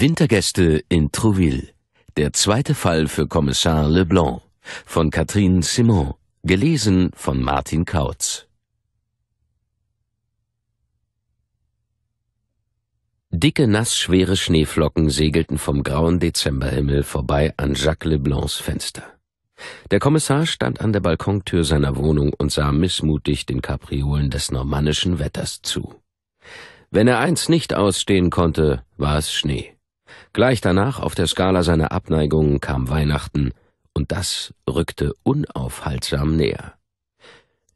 Wintergäste in Trouville. Der zweite Fall für Kommissar Leblanc von Catherine Simon, gelesen von Martin Kautz. Dicke, nassschwere Schneeflocken segelten vom grauen Dezemberhimmel vorbei an Jacques Leblancs Fenster. Der Kommissar stand an der Balkontür seiner Wohnung und sah missmutig den Kapriolen des normannischen Wetters zu. Wenn er eins nicht ausstehen konnte, war es Schnee. Gleich danach auf der Skala seiner Abneigungen kam Weihnachten, und das rückte unaufhaltsam näher.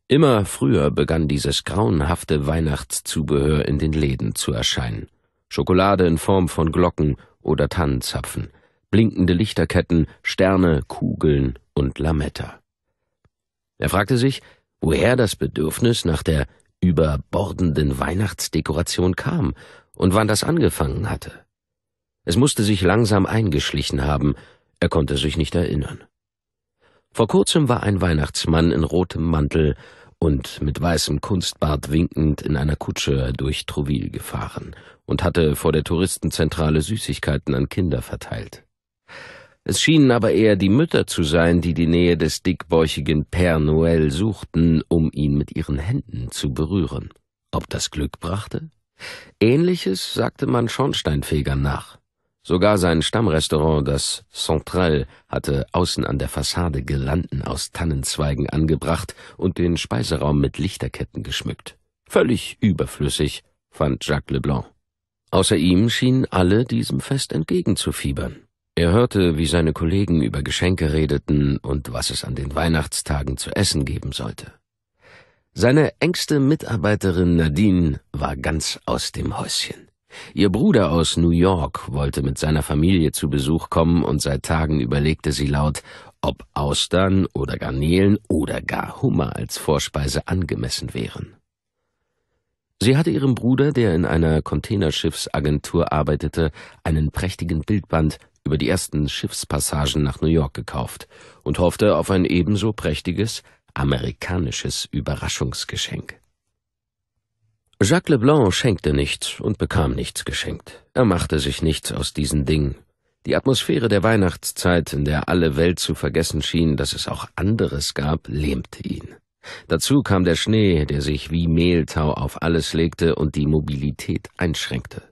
Immer früher begann dieses grauenhafte Weihnachtszubehör in den Läden zu erscheinen. Schokolade in Form von Glocken oder Tannenzapfen, blinkende Lichterketten, Sterne, Kugeln und Lametta. Er fragte sich, woher das Bedürfnis nach der überbordenden Weihnachtsdekoration kam und wann das angefangen hatte. Es musste sich langsam eingeschlichen haben, er konnte sich nicht erinnern. Vor kurzem war ein Weihnachtsmann in rotem Mantel und mit weißem Kunstbart winkend in einer Kutsche durch Trouville gefahren und hatte vor der Touristenzentrale Süßigkeiten an Kinder verteilt. Es schienen aber eher die Mütter zu sein, die die Nähe des dickbäuchigen Père Noël suchten, um ihn mit ihren Händen zu berühren. Ob das Glück brachte? Ähnliches sagte man Schornsteinfegern nach. Sogar sein Stammrestaurant, das Central, hatte außen an der Fassade Gelanden aus Tannenzweigen angebracht und den Speiseraum mit Lichterketten geschmückt. Völlig überflüssig, fand Jacques Leblanc. Außer ihm schienen alle diesem Fest entgegenzufiebern. Er hörte, wie seine Kollegen über Geschenke redeten und was es an den Weihnachtstagen zu essen geben sollte. Seine engste Mitarbeiterin Nadine war ganz aus dem Häuschen. Ihr Bruder aus New York wollte mit seiner Familie zu Besuch kommen und seit Tagen überlegte sie laut, ob Austern oder Garnelen oder gar Hummer als Vorspeise angemessen wären. Sie hatte ihrem Bruder, der in einer Containerschiffsagentur arbeitete, einen prächtigen Bildband über die ersten Schiffspassagen nach New York gekauft und hoffte auf ein ebenso prächtiges amerikanisches Überraschungsgeschenk. Jacques Leblanc schenkte nichts und bekam nichts geschenkt. Er machte sich nichts aus diesen Dingen. Die Atmosphäre der Weihnachtszeit, in der alle Welt zu vergessen schien, dass es auch anderes gab, lähmte ihn. Dazu kam der Schnee, der sich wie Mehltau auf alles legte und die Mobilität einschränkte.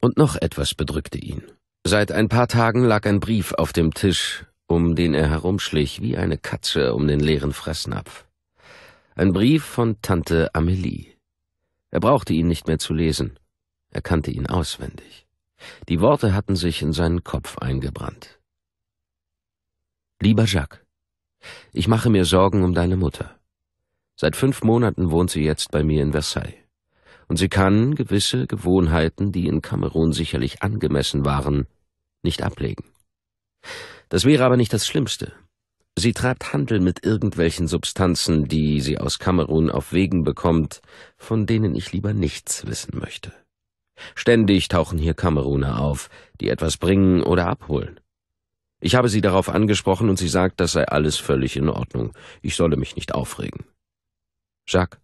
Und noch etwas bedrückte ihn. Seit ein paar Tagen lag ein Brief auf dem Tisch, um den er herumschlich wie eine Katze um den leeren Fressnapf. Ein Brief von Tante Amelie. Er brauchte ihn nicht mehr zu lesen. Er kannte ihn auswendig. Die Worte hatten sich in seinen Kopf eingebrannt. Lieber Jacques, ich mache mir Sorgen um deine Mutter. Seit fünf Monaten wohnt sie jetzt bei mir in Versailles. Und sie kann gewisse Gewohnheiten, die in Kamerun sicherlich angemessen waren, nicht ablegen. Das wäre aber nicht das Schlimmste. Sie treibt Handel mit irgendwelchen Substanzen, die sie aus Kamerun auf Wegen bekommt, von denen ich lieber nichts wissen möchte. Ständig tauchen hier Kameruner auf, die etwas bringen oder abholen. Ich habe sie darauf angesprochen und sie sagt, das sei alles völlig in Ordnung. Ich solle mich nicht aufregen. Jacques,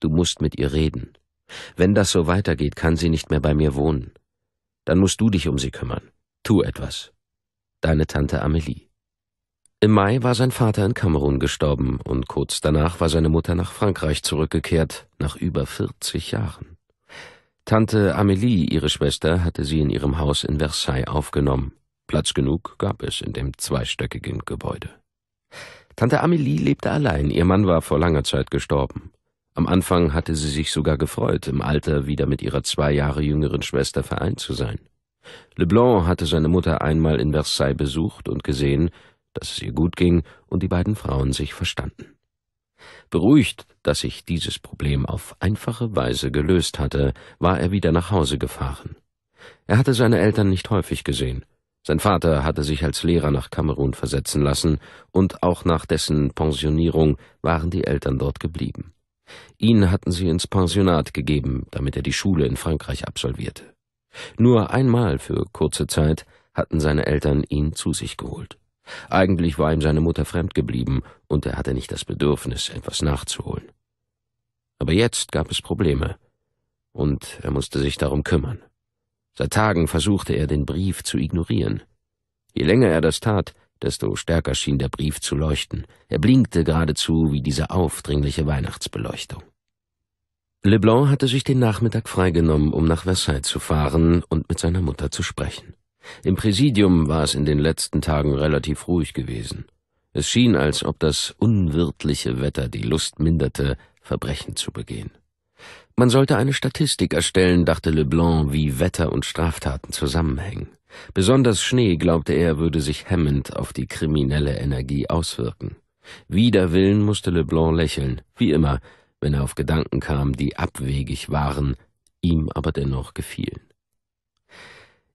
du musst mit ihr reden. Wenn das so weitergeht, kann sie nicht mehr bei mir wohnen. Dann musst du dich um sie kümmern. Tu etwas. Deine Tante Amelie. Im Mai war sein Vater in Kamerun gestorben und kurz danach war seine Mutter nach Frankreich zurückgekehrt, nach über 40 Jahren. Tante Amélie, ihre Schwester, hatte sie in ihrem Haus in Versailles aufgenommen. Platz genug gab es in dem zweistöckigen Gebäude. Tante Amélie lebte allein, ihr Mann war vor langer Zeit gestorben. Am Anfang hatte sie sich sogar gefreut, im Alter wieder mit ihrer zwei Jahre jüngeren Schwester vereint zu sein. Leblanc hatte seine Mutter einmal in Versailles besucht und gesehen, dass es ihr gut ging und die beiden Frauen sich verstanden. Beruhigt, dass sich dieses Problem auf einfache Weise gelöst hatte, war er wieder nach Hause gefahren. Er hatte seine Eltern nicht häufig gesehen. Sein Vater hatte sich als Lehrer nach Kamerun versetzen lassen, und auch nach dessen Pensionierung waren die Eltern dort geblieben. Ihn hatten sie ins Pensionat gegeben, damit er die Schule in Frankreich absolvierte. Nur einmal für kurze Zeit hatten seine Eltern ihn zu sich geholt. Eigentlich war ihm seine Mutter fremd geblieben und er hatte nicht das Bedürfnis, etwas nachzuholen. Aber jetzt gab es Probleme und er musste sich darum kümmern. Seit Tagen versuchte er, den Brief zu ignorieren. Je länger er das tat, desto stärker schien der Brief zu leuchten. Er blinkte geradezu wie diese aufdringliche Weihnachtsbeleuchtung. Leblanc hatte sich den Nachmittag freigenommen, um nach Versailles zu fahren und mit seiner Mutter zu sprechen. Im Präsidium war es in den letzten Tagen relativ ruhig gewesen. Es schien, als ob das unwirtliche Wetter die Lust minderte, Verbrechen zu begehen. Man sollte eine Statistik erstellen, dachte Leblanc, wie Wetter und Straftaten zusammenhängen. Besonders Schnee, glaubte er, würde sich hemmend auf die kriminelle Energie auswirken. Wider Willen musste Leblanc lächeln, wie immer, wenn er auf Gedanken kam, die abwegig waren, ihm aber dennoch gefielen.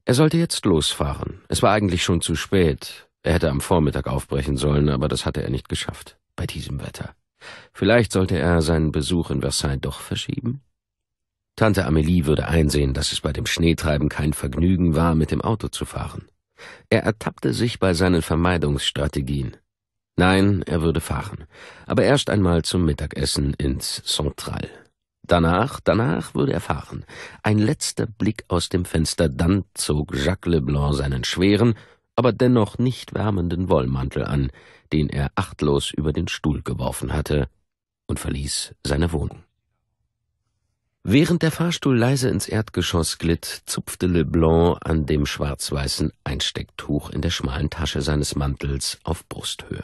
Er sollte jetzt losfahren. Es war eigentlich schon zu spät. Er hätte am Vormittag aufbrechen sollen, aber das hatte er nicht geschafft. Bei diesem Wetter. Vielleicht sollte er seinen Besuch in Versailles doch verschieben? Tante Amelie würde einsehen, dass es bei dem Schneetreiben kein Vergnügen war, mit dem Auto zu fahren. Er ertappte sich bei seinen Vermeidungsstrategien. Nein, er würde fahren, aber erst einmal zum Mittagessen ins Central. Danach, danach würde er fahren. Ein letzter Blick aus dem Fenster, dann zog Jacques Leblanc seinen schweren, aber dennoch nicht wärmenden Wollmantel an, den er achtlos über den Stuhl geworfen hatte, und verließ seine Wohnung. Während der Fahrstuhl leise ins Erdgeschoss glitt, zupfte Leblanc an dem schwarz-weißen Einstecktuch in der schmalen Tasche seines Mantels auf Brusthöhe.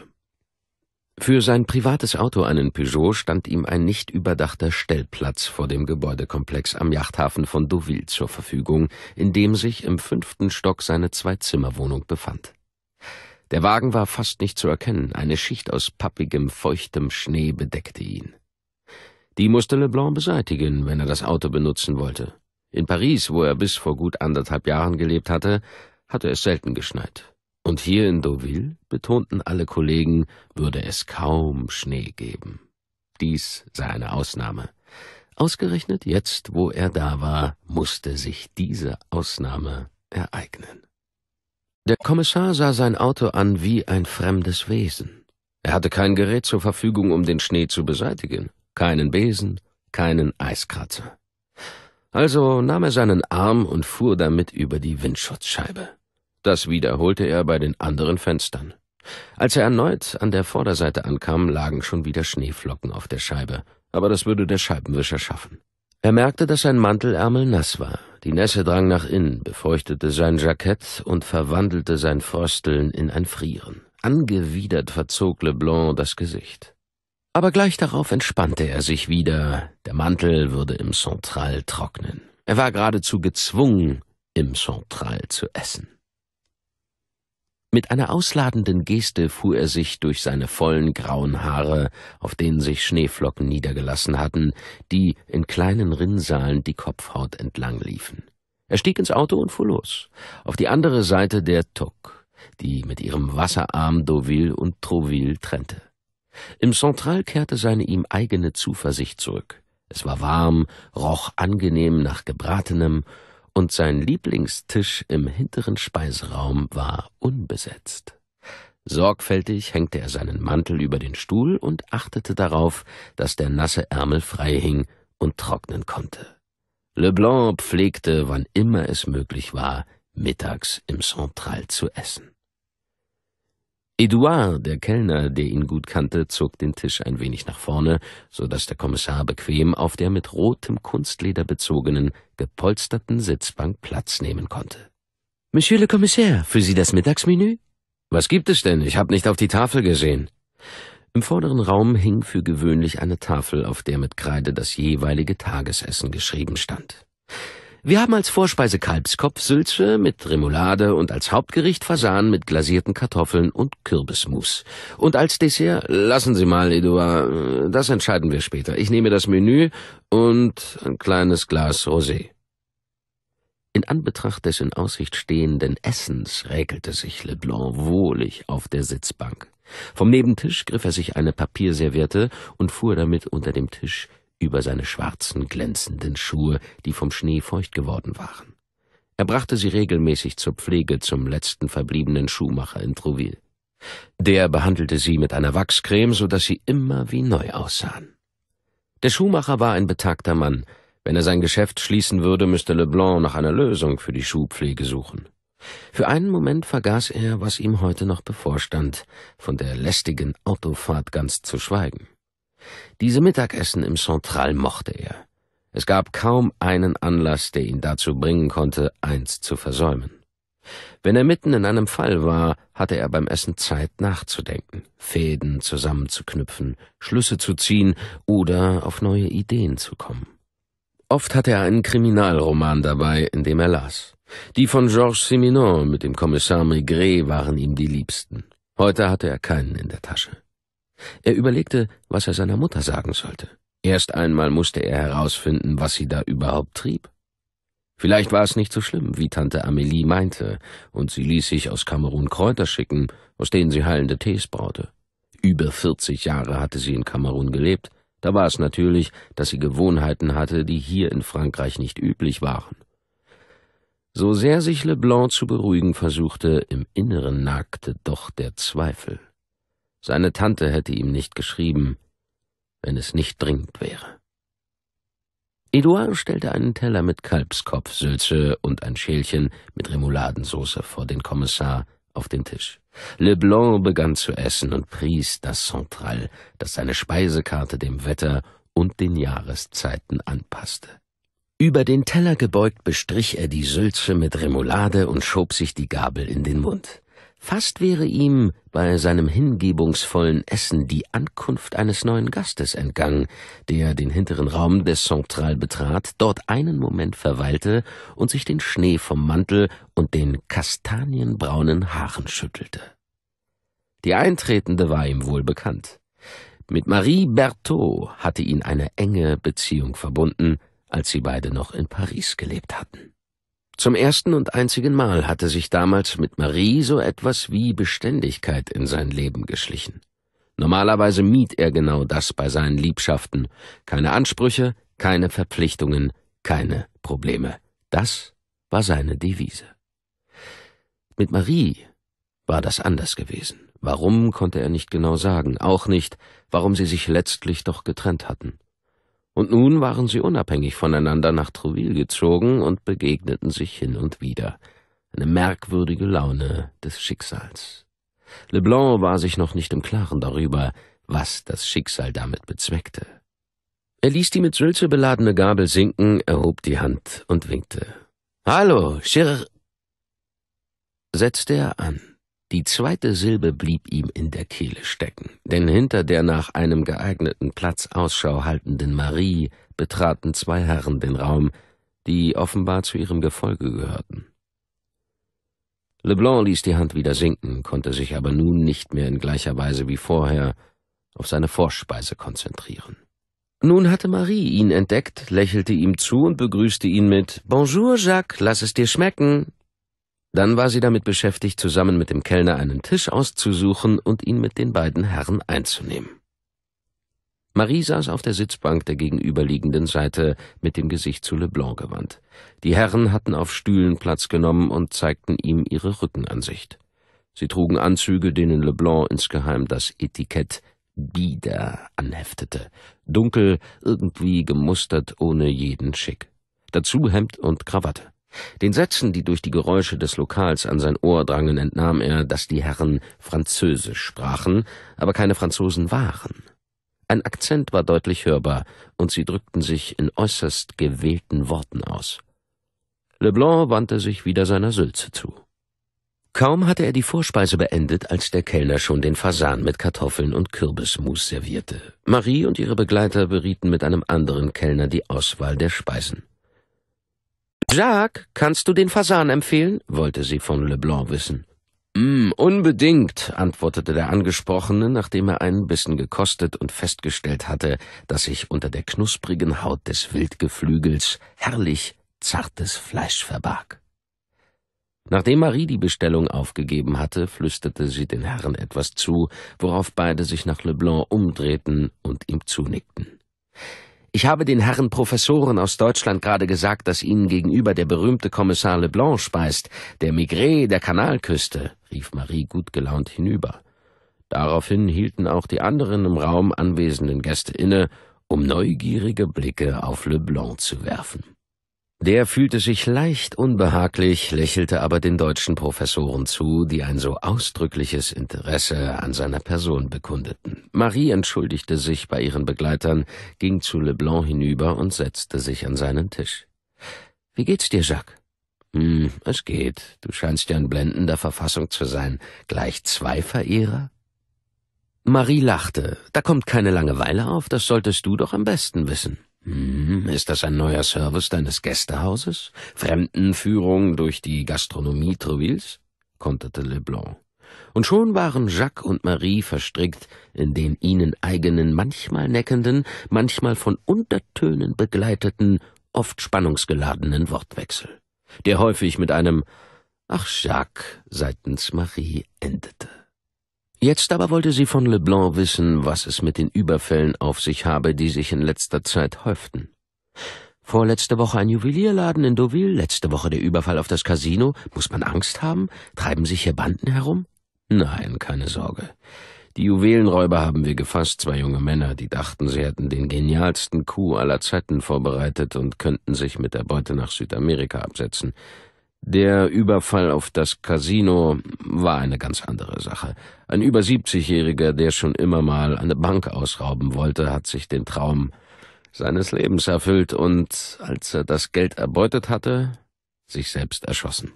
Für sein privates Auto, einen Peugeot, stand ihm ein nicht überdachter Stellplatz vor dem Gebäudekomplex am Yachthafen von Deauville zur Verfügung, in dem sich im fünften Stock seine Zwei-Zimmer-Wohnung befand. Der Wagen war fast nicht zu erkennen, eine Schicht aus pappigem, feuchtem Schnee bedeckte ihn. Die musste Leblanc beseitigen, wenn er das Auto benutzen wollte. In Paris, wo er bis vor gut anderthalb Jahren gelebt hatte, hatte es selten geschneit. Und hier in Deauville, betonten alle Kollegen, würde es kaum Schnee geben. Dies sei eine Ausnahme. Ausgerechnet jetzt, wo er da war, musste sich diese Ausnahme ereignen. Der Kommissar sah sein Auto an wie ein fremdes Wesen. Er hatte kein Gerät zur Verfügung, um den Schnee zu beseitigen, keinen Besen, keinen Eiskratzer. Also nahm er seinen Arm und fuhr damit über die Windschutzscheibe. Das wiederholte er bei den anderen Fenstern. Als er erneut an der Vorderseite ankam, lagen schon wieder Schneeflocken auf der Scheibe, aber das würde der Scheibenwischer schaffen. Er merkte, dass sein Mantelärmel nass war. Die Nässe drang nach innen, befeuchtete sein Jackett und verwandelte sein Frösteln in ein Frieren. Angewidert verzog Leblanc das Gesicht. Aber gleich darauf entspannte er sich wieder. Der Mantel würde im Central trocknen. Er war geradezu gezwungen, im Central zu essen. Mit einer ausladenden Geste fuhr er sich durch seine vollen grauen Haare, auf denen sich Schneeflocken niedergelassen hatten, die in kleinen Rinnsalen die Kopfhaut entlang liefen. Er stieg ins Auto und fuhr los, auf die andere Seite der Tuck, die mit ihrem Wasserarm Deauville und Trouville trennte. Im Central kehrte seine ihm eigene Zuversicht zurück. Es war warm, roch angenehm nach Gebratenem und sein Lieblingstisch im hinteren Speiseraum war unbesetzt. Sorgfältig hängte er seinen Mantel über den Stuhl und achtete darauf, dass der nasse Ärmel frei hing und trocknen konnte. Leblanc pflegte, wann immer es möglich war, mittags im Central zu essen. Eduard, der Kellner, der ihn gut kannte, zog den Tisch ein wenig nach vorne, so dass der Kommissar bequem auf der mit rotem Kunstleder bezogenen, gepolsterten Sitzbank Platz nehmen konnte. Monsieur le Commissaire, für Sie das Mittagsmenü? Was gibt es denn? Ich habe nicht auf die Tafel gesehen. Im vorderen Raum hing für gewöhnlich eine Tafel, auf der mit Kreide das jeweilige Tagesessen geschrieben stand. Wir haben als Vorspeise Kalbskopfsülze mit Remoulade und als Hauptgericht Fasan mit glasierten Kartoffeln und Kürbismus. Und als Dessert, lassen Sie mal, Eduard, äh, das entscheiden wir später. Ich nehme das Menü und ein kleines Glas Rosé. In Anbetracht des in Aussicht stehenden Essens räkelte sich Leblanc wohlig auf der Sitzbank. Vom Nebentisch griff er sich eine Papierserviette und fuhr damit unter dem Tisch über seine schwarzen, glänzenden Schuhe, die vom Schnee feucht geworden waren. Er brachte sie regelmäßig zur Pflege zum letzten verbliebenen Schuhmacher in Trouville. Der behandelte sie mit einer Wachscreme, so dass sie immer wie neu aussahen. Der Schuhmacher war ein betagter Mann. Wenn er sein Geschäft schließen würde, müsste Leblanc nach einer Lösung für die Schuhpflege suchen. Für einen Moment vergaß er, was ihm heute noch bevorstand, von der lästigen Autofahrt ganz zu schweigen. Diese Mittagessen im Central mochte er. Es gab kaum einen Anlass, der ihn dazu bringen konnte, eins zu versäumen. Wenn er mitten in einem Fall war, hatte er beim Essen Zeit nachzudenken, Fäden zusammenzuknüpfen, Schlüsse zu ziehen oder auf neue Ideen zu kommen. Oft hatte er einen Kriminalroman dabei, in dem er las. Die von Georges Simenon mit dem Kommissar Maigret waren ihm die liebsten. Heute hatte er keinen in der Tasche. Er überlegte, was er seiner Mutter sagen sollte. Erst einmal musste er herausfinden, was sie da überhaupt trieb. Vielleicht war es nicht so schlimm, wie Tante Amelie meinte, und sie ließ sich aus Kamerun Kräuter schicken, aus denen sie heilende Tees braute. Über vierzig Jahre hatte sie in Kamerun gelebt, da war es natürlich, dass sie Gewohnheiten hatte, die hier in Frankreich nicht üblich waren. So sehr sich Leblanc zu beruhigen versuchte, im Inneren nagte doch der Zweifel. Seine Tante hätte ihm nicht geschrieben, wenn es nicht dringend wäre. Eduard stellte einen Teller mit Kalbskopfsülze und ein Schälchen mit Remouladensauce vor den Kommissar auf den Tisch. Leblanc begann zu essen und pries das Central, das seine Speisekarte dem Wetter und den Jahreszeiten anpasste. Über den Teller gebeugt bestrich er die Sülze mit Remoulade und schob sich die Gabel in den Mund. Fast wäre ihm bei seinem hingebungsvollen Essen die Ankunft eines neuen Gastes entgangen, der den hinteren Raum des Central betrat, dort einen Moment verweilte und sich den Schnee vom Mantel und den kastanienbraunen Haaren schüttelte. Die Eintretende war ihm wohl bekannt. Mit Marie Berthaud hatte ihn eine enge Beziehung verbunden, als sie beide noch in Paris gelebt hatten. Zum ersten und einzigen Mal hatte sich damals mit Marie so etwas wie Beständigkeit in sein Leben geschlichen. Normalerweise mied er genau das bei seinen Liebschaften. Keine Ansprüche, keine Verpflichtungen, keine Probleme. Das war seine Devise. Mit Marie war das anders gewesen. Warum konnte er nicht genau sagen, auch nicht, warum sie sich letztlich doch getrennt hatten und nun waren sie unabhängig voneinander nach Trouville gezogen und begegneten sich hin und wieder. Eine merkwürdige Laune des Schicksals. Leblanc war sich noch nicht im Klaren darüber, was das Schicksal damit bezweckte. Er ließ die mit Sülze beladene Gabel sinken, erhob die Hand und winkte. Hallo, Schirr. setzte er an. Die zweite Silbe blieb ihm in der Kehle stecken, denn hinter der nach einem geeigneten Platz Ausschau haltenden Marie betraten zwei Herren den Raum, die offenbar zu ihrem Gefolge gehörten. Leblanc ließ die Hand wieder sinken, konnte sich aber nun nicht mehr in gleicher Weise wie vorher auf seine Vorspeise konzentrieren. Nun hatte Marie ihn entdeckt, lächelte ihm zu und begrüßte ihn mit Bonjour, Jacques, lass es dir schmecken. Dann war sie damit beschäftigt, zusammen mit dem Kellner einen Tisch auszusuchen und ihn mit den beiden Herren einzunehmen. Marie saß auf der Sitzbank der gegenüberliegenden Seite mit dem Gesicht zu Leblanc gewandt. Die Herren hatten auf Stühlen Platz genommen und zeigten ihm ihre Rückenansicht. Sie trugen Anzüge, denen Leblanc insgeheim das Etikett Bieder anheftete, dunkel, irgendwie gemustert ohne jeden Schick. Dazu Hemd und Krawatte. Den Sätzen, die durch die Geräusche des Lokals an sein Ohr drangen, entnahm er, dass die Herren Französisch sprachen, aber keine Franzosen waren. Ein Akzent war deutlich hörbar, und sie drückten sich in äußerst gewählten Worten aus. Leblanc wandte sich wieder seiner Sülze zu. Kaum hatte er die Vorspeise beendet, als der Kellner schon den Fasan mit Kartoffeln und Kürbismus servierte. Marie und ihre Begleiter berieten mit einem anderen Kellner die Auswahl der Speisen. Jacques, kannst du den Fasan empfehlen? wollte sie von Leblanc wissen. Mm, unbedingt, antwortete der Angesprochene, nachdem er einen Bissen gekostet und festgestellt hatte, dass sich unter der knusprigen Haut des Wildgeflügels herrlich zartes Fleisch verbarg. Nachdem Marie die Bestellung aufgegeben hatte, flüsterte sie den Herren etwas zu, worauf beide sich nach Leblanc umdrehten und ihm zunickten. Ich habe den Herren Professoren aus Deutschland gerade gesagt, dass ihnen gegenüber der berühmte Kommissar Leblanc speist, der Migré der Kanalküste, rief Marie gut gelaunt hinüber. Daraufhin hielten auch die anderen im Raum anwesenden Gäste inne, um neugierige Blicke auf Leblanc zu werfen. Der fühlte sich leicht unbehaglich, lächelte aber den deutschen Professoren zu, die ein so ausdrückliches Interesse an seiner Person bekundeten. Marie entschuldigte sich bei ihren Begleitern, ging zu Leblanc hinüber und setzte sich an seinen Tisch. Wie geht's dir, Jacques? Hm, es geht. Du scheinst ja in blendender Verfassung zu sein. Gleich zwei Verehrer? Marie lachte. Da kommt keine Langeweile auf, das solltest du doch am besten wissen. Hm, ist das ein neuer Service deines Gästehauses? Fremdenführung durch die Gastronomie Trouvilles? konterte Leblanc. Und schon waren Jacques und Marie verstrickt in den ihnen eigenen, manchmal neckenden, manchmal von Untertönen begleiteten, oft spannungsgeladenen Wortwechsel, der häufig mit einem Ach Jacques seitens Marie endete. Jetzt aber wollte sie von Leblanc wissen, was es mit den Überfällen auf sich habe, die sich in letzter Zeit häuften. Vorletzte Woche ein Juwelierladen in Deauville, letzte Woche der Überfall auf das Casino. Muss man Angst haben? Treiben sich hier Banden herum? Nein, keine Sorge. Die Juwelenräuber haben wir gefasst, zwei junge Männer, die dachten, sie hätten den genialsten Coup aller Zeiten vorbereitet und könnten sich mit der Beute nach Südamerika absetzen. Der Überfall auf das Casino war eine ganz andere Sache. Ein über 70-Jähriger, der schon immer mal eine Bank ausrauben wollte, hat sich den Traum seines Lebens erfüllt und, als er das Geld erbeutet hatte, sich selbst erschossen.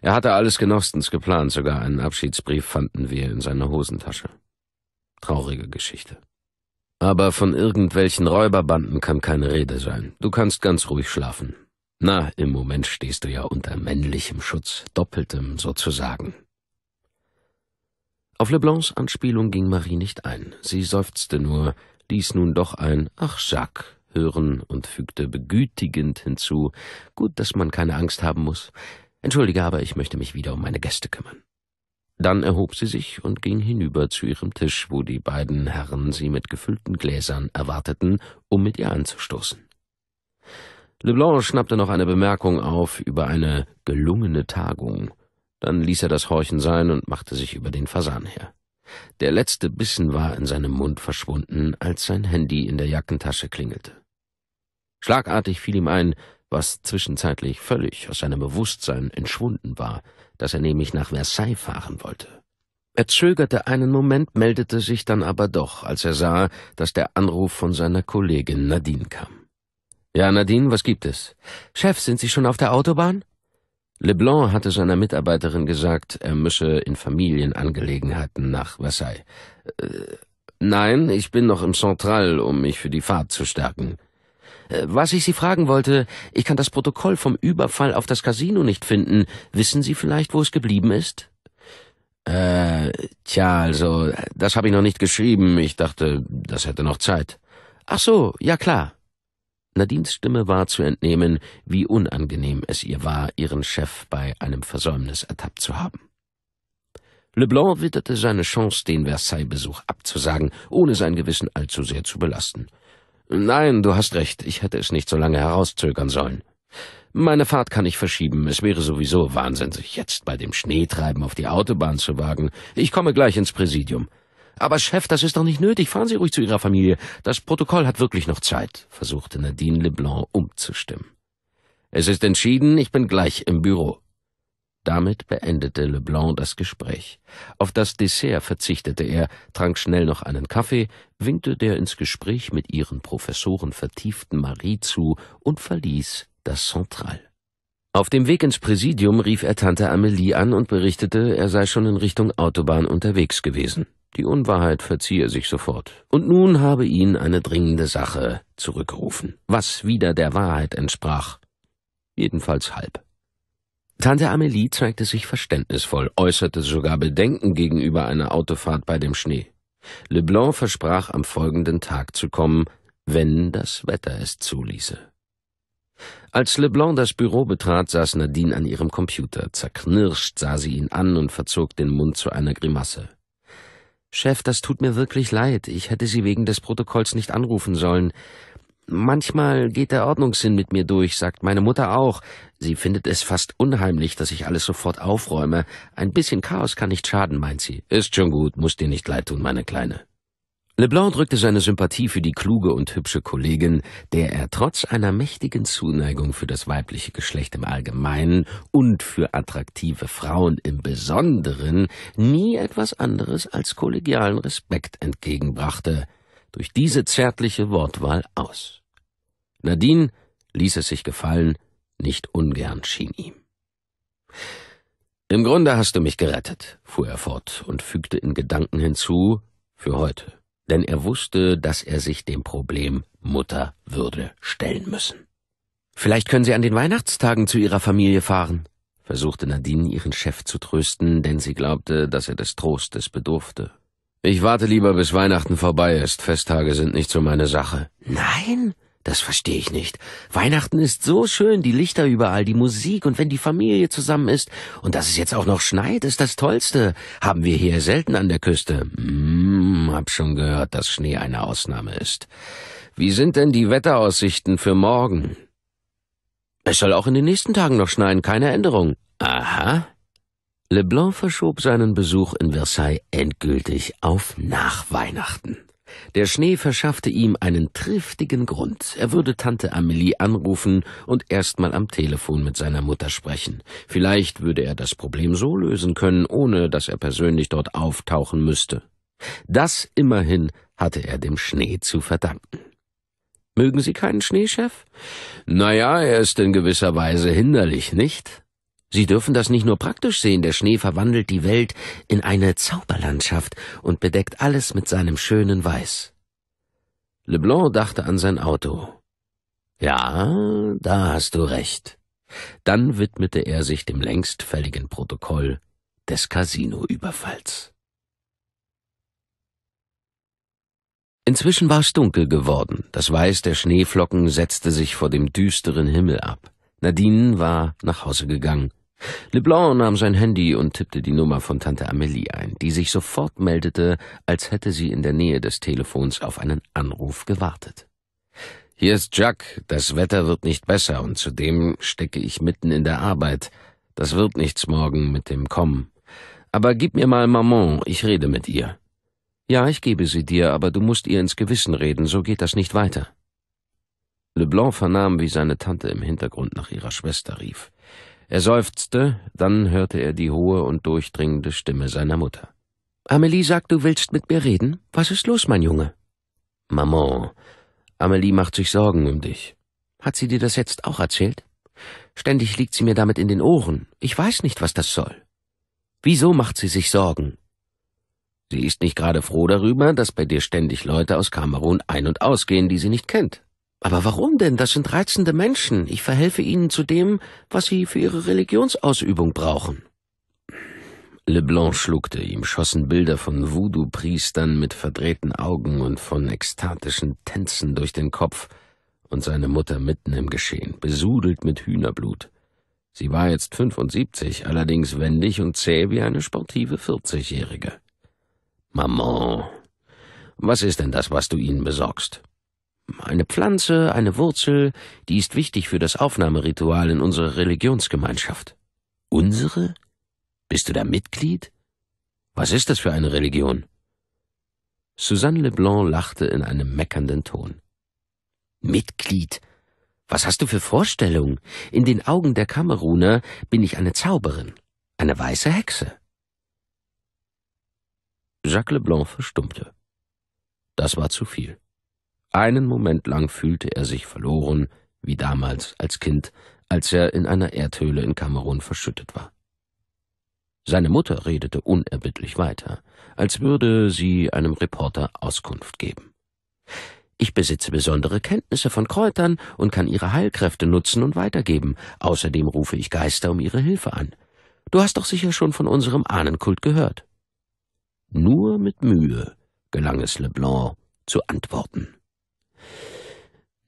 Er hatte alles genostens geplant, sogar einen Abschiedsbrief fanden wir in seiner Hosentasche. Traurige Geschichte. Aber von irgendwelchen Räuberbanden kann keine Rede sein. Du kannst ganz ruhig schlafen. Na, im Moment stehst du ja unter männlichem Schutz, doppeltem sozusagen. Auf Leblancs Anspielung ging Marie nicht ein. Sie seufzte nur, ließ nun doch ein Ach, Jacques hören und fügte begütigend hinzu: Gut, dass man keine Angst haben muss. Entschuldige, aber ich möchte mich wieder um meine Gäste kümmern. Dann erhob sie sich und ging hinüber zu ihrem Tisch, wo die beiden Herren sie mit gefüllten Gläsern erwarteten, um mit ihr anzustoßen. Leblanc schnappte noch eine Bemerkung auf über eine gelungene Tagung. Dann ließ er das Horchen sein und machte sich über den Fasan her. Der letzte Bissen war in seinem Mund verschwunden, als sein Handy in der Jackentasche klingelte. Schlagartig fiel ihm ein, was zwischenzeitlich völlig aus seinem Bewusstsein entschwunden war, dass er nämlich nach Versailles fahren wollte. Er zögerte einen Moment, meldete sich dann aber doch, als er sah, dass der Anruf von seiner Kollegin Nadine kam. Ja, Nadine, was gibt es? Chef, sind Sie schon auf der Autobahn? Leblanc hatte seiner Mitarbeiterin gesagt, er müsse in Familienangelegenheiten nach Versailles. Äh, nein, ich bin noch im Central, um mich für die Fahrt zu stärken. Äh, was ich Sie fragen wollte, ich kann das Protokoll vom Überfall auf das Casino nicht finden. Wissen Sie vielleicht, wo es geblieben ist? Äh, tja, also, das habe ich noch nicht geschrieben. Ich dachte, das hätte noch Zeit. Ach so, ja klar. Nadines Stimme war zu entnehmen, wie unangenehm es ihr war, ihren Chef bei einem Versäumnis ertappt zu haben. Leblanc witterte seine Chance, den Versailles-Besuch abzusagen, ohne sein Gewissen allzu sehr zu belasten. Nein, du hast recht, ich hätte es nicht so lange herauszögern sollen. Meine Fahrt kann ich verschieben, es wäre sowieso Wahnsinn, sich jetzt bei dem Schneetreiben auf die Autobahn zu wagen. Ich komme gleich ins Präsidium. Aber Chef, das ist doch nicht nötig. Fahren Sie ruhig zu Ihrer Familie. Das Protokoll hat wirklich noch Zeit, versuchte Nadine Leblanc umzustimmen. Es ist entschieden, ich bin gleich im Büro. Damit beendete Leblanc das Gespräch. Auf das Dessert verzichtete er, trank schnell noch einen Kaffee, winkte der ins Gespräch mit ihren Professoren vertieften Marie zu und verließ das Central. Auf dem Weg ins Präsidium rief er Tante Amelie an und berichtete, er sei schon in Richtung Autobahn unterwegs gewesen. Die Unwahrheit verziehe sich sofort. Und nun habe ihn eine dringende Sache zurückgerufen, was wieder der Wahrheit entsprach. Jedenfalls halb. Tante Amelie zeigte sich verständnisvoll, äußerte sogar Bedenken gegenüber einer Autofahrt bei dem Schnee. Leblanc versprach, am folgenden Tag zu kommen, wenn das Wetter es zuließe. Als Leblanc das Büro betrat, saß Nadine an ihrem Computer. Zerknirscht sah sie ihn an und verzog den Mund zu einer Grimasse. Chef, das tut mir wirklich leid. Ich hätte Sie wegen des Protokolls nicht anrufen sollen. Manchmal geht der Ordnungssinn mit mir durch, sagt meine Mutter auch. Sie findet es fast unheimlich, dass ich alles sofort aufräume. Ein bisschen Chaos kann nicht schaden, meint sie. Ist schon gut, muss dir nicht leid tun, meine Kleine. Leblanc drückte seine Sympathie für die kluge und hübsche Kollegin, der er trotz einer mächtigen Zuneigung für das weibliche Geschlecht im Allgemeinen und für attraktive Frauen im Besonderen nie etwas anderes als kollegialen Respekt entgegenbrachte, durch diese zärtliche Wortwahl aus. Nadine ließ es sich gefallen, nicht ungern schien ihm. Im Grunde hast du mich gerettet, fuhr er fort und fügte in Gedanken hinzu, für heute denn er wusste, dass er sich dem Problem Mutter würde stellen müssen. Vielleicht können Sie an den Weihnachtstagen zu Ihrer Familie fahren, versuchte Nadine ihren Chef zu trösten, denn sie glaubte, dass er des Trostes bedurfte. Ich warte lieber, bis Weihnachten vorbei ist. Festtage sind nicht so meine Sache. Nein, das verstehe ich nicht. Weihnachten ist so schön, die Lichter überall, die Musik und wenn die Familie zusammen ist und dass es jetzt auch noch schneit, ist das Tollste. Haben wir hier selten an der Küste. Hm, hab schon gehört, dass Schnee eine Ausnahme ist. Wie sind denn die Wetteraussichten für morgen? Es soll auch in den nächsten Tagen noch schneien, keine Änderung. Aha. Leblanc verschob seinen Besuch in Versailles endgültig auf nach Weihnachten. Der Schnee verschaffte ihm einen triftigen Grund. Er würde Tante Amelie anrufen und erstmal am Telefon mit seiner Mutter sprechen. Vielleicht würde er das Problem so lösen können, ohne dass er persönlich dort auftauchen müsste. Das immerhin hatte er dem Schnee zu verdanken. Mögen Sie keinen Schneechef? Naja, er ist in gewisser Weise hinderlich, nicht? Sie dürfen das nicht nur praktisch sehen, der Schnee verwandelt die Welt in eine Zauberlandschaft und bedeckt alles mit seinem schönen Weiß. Leblanc dachte an sein Auto. Ja, da hast du recht. Dann widmete er sich dem längst fälligen Protokoll des Casinoüberfalls. Inzwischen war es dunkel geworden, das Weiß der Schneeflocken setzte sich vor dem düsteren Himmel ab. Nadine war nach Hause gegangen. Leblanc nahm sein Handy und tippte die Nummer von Tante Amelie ein, die sich sofort meldete, als hätte sie in der Nähe des Telefons auf einen Anruf gewartet. Hier ist Jack, das Wetter wird nicht besser und zudem stecke ich mitten in der Arbeit. Das wird nichts morgen mit dem Kommen. Aber gib mir mal Maman, ich rede mit ihr. Ja, ich gebe sie dir, aber du musst ihr ins Gewissen reden, so geht das nicht weiter. Leblanc vernahm, wie seine Tante im Hintergrund nach ihrer Schwester rief. Er seufzte, dann hörte er die hohe und durchdringende Stimme seiner Mutter. Amelie sagt, du willst mit mir reden? Was ist los, mein Junge? Maman, Amelie macht sich Sorgen um dich. Hat sie dir das jetzt auch erzählt? Ständig liegt sie mir damit in den Ohren. Ich weiß nicht, was das soll. Wieso macht sie sich Sorgen? Sie ist nicht gerade froh darüber, dass bei dir ständig Leute aus Kamerun ein- und ausgehen, die sie nicht kennt. Aber warum denn? Das sind reizende Menschen. Ich verhelfe ihnen zu dem, was sie für ihre Religionsausübung brauchen. Leblanc schluckte, ihm schossen Bilder von Voodoo-Priestern mit verdrehten Augen und von ekstatischen Tänzen durch den Kopf, und seine Mutter mitten im Geschehen, besudelt mit Hühnerblut. Sie war jetzt 75, allerdings wendig und zäh wie eine sportive 40-Jährige. Maman, was ist denn das, was du ihnen besorgst? eine Pflanze, eine Wurzel, die ist wichtig für das Aufnahmeritual in unsere Religionsgemeinschaft. Unsere? Bist du da Mitglied? Was ist das für eine Religion? Suzanne Leblanc lachte in einem meckernden Ton. Mitglied? Was hast du für Vorstellungen? In den Augen der Kameruner bin ich eine Zauberin, eine weiße Hexe. Jacques Leblanc verstummte. Das war zu viel. Einen Moment lang fühlte er sich verloren, wie damals als Kind, als er in einer Erdhöhle in Kamerun verschüttet war. Seine Mutter redete unerbittlich weiter, als würde sie einem Reporter Auskunft geben. Ich besitze besondere Kenntnisse von Kräutern und kann ihre Heilkräfte nutzen und weitergeben. Außerdem rufe ich Geister um ihre Hilfe an. Du hast doch sicher schon von unserem Ahnenkult gehört. Nur mit Mühe gelang es Leblanc zu antworten.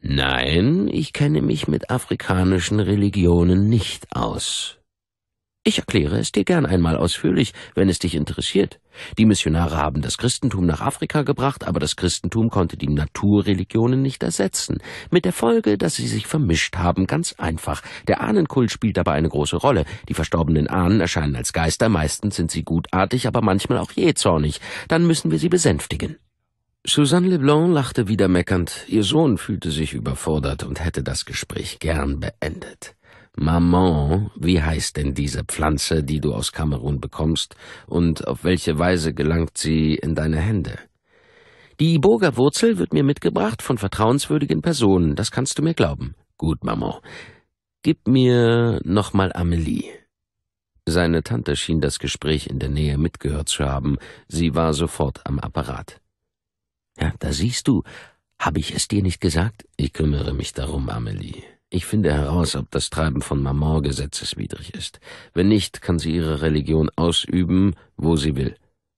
Nein, ich kenne mich mit afrikanischen Religionen nicht aus. Ich erkläre es dir gern einmal ausführlich, wenn es dich interessiert. Die Missionare haben das Christentum nach Afrika gebracht, aber das Christentum konnte die Naturreligionen nicht ersetzen, mit der Folge, dass sie sich vermischt haben, ganz einfach. Der Ahnenkult spielt dabei eine große Rolle. Die verstorbenen Ahnen erscheinen als Geister, meistens sind sie gutartig, aber manchmal auch jähzornig. Dann müssen wir sie besänftigen. Suzanne Leblanc lachte wieder meckernd. Ihr Sohn fühlte sich überfordert und hätte das Gespräch gern beendet. Maman, wie heißt denn diese Pflanze, die du aus Kamerun bekommst, und auf welche Weise gelangt sie in deine Hände? Die Iboga-Wurzel wird mir mitgebracht von vertrauenswürdigen Personen, das kannst du mir glauben. Gut, Maman. Gib mir nochmal Amelie. Seine Tante schien das Gespräch in der Nähe mitgehört zu haben, sie war sofort am Apparat. Ja, da siehst du. Habe ich es dir nicht gesagt? Ich kümmere mich darum, Amelie. Ich finde heraus, ob das Treiben von Maman gesetzeswidrig ist. Wenn nicht, kann sie ihre Religion ausüben, wo sie will.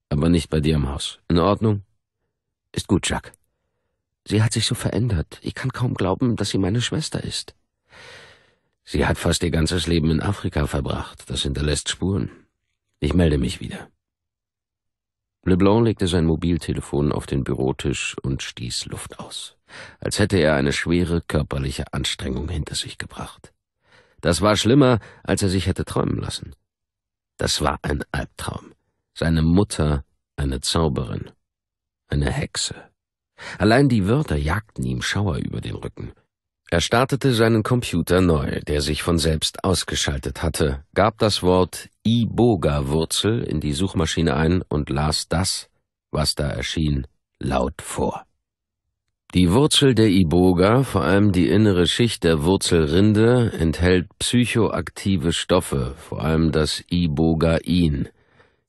Aber nicht bei dir im Haus. In Ordnung? Ist gut, Jacques. Sie hat sich so verändert. Ich kann kaum glauben, dass sie meine Schwester ist. Sie hat fast ihr ganzes Leben in Afrika verbracht. Das hinterlässt Spuren. Ich melde mich wieder. Leblanc legte sein Mobiltelefon auf den Bürotisch und stieß Luft aus, als hätte er eine schwere körperliche Anstrengung hinter sich gebracht. Das war schlimmer, als er sich hätte träumen lassen. Das war ein Albtraum. Seine Mutter eine Zauberin, eine Hexe. Allein die Wörter jagten ihm Schauer über den Rücken. Er startete seinen Computer neu, der sich von selbst ausgeschaltet hatte, gab das Wort Iboga-Wurzel in die Suchmaschine ein und las das, was da erschien, laut vor. Die Wurzel der Iboga, vor allem die innere Schicht der Wurzelrinde, enthält psychoaktive Stoffe, vor allem das Ibogain.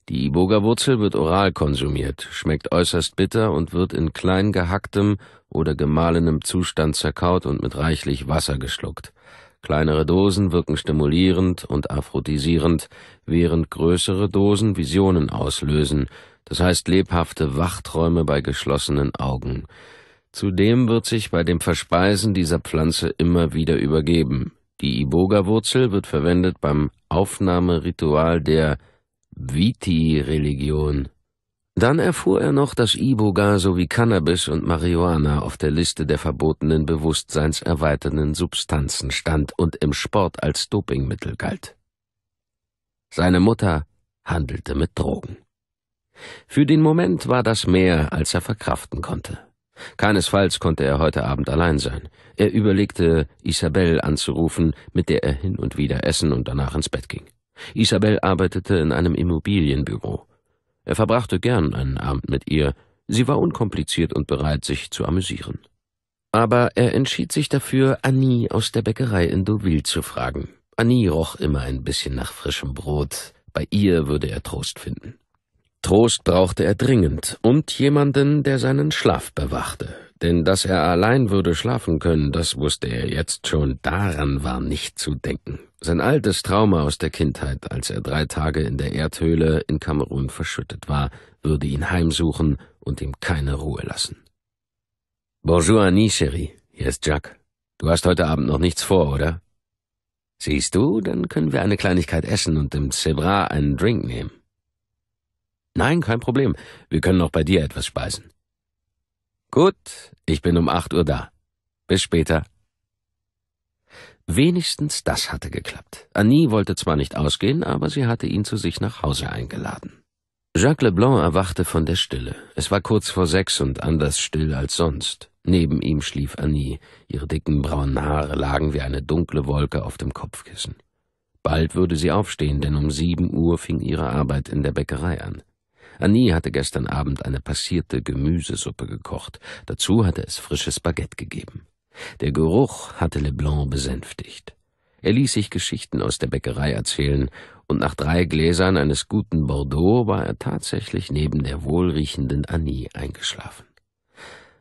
Die Iboga-Wurzel wird oral konsumiert, schmeckt äußerst bitter und wird in klein gehacktem oder gemahlenem Zustand zerkaut und mit reichlich Wasser geschluckt. Kleinere Dosen wirken stimulierend und aphrodisierend, während größere Dosen Visionen auslösen, das heißt lebhafte Wachträume bei geschlossenen Augen. Zudem wird sich bei dem Verspeisen dieser Pflanze immer wieder übergeben. Die Iboga-Wurzel wird verwendet beim Aufnahmeritual der Viti-Religion. Dann erfuhr er noch, dass Iboga sowie Cannabis und Marihuana auf der Liste der verbotenen bewusstseinserweiternden Substanzen stand und im Sport als Dopingmittel galt. Seine Mutter handelte mit Drogen. Für den Moment war das mehr, als er verkraften konnte. Keinesfalls konnte er heute Abend allein sein. Er überlegte, Isabel anzurufen, mit der er hin und wieder essen und danach ins Bett ging. Isabel arbeitete in einem Immobilienbüro. Er verbrachte gern einen Abend mit ihr, sie war unkompliziert und bereit, sich zu amüsieren. Aber er entschied sich dafür, Annie aus der Bäckerei in Deauville zu fragen. Annie roch immer ein bisschen nach frischem Brot, bei ihr würde er Trost finden. Trost brauchte er dringend und jemanden, der seinen Schlaf bewachte, denn dass er allein würde schlafen können, das wusste er jetzt schon, daran war nicht zu denken. Sein altes Trauma aus der Kindheit, als er drei Tage in der Erdhöhle in Kamerun verschüttet war, würde ihn heimsuchen und ihm keine Ruhe lassen. Bonjour, Annie, Cherie. Hier ist Jack. Du hast heute Abend noch nichts vor, oder? Siehst du, dann können wir eine Kleinigkeit essen und im Zebra einen Drink nehmen. Nein, kein Problem. Wir können noch bei dir etwas speisen. Gut, ich bin um acht Uhr da. Bis später. Wenigstens das hatte geklappt. Annie wollte zwar nicht ausgehen, aber sie hatte ihn zu sich nach Hause eingeladen. Jacques Leblanc erwachte von der Stille. Es war kurz vor sechs und anders still als sonst. Neben ihm schlief Annie. Ihre dicken braunen Haare lagen wie eine dunkle Wolke auf dem Kopfkissen. Bald würde sie aufstehen, denn um sieben Uhr fing ihre Arbeit in der Bäckerei an. Annie hatte gestern Abend eine passierte Gemüsesuppe gekocht. Dazu hatte es frisches Baguette gegeben. Der Geruch hatte Leblanc besänftigt. Er ließ sich Geschichten aus der Bäckerei erzählen, und nach drei Gläsern eines guten Bordeaux war er tatsächlich neben der wohlriechenden Annie eingeschlafen.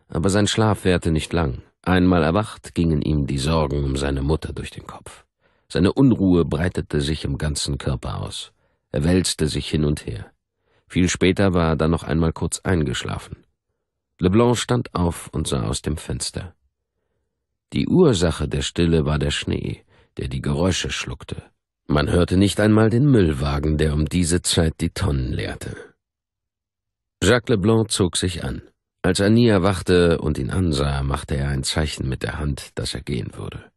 Aber sein Schlaf währte nicht lang. Einmal erwacht, gingen ihm die Sorgen um seine Mutter durch den Kopf. Seine Unruhe breitete sich im ganzen Körper aus. Er wälzte sich hin und her. Viel später war er dann noch einmal kurz eingeschlafen. Leblanc stand auf und sah aus dem Fenster. Die Ursache der Stille war der Schnee, der die Geräusche schluckte. Man hörte nicht einmal den Müllwagen, der um diese Zeit die Tonnen leerte. Jacques Leblanc zog sich an. Als Annie erwachte und ihn ansah, machte er ein Zeichen mit der Hand, dass er gehen würde.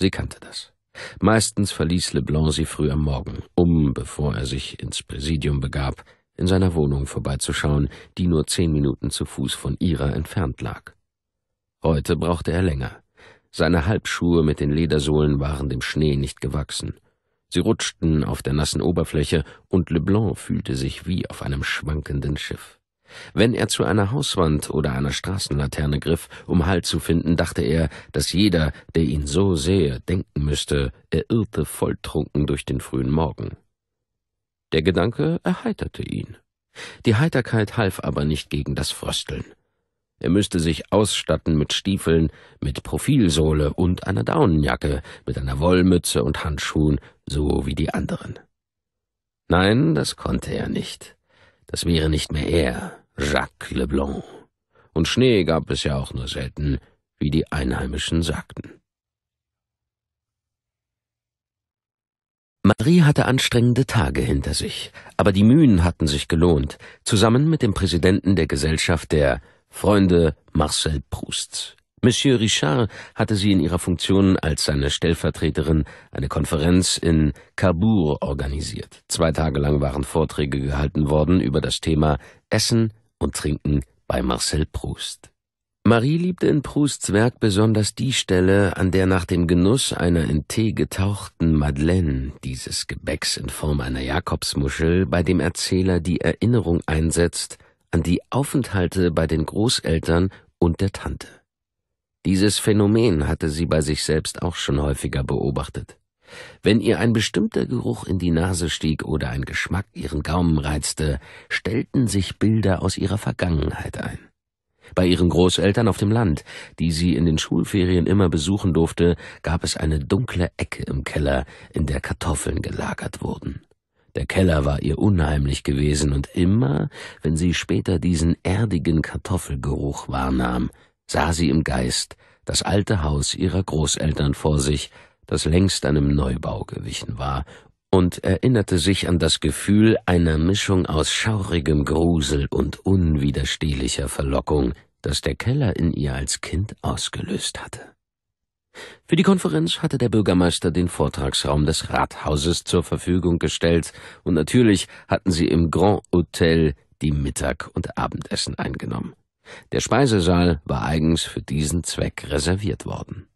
Sie kannte das. Meistens verließ Leblanc sie früh am Morgen, um, bevor er sich ins Präsidium begab, in seiner Wohnung vorbeizuschauen, die nur zehn Minuten zu Fuß von ihrer entfernt lag. Heute brauchte er länger. Seine Halbschuhe mit den Ledersohlen waren dem Schnee nicht gewachsen. Sie rutschten auf der nassen Oberfläche und Leblanc fühlte sich wie auf einem schwankenden Schiff. Wenn er zu einer Hauswand oder einer Straßenlaterne griff, um Halt zu finden, dachte er, dass jeder, der ihn so sehe, denken müsste, er irrte volltrunken durch den frühen Morgen. Der Gedanke erheiterte ihn. Die Heiterkeit half aber nicht gegen das Frösteln. Er müsste sich ausstatten mit Stiefeln, mit Profilsohle und einer Daunenjacke, mit einer Wollmütze und Handschuhen, so wie die anderen. Nein, das konnte er nicht. Das wäre nicht mehr er, Jacques Leblanc. Und Schnee gab es ja auch nur selten, wie die Einheimischen sagten. Marie hatte anstrengende Tage hinter sich, aber die Mühen hatten sich gelohnt, zusammen mit dem Präsidenten der Gesellschaft der Freunde Marcel Prousts. Monsieur Richard hatte sie in ihrer Funktion als seine Stellvertreterin eine Konferenz in Cabourg organisiert. Zwei Tage lang waren Vorträge gehalten worden über das Thema Essen und Trinken bei Marcel Proust. Marie liebte in Prousts Werk besonders die Stelle, an der nach dem Genuss einer in Tee getauchten Madeleine, dieses Gebäcks in Form einer Jakobsmuschel, bei dem Erzähler die Erinnerung einsetzt an die Aufenthalte bei den Großeltern und der Tante. Dieses Phänomen hatte sie bei sich selbst auch schon häufiger beobachtet. Wenn ihr ein bestimmter Geruch in die Nase stieg oder ein Geschmack ihren Gaumen reizte, stellten sich Bilder aus ihrer Vergangenheit ein. Bei ihren Großeltern auf dem Land, die sie in den Schulferien immer besuchen durfte, gab es eine dunkle Ecke im Keller, in der Kartoffeln gelagert wurden. Der Keller war ihr unheimlich gewesen, und immer, wenn sie später diesen erdigen Kartoffelgeruch wahrnahm, sah sie im Geist das alte Haus ihrer Großeltern vor sich, das längst einem Neubau gewichen war und erinnerte sich an das Gefühl einer Mischung aus schaurigem Grusel und unwiderstehlicher Verlockung, das der Keller in ihr als Kind ausgelöst hatte. Für die Konferenz hatte der Bürgermeister den Vortragsraum des Rathauses zur Verfügung gestellt, und natürlich hatten sie im Grand Hotel die Mittag- und Abendessen eingenommen. Der Speisesaal war eigens für diesen Zweck reserviert worden.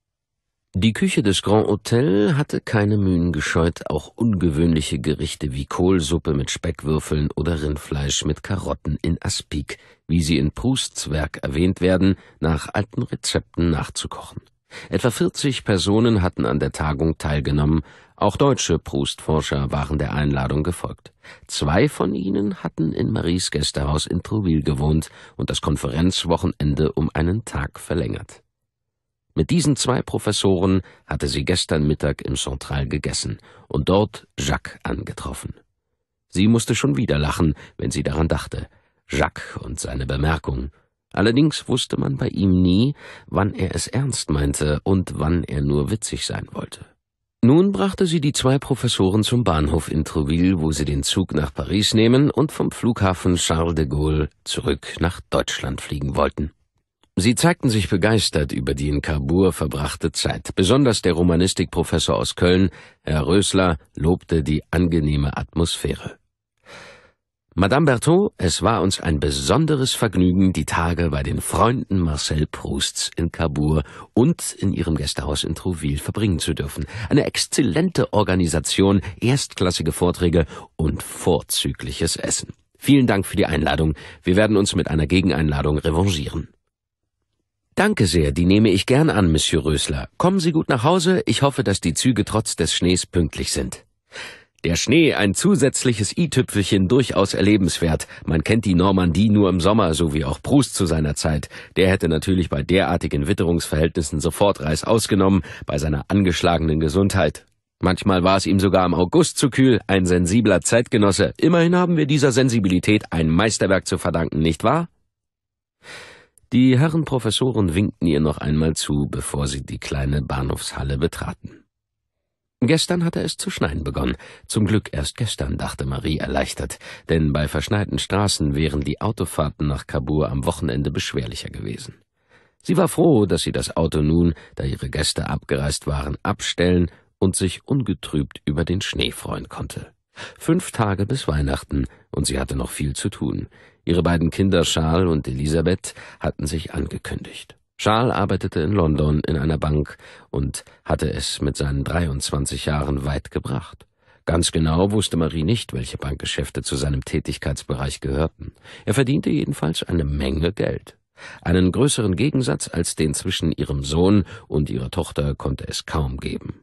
Die Küche des Grand Hotel hatte keine Mühen gescheut, auch ungewöhnliche Gerichte wie Kohlsuppe mit Speckwürfeln oder Rindfleisch mit Karotten in Aspik, wie sie in Prousts Werk erwähnt werden, nach alten Rezepten nachzukochen. Etwa 40 Personen hatten an der Tagung teilgenommen, auch deutsche Proustforscher waren der Einladung gefolgt. Zwei von ihnen hatten in Maries Gästehaus in Trouville gewohnt und das Konferenzwochenende um einen Tag verlängert. Mit diesen zwei Professoren hatte sie gestern Mittag im Central gegessen und dort Jacques angetroffen. Sie musste schon wieder lachen, wenn sie daran dachte. Jacques und seine Bemerkung. Allerdings wusste man bei ihm nie, wann er es ernst meinte und wann er nur witzig sein wollte. Nun brachte sie die zwei Professoren zum Bahnhof in Trouville, wo sie den Zug nach Paris nehmen und vom Flughafen Charles de Gaulle zurück nach Deutschland fliegen wollten. Sie zeigten sich begeistert über die in Kabur verbrachte Zeit. Besonders der Romanistikprofessor aus Köln, Herr Rösler, lobte die angenehme Atmosphäre. Madame Berthaud, es war uns ein besonderes Vergnügen, die Tage bei den Freunden Marcel Prousts in Kabur und in ihrem Gästehaus in Trouville verbringen zu dürfen. Eine exzellente Organisation, erstklassige Vorträge und vorzügliches Essen. Vielen Dank für die Einladung. Wir werden uns mit einer Gegeneinladung revanchieren. Danke sehr, die nehme ich gern an, Monsieur Rösler. Kommen Sie gut nach Hause, ich hoffe, dass die Züge trotz des Schnees pünktlich sind. Der Schnee, ein zusätzliches i-Tüpfelchen, durchaus erlebenswert. Man kennt die Normandie nur im Sommer, so wie auch Proust zu seiner Zeit. Der hätte natürlich bei derartigen Witterungsverhältnissen sofort Reis ausgenommen, bei seiner angeschlagenen Gesundheit. Manchmal war es ihm sogar im August zu kühl, ein sensibler Zeitgenosse. Immerhin haben wir dieser Sensibilität ein Meisterwerk zu verdanken, nicht wahr? Die Herren Professoren winkten ihr noch einmal zu, bevor sie die kleine Bahnhofshalle betraten. Gestern hatte es zu schneien begonnen. Zum Glück erst gestern, dachte Marie erleichtert, denn bei verschneiten Straßen wären die Autofahrten nach Kabur am Wochenende beschwerlicher gewesen. Sie war froh, dass sie das Auto nun, da ihre Gäste abgereist waren, abstellen und sich ungetrübt über den Schnee freuen konnte. Fünf Tage bis Weihnachten, und sie hatte noch viel zu tun. Ihre beiden Kinder Charles und Elisabeth hatten sich angekündigt. Charles arbeitete in London in einer Bank und hatte es mit seinen 23 Jahren weit gebracht. Ganz genau wusste Marie nicht, welche Bankgeschäfte zu seinem Tätigkeitsbereich gehörten. Er verdiente jedenfalls eine Menge Geld. Einen größeren Gegensatz als den zwischen ihrem Sohn und ihrer Tochter konnte es kaum geben.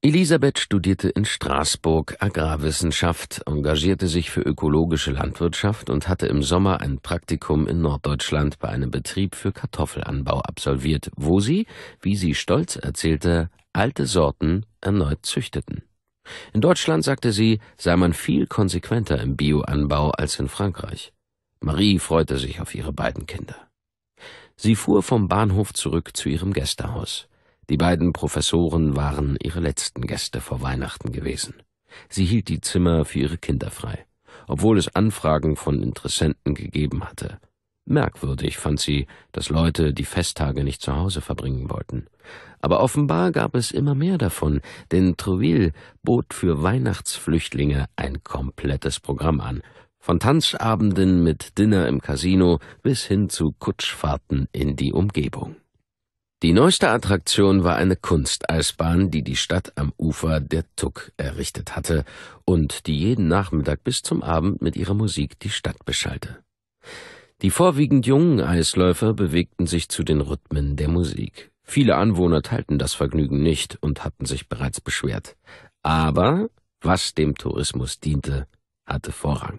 Elisabeth studierte in Straßburg Agrarwissenschaft, engagierte sich für ökologische Landwirtschaft und hatte im Sommer ein Praktikum in Norddeutschland bei einem Betrieb für Kartoffelanbau absolviert, wo sie, wie sie stolz erzählte, alte Sorten erneut züchteten. In Deutschland, sagte sie, sei man viel konsequenter im Bioanbau als in Frankreich. Marie freute sich auf ihre beiden Kinder. Sie fuhr vom Bahnhof zurück zu ihrem Gästehaus. Die beiden Professoren waren ihre letzten Gäste vor Weihnachten gewesen. Sie hielt die Zimmer für ihre Kinder frei, obwohl es Anfragen von Interessenten gegeben hatte. Merkwürdig fand sie, dass Leute die Festtage nicht zu Hause verbringen wollten. Aber offenbar gab es immer mehr davon, denn Trouville bot für Weihnachtsflüchtlinge ein komplettes Programm an, von Tanzabenden mit Dinner im Casino bis hin zu Kutschfahrten in die Umgebung. Die neueste Attraktion war eine Kunsteisbahn, die die Stadt am Ufer der Tuck errichtet hatte und die jeden Nachmittag bis zum Abend mit ihrer Musik die Stadt beschallte. Die vorwiegend jungen Eisläufer bewegten sich zu den Rhythmen der Musik. Viele Anwohner teilten das Vergnügen nicht und hatten sich bereits beschwert. Aber was dem Tourismus diente, hatte Vorrang.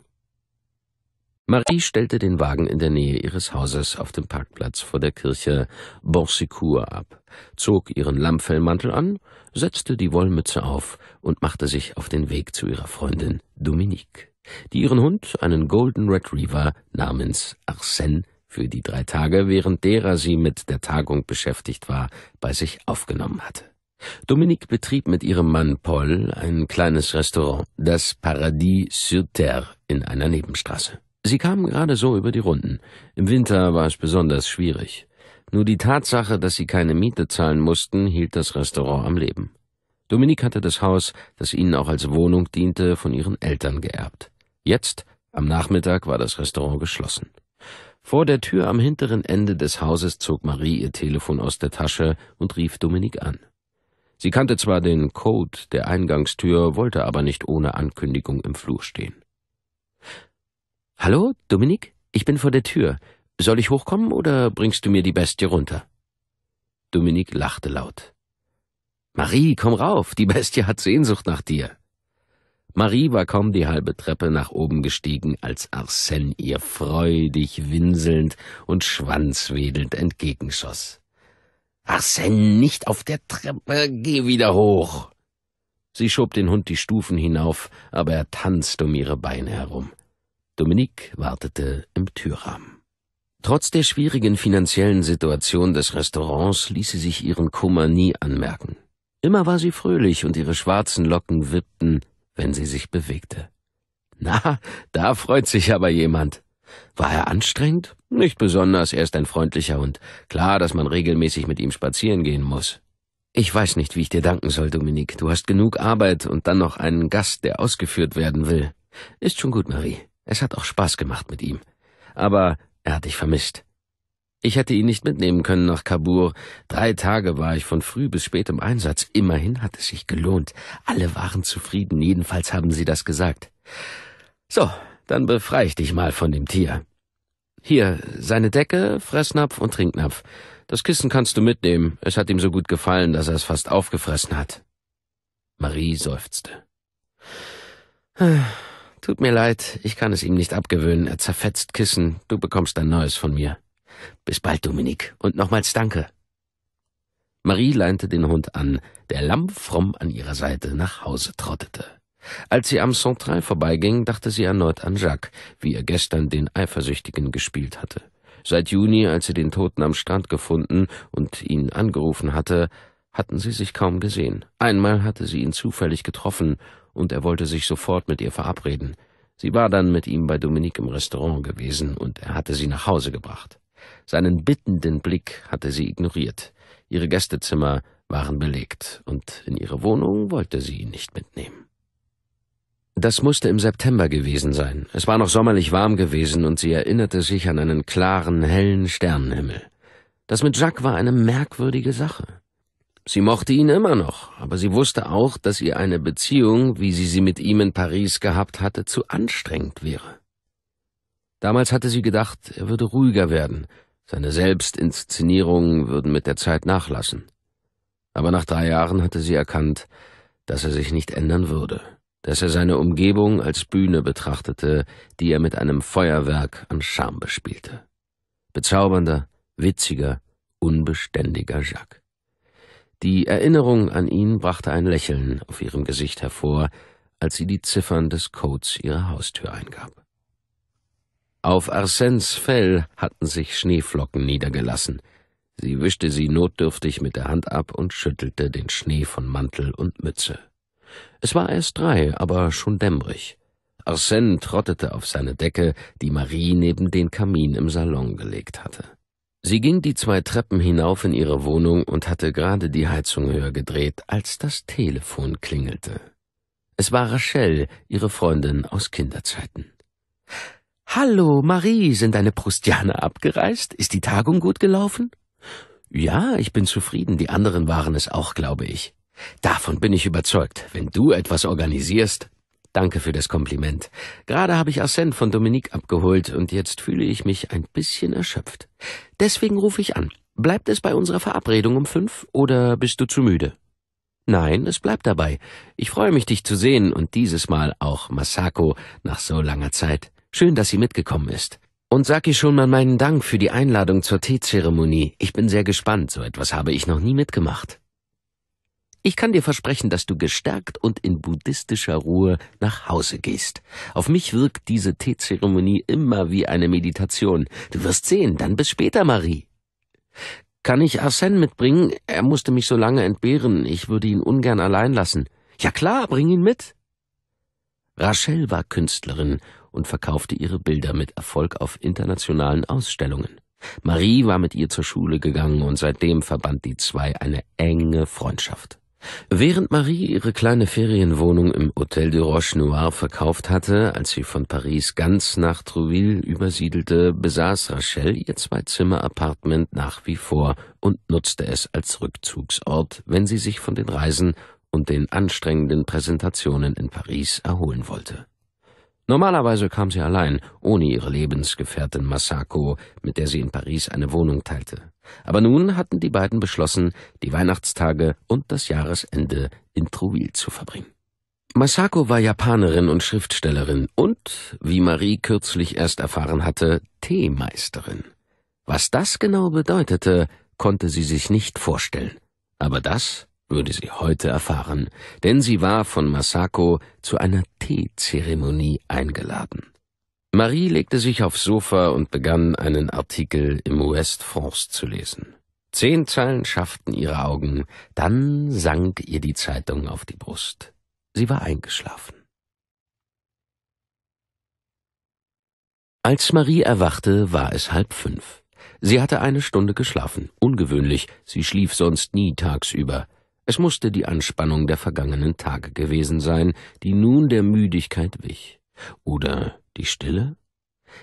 Marie stellte den Wagen in der Nähe ihres Hauses auf dem Parkplatz vor der Kirche Bonsecours ab, zog ihren Lammfellmantel an, setzte die Wollmütze auf und machte sich auf den Weg zu ihrer Freundin Dominique, die ihren Hund, einen Golden Retriever namens Arsène, für die drei Tage, während derer sie mit der Tagung beschäftigt war, bei sich aufgenommen hatte. Dominique betrieb mit ihrem Mann Paul ein kleines Restaurant, das Paradis sur Terre in einer Nebenstraße. Sie kamen gerade so über die Runden. Im Winter war es besonders schwierig. Nur die Tatsache, dass sie keine Miete zahlen mussten, hielt das Restaurant am Leben. Dominik hatte das Haus, das ihnen auch als Wohnung diente, von ihren Eltern geerbt. Jetzt, am Nachmittag, war das Restaurant geschlossen. Vor der Tür am hinteren Ende des Hauses zog Marie ihr Telefon aus der Tasche und rief Dominik an. Sie kannte zwar den Code der Eingangstür, wollte aber nicht ohne Ankündigung im Flur stehen. Hallo, Dominik? Ich bin vor der Tür. Soll ich hochkommen oder bringst du mir die Bestie runter? Dominik lachte laut. Marie, komm rauf, die Bestie hat Sehnsucht nach dir. Marie war kaum die halbe Treppe nach oben gestiegen, als Arsène ihr freudig winselnd und schwanzwedelnd entgegenschoss. Arsène, nicht auf der Treppe, geh wieder hoch. Sie schob den Hund die Stufen hinauf, aber er tanzte um ihre Beine herum. Dominique wartete im Türrahmen. Trotz der schwierigen finanziellen Situation des Restaurants ließ sie sich ihren Kummer nie anmerken. Immer war sie fröhlich und ihre schwarzen Locken wippten, wenn sie sich bewegte. Na, da freut sich aber jemand. War er anstrengend? Nicht besonders, er ist ein freundlicher Hund. Klar, dass man regelmäßig mit ihm spazieren gehen muss. Ich weiß nicht, wie ich dir danken soll, Dominique. Du hast genug Arbeit und dann noch einen Gast, der ausgeführt werden will. Ist schon gut, Marie. Es hat auch Spaß gemacht mit ihm. Aber er hat dich vermisst. Ich hätte ihn nicht mitnehmen können nach Kabur. Drei Tage war ich von früh bis spät im Einsatz. Immerhin hat es sich gelohnt. Alle waren zufrieden, jedenfalls haben sie das gesagt. So, dann befreie ich dich mal von dem Tier. Hier, seine Decke, Fressnapf und Trinknapf. Das Kissen kannst du mitnehmen. Es hat ihm so gut gefallen, dass er es fast aufgefressen hat. Marie seufzte. Tut mir leid, ich kann es ihm nicht abgewöhnen. Er zerfetzt Kissen. Du bekommst ein neues von mir. Bis bald, Dominik. Und nochmals danke. Marie leinte den Hund an, der lammfromm an ihrer Seite nach Hause trottete. Als sie am Central vorbeiging, dachte sie erneut an Jacques, wie er gestern den Eifersüchtigen gespielt hatte. Seit Juni, als sie den Toten am Strand gefunden und ihn angerufen hatte, hatten sie sich kaum gesehen. Einmal hatte sie ihn zufällig getroffen und er wollte sich sofort mit ihr verabreden. Sie war dann mit ihm bei Dominique im Restaurant gewesen und er hatte sie nach Hause gebracht. Seinen bittenden Blick hatte sie ignoriert. Ihre Gästezimmer waren belegt und in ihre Wohnung wollte sie ihn nicht mitnehmen. Das musste im September gewesen sein. Es war noch sommerlich warm gewesen und sie erinnerte sich an einen klaren, hellen Sternenhimmel. Das mit Jacques war eine merkwürdige Sache. Sie mochte ihn immer noch, aber sie wusste auch, dass ihr eine Beziehung, wie sie sie mit ihm in Paris gehabt hatte, zu anstrengend wäre. Damals hatte sie gedacht, er würde ruhiger werden, seine Selbstinszenierungen würden mit der Zeit nachlassen. Aber nach drei Jahren hatte sie erkannt, dass er sich nicht ändern würde, dass er seine Umgebung als Bühne betrachtete, die er mit einem Feuerwerk an Charme bespielte. Bezaubernder, witziger, unbeständiger Jacques. Die Erinnerung an ihn brachte ein Lächeln auf ihrem Gesicht hervor, als sie die Ziffern des Codes ihrer Haustür eingab. Auf Arsens Fell hatten sich Schneeflocken niedergelassen. Sie wischte sie notdürftig mit der Hand ab und schüttelte den Schnee von Mantel und Mütze. Es war erst drei, aber schon dämmerig. Arsène trottete auf seine Decke, die Marie neben den Kamin im Salon gelegt hatte. Sie ging die zwei Treppen hinauf in ihre Wohnung und hatte gerade die Heizung höher gedreht, als das Telefon klingelte. Es war Rachel, ihre Freundin aus Kinderzeiten. Hallo, Marie, sind deine Prustianer abgereist? Ist die Tagung gut gelaufen? Ja, ich bin zufrieden, die anderen waren es auch, glaube ich. Davon bin ich überzeugt. Wenn du etwas organisierst, Danke für das Kompliment. Gerade habe ich Arsène von Dominique abgeholt und jetzt fühle ich mich ein bisschen erschöpft. Deswegen rufe ich an. Bleibt es bei unserer Verabredung um fünf oder bist du zu müde? Nein, es bleibt dabei. Ich freue mich, dich zu sehen und dieses Mal auch Masako nach so langer Zeit. Schön, dass sie mitgekommen ist. Und sag ihr schon mal meinen Dank für die Einladung zur Teezeremonie. Ich bin sehr gespannt, so etwas habe ich noch nie mitgemacht. Ich kann dir versprechen, dass du gestärkt und in buddhistischer Ruhe nach Hause gehst. Auf mich wirkt diese Teezeremonie immer wie eine Meditation. Du wirst sehen, dann bis später, Marie. Kann ich Arsène mitbringen? Er musste mich so lange entbehren. Ich würde ihn ungern allein lassen. Ja klar, bring ihn mit. Rachel war Künstlerin und verkaufte ihre Bilder mit Erfolg auf internationalen Ausstellungen. Marie war mit ihr zur Schule gegangen und seitdem verband die zwei eine enge Freundschaft. Während Marie ihre kleine Ferienwohnung im Hotel de Roche Noir verkauft hatte, als sie von Paris ganz nach Trouville übersiedelte, besaß Rachel ihr Zwei-Zimmer-Apartment nach wie vor und nutzte es als Rückzugsort, wenn sie sich von den Reisen und den anstrengenden Präsentationen in Paris erholen wollte. Normalerweise kam sie allein, ohne ihre Lebensgefährtin Masako, mit der sie in Paris eine Wohnung teilte. Aber nun hatten die beiden beschlossen, die Weihnachtstage und das Jahresende in Trouville zu verbringen. Masako war Japanerin und Schriftstellerin und, wie Marie kürzlich erst erfahren hatte, Teemeisterin. Was das genau bedeutete, konnte sie sich nicht vorstellen. Aber das würde sie heute erfahren, denn sie war von Masako zu einer Teezeremonie eingeladen. Marie legte sich aufs Sofa und begann einen Artikel im Ouest France zu lesen. Zehn Zeilen schafften ihre Augen, dann sank ihr die Zeitung auf die Brust. Sie war eingeschlafen. Als Marie erwachte, war es halb fünf. Sie hatte eine Stunde geschlafen, ungewöhnlich, sie schlief sonst nie tagsüber. Es musste die Anspannung der vergangenen Tage gewesen sein, die nun der Müdigkeit wich. Oder die Stille?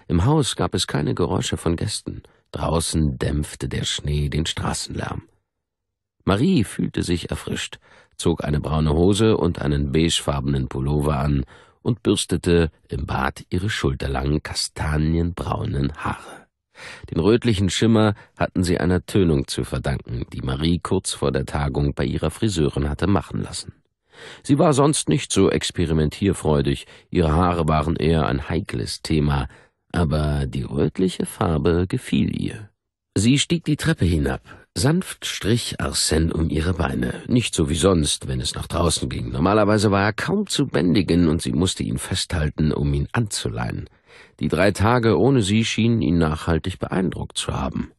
Im Haus gab es keine Geräusche von Gästen, draußen dämpfte der Schnee den Straßenlärm. Marie fühlte sich erfrischt, zog eine braune Hose und einen beigefarbenen Pullover an und bürstete im Bad ihre schulterlangen kastanienbraunen Haare. Den rötlichen Schimmer hatten sie einer Tönung zu verdanken, die Marie kurz vor der Tagung bei ihrer Friseurin hatte machen lassen. Sie war sonst nicht so experimentierfreudig, ihre Haare waren eher ein heikles Thema, aber die rötliche Farbe gefiel ihr. Sie stieg die Treppe hinab. Sanft strich Arsène um ihre Beine, nicht so wie sonst, wenn es nach draußen ging. Normalerweise war er kaum zu bändigen und sie musste ihn festhalten, um ihn anzuleihen. Die drei Tage ohne sie schienen ihn nachhaltig beeindruckt zu haben.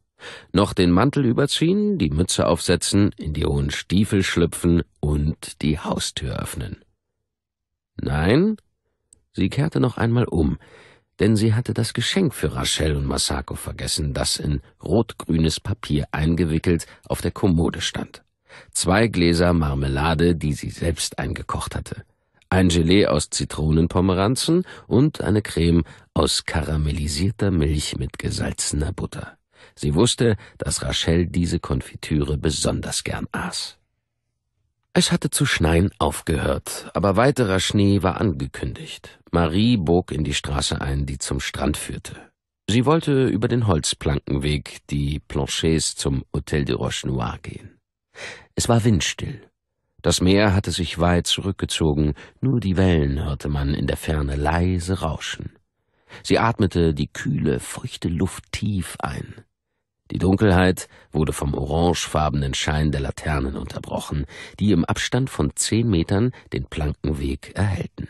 Noch den Mantel überziehen, die Mütze aufsetzen, in die hohen Stiefel schlüpfen und die Haustür öffnen. Nein, sie kehrte noch einmal um, denn sie hatte das Geschenk für Rachel und Masako vergessen, das in rotgrünes Papier eingewickelt auf der Kommode stand. Zwei Gläser Marmelade, die sie selbst eingekocht hatte ein Gelee aus Zitronenpomeranzen und eine Creme aus karamellisierter Milch mit gesalzener Butter. Sie wusste, dass Rachel diese Konfitüre besonders gern aß. Es hatte zu schneien aufgehört, aber weiterer Schnee war angekündigt. Marie bog in die Straße ein, die zum Strand führte. Sie wollte über den Holzplankenweg, die Planchers zum Hotel de Roche Noir gehen. Es war windstill. Das Meer hatte sich weit zurückgezogen, nur die Wellen hörte man in der Ferne leise rauschen. Sie atmete die kühle, feuchte Luft tief ein. Die Dunkelheit wurde vom orangefarbenen Schein der Laternen unterbrochen, die im Abstand von zehn Metern den Plankenweg erhellten.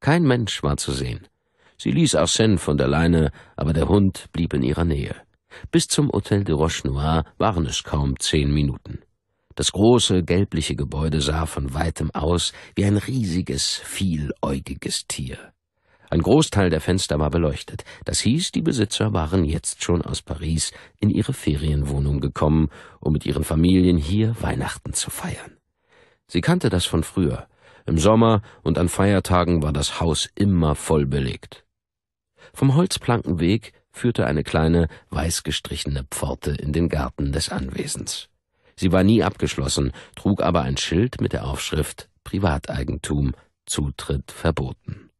Kein Mensch war zu sehen. Sie ließ Arsène von der Leine, aber der Hund blieb in ihrer Nähe. Bis zum Hotel de Roche Noir waren es kaum zehn Minuten. Das große, gelbliche Gebäude sah von weitem aus wie ein riesiges, vieläugiges Tier. Ein Großteil der Fenster war beleuchtet. Das hieß, die Besitzer waren jetzt schon aus Paris in ihre Ferienwohnung gekommen, um mit ihren Familien hier Weihnachten zu feiern. Sie kannte das von früher. Im Sommer und an Feiertagen war das Haus immer voll belegt. Vom Holzplankenweg führte eine kleine, weiß gestrichene Pforte in den Garten des Anwesens. Sie war nie abgeschlossen, trug aber ein Schild mit der Aufschrift Privateigentum, Zutritt verboten.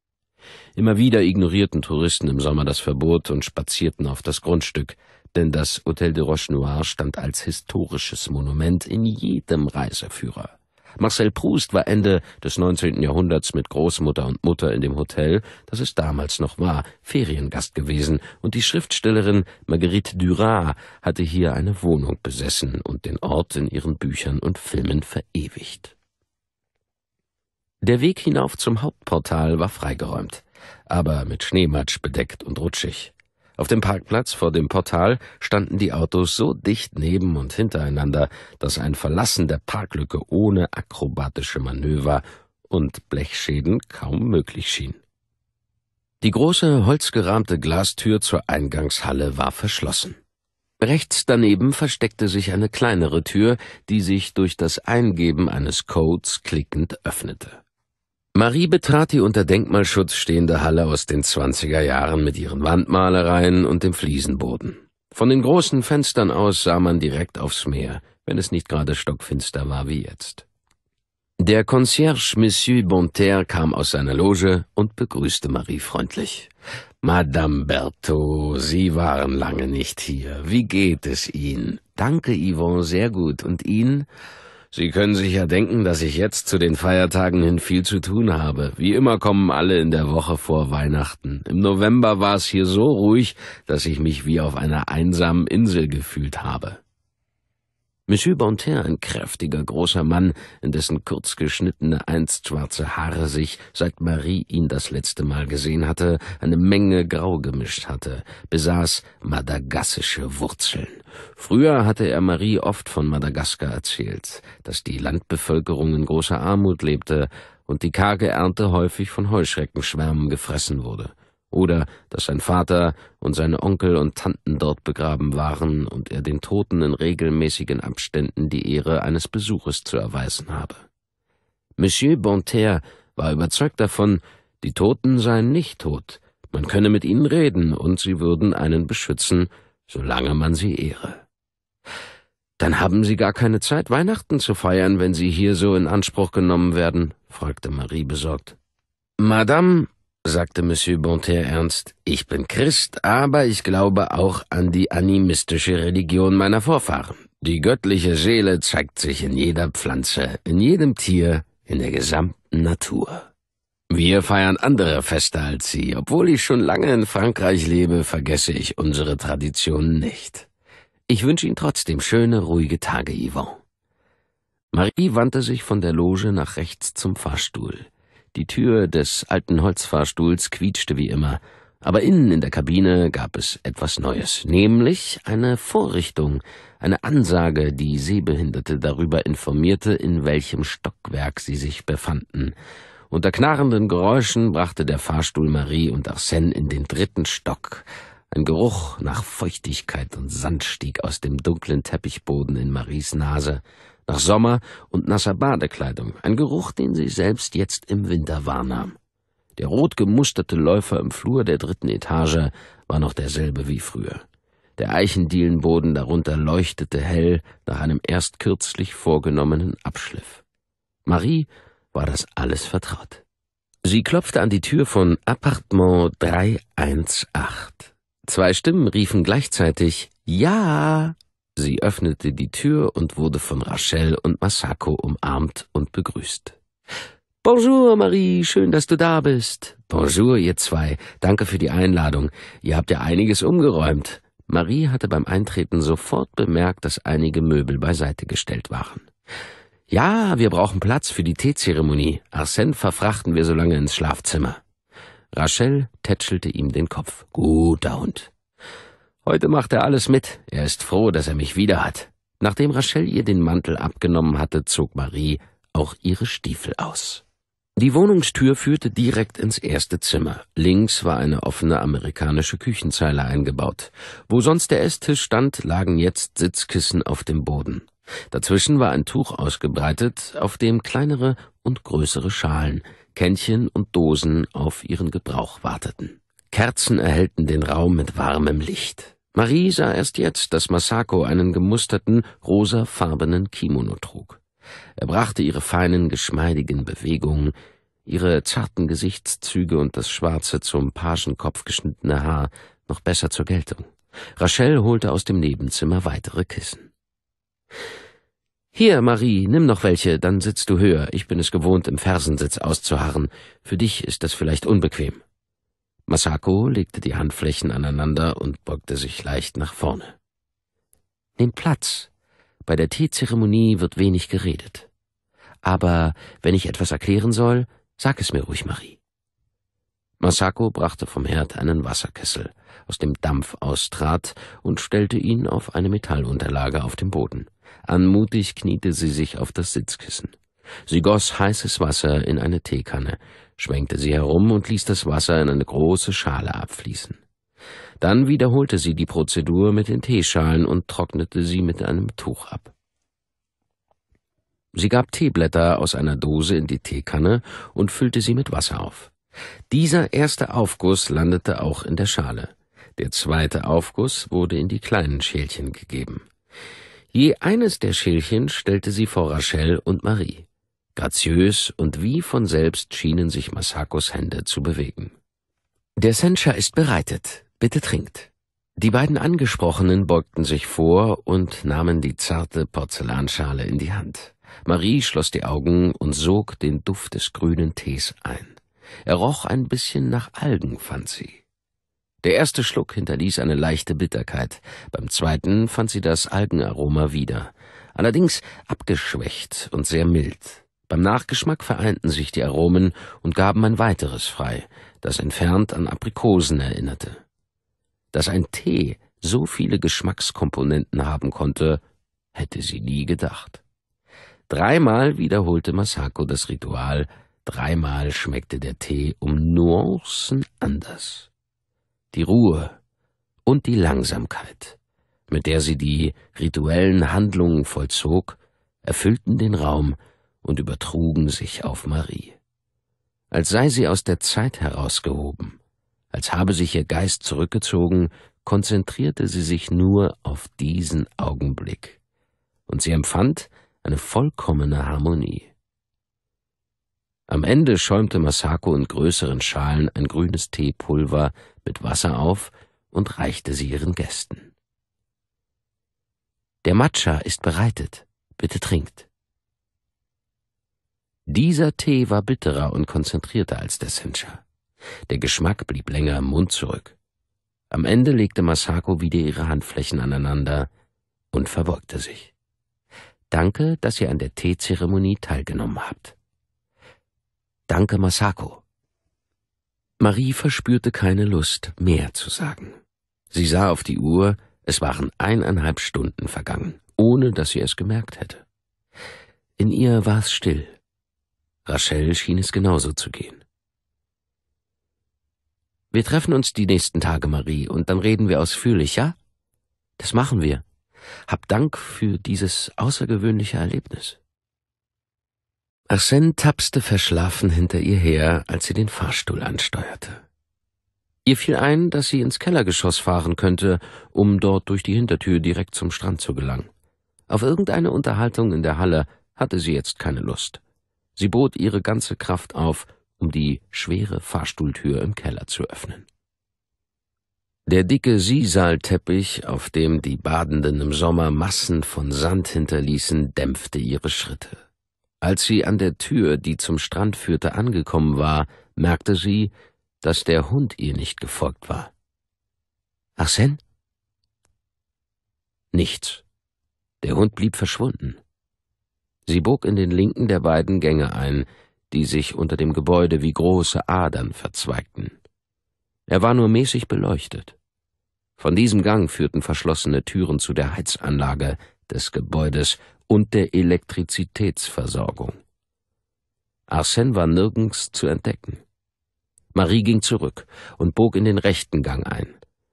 Immer wieder ignorierten Touristen im Sommer das Verbot und spazierten auf das Grundstück, denn das Hotel de Roche Noir stand als historisches Monument in jedem Reiseführer. Marcel Proust war Ende des 19. Jahrhunderts mit Großmutter und Mutter in dem Hotel, das es damals noch war, Feriengast gewesen, und die Schriftstellerin Marguerite Duras hatte hier eine Wohnung besessen und den Ort in ihren Büchern und Filmen verewigt. Der Weg hinauf zum Hauptportal war freigeräumt, aber mit Schneematsch bedeckt und rutschig. Auf dem Parkplatz vor dem Portal standen die Autos so dicht neben und hintereinander, dass ein Verlassen der Parklücke ohne akrobatische Manöver und Blechschäden kaum möglich schien. Die große holzgerahmte Glastür zur Eingangshalle war verschlossen. Rechts daneben versteckte sich eine kleinere Tür, die sich durch das Eingeben eines Codes klickend öffnete. Marie betrat die unter Denkmalschutz stehende Halle aus den 20er Jahren mit ihren Wandmalereien und dem Fliesenboden. Von den großen Fenstern aus sah man direkt aufs Meer, wenn es nicht gerade stockfinster war wie jetzt. Der Concierge Monsieur Bonterre kam aus seiner Loge und begrüßte Marie freundlich. Madame Berthaud, Sie waren lange nicht hier. Wie geht es Ihnen? Danke, Yvonne, sehr gut. Und Ihnen? Sie können sich ja denken, dass ich jetzt zu den Feiertagen hin viel zu tun habe. Wie immer kommen alle in der Woche vor Weihnachten. Im November war es hier so ruhig, dass ich mich wie auf einer einsamen Insel gefühlt habe. Monsieur Bonterre, ein kräftiger, großer Mann, in dessen kurz geschnittene, einst schwarze Haare sich, seit Marie ihn das letzte Mal gesehen hatte, eine Menge Grau gemischt hatte, besaß madagassische Wurzeln. Früher hatte er Marie oft von Madagaskar erzählt, dass die Landbevölkerung in großer Armut lebte und die karge Ernte häufig von Heuschreckenschwärmen gefressen wurde oder dass sein Vater und seine Onkel und Tanten dort begraben waren und er den Toten in regelmäßigen Abständen die Ehre eines Besuches zu erweisen habe. Monsieur Bonterre war überzeugt davon, die Toten seien nicht tot, man könne mit ihnen reden und sie würden einen beschützen, solange man sie ehre. Dann haben Sie gar keine Zeit, Weihnachten zu feiern, wenn Sie hier so in Anspruch genommen werden? fragte Marie besorgt. Madame, sagte Monsieur Bonterre ernst, ich bin Christ, aber ich glaube auch an die animistische Religion meiner Vorfahren. Die göttliche Seele zeigt sich in jeder Pflanze, in jedem Tier, in der gesamten Natur. Wir feiern andere Feste als Sie. Obwohl ich schon lange in Frankreich lebe, vergesse ich unsere Traditionen nicht. Ich wünsche Ihnen trotzdem schöne, ruhige Tage, Yvonne. Marie wandte sich von der Loge nach rechts zum Fahrstuhl. Die Tür des alten Holzfahrstuhls quietschte wie immer, aber innen in der Kabine gab es etwas Neues, nämlich eine Vorrichtung, eine Ansage, die Sehbehinderte darüber informierte, in welchem Stockwerk sie sich befanden. Unter knarrenden Geräuschen brachte der Fahrstuhl Marie und Arsène in den dritten Stock. Ein Geruch nach Feuchtigkeit und Sand stieg aus dem dunklen Teppichboden in Maries Nase nach Sommer und nasser Badekleidung, ein Geruch, den sie selbst jetzt im Winter wahrnahm. Der rot gemusterte Läufer im Flur der dritten Etage war noch derselbe wie früher. Der Eichendielenboden darunter leuchtete hell nach einem erst kürzlich vorgenommenen Abschliff. Marie war das alles vertraut. Sie klopfte an die Tür von Appartement 318. Zwei Stimmen riefen gleichzeitig Ja Sie öffnete die Tür und wurde von Rachel und Masako umarmt und begrüßt. Bonjour, Marie, schön, dass du da bist. Bonjour, ihr zwei. Danke für die Einladung. Ihr habt ja einiges umgeräumt. Marie hatte beim Eintreten sofort bemerkt, dass einige Möbel beiseite gestellt waren. Ja, wir brauchen Platz für die Teezeremonie. Arsène verfrachten wir so lange ins Schlafzimmer. Rachel tätschelte ihm den Kopf. Guter Hund. Heute macht er alles mit. Er ist froh, dass er mich wieder hat. Nachdem Rachel ihr den Mantel abgenommen hatte, zog Marie auch ihre Stiefel aus. Die Wohnungstür führte direkt ins erste Zimmer. Links war eine offene amerikanische Küchenzeile eingebaut. Wo sonst der Esstisch stand, lagen jetzt Sitzkissen auf dem Boden. Dazwischen war ein Tuch ausgebreitet, auf dem kleinere und größere Schalen, Kännchen und Dosen auf ihren Gebrauch warteten. Kerzen erhellten den Raum mit warmem Licht. Marie sah erst jetzt, dass Masako einen gemusterten, rosafarbenen Kimono trug. Er brachte ihre feinen, geschmeidigen Bewegungen, ihre zarten Gesichtszüge und das schwarze, zum Pagenkopf geschnittene Haar noch besser zur Geltung. Rachel holte aus dem Nebenzimmer weitere Kissen. Hier, Marie, nimm noch welche, dann sitzt du höher. Ich bin es gewohnt, im Fersensitz auszuharren. Für dich ist das vielleicht unbequem. Masako legte die Handflächen aneinander und beugte sich leicht nach vorne. Nimm Platz. Bei der Teezeremonie wird wenig geredet. Aber wenn ich etwas erklären soll, sag es mir ruhig, Marie. Masako brachte vom Herd einen Wasserkessel, aus dem Dampf austrat, und stellte ihn auf eine Metallunterlage auf dem Boden. Anmutig kniete sie sich auf das Sitzkissen. Sie goss heißes Wasser in eine Teekanne, schwenkte sie herum und ließ das Wasser in eine große Schale abfließen. Dann wiederholte sie die Prozedur mit den Teeschalen und trocknete sie mit einem Tuch ab. Sie gab Teeblätter aus einer Dose in die Teekanne und füllte sie mit Wasser auf. Dieser erste Aufguss landete auch in der Schale. Der zweite Aufguss wurde in die kleinen Schälchen gegeben. Je eines der Schälchen stellte sie vor Rachel und Marie. Graziös und wie von selbst schienen sich Masakos Hände zu bewegen. Der Sencha ist bereitet. Bitte trinkt. Die beiden Angesprochenen beugten sich vor und nahmen die zarte Porzellanschale in die Hand. Marie schloss die Augen und sog den Duft des grünen Tees ein. Er roch ein bisschen nach Algen, fand sie. Der erste Schluck hinterließ eine leichte Bitterkeit, beim zweiten fand sie das Algenaroma wieder, allerdings abgeschwächt und sehr mild. Beim Nachgeschmack vereinten sich die Aromen und gaben ein weiteres frei, das entfernt an Aprikosen erinnerte. Dass ein Tee so viele Geschmackskomponenten haben konnte, hätte sie nie gedacht. Dreimal wiederholte Masako das Ritual, dreimal schmeckte der Tee um Nuancen anders. Die Ruhe und die Langsamkeit, mit der sie die rituellen Handlungen vollzog, erfüllten den Raum, und übertrugen sich auf Marie. Als sei sie aus der Zeit herausgehoben, als habe sich ihr Geist zurückgezogen, konzentrierte sie sich nur auf diesen Augenblick, und sie empfand eine vollkommene Harmonie. Am Ende schäumte Masako in größeren Schalen ein grünes Teepulver mit Wasser auf und reichte sie ihren Gästen. Der Matcha ist bereitet, bitte trinkt. Dieser Tee war bitterer und konzentrierter als der Sencha. Der Geschmack blieb länger im Mund zurück. Am Ende legte Masako wieder ihre Handflächen aneinander und verbeugte sich. Danke, dass ihr an der Teezeremonie teilgenommen habt. Danke, Masako. Marie verspürte keine Lust, mehr zu sagen. Sie sah auf die Uhr, es waren eineinhalb Stunden vergangen, ohne dass sie es gemerkt hätte. In ihr war es still. Rachel schien es genauso zu gehen. Wir treffen uns die nächsten Tage, Marie, und dann reden wir ausführlich, ja? Das machen wir. Hab Dank für dieses außergewöhnliche Erlebnis. Arsène tapste verschlafen hinter ihr her, als sie den Fahrstuhl ansteuerte. Ihr fiel ein, dass sie ins Kellergeschoss fahren könnte, um dort durch die Hintertür direkt zum Strand zu gelangen. Auf irgendeine Unterhaltung in der Halle hatte sie jetzt keine Lust. Sie bot ihre ganze Kraft auf, um die schwere Fahrstuhltür im Keller zu öffnen. Der dicke Sisalteppich, auf dem die Badenden im Sommer Massen von Sand hinterließen, dämpfte ihre Schritte. Als sie an der Tür, die zum Strand führte, angekommen war, merkte sie, dass der Hund ihr nicht gefolgt war. Arsène? Nichts. Der Hund blieb verschwunden. Sie bog in den linken der beiden Gänge ein, die sich unter dem Gebäude wie große Adern verzweigten. Er war nur mäßig beleuchtet. Von diesem Gang führten verschlossene Türen zu der Heizanlage des Gebäudes und der Elektrizitätsversorgung. Arsène war nirgends zu entdecken. Marie ging zurück und bog in den rechten Gang ein.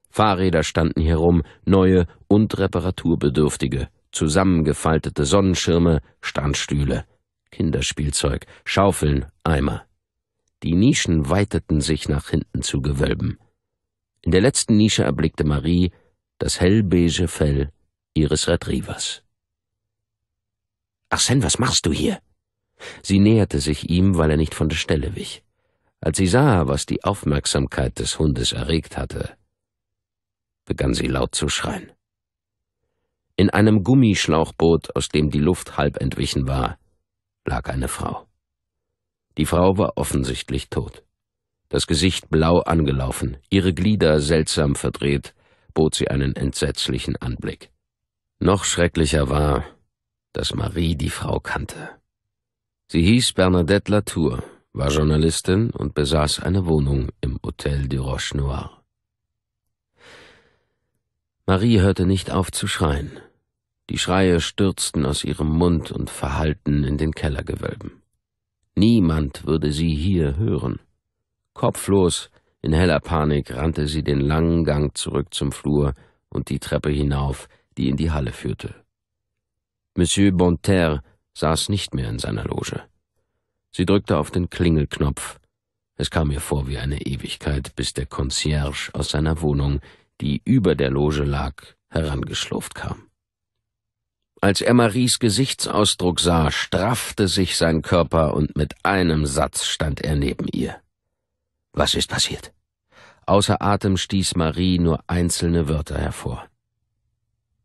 Fahrräder standen hier rum, neue und reparaturbedürftige, zusammengefaltete Sonnenschirme, Standstühle, Kinderspielzeug, Schaufeln, Eimer. Die Nischen weiteten sich nach hinten zu Gewölben. In der letzten Nische erblickte Marie das hellbeige Fell ihres Retrievers. Arsène, was machst du hier? Sie näherte sich ihm, weil er nicht von der Stelle wich. Als sie sah, was die Aufmerksamkeit des Hundes erregt hatte, begann sie laut zu schreien. In einem Gummischlauchboot, aus dem die Luft halb entwichen war, lag eine Frau. Die Frau war offensichtlich tot. Das Gesicht blau angelaufen, ihre Glieder seltsam verdreht, bot sie einen entsetzlichen Anblick. Noch schrecklicher war, dass Marie die Frau kannte. Sie hieß Bernadette Latour, war Journalistin und besaß eine Wohnung im Hotel du Roche Noir. Marie hörte nicht auf zu schreien. Die Schreie stürzten aus ihrem Mund und verhallten in den Kellergewölben. Niemand würde sie hier hören. Kopflos, in heller Panik, rannte sie den langen Gang zurück zum Flur und die Treppe hinauf, die in die Halle führte. Monsieur Bonterre saß nicht mehr in seiner Loge. Sie drückte auf den Klingelknopf. Es kam ihr vor wie eine Ewigkeit, bis der Concierge aus seiner Wohnung, die über der Loge lag, herangeschlurft kam. Als er Maries Gesichtsausdruck sah, straffte sich sein Körper und mit einem Satz stand er neben ihr. Was ist passiert? Außer Atem stieß Marie nur einzelne Wörter hervor.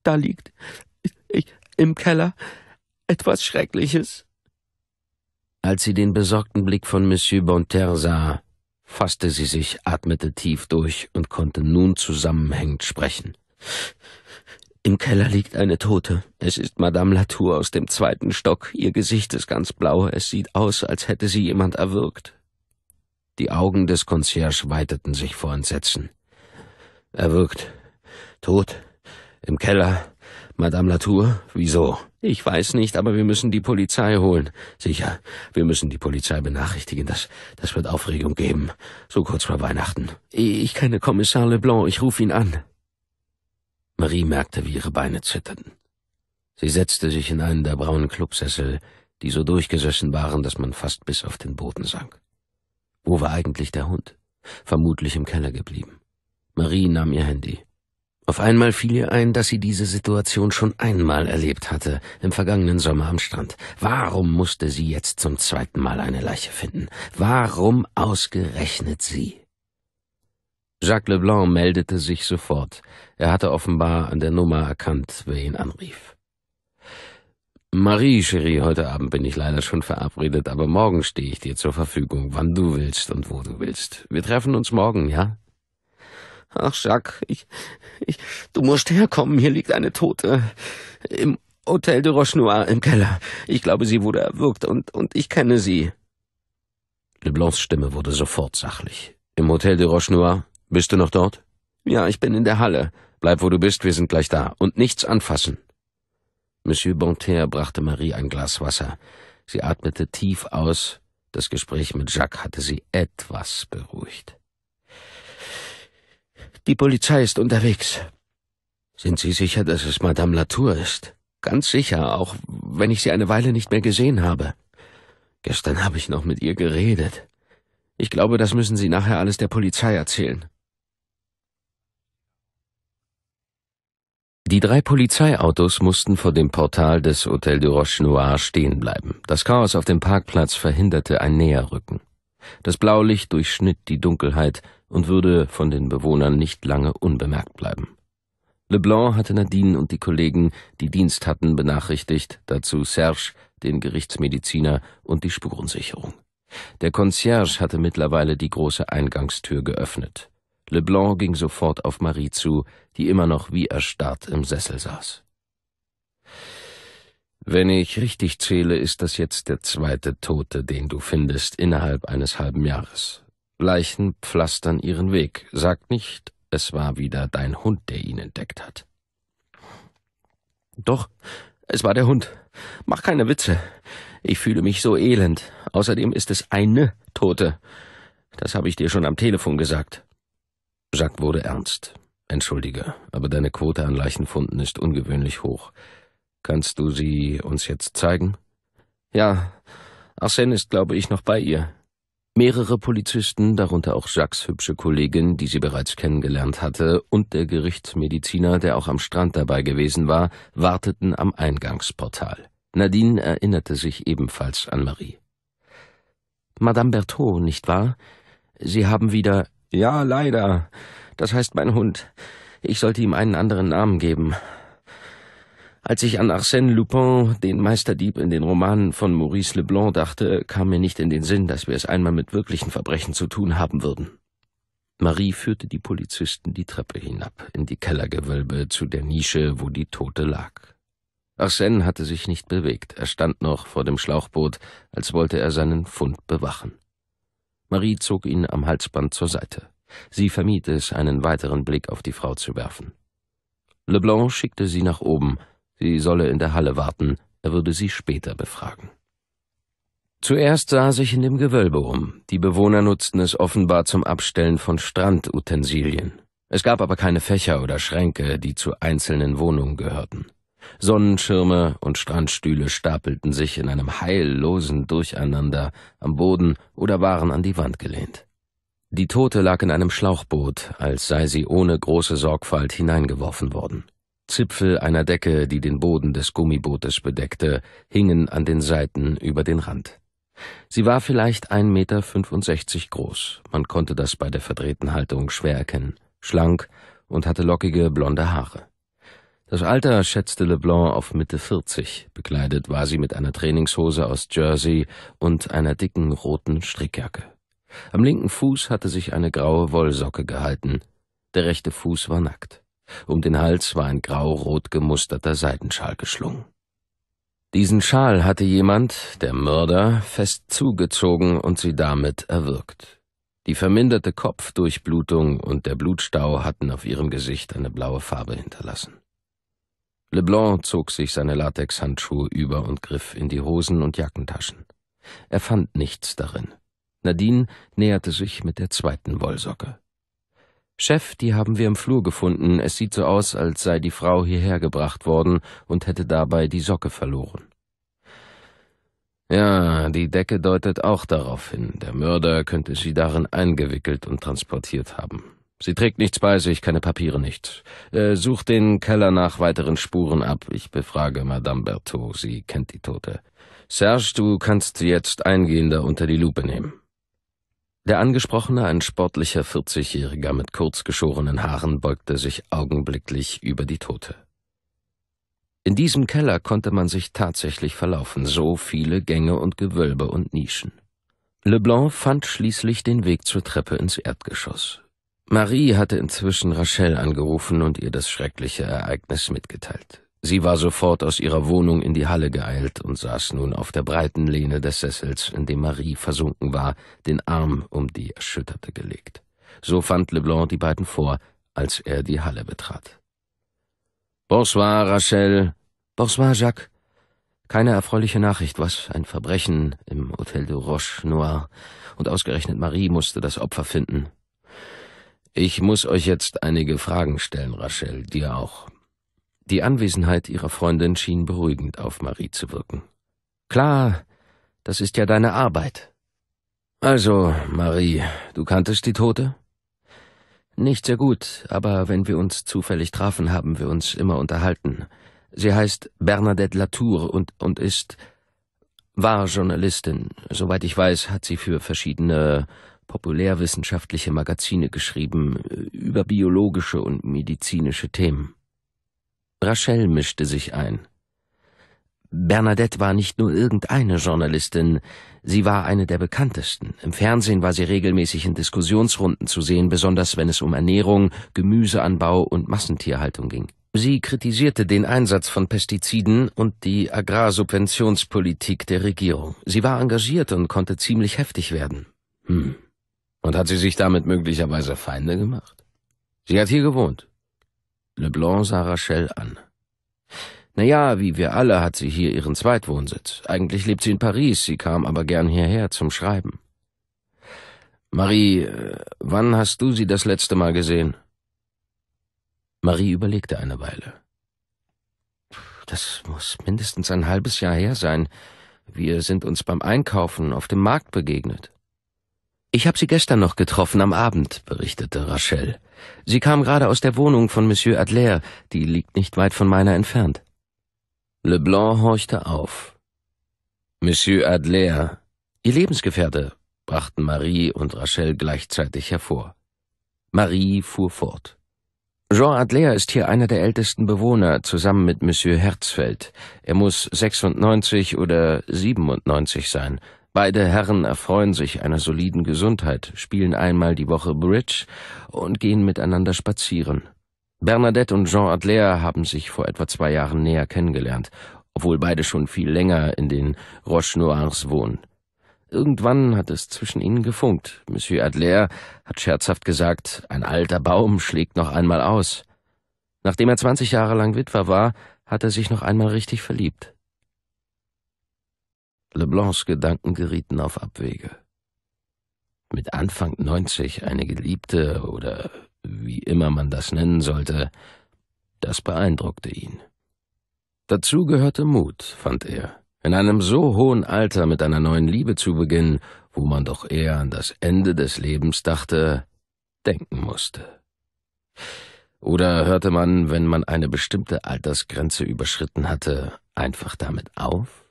Da liegt ich, im Keller etwas Schreckliches. Als sie den besorgten Blick von Monsieur Bonterre sah, fasste sie sich, atmete tief durch und konnte nun zusammenhängend sprechen. Im Keller liegt eine Tote. Es ist Madame Latour aus dem zweiten Stock. Ihr Gesicht ist ganz blau. Es sieht aus, als hätte sie jemand erwürgt. Die Augen des Concierge weiteten sich vor Entsetzen. Erwürgt. Tot. Im Keller. Madame Latour? Wieso? Ich weiß nicht, aber wir müssen die Polizei holen. Sicher, wir müssen die Polizei benachrichtigen. Das, das wird Aufregung geben. So kurz vor Weihnachten. Ich kenne Kommissar Leblanc, ich rufe ihn an. Marie merkte, wie ihre Beine zitterten. Sie setzte sich in einen der braunen Clubsessel, die so durchgesessen waren, dass man fast bis auf den Boden sank. Wo war eigentlich der Hund? Vermutlich im Keller geblieben. Marie nahm ihr Handy. Auf einmal fiel ihr ein, dass sie diese Situation schon einmal erlebt hatte, im vergangenen Sommer am Strand. Warum musste sie jetzt zum zweiten Mal eine Leiche finden? Warum ausgerechnet sie? Jacques Leblanc meldete sich sofort. Er hatte offenbar an der Nummer erkannt, wer ihn anrief. Marie, Cherie, heute Abend bin ich leider schon verabredet, aber morgen stehe ich dir zur Verfügung, wann du willst und wo du willst. Wir treffen uns morgen, ja? Ach, Jacques, ich, ich, du musst herkommen, hier liegt eine Tote. Im Hotel de Roche Noir im Keller. Ich glaube, sie wurde erwürgt und, und ich kenne sie. Leblancs Stimme wurde sofort sachlich. Im Hotel de Roche Noir? Bist du noch dort? Ja, ich bin in der Halle. Bleib, wo du bist, wir sind gleich da. Und nichts anfassen. Monsieur Bonterre brachte Marie ein Glas Wasser. Sie atmete tief aus. Das Gespräch mit Jacques hatte sie etwas beruhigt. Die Polizei ist unterwegs. Sind Sie sicher, dass es Madame Latour ist? Ganz sicher, auch wenn ich sie eine Weile nicht mehr gesehen habe. Gestern habe ich noch mit ihr geredet. Ich glaube, das müssen Sie nachher alles der Polizei erzählen. Die drei Polizeiautos mussten vor dem Portal des Hotel de Roche Noir stehen bleiben. Das Chaos auf dem Parkplatz verhinderte ein Näherrücken. Das Blaulicht durchschnitt die Dunkelheit und würde von den Bewohnern nicht lange unbemerkt bleiben. Leblanc hatte Nadine und die Kollegen, die Dienst hatten, benachrichtigt, dazu Serge, den Gerichtsmediziner und die Spurensicherung. Der Concierge hatte mittlerweile die große Eingangstür geöffnet. Leblanc ging sofort auf Marie zu, die immer noch wie erstarrt im Sessel saß. Wenn ich richtig zähle, ist das jetzt der zweite Tote, den du findest innerhalb eines halben Jahres. Leichen pflastern ihren Weg. Sag nicht, es war wieder dein Hund, der ihn entdeckt hat. Doch, es war der Hund. Mach keine Witze. Ich fühle mich so elend. Außerdem ist es eine Tote. Das habe ich dir schon am Telefon gesagt. Jacques wurde ernst. Entschuldige, aber deine Quote an Leichenfunden ist ungewöhnlich hoch. Kannst du sie uns jetzt zeigen? Ja, Arsène ist, glaube ich, noch bei ihr. Mehrere Polizisten, darunter auch Jacques hübsche Kollegin, die sie bereits kennengelernt hatte, und der Gerichtsmediziner, der auch am Strand dabei gewesen war, warteten am Eingangsportal. Nadine erinnerte sich ebenfalls an Marie. Madame Berthaud, nicht wahr? Sie haben wieder ja, leider. Das heißt mein Hund. Ich sollte ihm einen anderen Namen geben. Als ich an Arsène Lupin, den Meisterdieb in den Romanen von Maurice Leblanc, dachte, kam mir nicht in den Sinn, dass wir es einmal mit wirklichen Verbrechen zu tun haben würden. Marie führte die Polizisten die Treppe hinab, in die Kellergewölbe zu der Nische, wo die Tote lag. Arsène hatte sich nicht bewegt, er stand noch vor dem Schlauchboot, als wollte er seinen Fund bewachen. Marie zog ihn am Halsband zur Seite. Sie vermied es, einen weiteren Blick auf die Frau zu werfen. Leblanc schickte sie nach oben. Sie solle in der Halle warten, er würde sie später befragen. Zuerst sah er sich in dem Gewölbe um. Die Bewohner nutzten es offenbar zum Abstellen von Strandutensilien. Es gab aber keine Fächer oder Schränke, die zu einzelnen Wohnungen gehörten. Sonnenschirme und Strandstühle stapelten sich in einem heillosen Durcheinander am Boden oder waren an die Wand gelehnt. Die Tote lag in einem Schlauchboot, als sei sie ohne große Sorgfalt hineingeworfen worden. Zipfel einer Decke, die den Boden des Gummibootes bedeckte, hingen an den Seiten über den Rand. Sie war vielleicht 1,65 Meter groß, man konnte das bei der verdrehten Haltung schwer erkennen, schlank und hatte lockige blonde Haare. Das Alter schätzte Leblanc auf Mitte 40. Bekleidet war sie mit einer Trainingshose aus Jersey und einer dicken roten Strickjacke. Am linken Fuß hatte sich eine graue Wollsocke gehalten. Der rechte Fuß war nackt. Um den Hals war ein grau-rot gemusterter Seidenschal geschlungen. Diesen Schal hatte jemand, der Mörder, fest zugezogen und sie damit erwürgt. Die verminderte Kopfdurchblutung und der Blutstau hatten auf ihrem Gesicht eine blaue Farbe hinterlassen. Leblanc zog sich seine Latexhandschuhe über und griff in die Hosen und Jackentaschen. Er fand nichts darin. Nadine näherte sich mit der zweiten Wollsocke. Chef, die haben wir im Flur gefunden. Es sieht so aus, als sei die Frau hierher gebracht worden und hätte dabei die Socke verloren. Ja, die Decke deutet auch darauf hin. Der Mörder könnte sie darin eingewickelt und transportiert haben. Sie trägt nichts bei sich, keine Papiere, nichts. Äh, sucht den Keller nach weiteren Spuren ab. Ich befrage Madame Berthaud, sie kennt die Tote. Serge, du kannst sie jetzt eingehender unter die Lupe nehmen. Der Angesprochene, ein sportlicher 40-Jähriger mit kurz geschorenen Haaren, beugte sich augenblicklich über die Tote. In diesem Keller konnte man sich tatsächlich verlaufen, so viele Gänge und Gewölbe und Nischen. Leblanc fand schließlich den Weg zur Treppe ins Erdgeschoss. Marie hatte inzwischen Rachel angerufen und ihr das schreckliche Ereignis mitgeteilt. Sie war sofort aus ihrer Wohnung in die Halle geeilt und saß nun auf der breiten Lehne des Sessels, in dem Marie versunken war, den Arm um die Erschütterte gelegt. So fand Leblanc die beiden vor, als er die Halle betrat. Bonsoir, Rachel. Bonsoir, Jacques. Keine erfreuliche Nachricht, was? Ein Verbrechen im Hotel de Roche Noir. Und ausgerechnet Marie musste das Opfer finden. Ich muss euch jetzt einige Fragen stellen, Rachel, dir auch. Die Anwesenheit ihrer Freundin schien beruhigend auf Marie zu wirken. Klar, das ist ja deine Arbeit. Also, Marie, du kanntest die Tote? Nicht sehr gut, aber wenn wir uns zufällig trafen, haben wir uns immer unterhalten. Sie heißt Bernadette Latour und, und ist war Journalistin. Soweit ich weiß, hat sie für verschiedene populärwissenschaftliche Magazine geschrieben äh, über biologische und medizinische Themen. Rachel mischte sich ein. Bernadette war nicht nur irgendeine Journalistin, sie war eine der bekanntesten. Im Fernsehen war sie regelmäßig in Diskussionsrunden zu sehen, besonders wenn es um Ernährung, Gemüseanbau und Massentierhaltung ging. Sie kritisierte den Einsatz von Pestiziden und die Agrarsubventionspolitik der Regierung. Sie war engagiert und konnte ziemlich heftig werden. Hm. Und hat sie sich damit möglicherweise Feinde gemacht? Sie hat hier gewohnt. Leblanc sah Rachel an. Naja, wie wir alle hat sie hier ihren Zweitwohnsitz. Eigentlich lebt sie in Paris, sie kam aber gern hierher zum Schreiben. Marie, äh, wann hast du sie das letzte Mal gesehen? Marie überlegte eine Weile. Das muss mindestens ein halbes Jahr her sein. Wir sind uns beim Einkaufen auf dem Markt begegnet. Ich habe sie gestern noch getroffen am Abend, berichtete Rachel. Sie kam gerade aus der Wohnung von Monsieur Adler, die liegt nicht weit von meiner entfernt. Leblanc horchte auf. Monsieur Adler, Ihr Lebensgefährte, brachten Marie und Rachel gleichzeitig hervor. Marie fuhr fort. Jean Adler ist hier einer der ältesten Bewohner, zusammen mit Monsieur Herzfeld. Er muss 96 oder 97 sein. Beide Herren erfreuen sich einer soliden Gesundheit, spielen einmal die Woche Bridge und gehen miteinander spazieren. Bernadette und Jean Adler haben sich vor etwa zwei Jahren näher kennengelernt, obwohl beide schon viel länger in den Roche Noirs wohnen. Irgendwann hat es zwischen ihnen gefunkt. Monsieur Adler hat scherzhaft gesagt, ein alter Baum schlägt noch einmal aus. Nachdem er 20 Jahre lang Witwer war, hat er sich noch einmal richtig verliebt. Leblancs Gedanken gerieten auf Abwege. Mit Anfang 90 eine Geliebte oder wie immer man das nennen sollte, das beeindruckte ihn. Dazu gehörte Mut, fand er. In einem so hohen Alter mit einer neuen Liebe zu beginnen, wo man doch eher an das Ende des Lebens dachte, denken musste. Oder hörte man, wenn man eine bestimmte Altersgrenze überschritten hatte, einfach damit auf?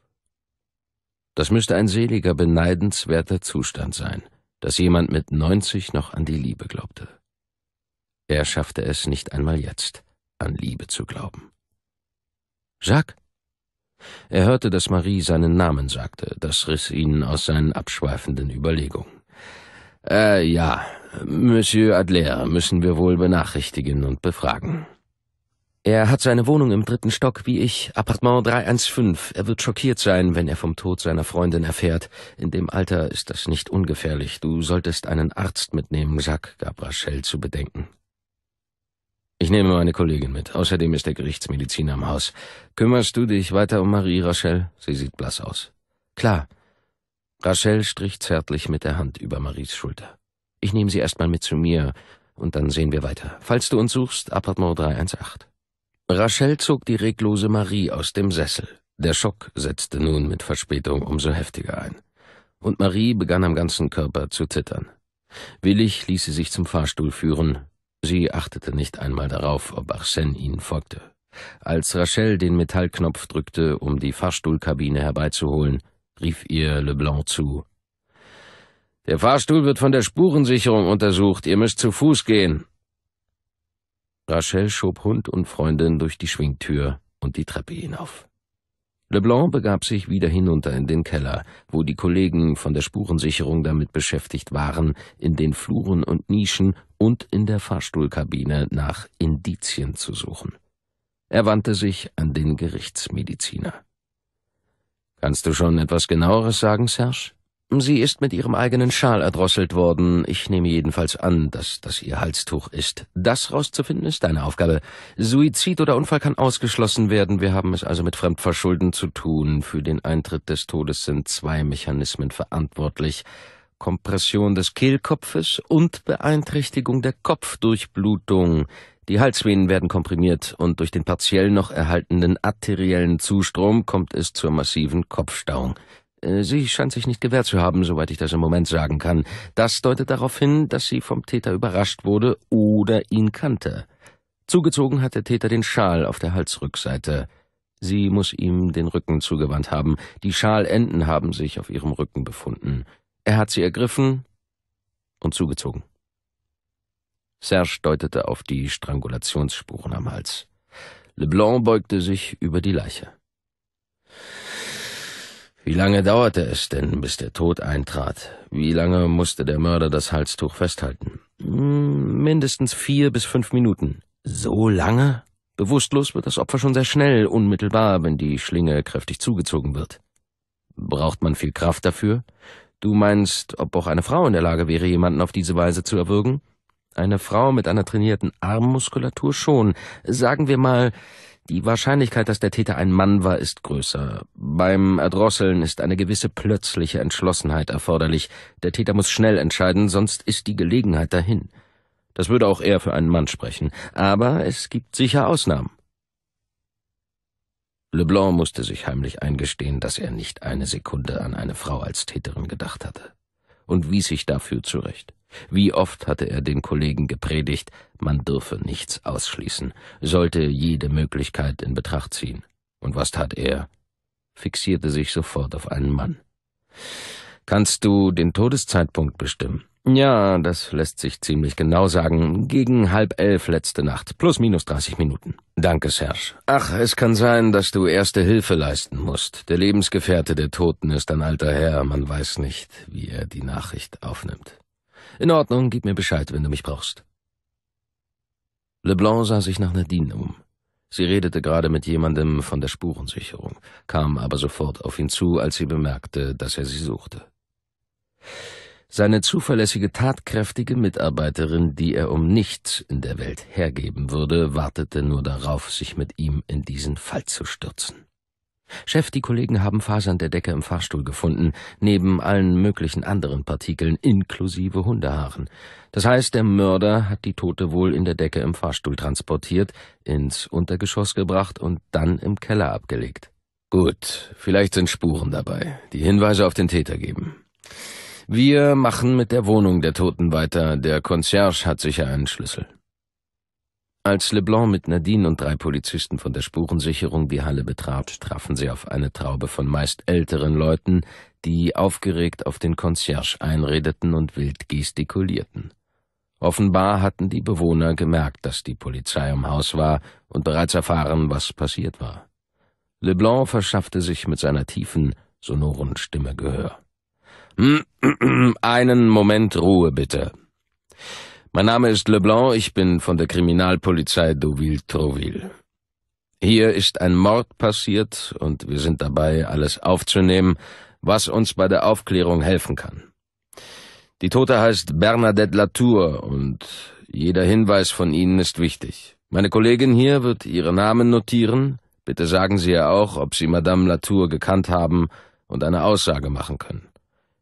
Das müsste ein seliger, beneidenswerter Zustand sein, dass jemand mit 90 noch an die Liebe glaubte. Er schaffte es nicht einmal jetzt, an Liebe zu glauben. Jacques? Er hörte, dass Marie seinen Namen sagte. Das riss ihn aus seinen abschweifenden Überlegungen. Äh, ja, Monsieur Adler müssen wir wohl benachrichtigen und befragen. Er hat seine Wohnung im dritten Stock, wie ich, Appartement 315. Er wird schockiert sein, wenn er vom Tod seiner Freundin erfährt. In dem Alter ist das nicht ungefährlich. Du solltest einen Arzt mitnehmen, Sack, gab Rachel zu bedenken. Ich nehme meine Kollegin mit. Außerdem ist der Gerichtsmediziner im Haus. Kümmerst du dich weiter um Marie, Rachel? Sie sieht blass aus. Klar. Rachel strich zärtlich mit der Hand über Maries Schulter. Ich nehme sie erstmal mit zu mir und dann sehen wir weiter. Falls du uns suchst, Appartement 318. Rachel zog die reglose Marie aus dem Sessel. Der Schock setzte nun mit Verspätung umso heftiger ein. Und Marie begann am ganzen Körper zu zittern. Willig ließ sie sich zum Fahrstuhl führen. Sie achtete nicht einmal darauf, ob Arsène ihnen folgte. Als Rachel den Metallknopf drückte, um die Fahrstuhlkabine herbeizuholen, rief ihr Leblanc zu. Der Fahrstuhl wird von der Spurensicherung untersucht. Ihr müsst zu Fuß gehen. Rachel schob Hund und Freundin durch die Schwingtür und die Treppe hinauf. Leblanc begab sich wieder hinunter in den Keller, wo die Kollegen von der Spurensicherung damit beschäftigt waren, in den Fluren und Nischen und in der Fahrstuhlkabine nach Indizien zu suchen. Er wandte sich an den Gerichtsmediziner. Kannst du schon etwas genaueres sagen, Serge? Sie ist mit ihrem eigenen Schal erdrosselt worden. Ich nehme jedenfalls an, dass das ihr Halstuch ist. Das rauszufinden ist deine Aufgabe. Suizid oder Unfall kann ausgeschlossen werden. Wir haben es also mit Fremdverschulden zu tun. Für den Eintritt des Todes sind zwei Mechanismen verantwortlich. Kompression des Kehlkopfes und Beeinträchtigung der Kopfdurchblutung. Die Halsvenen werden komprimiert und durch den partiell noch erhaltenen arteriellen Zustrom kommt es zur massiven Kopfstauung. Äh, sie scheint sich nicht gewehrt zu haben, soweit ich das im Moment sagen kann. Das deutet darauf hin, dass sie vom Täter überrascht wurde oder ihn kannte. Zugezogen hat der Täter den Schal auf der Halsrückseite. Sie muss ihm den Rücken zugewandt haben. Die Schalenden haben sich auf ihrem Rücken befunden. Er hat sie ergriffen und zugezogen. Serge deutete auf die Strangulationsspuren am Hals. Leblanc beugte sich über die Leiche. Wie lange dauerte es denn, bis der Tod eintrat? Wie lange musste der Mörder das Halstuch festhalten? Hm, mindestens vier bis fünf Minuten. So lange? Bewusstlos wird das Opfer schon sehr schnell, unmittelbar, wenn die Schlinge kräftig zugezogen wird. Braucht man viel Kraft dafür? Du meinst, ob auch eine Frau in der Lage wäre, jemanden auf diese Weise zu erwürgen? Eine Frau mit einer trainierten Armmuskulatur schon. Sagen wir mal, die Wahrscheinlichkeit, dass der Täter ein Mann war, ist größer. Beim Erdrosseln ist eine gewisse plötzliche Entschlossenheit erforderlich. Der Täter muss schnell entscheiden, sonst ist die Gelegenheit dahin. Das würde auch eher für einen Mann sprechen. Aber es gibt sicher Ausnahmen. Leblanc musste sich heimlich eingestehen, dass er nicht eine Sekunde an eine Frau als Täterin gedacht hatte und wies sich dafür zurecht. Wie oft hatte er den Kollegen gepredigt, man dürfe nichts ausschließen, sollte jede Möglichkeit in Betracht ziehen. Und was tat er? Fixierte sich sofort auf einen Mann. Kannst du den Todeszeitpunkt bestimmen? Ja, das lässt sich ziemlich genau sagen. Gegen halb elf letzte Nacht. Plus minus 30 Minuten. Danke, Serge. Ach, es kann sein, dass du erste Hilfe leisten musst. Der Lebensgefährte der Toten ist ein alter Herr. Man weiß nicht, wie er die Nachricht aufnimmt. In Ordnung, gib mir Bescheid, wenn du mich brauchst. Leblanc sah sich nach Nadine um. Sie redete gerade mit jemandem von der Spurensicherung, kam aber sofort auf ihn zu, als sie bemerkte, dass er sie suchte. Seine zuverlässige, tatkräftige Mitarbeiterin, die er um nichts in der Welt hergeben würde, wartete nur darauf, sich mit ihm in diesen Fall zu stürzen. Chef, die Kollegen haben Fasern der Decke im Fahrstuhl gefunden, neben allen möglichen anderen Partikeln, inklusive Hundehaaren. Das heißt, der Mörder hat die Tote wohl in der Decke im Fahrstuhl transportiert, ins Untergeschoss gebracht und dann im Keller abgelegt. Gut, vielleicht sind Spuren dabei, die Hinweise auf den Täter geben. Wir machen mit der Wohnung der Toten weiter. Der Concierge hat sicher einen Schlüssel. Als Leblanc mit Nadine und drei Polizisten von der Spurensicherung die Halle betrat, trafen sie auf eine Traube von meist älteren Leuten, die aufgeregt auf den Concierge einredeten und wild gestikulierten. Offenbar hatten die Bewohner gemerkt, dass die Polizei im Haus war und bereits erfahren, was passiert war. Leblanc verschaffte sich mit seiner tiefen, sonoren Stimme Gehör. Hm, einen Moment Ruhe bitte. Mein Name ist Leblanc, ich bin von der Kriminalpolizei Deauville-Troville. Hier ist ein Mord passiert und wir sind dabei, alles aufzunehmen, was uns bei der Aufklärung helfen kann. Die Tote heißt Bernadette Latour und jeder Hinweis von Ihnen ist wichtig. Meine Kollegin hier wird Ihre Namen notieren. Bitte sagen Sie ja auch, ob Sie Madame Latour gekannt haben und eine Aussage machen können.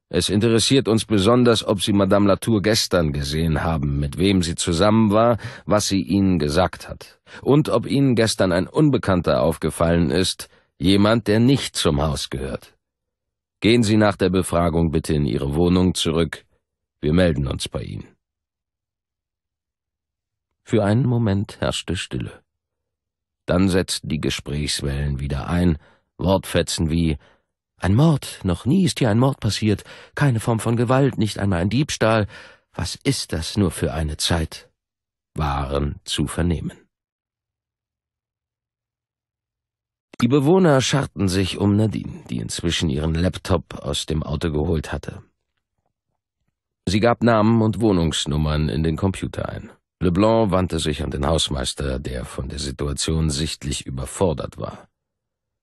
Es interessiert uns besonders, ob Sie Madame Latour gestern gesehen haben, mit wem sie zusammen war, was sie Ihnen gesagt hat, und ob Ihnen gestern ein Unbekannter aufgefallen ist, jemand, der nicht zum Haus gehört. Gehen Sie nach der Befragung bitte in Ihre Wohnung zurück. Wir melden uns bei Ihnen. Für einen Moment herrschte Stille. Dann setzten die Gesprächswellen wieder ein, Wortfetzen wie ein Mord, noch nie ist hier ein Mord passiert, keine Form von Gewalt, nicht einmal ein Diebstahl. Was ist das nur für eine Zeit? waren zu vernehmen. Die Bewohner scharrten sich um Nadine, die inzwischen ihren Laptop aus dem Auto geholt hatte. Sie gab Namen und Wohnungsnummern in den Computer ein. Leblanc wandte sich an den Hausmeister, der von der Situation sichtlich überfordert war.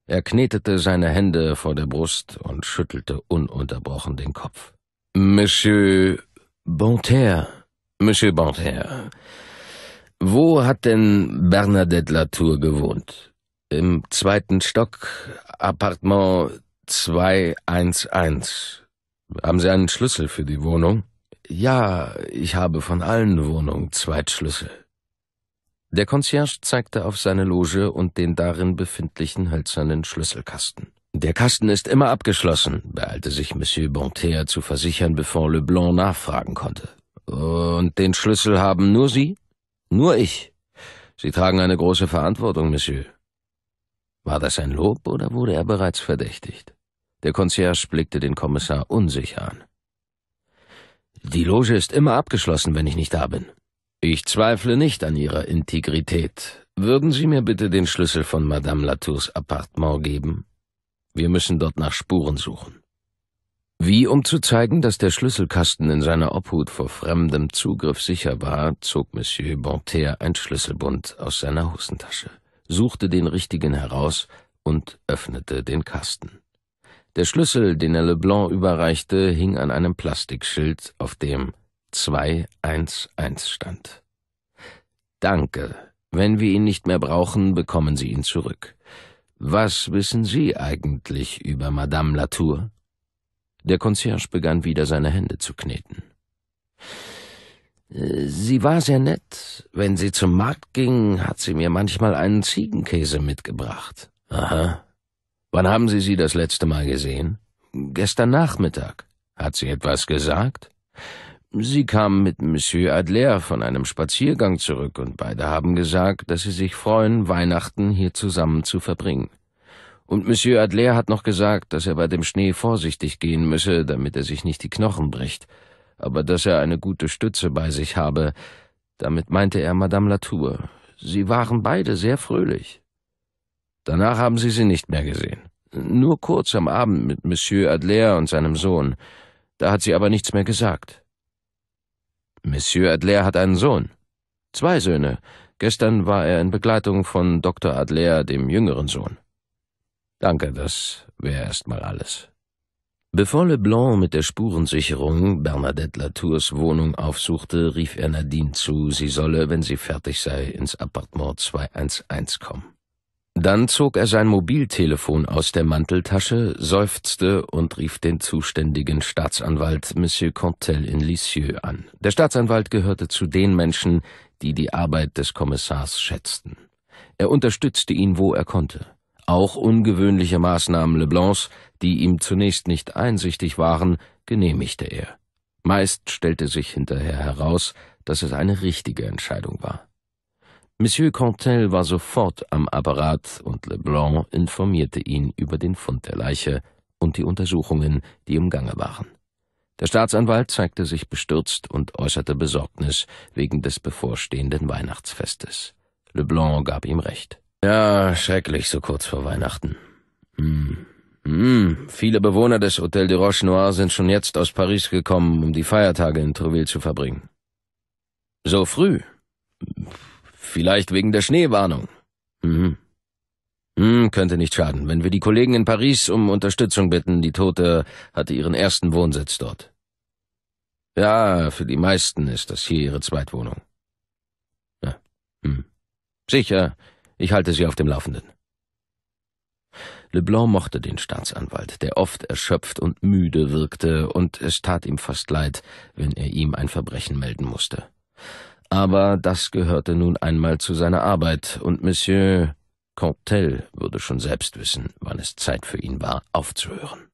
Er knetete seine Hände vor der Brust und schüttelte ununterbrochen den Kopf. Monsieur Bonterre, Monsieur Bonterre, wo hat denn Bernadette Latour gewohnt? Im zweiten Stock, Appartement 211. Haben Sie einen Schlüssel für die Wohnung? Ja, ich habe von allen Wohnungen Zweitschlüssel. Der Concierge zeigte auf seine Loge und den darin befindlichen hölzernen Schlüsselkasten. Der Kasten ist immer abgeschlossen, beeilte sich Monsieur Bonterre zu versichern, bevor Leblanc nachfragen konnte. Und den Schlüssel haben nur Sie? Nur ich. Sie tragen eine große Verantwortung, Monsieur. War das ein Lob oder wurde er bereits verdächtigt? Der Concierge blickte den Kommissar unsicher an. Die Loge ist immer abgeschlossen, wenn ich nicht da bin. Ich zweifle nicht an Ihrer Integrität. Würden Sie mir bitte den Schlüssel von Madame Latours Appartement geben? Wir müssen dort nach Spuren suchen. Wie um zu zeigen, dass der Schlüsselkasten in seiner Obhut vor fremdem Zugriff sicher war, zog Monsieur Bonterre ein Schlüsselbund aus seiner Hosentasche, suchte den richtigen heraus und öffnete den Kasten. Der Schlüssel, den er Leblanc überreichte, hing an einem Plastikschild, auf dem 211 stand. Danke. Wenn wir ihn nicht mehr brauchen, bekommen Sie ihn zurück. Was wissen Sie eigentlich über Madame Latour? Der Concierge begann wieder seine Hände zu kneten. Sie war sehr nett. Wenn sie zum Markt ging, hat sie mir manchmal einen Ziegenkäse mitgebracht. Aha. Wann haben Sie sie das letzte Mal gesehen? Gestern Nachmittag. Hat sie etwas gesagt? Sie kamen mit Monsieur Adler von einem Spaziergang zurück und beide haben gesagt, dass sie sich freuen, Weihnachten hier zusammen zu verbringen. Und Monsieur Adler hat noch gesagt, dass er bei dem Schnee vorsichtig gehen müsse, damit er sich nicht die Knochen bricht, aber dass er eine gute Stütze bei sich habe. Damit meinte er Madame Latour. Sie waren beide sehr fröhlich. Danach haben sie sie nicht mehr gesehen. Nur kurz am Abend mit Monsieur Adler und seinem Sohn. Da hat sie aber nichts mehr gesagt. Monsieur Adler hat einen Sohn. Zwei Söhne. Gestern war er in Begleitung von Dr. Adler, dem jüngeren Sohn. Danke, das wäre erstmal alles. Bevor Leblanc mit der Spurensicherung Bernadette Latours Wohnung aufsuchte, rief er Nadine zu, sie solle, wenn sie fertig sei, ins Appartement 211 kommen. Dann zog er sein Mobiltelefon aus der Manteltasche, seufzte und rief den zuständigen Staatsanwalt Monsieur Cortel in Lisieux an. Der Staatsanwalt gehörte zu den Menschen, die die Arbeit des Kommissars schätzten. Er unterstützte ihn, wo er konnte. Auch ungewöhnliche Maßnahmen Leblancs, die ihm zunächst nicht einsichtig waren, genehmigte er. Meist stellte sich hinterher heraus, dass es eine richtige Entscheidung war. Monsieur Cantel war sofort am Apparat und Leblanc informierte ihn über den Fund der Leiche und die Untersuchungen, die im Gange waren. Der Staatsanwalt zeigte sich bestürzt und äußerte Besorgnis wegen des bevorstehenden Weihnachtsfestes. Leblanc gab ihm recht. Ja, schrecklich so kurz vor Weihnachten. Hm. Hm. Viele Bewohner des Hotel de Roche Noir sind schon jetzt aus Paris gekommen, um die Feiertage in Trouville zu verbringen. So früh? Vielleicht wegen der Schneewarnung. Mhm. Hm, könnte nicht schaden, wenn wir die Kollegen in Paris um Unterstützung bitten. Die Tote hatte ihren ersten Wohnsitz dort. Ja, für die meisten ist das hier ihre Zweitwohnung. Ja. Hm. Sicher, ich halte Sie auf dem Laufenden. Leblanc mochte den Staatsanwalt, der oft erschöpft und müde wirkte, und es tat ihm fast leid, wenn er ihm ein Verbrechen melden musste. Aber das gehörte nun einmal zu seiner Arbeit, und Monsieur Cortel würde schon selbst wissen, wann es Zeit für ihn war, aufzuhören.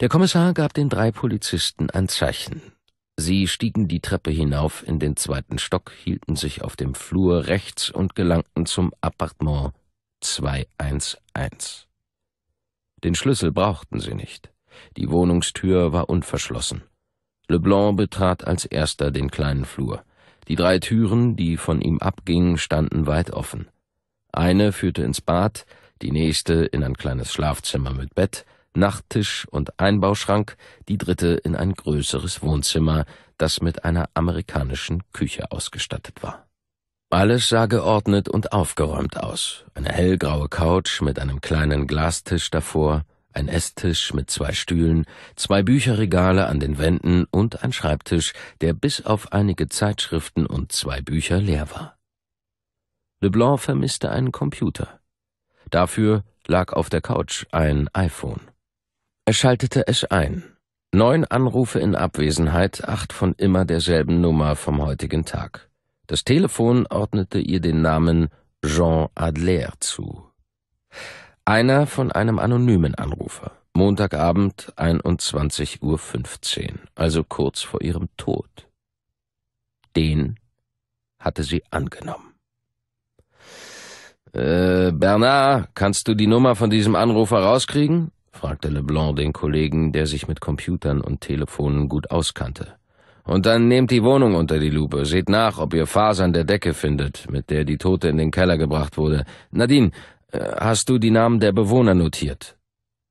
Der Kommissar gab den drei Polizisten ein Zeichen. Sie stiegen die Treppe hinauf in den zweiten Stock, hielten sich auf dem Flur rechts und gelangten zum Appartement 211. Den Schlüssel brauchten sie nicht. Die Wohnungstür war unverschlossen. Leblanc betrat als erster den kleinen Flur. Die drei Türen, die von ihm abgingen, standen weit offen. Eine führte ins Bad, die nächste in ein kleines Schlafzimmer mit Bett, Nachttisch und Einbauschrank, die dritte in ein größeres Wohnzimmer, das mit einer amerikanischen Küche ausgestattet war. Alles sah geordnet und aufgeräumt aus. Eine hellgraue Couch mit einem kleinen Glastisch davor, ein Esstisch mit zwei Stühlen, zwei Bücherregale an den Wänden und ein Schreibtisch, der bis auf einige Zeitschriften und zwei Bücher leer war. Leblanc vermisste einen Computer. Dafür lag auf der Couch ein iPhone. Er schaltete es ein. Neun Anrufe in Abwesenheit, acht von immer derselben Nummer vom heutigen Tag. Das Telefon ordnete ihr den Namen Jean Adler zu. Einer von einem anonymen Anrufer. Montagabend 21.15 Uhr, also kurz vor ihrem Tod. Den hatte sie angenommen. Äh, Bernard, kannst du die Nummer von diesem Anrufer rauskriegen? fragte Leblanc den Kollegen, der sich mit Computern und Telefonen gut auskannte. Und dann nehmt die Wohnung unter die Lupe, seht nach, ob ihr Fasern der Decke findet, mit der die Tote in den Keller gebracht wurde. Nadine, äh, hast du die Namen der Bewohner notiert?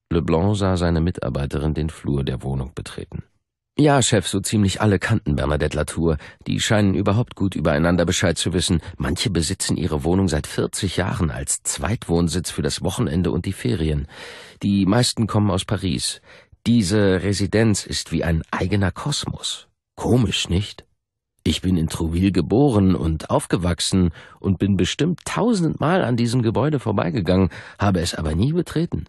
Leblanc sah seine Mitarbeiterin den Flur der Wohnung betreten. Ja, Chef, so ziemlich alle kannten Bernadette Latour. Die scheinen überhaupt gut übereinander Bescheid zu wissen. Manche besitzen ihre Wohnung seit 40 Jahren als Zweitwohnsitz für das Wochenende und die Ferien. Die meisten kommen aus Paris. Diese Residenz ist wie ein eigener Kosmos. Komisch, nicht? Ich bin in Trouville geboren und aufgewachsen und bin bestimmt tausendmal an diesem Gebäude vorbeigegangen, habe es aber nie betreten.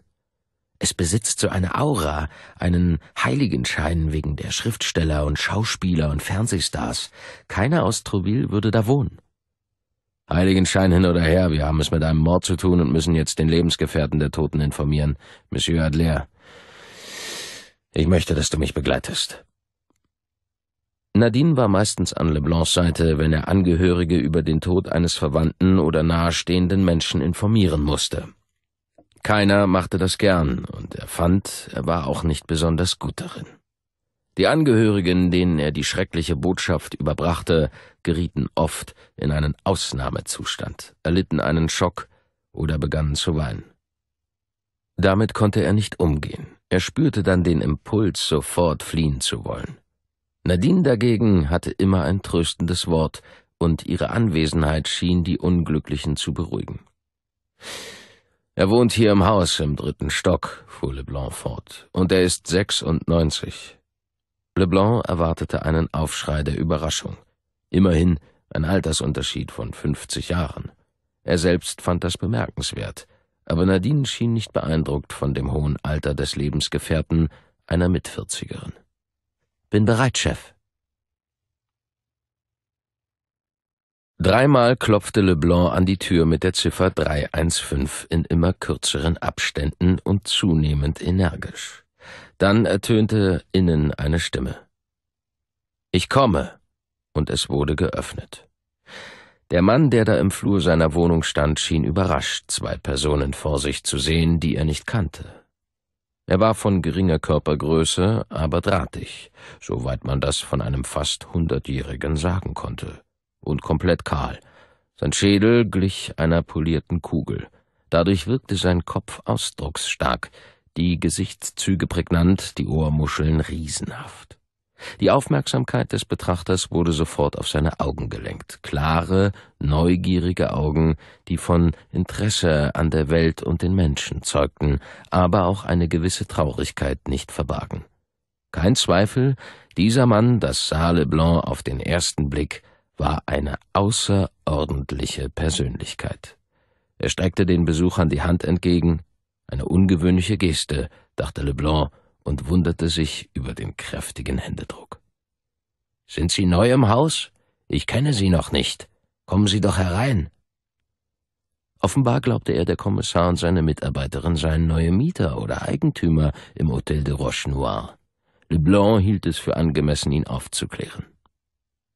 Es besitzt so eine Aura, einen Heiligenschein wegen der Schriftsteller und Schauspieler und Fernsehstars. Keiner aus Trouville würde da wohnen. Heiligenschein hin oder her, wir haben es mit einem Mord zu tun und müssen jetzt den Lebensgefährten der Toten informieren, Monsieur Adler. Ich möchte, dass du mich begleitest. Nadine war meistens an Leblancs Seite, wenn er Angehörige über den Tod eines Verwandten oder nahestehenden Menschen informieren musste. Keiner machte das gern, und er fand, er war auch nicht besonders gut darin. Die Angehörigen, denen er die schreckliche Botschaft überbrachte, gerieten oft in einen Ausnahmezustand, erlitten einen Schock oder begannen zu weinen. Damit konnte er nicht umgehen. Er spürte dann den Impuls, sofort fliehen zu wollen. Nadine dagegen hatte immer ein tröstendes Wort, und ihre Anwesenheit schien die Unglücklichen zu beruhigen. Er wohnt hier im Haus im dritten Stock, fuhr Leblanc fort, und er ist 96. Leblanc erwartete einen Aufschrei der Überraschung. Immerhin ein Altersunterschied von 50 Jahren. Er selbst fand das bemerkenswert, aber Nadine schien nicht beeindruckt von dem hohen Alter des Lebensgefährten einer Mitvierzigerin. Bin bereit, Chef. Dreimal klopfte Leblanc an die Tür mit der Ziffer 315 in immer kürzeren Abständen und zunehmend energisch. Dann ertönte innen eine Stimme. Ich komme, und es wurde geöffnet. Der Mann, der da im Flur seiner Wohnung stand, schien überrascht, zwei Personen vor sich zu sehen, die er nicht kannte. Er war von geringer Körpergröße, aber drahtig, soweit man das von einem fast hundertjährigen sagen konnte, und komplett kahl. Sein Schädel glich einer polierten Kugel. Dadurch wirkte sein Kopf ausdrucksstark, die Gesichtszüge prägnant, die Ohrmuscheln riesenhaft. Die Aufmerksamkeit des Betrachters wurde sofort auf seine Augen gelenkt. Klare, neugierige Augen, die von Interesse an der Welt und den Menschen zeugten, aber auch eine gewisse Traurigkeit nicht verbargen. Kein Zweifel, dieser Mann, das Sale Leblanc auf den ersten Blick, war eine außerordentliche Persönlichkeit. Er streckte den Besuchern die Hand entgegen. Eine ungewöhnliche Geste, dachte Leblanc und wunderte sich über den kräftigen Händedruck. Sind Sie neu im Haus? Ich kenne Sie noch nicht. Kommen Sie doch herein. Offenbar glaubte er, der Kommissar und seine Mitarbeiterin seien neue Mieter oder Eigentümer im Hotel de Roche Noir. Leblanc hielt es für angemessen, ihn aufzuklären.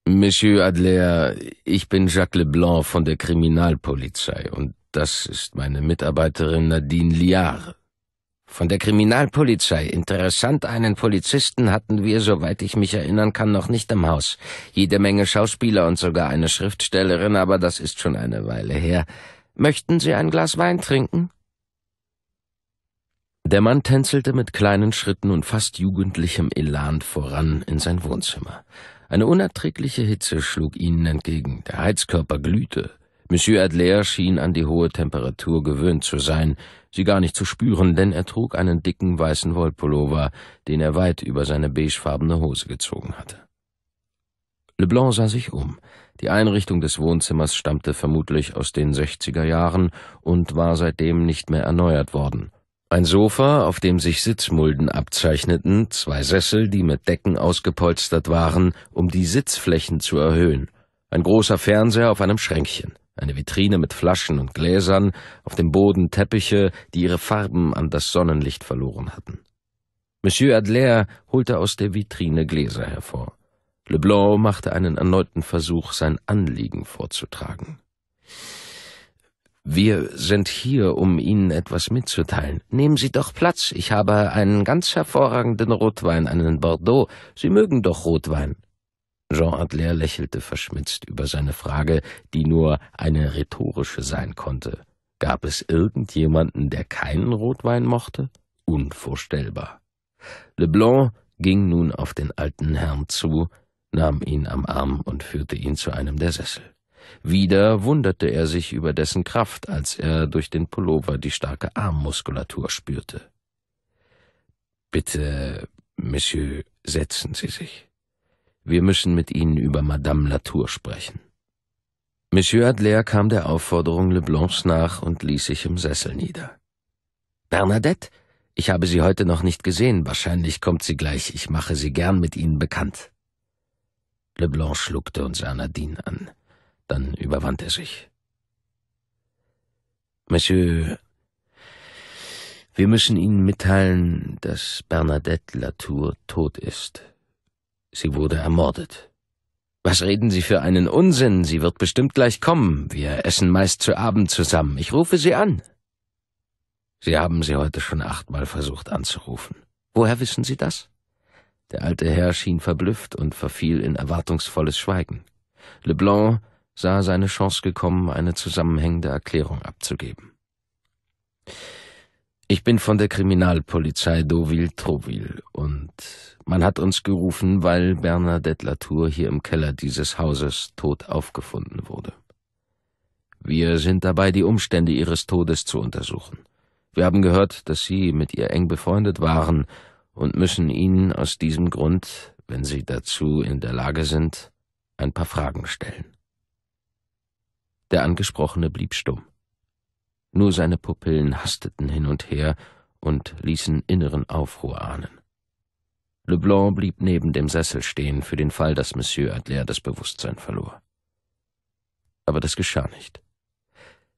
Monsieur Adler, ich bin Jacques Leblanc von der Kriminalpolizei und das ist meine Mitarbeiterin Nadine Liard. Von der Kriminalpolizei. Interessant, einen Polizisten hatten wir, soweit ich mich erinnern kann, noch nicht im Haus. Jede Menge Schauspieler und sogar eine Schriftstellerin, aber das ist schon eine Weile her. Möchten Sie ein Glas Wein trinken? Der Mann tänzelte mit kleinen Schritten und fast jugendlichem Elan voran in sein Wohnzimmer. Eine unerträgliche Hitze schlug ihnen entgegen, der Heizkörper glühte, Monsieur Adler schien an die hohe Temperatur gewöhnt zu sein, sie gar nicht zu spüren, denn er trug einen dicken weißen Wollpullover, den er weit über seine beigefarbene Hose gezogen hatte. Leblanc sah sich um. Die Einrichtung des Wohnzimmers stammte vermutlich aus den 60er Jahren und war seitdem nicht mehr erneuert worden. Ein Sofa, auf dem sich Sitzmulden abzeichneten, zwei Sessel, die mit Decken ausgepolstert waren, um die Sitzflächen zu erhöhen, ein großer Fernseher auf einem Schränkchen. Eine Vitrine mit Flaschen und Gläsern, auf dem Boden Teppiche, die ihre Farben an das Sonnenlicht verloren hatten. Monsieur Adler holte aus der Vitrine Gläser hervor. Leblanc machte einen erneuten Versuch, sein Anliegen vorzutragen. Wir sind hier, um Ihnen etwas mitzuteilen. Nehmen Sie doch Platz. Ich habe einen ganz hervorragenden Rotwein, einen Bordeaux. Sie mögen doch Rotwein. Jean Adler lächelte verschmitzt über seine Frage, die nur eine rhetorische sein konnte. Gab es irgendjemanden, der keinen Rotwein mochte? Unvorstellbar. Leblanc ging nun auf den alten Herrn zu, nahm ihn am Arm und führte ihn zu einem der Sessel. Wieder wunderte er sich über dessen Kraft, als er durch den Pullover die starke Armmuskulatur spürte. Bitte, Monsieur, setzen Sie sich. Wir müssen mit Ihnen über Madame Latour sprechen. Monsieur Adler kam der Aufforderung Leblancs nach und ließ sich im Sessel nieder. Bernadette, ich habe Sie heute noch nicht gesehen, wahrscheinlich kommt sie gleich, ich mache Sie gern mit Ihnen bekannt. Leblanc schluckte und sah Nadine an. Dann überwand er sich. Monsieur, wir müssen Ihnen mitteilen, dass Bernadette Latour tot ist. Sie wurde ermordet. Was reden Sie für einen Unsinn? Sie wird bestimmt gleich kommen. Wir essen meist zu Abend zusammen. Ich rufe Sie an. Sie haben sie heute schon achtmal versucht anzurufen. Woher wissen Sie das? Der alte Herr schien verblüfft und verfiel in erwartungsvolles Schweigen. Leblanc sah seine Chance gekommen, eine zusammenhängende Erklärung abzugeben. Ich bin von der Kriminalpolizei Deauville-Trouville und man hat uns gerufen, weil Bernadette Latour hier im Keller dieses Hauses tot aufgefunden wurde. Wir sind dabei, die Umstände ihres Todes zu untersuchen. Wir haben gehört, dass Sie mit ihr eng befreundet waren und müssen Ihnen aus diesem Grund, wenn Sie dazu in der Lage sind, ein paar Fragen stellen. Der Angesprochene blieb stumm. Nur seine Pupillen hasteten hin und her und ließen inneren Aufruhr ahnen. Leblanc blieb neben dem Sessel stehen, für den Fall, dass Monsieur Adler das Bewusstsein verlor. Aber das geschah nicht.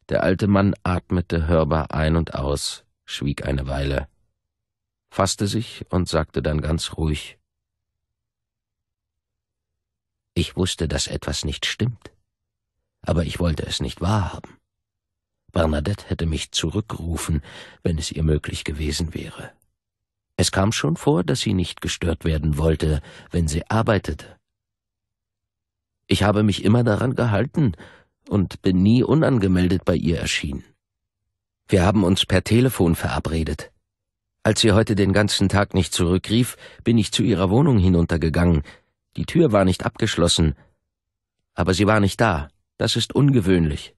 Der alte Mann atmete hörbar ein und aus, schwieg eine Weile, fasste sich und sagte dann ganz ruhig Ich wusste, dass etwas nicht stimmt, aber ich wollte es nicht wahrhaben. Bernadette hätte mich zurückgerufen, wenn es ihr möglich gewesen wäre. Es kam schon vor, dass sie nicht gestört werden wollte, wenn sie arbeitete. Ich habe mich immer daran gehalten und bin nie unangemeldet bei ihr erschienen. Wir haben uns per Telefon verabredet. Als sie heute den ganzen Tag nicht zurückrief, bin ich zu ihrer Wohnung hinuntergegangen. Die Tür war nicht abgeschlossen. Aber sie war nicht da. Das ist ungewöhnlich.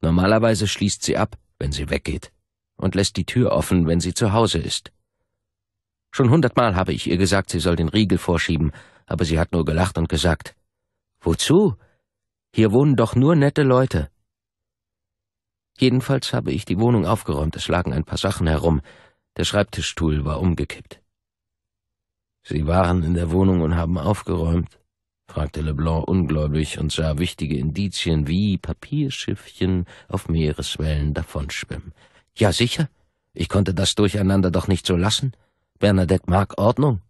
Normalerweise schließt sie ab, wenn sie weggeht, und lässt die Tür offen, wenn sie zu Hause ist. Schon hundertmal habe ich ihr gesagt, sie soll den Riegel vorschieben, aber sie hat nur gelacht und gesagt, Wozu? Hier wohnen doch nur nette Leute. Jedenfalls habe ich die Wohnung aufgeräumt, es lagen ein paar Sachen herum, der Schreibtischstuhl war umgekippt. Sie waren in der Wohnung und haben aufgeräumt, fragte Leblanc ungläubig und sah wichtige Indizien wie Papierschiffchen auf Meereswellen davonschwimmen. Ja, sicher. Ich konnte das Durcheinander doch nicht so lassen. Bernadette mag Ordnung.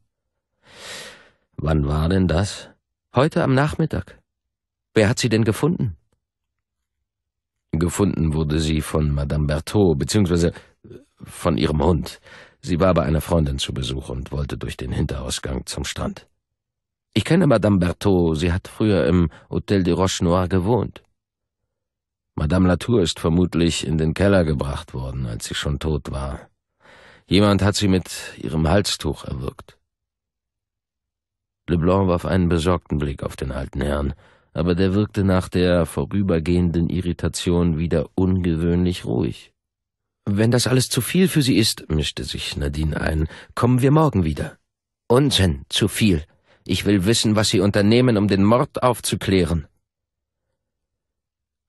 Wann war denn das? Heute am Nachmittag. Wer hat sie denn gefunden? Gefunden wurde sie von Madame Berthaud, beziehungsweise äh, von ihrem Hund. Sie war bei einer Freundin zu Besuch und wollte durch den Hinterausgang zum Strand. Ich kenne Madame Berthaud, sie hat früher im Hotel de Roche Noir gewohnt. Madame Latour ist vermutlich in den Keller gebracht worden, als sie schon tot war. Jemand hat sie mit ihrem Halstuch erwürgt. Leblanc warf einen besorgten Blick auf den alten Herrn, aber der wirkte nach der vorübergehenden Irritation wieder ungewöhnlich ruhig. Wenn das alles zu viel für Sie ist, mischte sich Nadine ein, kommen wir morgen wieder. Unsinn, zu viel. Ich will wissen, was Sie unternehmen, um den Mord aufzuklären.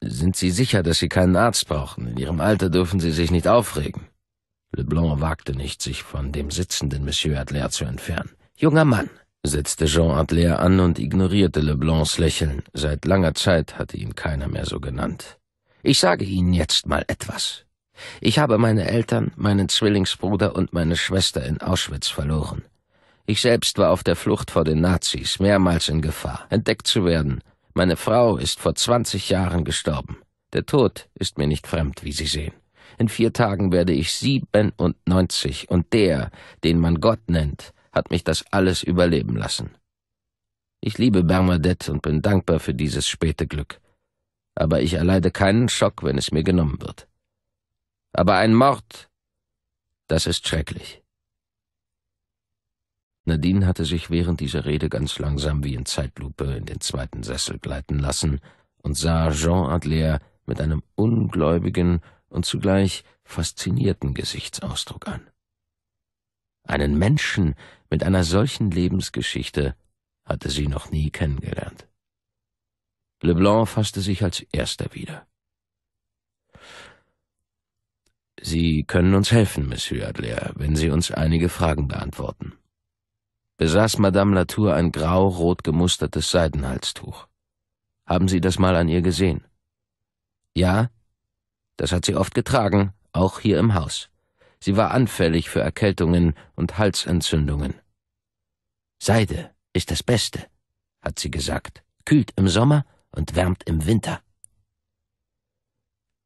Sind Sie sicher, dass Sie keinen Arzt brauchen? In Ihrem Alter dürfen Sie sich nicht aufregen. Leblanc wagte nicht, sich von dem sitzenden Monsieur Adler zu entfernen. Junger Mann, setzte Jean Adler an und ignorierte Leblancs Lächeln. Seit langer Zeit hatte ihn keiner mehr so genannt. Ich sage Ihnen jetzt mal etwas. Ich habe meine Eltern, meinen Zwillingsbruder und meine Schwester in Auschwitz verloren. Ich selbst war auf der Flucht vor den Nazis, mehrmals in Gefahr, entdeckt zu werden. Meine Frau ist vor 20 Jahren gestorben. Der Tod ist mir nicht fremd, wie Sie sehen. In vier Tagen werde ich 97 und der, den man Gott nennt, hat mich das alles überleben lassen. Ich liebe Bernadette und bin dankbar für dieses späte Glück. Aber ich erleide keinen Schock, wenn es mir genommen wird. Aber ein Mord, das ist schrecklich. Nadine hatte sich während dieser Rede ganz langsam wie in Zeitlupe in den zweiten Sessel gleiten lassen und sah Jean Adler mit einem ungläubigen und zugleich faszinierten Gesichtsausdruck an. Einen Menschen mit einer solchen Lebensgeschichte hatte sie noch nie kennengelernt. Leblanc fasste sich als erster wieder. Sie können uns helfen, Monsieur Adler, wenn Sie uns einige Fragen beantworten. Besaß Madame Latour ein grau-rot gemustertes Seidenhalstuch? Haben Sie das mal an ihr gesehen? Ja, das hat sie oft getragen, auch hier im Haus. Sie war anfällig für Erkältungen und Halsentzündungen. Seide ist das Beste, hat sie gesagt, kühlt im Sommer und wärmt im Winter.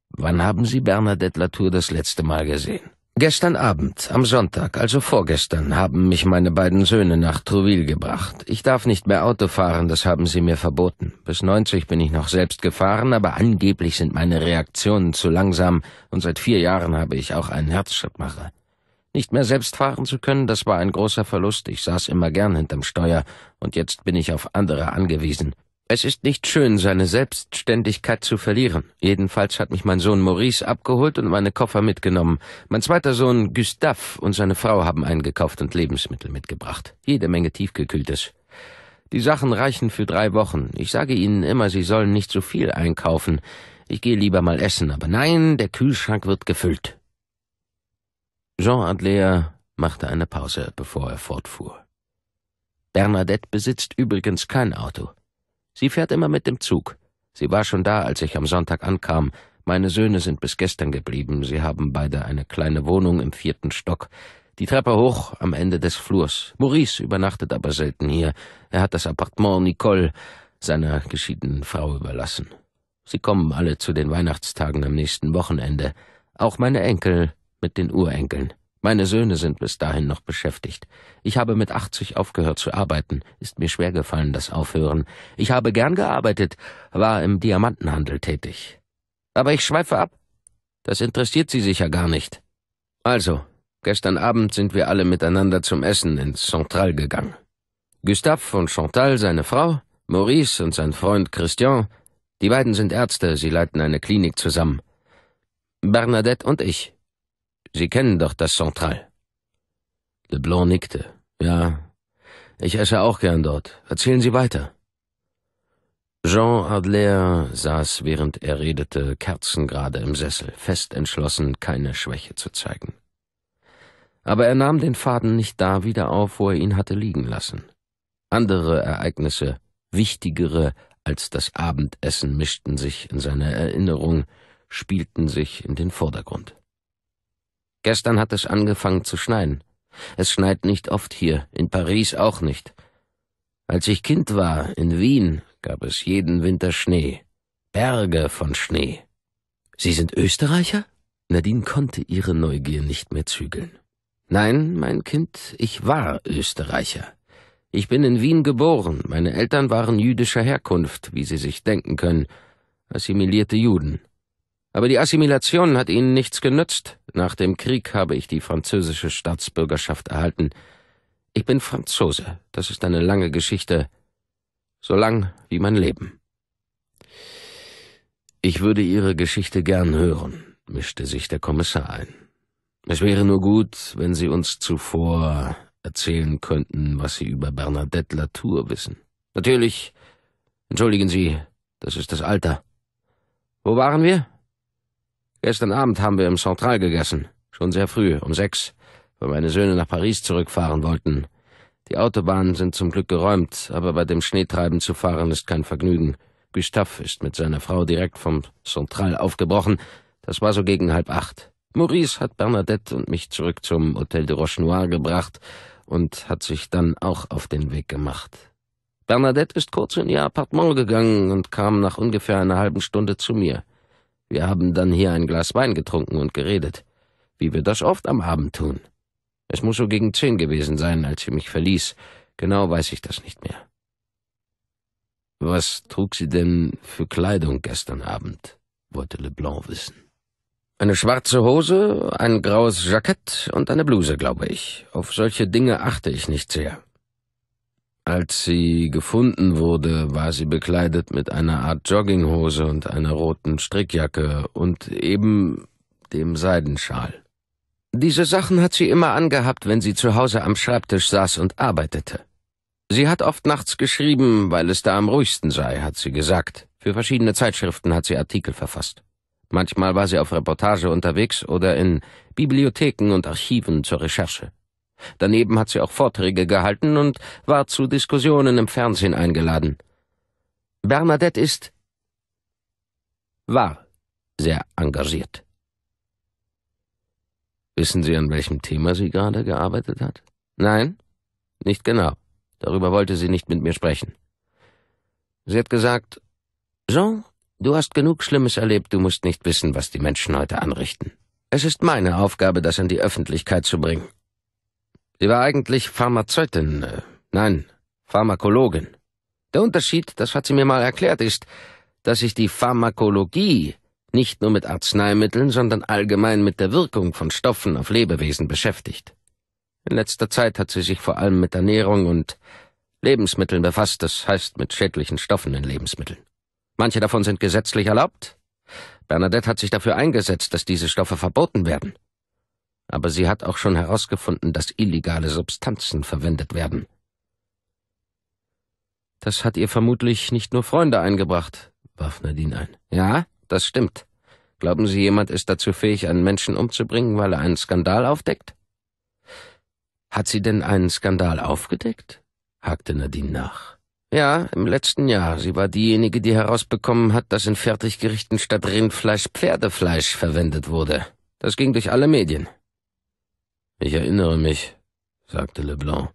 Wann haben Sie Bernadette Latour das letzte Mal gesehen? Gestern Abend, am Sonntag, also vorgestern, haben mich meine beiden Söhne nach Trouville gebracht. Ich darf nicht mehr Auto fahren, das haben sie mir verboten. Bis 90 bin ich noch selbst gefahren, aber angeblich sind meine Reaktionen zu langsam und seit vier Jahren habe ich auch einen Herzschrittmacher. Nicht mehr selbst fahren zu können, das war ein großer Verlust. Ich saß immer gern hinterm Steuer und jetzt bin ich auf andere angewiesen. Es ist nicht schön, seine Selbstständigkeit zu verlieren. Jedenfalls hat mich mein Sohn Maurice abgeholt und meine Koffer mitgenommen. Mein zweiter Sohn Gustave und seine Frau haben eingekauft und Lebensmittel mitgebracht. Jede Menge tiefgekühltes. Die Sachen reichen für drei Wochen. Ich sage ihnen immer, sie sollen nicht so viel einkaufen. Ich gehe lieber mal essen, aber nein, der Kühlschrank wird gefüllt. Jean Adler machte eine Pause, bevor er fortfuhr. Bernadette besitzt übrigens kein Auto. Sie fährt immer mit dem Zug. Sie war schon da, als ich am Sonntag ankam. Meine Söhne sind bis gestern geblieben. Sie haben beide eine kleine Wohnung im vierten Stock. Die Treppe hoch am Ende des Flurs. Maurice übernachtet aber selten hier. Er hat das Appartement Nicole seiner geschiedenen Frau überlassen. Sie kommen alle zu den Weihnachtstagen am nächsten Wochenende. Auch meine Enkel mit den Urenkeln. Meine Söhne sind bis dahin noch beschäftigt. Ich habe mit 80 aufgehört zu arbeiten, ist mir schwer gefallen das Aufhören. Ich habe gern gearbeitet, war im Diamantenhandel tätig. Aber ich schweife ab. Das interessiert Sie sicher gar nicht. Also, gestern Abend sind wir alle miteinander zum Essen ins Central gegangen. Gustav und Chantal, seine Frau, Maurice und sein Freund Christian, die beiden sind Ärzte, sie leiten eine Klinik zusammen. Bernadette und ich, Sie kennen doch das Central. Leblanc nickte. Ja, ich esse auch gern dort. Erzählen Sie weiter. Jean Adler saß, während er redete, kerzengerade im Sessel, fest entschlossen, keine Schwäche zu zeigen. Aber er nahm den Faden nicht da wieder auf, wo er ihn hatte liegen lassen. Andere Ereignisse, wichtigere als das Abendessen, mischten sich in seine Erinnerung, spielten sich in den Vordergrund. Gestern hat es angefangen zu schneien. Es schneit nicht oft hier, in Paris auch nicht. Als ich Kind war, in Wien, gab es jeden Winter Schnee. Berge von Schnee. Sie sind Österreicher? Nadine konnte ihre Neugier nicht mehr zügeln. Nein, mein Kind, ich war Österreicher. Ich bin in Wien geboren. Meine Eltern waren jüdischer Herkunft, wie Sie sich denken können, assimilierte Juden. Aber die Assimilation hat ihnen nichts genützt. Nach dem Krieg habe ich die französische Staatsbürgerschaft erhalten. Ich bin Franzose. Das ist eine lange Geschichte. So lang wie mein Leben. Ich würde Ihre Geschichte gern hören, mischte sich der Kommissar ein. Es wäre nur gut, wenn Sie uns zuvor erzählen könnten, was Sie über Bernadette Latour wissen. Natürlich, entschuldigen Sie, das ist das Alter. Wo waren wir? Gestern Abend haben wir im Central gegessen. Schon sehr früh, um sechs, weil meine Söhne nach Paris zurückfahren wollten. Die Autobahnen sind zum Glück geräumt, aber bei dem Schneetreiben zu fahren ist kein Vergnügen. Gustave ist mit seiner Frau direkt vom Central aufgebrochen. Das war so gegen halb acht. Maurice hat Bernadette und mich zurück zum Hotel de Roche Noir gebracht und hat sich dann auch auf den Weg gemacht. Bernadette ist kurz in ihr Appartement gegangen und kam nach ungefähr einer halben Stunde zu mir. Wir haben dann hier ein Glas Wein getrunken und geredet, wie wir das oft am Abend tun. Es muss so gegen zehn gewesen sein, als sie mich verließ. Genau weiß ich das nicht mehr. Was trug sie denn für Kleidung gestern Abend? wollte Leblanc wissen. Eine schwarze Hose, ein graues Jackett und eine Bluse, glaube ich. Auf solche Dinge achte ich nicht sehr. Als sie gefunden wurde, war sie bekleidet mit einer Art Jogginghose und einer roten Strickjacke und eben dem Seidenschal. Diese Sachen hat sie immer angehabt, wenn sie zu Hause am Schreibtisch saß und arbeitete. Sie hat oft nachts geschrieben, weil es da am ruhigsten sei, hat sie gesagt. Für verschiedene Zeitschriften hat sie Artikel verfasst. Manchmal war sie auf Reportage unterwegs oder in Bibliotheken und Archiven zur Recherche. Daneben hat sie auch Vorträge gehalten und war zu Diskussionen im Fernsehen eingeladen. Bernadette ist war sehr engagiert. Wissen Sie, an welchem Thema sie gerade gearbeitet hat? Nein, nicht genau. Darüber wollte sie nicht mit mir sprechen. Sie hat gesagt, Jean, du hast genug Schlimmes erlebt, du musst nicht wissen, was die Menschen heute anrichten. Es ist meine Aufgabe, das an die Öffentlichkeit zu bringen. Sie war eigentlich Pharmazeutin, äh, nein, Pharmakologin. Der Unterschied, das hat sie mir mal erklärt, ist, dass sich die Pharmakologie nicht nur mit Arzneimitteln, sondern allgemein mit der Wirkung von Stoffen auf Lebewesen beschäftigt. In letzter Zeit hat sie sich vor allem mit Ernährung und Lebensmitteln befasst, das heißt mit schädlichen Stoffen in Lebensmitteln. Manche davon sind gesetzlich erlaubt. Bernadette hat sich dafür eingesetzt, dass diese Stoffe verboten werden aber sie hat auch schon herausgefunden, dass illegale Substanzen verwendet werden. Das hat ihr vermutlich nicht nur Freunde eingebracht, warf Nadine ein. Ja, das stimmt. Glauben Sie, jemand ist dazu fähig, einen Menschen umzubringen, weil er einen Skandal aufdeckt? Hat sie denn einen Skandal aufgedeckt? hakte Nadine nach. Ja, im letzten Jahr. Sie war diejenige, die herausbekommen hat, dass in Fertiggerichten statt Rindfleisch Pferdefleisch verwendet wurde. Das ging durch alle Medien. Ich erinnere mich, sagte Leblanc.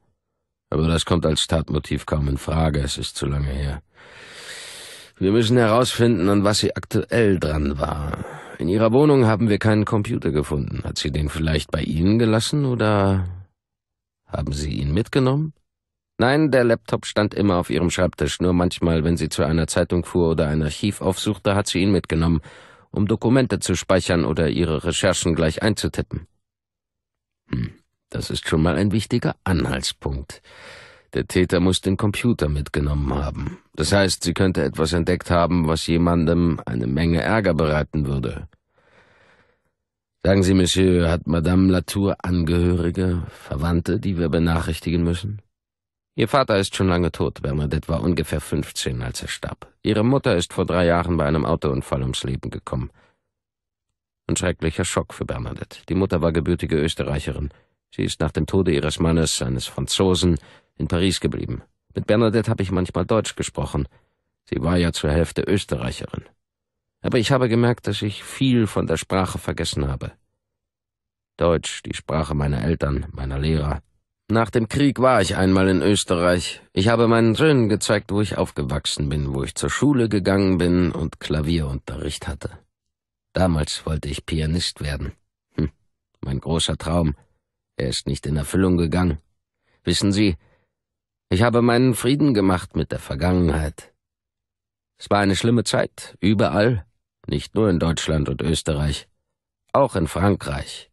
Aber das kommt als Tatmotiv kaum in Frage, es ist zu lange her. Wir müssen herausfinden, an was sie aktuell dran war. In ihrer Wohnung haben wir keinen Computer gefunden. Hat sie den vielleicht bei Ihnen gelassen oder haben Sie ihn mitgenommen? Nein, der Laptop stand immer auf ihrem Schreibtisch. Nur manchmal, wenn sie zu einer Zeitung fuhr oder ein Archiv aufsuchte, hat sie ihn mitgenommen, um Dokumente zu speichern oder ihre Recherchen gleich einzutippen. Hm, das ist schon mal ein wichtiger Anhaltspunkt. Der Täter muss den Computer mitgenommen haben. Das heißt, sie könnte etwas entdeckt haben, was jemandem eine Menge Ärger bereiten würde. Sagen Sie, Monsieur, hat Madame Latour Angehörige, Verwandte, die wir benachrichtigen müssen? Ihr Vater ist schon lange tot. Bernadette war ungefähr 15, als er starb. Ihre Mutter ist vor drei Jahren bei einem Autounfall ums Leben gekommen. Ein schrecklicher Schock für Bernadette. Die Mutter war gebürtige Österreicherin. Sie ist nach dem Tode ihres Mannes, eines Franzosen, in Paris geblieben. Mit Bernadette habe ich manchmal Deutsch gesprochen. Sie war ja zur Hälfte Österreicherin. Aber ich habe gemerkt, dass ich viel von der Sprache vergessen habe. Deutsch, die Sprache meiner Eltern, meiner Lehrer. Nach dem Krieg war ich einmal in Österreich. Ich habe meinen Söhnen gezeigt, wo ich aufgewachsen bin, wo ich zur Schule gegangen bin und Klavierunterricht hatte. Damals wollte ich Pianist werden. Hm, mein großer Traum. Er ist nicht in Erfüllung gegangen. Wissen Sie, ich habe meinen Frieden gemacht mit der Vergangenheit. Es war eine schlimme Zeit, überall, nicht nur in Deutschland und Österreich, auch in Frankreich.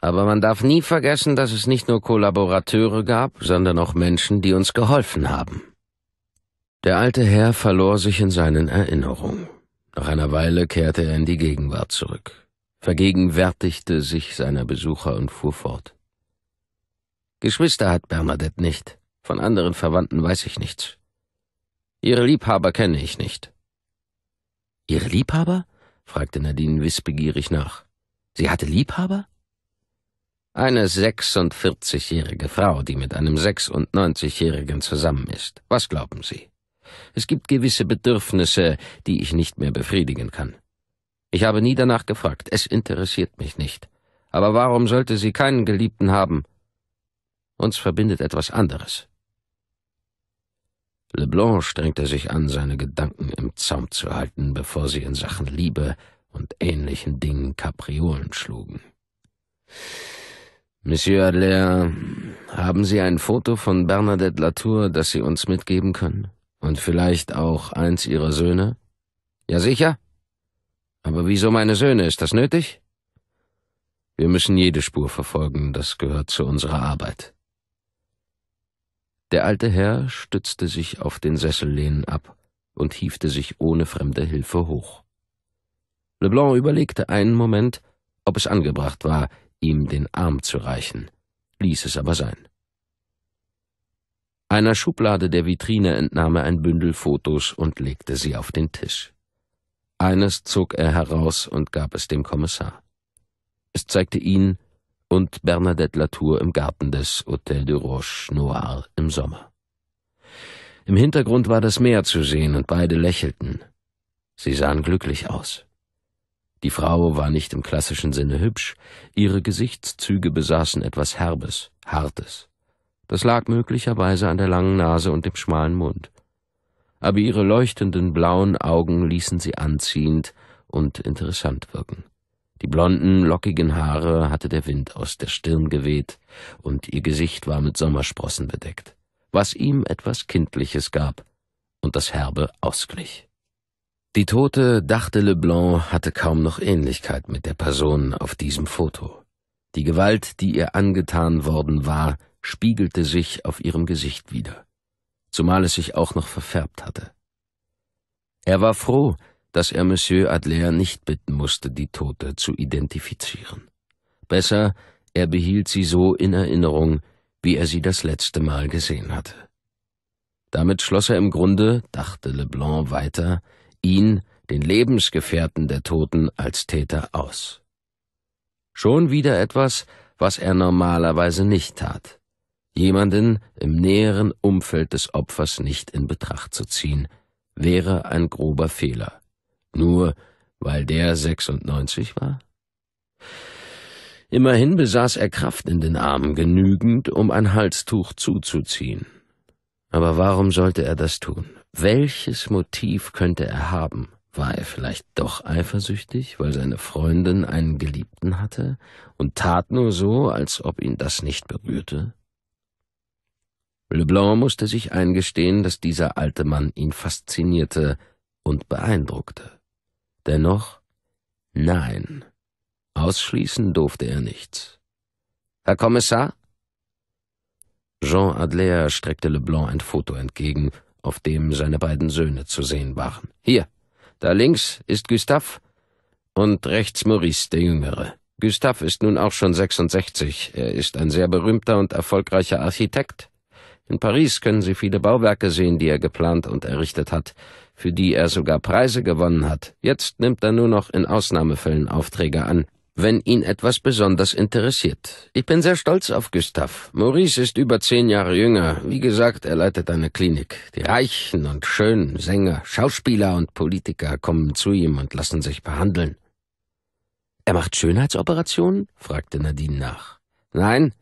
Aber man darf nie vergessen, dass es nicht nur Kollaborateure gab, sondern auch Menschen, die uns geholfen haben. Der alte Herr verlor sich in seinen Erinnerungen. Nach einer Weile kehrte er in die Gegenwart zurück, vergegenwärtigte sich seiner Besucher und fuhr fort. Geschwister hat Bernadette nicht, von anderen Verwandten weiß ich nichts. Ihre Liebhaber kenne ich nicht. Ihre Liebhaber? fragte Nadine wissbegierig nach. Sie hatte Liebhaber? Eine 46-jährige Frau, die mit einem 96-jährigen zusammen ist. Was glauben Sie? Es gibt gewisse Bedürfnisse, die ich nicht mehr befriedigen kann. Ich habe nie danach gefragt, es interessiert mich nicht. Aber warum sollte sie keinen Geliebten haben? Uns verbindet etwas anderes. Leblanc strengte sich an, seine Gedanken im Zaum zu halten, bevor sie in Sachen Liebe und ähnlichen Dingen Kapriolen schlugen. Monsieur Adler, haben Sie ein Foto von Bernadette Latour, das Sie uns mitgeben können? Und vielleicht auch eins Ihrer Söhne? Ja sicher. Aber wieso meine Söhne? Ist das nötig? Wir müssen jede Spur verfolgen, das gehört zu unserer Arbeit. Der alte Herr stützte sich auf den Sessellehnen ab und hiefte sich ohne fremde Hilfe hoch. Leblanc überlegte einen Moment, ob es angebracht war, ihm den Arm zu reichen, ließ es aber sein. Einer Schublade der Vitrine entnahm er ein Bündel Fotos und legte sie auf den Tisch. Eines zog er heraus und gab es dem Kommissar. Es zeigte ihn und Bernadette Latour im Garten des Hotel de Roche Noir im Sommer. Im Hintergrund war das Meer zu sehen und beide lächelten. Sie sahen glücklich aus. Die Frau war nicht im klassischen Sinne hübsch, ihre Gesichtszüge besaßen etwas Herbes, Hartes. Das lag möglicherweise an der langen Nase und dem schmalen Mund. Aber ihre leuchtenden blauen Augen ließen sie anziehend und interessant wirken. Die blonden, lockigen Haare hatte der Wind aus der Stirn geweht, und ihr Gesicht war mit Sommersprossen bedeckt, was ihm etwas Kindliches gab und das Herbe ausglich. Die Tote, dachte Leblanc, hatte kaum noch Ähnlichkeit mit der Person auf diesem Foto. Die Gewalt, die ihr angetan worden war, spiegelte sich auf ihrem Gesicht wieder, zumal es sich auch noch verfärbt hatte. Er war froh, dass er Monsieur Adler nicht bitten musste, die Tote zu identifizieren. Besser, er behielt sie so in Erinnerung, wie er sie das letzte Mal gesehen hatte. Damit schloss er im Grunde, dachte Leblanc weiter, ihn, den Lebensgefährten der Toten, als Täter aus. Schon wieder etwas, was er normalerweise nicht tat jemanden im näheren Umfeld des Opfers nicht in Betracht zu ziehen, wäre ein grober Fehler. Nur weil der 96 war? Immerhin besaß er Kraft in den Armen genügend, um ein Halstuch zuzuziehen. Aber warum sollte er das tun? Welches Motiv könnte er haben? War er vielleicht doch eifersüchtig, weil seine Freundin einen Geliebten hatte und tat nur so, als ob ihn das nicht berührte? Leblanc musste sich eingestehen, dass dieser alte Mann ihn faszinierte und beeindruckte. Dennoch, nein, ausschließen durfte er nichts. Herr Kommissar? Jean Adler streckte Leblanc ein Foto entgegen, auf dem seine beiden Söhne zu sehen waren. Hier, da links ist Gustave und rechts Maurice, der Jüngere. Gustave ist nun auch schon 66. Er ist ein sehr berühmter und erfolgreicher Architekt. In Paris können Sie viele Bauwerke sehen, die er geplant und errichtet hat, für die er sogar Preise gewonnen hat. Jetzt nimmt er nur noch in Ausnahmefällen Aufträge an, wenn ihn etwas besonders interessiert. Ich bin sehr stolz auf Gustav. Maurice ist über zehn Jahre jünger. Wie gesagt, er leitet eine Klinik. Die Reichen und Schönen, Sänger, Schauspieler und Politiker kommen zu ihm und lassen sich behandeln. Er macht Schönheitsoperationen? fragte Nadine nach. Nein,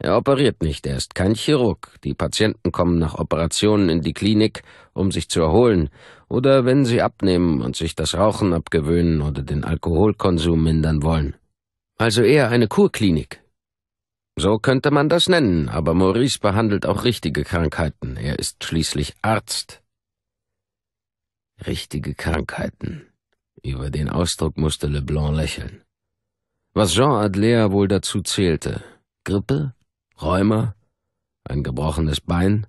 er operiert nicht, er ist kein Chirurg. Die Patienten kommen nach Operationen in die Klinik, um sich zu erholen, oder wenn sie abnehmen und sich das Rauchen abgewöhnen oder den Alkoholkonsum mindern wollen. Also eher eine Kurklinik. So könnte man das nennen, aber Maurice behandelt auch richtige Krankheiten. Er ist schließlich Arzt. Richtige Krankheiten. Über den Ausdruck musste Leblanc lächeln. Was Jean Adler wohl dazu zählte. Grippe, Rheuma, ein gebrochenes Bein.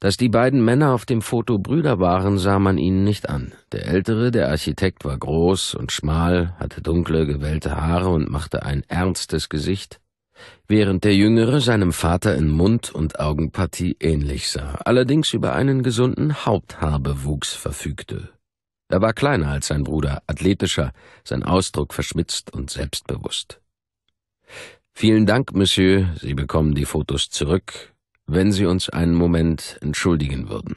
Dass die beiden Männer auf dem Foto Brüder waren, sah man ihnen nicht an. Der ältere, der Architekt, war groß und schmal, hatte dunkle, gewellte Haare und machte ein ernstes Gesicht, während der jüngere seinem Vater in Mund- und Augenpartie ähnlich sah, allerdings über einen gesunden Haupthaarbewuchs verfügte. Er war kleiner als sein Bruder, athletischer, sein Ausdruck verschmitzt und selbstbewusst. Vielen Dank, Monsieur, Sie bekommen die Fotos zurück, wenn Sie uns einen Moment entschuldigen würden.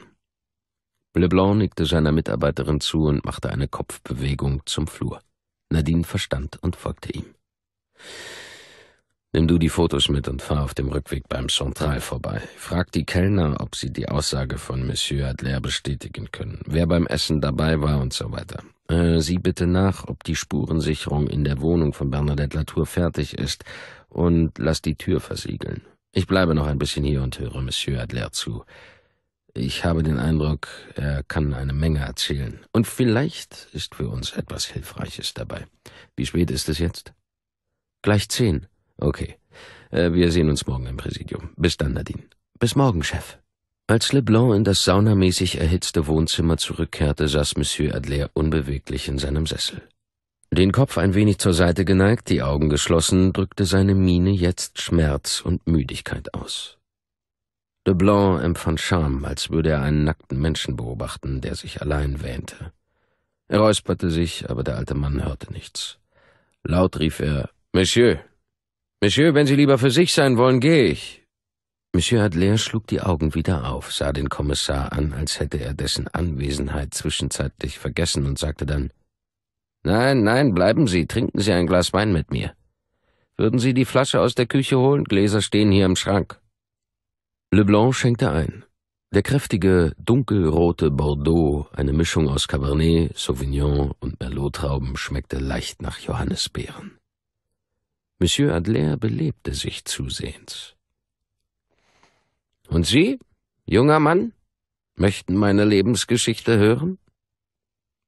Leblanc nickte seiner Mitarbeiterin zu und machte eine Kopfbewegung zum Flur. Nadine verstand und folgte ihm. Nimm du die Fotos mit und fahr auf dem Rückweg beim Central vorbei. Frag die Kellner, ob sie die Aussage von Monsieur Adler bestätigen können, wer beim Essen dabei war und so weiter. Äh, sieh bitte nach, ob die Spurensicherung in der Wohnung von Bernadette Latour fertig ist und lass die Tür versiegeln. Ich bleibe noch ein bisschen hier und höre Monsieur Adler zu. Ich habe den Eindruck, er kann eine Menge erzählen. Und vielleicht ist für uns etwas Hilfreiches dabei. Wie spät ist es jetzt? Gleich zehn. Okay. Äh, wir sehen uns morgen im Präsidium. Bis dann, Nadine. Bis morgen, Chef. Als Leblanc in das saunamäßig erhitzte Wohnzimmer zurückkehrte, saß Monsieur Adler unbeweglich in seinem Sessel. Den Kopf ein wenig zur Seite geneigt, die Augen geschlossen, drückte seine Miene jetzt Schmerz und Müdigkeit aus. Leblanc empfand Scham, als würde er einen nackten Menschen beobachten, der sich allein wähnte. Er räusperte sich, aber der alte Mann hörte nichts. Laut rief er Monsieur. Monsieur, wenn Sie lieber für sich sein wollen, gehe ich. Monsieur Adler schlug die Augen wieder auf, sah den Kommissar an, als hätte er dessen Anwesenheit zwischenzeitlich vergessen und sagte dann Nein, nein, bleiben Sie, trinken Sie ein Glas Wein mit mir. Würden Sie die Flasche aus der Küche holen? Gläser stehen hier im Schrank. Leblanc schenkte ein. Der kräftige, dunkelrote Bordeaux, eine Mischung aus Cabernet, Sauvignon und Merlot-Trauben, schmeckte leicht nach Johannisbeeren. Monsieur Adler belebte sich zusehends. Und Sie, junger Mann, möchten meine Lebensgeschichte hören?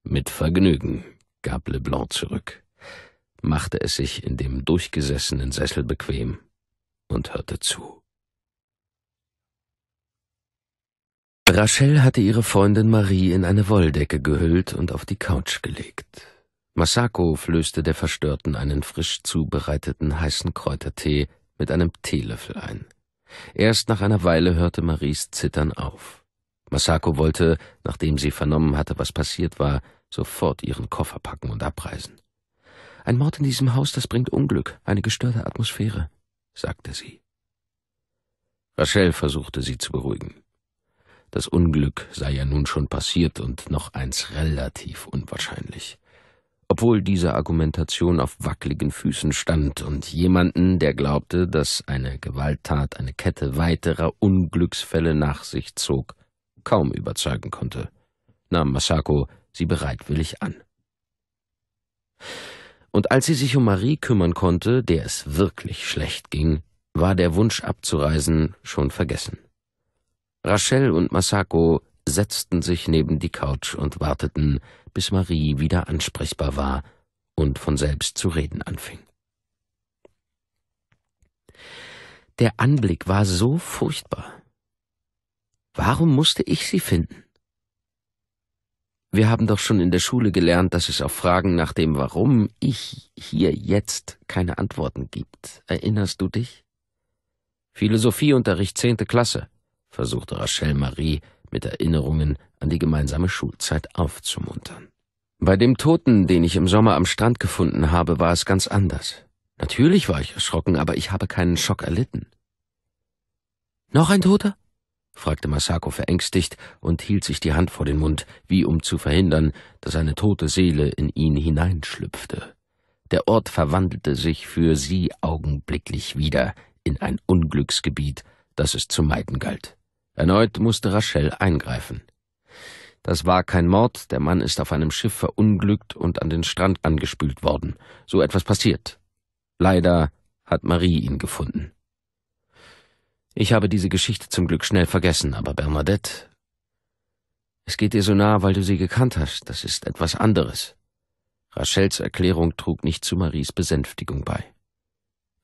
Mit Vergnügen gab Leblanc zurück, machte es sich in dem durchgesessenen Sessel bequem und hörte zu. Rachel hatte ihre Freundin Marie in eine Wolldecke gehüllt und auf die Couch gelegt. Masako flößte der Verstörten einen frisch zubereiteten heißen Kräutertee mit einem Teelöffel ein. Erst nach einer Weile hörte Maries Zittern auf. Masako wollte, nachdem sie vernommen hatte, was passiert war, sofort ihren Koffer packen und abreisen. Ein Mord in diesem Haus, das bringt Unglück, eine gestörte Atmosphäre, sagte sie. Rachel versuchte sie zu beruhigen. Das Unglück sei ja nun schon passiert und noch eins relativ unwahrscheinlich. Obwohl diese Argumentation auf wackeligen Füßen stand und jemanden, der glaubte, dass eine Gewalttat eine Kette weiterer Unglücksfälle nach sich zog, kaum überzeugen konnte, nahm Masako sie bereitwillig an. Und als sie sich um Marie kümmern konnte, der es wirklich schlecht ging, war der Wunsch abzureisen schon vergessen. Rachel und Masako setzten sich neben die Couch und warteten, bis Marie wieder ansprechbar war und von selbst zu reden anfing. Der Anblick war so furchtbar. Warum musste ich sie finden? Wir haben doch schon in der Schule gelernt, dass es auf Fragen nach dem Warum ich hier jetzt keine Antworten gibt. Erinnerst du dich? Philosophieunterricht zehnte Klasse, versuchte Rachel Marie mit Erinnerungen an die gemeinsame Schulzeit aufzumuntern. Bei dem Toten, den ich im Sommer am Strand gefunden habe, war es ganz anders. Natürlich war ich erschrocken, aber ich habe keinen Schock erlitten. Noch ein Toter? fragte Masako verängstigt und hielt sich die Hand vor den Mund, wie um zu verhindern, dass eine tote Seele in ihn hineinschlüpfte. Der Ort verwandelte sich für sie augenblicklich wieder in ein Unglücksgebiet, das es zu meiden galt. Erneut musste Rachel eingreifen. Das war kein Mord, der Mann ist auf einem Schiff verunglückt und an den Strand angespült worden. So etwas passiert. Leider hat Marie ihn gefunden. Ich habe diese Geschichte zum Glück schnell vergessen, aber Bernadette. Es geht dir so nah, weil du sie gekannt hast. Das ist etwas anderes. Rachels Erklärung trug nicht zu Maries Besänftigung bei.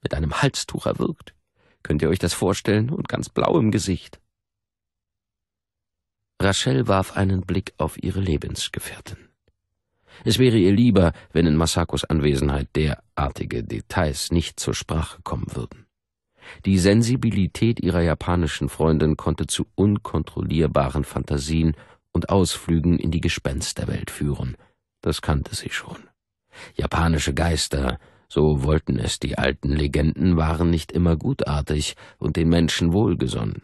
Mit einem Halstuch erwürgt. Könnt ihr euch das vorstellen? Und ganz blau im Gesicht. Rachel warf einen Blick auf ihre Lebensgefährtin. Es wäre ihr lieber, wenn in Masakos Anwesenheit derartige Details nicht zur Sprache kommen würden. Die Sensibilität ihrer japanischen Freundin konnte zu unkontrollierbaren Fantasien und Ausflügen in die Gespensterwelt führen. Das kannte sie schon. Japanische Geister, so wollten es die alten Legenden, waren nicht immer gutartig und den Menschen wohlgesonnen.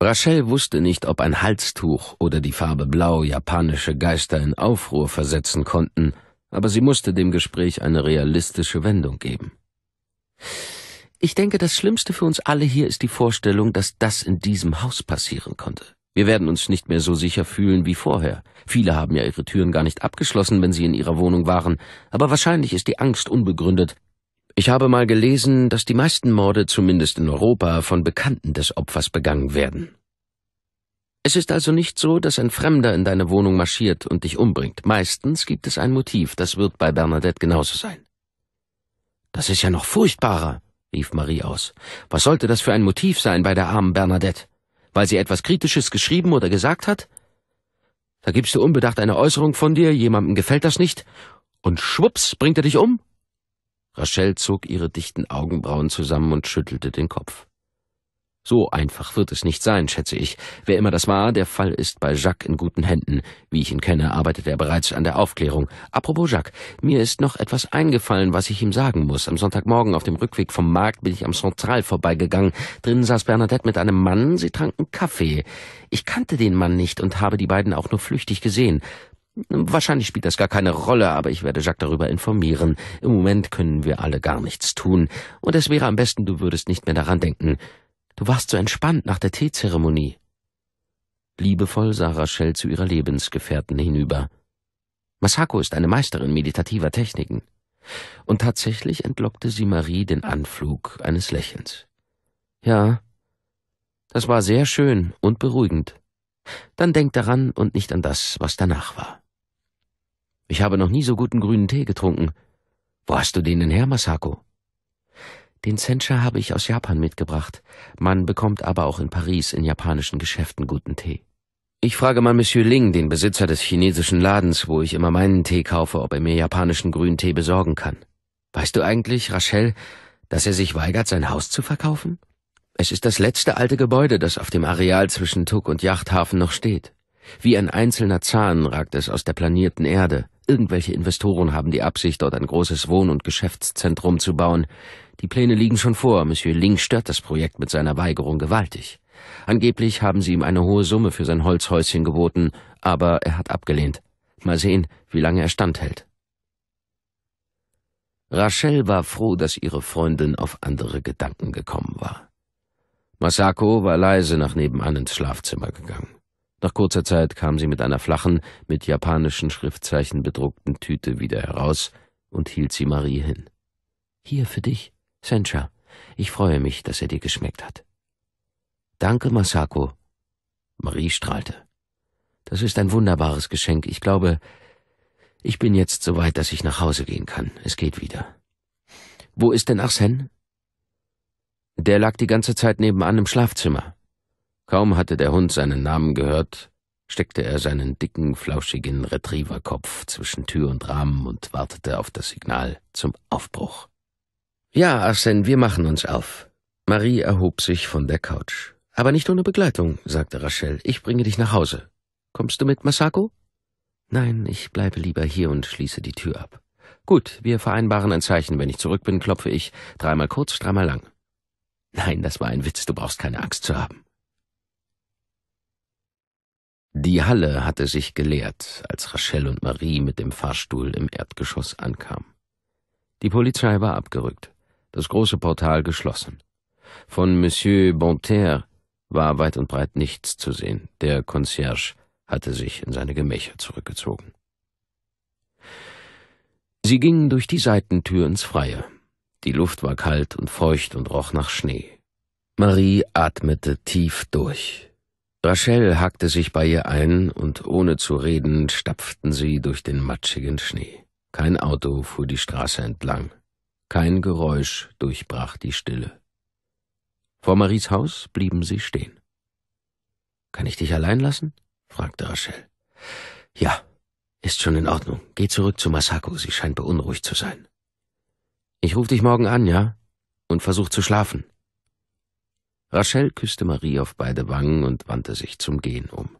Rachel wusste nicht, ob ein Halstuch oder die Farbe Blau japanische Geister in Aufruhr versetzen konnten, aber sie musste dem Gespräch eine realistische Wendung geben. Ich denke, das Schlimmste für uns alle hier ist die Vorstellung, dass das in diesem Haus passieren konnte. Wir werden uns nicht mehr so sicher fühlen wie vorher. Viele haben ja ihre Türen gar nicht abgeschlossen, wenn sie in ihrer Wohnung waren, aber wahrscheinlich ist die Angst unbegründet. Ich habe mal gelesen, dass die meisten Morde zumindest in Europa von Bekannten des Opfers begangen werden. Es ist also nicht so, dass ein Fremder in deine Wohnung marschiert und dich umbringt. Meistens gibt es ein Motiv, das wird bei Bernadette genauso sein. Das ist ja noch furchtbarer, rief Marie aus. Was sollte das für ein Motiv sein bei der armen Bernadette? Weil sie etwas Kritisches geschrieben oder gesagt hat? Da gibst du unbedacht eine Äußerung von dir, jemandem gefällt das nicht, und schwupps bringt er dich um? Rachel zog ihre dichten Augenbrauen zusammen und schüttelte den Kopf. So einfach wird es nicht sein, schätze ich. Wer immer das war, der Fall ist bei Jacques in guten Händen. Wie ich ihn kenne, arbeitet er bereits an der Aufklärung. Apropos Jacques, mir ist noch etwas eingefallen, was ich ihm sagen muss. Am Sonntagmorgen auf dem Rückweg vom Markt bin ich am Central vorbeigegangen. Drinnen saß Bernadette mit einem Mann, sie tranken Kaffee. Ich kannte den Mann nicht und habe die beiden auch nur flüchtig gesehen. Wahrscheinlich spielt das gar keine Rolle, aber ich werde Jacques darüber informieren. Im Moment können wir alle gar nichts tun. Und es wäre am besten, du würdest nicht mehr daran denken. Du warst so entspannt nach der Teezeremonie. Liebevoll sah Rachel zu ihrer Lebensgefährten hinüber. Masako ist eine Meisterin meditativer Techniken. Und tatsächlich entlockte sie Marie den Anflug eines Lächelns. Ja, das war sehr schön und beruhigend. Dann denk daran und nicht an das, was danach war. Ich habe noch nie so guten grünen Tee getrunken. Wo hast du den denn her, Masako? Den Sencha habe ich aus Japan mitgebracht. Man bekommt aber auch in Paris in japanischen Geschäften guten Tee. Ich frage mal Monsieur Ling, den Besitzer des chinesischen Ladens, wo ich immer meinen Tee kaufe, ob er mir japanischen grünen Tee besorgen kann. Weißt du eigentlich, Rachel, dass er sich weigert, sein Haus zu verkaufen? Es ist das letzte alte Gebäude, das auf dem Areal zwischen Tuk und Yachthafen noch steht. Wie ein einzelner Zahn ragt es aus der planierten Erde. Irgendwelche Investoren haben die Absicht, dort ein großes Wohn- und Geschäftszentrum zu bauen. Die Pläne liegen schon vor. Monsieur Ling stört das Projekt mit seiner Weigerung gewaltig. Angeblich haben sie ihm eine hohe Summe für sein Holzhäuschen geboten, aber er hat abgelehnt. Mal sehen, wie lange er standhält. Rachel war froh, dass ihre Freundin auf andere Gedanken gekommen war. Masako war leise nach nebenan ins Schlafzimmer gegangen. Nach kurzer Zeit kam sie mit einer flachen, mit japanischen Schriftzeichen bedruckten Tüte wieder heraus und hielt sie Marie hin. Hier für dich. Sencha, ich freue mich, dass er dir geschmeckt hat. Danke, Masako. Marie strahlte. Das ist ein wunderbares Geschenk. Ich glaube, ich bin jetzt so weit, dass ich nach Hause gehen kann. Es geht wieder. Wo ist denn Arsène? Der lag die ganze Zeit nebenan im Schlafzimmer. Kaum hatte der Hund seinen Namen gehört, steckte er seinen dicken, flauschigen Retrieverkopf zwischen Tür und Rahmen und wartete auf das Signal zum Aufbruch. Ja, Arsène, wir machen uns auf. Marie erhob sich von der Couch. Aber nicht ohne Begleitung, sagte Rachel. Ich bringe dich nach Hause. Kommst du mit, Masako? Nein, ich bleibe lieber hier und schließe die Tür ab. Gut, wir vereinbaren ein Zeichen. Wenn ich zurück bin, klopfe ich. Dreimal kurz, dreimal lang. Nein, das war ein Witz, du brauchst keine Angst zu haben. Die Halle hatte sich geleert, als Rachel und Marie mit dem Fahrstuhl im Erdgeschoss ankamen. Die Polizei war abgerückt das große Portal geschlossen. Von Monsieur Bonterre war weit und breit nichts zu sehen. Der Concierge hatte sich in seine Gemächer zurückgezogen. Sie gingen durch die Seitentür ins Freie. Die Luft war kalt und feucht und roch nach Schnee. Marie atmete tief durch. Rachel hackte sich bei ihr ein und ohne zu reden stapften sie durch den matschigen Schnee. Kein Auto fuhr die Straße entlang. Kein Geräusch durchbrach die Stille. Vor Maries Haus blieben sie stehen. Kann ich dich allein lassen? fragte Rachel. Ja, ist schon in Ordnung. Geh zurück zu Masako, sie scheint beunruhigt zu sein. Ich rufe dich morgen an, ja? Und versuch zu schlafen. Rachel küsste Marie auf beide Wangen und wandte sich zum Gehen um.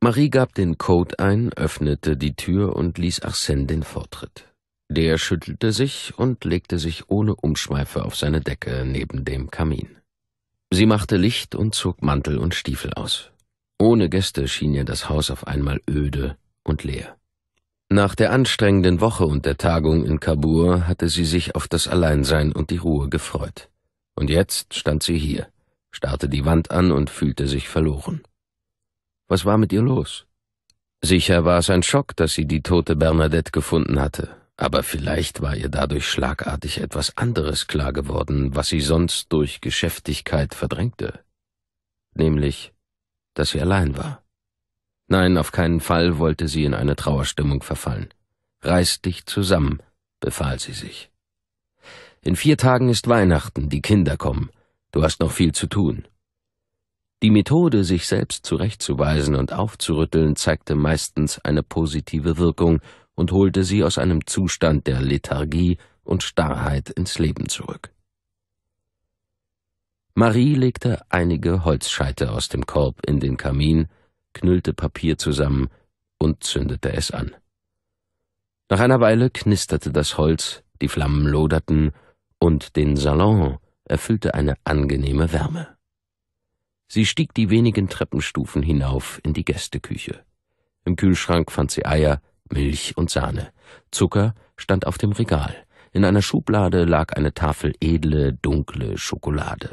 Marie gab den Code ein, öffnete die Tür und ließ Arsène den Vortritt. Der schüttelte sich und legte sich ohne Umschweife auf seine Decke neben dem Kamin. Sie machte Licht und zog Mantel und Stiefel aus. Ohne Gäste schien ihr das Haus auf einmal öde und leer. Nach der anstrengenden Woche und der Tagung in Kabur hatte sie sich auf das Alleinsein und die Ruhe gefreut. Und jetzt stand sie hier, starrte die Wand an und fühlte sich verloren. Was war mit ihr los? Sicher war es ein Schock, dass sie die tote Bernadette gefunden hatte, aber vielleicht war ihr dadurch schlagartig etwas anderes klar geworden, was sie sonst durch Geschäftigkeit verdrängte, nämlich, dass sie allein war. Nein, auf keinen Fall wollte sie in eine Trauerstimmung verfallen. Reiß dich zusammen, befahl sie sich. In vier Tagen ist Weihnachten, die Kinder kommen, du hast noch viel zu tun. Die Methode, sich selbst zurechtzuweisen und aufzurütteln, zeigte meistens eine positive Wirkung, und holte sie aus einem Zustand der Lethargie und Starrheit ins Leben zurück. Marie legte einige Holzscheite aus dem Korb in den Kamin, knüllte Papier zusammen und zündete es an. Nach einer Weile knisterte das Holz, die Flammen loderten und den Salon erfüllte eine angenehme Wärme. Sie stieg die wenigen Treppenstufen hinauf in die Gästeküche. Im Kühlschrank fand sie Eier, Milch und Sahne. Zucker stand auf dem Regal. In einer Schublade lag eine Tafel edle, dunkle Schokolade.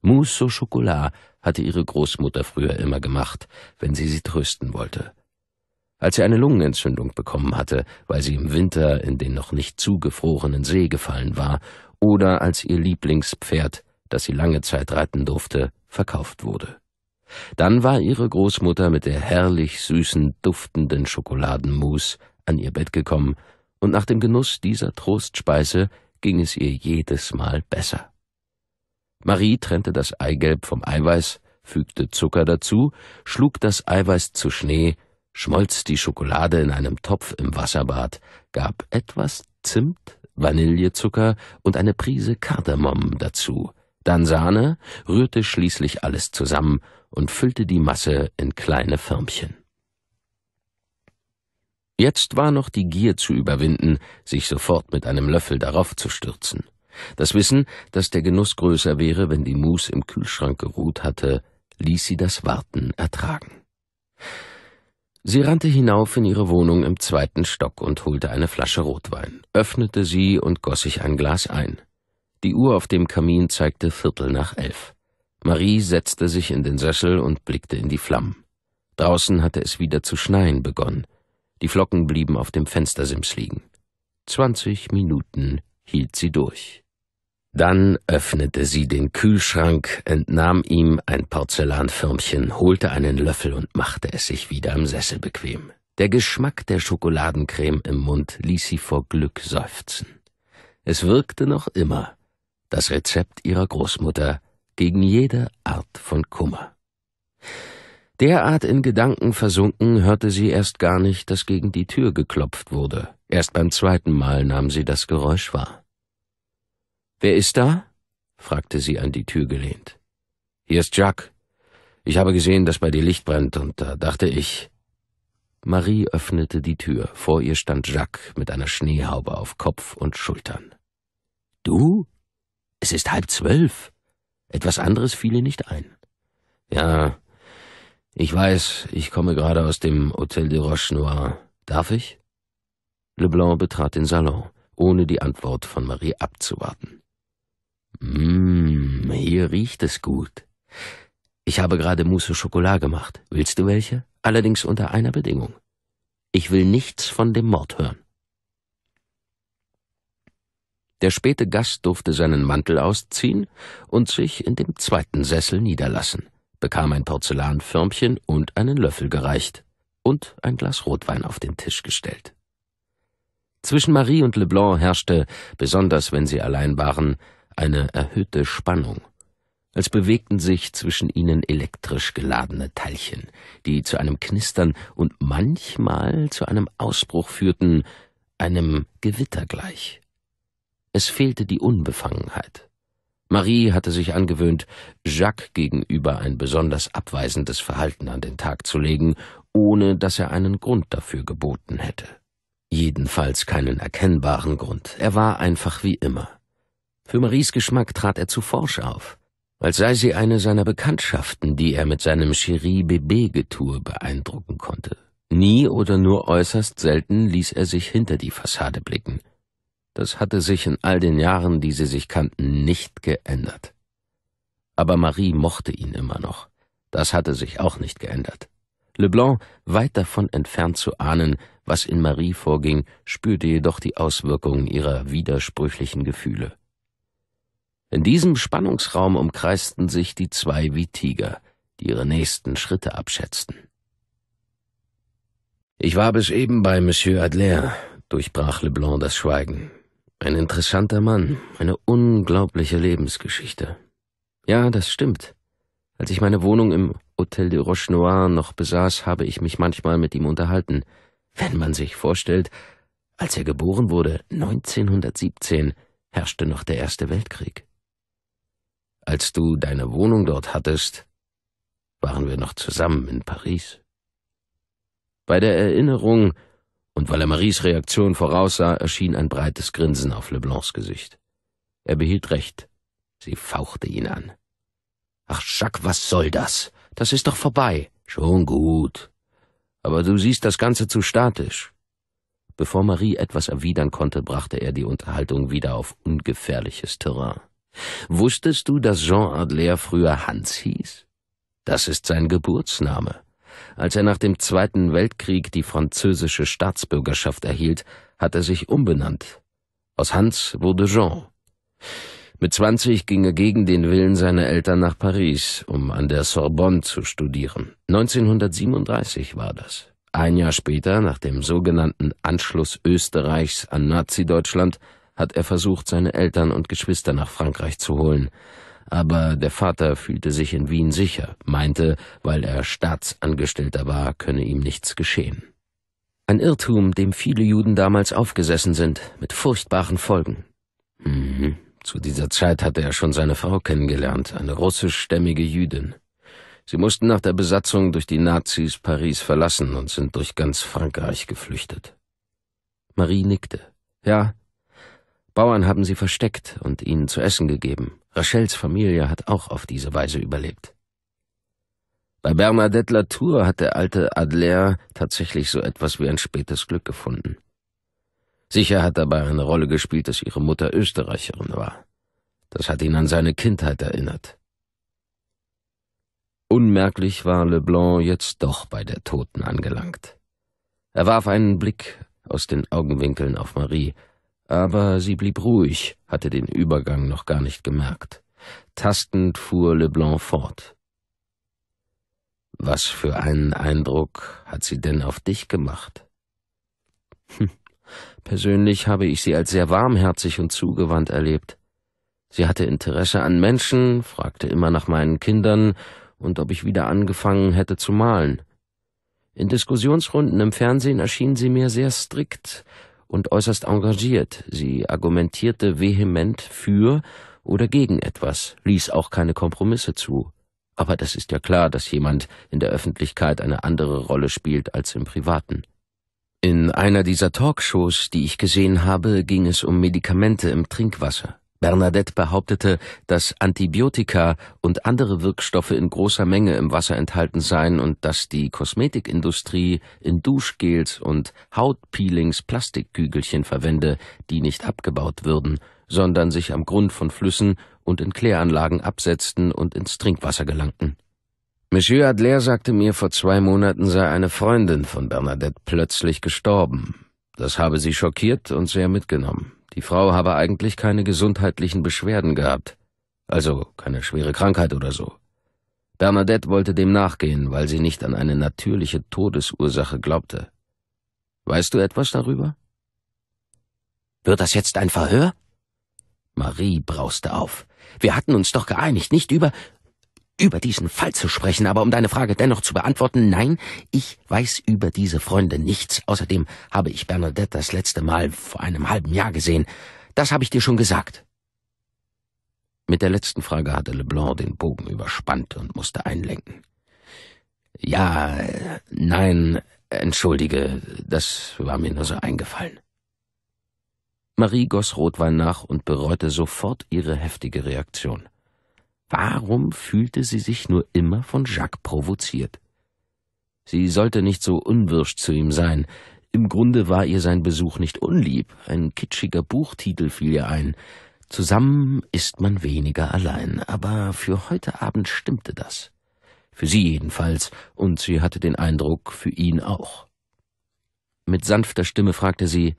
Mousse au Chocolat hatte ihre Großmutter früher immer gemacht, wenn sie sie trösten wollte. Als sie eine Lungenentzündung bekommen hatte, weil sie im Winter in den noch nicht zugefrorenen See gefallen war, oder als ihr Lieblingspferd, das sie lange Zeit reiten durfte, verkauft wurde. Dann war ihre Großmutter mit der herrlich süßen, duftenden Schokoladenmus an ihr Bett gekommen, und nach dem Genuss dieser Trostspeise ging es ihr jedes Mal besser. Marie trennte das Eigelb vom Eiweiß, fügte Zucker dazu, schlug das Eiweiß zu Schnee, schmolz die Schokolade in einem Topf im Wasserbad, gab etwas Zimt, Vanillezucker und eine Prise Kardamom dazu, dann Sahne, rührte schließlich alles zusammen und füllte die Masse in kleine Förmchen. Jetzt war noch die Gier zu überwinden, sich sofort mit einem Löffel darauf zu stürzen. Das Wissen, dass der Genuss größer wäre, wenn die Mus im Kühlschrank geruht hatte, ließ sie das Warten ertragen. Sie rannte hinauf in ihre Wohnung im zweiten Stock und holte eine Flasche Rotwein, öffnete sie und goss sich ein Glas ein. Die Uhr auf dem Kamin zeigte Viertel nach elf. Marie setzte sich in den Sessel und blickte in die Flammen. Draußen hatte es wieder zu schneien begonnen. Die Flocken blieben auf dem Fenstersims liegen. Zwanzig Minuten hielt sie durch. Dann öffnete sie den Kühlschrank, entnahm ihm ein Porzellanförmchen, holte einen Löffel und machte es sich wieder im Sessel bequem. Der Geschmack der Schokoladencreme im Mund ließ sie vor Glück seufzen. Es wirkte noch immer das Rezept ihrer Großmutter gegen jede Art von Kummer. Derart in Gedanken versunken, hörte sie erst gar nicht, dass gegen die Tür geklopft wurde. Erst beim zweiten Mal nahm sie das Geräusch wahr. Wer ist da? fragte sie an die Tür gelehnt. Hier ist Jack. Ich habe gesehen, dass bei dir Licht brennt, und da dachte ich. Marie öffnete die Tür. Vor ihr stand Jacques mit einer Schneehaube auf Kopf und Schultern. Du? Es ist halb zwölf. Etwas anderes fiel ihr nicht ein. Ja, ich weiß, ich komme gerade aus dem Hotel de Roche Noir. Darf ich? Leblanc betrat den Salon, ohne die Antwort von Marie abzuwarten. Mmm, hier riecht es gut. Ich habe gerade Mousse au Chocolat gemacht. Willst du welche? Allerdings unter einer Bedingung. Ich will nichts von dem Mord hören. Der späte Gast durfte seinen Mantel ausziehen und sich in dem zweiten Sessel niederlassen, bekam ein Porzellanförmchen und einen Löffel gereicht und ein Glas Rotwein auf den Tisch gestellt. Zwischen Marie und Leblanc herrschte, besonders wenn sie allein waren, eine erhöhte Spannung, als bewegten sich zwischen ihnen elektrisch geladene Teilchen, die zu einem Knistern und manchmal zu einem Ausbruch führten, einem Gewitter gleich. Es fehlte die Unbefangenheit. Marie hatte sich angewöhnt, Jacques gegenüber ein besonders abweisendes Verhalten an den Tag zu legen, ohne dass er einen Grund dafür geboten hätte. Jedenfalls keinen erkennbaren Grund. Er war einfach wie immer. Für Maries Geschmack trat er zu forsch auf, als sei sie eine seiner Bekanntschaften, die er mit seinem Cherie Bébé-Getour beeindrucken konnte. Nie oder nur äußerst selten ließ er sich hinter die Fassade blicken – das hatte sich in all den Jahren, die sie sich kannten, nicht geändert. Aber Marie mochte ihn immer noch. Das hatte sich auch nicht geändert. Leblanc, weit davon entfernt zu ahnen, was in Marie vorging, spürte jedoch die Auswirkungen ihrer widersprüchlichen Gefühle. In diesem Spannungsraum umkreisten sich die zwei wie Tiger, die ihre nächsten Schritte abschätzten. Ich war bis eben bei Monsieur Adler, durchbrach Leblanc das Schweigen. Ein interessanter Mann, eine unglaubliche Lebensgeschichte. Ja, das stimmt. Als ich meine Wohnung im Hotel de Roche Noir noch besaß, habe ich mich manchmal mit ihm unterhalten. Wenn man sich vorstellt, als er geboren wurde, 1917, herrschte noch der Erste Weltkrieg. Als du deine Wohnung dort hattest, waren wir noch zusammen in Paris. Bei der Erinnerung, und weil er Maries Reaktion voraussah, erschien ein breites Grinsen auf Leblancs Gesicht. Er behielt recht. Sie fauchte ihn an. Ach, Jacques, was soll das? Das ist doch vorbei. Schon gut. Aber du siehst das Ganze zu statisch. Bevor Marie etwas erwidern konnte, brachte er die Unterhaltung wieder auf ungefährliches Terrain. Wusstest du, dass Jean Adler früher Hans hieß? Das ist sein Geburtsname. Als er nach dem Zweiten Weltkrieg die französische Staatsbürgerschaft erhielt, hat er sich umbenannt. Aus Hans wurde Jean. Mit 20 ging er gegen den Willen seiner Eltern nach Paris, um an der Sorbonne zu studieren. 1937 war das. Ein Jahr später, nach dem sogenannten Anschluss Österreichs an Nazi-Deutschland, hat er versucht, seine Eltern und Geschwister nach Frankreich zu holen aber der Vater fühlte sich in Wien sicher, meinte, weil er Staatsangestellter war, könne ihm nichts geschehen. Ein Irrtum, dem viele Juden damals aufgesessen sind, mit furchtbaren Folgen. Mhm. Zu dieser Zeit hatte er schon seine Frau kennengelernt, eine russischstämmige Jüdin. Sie mussten nach der Besatzung durch die Nazis Paris verlassen und sind durch ganz Frankreich geflüchtet. Marie nickte. Ja, Bauern haben sie versteckt und ihnen zu essen gegeben. Rachels Familie hat auch auf diese Weise überlebt. Bei Bernadette Latour hat der alte Adler tatsächlich so etwas wie ein spätes Glück gefunden. Sicher hat dabei eine Rolle gespielt, dass ihre Mutter Österreicherin war. Das hat ihn an seine Kindheit erinnert. Unmerklich war Leblanc jetzt doch bei der Toten angelangt. Er warf einen Blick aus den Augenwinkeln auf Marie, aber sie blieb ruhig, hatte den Übergang noch gar nicht gemerkt. Tastend fuhr Leblanc fort. Was für einen Eindruck hat sie denn auf dich gemacht? Hm. Persönlich habe ich sie als sehr warmherzig und zugewandt erlebt. Sie hatte Interesse an Menschen, fragte immer nach meinen Kindern und ob ich wieder angefangen hätte zu malen. In Diskussionsrunden im Fernsehen erschien sie mir sehr strikt, und äußerst engagiert. Sie argumentierte vehement für oder gegen etwas, ließ auch keine Kompromisse zu. Aber das ist ja klar, dass jemand in der Öffentlichkeit eine andere Rolle spielt als im Privaten. In einer dieser Talkshows, die ich gesehen habe, ging es um Medikamente im Trinkwasser. Bernadette behauptete, dass Antibiotika und andere Wirkstoffe in großer Menge im Wasser enthalten seien und dass die Kosmetikindustrie in Duschgels und Hautpeelings Plastikkügelchen verwende, die nicht abgebaut würden, sondern sich am Grund von Flüssen und in Kläranlagen absetzten und ins Trinkwasser gelangten. Monsieur Adler sagte mir, vor zwei Monaten sei eine Freundin von Bernadette plötzlich gestorben. Das habe sie schockiert und sehr mitgenommen. Die Frau habe eigentlich keine gesundheitlichen Beschwerden gehabt, also keine schwere Krankheit oder so. Bernadette wollte dem nachgehen, weil sie nicht an eine natürliche Todesursache glaubte. Weißt du etwas darüber? Wird das jetzt ein Verhör? Marie brauste auf. Wir hatten uns doch geeinigt, nicht über über diesen Fall zu sprechen, aber um deine Frage dennoch zu beantworten, nein, ich weiß über diese Freunde nichts. Außerdem habe ich Bernadette das letzte Mal vor einem halben Jahr gesehen. Das habe ich dir schon gesagt. Mit der letzten Frage hatte Leblanc den Bogen überspannt und musste einlenken. Ja, nein, entschuldige, das war mir nur so eingefallen. Marie goss Rotwein nach und bereute sofort ihre heftige Reaktion. Warum fühlte sie sich nur immer von Jacques provoziert? Sie sollte nicht so unwirsch zu ihm sein. Im Grunde war ihr sein Besuch nicht unlieb. Ein kitschiger Buchtitel fiel ihr ein. Zusammen ist man weniger allein, aber für heute Abend stimmte das. Für sie jedenfalls, und sie hatte den Eindruck, für ihn auch. Mit sanfter Stimme fragte sie,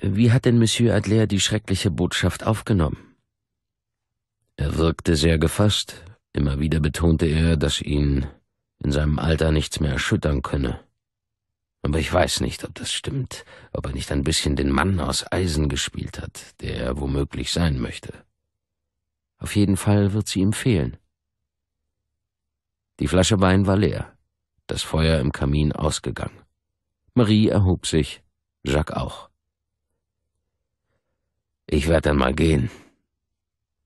wie hat denn Monsieur Adler die schreckliche Botschaft aufgenommen? Er wirkte sehr gefasst, immer wieder betonte er, dass ihn in seinem Alter nichts mehr erschüttern könne. Aber ich weiß nicht, ob das stimmt, ob er nicht ein bisschen den Mann aus Eisen gespielt hat, der er womöglich sein möchte. Auf jeden Fall wird sie ihm fehlen. Die Flasche Wein war leer, das Feuer im Kamin ausgegangen. Marie erhob sich, Jacques auch. Ich werde dann mal gehen,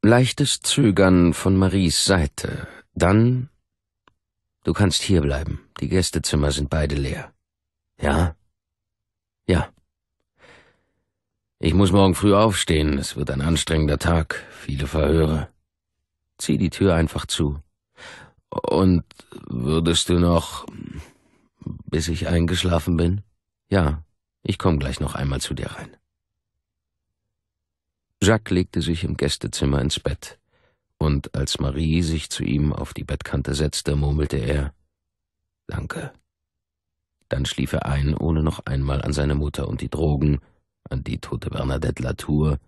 Leichtes Zögern von Maries Seite. Dann Du kannst hierbleiben. Die Gästezimmer sind beide leer. Ja? Ja. Ich muss morgen früh aufstehen. Es wird ein anstrengender Tag, viele Verhöre. Zieh die Tür einfach zu. Und würdest du noch, bis ich eingeschlafen bin? Ja, ich komme gleich noch einmal zu dir rein. Jacques legte sich im Gästezimmer ins Bett, und als Marie sich zu ihm auf die Bettkante setzte, murmelte er Danke. Dann schlief er ein, ohne noch einmal an seine Mutter und die Drogen, an die tote Bernadette Latour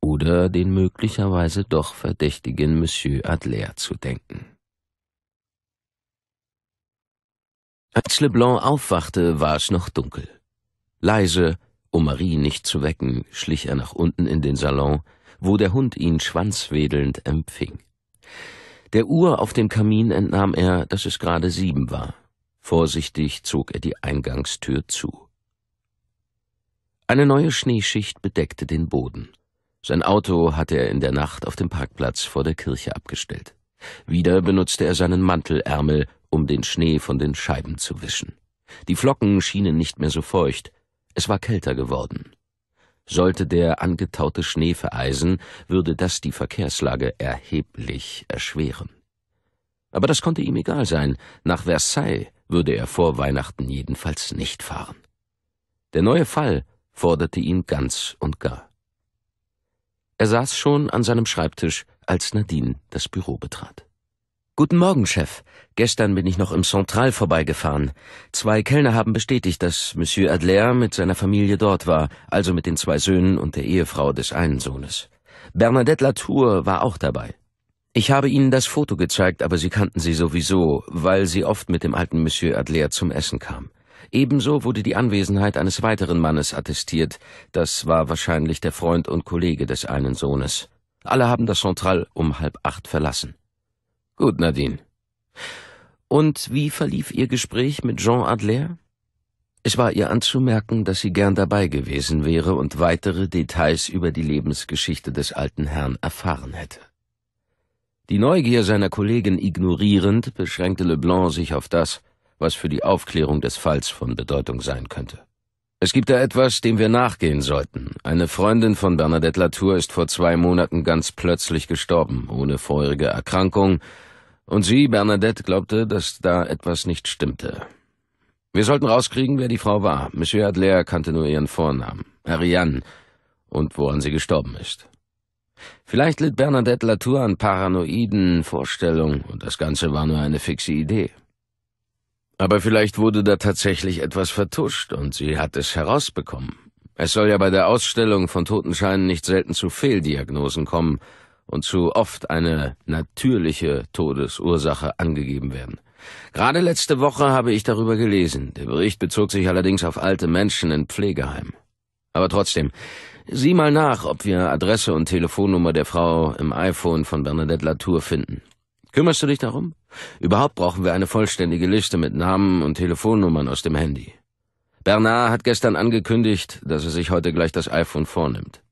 oder den möglicherweise doch verdächtigen Monsieur Adler zu denken. Als Leblanc aufwachte, war es noch dunkel. Leise um Marie nicht zu wecken, schlich er nach unten in den Salon, wo der Hund ihn schwanzwedelnd empfing. Der Uhr auf dem Kamin entnahm er, dass es gerade sieben war. Vorsichtig zog er die Eingangstür zu. Eine neue Schneeschicht bedeckte den Boden. Sein Auto hatte er in der Nacht auf dem Parkplatz vor der Kirche abgestellt. Wieder benutzte er seinen Mantelärmel, um den Schnee von den Scheiben zu wischen. Die Flocken schienen nicht mehr so feucht, es war kälter geworden. Sollte der angetaute Schnee vereisen, würde das die Verkehrslage erheblich erschweren. Aber das konnte ihm egal sein. Nach Versailles würde er vor Weihnachten jedenfalls nicht fahren. Der neue Fall forderte ihn ganz und gar. Er saß schon an seinem Schreibtisch, als Nadine das Büro betrat. Guten Morgen, Chef. Gestern bin ich noch im Central vorbeigefahren. Zwei Kellner haben bestätigt, dass Monsieur Adler mit seiner Familie dort war, also mit den zwei Söhnen und der Ehefrau des einen Sohnes. Bernadette Latour war auch dabei. Ich habe ihnen das Foto gezeigt, aber sie kannten sie sowieso, weil sie oft mit dem alten Monsieur Adler zum Essen kam. Ebenso wurde die Anwesenheit eines weiteren Mannes attestiert. Das war wahrscheinlich der Freund und Kollege des einen Sohnes. Alle haben das Central um halb acht verlassen. Gut, Nadine. Und wie verlief Ihr Gespräch mit Jean Adler? Es war ihr anzumerken, dass sie gern dabei gewesen wäre und weitere Details über die Lebensgeschichte des alten Herrn erfahren hätte. Die Neugier seiner Kollegin ignorierend beschränkte Leblanc sich auf das, was für die Aufklärung des Falls von Bedeutung sein könnte. Es gibt da etwas, dem wir nachgehen sollten. Eine Freundin von Bernadette Latour ist vor zwei Monaten ganz plötzlich gestorben, ohne vorherige Erkrankung, und sie, Bernadette, glaubte, dass da etwas nicht stimmte. Wir sollten rauskriegen, wer die Frau war. Monsieur Adler kannte nur ihren Vornamen, Ariane, und woran sie gestorben ist. Vielleicht litt Bernadette Latour an paranoiden Vorstellungen und das Ganze war nur eine fixe Idee. Aber vielleicht wurde da tatsächlich etwas vertuscht und sie hat es herausbekommen. Es soll ja bei der Ausstellung von Totenscheinen nicht selten zu Fehldiagnosen kommen – und zu oft eine natürliche Todesursache angegeben werden. Gerade letzte Woche habe ich darüber gelesen. Der Bericht bezog sich allerdings auf alte Menschen in Pflegeheimen. Aber trotzdem, sieh mal nach, ob wir Adresse und Telefonnummer der Frau im iPhone von Bernadette Latour finden. Kümmerst du dich darum? Überhaupt brauchen wir eine vollständige Liste mit Namen und Telefonnummern aus dem Handy. Bernard hat gestern angekündigt, dass er sich heute gleich das iPhone vornimmt.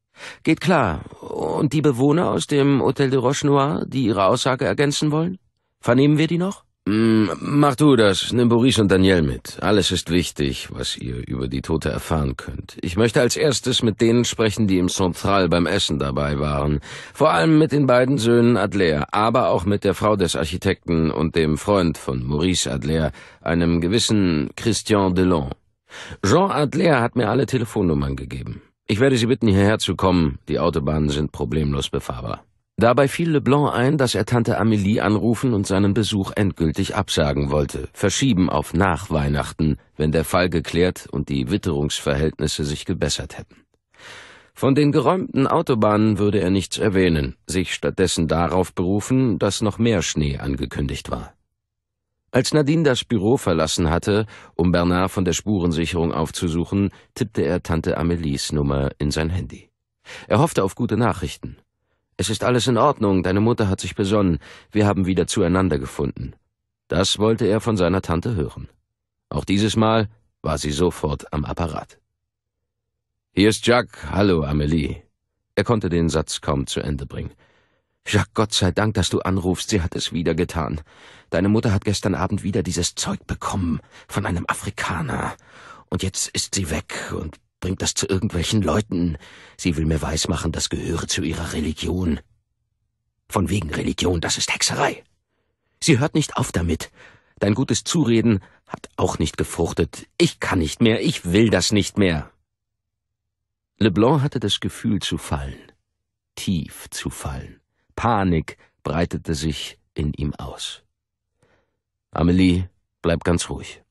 Geht klar. Und die Bewohner aus dem Hotel de Roche Noir, die ihre Aussage ergänzen wollen? Vernehmen wir die noch? Mm, mach du das. Nimm Boris und Daniel mit. Alles ist wichtig, was ihr über die Tote erfahren könnt. Ich möchte als erstes mit denen sprechen, die im Central beim Essen dabei waren. Vor allem mit den beiden Söhnen Adler, aber auch mit der Frau des Architekten und dem Freund von Maurice Adler, einem gewissen Christian Delon. Jean Adler hat mir alle Telefonnummern gegeben. Ich werde Sie bitten, hierher zu kommen. Die Autobahnen sind problemlos befahrbar. Dabei fiel Leblanc ein, dass er Tante Amelie anrufen und seinen Besuch endgültig absagen wollte, verschieben auf nach Weihnachten, wenn der Fall geklärt und die Witterungsverhältnisse sich gebessert hätten. Von den geräumten Autobahnen würde er nichts erwähnen, sich stattdessen darauf berufen, dass noch mehr Schnee angekündigt war. Als Nadine das Büro verlassen hatte, um Bernard von der Spurensicherung aufzusuchen, tippte er Tante Amelies Nummer in sein Handy. Er hoffte auf gute Nachrichten. Es ist alles in Ordnung, deine Mutter hat sich besonnen, wir haben wieder zueinander gefunden. Das wollte er von seiner Tante hören. Auch dieses Mal war sie sofort am Apparat. Hier ist Jack, hallo Amelie. Er konnte den Satz kaum zu Ende bringen. Jacques, Gott sei Dank, dass du anrufst, sie hat es wieder getan. Deine Mutter hat gestern Abend wieder dieses Zeug bekommen von einem Afrikaner. Und jetzt ist sie weg und bringt das zu irgendwelchen Leuten. Sie will mir weismachen, das gehöre zu ihrer Religion. Von wegen Religion, das ist Hexerei. Sie hört nicht auf damit. Dein gutes Zureden hat auch nicht gefruchtet. Ich kann nicht mehr, ich will das nicht mehr. Leblanc hatte das Gefühl zu fallen, tief zu fallen. Panik breitete sich in ihm aus. Amelie, bleib ganz ruhig.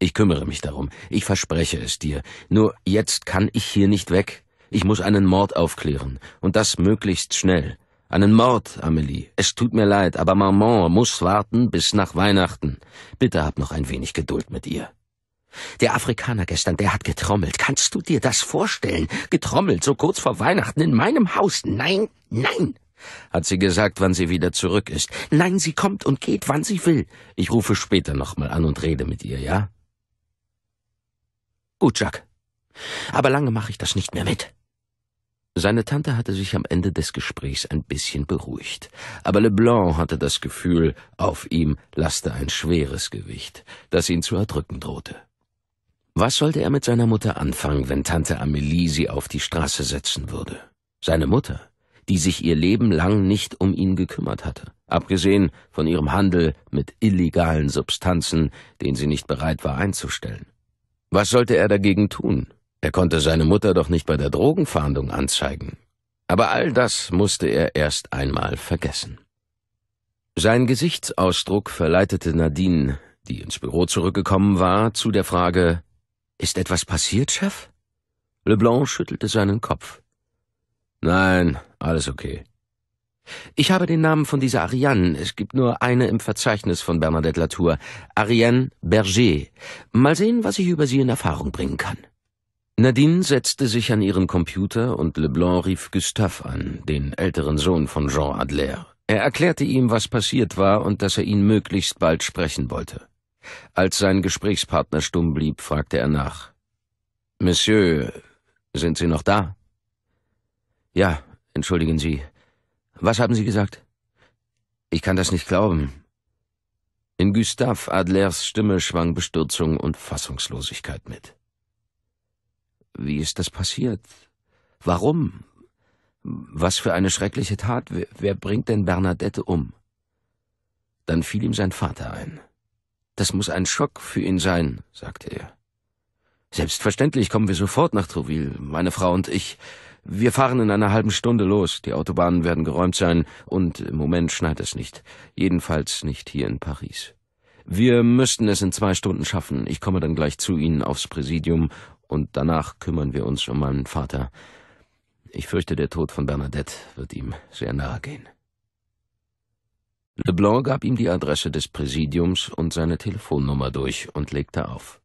Ich kümmere mich darum, ich verspreche es dir. Nur jetzt kann ich hier nicht weg. Ich muss einen Mord aufklären, und das möglichst schnell. Einen Mord, Amelie. Es tut mir leid, aber Maman muss warten bis nach Weihnachten. Bitte hab noch ein wenig Geduld mit ihr. Der Afrikaner gestern, der hat getrommelt. Kannst du dir das vorstellen? Getrommelt, so kurz vor Weihnachten in meinem Haus. Nein, nein. Hat sie gesagt, wann sie wieder zurück ist? Nein, sie kommt und geht, wann sie will. Ich rufe später nochmal an und rede mit ihr, ja? Gut, Jack. Aber lange mache ich das nicht mehr mit. Seine Tante hatte sich am Ende des Gesprächs ein bisschen beruhigt, aber Leblanc hatte das Gefühl, auf ihm laste ein schweres Gewicht, das ihn zu erdrücken drohte. Was sollte er mit seiner Mutter anfangen, wenn Tante Amelie sie auf die Straße setzen würde? Seine Mutter, die sich ihr Leben lang nicht um ihn gekümmert hatte, abgesehen von ihrem Handel mit illegalen Substanzen, den sie nicht bereit war einzustellen. Was sollte er dagegen tun? Er konnte seine Mutter doch nicht bei der Drogenfahndung anzeigen. Aber all das musste er erst einmal vergessen. Sein Gesichtsausdruck verleitete Nadine, die ins Büro zurückgekommen war, zu der Frage Ist etwas passiert, Chef? Leblanc schüttelte seinen Kopf. Nein, alles okay. Ich habe den Namen von dieser Ariane. Es gibt nur eine im Verzeichnis von Bernadette Latour. Ariane Berger. Mal sehen, was ich über sie in Erfahrung bringen kann. Nadine setzte sich an ihren Computer und Leblanc rief Gustave an, den älteren Sohn von Jean Adler. Er erklärte ihm, was passiert war und dass er ihn möglichst bald sprechen wollte. Als sein Gesprächspartner stumm blieb, fragte er nach. Monsieur, sind Sie noch da? Ja, entschuldigen Sie. Was haben Sie gesagt? Ich kann das nicht glauben. In Gustav Adlers Stimme schwang Bestürzung und Fassungslosigkeit mit. Wie ist das passiert? Warum? Was für eine schreckliche Tat. Wer, wer bringt denn Bernadette um? Dann fiel ihm sein Vater ein. Das muss ein Schock für ihn sein, sagte er. Selbstverständlich kommen wir sofort nach Trouville, meine Frau und ich. Wir fahren in einer halben Stunde los, die Autobahnen werden geräumt sein, und im Moment schneit es nicht, jedenfalls nicht hier in Paris. Wir müssten es in zwei Stunden schaffen, ich komme dann gleich zu Ihnen aufs Präsidium, und danach kümmern wir uns um meinen Vater. Ich fürchte, der Tod von Bernadette wird ihm sehr nahe gehen. Leblanc gab ihm die Adresse des Präsidiums und seine Telefonnummer durch und legte auf.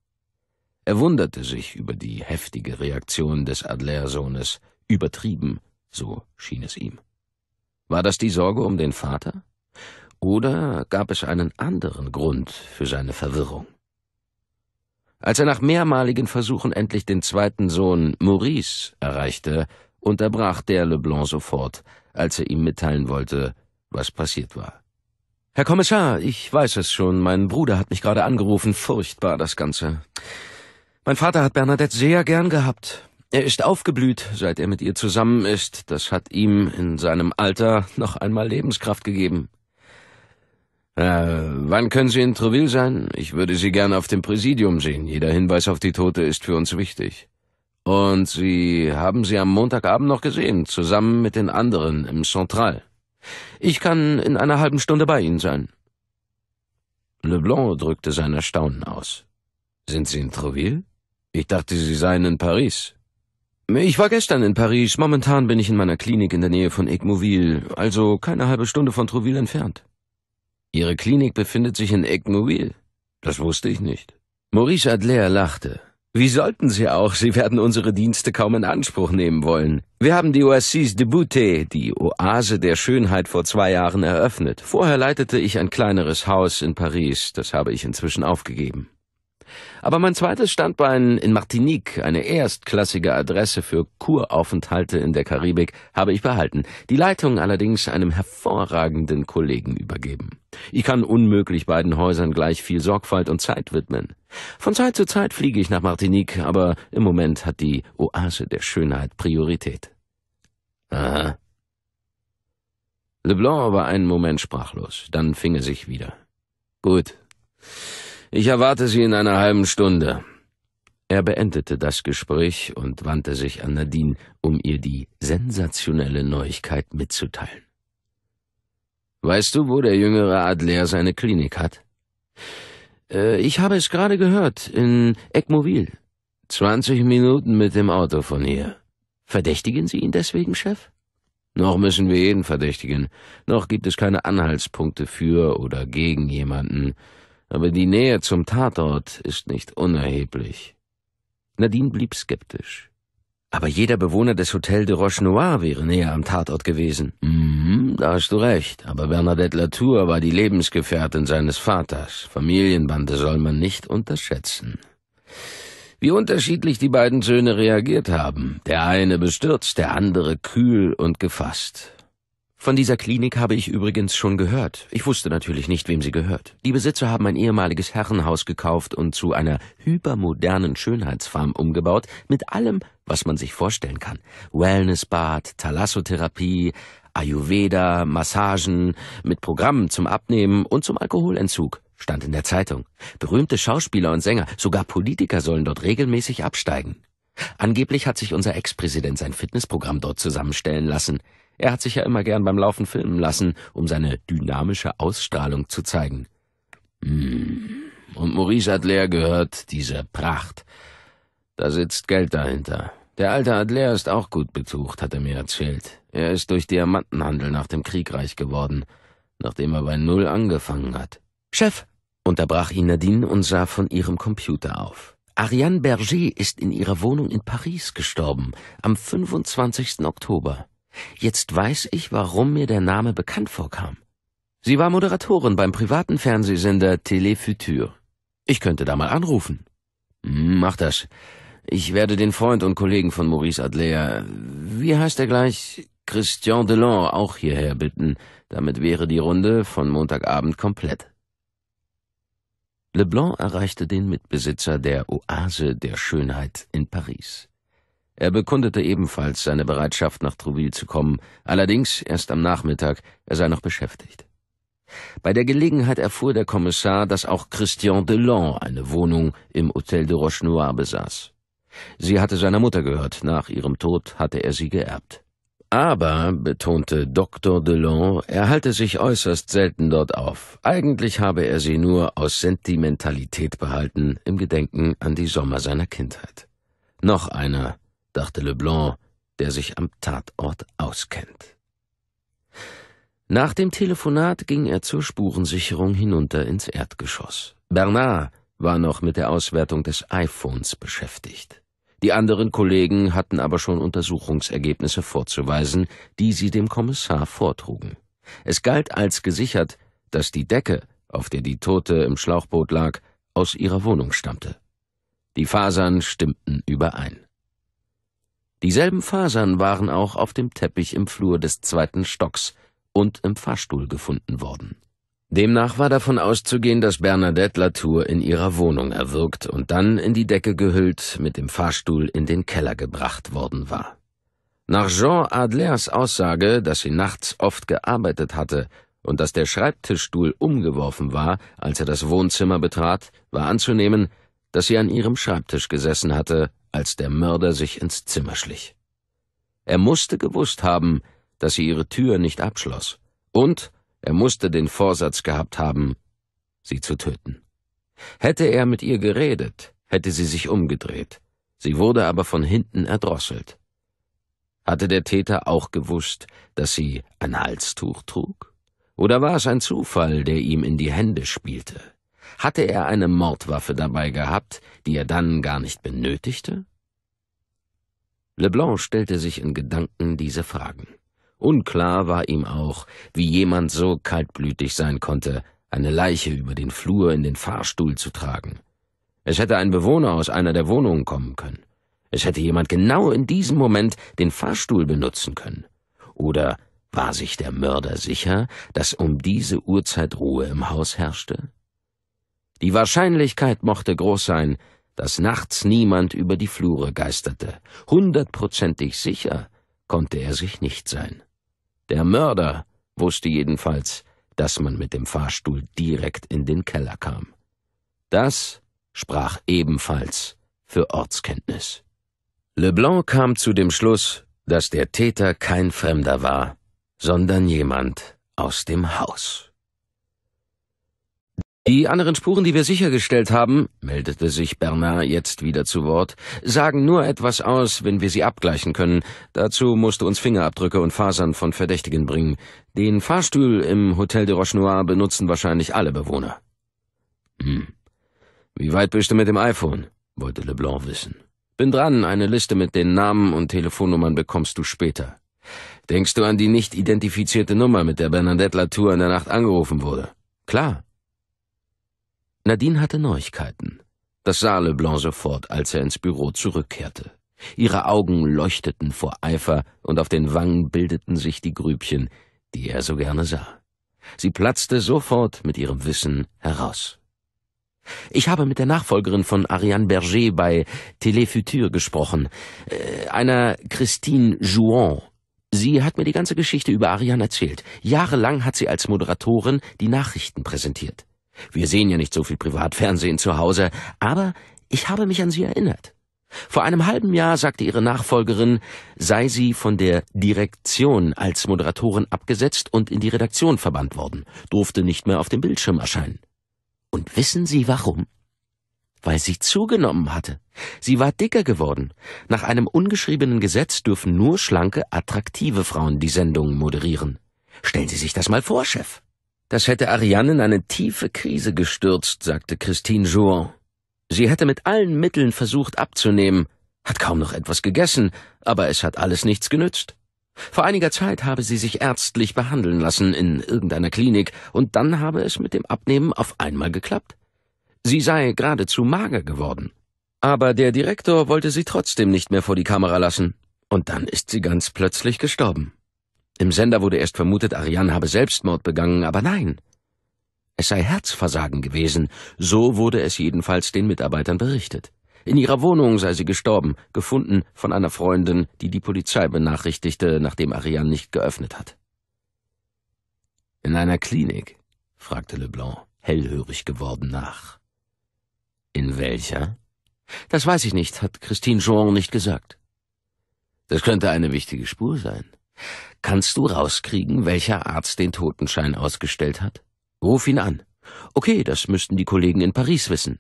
Er wunderte sich über die heftige Reaktion des Adler-Sohnes übertrieben, so schien es ihm. War das die Sorge um den Vater? Oder gab es einen anderen Grund für seine Verwirrung? Als er nach mehrmaligen Versuchen endlich den zweiten Sohn Maurice erreichte, unterbrach der Leblanc sofort, als er ihm mitteilen wollte, was passiert war. Herr Kommissar, ich weiß es schon, mein Bruder hat mich gerade angerufen, furchtbar das Ganze. Mein Vater hat Bernadette sehr gern gehabt. Er ist aufgeblüht, seit er mit ihr zusammen ist. Das hat ihm in seinem Alter noch einmal Lebenskraft gegeben. Äh, wann können Sie in Treville sein? Ich würde Sie gerne auf dem Präsidium sehen. Jeder Hinweis auf die Tote ist für uns wichtig. Und Sie haben sie am Montagabend noch gesehen, zusammen mit den anderen im Central. Ich kann in einer halben Stunde bei Ihnen sein. Leblanc drückte sein Erstaunen aus. Sind Sie in Treville? Ich dachte, Sie seien in Paris. Ich war gestern in Paris. Momentan bin ich in meiner Klinik in der Nähe von Egmouville, also keine halbe Stunde von Trouville entfernt. Ihre Klinik befindet sich in Egmouville. Das wusste ich nicht. Maurice Adler lachte. Wie sollten Sie auch? Sie werden unsere Dienste kaum in Anspruch nehmen wollen. Wir haben die Oasis de Beauté, die Oase der Schönheit, vor zwei Jahren eröffnet. Vorher leitete ich ein kleineres Haus in Paris, das habe ich inzwischen aufgegeben. Aber mein zweites Standbein in Martinique, eine erstklassige Adresse für Kuraufenthalte in der Karibik, habe ich behalten, die Leitung allerdings einem hervorragenden Kollegen übergeben. Ich kann unmöglich beiden Häusern gleich viel Sorgfalt und Zeit widmen. Von Zeit zu Zeit fliege ich nach Martinique, aber im Moment hat die Oase der Schönheit Priorität. Aha. Leblanc war einen Moment sprachlos, dann fing er sich wieder. Gut. Ich erwarte Sie in einer halben Stunde. Er beendete das Gespräch und wandte sich an Nadine, um ihr die sensationelle Neuigkeit mitzuteilen. Weißt du, wo der jüngere Adler seine Klinik hat? Äh, ich habe es gerade gehört, in Eckmoville. 20 Minuten mit dem Auto von hier. Verdächtigen Sie ihn deswegen, Chef? Noch müssen wir jeden verdächtigen. Noch gibt es keine Anhaltspunkte für oder gegen jemanden aber die Nähe zum Tatort ist nicht unerheblich. Nadine blieb skeptisch. Aber jeder Bewohner des Hotel de Roche Noir wäre näher am Tatort gewesen. Mhm, da hast du recht. Aber Bernadette Latour war die Lebensgefährtin seines Vaters. Familienbande soll man nicht unterschätzen. Wie unterschiedlich die beiden Söhne reagiert haben. Der eine bestürzt, der andere kühl und gefasst. Von dieser Klinik habe ich übrigens schon gehört. Ich wusste natürlich nicht, wem sie gehört. Die Besitzer haben ein ehemaliges Herrenhaus gekauft und zu einer hypermodernen Schönheitsfarm umgebaut, mit allem, was man sich vorstellen kann. Wellnessbad, Thalassotherapie, Ayurveda, Massagen, mit Programmen zum Abnehmen und zum Alkoholentzug stand in der Zeitung. Berühmte Schauspieler und Sänger, sogar Politiker sollen dort regelmäßig absteigen. Angeblich hat sich unser Ex-Präsident sein Fitnessprogramm dort zusammenstellen lassen. Er hat sich ja immer gern beim Laufen filmen lassen, um seine dynamische Ausstrahlung zu zeigen. Mm. Und Maurice Adler gehört dieser Pracht. Da sitzt Geld dahinter. Der alte Adler ist auch gut betucht, hat er mir erzählt. Er ist durch Diamantenhandel nach dem Krieg reich geworden, nachdem er bei Null angefangen hat. Chef, unterbrach ihn Nadine und sah von ihrem Computer auf. Ariane Berger ist in ihrer Wohnung in Paris gestorben, am 25. Oktober. Jetzt weiß ich, warum mir der Name bekannt vorkam. Sie war Moderatorin beim privaten Fernsehsender Telefutur. Ich könnte da mal anrufen. Hm, mach das. Ich werde den Freund und Kollegen von Maurice Adler, wie heißt er gleich, Christian Delon, auch hierher bitten. Damit wäre die Runde von Montagabend komplett. Leblanc erreichte den Mitbesitzer der Oase der Schönheit in Paris. Er bekundete ebenfalls seine Bereitschaft, nach Trouville zu kommen, allerdings erst am Nachmittag, er sei noch beschäftigt. Bei der Gelegenheit erfuhr der Kommissar, dass auch Christian Delon eine Wohnung im Hotel de Roche Noir besaß. Sie hatte seiner Mutter gehört, nach ihrem Tod hatte er sie geerbt. Aber, betonte Dr. Delon, er halte sich äußerst selten dort auf. Eigentlich habe er sie nur aus Sentimentalität behalten, im Gedenken an die Sommer seiner Kindheit. Noch einer, dachte Leblanc, der sich am Tatort auskennt. Nach dem Telefonat ging er zur Spurensicherung hinunter ins Erdgeschoss. Bernard war noch mit der Auswertung des iPhones beschäftigt. Die anderen Kollegen hatten aber schon Untersuchungsergebnisse vorzuweisen, die sie dem Kommissar vortrugen. Es galt als gesichert, dass die Decke, auf der die Tote im Schlauchboot lag, aus ihrer Wohnung stammte. Die Fasern stimmten überein. Dieselben Fasern waren auch auf dem Teppich im Flur des zweiten Stocks und im Fahrstuhl gefunden worden. Demnach war davon auszugehen, dass Bernadette Latour in ihrer Wohnung erwürgt und dann in die Decke gehüllt mit dem Fahrstuhl in den Keller gebracht worden war. Nach Jean Adlers Aussage, dass sie nachts oft gearbeitet hatte und dass der Schreibtischstuhl umgeworfen war, als er das Wohnzimmer betrat, war anzunehmen, dass sie an ihrem Schreibtisch gesessen hatte, als der Mörder sich ins Zimmer schlich. Er musste gewusst haben, dass sie ihre Tür nicht abschloss, und er musste den Vorsatz gehabt haben, sie zu töten. Hätte er mit ihr geredet, hätte sie sich umgedreht, sie wurde aber von hinten erdrosselt. Hatte der Täter auch gewusst, dass sie ein Halstuch trug? Oder war es ein Zufall, der ihm in die Hände spielte? Hatte er eine Mordwaffe dabei gehabt, die er dann gar nicht benötigte? Leblanc stellte sich in Gedanken diese Fragen. Unklar war ihm auch, wie jemand so kaltblütig sein konnte, eine Leiche über den Flur in den Fahrstuhl zu tragen. Es hätte ein Bewohner aus einer der Wohnungen kommen können. Es hätte jemand genau in diesem Moment den Fahrstuhl benutzen können. Oder war sich der Mörder sicher, dass um diese Uhrzeit Ruhe im Haus herrschte? Die Wahrscheinlichkeit mochte groß sein, dass nachts niemand über die Flure geisterte. Hundertprozentig sicher konnte er sich nicht sein. Der Mörder wusste jedenfalls, dass man mit dem Fahrstuhl direkt in den Keller kam. Das sprach ebenfalls für Ortskenntnis. Leblanc kam zu dem Schluss, dass der Täter kein Fremder war, sondern jemand aus dem Haus. Die anderen Spuren, die wir sichergestellt haben, meldete sich Bernard jetzt wieder zu Wort, sagen nur etwas aus, wenn wir sie abgleichen können. Dazu musst du uns Fingerabdrücke und Fasern von Verdächtigen bringen. Den Fahrstuhl im Hotel de Roche Noir benutzen wahrscheinlich alle Bewohner. Hm. Wie weit bist du mit dem iPhone? wollte Leblanc wissen. Bin dran, eine Liste mit den Namen und Telefonnummern bekommst du später. Denkst du an die nicht identifizierte Nummer, mit der Bernadette Latour in der Nacht angerufen wurde? Klar. Nadine hatte Neuigkeiten. Das sah Leblanc sofort, als er ins Büro zurückkehrte. Ihre Augen leuchteten vor Eifer und auf den Wangen bildeten sich die Grübchen, die er so gerne sah. Sie platzte sofort mit ihrem Wissen heraus. Ich habe mit der Nachfolgerin von Ariane Berger bei Téléfutur gesprochen, äh, einer Christine Jouan. Sie hat mir die ganze Geschichte über Ariane erzählt. Jahrelang hat sie als Moderatorin die Nachrichten präsentiert. Wir sehen ja nicht so viel Privatfernsehen zu Hause, aber ich habe mich an sie erinnert. Vor einem halben Jahr sagte ihre Nachfolgerin, sei sie von der Direktion als Moderatorin abgesetzt und in die Redaktion verbannt worden, durfte nicht mehr auf dem Bildschirm erscheinen. Und wissen Sie warum? Weil sie zugenommen hatte. Sie war dicker geworden. Nach einem ungeschriebenen Gesetz dürfen nur schlanke, attraktive Frauen die Sendungen moderieren. Stellen Sie sich das mal vor, Chef. Das hätte Ariane in eine tiefe Krise gestürzt, sagte Christine Jouan. Sie hätte mit allen Mitteln versucht abzunehmen, hat kaum noch etwas gegessen, aber es hat alles nichts genützt. Vor einiger Zeit habe sie sich ärztlich behandeln lassen in irgendeiner Klinik, und dann habe es mit dem Abnehmen auf einmal geklappt. Sie sei geradezu mager geworden. Aber der Direktor wollte sie trotzdem nicht mehr vor die Kamera lassen, und dann ist sie ganz plötzlich gestorben. Im Sender wurde erst vermutet, Ariane habe Selbstmord begangen, aber nein. Es sei Herzversagen gewesen, so wurde es jedenfalls den Mitarbeitern berichtet. In ihrer Wohnung sei sie gestorben, gefunden von einer Freundin, die die Polizei benachrichtigte, nachdem Ariane nicht geöffnet hat. In einer Klinik? fragte Leblanc, hellhörig geworden nach. In welcher? Das weiß ich nicht, hat Christine Jean nicht gesagt. Das könnte eine wichtige Spur sein. Kannst du rauskriegen, welcher Arzt den Totenschein ausgestellt hat? Ruf ihn an. Okay, das müssten die Kollegen in Paris wissen.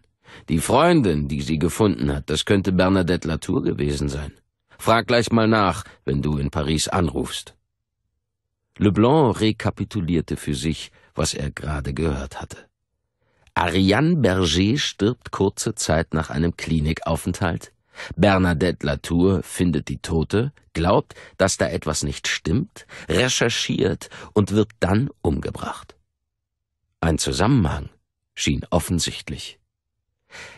Die Freundin, die sie gefunden hat, das könnte Bernadette Latour gewesen sein. Frag gleich mal nach, wenn du in Paris anrufst. Leblanc rekapitulierte für sich, was er gerade gehört hatte. Ariane Berger stirbt kurze Zeit nach einem Klinikaufenthalt Bernadette Latour findet die Tote, glaubt, dass da etwas nicht stimmt, recherchiert und wird dann umgebracht. Ein Zusammenhang schien offensichtlich.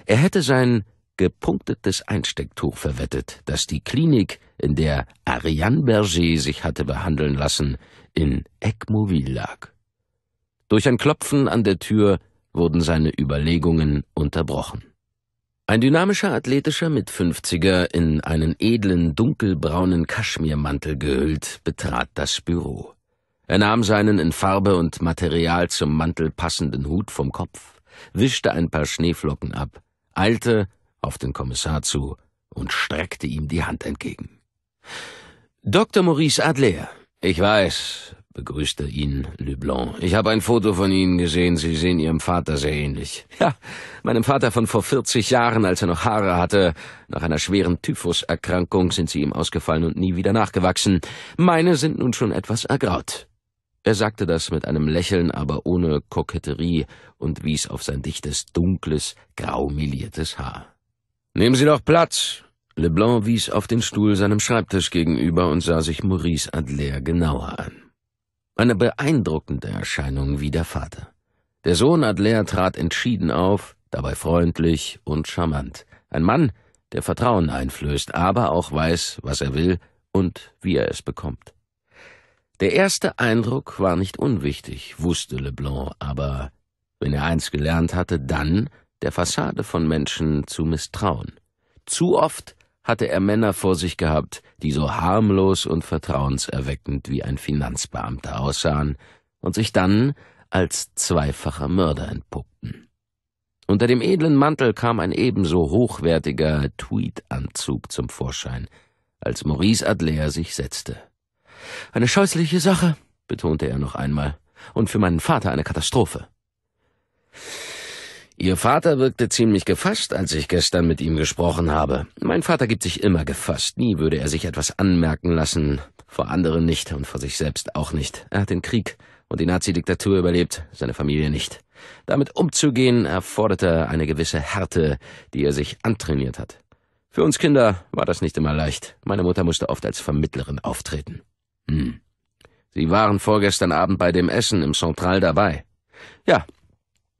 Er hätte sein gepunktetes Einstecktuch verwettet, dass die Klinik, in der Ariane Berger sich hatte behandeln lassen, in Eckmobil lag. Durch ein Klopfen an der Tür wurden seine Überlegungen unterbrochen. Ein dynamischer, athletischer mit Mitfünfziger, in einen edlen, dunkelbraunen Kaschmirmantel gehüllt, betrat das Büro. Er nahm seinen in Farbe und Material zum Mantel passenden Hut vom Kopf, wischte ein paar Schneeflocken ab, eilte auf den Kommissar zu und streckte ihm die Hand entgegen. Dr. Maurice Adler, ich weiß, begrüßte ihn Leblanc. Ich habe ein Foto von Ihnen gesehen. Sie sehen Ihrem Vater sehr ähnlich. Ja, meinem Vater von vor 40 Jahren, als er noch Haare hatte. Nach einer schweren Typhuserkrankung sind sie ihm ausgefallen und nie wieder nachgewachsen. Meine sind nun schon etwas ergraut. Er sagte das mit einem Lächeln, aber ohne Koketterie und wies auf sein dichtes, dunkles, graumeliertes Haar. Nehmen Sie doch Platz, Leblanc wies auf den Stuhl seinem Schreibtisch gegenüber und sah sich Maurice Adler genauer an. Eine beeindruckende Erscheinung wie der Vater. Der Sohn Adler trat entschieden auf, dabei freundlich und charmant. Ein Mann, der Vertrauen einflößt, aber auch weiß, was er will und wie er es bekommt. Der erste Eindruck war nicht unwichtig, wusste Leblanc, aber wenn er eins gelernt hatte, dann, der Fassade von Menschen zu misstrauen. Zu oft hatte er Männer vor sich gehabt, die so harmlos und vertrauenserweckend wie ein Finanzbeamter aussahen und sich dann als zweifacher Mörder entpuppten. Unter dem edlen Mantel kam ein ebenso hochwertiger Tweedanzug zum Vorschein, als Maurice Adler sich setzte. Eine scheußliche Sache, betonte er noch einmal, und für meinen Vater eine Katastrophe. Ihr Vater wirkte ziemlich gefasst, als ich gestern mit ihm gesprochen habe. Mein Vater gibt sich immer gefasst. Nie würde er sich etwas anmerken lassen. Vor anderen nicht und vor sich selbst auch nicht. Er hat den Krieg und die Nazi-Diktatur überlebt, seine Familie nicht. Damit umzugehen erforderte eine gewisse Härte, die er sich antrainiert hat. Für uns Kinder war das nicht immer leicht. Meine Mutter musste oft als Vermittlerin auftreten. Hm. Sie waren vorgestern Abend bei dem Essen im Central dabei. Ja,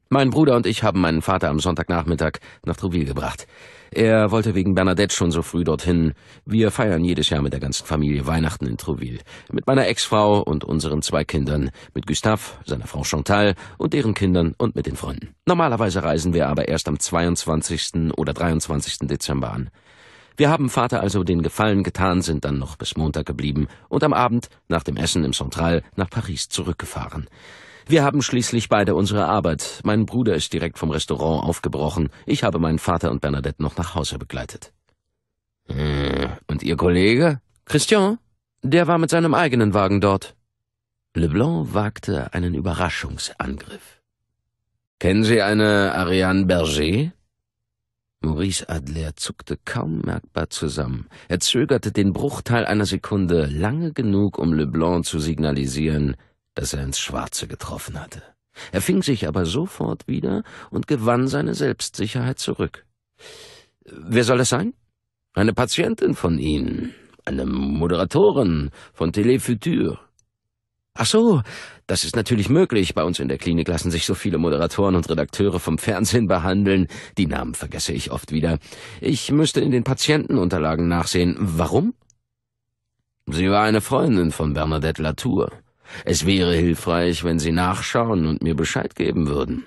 mein Bruder und ich haben meinen Vater am Sonntagnachmittag nach Trouville gebracht. Er wollte wegen Bernadette schon so früh dorthin. Wir feiern jedes Jahr mit der ganzen Familie Weihnachten in Trouville. Mit meiner Ex-Frau und unseren zwei Kindern, mit Gustave, seiner Frau Chantal und deren Kindern und mit den Freunden. Normalerweise reisen wir aber erst am 22. oder 23. Dezember an. Wir haben Vater also den Gefallen getan, sind dann noch bis Montag geblieben und am Abend nach dem Essen im Central nach Paris zurückgefahren. Wir haben schließlich beide unsere Arbeit. Mein Bruder ist direkt vom Restaurant aufgebrochen. Ich habe meinen Vater und Bernadette noch nach Hause begleitet. Äh, und Ihr Kollege? Christian? Der war mit seinem eigenen Wagen dort. Leblanc wagte einen Überraschungsangriff. Kennen Sie eine Ariane Berger? Maurice Adler zuckte kaum merkbar zusammen. Er zögerte den Bruchteil einer Sekunde lange genug, um Leblanc zu signalisieren, dass er ins Schwarze getroffen hatte. Er fing sich aber sofort wieder und gewann seine Selbstsicherheit zurück. Wer soll es sein? Eine Patientin von Ihnen, eine Moderatorin von Telefutur. Ach so, das ist natürlich möglich. Bei uns in der Klinik lassen sich so viele Moderatoren und Redakteure vom Fernsehen behandeln. Die Namen vergesse ich oft wieder. Ich müsste in den Patientenunterlagen nachsehen. Warum? Sie war eine Freundin von Bernadette Latour. Es wäre hilfreich, wenn Sie nachschauen und mir Bescheid geben würden.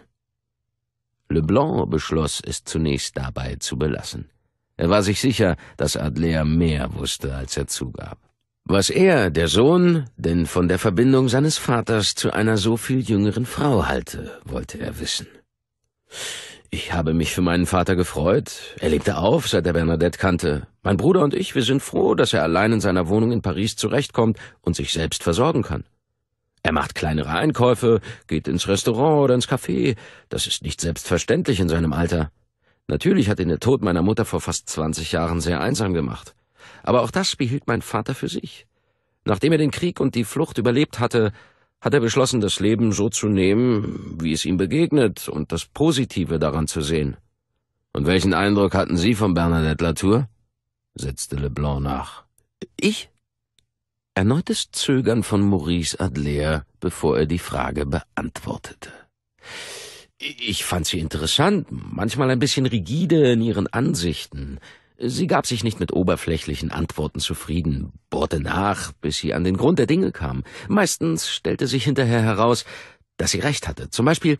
Leblanc beschloss, es zunächst dabei zu belassen. Er war sich sicher, dass Adler mehr wusste, als er zugab. Was er, der Sohn, denn von der Verbindung seines Vaters zu einer so viel jüngeren Frau halte, wollte er wissen. Ich habe mich für meinen Vater gefreut. Er lebte auf, seit er Bernadette kannte. Mein Bruder und ich, wir sind froh, dass er allein in seiner Wohnung in Paris zurechtkommt und sich selbst versorgen kann. Er macht kleinere Einkäufe, geht ins Restaurant oder ins Café. Das ist nicht selbstverständlich in seinem Alter. Natürlich hat ihn der Tod meiner Mutter vor fast 20 Jahren sehr einsam gemacht. Aber auch das behielt mein Vater für sich. Nachdem er den Krieg und die Flucht überlebt hatte, hat er beschlossen, das Leben so zu nehmen, wie es ihm begegnet und das Positive daran zu sehen. Und welchen Eindruck hatten Sie von Bernadette Latour? setzte Leblanc nach. Ich? Erneutes Zögern von Maurice Adler, bevor er die Frage beantwortete. Ich fand sie interessant, manchmal ein bisschen rigide in ihren Ansichten. Sie gab sich nicht mit oberflächlichen Antworten zufrieden, bohrte nach, bis sie an den Grund der Dinge kam. Meistens stellte sich hinterher heraus, dass sie recht hatte. Zum Beispiel,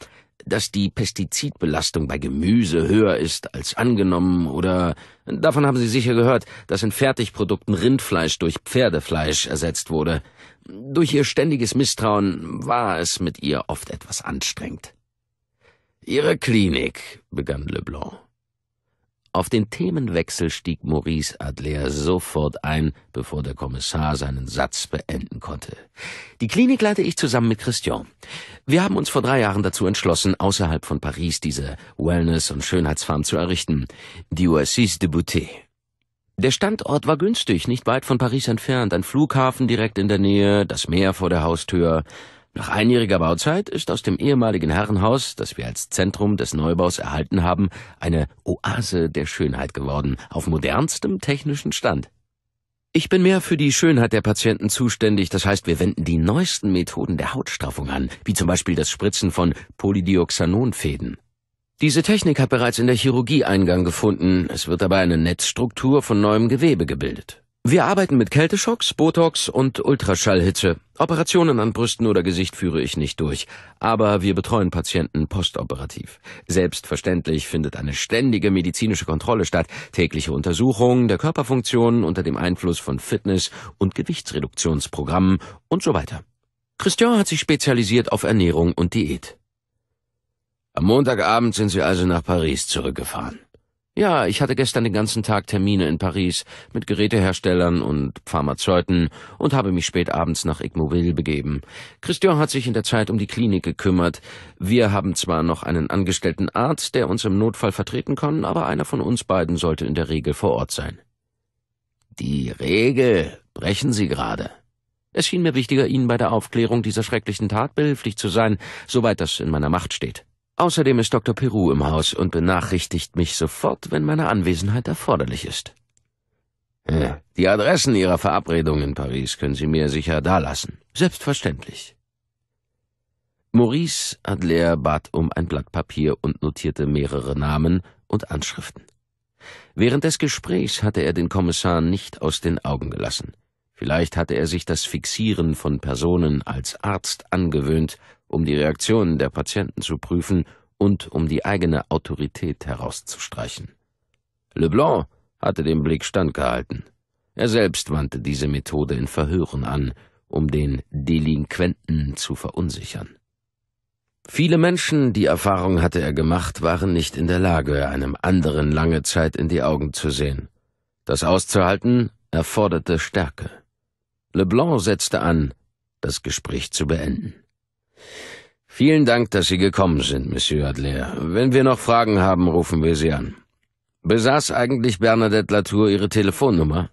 dass die Pestizidbelastung bei Gemüse höher ist als angenommen oder davon haben Sie sicher gehört, dass in Fertigprodukten Rindfleisch durch Pferdefleisch ersetzt wurde. Durch ihr ständiges Misstrauen war es mit ihr oft etwas anstrengend. Ihre Klinik, begann Leblanc. Auf den Themenwechsel stieg Maurice Adler sofort ein, bevor der Kommissar seinen Satz beenden konnte. Die Klinik leite ich zusammen mit Christian. Wir haben uns vor drei Jahren dazu entschlossen, außerhalb von Paris diese Wellness- und Schönheitsfarm zu errichten. Die Oasis de Beauté. Der Standort war günstig, nicht weit von Paris entfernt, ein Flughafen direkt in der Nähe, das Meer vor der Haustür. Nach einjähriger Bauzeit ist aus dem ehemaligen Herrenhaus, das wir als Zentrum des Neubaus erhalten haben, eine Oase der Schönheit geworden, auf modernstem technischen Stand. Ich bin mehr für die Schönheit der Patienten zuständig, das heißt, wir wenden die neuesten Methoden der Hautstraffung an, wie zum Beispiel das Spritzen von Polydioxanonfäden. Diese Technik hat bereits in der Chirurgie Eingang gefunden, es wird dabei eine Netzstruktur von neuem Gewebe gebildet. Wir arbeiten mit Kälteschocks, Botox und Ultraschallhitze. Operationen an Brüsten oder Gesicht führe ich nicht durch, aber wir betreuen Patienten postoperativ. Selbstverständlich findet eine ständige medizinische Kontrolle statt, tägliche Untersuchungen der Körperfunktionen unter dem Einfluss von Fitness- und Gewichtsreduktionsprogrammen und so weiter. Christian hat sich spezialisiert auf Ernährung und Diät. Am Montagabend sind sie also nach Paris zurückgefahren. Ja, ich hatte gestern den ganzen Tag Termine in Paris mit Geräteherstellern und Pharmazeuten und habe mich spät abends nach Igmoville begeben. Christian hat sich in der Zeit um die Klinik gekümmert. Wir haben zwar noch einen angestellten Arzt, der uns im Notfall vertreten kann, aber einer von uns beiden sollte in der Regel vor Ort sein. Die Regel brechen Sie gerade. Es schien mir wichtiger, Ihnen bei der Aufklärung dieser schrecklichen Tat behilflich zu sein, soweit das in meiner Macht steht. Außerdem ist Dr. Peru im Haus und benachrichtigt mich sofort, wenn meine Anwesenheit erforderlich ist. Die Adressen Ihrer Verabredung in Paris können Sie mir sicher dalassen. Selbstverständlich. Maurice Adler bat um ein Blatt Papier und notierte mehrere Namen und Anschriften. Während des Gesprächs hatte er den Kommissar nicht aus den Augen gelassen. Vielleicht hatte er sich das Fixieren von Personen als Arzt angewöhnt um die Reaktionen der Patienten zu prüfen und um die eigene Autorität herauszustreichen. Leblanc hatte den Blick standgehalten. Er selbst wandte diese Methode in Verhören an, um den Delinquenten zu verunsichern. Viele Menschen, die Erfahrung hatte er gemacht, waren nicht in der Lage, einem anderen lange Zeit in die Augen zu sehen. Das auszuhalten erforderte Stärke. Leblanc setzte an, das Gespräch zu beenden. Vielen Dank, dass Sie gekommen sind, Monsieur Adler. Wenn wir noch Fragen haben, rufen wir Sie an. Besaß eigentlich Bernadette Latour Ihre Telefonnummer?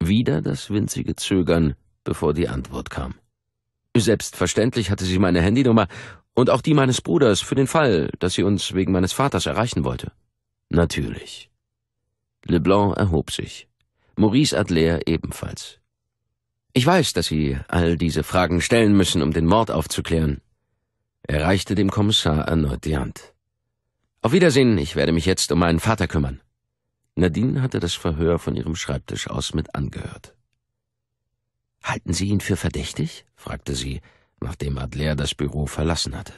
Wieder das winzige Zögern, bevor die Antwort kam. Selbstverständlich hatte sie meine Handynummer und auch die meines Bruders für den Fall, dass sie uns wegen meines Vaters erreichen wollte. Natürlich. Leblanc erhob sich. Maurice Adler ebenfalls. Ich weiß, dass Sie all diese Fragen stellen müssen, um den Mord aufzuklären. Er reichte dem Kommissar erneut die Hand. Auf Wiedersehen, ich werde mich jetzt um meinen Vater kümmern. Nadine hatte das Verhör von ihrem Schreibtisch aus mit angehört. Halten Sie ihn für verdächtig? fragte sie, nachdem Adler das Büro verlassen hatte.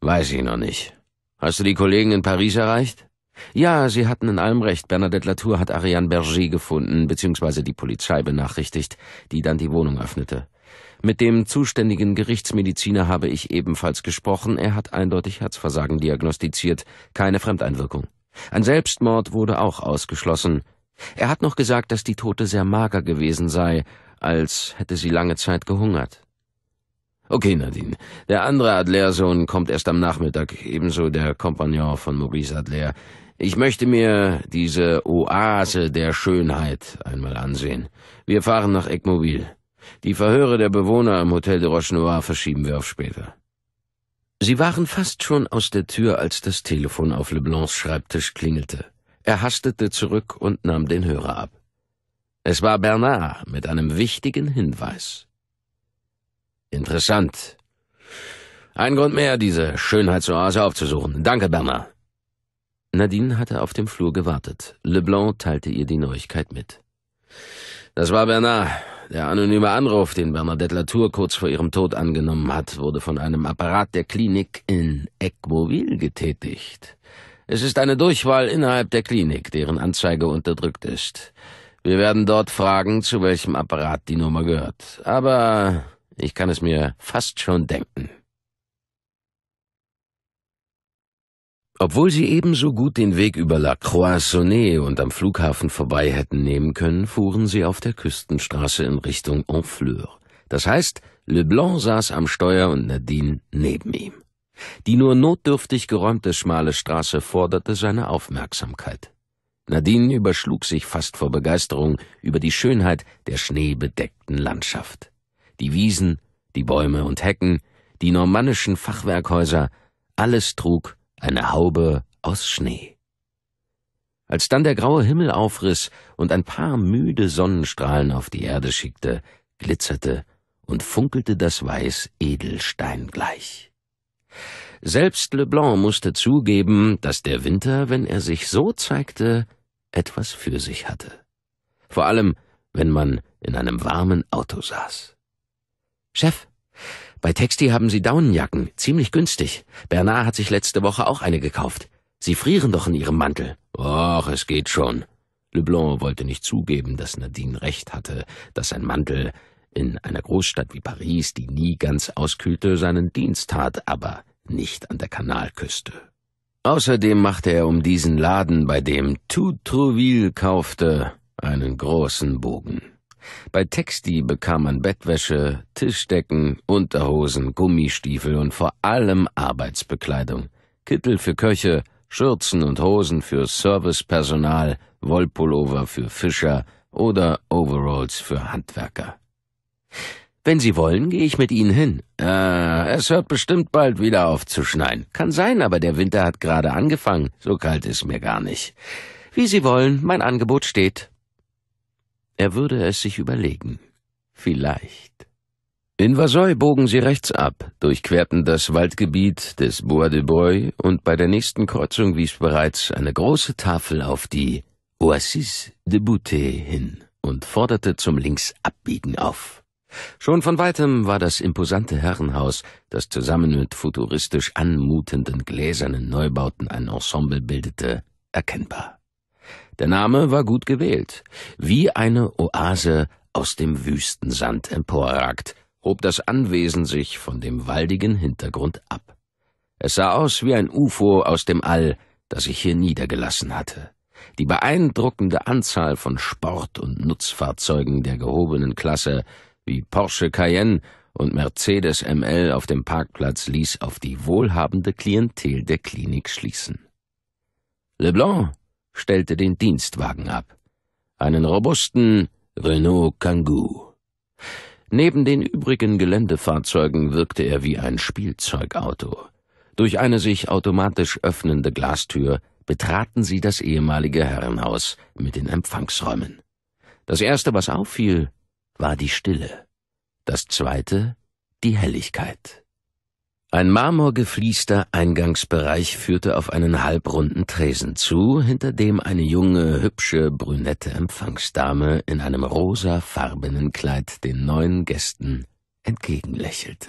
Weiß ich noch nicht. Hast du die Kollegen in Paris erreicht? Ja, Sie hatten in allem recht. Bernadette Latour hat Ariane Berger gefunden, beziehungsweise die Polizei benachrichtigt, die dann die Wohnung öffnete. Mit dem zuständigen Gerichtsmediziner habe ich ebenfalls gesprochen. Er hat eindeutig Herzversagen diagnostiziert, keine Fremdeinwirkung. Ein Selbstmord wurde auch ausgeschlossen. Er hat noch gesagt, dass die Tote sehr mager gewesen sei, als hätte sie lange Zeit gehungert. Okay, Nadine. Der andere Adler-Sohn kommt erst am Nachmittag, ebenso der Kompagnon von Maurice Adler. Ich möchte mir diese Oase der Schönheit einmal ansehen. Wir fahren nach Eckmobil. Die Verhöre der Bewohner im Hotel de Roche Noir verschieben wir auf später. Sie waren fast schon aus der Tür, als das Telefon auf Leblancs Schreibtisch klingelte. Er hastete zurück und nahm den Hörer ab. Es war Bernard mit einem wichtigen Hinweis. Interessant. Ein Grund mehr, diese Schönheitsoase aufzusuchen. Danke, Bernard. Nadine hatte auf dem Flur gewartet. Leblanc teilte ihr die Neuigkeit mit. Das war Bernard. Der anonyme Anruf, den Bernadette Latour kurz vor ihrem Tod angenommen hat, wurde von einem Apparat der Klinik in Equoville getätigt. Es ist eine Durchwahl innerhalb der Klinik, deren Anzeige unterdrückt ist. Wir werden dort fragen, zu welchem Apparat die Nummer gehört. Aber ich kann es mir fast schon denken. Obwohl sie ebenso gut den Weg über La Croix-Sonnée und am Flughafen vorbei hätten nehmen können, fuhren sie auf der Küstenstraße in Richtung Honfleur. Das heißt, Leblanc saß am Steuer und Nadine neben ihm. Die nur notdürftig geräumte schmale Straße forderte seine Aufmerksamkeit. Nadine überschlug sich fast vor Begeisterung über die Schönheit der schneebedeckten Landschaft. Die Wiesen, die Bäume und Hecken, die normannischen Fachwerkhäuser, alles trug eine Haube aus Schnee. Als dann der graue Himmel aufriss und ein paar müde Sonnenstrahlen auf die Erde schickte, glitzerte und funkelte das Weiß Edelstein gleich. Selbst Leblanc musste zugeben, dass der Winter, wenn er sich so zeigte, etwas für sich hatte. Vor allem, wenn man in einem warmen Auto saß. Chef, bei Texti haben sie Daunenjacken, ziemlich günstig. Bernard hat sich letzte Woche auch eine gekauft. Sie frieren doch in ihrem Mantel. Och, es geht schon. Leblanc wollte nicht zugeben, dass Nadine recht hatte, dass ein Mantel in einer Großstadt wie Paris, die nie ganz auskühlte, seinen Dienst tat, aber nicht an der Kanalküste. Außerdem machte er um diesen Laden, bei dem Toutrouville kaufte, einen großen Bogen. Bei Texti bekam man Bettwäsche, Tischdecken, Unterhosen, Gummistiefel und vor allem Arbeitsbekleidung. Kittel für Köche, Schürzen und Hosen für Servicepersonal, Wollpullover für Fischer oder Overalls für Handwerker. Wenn Sie wollen, gehe ich mit Ihnen hin. Äh, es hört bestimmt bald wieder auf zu schneien. Kann sein, aber der Winter hat gerade angefangen. So kalt ist mir gar nicht. Wie Sie wollen, mein Angebot steht. Er würde es sich überlegen. Vielleicht. In Vasoy bogen sie rechts ab, durchquerten das Waldgebiet des Bois de Bois und bei der nächsten Kreuzung wies bereits eine große Tafel auf die Oasis de Boutet hin und forderte zum Linksabbiegen auf. Schon von weitem war das imposante Herrenhaus, das zusammen mit futuristisch anmutenden gläsernen Neubauten ein Ensemble bildete, erkennbar. Der Name war gut gewählt. Wie eine Oase aus dem Wüstensand emporragt, hob das Anwesen sich von dem waldigen Hintergrund ab. Es sah aus wie ein UFO aus dem All, das sich hier niedergelassen hatte. Die beeindruckende Anzahl von Sport- und Nutzfahrzeugen der gehobenen Klasse, wie Porsche Cayenne und Mercedes ML auf dem Parkplatz, ließ auf die wohlhabende Klientel der Klinik schließen. Leblanc stellte den Dienstwagen ab. Einen robusten Renault Kangoo. Neben den übrigen Geländefahrzeugen wirkte er wie ein Spielzeugauto. Durch eine sich automatisch öffnende Glastür betraten sie das ehemalige Herrenhaus mit den Empfangsräumen. Das erste, was auffiel, war die Stille. Das zweite, die Helligkeit. Ein marmorgefließter Eingangsbereich führte auf einen halbrunden Tresen zu, hinter dem eine junge, hübsche, brünette Empfangsdame in einem rosafarbenen Kleid den neuen Gästen entgegenlächelte.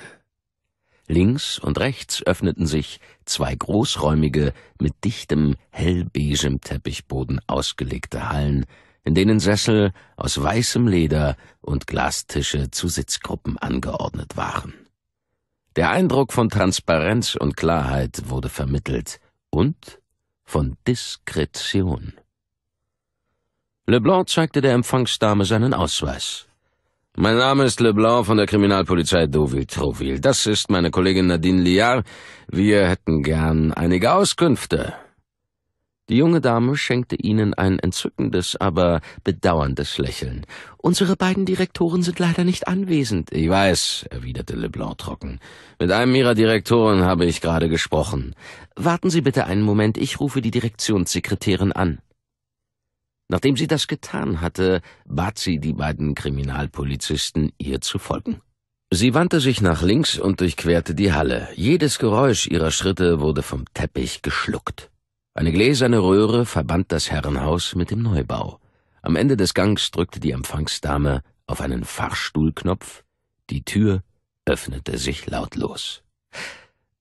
Links und rechts öffneten sich zwei großräumige, mit dichtem, hellbeigem Teppichboden ausgelegte Hallen, in denen Sessel aus weißem Leder und Glastische zu Sitzgruppen angeordnet waren. Der Eindruck von Transparenz und Klarheit wurde vermittelt und von Diskretion. Leblanc zeigte der Empfangsdame seinen Ausweis. Mein Name ist Leblanc von der Kriminalpolizei Deauville-Trouville. Das ist meine Kollegin Nadine Liard. Wir hätten gern einige Auskünfte. Die junge Dame schenkte ihnen ein entzückendes, aber bedauerndes Lächeln. Unsere beiden Direktoren sind leider nicht anwesend. Ich weiß, erwiderte Leblanc trocken. Mit einem ihrer Direktoren habe ich gerade gesprochen. Warten Sie bitte einen Moment, ich rufe die Direktionssekretärin an. Nachdem sie das getan hatte, bat sie die beiden Kriminalpolizisten, ihr zu folgen. Sie wandte sich nach links und durchquerte die Halle. Jedes Geräusch ihrer Schritte wurde vom Teppich geschluckt. Eine gläserne Röhre verband das Herrenhaus mit dem Neubau. Am Ende des Gangs drückte die Empfangsdame auf einen Fahrstuhlknopf, die Tür öffnete sich lautlos.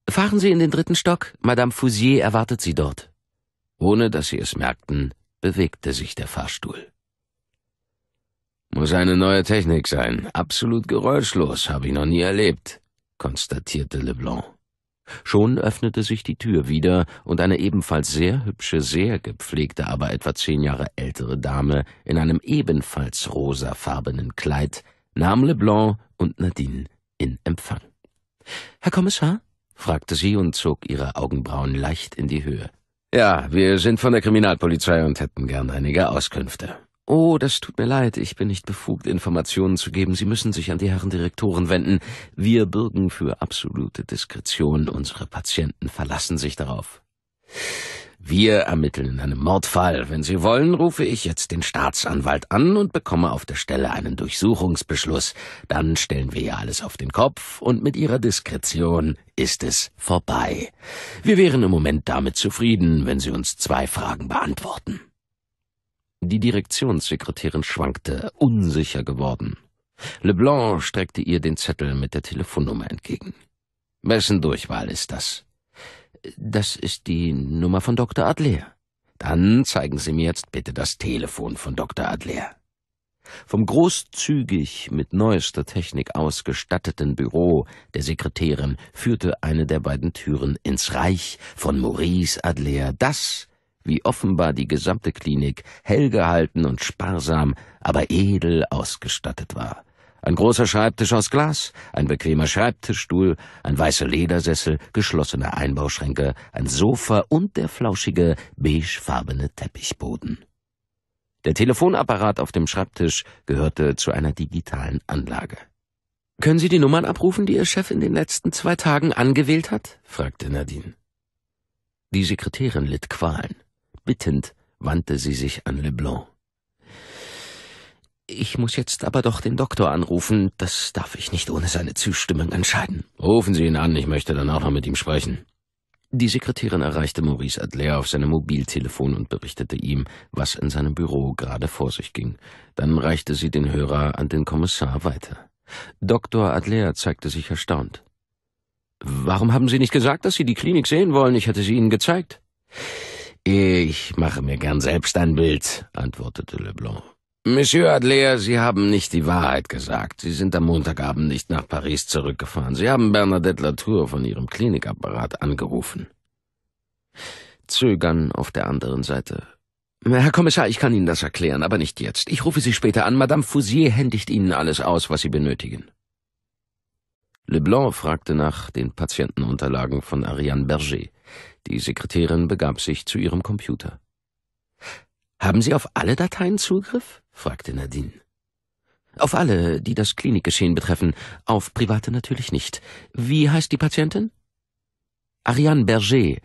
Fahren Sie in den dritten Stock, Madame Fousier erwartet Sie dort. Ohne dass sie es merkten, bewegte sich der Fahrstuhl. Muss eine neue Technik sein, absolut geräuschlos, habe ich noch nie erlebt, konstatierte Leblanc. Schon öffnete sich die Tür wieder und eine ebenfalls sehr hübsche, sehr gepflegte, aber etwa zehn Jahre ältere Dame in einem ebenfalls rosafarbenen Kleid nahm Leblanc und Nadine in Empfang. Herr Kommissar? fragte sie und zog ihre Augenbrauen leicht in die Höhe. Ja, wir sind von der Kriminalpolizei und hätten gern einige Auskünfte. Oh, das tut mir leid, ich bin nicht befugt, Informationen zu geben. Sie müssen sich an die Herren Direktoren wenden. Wir bürgen für absolute Diskretion. Unsere Patienten verlassen sich darauf. Wir ermitteln in einem Mordfall. Wenn Sie wollen, rufe ich jetzt den Staatsanwalt an und bekomme auf der Stelle einen Durchsuchungsbeschluss. Dann stellen wir ja alles auf den Kopf und mit Ihrer Diskretion ist es vorbei. Wir wären im Moment damit zufrieden, wenn Sie uns zwei Fragen beantworten. Die Direktionssekretärin schwankte, unsicher geworden. Leblanc streckte ihr den Zettel mit der Telefonnummer entgegen. Wessen Durchwahl ist das? Das ist die Nummer von Dr. Adler. Dann zeigen Sie mir jetzt bitte das Telefon von Dr. Adler. Vom großzügig mit neuester Technik ausgestatteten Büro der Sekretärin führte eine der beiden Türen ins Reich von Maurice Adler, das wie offenbar die gesamte Klinik hell gehalten und sparsam, aber edel ausgestattet war. Ein großer Schreibtisch aus Glas, ein bequemer Schreibtischstuhl, ein weißer Ledersessel, geschlossene Einbauschränke, ein Sofa und der flauschige, beigefarbene Teppichboden. Der Telefonapparat auf dem Schreibtisch gehörte zu einer digitalen Anlage. Können Sie die Nummern abrufen, die Ihr Chef in den letzten zwei Tagen angewählt hat? fragte Nadine. Die Sekretärin litt Qualen bittend wandte sie sich an Leblanc. Ich muss jetzt aber doch den Doktor anrufen. Das darf ich nicht ohne seine Zustimmung entscheiden. Rufen Sie ihn an, ich möchte dann auch noch mit ihm sprechen. Die Sekretärin erreichte Maurice Adler auf seinem Mobiltelefon und berichtete ihm, was in seinem Büro gerade vor sich ging. Dann reichte sie den Hörer an den Kommissar weiter. Dr. Adler zeigte sich erstaunt. Warum haben Sie nicht gesagt, dass Sie die Klinik sehen wollen? Ich hätte sie Ihnen gezeigt. Ich mache mir gern selbst ein Bild, antwortete Leblanc. Monsieur Adler, Sie haben nicht die Wahrheit gesagt. Sie sind am Montagabend nicht nach Paris zurückgefahren. Sie haben Bernadette Latour von Ihrem Klinikapparat angerufen. Zögern auf der anderen Seite. Herr Kommissar, ich kann Ihnen das erklären, aber nicht jetzt. Ich rufe Sie später an. Madame Fousier händigt Ihnen alles aus, was Sie benötigen. Leblanc fragte nach den Patientenunterlagen von Ariane Berger. Die Sekretärin begab sich zu ihrem Computer. Haben Sie auf alle Dateien Zugriff? fragte Nadine. Auf alle, die das Klinikgeschehen betreffen, auf private natürlich nicht. Wie heißt die Patientin? Ariane Berger.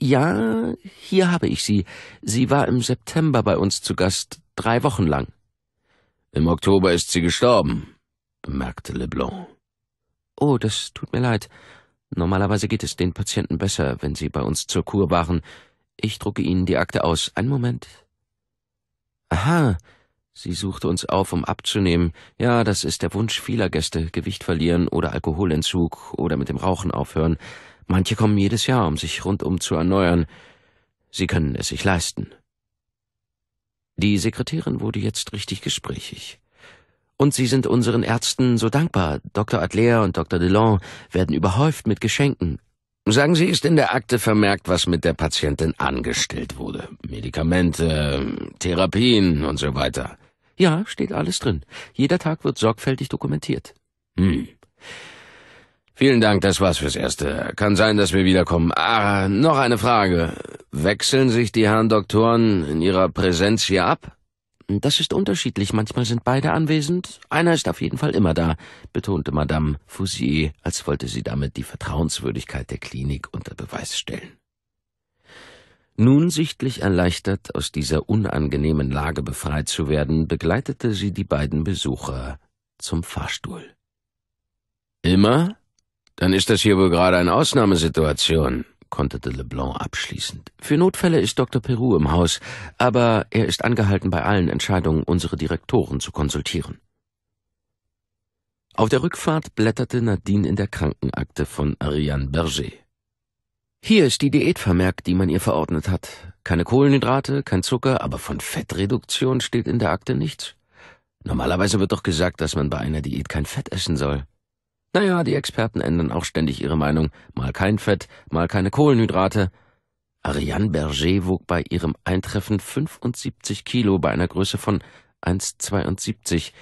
Ja, hier habe ich sie. Sie war im September bei uns zu Gast, drei Wochen lang. Im Oktober ist sie gestorben, bemerkte Leblanc. Oh, das tut mir leid. Normalerweise geht es den Patienten besser, wenn sie bei uns zur Kur waren. Ich drucke Ihnen die Akte aus. Einen Moment. Aha. Sie suchte uns auf, um abzunehmen. Ja, das ist der Wunsch vieler Gäste. Gewicht verlieren oder Alkoholentzug oder mit dem Rauchen aufhören. Manche kommen jedes Jahr, um sich rundum zu erneuern. Sie können es sich leisten. Die Sekretärin wurde jetzt richtig gesprächig. Und sie sind unseren Ärzten so dankbar. Dr. Adler und Dr. Delon werden überhäuft mit Geschenken. Sagen Sie, ist in der Akte vermerkt, was mit der Patientin angestellt wurde? Medikamente, Therapien und so weiter. Ja, steht alles drin. Jeder Tag wird sorgfältig dokumentiert. Hm. Vielen Dank, das war's fürs Erste. Kann sein, dass wir wiederkommen. Ah, noch eine Frage. Wechseln sich die Herren Doktoren in ihrer Präsenz hier ab? Das ist unterschiedlich. Manchmal sind beide anwesend. Einer ist auf jeden Fall immer da, betonte Madame Fousier, als wollte sie damit die Vertrauenswürdigkeit der Klinik unter Beweis stellen. Nun sichtlich erleichtert, aus dieser unangenehmen Lage befreit zu werden, begleitete sie die beiden Besucher zum Fahrstuhl. Immer? Dann ist das hier wohl gerade eine Ausnahmesituation, konterte Leblanc abschließend. Für Notfälle ist Dr. Peru im Haus, aber er ist angehalten, bei allen Entscheidungen unsere Direktoren zu konsultieren. Auf der Rückfahrt blätterte Nadine in der Krankenakte von Ariane Berger. Hier ist die Diät vermerkt, die man ihr verordnet hat. Keine Kohlenhydrate, kein Zucker, aber von Fettreduktion steht in der Akte nichts. Normalerweise wird doch gesagt, dass man bei einer Diät kein Fett essen soll. Naja, die Experten ändern auch ständig ihre Meinung. Mal kein Fett, mal keine Kohlenhydrate. Ariane Berger wog bei ihrem Eintreffen 75 Kilo bei einer Größe von 1,72.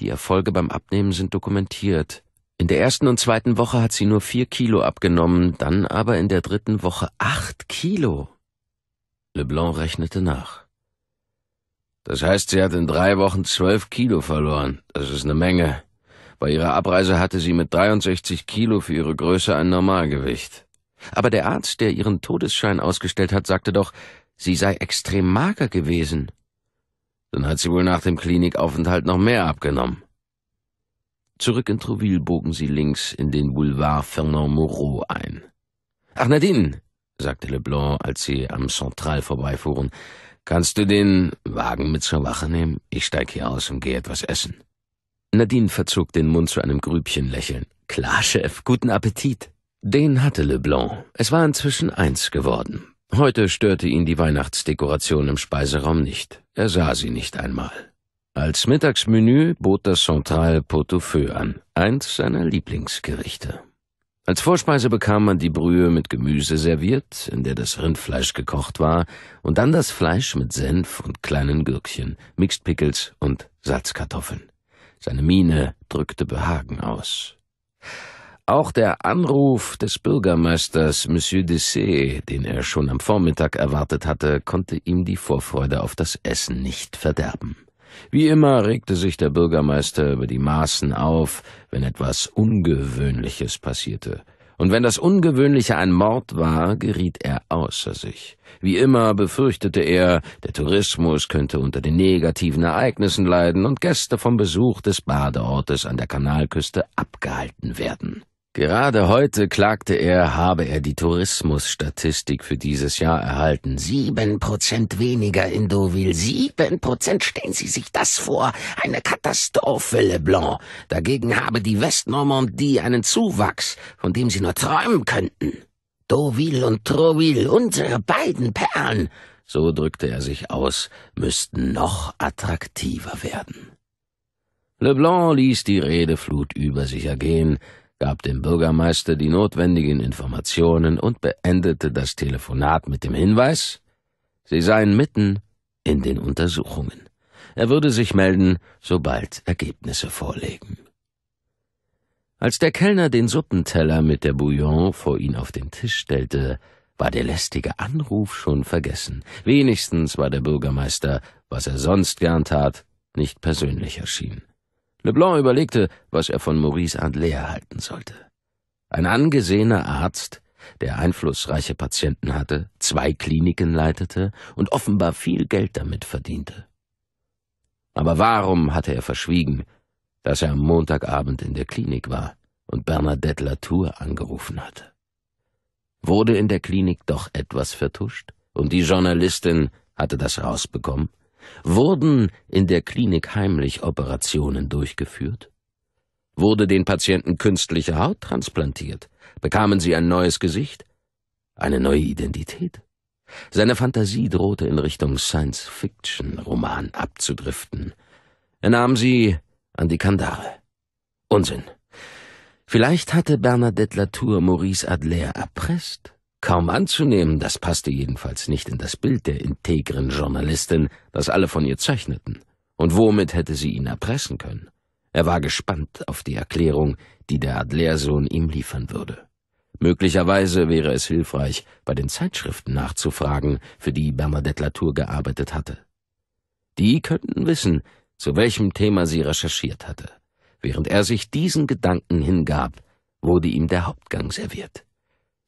Die Erfolge beim Abnehmen sind dokumentiert. In der ersten und zweiten Woche hat sie nur vier Kilo abgenommen, dann aber in der dritten Woche acht Kilo. Leblanc rechnete nach. Das heißt, sie hat in drei Wochen zwölf Kilo verloren. Das ist eine Menge. Bei ihrer Abreise hatte sie mit 63 Kilo für ihre Größe ein Normalgewicht. Aber der Arzt, der ihren Todesschein ausgestellt hat, sagte doch, sie sei extrem mager gewesen. Dann hat sie wohl nach dem Klinikaufenthalt noch mehr abgenommen. Zurück in Trouville bogen sie links in den Boulevard Fernand Moreau ein. Ach, Nadine, sagte Leblanc, als sie am Central vorbeifuhren, kannst du den Wagen mit zur Wache nehmen? Ich steig hier aus und gehe etwas essen. Nadine verzog den Mund zu einem Grübchenlächeln. Klar, Chef, guten Appetit. Den hatte Leblanc. Es war inzwischen eins geworden. Heute störte ihn die Weihnachtsdekoration im Speiseraum nicht. Er sah sie nicht einmal. Als Mittagsmenü bot das Central Pot-au-Feu an, eins seiner Lieblingsgerichte. Als Vorspeise bekam man die Brühe mit Gemüse serviert, in der das Rindfleisch gekocht war, und dann das Fleisch mit Senf und kleinen Gürkchen, Mixed Pickles und Salzkartoffeln. Seine Miene drückte Behagen aus. Auch der Anruf des Bürgermeisters Monsieur Dessay, den er schon am Vormittag erwartet hatte, konnte ihm die Vorfreude auf das Essen nicht verderben. Wie immer regte sich der Bürgermeister über die Maßen auf, wenn etwas Ungewöhnliches passierte – und wenn das Ungewöhnliche ein Mord war, geriet er außer sich. Wie immer befürchtete er, der Tourismus könnte unter den negativen Ereignissen leiden und Gäste vom Besuch des Badeortes an der Kanalküste abgehalten werden. Gerade heute klagte er, habe er die Tourismusstatistik für dieses Jahr erhalten. Sieben Prozent weniger in Deauville. Sieben Prozent, stellen Sie sich das vor. Eine Katastrophe, Leblanc. Dagegen habe die Westnormandie einen Zuwachs, von dem Sie nur träumen könnten. Deauville und Trouville, unsere beiden Perlen, so drückte er sich aus, müssten noch attraktiver werden. Leblanc ließ die Redeflut über sich ergehen, gab dem Bürgermeister die notwendigen Informationen und beendete das Telefonat mit dem Hinweis, sie seien mitten in den Untersuchungen. Er würde sich melden, sobald Ergebnisse vorlegen. Als der Kellner den Suppenteller mit der Bouillon vor ihn auf den Tisch stellte, war der lästige Anruf schon vergessen. Wenigstens war der Bürgermeister, was er sonst gern tat, nicht persönlich erschienen. Leblanc überlegte, was er von Maurice Andler halten sollte. Ein angesehener Arzt, der einflussreiche Patienten hatte, zwei Kliniken leitete und offenbar viel Geld damit verdiente. Aber warum hatte er verschwiegen, dass er am Montagabend in der Klinik war und Bernadette Latour angerufen hatte? Wurde in der Klinik doch etwas vertuscht und die Journalistin hatte das rausbekommen? Wurden in der Klinik heimlich Operationen durchgeführt? Wurde den Patienten künstliche Haut transplantiert? Bekamen sie ein neues Gesicht? Eine neue Identität? Seine Fantasie drohte in Richtung Science-Fiction-Roman abzudriften. Er nahm sie an die Kandare. Unsinn. Vielleicht hatte Bernadette Latour Maurice Adler erpresst? Kaum anzunehmen, das passte jedenfalls nicht in das Bild der integren Journalistin, das alle von ihr zeichneten. Und womit hätte sie ihn erpressen können? Er war gespannt auf die Erklärung, die der Adlersohn ihm liefern würde. Möglicherweise wäre es hilfreich, bei den Zeitschriften nachzufragen, für die Bernadette Latour gearbeitet hatte. Die könnten wissen, zu welchem Thema sie recherchiert hatte. Während er sich diesen Gedanken hingab, wurde ihm der Hauptgang serviert.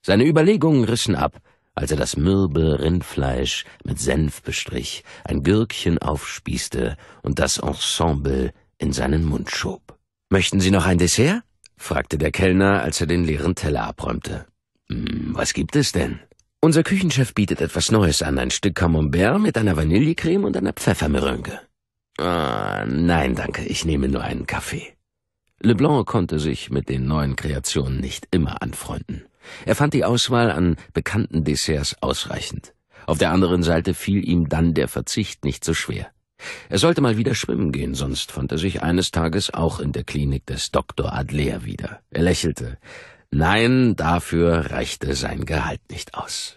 Seine Überlegungen rissen ab, als er das mürbe Rindfleisch mit Senf bestrich, ein Gürkchen aufspießte und das Ensemble in seinen Mund schob. Möchten Sie noch ein Dessert? fragte der Kellner, als er den leeren Teller abräumte. Hm, was gibt es denn? Unser Küchenchef bietet etwas Neues an, ein Stück Camembert mit einer Vanillecreme und einer Pfeffermerengue. Ah, nein, danke, ich nehme nur einen Kaffee. Leblanc konnte sich mit den neuen Kreationen nicht immer anfreunden. Er fand die Auswahl an bekannten Desserts ausreichend. Auf der anderen Seite fiel ihm dann der Verzicht nicht so schwer. Er sollte mal wieder schwimmen gehen, sonst fand er sich eines Tages auch in der Klinik des Dr. Adler wieder. Er lächelte. Nein, dafür reichte sein Gehalt nicht aus.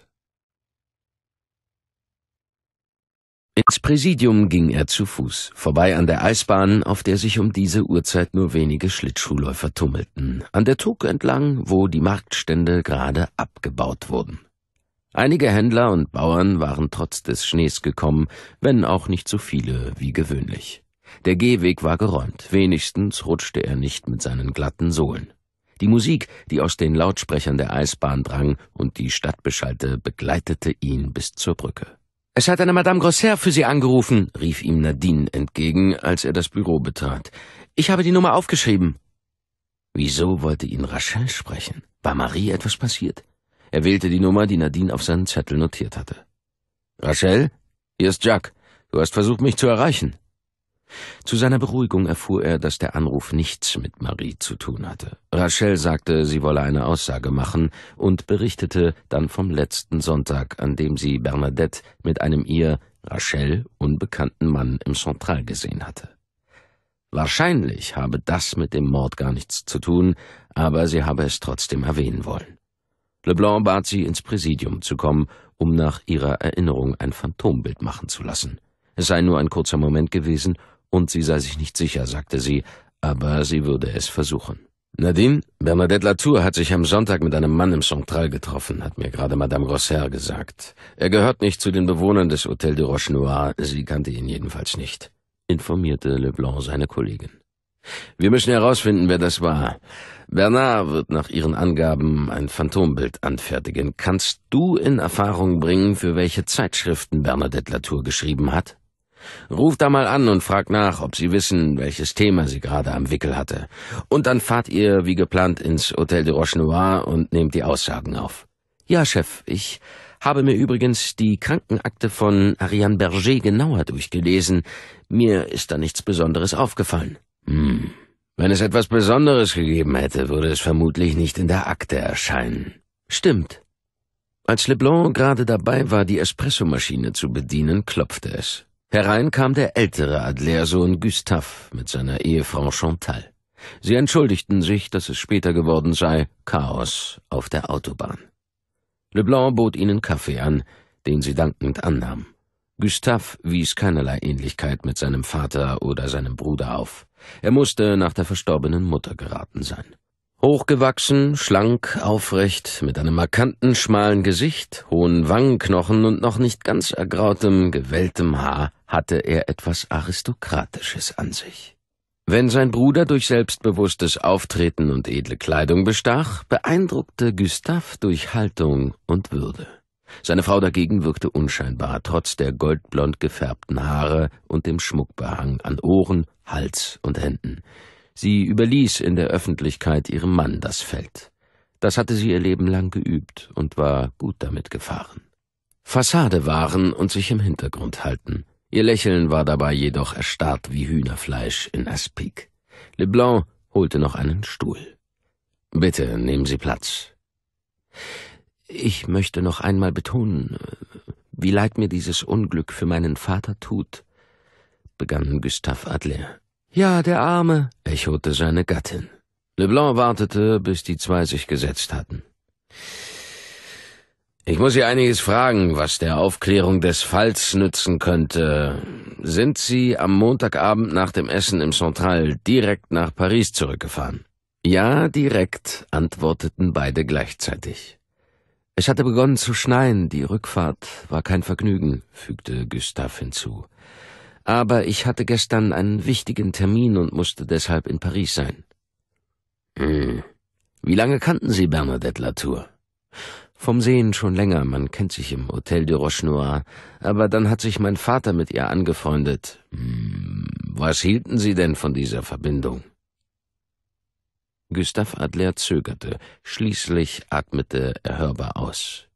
Ins Präsidium ging er zu Fuß, vorbei an der Eisbahn, auf der sich um diese Uhrzeit nur wenige Schlittschuhläufer tummelten, an der Tug entlang, wo die Marktstände gerade abgebaut wurden. Einige Händler und Bauern waren trotz des Schnees gekommen, wenn auch nicht so viele wie gewöhnlich. Der Gehweg war geräumt, wenigstens rutschte er nicht mit seinen glatten Sohlen. Die Musik, die aus den Lautsprechern der Eisbahn drang und die Stadt beschallte, begleitete ihn bis zur Brücke. Es hat eine Madame Grosser für Sie angerufen, rief ihm Nadine entgegen, als er das Büro betrat. Ich habe die Nummer aufgeschrieben. Wieso wollte ihn Rachel sprechen? War Marie etwas passiert? Er wählte die Nummer, die Nadine auf seinen Zettel notiert hatte. Rachel, hier ist Jack. Du hast versucht, mich zu erreichen. Zu seiner Beruhigung erfuhr er, dass der Anruf nichts mit Marie zu tun hatte. Rachel sagte, sie wolle eine Aussage machen und berichtete dann vom letzten Sonntag, an dem sie Bernadette mit einem ihr Rachel unbekannten Mann im Central gesehen hatte. Wahrscheinlich habe das mit dem Mord gar nichts zu tun, aber sie habe es trotzdem erwähnen wollen. Leblanc bat sie, ins Präsidium zu kommen, um nach ihrer Erinnerung ein Phantombild machen zu lassen. Es sei nur ein kurzer Moment gewesen und sie sei sich nicht sicher, sagte sie, aber sie würde es versuchen. Nadine, Bernadette Latour hat sich am Sonntag mit einem Mann im Central getroffen, hat mir gerade Madame Grosser gesagt. Er gehört nicht zu den Bewohnern des Hotel de Roche Noir, sie kannte ihn jedenfalls nicht, informierte Leblanc seine Kollegin. Wir müssen herausfinden, wer das war. Bernard wird nach ihren Angaben ein Phantombild anfertigen. Kannst du in Erfahrung bringen, für welche Zeitschriften Bernadette Latour geschrieben hat? Ruf da mal an und frag nach, ob sie wissen, welches Thema sie gerade am Wickel hatte. Und dann fahrt ihr wie geplant ins Hotel de Roche Noir und nehmt die Aussagen auf. Ja, Chef, ich habe mir übrigens die Krankenakte von Ariane Berger genauer durchgelesen. Mir ist da nichts Besonderes aufgefallen. Hm. Wenn es etwas Besonderes gegeben hätte, würde es vermutlich nicht in der Akte erscheinen. Stimmt. Als Leblanc gerade dabei war, die Espressomaschine zu bedienen, klopfte es. Herein kam der ältere Adlersohn Gustav mit seiner Ehefrau Chantal. Sie entschuldigten sich, dass es später geworden sei, Chaos auf der Autobahn. Leblanc bot ihnen Kaffee an, den sie dankend annahmen. Gustav wies keinerlei Ähnlichkeit mit seinem Vater oder seinem Bruder auf. Er musste nach der verstorbenen Mutter geraten sein. Hochgewachsen, schlank, aufrecht, mit einem markanten schmalen Gesicht, hohen Wangenknochen und noch nicht ganz ergrautem, gewelltem Haar hatte er etwas Aristokratisches an sich. Wenn sein Bruder durch selbstbewusstes Auftreten und edle Kleidung bestach, beeindruckte Gustav durch Haltung und Würde. Seine Frau dagegen wirkte unscheinbar, trotz der goldblond gefärbten Haare und dem Schmuckbehang an Ohren, Hals und Händen. Sie überließ in der Öffentlichkeit ihrem Mann das Feld. Das hatte sie ihr Leben lang geübt und war gut damit gefahren. Fassade wahren und sich im Hintergrund halten. Ihr Lächeln war dabei jedoch erstarrt wie Hühnerfleisch in Aspik. Leblanc holte noch einen Stuhl. Bitte nehmen Sie Platz. Ich möchte noch einmal betonen, äh, wie leid mir dieses Unglück für meinen Vater tut, begann Gustav Adler. Ja, der Arme, echote seine Gattin. Leblanc wartete, bis die zwei sich gesetzt hatten. Ich muss Sie einiges fragen, was der Aufklärung des Falls nützen könnte. Sind Sie am Montagabend nach dem Essen im Central direkt nach Paris zurückgefahren? Ja, direkt, antworteten beide gleichzeitig. Es hatte begonnen zu schneien, die Rückfahrt war kein Vergnügen, fügte Gustav hinzu. Aber ich hatte gestern einen wichtigen Termin und musste deshalb in Paris sein. Hm. Wie lange kannten Sie Bernadette Latour? Vom Sehen schon länger, man kennt sich im Hotel de Rochenoir, aber dann hat sich mein Vater mit ihr angefreundet. Hm, was hielten Sie denn von dieser Verbindung? Gustav Adler zögerte, schließlich atmete er hörbar aus.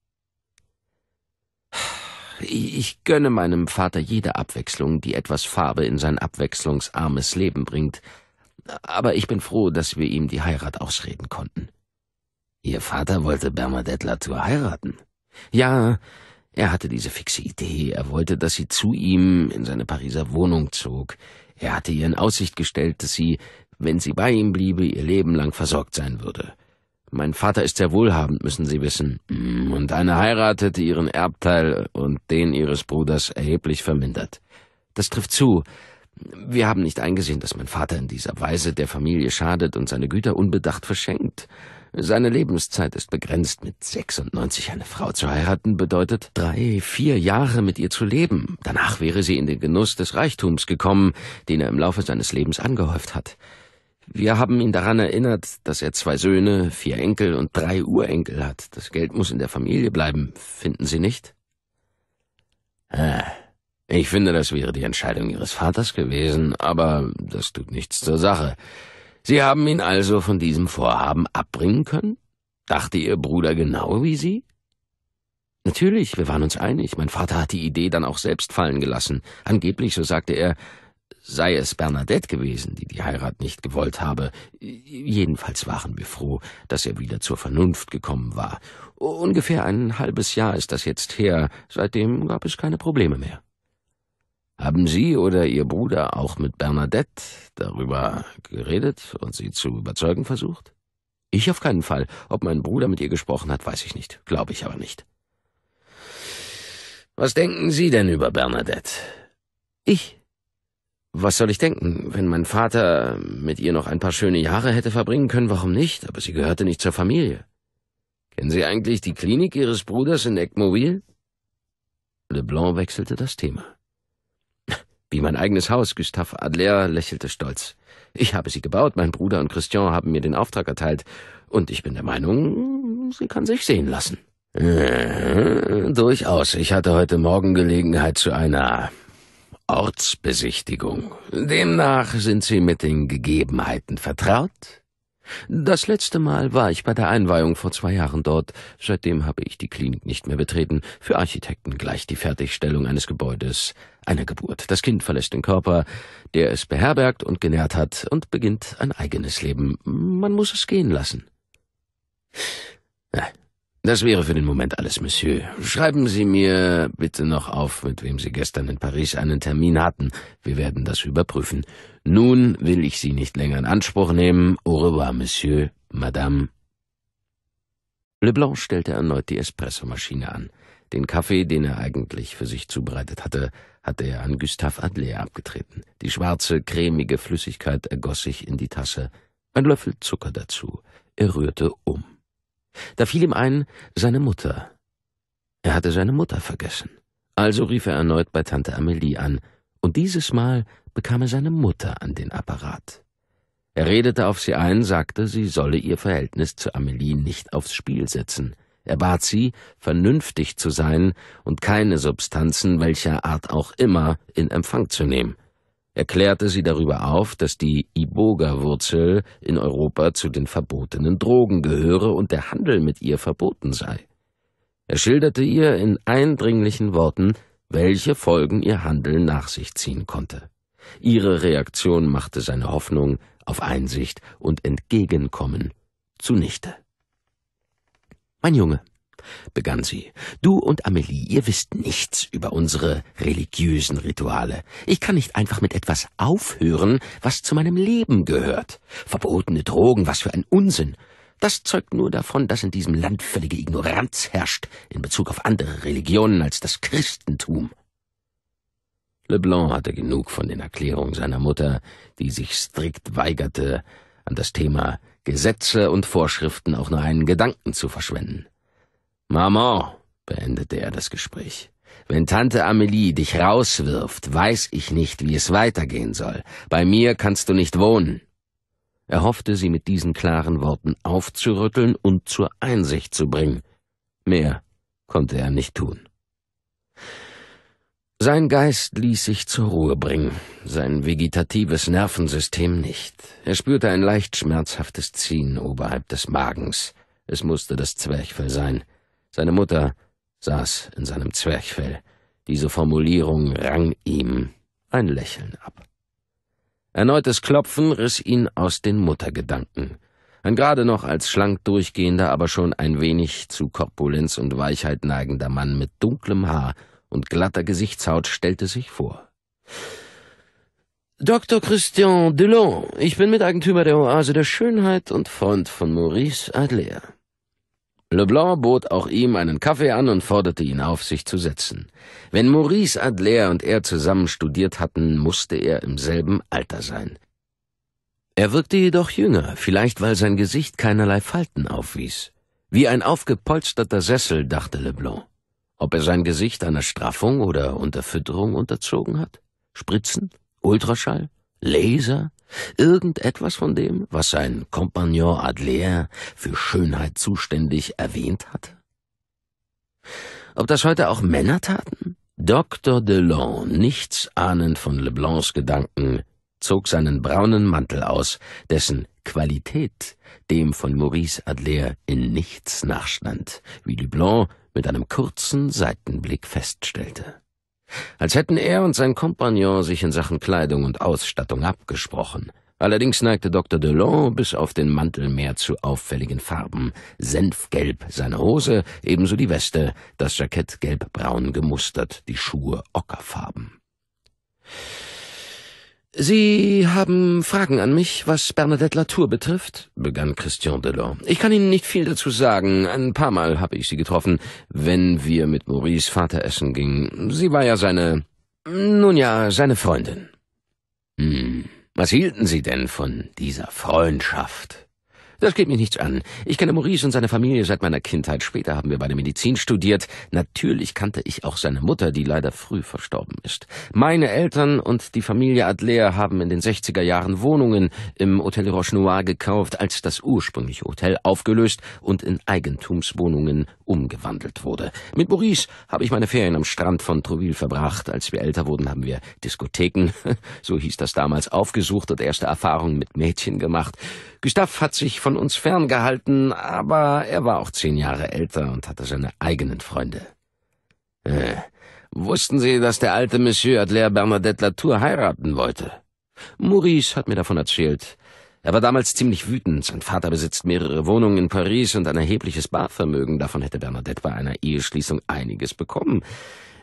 Ich gönne meinem Vater jede Abwechslung, die etwas Farbe in sein abwechslungsarmes Leben bringt, aber ich bin froh, dass wir ihm die Heirat ausreden konnten. Ihr Vater wollte Bernadette Latour heiraten. Ja, er hatte diese fixe Idee. Er wollte, dass sie zu ihm in seine Pariser Wohnung zog. Er hatte ihr in Aussicht gestellt, dass sie, wenn sie bei ihm bliebe, ihr Leben lang versorgt sein würde. Mein Vater ist sehr wohlhabend, müssen Sie wissen. Mm, und eine Heirat hätte ihren Erbteil und den ihres Bruders erheblich vermindert. Das trifft zu. Wir haben nicht eingesehen, dass mein Vater in dieser Weise der Familie schadet und seine Güter unbedacht verschenkt. Seine Lebenszeit ist begrenzt. Mit 96 eine Frau zu heiraten bedeutet, drei, vier Jahre mit ihr zu leben. Danach wäre sie in den Genuss des Reichtums gekommen, den er im Laufe seines Lebens angehäuft hat. Wir haben ihn daran erinnert, dass er zwei Söhne, vier Enkel und drei Urenkel hat. Das Geld muss in der Familie bleiben, finden Sie nicht? Äh, ich finde, das wäre die Entscheidung Ihres Vaters gewesen, aber das tut nichts zur Sache. Sie haben ihn also von diesem Vorhaben abbringen können? Dachte Ihr Bruder genau wie Sie? Natürlich, wir waren uns einig. Mein Vater hat die Idee dann auch selbst fallen gelassen. Angeblich, so sagte er, sei es Bernadette gewesen, die die Heirat nicht gewollt habe. Jedenfalls waren wir froh, dass er wieder zur Vernunft gekommen war. Ungefähr ein halbes Jahr ist das jetzt her. Seitdem gab es keine Probleme mehr. Haben Sie oder Ihr Bruder auch mit Bernadette darüber geredet und sie zu überzeugen versucht? Ich auf keinen Fall. Ob mein Bruder mit ihr gesprochen hat, weiß ich nicht. Glaube ich aber nicht. Was denken Sie denn über Bernadette? Ich? Was soll ich denken? Wenn mein Vater mit ihr noch ein paar schöne Jahre hätte verbringen können, warum nicht? Aber sie gehörte nicht zur Familie. Kennen Sie eigentlich die Klinik Ihres Bruders in Eckmobil? Leblanc wechselte das Thema. Wie mein eigenes Haus, Gustav Adler lächelte stolz. Ich habe sie gebaut, mein Bruder und Christian haben mir den Auftrag erteilt, und ich bin der Meinung, sie kann sich sehen lassen. Äh, durchaus. Ich hatte heute Morgen Gelegenheit zu einer Ortsbesichtigung. Demnach sind Sie mit den Gegebenheiten vertraut? Das letzte Mal war ich bei der Einweihung vor zwei Jahren dort. Seitdem habe ich die Klinik nicht mehr betreten. Für Architekten gleich die Fertigstellung eines Gebäudes einer Geburt. Das Kind verlässt den Körper, der es beherbergt und genährt hat, und beginnt ein eigenes Leben. Man muss es gehen lassen. Das wäre für den Moment alles, Monsieur. Schreiben Sie mir bitte noch auf, mit wem Sie gestern in Paris einen Termin hatten. Wir werden das überprüfen. Nun will ich Sie nicht länger in Anspruch nehmen. Au revoir, Monsieur, Madame. Leblanc stellte erneut die Espressomaschine an. Den Kaffee, den er eigentlich für sich zubereitet hatte, hatte er an Gustave Adler abgetreten. Die schwarze, cremige Flüssigkeit ergoss sich in die Tasse. Ein Löffel Zucker dazu. Er rührte um. Da fiel ihm ein, seine Mutter. Er hatte seine Mutter vergessen. Also rief er erneut bei Tante Amelie an, und dieses Mal bekam er seine Mutter an den Apparat. Er redete auf sie ein, sagte, sie solle ihr Verhältnis zu Amelie nicht aufs Spiel setzen. Er bat sie, vernünftig zu sein und keine Substanzen welcher Art auch immer in Empfang zu nehmen erklärte sie darüber auf, dass die Iboga-Wurzel in Europa zu den verbotenen Drogen gehöre und der Handel mit ihr verboten sei. Er schilderte ihr in eindringlichen Worten, welche Folgen ihr Handeln nach sich ziehen konnte. Ihre Reaktion machte seine Hoffnung auf Einsicht und Entgegenkommen zunichte. Mein Junge, begann sie, du und Amelie, ihr wisst nichts über unsere religiösen Rituale. Ich kann nicht einfach mit etwas aufhören, was zu meinem Leben gehört. Verbotene Drogen, was für ein Unsinn. Das zeugt nur davon, dass in diesem Land völlige Ignoranz herrscht in Bezug auf andere Religionen als das Christentum. Leblanc hatte genug von den Erklärungen seiner Mutter, die sich strikt weigerte, an das Thema Gesetze und Vorschriften auch nur einen Gedanken zu verschwenden. Maman, beendete er das Gespräch. Wenn Tante Amelie dich rauswirft, weiß ich nicht, wie es weitergehen soll. Bei mir kannst du nicht wohnen. Er hoffte, sie mit diesen klaren Worten aufzurütteln und zur Einsicht zu bringen. Mehr konnte er nicht tun. Sein Geist ließ sich zur Ruhe bringen, sein vegetatives Nervensystem nicht. Er spürte ein leicht schmerzhaftes Ziehen oberhalb des Magens. Es musste das Zwerchfell sein. Seine Mutter saß in seinem Zwerchfell. Diese Formulierung rang ihm ein Lächeln ab. Erneutes Klopfen riss ihn aus den Muttergedanken. Ein gerade noch als schlank durchgehender, aber schon ein wenig zu Korpulenz und Weichheit neigender Mann mit dunklem Haar und glatter Gesichtshaut stellte sich vor. Dr. Christian Delon, ich bin Miteigentümer der Oase der Schönheit und Freund von Maurice Adler. Leblanc bot auch ihm einen Kaffee an und forderte ihn auf, sich zu setzen. Wenn Maurice Adler und er zusammen studiert hatten, musste er im selben Alter sein. Er wirkte jedoch jünger, vielleicht weil sein Gesicht keinerlei Falten aufwies. Wie ein aufgepolsterter Sessel, dachte Leblanc. Ob er sein Gesicht einer Straffung oder Unterfütterung unterzogen hat? Spritzen? Ultraschall? Laser? Irgendetwas von dem, was sein Compagnon Adler für Schönheit zuständig erwähnt hatte? Ob das heute auch Männer taten? Dr. Delon, nichts ahnend von Leblancs Gedanken, zog seinen braunen Mantel aus, dessen Qualität dem von Maurice Adler in nichts nachstand, wie Leblanc mit einem kurzen Seitenblick feststellte als hätten er und sein Kompagnon sich in Sachen Kleidung und Ausstattung abgesprochen. Allerdings neigte Dr. Delon bis auf den Mantel mehr zu auffälligen Farben. Senfgelb seine Hose, ebenso die Weste, das Jackett gelbbraun gemustert, die Schuhe ockerfarben. Sie haben Fragen an mich, was Bernadette Latour betrifft? begann Christian Delors. Ich kann Ihnen nicht viel dazu sagen. Ein paar Mal habe ich sie getroffen, wenn wir mit Maurice Vater essen gingen. Sie war ja seine, nun ja, seine Freundin. Hm. Was hielten Sie denn von dieser Freundschaft? Das geht mich nichts an. Ich kenne Maurice und seine Familie seit meiner Kindheit. Später haben wir beide Medizin studiert. Natürlich kannte ich auch seine Mutter, die leider früh verstorben ist. Meine Eltern und die Familie Adler haben in den 60er Jahren Wohnungen im Hotel Roche Noir gekauft, als das ursprüngliche Hotel aufgelöst und in Eigentumswohnungen umgewandelt wurde. Mit Maurice habe ich meine Ferien am Strand von Trouville verbracht. Als wir älter wurden, haben wir Diskotheken, so hieß das damals, aufgesucht und erste Erfahrungen mit Mädchen gemacht. Gustav hat sich von uns ferngehalten, aber er war auch zehn Jahre älter und hatte seine eigenen Freunde. Äh, wussten Sie, dass der alte Monsieur Adler Bernadette Latour heiraten wollte? Maurice hat mir davon erzählt. Er war damals ziemlich wütend. Sein Vater besitzt mehrere Wohnungen in Paris und ein erhebliches Barvermögen. Davon hätte Bernadette bei einer Eheschließung einiges bekommen.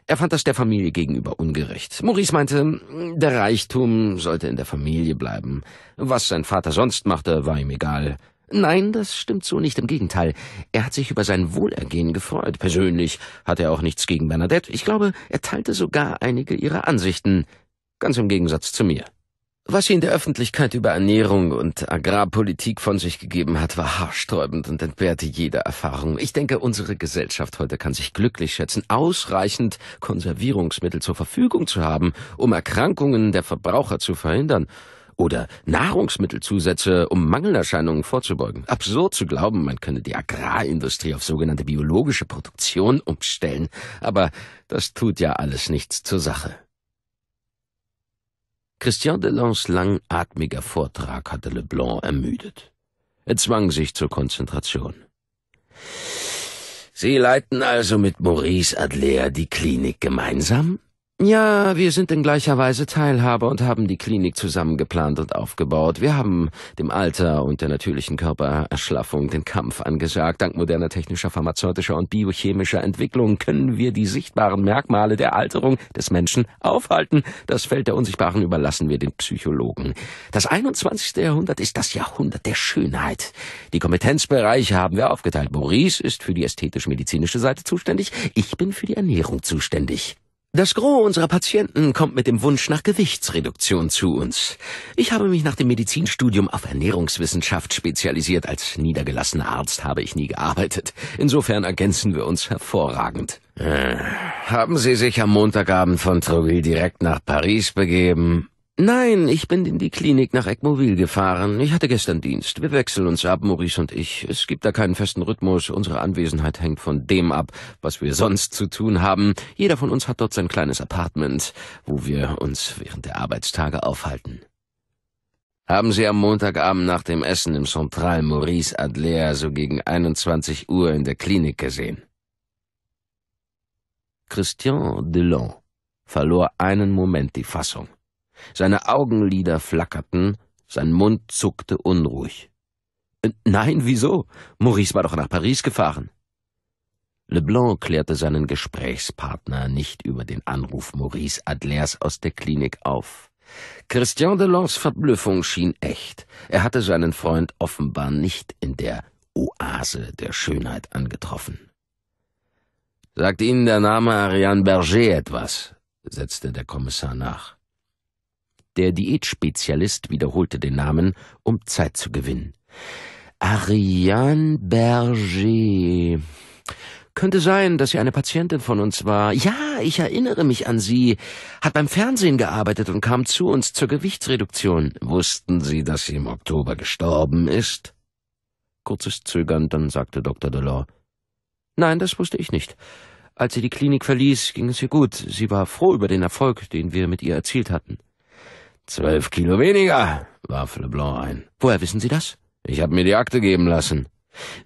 Er fand das der Familie gegenüber ungerecht. Maurice meinte, der Reichtum sollte in der Familie bleiben. Was sein Vater sonst machte, war ihm egal. Nein, das stimmt so nicht. Im Gegenteil. Er hat sich über sein Wohlergehen gefreut. Persönlich hat er auch nichts gegen Bernadette. Ich glaube, er teilte sogar einige ihrer Ansichten. Ganz im Gegensatz zu mir. Was sie in der Öffentlichkeit über Ernährung und Agrarpolitik von sich gegeben hat, war haarsträubend und entbehrte jeder Erfahrung. Ich denke, unsere Gesellschaft heute kann sich glücklich schätzen, ausreichend Konservierungsmittel zur Verfügung zu haben, um Erkrankungen der Verbraucher zu verhindern oder Nahrungsmittelzusätze, um Mangelerscheinungen vorzubeugen. Absurd zu glauben, man könne die Agrarindustrie auf sogenannte biologische Produktion umstellen, aber das tut ja alles nichts zur Sache. Christian Delans langatmiger Vortrag hatte Leblanc ermüdet. Er zwang sich zur Konzentration. Sie leiten also mit Maurice Adler die Klinik gemeinsam? Ja, wir sind in gleicher Weise Teilhaber und haben die Klinik zusammen geplant und aufgebaut. Wir haben dem Alter und der natürlichen Körpererschlaffung den Kampf angesagt. Dank moderner technischer, pharmazeutischer und biochemischer Entwicklung können wir die sichtbaren Merkmale der Alterung des Menschen aufhalten. Das Feld der Unsichtbaren überlassen wir den Psychologen. Das 21. Jahrhundert ist das Jahrhundert der Schönheit. Die Kompetenzbereiche haben wir aufgeteilt. Boris ist für die ästhetisch-medizinische Seite zuständig. Ich bin für die Ernährung zuständig. Das Gros unserer Patienten kommt mit dem Wunsch nach Gewichtsreduktion zu uns. Ich habe mich nach dem Medizinstudium auf Ernährungswissenschaft spezialisiert. Als niedergelassener Arzt habe ich nie gearbeitet. Insofern ergänzen wir uns hervorragend. Äh, haben Sie sich am Montagabend von Trouville direkt nach Paris begeben? Nein, ich bin in die Klinik nach Eckmobil gefahren. Ich hatte gestern Dienst. Wir wechseln uns ab, Maurice und ich. Es gibt da keinen festen Rhythmus. Unsere Anwesenheit hängt von dem ab, was wir sonst zu tun haben. Jeder von uns hat dort sein kleines Apartment, wo wir uns während der Arbeitstage aufhalten. Haben Sie am Montagabend nach dem Essen im Central Maurice Adler so gegen 21 Uhr in der Klinik gesehen? Christian Delon verlor einen Moment die Fassung. Seine Augenlider flackerten, sein Mund zuckte unruhig. Nein, wieso? Maurice war doch nach Paris gefahren. Leblanc klärte seinen Gesprächspartner nicht über den Anruf Maurice Adlers aus der Klinik auf. Christian Delors Verblüffung schien echt. Er hatte seinen Freund offenbar nicht in der Oase der Schönheit angetroffen. Sagt Ihnen der Name Ariane Berger etwas? setzte der Kommissar nach. Der Diätspezialist wiederholte den Namen, um Zeit zu gewinnen. Ariane Berger. Könnte sein, dass sie eine Patientin von uns war. Ja, ich erinnere mich an sie. Hat beim Fernsehen gearbeitet und kam zu uns zur Gewichtsreduktion. Wussten Sie, dass sie im Oktober gestorben ist? Kurzes Zögern, dann sagte Dr. Delors. Nein, das wusste ich nicht. Als sie die Klinik verließ, ging es ihr gut. Sie war froh über den Erfolg, den wir mit ihr erzielt hatten. Zwölf Kilo weniger, warf Leblanc ein. Woher wissen Sie das? Ich habe mir die Akte geben lassen.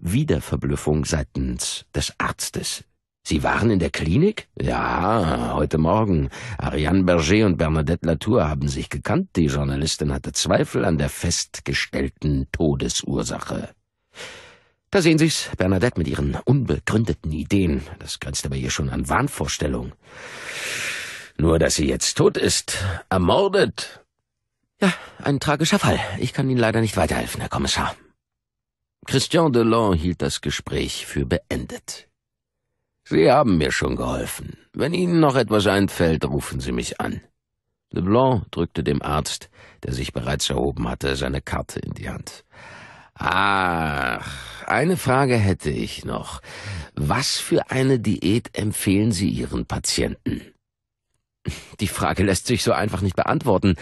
Wieder Verblüffung seitens des Arztes. Sie waren in der Klinik? Ja, heute Morgen. Ariane Berger und Bernadette Latour haben sich gekannt. Die Journalistin hatte Zweifel an der festgestellten Todesursache. Da sehen Sie's, Bernadette mit ihren unbegründeten Ideen. Das grenzt aber hier schon an Wahnvorstellung. Nur, dass sie jetzt tot ist, ermordet, ja, ein tragischer Fall. Ich kann Ihnen leider nicht weiterhelfen, Herr Kommissar. Christian Delon hielt das Gespräch für beendet. Sie haben mir schon geholfen. Wenn Ihnen noch etwas einfällt, rufen Sie mich an. Leblanc drückte dem Arzt, der sich bereits erhoben hatte, seine Karte in die Hand. Ach, eine Frage hätte ich noch. Was für eine Diät empfehlen Sie Ihren Patienten? Die Frage lässt sich so einfach nicht beantworten.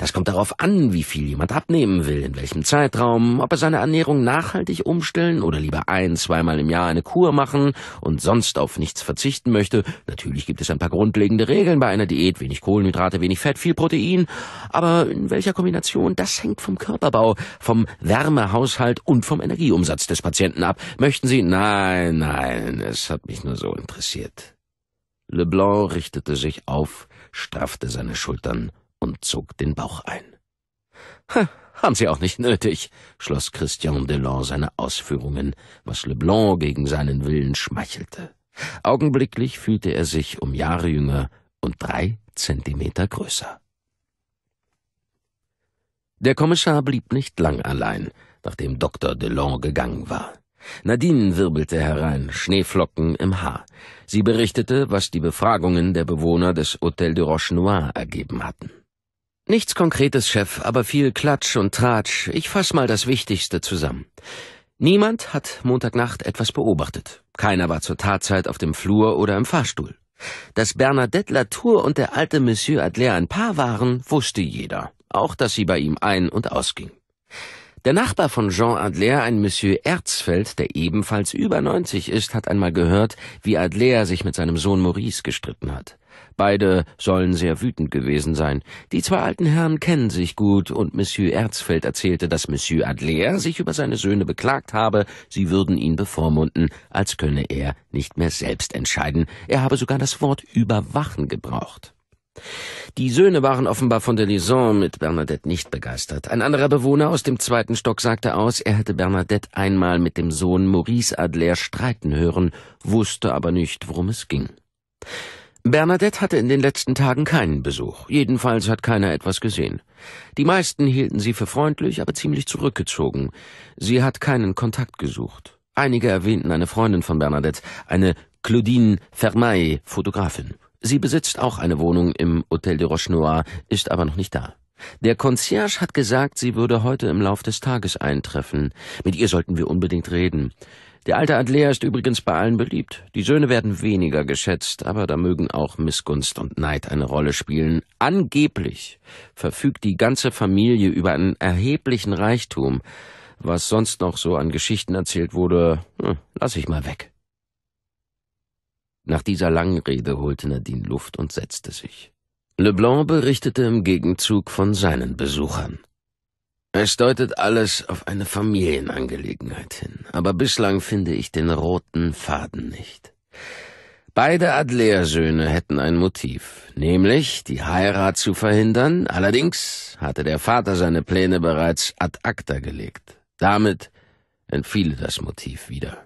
Das kommt darauf an, wie viel jemand abnehmen will, in welchem Zeitraum, ob er seine Ernährung nachhaltig umstellen oder lieber ein, zweimal im Jahr eine Kur machen und sonst auf nichts verzichten möchte. Natürlich gibt es ein paar grundlegende Regeln bei einer Diät, wenig Kohlenhydrate, wenig Fett, viel Protein, aber in welcher Kombination, das hängt vom Körperbau, vom Wärmehaushalt und vom Energieumsatz des Patienten ab. Möchten Sie? Nein, nein, es hat mich nur so interessiert. Leblanc richtete sich auf, straffte seine Schultern und zog den Bauch ein. Ha, haben Sie auch nicht nötig, schloss Christian Delon seine Ausführungen, was Leblanc gegen seinen Willen schmeichelte. Augenblicklich fühlte er sich um Jahre jünger und drei Zentimeter größer. Der Kommissar blieb nicht lang allein, nachdem Dr. Delon gegangen war. Nadine wirbelte herein, Schneeflocken im Haar. Sie berichtete, was die Befragungen der Bewohner des Hotel de Roche Noir ergeben hatten. Nichts Konkretes, Chef, aber viel Klatsch und Tratsch. Ich fass mal das Wichtigste zusammen. Niemand hat Montagnacht etwas beobachtet. Keiner war zur Tatzeit auf dem Flur oder im Fahrstuhl. Dass Bernadette Latour und der alte Monsieur Adler ein Paar waren, wusste jeder. Auch, dass sie bei ihm ein- und ausging. Der Nachbar von Jean Adler, ein Monsieur Erzfeld, der ebenfalls über 90 ist, hat einmal gehört, wie Adler sich mit seinem Sohn Maurice gestritten hat. Beide sollen sehr wütend gewesen sein. Die zwei alten Herren kennen sich gut und Monsieur Erzfeld erzählte, dass Monsieur Adler sich über seine Söhne beklagt habe, sie würden ihn bevormunden, als könne er nicht mehr selbst entscheiden. Er habe sogar das Wort überwachen gebraucht. Die Söhne waren offenbar von der Liaison mit Bernadette nicht begeistert. Ein anderer Bewohner aus dem zweiten Stock sagte aus, er hätte Bernadette einmal mit dem Sohn Maurice Adler streiten hören, wusste aber nicht, worum es ging. Bernadette hatte in den letzten Tagen keinen Besuch, jedenfalls hat keiner etwas gesehen. Die meisten hielten sie für freundlich, aber ziemlich zurückgezogen. Sie hat keinen Kontakt gesucht. Einige erwähnten eine Freundin von Bernadette, eine Claudine Fermay, Fotografin. Sie besitzt auch eine Wohnung im Hotel de Roche Noir, ist aber noch nicht da. Der Concierge hat gesagt, sie würde heute im Lauf des Tages eintreffen. Mit ihr sollten wir unbedingt reden. Der alte Adler ist übrigens bei allen beliebt. Die Söhne werden weniger geschätzt, aber da mögen auch Missgunst und Neid eine Rolle spielen. Angeblich verfügt die ganze Familie über einen erheblichen Reichtum. Was sonst noch so an Geschichten erzählt wurde, hm, lass ich mal weg. Nach dieser langen Rede holte Nadine Luft und setzte sich. Leblanc berichtete im Gegenzug von seinen Besuchern. Es deutet alles auf eine Familienangelegenheit hin, aber bislang finde ich den roten Faden nicht. Beide Adler-Söhne hätten ein Motiv, nämlich die Heirat zu verhindern. Allerdings hatte der Vater seine Pläne bereits ad acta gelegt. Damit entfiele das Motiv wieder.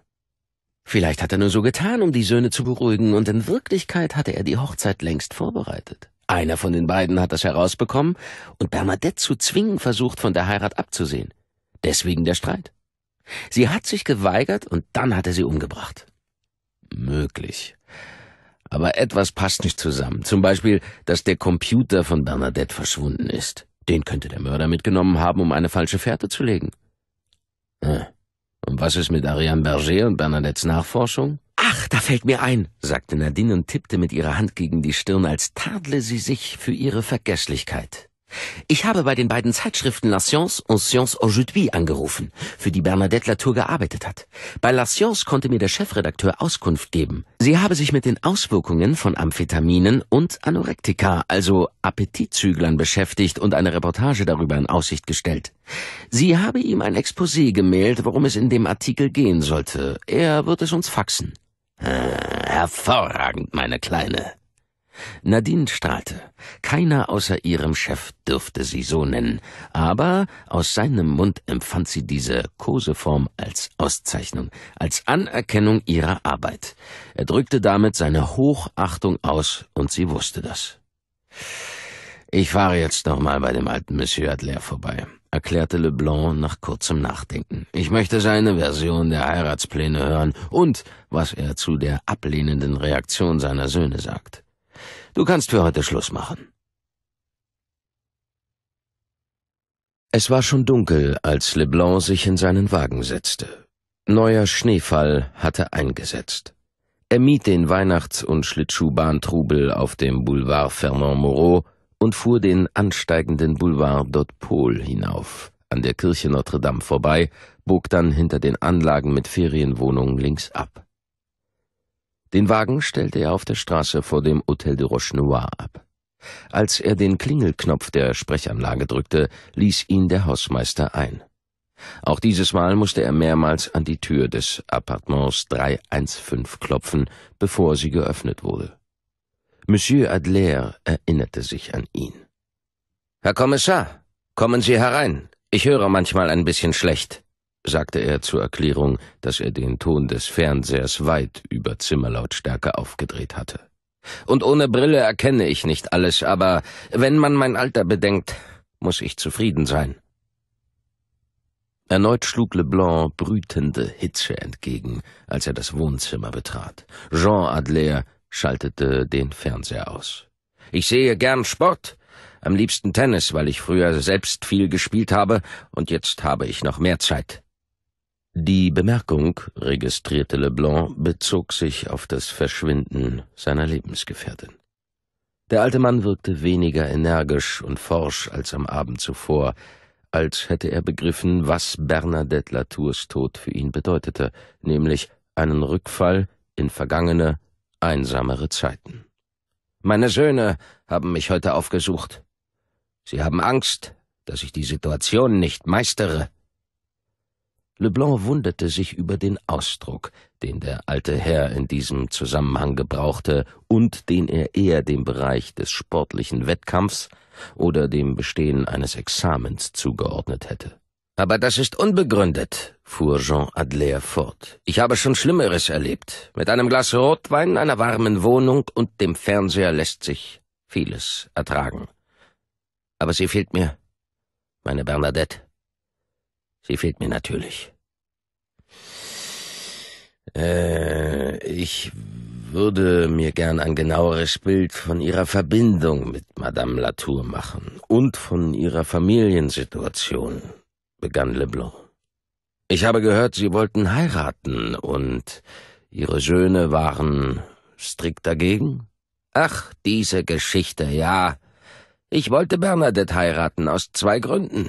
Vielleicht hat er nur so getan, um die Söhne zu beruhigen, und in Wirklichkeit hatte er die Hochzeit längst vorbereitet. Einer von den beiden hat das herausbekommen und Bernadette zu zwingen versucht, von der Heirat abzusehen. Deswegen der Streit. Sie hat sich geweigert und dann hat er sie umgebracht. Möglich. Aber etwas passt nicht zusammen. Zum Beispiel, dass der Computer von Bernadette verschwunden ist. Den könnte der Mörder mitgenommen haben, um eine falsche Fährte zu legen. Und was ist mit Ariane Berger und Bernadettes Nachforschung? Ach, da fällt mir ein, sagte Nadine und tippte mit ihrer Hand gegen die Stirn, als tadle sie sich für ihre Vergesslichkeit. Ich habe bei den beiden Zeitschriften La Science und Science Aujourd'hui angerufen, für die Bernadette Latour gearbeitet hat. Bei La Science konnte mir der Chefredakteur Auskunft geben. Sie habe sich mit den Auswirkungen von Amphetaminen und Anorektika, also Appetitzüglern, beschäftigt und eine Reportage darüber in Aussicht gestellt. Sie habe ihm ein Exposé gemailt, worum es in dem Artikel gehen sollte. Er wird es uns faxen. Äh, hervorragend, meine Kleine. Nadine strahlte. Keiner außer ihrem Chef dürfte sie so nennen, aber aus seinem Mund empfand sie diese Koseform als Auszeichnung, als Anerkennung ihrer Arbeit. Er drückte damit seine Hochachtung aus, und sie wusste das. Ich fahre jetzt noch mal bei dem alten Monsieur Adler vorbei erklärte Leblanc nach kurzem Nachdenken. Ich möchte seine Version der Heiratspläne hören und was er zu der ablehnenden Reaktion seiner Söhne sagt. Du kannst für heute Schluss machen. Es war schon dunkel, als Leblanc sich in seinen Wagen setzte. Neuer Schneefall hatte eingesetzt. Er mied den Weihnachts- und Schlittschuhbahntrubel auf dem Boulevard Fernand Moreau und fuhr den ansteigenden Boulevard dot Pol hinauf, an der Kirche Notre Dame vorbei, bog dann hinter den Anlagen mit Ferienwohnungen links ab. Den Wagen stellte er auf der Straße vor dem Hotel de Roche Noir ab. Als er den Klingelknopf der Sprechanlage drückte, ließ ihn der Hausmeister ein. Auch dieses Mal musste er mehrmals an die Tür des Appartements 315 klopfen, bevor sie geöffnet wurde. Monsieur Adler erinnerte sich an ihn. Herr Kommissar, kommen Sie herein. Ich höre manchmal ein bisschen schlecht, sagte er zur Erklärung, dass er den Ton des Fernsehers weit über Zimmerlautstärke aufgedreht hatte. Und ohne Brille erkenne ich nicht alles, aber wenn man mein Alter bedenkt, muss ich zufrieden sein. Erneut schlug Leblanc brütende Hitze entgegen, als er das Wohnzimmer betrat. Jean Adler schaltete den Fernseher aus. Ich sehe gern Sport, am liebsten Tennis, weil ich früher selbst viel gespielt habe und jetzt habe ich noch mehr Zeit. Die Bemerkung, registrierte Leblanc, bezog sich auf das Verschwinden seiner Lebensgefährtin. Der alte Mann wirkte weniger energisch und forsch als am Abend zuvor, als hätte er begriffen, was Bernadette Latours Tod für ihn bedeutete, nämlich einen Rückfall in vergangene, einsamere Zeiten. Meine Söhne haben mich heute aufgesucht. Sie haben Angst, dass ich die Situation nicht meistere. Leblanc wunderte sich über den Ausdruck, den der alte Herr in diesem Zusammenhang gebrauchte und den er eher dem Bereich des sportlichen Wettkampfs oder dem Bestehen eines Examens zugeordnet hätte. Aber das ist unbegründet, fuhr Jean Adler fort. Ich habe schon Schlimmeres erlebt. Mit einem Glas Rotwein, einer warmen Wohnung und dem Fernseher lässt sich vieles ertragen. Aber sie fehlt mir, meine Bernadette. Sie fehlt mir natürlich. Äh, ich würde mir gern ein genaueres Bild von ihrer Verbindung mit Madame Latour machen und von ihrer Familiensituation, begann Leblanc. Ich habe gehört, Sie wollten heiraten und Ihre Söhne waren strikt dagegen? Ach, diese Geschichte, ja. Ich wollte Bernadette heiraten aus zwei Gründen.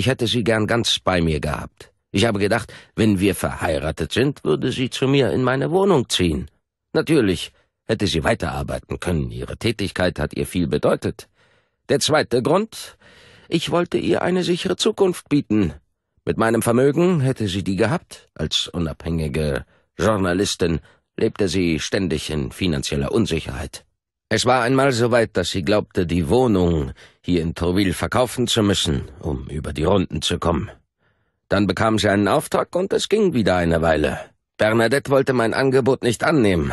Ich hätte sie gern ganz bei mir gehabt. Ich habe gedacht, wenn wir verheiratet sind, würde sie zu mir in meine Wohnung ziehen. Natürlich hätte sie weiterarbeiten können, ihre Tätigkeit hat ihr viel bedeutet. Der zweite Grund, ich wollte ihr eine sichere Zukunft bieten. Mit meinem Vermögen hätte sie die gehabt. Als unabhängige Journalistin lebte sie ständig in finanzieller Unsicherheit. Es war einmal so weit, dass sie glaubte, die Wohnung hier in Tourville verkaufen zu müssen, um über die Runden zu kommen. Dann bekam sie einen Auftrag und es ging wieder eine Weile. Bernadette wollte mein Angebot nicht annehmen.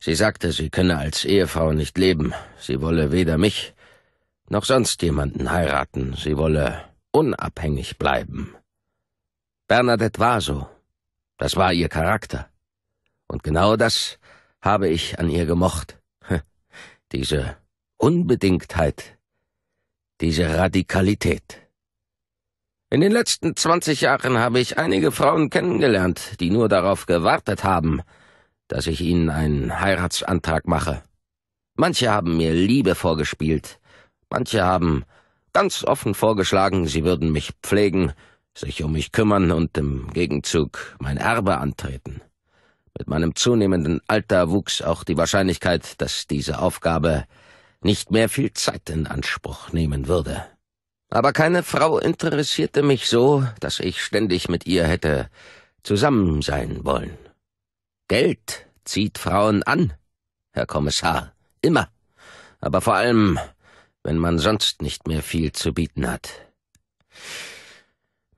Sie sagte, sie könne als Ehefrau nicht leben. Sie wolle weder mich noch sonst jemanden heiraten, sie wolle unabhängig bleiben. Bernadette war so, das war ihr Charakter. Und genau das habe ich an ihr gemocht. Diese Unbedingtheit, diese Radikalität. In den letzten 20 Jahren habe ich einige Frauen kennengelernt, die nur darauf gewartet haben, dass ich ihnen einen Heiratsantrag mache. Manche haben mir Liebe vorgespielt, Manche haben ganz offen vorgeschlagen, sie würden mich pflegen, sich um mich kümmern und im Gegenzug mein Erbe antreten. Mit meinem zunehmenden Alter wuchs auch die Wahrscheinlichkeit, dass diese Aufgabe nicht mehr viel Zeit in Anspruch nehmen würde. Aber keine Frau interessierte mich so, dass ich ständig mit ihr hätte zusammen sein wollen. Geld zieht Frauen an, Herr Kommissar, immer. Aber vor allem wenn man sonst nicht mehr viel zu bieten hat.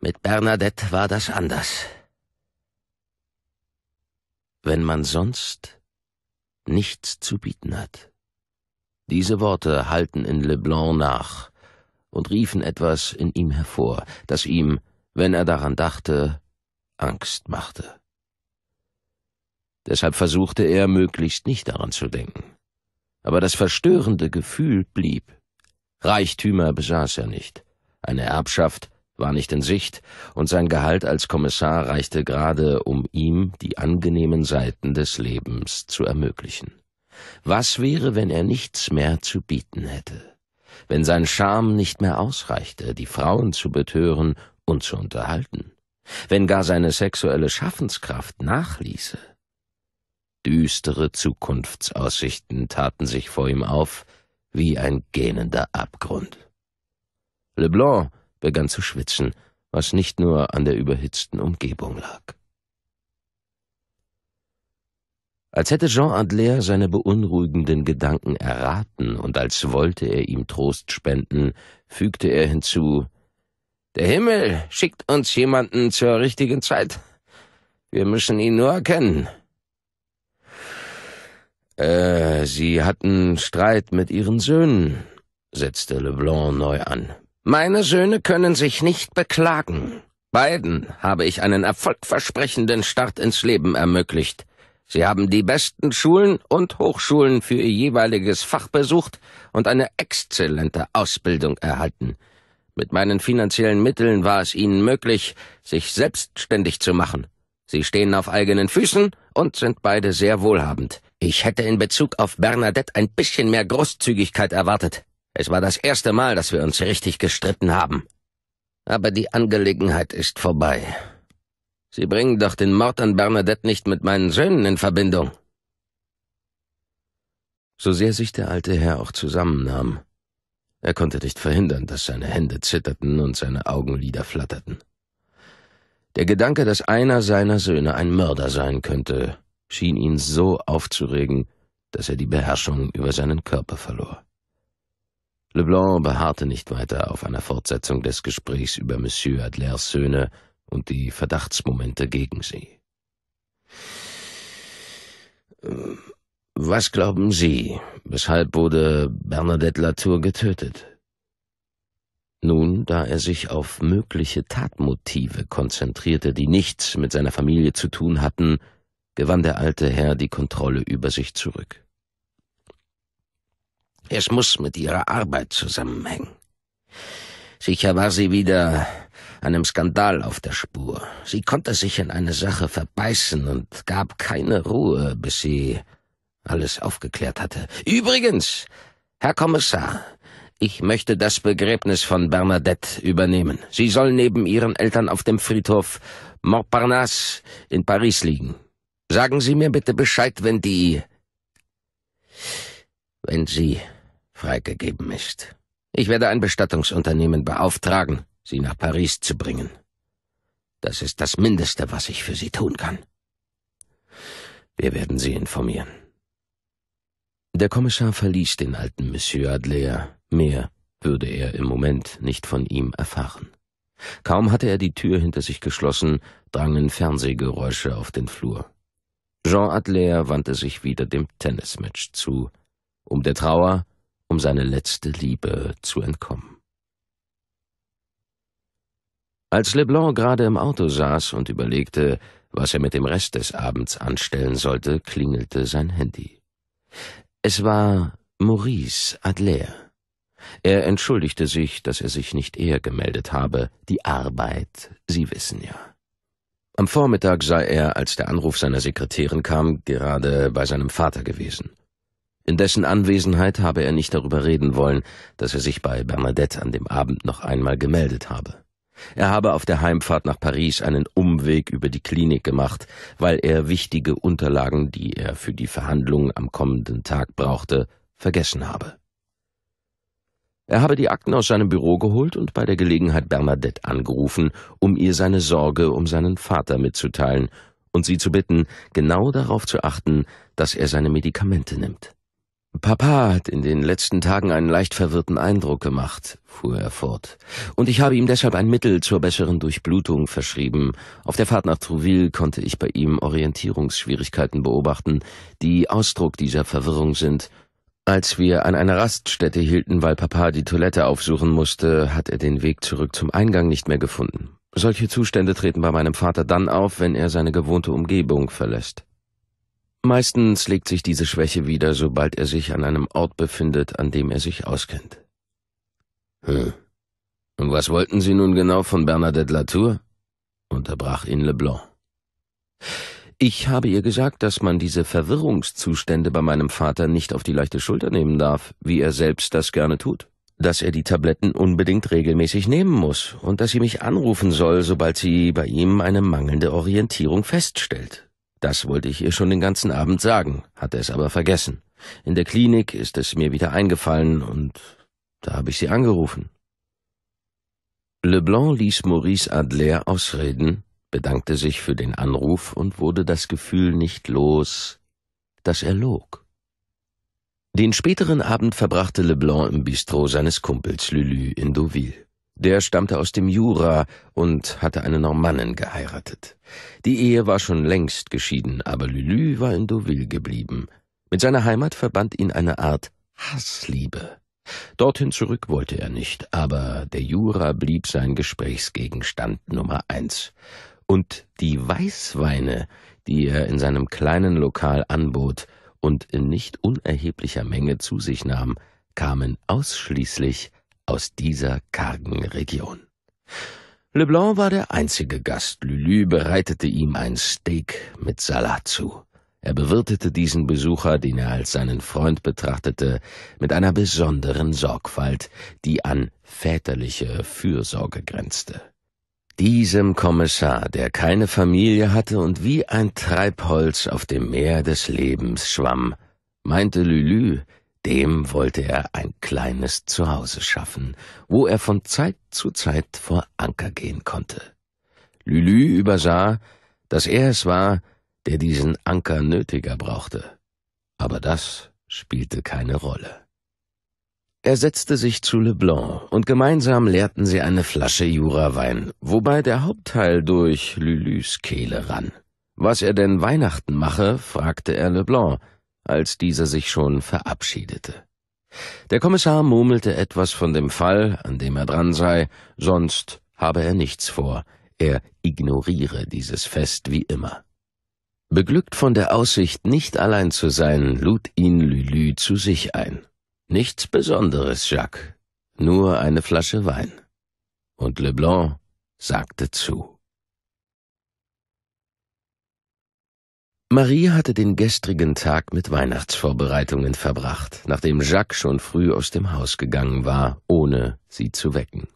Mit Bernadette war das anders. Wenn man sonst nichts zu bieten hat. Diese Worte halten in Leblanc nach und riefen etwas in ihm hervor, das ihm, wenn er daran dachte, Angst machte. Deshalb versuchte er, möglichst nicht daran zu denken. Aber das verstörende Gefühl blieb. Reichtümer besaß er nicht. Eine Erbschaft war nicht in Sicht, und sein Gehalt als Kommissar reichte gerade, um ihm die angenehmen Seiten des Lebens zu ermöglichen. Was wäre, wenn er nichts mehr zu bieten hätte? Wenn sein Charme nicht mehr ausreichte, die Frauen zu betören und zu unterhalten? Wenn gar seine sexuelle Schaffenskraft nachließe? Düstere Zukunftsaussichten taten sich vor ihm auf, wie ein gähnender Abgrund. Leblanc begann zu schwitzen, was nicht nur an der überhitzten Umgebung lag. Als hätte Jean Adler seine beunruhigenden Gedanken erraten und als wollte er ihm Trost spenden, fügte er hinzu, der Himmel schickt uns jemanden zur richtigen Zeit. Wir müssen ihn nur erkennen. Äh, Sie hatten Streit mit Ihren Söhnen, setzte Leblanc neu an. Meine Söhne können sich nicht beklagen. Beiden habe ich einen erfolgversprechenden Start ins Leben ermöglicht. Sie haben die besten Schulen und Hochschulen für ihr jeweiliges Fach besucht und eine exzellente Ausbildung erhalten. Mit meinen finanziellen Mitteln war es ihnen möglich, sich selbstständig zu machen. Sie stehen auf eigenen Füßen und sind beide sehr wohlhabend. Ich hätte in Bezug auf Bernadette ein bisschen mehr Großzügigkeit erwartet. Es war das erste Mal, dass wir uns richtig gestritten haben. Aber die Angelegenheit ist vorbei. Sie bringen doch den Mord an Bernadette nicht mit meinen Söhnen in Verbindung. So sehr sich der alte Herr auch zusammennahm, er konnte nicht verhindern, dass seine Hände zitterten und seine Augenlider flatterten. Der Gedanke, dass einer seiner Söhne ein Mörder sein könnte, schien ihn so aufzuregen, dass er die Beherrschung über seinen Körper verlor. Leblanc beharrte nicht weiter auf einer Fortsetzung des Gesprächs über Monsieur Adlers Söhne und die Verdachtsmomente gegen sie. Was glauben Sie, weshalb wurde Bernadette Latour getötet? Nun, da er sich auf mögliche Tatmotive konzentrierte, die nichts mit seiner Familie zu tun hatten, gewann der alte Herr die Kontrolle über sich zurück. Es muss mit ihrer Arbeit zusammenhängen. Sicher war sie wieder einem Skandal auf der Spur. Sie konnte sich in eine Sache verbeißen und gab keine Ruhe, bis sie alles aufgeklärt hatte. Übrigens, Herr Kommissar, ich möchte das Begräbnis von Bernadette übernehmen. Sie soll neben ihren Eltern auf dem Friedhof Montparnasse in Paris liegen. Sagen Sie mir bitte Bescheid, wenn die. wenn sie freigegeben ist. Ich werde ein Bestattungsunternehmen beauftragen, sie nach Paris zu bringen. Das ist das Mindeste, was ich für sie tun kann. Wir werden sie informieren. Der Kommissar verließ den alten Monsieur Adler. Mehr würde er im Moment nicht von ihm erfahren. Kaum hatte er die Tür hinter sich geschlossen, drangen Fernsehgeräusche auf den Flur. Jean Adler wandte sich wieder dem Tennismatch zu, um der Trauer um seine letzte Liebe zu entkommen. Als Leblanc gerade im Auto saß und überlegte, was er mit dem Rest des Abends anstellen sollte, klingelte sein Handy. Es war Maurice Adler. Er entschuldigte sich, dass er sich nicht eher gemeldet habe. Die Arbeit, Sie wissen ja. Am Vormittag sei er, als der Anruf seiner Sekretärin kam, gerade bei seinem Vater gewesen. In dessen Anwesenheit habe er nicht darüber reden wollen, dass er sich bei Bernadette an dem Abend noch einmal gemeldet habe. Er habe auf der Heimfahrt nach Paris einen Umweg über die Klinik gemacht, weil er wichtige Unterlagen, die er für die Verhandlungen am kommenden Tag brauchte, vergessen habe. Er habe die Akten aus seinem Büro geholt und bei der Gelegenheit Bernadette angerufen, um ihr seine Sorge um seinen Vater mitzuteilen und sie zu bitten, genau darauf zu achten, dass er seine Medikamente nimmt. Papa hat in den letzten Tagen einen leicht verwirrten Eindruck gemacht, fuhr er fort, und ich habe ihm deshalb ein Mittel zur besseren Durchblutung verschrieben. Auf der Fahrt nach Trouville konnte ich bei ihm Orientierungsschwierigkeiten beobachten, die Ausdruck dieser Verwirrung sind als wir an einer Raststätte hielten, weil Papa die Toilette aufsuchen musste, hat er den Weg zurück zum Eingang nicht mehr gefunden. Solche Zustände treten bei meinem Vater dann auf, wenn er seine gewohnte Umgebung verlässt. Meistens legt sich diese Schwäche wieder, sobald er sich an einem Ort befindet, an dem er sich auskennt. Hm. Und was wollten Sie nun genau von Bernadette Latour? unterbrach ihn Leblanc. Ich habe ihr gesagt, dass man diese Verwirrungszustände bei meinem Vater nicht auf die leichte Schulter nehmen darf, wie er selbst das gerne tut. Dass er die Tabletten unbedingt regelmäßig nehmen muss und dass sie mich anrufen soll, sobald sie bei ihm eine mangelnde Orientierung feststellt. Das wollte ich ihr schon den ganzen Abend sagen, hatte es aber vergessen. In der Klinik ist es mir wieder eingefallen und da habe ich sie angerufen. Leblanc ließ Maurice Adler ausreden bedankte sich für den Anruf und wurde das Gefühl nicht los, dass er log. Den späteren Abend verbrachte Leblanc im Bistro seines Kumpels Lulu in Deauville. Der stammte aus dem Jura und hatte eine Normannen geheiratet. Die Ehe war schon längst geschieden, aber Lulu war in Deauville geblieben. Mit seiner Heimat verband ihn eine Art Hassliebe. Dorthin zurück wollte er nicht, aber der Jura blieb sein Gesprächsgegenstand Nummer eins und die Weißweine, die er in seinem kleinen Lokal anbot und in nicht unerheblicher Menge zu sich nahm, kamen ausschließlich aus dieser kargen Region. Leblanc war der einzige Gast. Lulu bereitete ihm ein Steak mit Salat zu. Er bewirtete diesen Besucher, den er als seinen Freund betrachtete, mit einer besonderen Sorgfalt, die an väterliche Fürsorge grenzte. Diesem Kommissar, der keine Familie hatte und wie ein Treibholz auf dem Meer des Lebens schwamm, meinte Lülü, dem wollte er ein kleines Zuhause schaffen, wo er von Zeit zu Zeit vor Anker gehen konnte. Lülü übersah, dass er es war, der diesen Anker nötiger brauchte. Aber das spielte keine Rolle. Er setzte sich zu Leblanc und gemeinsam leerten sie eine Flasche Jurawein, wobei der Hauptteil durch Lulus Kehle rann. Was er denn Weihnachten mache, fragte er Leblanc, als dieser sich schon verabschiedete. Der Kommissar murmelte etwas von dem Fall, an dem er dran sei, sonst habe er nichts vor, er ignoriere dieses Fest wie immer. Beglückt von der Aussicht, nicht allein zu sein, lud ihn Lulu zu sich ein. Nichts Besonderes, Jacques, nur eine Flasche Wein. Und Leblanc sagte zu. Marie hatte den gestrigen Tag mit Weihnachtsvorbereitungen verbracht, nachdem Jacques schon früh aus dem Haus gegangen war, ohne sie zu wecken.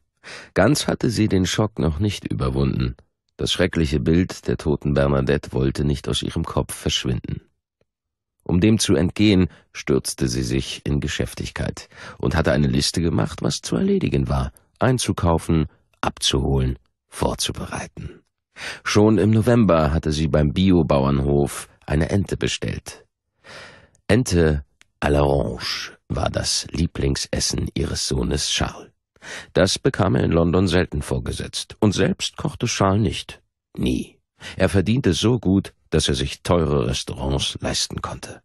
Ganz hatte sie den Schock noch nicht überwunden. Das schreckliche Bild der toten Bernadette wollte nicht aus ihrem Kopf verschwinden. Um dem zu entgehen, stürzte sie sich in Geschäftigkeit und hatte eine Liste gemacht, was zu erledigen war, einzukaufen, abzuholen, vorzubereiten. Schon im November hatte sie beim Biobauernhof eine Ente bestellt. Ente à l'orange war das Lieblingsessen ihres Sohnes Charles. Das bekam er in London selten vorgesetzt und selbst kochte Charles nicht. Nie. Er verdiente so gut, dass er sich teure Restaurants leisten konnte.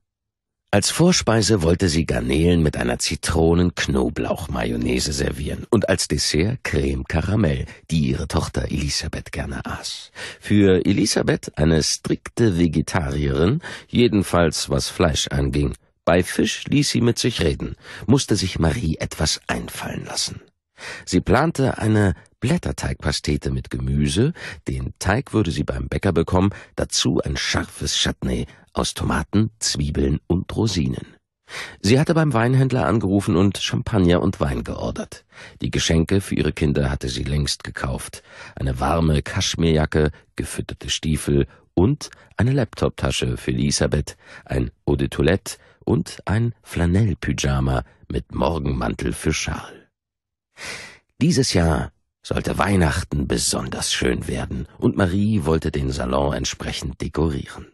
Als Vorspeise wollte sie Garnelen mit einer Zitronen-Knoblauch-Mayonnaise servieren und als Dessert Creme Karamell, die ihre Tochter Elisabeth gerne aß. Für Elisabeth eine strikte Vegetarierin, jedenfalls was Fleisch anging. Bei Fisch ließ sie mit sich reden, musste sich Marie etwas einfallen lassen. Sie plante eine Blätterteigpastete mit Gemüse, den Teig würde sie beim Bäcker bekommen, dazu ein scharfes Chutney aus Tomaten, Zwiebeln und Rosinen. Sie hatte beim Weinhändler angerufen und Champagner und Wein geordert. Die Geschenke für ihre Kinder hatte sie längst gekauft. Eine warme Kaschmirjacke, gefütterte Stiefel und eine Laptoptasche für Elisabeth, ein Eau de Toilette und ein Flanellpyjama mit Morgenmantel für Charles. Dieses Jahr sollte Weihnachten besonders schön werden, und Marie wollte den Salon entsprechend dekorieren.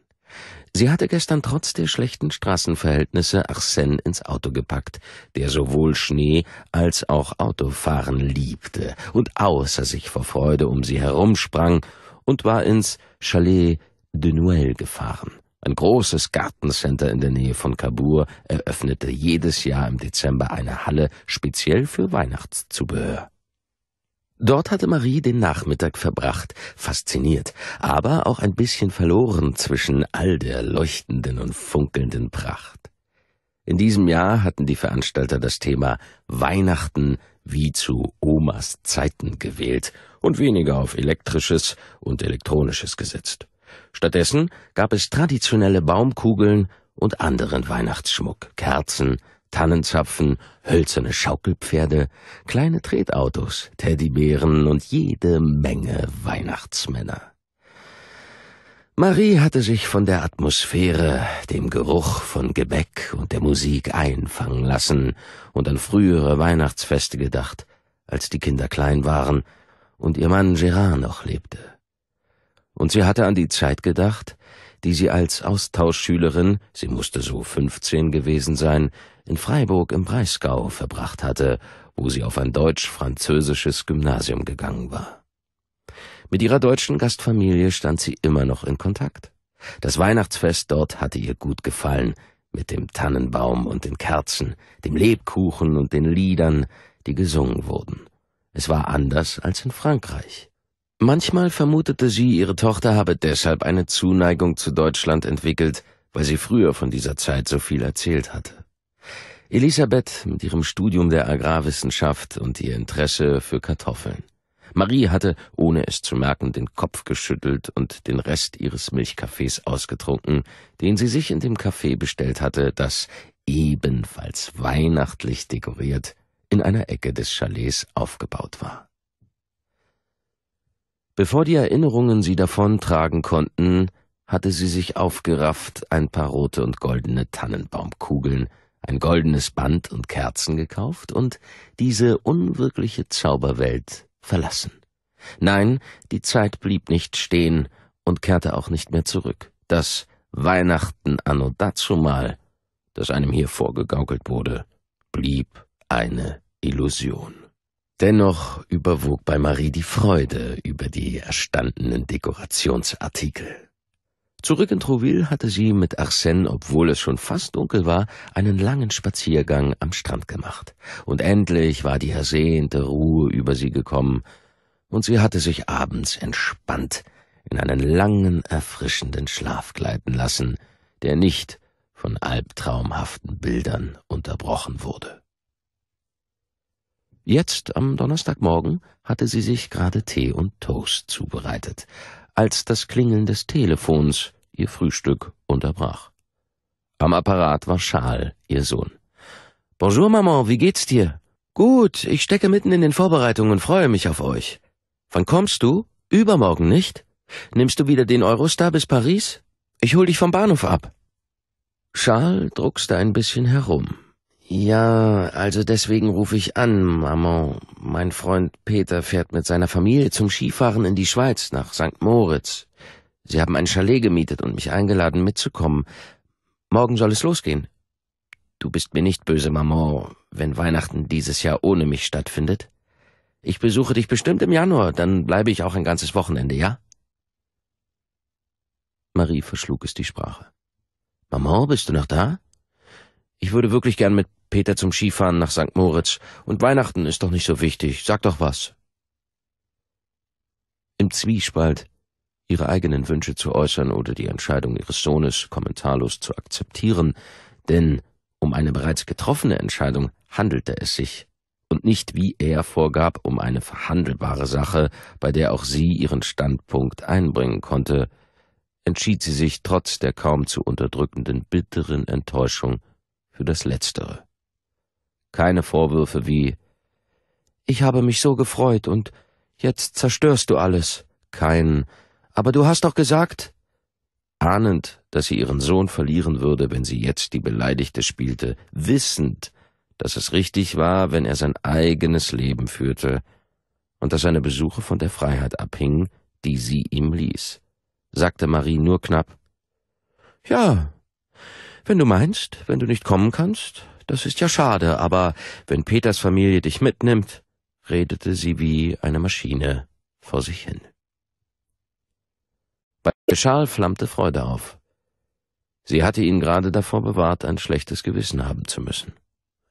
Sie hatte gestern trotz der schlechten Straßenverhältnisse Arsène ins Auto gepackt, der sowohl Schnee als auch Autofahren liebte und außer sich vor Freude um sie herumsprang und war ins Chalet de Noël gefahren. Ein großes Gartencenter in der Nähe von Cabourg eröffnete jedes Jahr im Dezember eine Halle speziell für Weihnachtszubehör. Dort hatte Marie den Nachmittag verbracht, fasziniert, aber auch ein bisschen verloren zwischen all der leuchtenden und funkelnden Pracht. In diesem Jahr hatten die Veranstalter das Thema Weihnachten wie zu Omas Zeiten gewählt und weniger auf elektrisches und elektronisches gesetzt. Stattdessen gab es traditionelle Baumkugeln und anderen Weihnachtsschmuck, Kerzen, Tannenzapfen, hölzerne Schaukelpferde, kleine Tretautos, Teddybären und jede Menge Weihnachtsmänner. Marie hatte sich von der Atmosphäre, dem Geruch von Gebäck und der Musik einfangen lassen und an frühere Weihnachtsfeste gedacht, als die Kinder klein waren und ihr Mann Gerard noch lebte. Und sie hatte an die Zeit gedacht, die sie als Austauschschülerin, sie musste so fünfzehn gewesen sein, in Freiburg im Breisgau verbracht hatte, wo sie auf ein deutsch-französisches Gymnasium gegangen war. Mit ihrer deutschen Gastfamilie stand sie immer noch in Kontakt. Das Weihnachtsfest dort hatte ihr gut gefallen, mit dem Tannenbaum und den Kerzen, dem Lebkuchen und den Liedern, die gesungen wurden. Es war anders als in Frankreich. Manchmal vermutete sie, ihre Tochter habe deshalb eine Zuneigung zu Deutschland entwickelt, weil sie früher von dieser Zeit so viel erzählt hatte. Elisabeth mit ihrem Studium der Agrarwissenschaft und ihr Interesse für Kartoffeln. Marie hatte, ohne es zu merken, den Kopf geschüttelt und den Rest ihres Milchkaffees ausgetrunken, den sie sich in dem Café bestellt hatte, das ebenfalls weihnachtlich dekoriert in einer Ecke des Chalets aufgebaut war. Bevor die Erinnerungen sie davontragen konnten, hatte sie sich aufgerafft, ein paar rote und goldene Tannenbaumkugeln ein goldenes Band und Kerzen gekauft und diese unwirkliche Zauberwelt verlassen. Nein, die Zeit blieb nicht stehen und kehrte auch nicht mehr zurück. Das Weihnachten anno dazumal, das einem hier vorgegaukelt wurde, blieb eine Illusion. Dennoch überwog bei Marie die Freude über die erstandenen Dekorationsartikel. Zurück in Trouville hatte sie mit Arsène, obwohl es schon fast dunkel war, einen langen Spaziergang am Strand gemacht. Und endlich war die ersehnte Ruhe über sie gekommen, und sie hatte sich abends entspannt in einen langen, erfrischenden Schlaf gleiten lassen, der nicht von albtraumhaften Bildern unterbrochen wurde. Jetzt, am Donnerstagmorgen, hatte sie sich gerade Tee und Toast zubereitet, als das Klingeln des Telefons ihr Frühstück unterbrach. Am Apparat war Schal, ihr Sohn. Bonjour, Maman, wie geht's dir? Gut, ich stecke mitten in den Vorbereitungen und freue mich auf euch. Wann kommst du? Übermorgen, nicht? Nimmst du wieder den Eurostar bis Paris? Ich hol dich vom Bahnhof ab. Charles druckste ein bisschen herum. Ja, also deswegen rufe ich an, Maman. Mein Freund Peter fährt mit seiner Familie zum Skifahren in die Schweiz nach St. Moritz. Sie haben ein Chalet gemietet und mich eingeladen, mitzukommen. Morgen soll es losgehen. Du bist mir nicht böse, Maman, wenn Weihnachten dieses Jahr ohne mich stattfindet. Ich besuche dich bestimmt im Januar, dann bleibe ich auch ein ganzes Wochenende, ja? Marie verschlug es die Sprache. Maman, bist du noch da? Ich würde wirklich gern mit Peter zum Skifahren nach St. Moritz, und Weihnachten ist doch nicht so wichtig, sag doch was. Im Zwiespalt ihre eigenen Wünsche zu äußern oder die Entscheidung ihres Sohnes kommentarlos zu akzeptieren, denn um eine bereits getroffene Entscheidung handelte es sich und nicht, wie er vorgab, um eine verhandelbare Sache, bei der auch sie ihren Standpunkt einbringen konnte, entschied sie sich trotz der kaum zu unterdrückenden bitteren Enttäuschung für das Letztere. Keine Vorwürfe wie Ich habe mich so gefreut und jetzt zerstörst du alles, kein aber du hast doch gesagt. Ahnend, dass sie ihren Sohn verlieren würde, wenn sie jetzt die Beleidigte spielte, wissend, dass es richtig war, wenn er sein eigenes Leben führte, und dass seine Besuche von der Freiheit abhingen, die sie ihm ließ, sagte Marie nur knapp Ja, wenn du meinst, wenn du nicht kommen kannst, das ist ja schade, aber wenn Peters Familie dich mitnimmt, redete sie wie eine Maschine vor sich hin. Schal flammte Freude auf. Sie hatte ihn gerade davor bewahrt, ein schlechtes Gewissen haben zu müssen.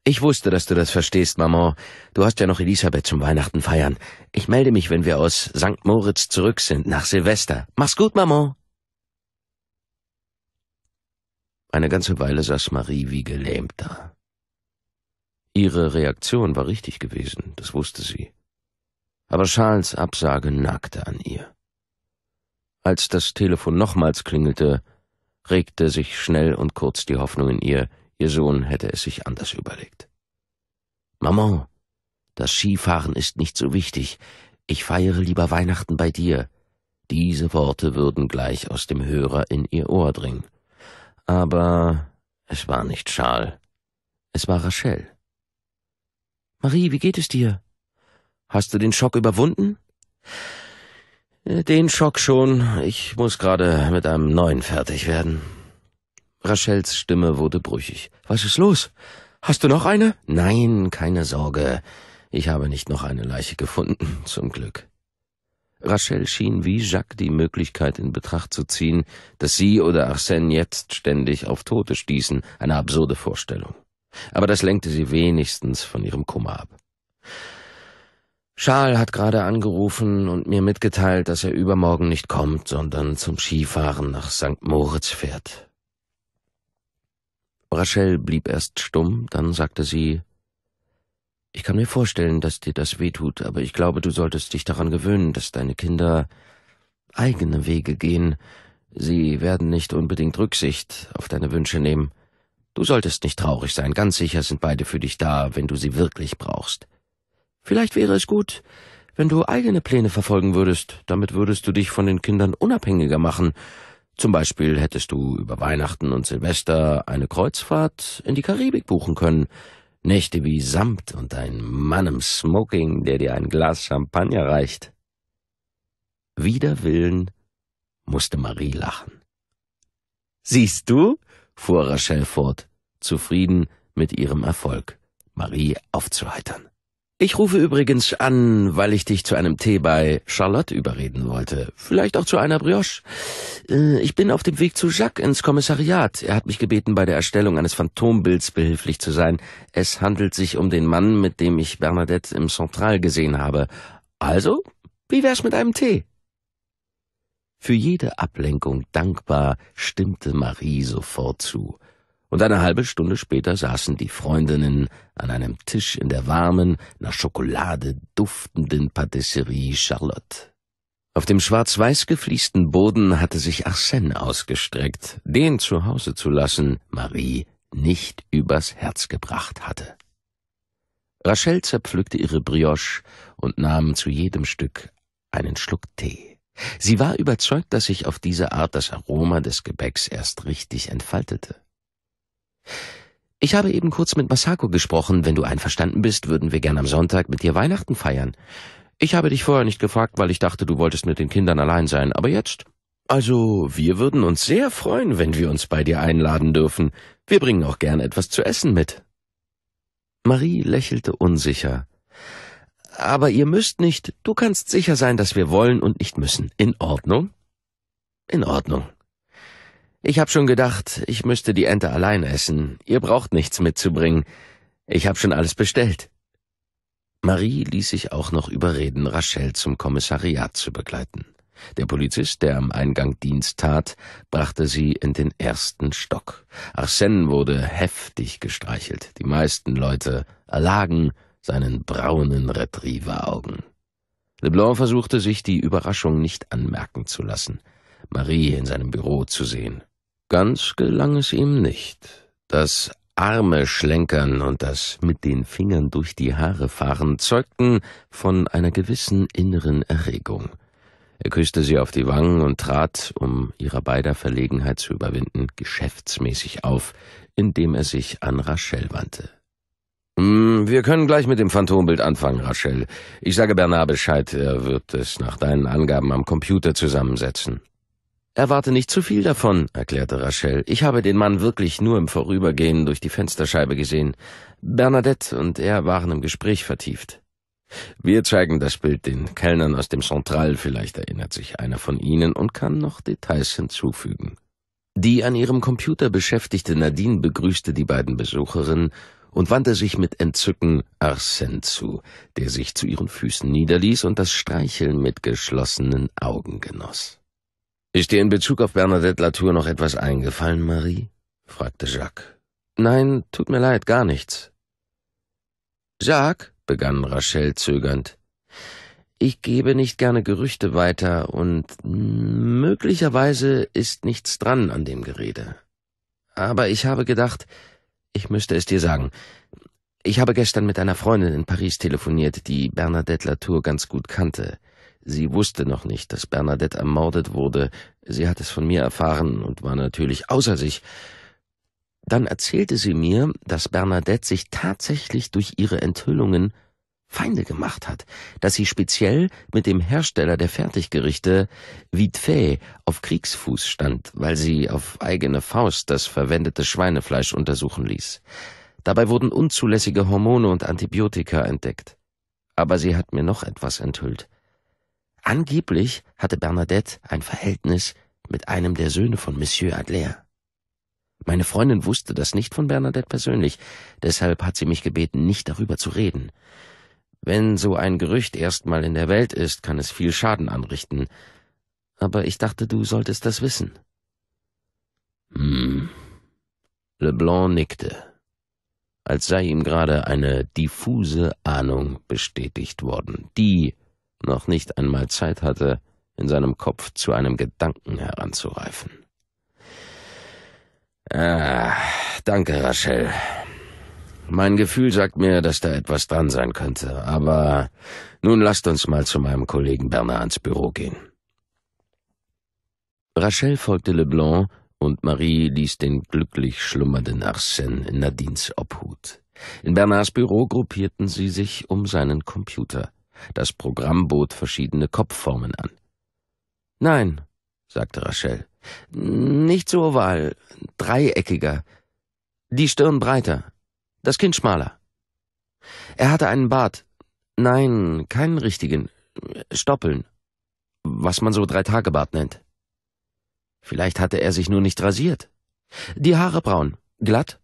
Ich wusste, dass du das verstehst, Maman. Du hast ja noch Elisabeth zum Weihnachten feiern. Ich melde mich, wenn wir aus St. Moritz zurück sind, nach Silvester. Mach's gut, Maman. Eine ganze Weile saß Marie wie gelähmt da. Ihre Reaktion war richtig gewesen, das wusste sie. Aber Charles Absage nagte an ihr. Als das Telefon nochmals klingelte, regte sich schnell und kurz die Hoffnung in ihr, ihr Sohn hätte es sich anders überlegt. Maman, das Skifahren ist nicht so wichtig. Ich feiere lieber Weihnachten bei dir. Diese Worte würden gleich aus dem Hörer in ihr Ohr dringen. Aber es war nicht Charles. Es war Rachel. Marie, wie geht es dir? Hast du den Schock überwunden? Den Schock schon. Ich muss gerade mit einem neuen fertig werden. Rachels Stimme wurde brüchig. Was ist los? Hast du noch eine? Nein, keine Sorge. Ich habe nicht noch eine Leiche gefunden, zum Glück. Rachel schien wie Jacques die Möglichkeit in Betracht zu ziehen, dass sie oder Arsène jetzt ständig auf Tote stießen, eine absurde Vorstellung. Aber das lenkte sie wenigstens von ihrem Kummer ab. Schal hat gerade angerufen und mir mitgeteilt, dass er übermorgen nicht kommt, sondern zum Skifahren nach St. Moritz fährt. Rachel blieb erst stumm, dann sagte sie Ich kann mir vorstellen, dass dir das wehtut, aber ich glaube, du solltest dich daran gewöhnen, dass deine Kinder eigene Wege gehen. Sie werden nicht unbedingt Rücksicht auf deine Wünsche nehmen. Du solltest nicht traurig sein, ganz sicher sind beide für dich da, wenn du sie wirklich brauchst. Vielleicht wäre es gut, wenn du eigene Pläne verfolgen würdest, damit würdest du dich von den Kindern unabhängiger machen. Zum Beispiel hättest du über Weihnachten und Silvester eine Kreuzfahrt in die Karibik buchen können, Nächte wie Samt und ein Mann im Smoking, der dir ein Glas Champagner reicht. Wider Willen musste Marie lachen. Siehst du, fuhr Rachel fort, zufrieden mit ihrem Erfolg, Marie aufzuheitern. Ich rufe übrigens an, weil ich dich zu einem Tee bei Charlotte überreden wollte. Vielleicht auch zu einer Brioche. Äh, ich bin auf dem Weg zu Jacques ins Kommissariat. Er hat mich gebeten, bei der Erstellung eines Phantombilds behilflich zu sein. Es handelt sich um den Mann, mit dem ich Bernadette im Central gesehen habe. Also, wie wär's mit einem Tee? Für jede Ablenkung dankbar stimmte Marie sofort zu und eine halbe Stunde später saßen die Freundinnen an einem Tisch in der warmen, nach Schokolade duftenden Patisserie Charlotte. Auf dem schwarz-weiß gefliesten Boden hatte sich Arsène ausgestreckt, den zu Hause zu lassen Marie nicht übers Herz gebracht hatte. Rachel zerpflückte ihre Brioche und nahm zu jedem Stück einen Schluck Tee. Sie war überzeugt, dass sich auf diese Art das Aroma des Gebäcks erst richtig entfaltete. Ich habe eben kurz mit Masako gesprochen. Wenn du einverstanden bist, würden wir gern am Sonntag mit dir Weihnachten feiern. Ich habe dich vorher nicht gefragt, weil ich dachte, du wolltest mit den Kindern allein sein, aber jetzt? Also, wir würden uns sehr freuen, wenn wir uns bei dir einladen dürfen. Wir bringen auch gern etwas zu essen mit. Marie lächelte unsicher. Aber ihr müsst nicht, du kannst sicher sein, dass wir wollen und nicht müssen. In Ordnung? In Ordnung, ich hab schon gedacht, ich müsste die Ente allein essen. Ihr braucht nichts mitzubringen. Ich hab schon alles bestellt. Marie ließ sich auch noch überreden, Rachel zum Kommissariat zu begleiten. Der Polizist, der am Eingang Dienst tat, brachte sie in den ersten Stock. Arsène wurde heftig gestreichelt. Die meisten Leute erlagen seinen braunen Retrieveraugen. Leblanc versuchte sich die Überraschung nicht anmerken zu lassen, Marie in seinem Büro zu sehen ganz gelang es ihm nicht. Das arme Schlenkern und das mit den Fingern durch die Haare fahren zeugten von einer gewissen inneren Erregung. Er küsste sie auf die Wangen und trat, um ihrer beider Verlegenheit zu überwinden, geschäftsmäßig auf, indem er sich an Rachel wandte. Hm, wir können gleich mit dem Phantombild anfangen, Rachel. Ich sage Bernard Bescheid, er wird es nach deinen Angaben am Computer zusammensetzen. Erwarte nicht zu viel davon, erklärte Rachel. Ich habe den Mann wirklich nur im Vorübergehen durch die Fensterscheibe gesehen. Bernadette und er waren im Gespräch vertieft. Wir zeigen das Bild den Kellnern aus dem Central, vielleicht erinnert sich einer von ihnen und kann noch Details hinzufügen. Die an ihrem Computer beschäftigte Nadine begrüßte die beiden Besucherinnen und wandte sich mit Entzücken Arsène zu, der sich zu ihren Füßen niederließ und das Streicheln mit geschlossenen Augen genoss. Ist dir in Bezug auf Bernadette Latour noch etwas eingefallen, Marie? fragte Jacques. Nein, tut mir leid, gar nichts. Jacques, begann Rachel zögernd, ich gebe nicht gerne Gerüchte weiter und möglicherweise ist nichts dran an dem Gerede. Aber ich habe gedacht, ich müsste es dir sagen. Ich habe gestern mit einer Freundin in Paris telefoniert, die Bernadette Latour ganz gut kannte. Sie wusste noch nicht, dass Bernadette ermordet wurde. Sie hat es von mir erfahren und war natürlich außer sich. Dann erzählte sie mir, dass Bernadette sich tatsächlich durch ihre Enthüllungen Feinde gemacht hat, dass sie speziell mit dem Hersteller der Fertiggerichte Vitfay auf Kriegsfuß stand, weil sie auf eigene Faust das verwendete Schweinefleisch untersuchen ließ. Dabei wurden unzulässige Hormone und Antibiotika entdeckt. Aber sie hat mir noch etwas enthüllt. Angeblich hatte Bernadette ein Verhältnis mit einem der Söhne von Monsieur Adler. Meine Freundin wusste das nicht von Bernadette persönlich, deshalb hat sie mich gebeten, nicht darüber zu reden. Wenn so ein Gerücht erstmal in der Welt ist, kann es viel Schaden anrichten. Aber ich dachte, du solltest das wissen. Hm. Leblanc nickte, als sei ihm gerade eine diffuse Ahnung bestätigt worden, die noch nicht einmal Zeit hatte, in seinem Kopf zu einem Gedanken heranzureifen. Ah, danke, Rachel. Mein Gefühl sagt mir, dass da etwas dran sein könnte, aber nun lasst uns mal zu meinem Kollegen Bernard ins Büro gehen. Rachel folgte Leblanc und Marie ließ den glücklich schlummernden Arsène in Nadines Obhut. In Bernards Büro gruppierten sie sich um seinen Computer. Das Programm bot verschiedene Kopfformen an. Nein, sagte Rachel. Nicht so oval, dreieckiger. Die Stirn breiter, das Kind schmaler. Er hatte einen Bart. Nein, keinen richtigen. Stoppeln. Was man so Dreitagebart nennt. Vielleicht hatte er sich nur nicht rasiert. Die Haare braun, glatt,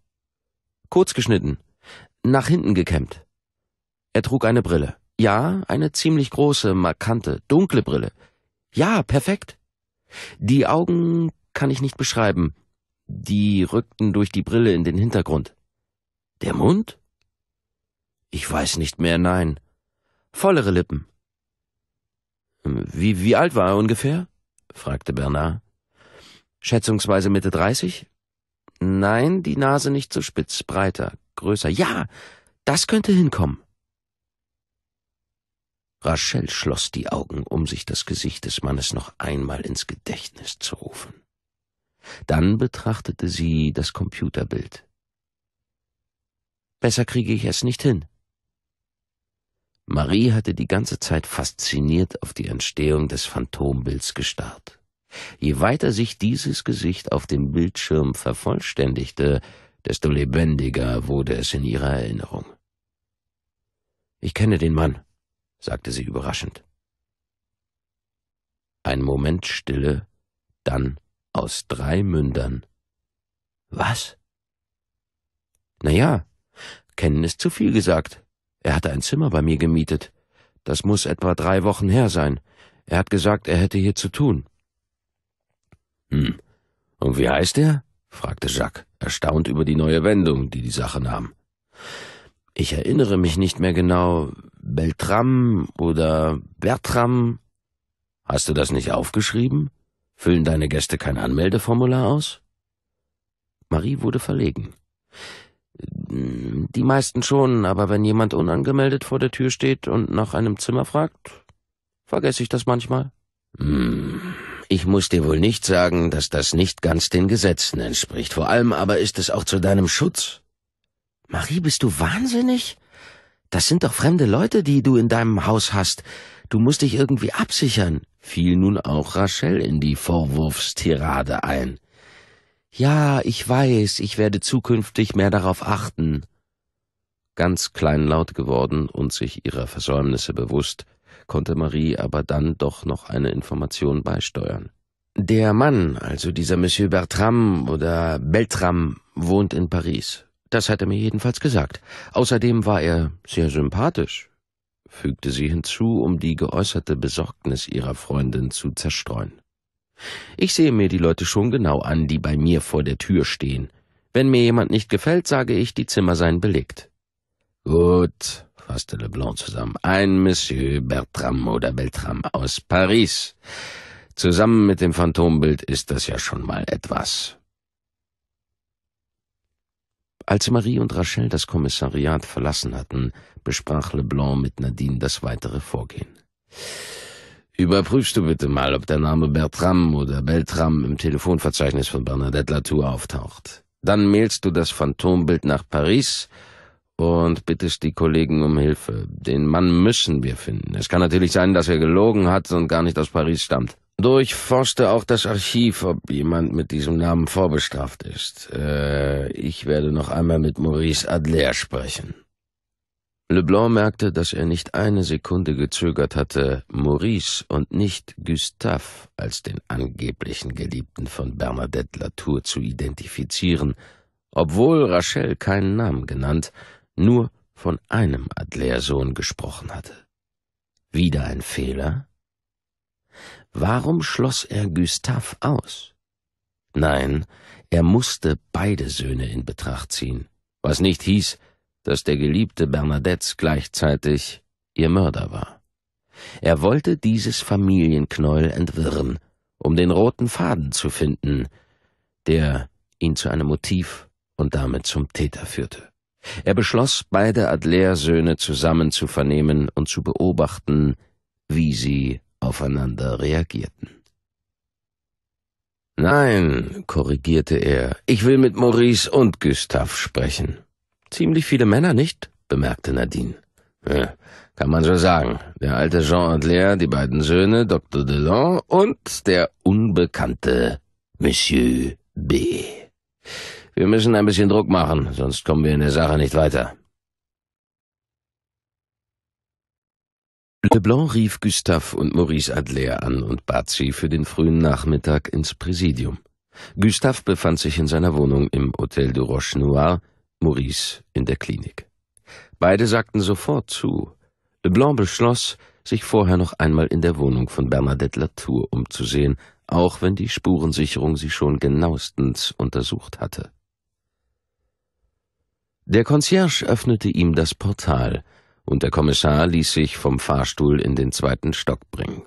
kurz geschnitten, nach hinten gekämmt. Er trug eine Brille. Ja, eine ziemlich große, markante, dunkle Brille. Ja, perfekt. Die Augen kann ich nicht beschreiben. Die rückten durch die Brille in den Hintergrund. Der Mund? Ich weiß nicht mehr, nein. Vollere Lippen. Hm, wie, wie alt war er ungefähr? fragte Bernard. Schätzungsweise Mitte dreißig? Nein, die Nase nicht so spitz, breiter, größer. Ja, das könnte hinkommen. Rachel schloss die Augen, um sich das Gesicht des Mannes noch einmal ins Gedächtnis zu rufen. Dann betrachtete sie das Computerbild. Besser kriege ich es nicht hin. Marie hatte die ganze Zeit fasziniert auf die Entstehung des Phantombilds gestarrt. Je weiter sich dieses Gesicht auf dem Bildschirm vervollständigte, desto lebendiger wurde es in ihrer Erinnerung. Ich kenne den Mann, sagte sie überraschend. Ein Moment Stille, dann aus drei Mündern. Was? Na ja, Kennen ist zu viel gesagt. Er hatte ein Zimmer bei mir gemietet. Das muss etwa drei Wochen her sein. Er hat gesagt, er hätte hier zu tun. Hm. Und wie heißt er? fragte Jacques, erstaunt über die neue Wendung, die die Sache nahm. Ich erinnere mich nicht mehr genau, Beltram oder Bertram. Hast du das nicht aufgeschrieben? Füllen deine Gäste kein Anmeldeformular aus? Marie wurde verlegen. Die meisten schon, aber wenn jemand unangemeldet vor der Tür steht und nach einem Zimmer fragt, vergesse ich das manchmal. Hm. Ich muss dir wohl nicht sagen, dass das nicht ganz den Gesetzen entspricht. Vor allem aber ist es auch zu deinem Schutz. Marie, bist du wahnsinnig? Das sind doch fremde Leute, die du in deinem Haus hast. Du musst dich irgendwie absichern, fiel nun auch Rachel in die Vorwurfstirade ein. Ja, ich weiß, ich werde zukünftig mehr darauf achten. Ganz kleinlaut geworden und sich ihrer Versäumnisse bewusst, konnte Marie aber dann doch noch eine Information beisteuern. Der Mann, also dieser Monsieur Bertram oder Beltram, wohnt in Paris, das hat er mir jedenfalls gesagt. Außerdem war er sehr sympathisch, fügte sie hinzu, um die geäußerte Besorgnis ihrer Freundin zu zerstreuen. Ich sehe mir die Leute schon genau an, die bei mir vor der Tür stehen. Wenn mir jemand nicht gefällt, sage ich, die Zimmer seien belegt. Gut, fasste Leblanc zusammen. Ein Monsieur Bertram oder Beltram aus Paris. Zusammen mit dem Phantombild ist das ja schon mal etwas. Als Marie und Rachel das Kommissariat verlassen hatten, besprach Leblanc mit Nadine das weitere Vorgehen. Überprüfst du bitte mal, ob der Name Bertram oder Beltram im Telefonverzeichnis von Bernadette Latour auftaucht. Dann mailst du das Phantombild nach Paris und bittest die Kollegen um Hilfe. Den Mann müssen wir finden. Es kann natürlich sein, dass er gelogen hat und gar nicht aus Paris stammt. Durchforste auch das Archiv, ob jemand mit diesem Namen vorbestraft ist. Äh, ich werde noch einmal mit Maurice Adler sprechen. Leblanc merkte, dass er nicht eine Sekunde gezögert hatte, Maurice und nicht Gustave als den angeblichen Geliebten von Bernadette Latour zu identifizieren, obwohl Rachel keinen Namen genannt, nur von einem Adler-Sohn gesprochen hatte. Wieder ein Fehler? Warum schloss er Gustav aus? Nein, er musste beide Söhne in Betracht ziehen, was nicht hieß, dass der geliebte Bernadettes gleichzeitig ihr Mörder war. Er wollte dieses Familienknäuel entwirren, um den roten Faden zu finden, der ihn zu einem Motiv und damit zum Täter führte. Er beschloss, beide Adler-Söhne zusammen zu vernehmen und zu beobachten, wie sie aufeinander reagierten. Nein, korrigierte er, ich will mit Maurice und Gustav sprechen. Ziemlich viele Männer, nicht? bemerkte Nadine. Ja, kann man so sagen. Der alte Jean und Lea, die beiden Söhne, Dr. Delon und der unbekannte Monsieur B. Wir müssen ein bisschen Druck machen, sonst kommen wir in der Sache nicht weiter. Leblanc rief Gustave und Maurice Adler an und bat sie für den frühen Nachmittag ins Präsidium. Gustave befand sich in seiner Wohnung im Hotel de Roche Noir, Maurice in der Klinik. Beide sagten sofort zu. Leblanc beschloss, sich vorher noch einmal in der Wohnung von Bernadette Latour umzusehen, auch wenn die Spurensicherung sie schon genauestens untersucht hatte. Der Concierge öffnete ihm das Portal – und der Kommissar ließ sich vom Fahrstuhl in den zweiten Stock bringen.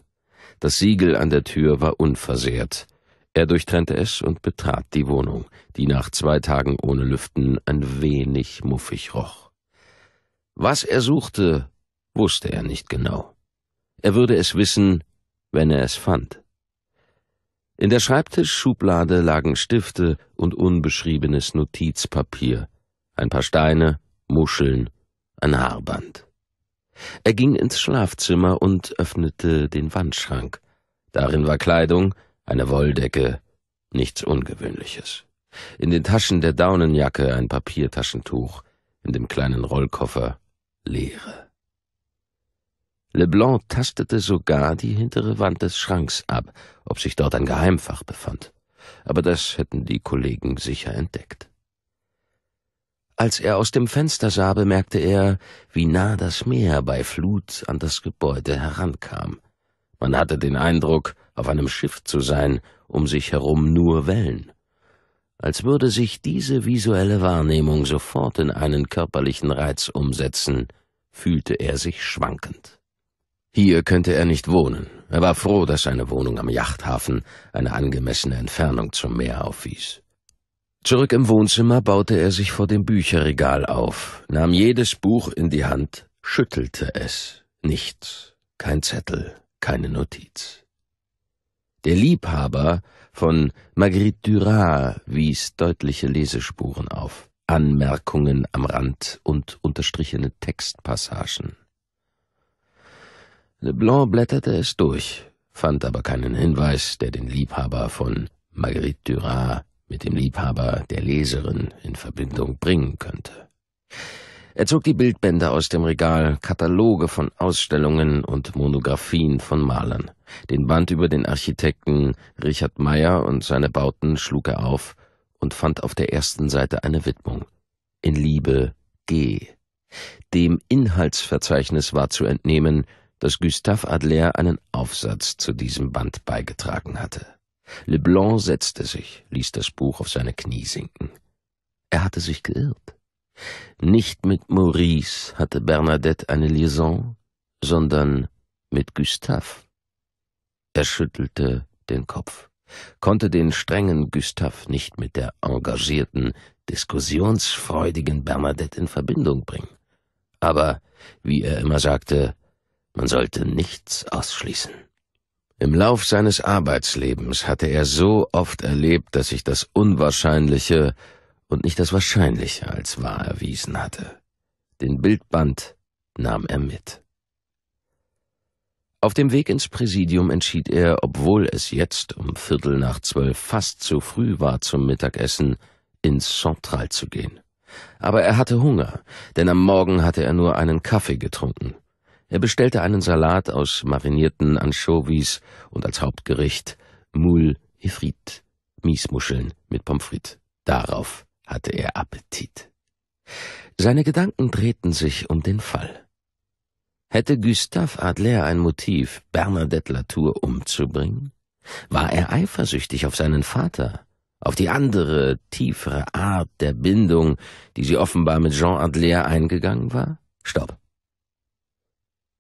Das Siegel an der Tür war unversehrt. Er durchtrennte es und betrat die Wohnung, die nach zwei Tagen ohne Lüften ein wenig muffig roch. Was er suchte, wusste er nicht genau. Er würde es wissen, wenn er es fand. In der Schreibtischschublade lagen Stifte und unbeschriebenes Notizpapier, ein paar Steine, Muscheln, ein Haarband. Er ging ins Schlafzimmer und öffnete den Wandschrank. Darin war Kleidung, eine Wolldecke, nichts Ungewöhnliches. In den Taschen der Daunenjacke ein Papiertaschentuch, in dem kleinen Rollkoffer leere. Leblanc tastete sogar die hintere Wand des Schranks ab, ob sich dort ein Geheimfach befand. Aber das hätten die Kollegen sicher entdeckt. Als er aus dem Fenster sah, bemerkte er, wie nah das Meer bei Flut an das Gebäude herankam. Man hatte den Eindruck, auf einem Schiff zu sein, um sich herum nur Wellen. Als würde sich diese visuelle Wahrnehmung sofort in einen körperlichen Reiz umsetzen, fühlte er sich schwankend. Hier könnte er nicht wohnen. Er war froh, dass seine Wohnung am Yachthafen eine angemessene Entfernung zum Meer aufwies. Zurück im Wohnzimmer baute er sich vor dem Bücherregal auf, nahm jedes Buch in die Hand, schüttelte es. Nichts, kein Zettel, keine Notiz. Der Liebhaber von Marguerite Duras wies deutliche Lesespuren auf, Anmerkungen am Rand und unterstrichene Textpassagen. Leblanc blätterte es durch, fand aber keinen Hinweis, der den Liebhaber von Marguerite Duras mit dem Liebhaber der Leserin in Verbindung bringen könnte. Er zog die Bildbände aus dem Regal, Kataloge von Ausstellungen und Monographien von Malern. Den Band über den Architekten Richard Meyer und seine Bauten schlug er auf und fand auf der ersten Seite eine Widmung. In Liebe G. Dem Inhaltsverzeichnis war zu entnehmen, dass Gustav Adler einen Aufsatz zu diesem Band beigetragen hatte. Leblanc setzte sich, ließ das Buch auf seine Knie sinken. Er hatte sich geirrt. Nicht mit Maurice hatte Bernadette eine Liaison, sondern mit Gustave. Er schüttelte den Kopf, konnte den strengen Gustave nicht mit der engagierten, diskussionsfreudigen Bernadette in Verbindung bringen. Aber, wie er immer sagte, man sollte nichts ausschließen. Im Lauf seines Arbeitslebens hatte er so oft erlebt, dass sich das Unwahrscheinliche und nicht das Wahrscheinliche als wahr erwiesen hatte. Den Bildband nahm er mit. Auf dem Weg ins Präsidium entschied er, obwohl es jetzt um Viertel nach zwölf fast zu früh war zum Mittagessen, ins Central zu gehen. Aber er hatte Hunger, denn am Morgen hatte er nur einen Kaffee getrunken. Er bestellte einen Salat aus marinierten Anchovies und als Hauptgericht Moule Ifrit, Miesmuscheln mit Pommes frites. Darauf hatte er Appetit. Seine Gedanken drehten sich um den Fall. Hätte Gustave Adler ein Motiv, Bernadette Latour umzubringen? War er eifersüchtig auf seinen Vater, auf die andere, tiefere Art der Bindung, die sie offenbar mit Jean Adler eingegangen war? Stopp.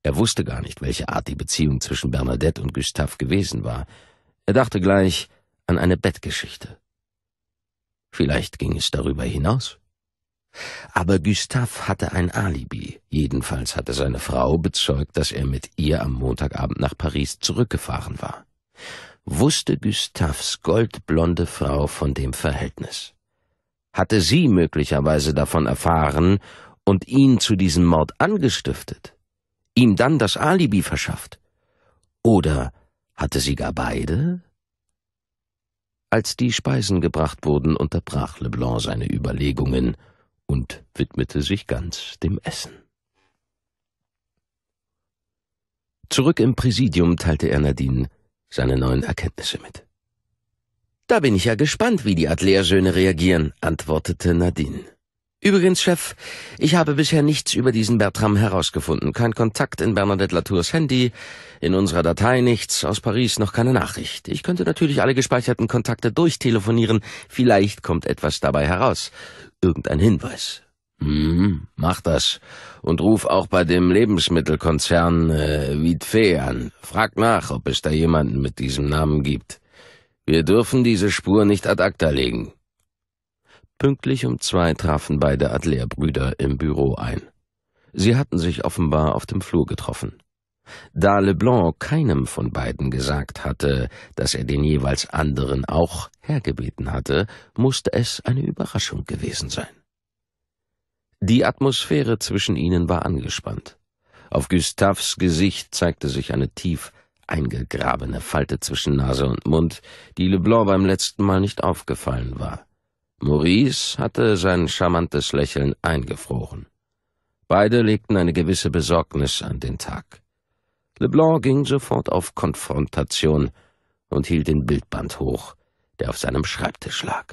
Er wusste gar nicht, welche Art die Beziehung zwischen Bernadette und Gustav gewesen war. Er dachte gleich an eine Bettgeschichte. Vielleicht ging es darüber hinaus. Aber Gustav hatte ein Alibi. Jedenfalls hatte seine Frau bezeugt, dass er mit ihr am Montagabend nach Paris zurückgefahren war. Wusste Gustavs goldblonde Frau von dem Verhältnis? Hatte sie möglicherweise davon erfahren und ihn zu diesem Mord angestiftet? ihm dann das Alibi verschafft? Oder hatte sie gar beide? Als die Speisen gebracht wurden, unterbrach Leblanc seine Überlegungen und widmete sich ganz dem Essen. Zurück im Präsidium teilte er Nadine seine neuen Erkenntnisse mit. Da bin ich ja gespannt, wie die Adler-Söhne reagieren, antwortete Nadine. Übrigens, Chef, ich habe bisher nichts über diesen Bertram herausgefunden. Kein Kontakt in Bernadette Latours Handy, in unserer Datei nichts, aus Paris noch keine Nachricht. Ich könnte natürlich alle gespeicherten Kontakte durchtelefonieren. Vielleicht kommt etwas dabei heraus. Irgendein Hinweis. Hm, mach das. Und ruf auch bei dem Lebensmittelkonzern äh, Vitfee an. Frag nach, ob es da jemanden mit diesem Namen gibt. Wir dürfen diese Spur nicht ad acta legen. Pünktlich um zwei trafen beide Adlerbrüder im Büro ein. Sie hatten sich offenbar auf dem Flur getroffen. Da Leblanc keinem von beiden gesagt hatte, dass er den jeweils anderen auch hergebeten hatte, musste es eine Überraschung gewesen sein. Die Atmosphäre zwischen ihnen war angespannt. Auf Gustavs Gesicht zeigte sich eine tief eingegrabene Falte zwischen Nase und Mund, die Leblanc beim letzten Mal nicht aufgefallen war. Maurice hatte sein charmantes Lächeln eingefroren. Beide legten eine gewisse Besorgnis an den Tag. Leblanc ging sofort auf Konfrontation und hielt den Bildband hoch, der auf seinem Schreibtisch lag.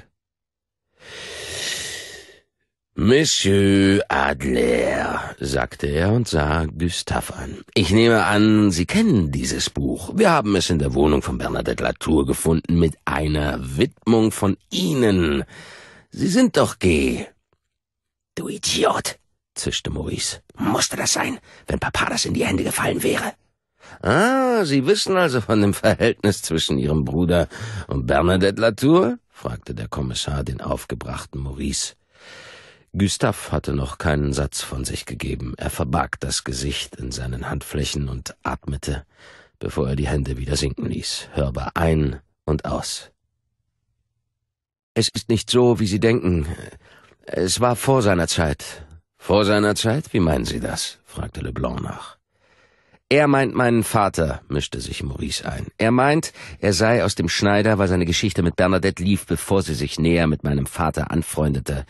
Monsieur Adler, sagte er und sah Gustav an. Ich nehme an, Sie kennen dieses Buch. Wir haben es in der Wohnung von Bernadette Latour gefunden mit einer Widmung von Ihnen. Sie sind doch G. Du Idiot, zischte Maurice. Musste das sein, wenn Papa das in die Hände gefallen wäre? Ah, Sie wissen also von dem Verhältnis zwischen Ihrem Bruder und Bernadette Latour? fragte der Kommissar den aufgebrachten Maurice. Gustav hatte noch keinen Satz von sich gegeben. Er verbarg das Gesicht in seinen Handflächen und atmete, bevor er die Hände wieder sinken ließ, hörbar ein und aus. Es ist nicht so, wie Sie denken. Es war vor seiner Zeit. Vor seiner Zeit? Wie meinen Sie das? fragte Leblanc nach. Er meint meinen Vater, mischte sich Maurice ein. Er meint, er sei aus dem Schneider, weil seine Geschichte mit Bernadette lief, bevor sie sich näher mit meinem Vater anfreundete.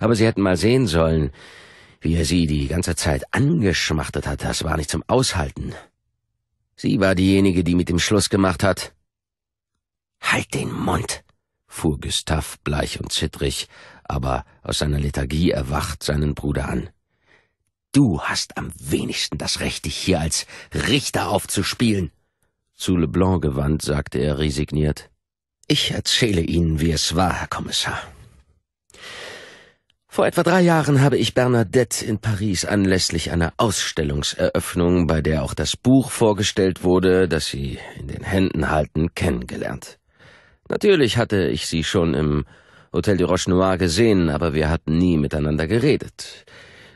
Aber Sie hätten mal sehen sollen, wie er sie die ganze Zeit angeschmachtet hat. Das war nicht zum Aushalten. Sie war diejenige, die mit dem Schluss gemacht hat. Halt den Mund, fuhr Gustav bleich und zittrig, aber aus seiner Lethargie erwacht seinen Bruder an. Du hast am wenigsten das Recht, dich hier als Richter aufzuspielen. Zu Leblanc gewandt, sagte er resigniert. Ich erzähle Ihnen, wie es war, Herr Kommissar. Vor etwa drei Jahren habe ich Bernadette in Paris anlässlich einer Ausstellungseröffnung, bei der auch das Buch vorgestellt wurde, das Sie in den Händen halten, kennengelernt. Natürlich hatte ich sie schon im Hotel du Roche Noir gesehen, aber wir hatten nie miteinander geredet.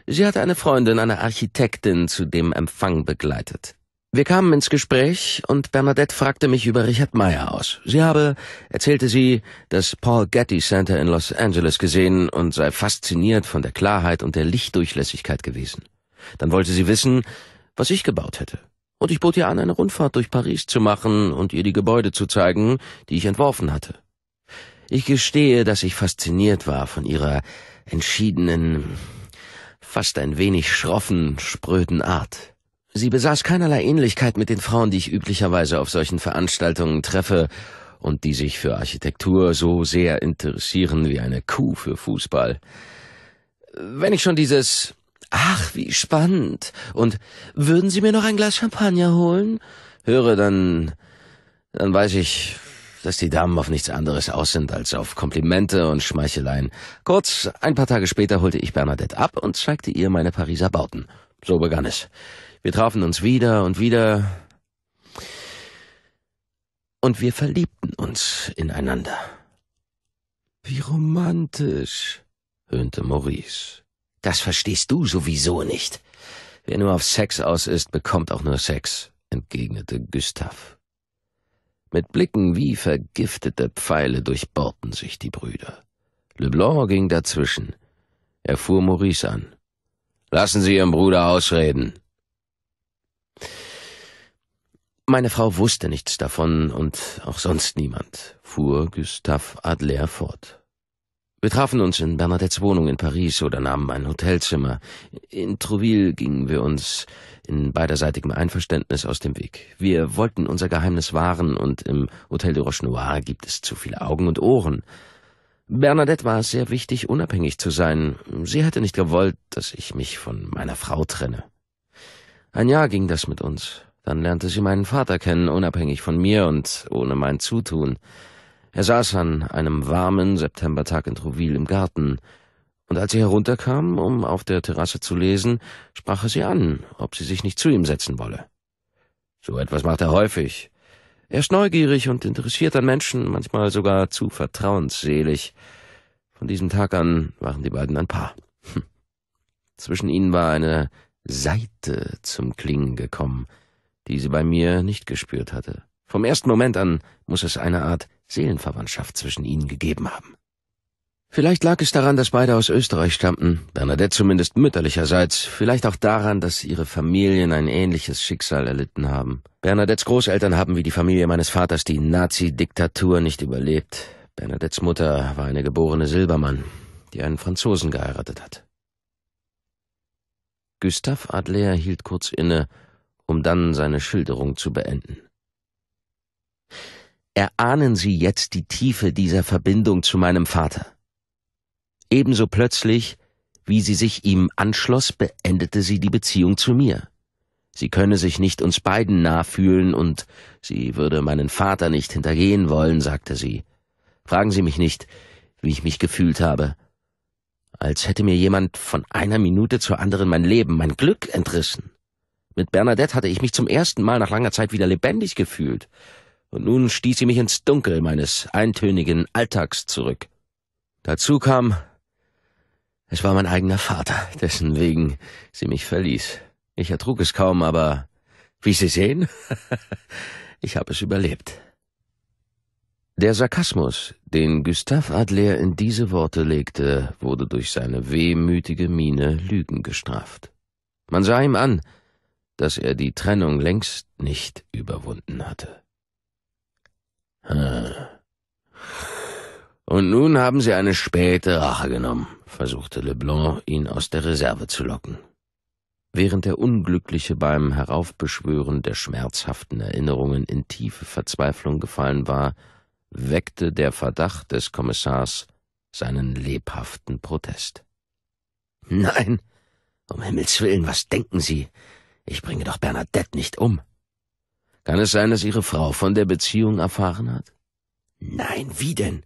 Sie hatte eine Freundin, eine Architektin, zu dem Empfang begleitet. Wir kamen ins Gespräch und Bernadette fragte mich über Richard Meyer aus. Sie habe, erzählte sie, das Paul Getty Center in Los Angeles gesehen und sei fasziniert von der Klarheit und der Lichtdurchlässigkeit gewesen. Dann wollte sie wissen, was ich gebaut hätte und ich bot ihr an, eine Rundfahrt durch Paris zu machen und ihr die Gebäude zu zeigen, die ich entworfen hatte. Ich gestehe, dass ich fasziniert war von ihrer entschiedenen, fast ein wenig schroffen, spröden Art. Sie besaß keinerlei Ähnlichkeit mit den Frauen, die ich üblicherweise auf solchen Veranstaltungen treffe und die sich für Architektur so sehr interessieren wie eine Kuh für Fußball. Wenn ich schon dieses Ach, wie spannend. Und würden Sie mir noch ein Glas Champagner holen? Höre, dann, dann weiß ich, dass die Damen auf nichts anderes aus sind als auf Komplimente und Schmeicheleien. Kurz, ein paar Tage später holte ich Bernadette ab und zeigte ihr meine Pariser Bauten. So begann es. Wir trafen uns wieder und wieder. Und wir verliebten uns ineinander. Wie romantisch, höhnte Maurice. Das verstehst du sowieso nicht. Wer nur auf Sex aus ist, bekommt auch nur Sex, entgegnete Gustav. Mit Blicken wie vergiftete Pfeile durchbohrten sich die Brüder. Leblanc ging dazwischen. Er fuhr Maurice an. Lassen Sie Ihren Bruder ausreden. Meine Frau wusste nichts davon und auch sonst niemand, fuhr Gustav Adler fort. Wir trafen uns in Bernadettes Wohnung in Paris oder nahmen ein Hotelzimmer. In Trouville gingen wir uns in beiderseitigem Einverständnis aus dem Weg. Wir wollten unser Geheimnis wahren und im Hotel de Roche Noir gibt es zu viele Augen und Ohren. Bernadette war es sehr wichtig, unabhängig zu sein. Sie hätte nicht gewollt, dass ich mich von meiner Frau trenne. Ein Jahr ging das mit uns. Dann lernte sie meinen Vater kennen, unabhängig von mir und ohne mein Zutun. Er saß an einem warmen Septembertag in Trouville im Garten, und als sie herunterkam, um auf der Terrasse zu lesen, sprach er sie an, ob sie sich nicht zu ihm setzen wolle. So etwas macht er häufig. Er ist neugierig und interessiert an Menschen, manchmal sogar zu vertrauensselig. Von diesem Tag an waren die beiden ein Paar. Hm. Zwischen ihnen war eine Seite zum Klingen gekommen, die sie bei mir nicht gespürt hatte. Vom ersten Moment an muss es eine Art Seelenverwandtschaft zwischen ihnen gegeben haben. Vielleicht lag es daran, dass beide aus Österreich stammten, Bernadette zumindest mütterlicherseits, vielleicht auch daran, dass ihre Familien ein ähnliches Schicksal erlitten haben. Bernadettes Großeltern haben wie die Familie meines Vaters die Nazi-Diktatur nicht überlebt. Bernadettes Mutter war eine geborene Silbermann, die einen Franzosen geheiratet hat. Gustav Adler hielt kurz inne, um dann seine Schilderung zu beenden erahnen Sie jetzt die Tiefe dieser Verbindung zu meinem Vater. Ebenso plötzlich, wie sie sich ihm anschloss, beendete sie die Beziehung zu mir. Sie könne sich nicht uns beiden nah fühlen und sie würde meinen Vater nicht hintergehen wollen, sagte sie. Fragen Sie mich nicht, wie ich mich gefühlt habe. Als hätte mir jemand von einer Minute zur anderen mein Leben, mein Glück entrissen. Mit Bernadette hatte ich mich zum ersten Mal nach langer Zeit wieder lebendig gefühlt und nun stieß sie mich ins Dunkel meines eintönigen Alltags zurück. Dazu kam, es war mein eigener Vater, dessen wegen sie mich verließ. Ich ertrug es kaum, aber wie Sie sehen, ich habe es überlebt. Der Sarkasmus, den Gustav Adler in diese Worte legte, wurde durch seine wehmütige Miene Lügen gestraft. Man sah ihm an, dass er die Trennung längst nicht überwunden hatte. Äh. Und nun haben sie eine späte Rache genommen, versuchte Leblanc, ihn aus der Reserve zu locken. Während der Unglückliche beim Heraufbeschwören der schmerzhaften Erinnerungen in tiefe Verzweiflung gefallen war, weckte der Verdacht des Kommissars seinen lebhaften Protest. Nein, um Himmels willen, was denken Sie? Ich bringe doch Bernadette nicht um. Kann es sein, dass Ihre Frau von der Beziehung erfahren hat? Nein, wie denn?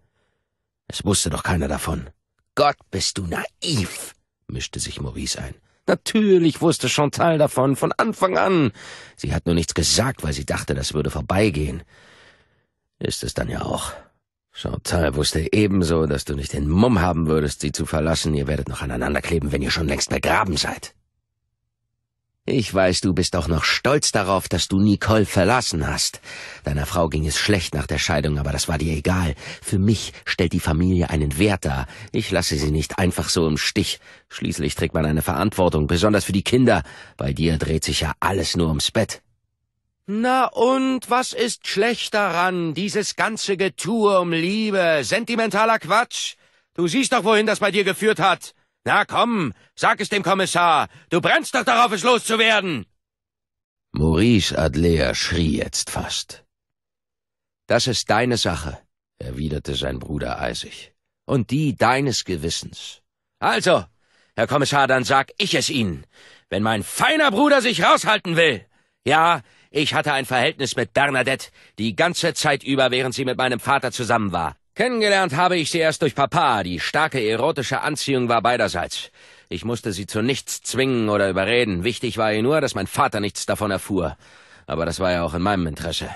Es wusste doch keiner davon. Gott, bist du naiv, mischte sich Maurice ein. Natürlich wusste Chantal davon, von Anfang an. Sie hat nur nichts gesagt, weil sie dachte, das würde vorbeigehen. Ist es dann ja auch. Chantal wusste ebenso, dass du nicht den Mumm haben würdest, sie zu verlassen. Ihr werdet noch aneinander kleben, wenn ihr schon längst begraben seid. Ich weiß, du bist auch noch stolz darauf, dass du Nicole verlassen hast. Deiner Frau ging es schlecht nach der Scheidung, aber das war dir egal. Für mich stellt die Familie einen Wert dar. Ich lasse sie nicht einfach so im Stich. Schließlich trägt man eine Verantwortung, besonders für die Kinder. Bei dir dreht sich ja alles nur ums Bett. Na und was ist schlecht daran, dieses ganze Getue um Liebe, sentimentaler Quatsch? Du siehst doch, wohin das bei dir geführt hat. Na komm, sag es dem Kommissar, du brennst doch darauf, es loszuwerden. Maurice Adler schrie jetzt fast. Das ist deine Sache, erwiderte sein Bruder eisig, und die deines Gewissens. Also, Herr Kommissar, dann sag ich es Ihnen, wenn mein feiner Bruder sich raushalten will. Ja, ich hatte ein Verhältnis mit Bernadette die ganze Zeit über, während sie mit meinem Vater zusammen war. Kennengelernt habe ich sie erst durch Papa. Die starke erotische Anziehung war beiderseits. Ich musste sie zu nichts zwingen oder überreden. Wichtig war ihr nur, dass mein Vater nichts davon erfuhr. Aber das war ja auch in meinem Interesse.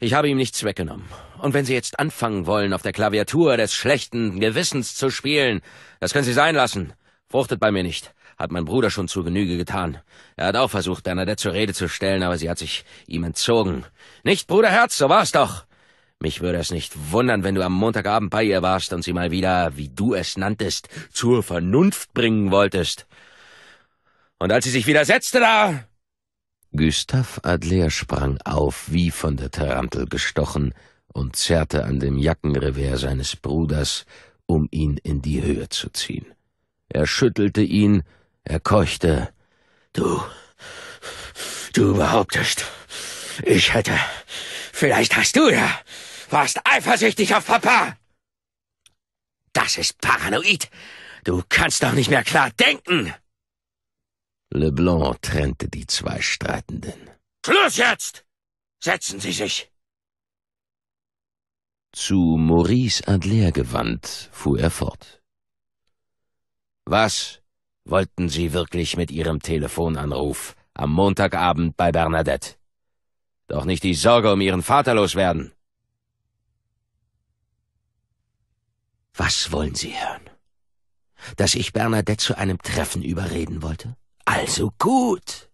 Ich habe ihm nichts weggenommen. Und wenn Sie jetzt anfangen wollen, auf der Klaviatur des schlechten Gewissens zu spielen, das können Sie sein lassen. Fruchtet bei mir nicht. Hat mein Bruder schon zu Genüge getan. Er hat auch versucht, Bernadette zur Rede zu stellen, aber sie hat sich ihm entzogen. Nicht, Bruder Herz, so war's doch. Mich würde es nicht wundern, wenn du am Montagabend bei ihr warst und sie mal wieder, wie du es nanntest, zur Vernunft bringen wolltest. Und als sie sich wieder setzte da. Gustav Adler sprang auf, wie von der Tarantel gestochen, und zerrte an dem Jackenrevers seines Bruders, um ihn in die Höhe zu ziehen. Er schüttelte ihn, er keuchte. Du. Du behauptest, ich hätte. Vielleicht hast du ja warst eifersüchtig auf Papa! Das ist paranoid! Du kannst doch nicht mehr klar denken! Leblanc trennte die zwei Streitenden. Schluss jetzt! Setzen Sie sich! Zu Maurice Adler gewandt, fuhr er fort. Was wollten Sie wirklich mit Ihrem Telefonanruf am Montagabend bei Bernadette? Doch nicht die Sorge um Ihren Vater loswerden. Was wollen Sie hören? Dass ich Bernadette zu einem Treffen überreden wollte? Also gut.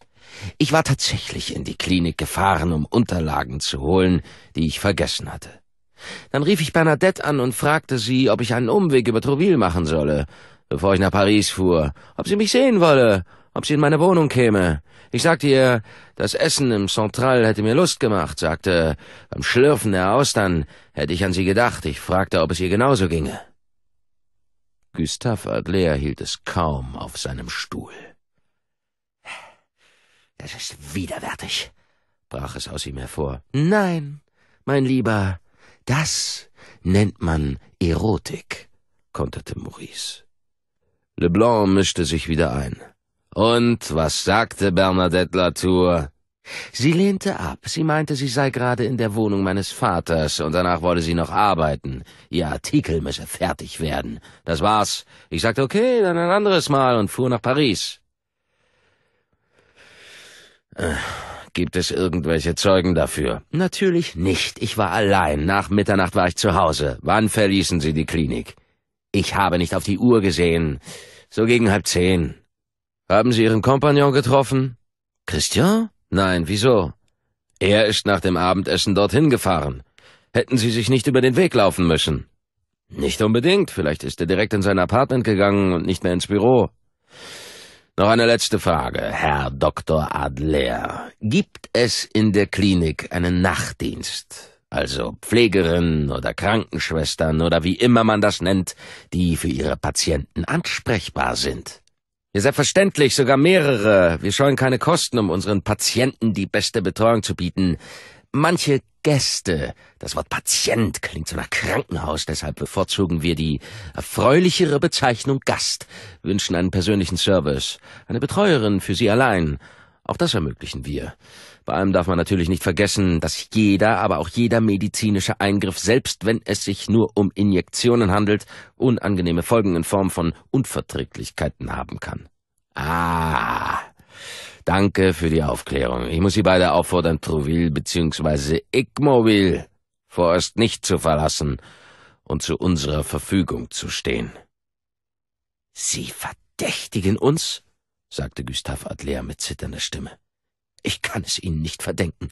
Ich war tatsächlich in die Klinik gefahren, um Unterlagen zu holen, die ich vergessen hatte. Dann rief ich Bernadette an und fragte sie, ob ich einen Umweg über Trouville machen solle, bevor ich nach Paris fuhr, ob sie mich sehen wolle, ob sie in meine Wohnung käme. Ich sagte ihr, das Essen im Central hätte mir Lust gemacht, sagte, beim Schlürfen der Austern hätte ich an sie gedacht. Ich fragte, ob es ihr genauso ginge. Gustav Adler hielt es kaum auf seinem Stuhl. Das ist widerwärtig, brach es aus ihm hervor. Nein, mein Lieber, das nennt man Erotik, konterte Maurice. Leblanc mischte sich wieder ein. Und was sagte Bernadette Latour? Sie lehnte ab. Sie meinte, sie sei gerade in der Wohnung meines Vaters und danach wolle sie noch arbeiten. Ihr Artikel müsse fertig werden. Das war's. Ich sagte, okay, dann ein anderes Mal und fuhr nach Paris. Äh, gibt es irgendwelche Zeugen dafür? Natürlich nicht. Ich war allein. Nach Mitternacht war ich zu Hause. Wann verließen Sie die Klinik? Ich habe nicht auf die Uhr gesehen. So gegen halb zehn. Haben Sie Ihren Kompagnon getroffen? Christian? Nein, wieso? Er ist nach dem Abendessen dorthin gefahren. Hätten Sie sich nicht über den Weg laufen müssen? Nicht unbedingt. Vielleicht ist er direkt in sein Apartment gegangen und nicht mehr ins Büro. Noch eine letzte Frage, Herr Dr. Adler. Gibt es in der Klinik einen Nachtdienst? Also Pflegerinnen oder Krankenschwestern oder wie immer man das nennt, die für ihre Patienten ansprechbar sind? Ja, selbstverständlich, sogar mehrere. Wir scheuen keine Kosten, um unseren Patienten die beste Betreuung zu bieten. Manche Gäste, das Wort Patient klingt so nach Krankenhaus, deshalb bevorzugen wir die erfreulichere Bezeichnung Gast, wünschen einen persönlichen Service, eine Betreuerin für sie allein. Auch das ermöglichen wir. Vor allem darf man natürlich nicht vergessen, dass jeder, aber auch jeder medizinische Eingriff, selbst wenn es sich nur um Injektionen handelt, unangenehme Folgen in Form von Unverträglichkeiten haben kann. Ah. Danke für die Aufklärung. Ich muss Sie beide auffordern, Trouville bzw. Igmobil vorerst nicht zu verlassen und zu unserer Verfügung zu stehen. Sie verdächtigen uns? sagte Gustav Adler mit zitternder Stimme. Ich kann es Ihnen nicht verdenken.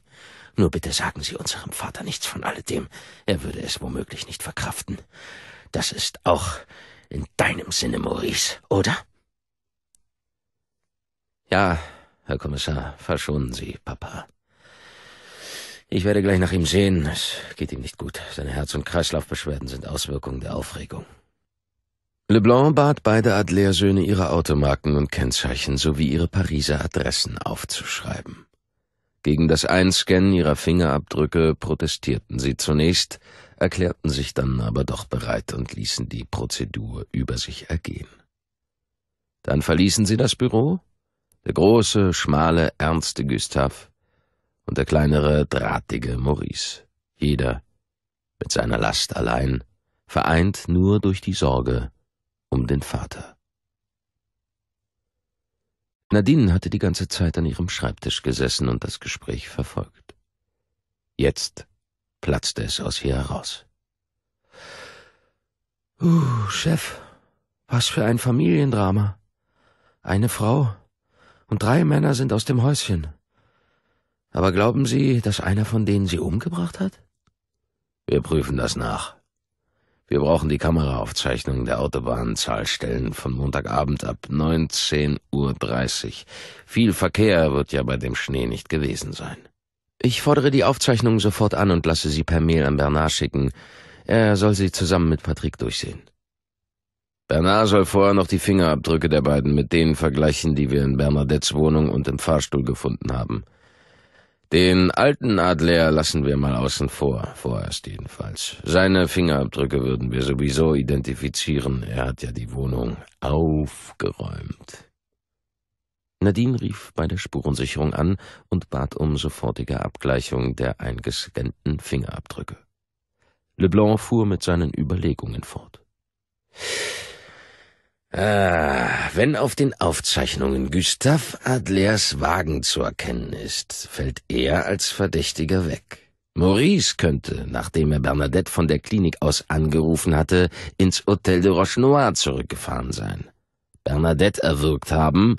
Nur bitte sagen Sie unserem Vater nichts von alledem. Er würde es womöglich nicht verkraften. Das ist auch in deinem Sinne, Maurice, oder? Ja, Herr Kommissar, verschonen Sie, Papa. Ich werde gleich nach ihm sehen. Es geht ihm nicht gut. Seine Herz- und Kreislaufbeschwerden sind Auswirkungen der Aufregung. Leblanc bat beide Adler-Söhne, ihre Automarken und Kennzeichen sowie ihre Pariser Adressen aufzuschreiben. Gegen das Einscannen ihrer Fingerabdrücke protestierten sie zunächst, erklärten sich dann aber doch bereit und ließen die Prozedur über sich ergehen. Dann verließen sie das Büro, der große, schmale, ernste Gustav und der kleinere, drahtige Maurice, jeder mit seiner Last allein, vereint nur durch die Sorge, um den Vater. Nadine hatte die ganze Zeit an ihrem Schreibtisch gesessen und das Gespräch verfolgt. Jetzt platzte es aus ihr heraus. Uh, Chef, was für ein Familiendrama. Eine Frau und drei Männer sind aus dem Häuschen. Aber glauben Sie, dass einer von denen sie umgebracht hat? Wir prüfen das nach, wir brauchen die Kameraaufzeichnung der Autobahnzahlstellen von Montagabend ab 19.30 Uhr. Viel Verkehr wird ja bei dem Schnee nicht gewesen sein. Ich fordere die Aufzeichnung sofort an und lasse sie per Mail an Bernard schicken. Er soll sie zusammen mit Patrick durchsehen. Bernard soll vorher noch die Fingerabdrücke der beiden mit denen vergleichen, die wir in Bernadettes Wohnung und im Fahrstuhl gefunden haben. Den alten Adler lassen wir mal außen vor, vorerst jedenfalls. Seine Fingerabdrücke würden wir sowieso identifizieren. Er hat ja die Wohnung aufgeräumt. Nadine rief bei der Spurensicherung an und bat um sofortige Abgleichung der eingescannten Fingerabdrücke. Leblanc fuhr mit seinen Überlegungen fort. Ah, wenn auf den Aufzeichnungen Gustav Adlers Wagen zu erkennen ist, fällt er als Verdächtiger weg. Maurice könnte, nachdem er Bernadette von der Klinik aus angerufen hatte, ins Hotel de Roche Noir zurückgefahren sein, Bernadette erwürgt haben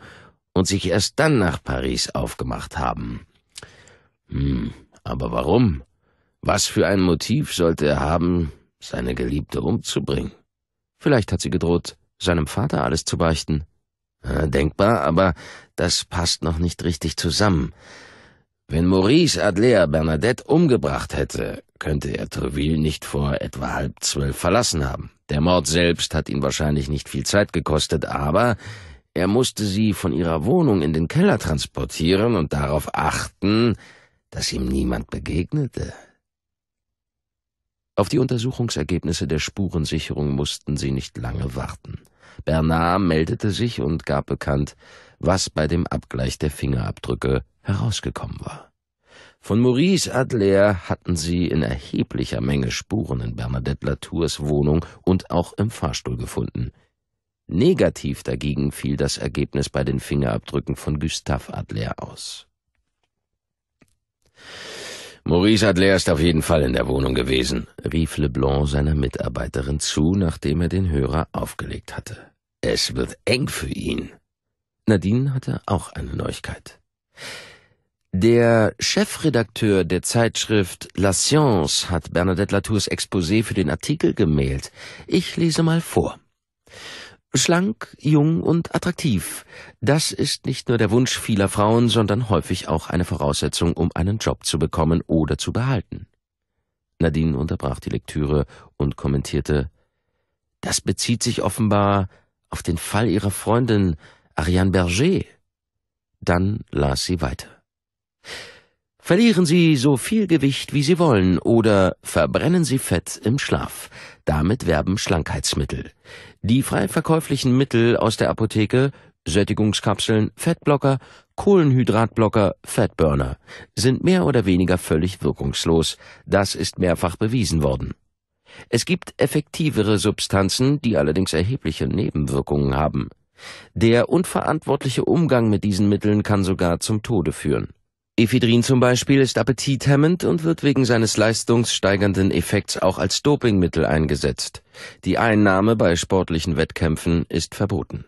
und sich erst dann nach Paris aufgemacht haben. Hm, aber warum? Was für ein Motiv sollte er haben, seine Geliebte umzubringen? Vielleicht hat sie gedroht, seinem Vater alles zu beichten? Denkbar, aber das passt noch nicht richtig zusammen. Wenn Maurice Adler Bernadette umgebracht hätte, könnte er Treville nicht vor etwa halb zwölf verlassen haben. Der Mord selbst hat ihn wahrscheinlich nicht viel Zeit gekostet, aber er musste sie von ihrer Wohnung in den Keller transportieren und darauf achten, dass ihm niemand begegnete. Auf die Untersuchungsergebnisse der Spurensicherung mussten sie nicht lange warten. Bernard meldete sich und gab bekannt, was bei dem Abgleich der Fingerabdrücke herausgekommen war. Von Maurice Adler hatten sie in erheblicher Menge Spuren in Bernadette Latours Wohnung und auch im Fahrstuhl gefunden. Negativ dagegen fiel das Ergebnis bei den Fingerabdrücken von Gustav Adler aus. Maurice Adler ist auf jeden Fall in der Wohnung gewesen, rief Leblanc seiner Mitarbeiterin zu, nachdem er den Hörer aufgelegt hatte. Es wird eng für ihn. Nadine hatte auch eine Neuigkeit. Der Chefredakteur der Zeitschrift La Science hat Bernadette Latours Exposé für den Artikel gemählt. Ich lese mal vor. Schlank, jung und attraktiv. Das ist nicht nur der Wunsch vieler Frauen, sondern häufig auch eine Voraussetzung, um einen Job zu bekommen oder zu behalten. Nadine unterbrach die Lektüre und kommentierte Das bezieht sich offenbar auf den Fall ihrer Freundin Ariane Berger. Dann las sie weiter. Verlieren Sie so viel Gewicht, wie Sie wollen, oder verbrennen Sie Fett im Schlaf. Damit werben Schlankheitsmittel. Die frei verkäuflichen Mittel aus der Apotheke Sättigungskapseln, Fettblocker, Kohlenhydratblocker, Fettburner, sind mehr oder weniger völlig wirkungslos. Das ist mehrfach bewiesen worden. Es gibt effektivere Substanzen, die allerdings erhebliche Nebenwirkungen haben. Der unverantwortliche Umgang mit diesen Mitteln kann sogar zum Tode führen. Ephedrin zum Beispiel ist appetithemmend und wird wegen seines leistungssteigernden Effekts auch als Dopingmittel eingesetzt. Die Einnahme bei sportlichen Wettkämpfen ist verboten.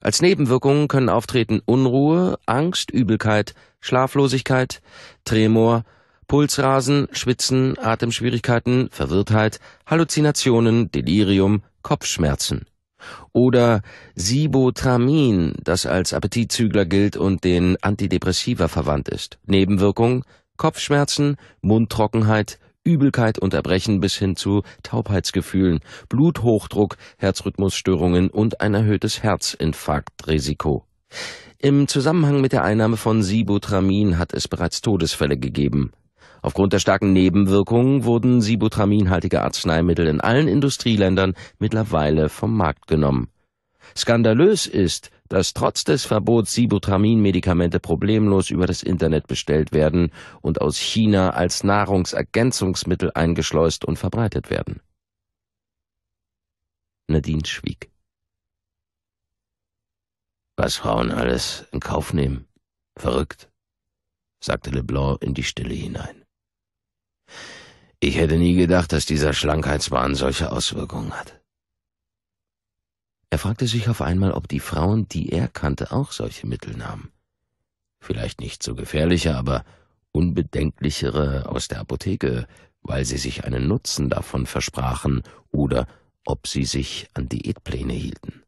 Als Nebenwirkungen können auftreten Unruhe, Angst, Übelkeit, Schlaflosigkeit, Tremor, Pulsrasen, Schwitzen, Atemschwierigkeiten, Verwirrtheit, Halluzinationen, Delirium, Kopfschmerzen. Oder Sibotramin, das als Appetitzügler gilt und den Antidepressiva verwandt ist. Nebenwirkung Kopfschmerzen, Mundtrockenheit, Übelkeit und Erbrechen bis hin zu Taubheitsgefühlen, Bluthochdruck, Herzrhythmusstörungen und ein erhöhtes Herzinfarktrisiko. Im Zusammenhang mit der Einnahme von Sibutramin hat es bereits Todesfälle gegeben. Aufgrund der starken Nebenwirkungen wurden sibutraminhaltige Arzneimittel in allen Industrieländern mittlerweile vom Markt genommen. Skandalös ist, dass trotz des Verbots Sibutramin-Medikamente problemlos über das Internet bestellt werden und aus China als Nahrungsergänzungsmittel eingeschleust und verbreitet werden. Nadine schwieg. Was Frauen alles in Kauf nehmen. Verrückt, sagte Leblanc in die Stille hinein. Ich hätte nie gedacht, dass dieser Schlankheitswahn solche Auswirkungen hat. Er fragte sich auf einmal, ob die Frauen, die er kannte, auch solche Mittel nahmen. Vielleicht nicht so gefährliche, aber unbedenklichere aus der Apotheke, weil sie sich einen Nutzen davon versprachen oder ob sie sich an Diätpläne hielten.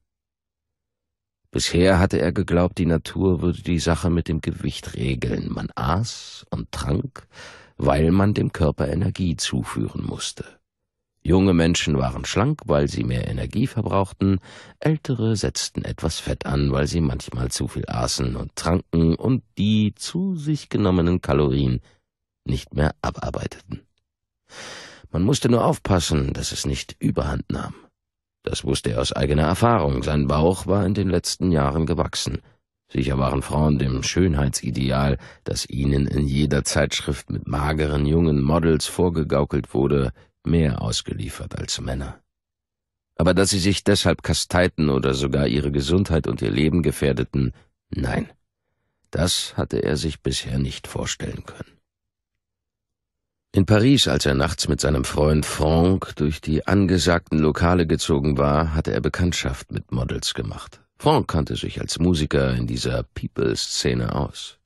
Bisher hatte er geglaubt, die Natur würde die Sache mit dem Gewicht regeln. Man aß und trank, weil man dem Körper Energie zuführen musste. Junge Menschen waren schlank, weil sie mehr Energie verbrauchten, ältere setzten etwas Fett an, weil sie manchmal zu viel aßen und tranken und die zu sich genommenen Kalorien nicht mehr abarbeiteten. Man musste nur aufpassen, dass es nicht überhand nahm. Das wusste er aus eigener Erfahrung, sein Bauch war in den letzten Jahren gewachsen. Sicher waren Frauen dem Schönheitsideal, das ihnen in jeder Zeitschrift mit mageren jungen Models vorgegaukelt wurde, mehr ausgeliefert als Männer. Aber dass sie sich deshalb kasteiten oder sogar ihre Gesundheit und ihr Leben gefährdeten, nein, das hatte er sich bisher nicht vorstellen können. In Paris, als er nachts mit seinem Freund Franck durch die angesagten Lokale gezogen war, hatte er Bekanntschaft mit Models gemacht. Franck kannte sich als Musiker in dieser People-Szene aus.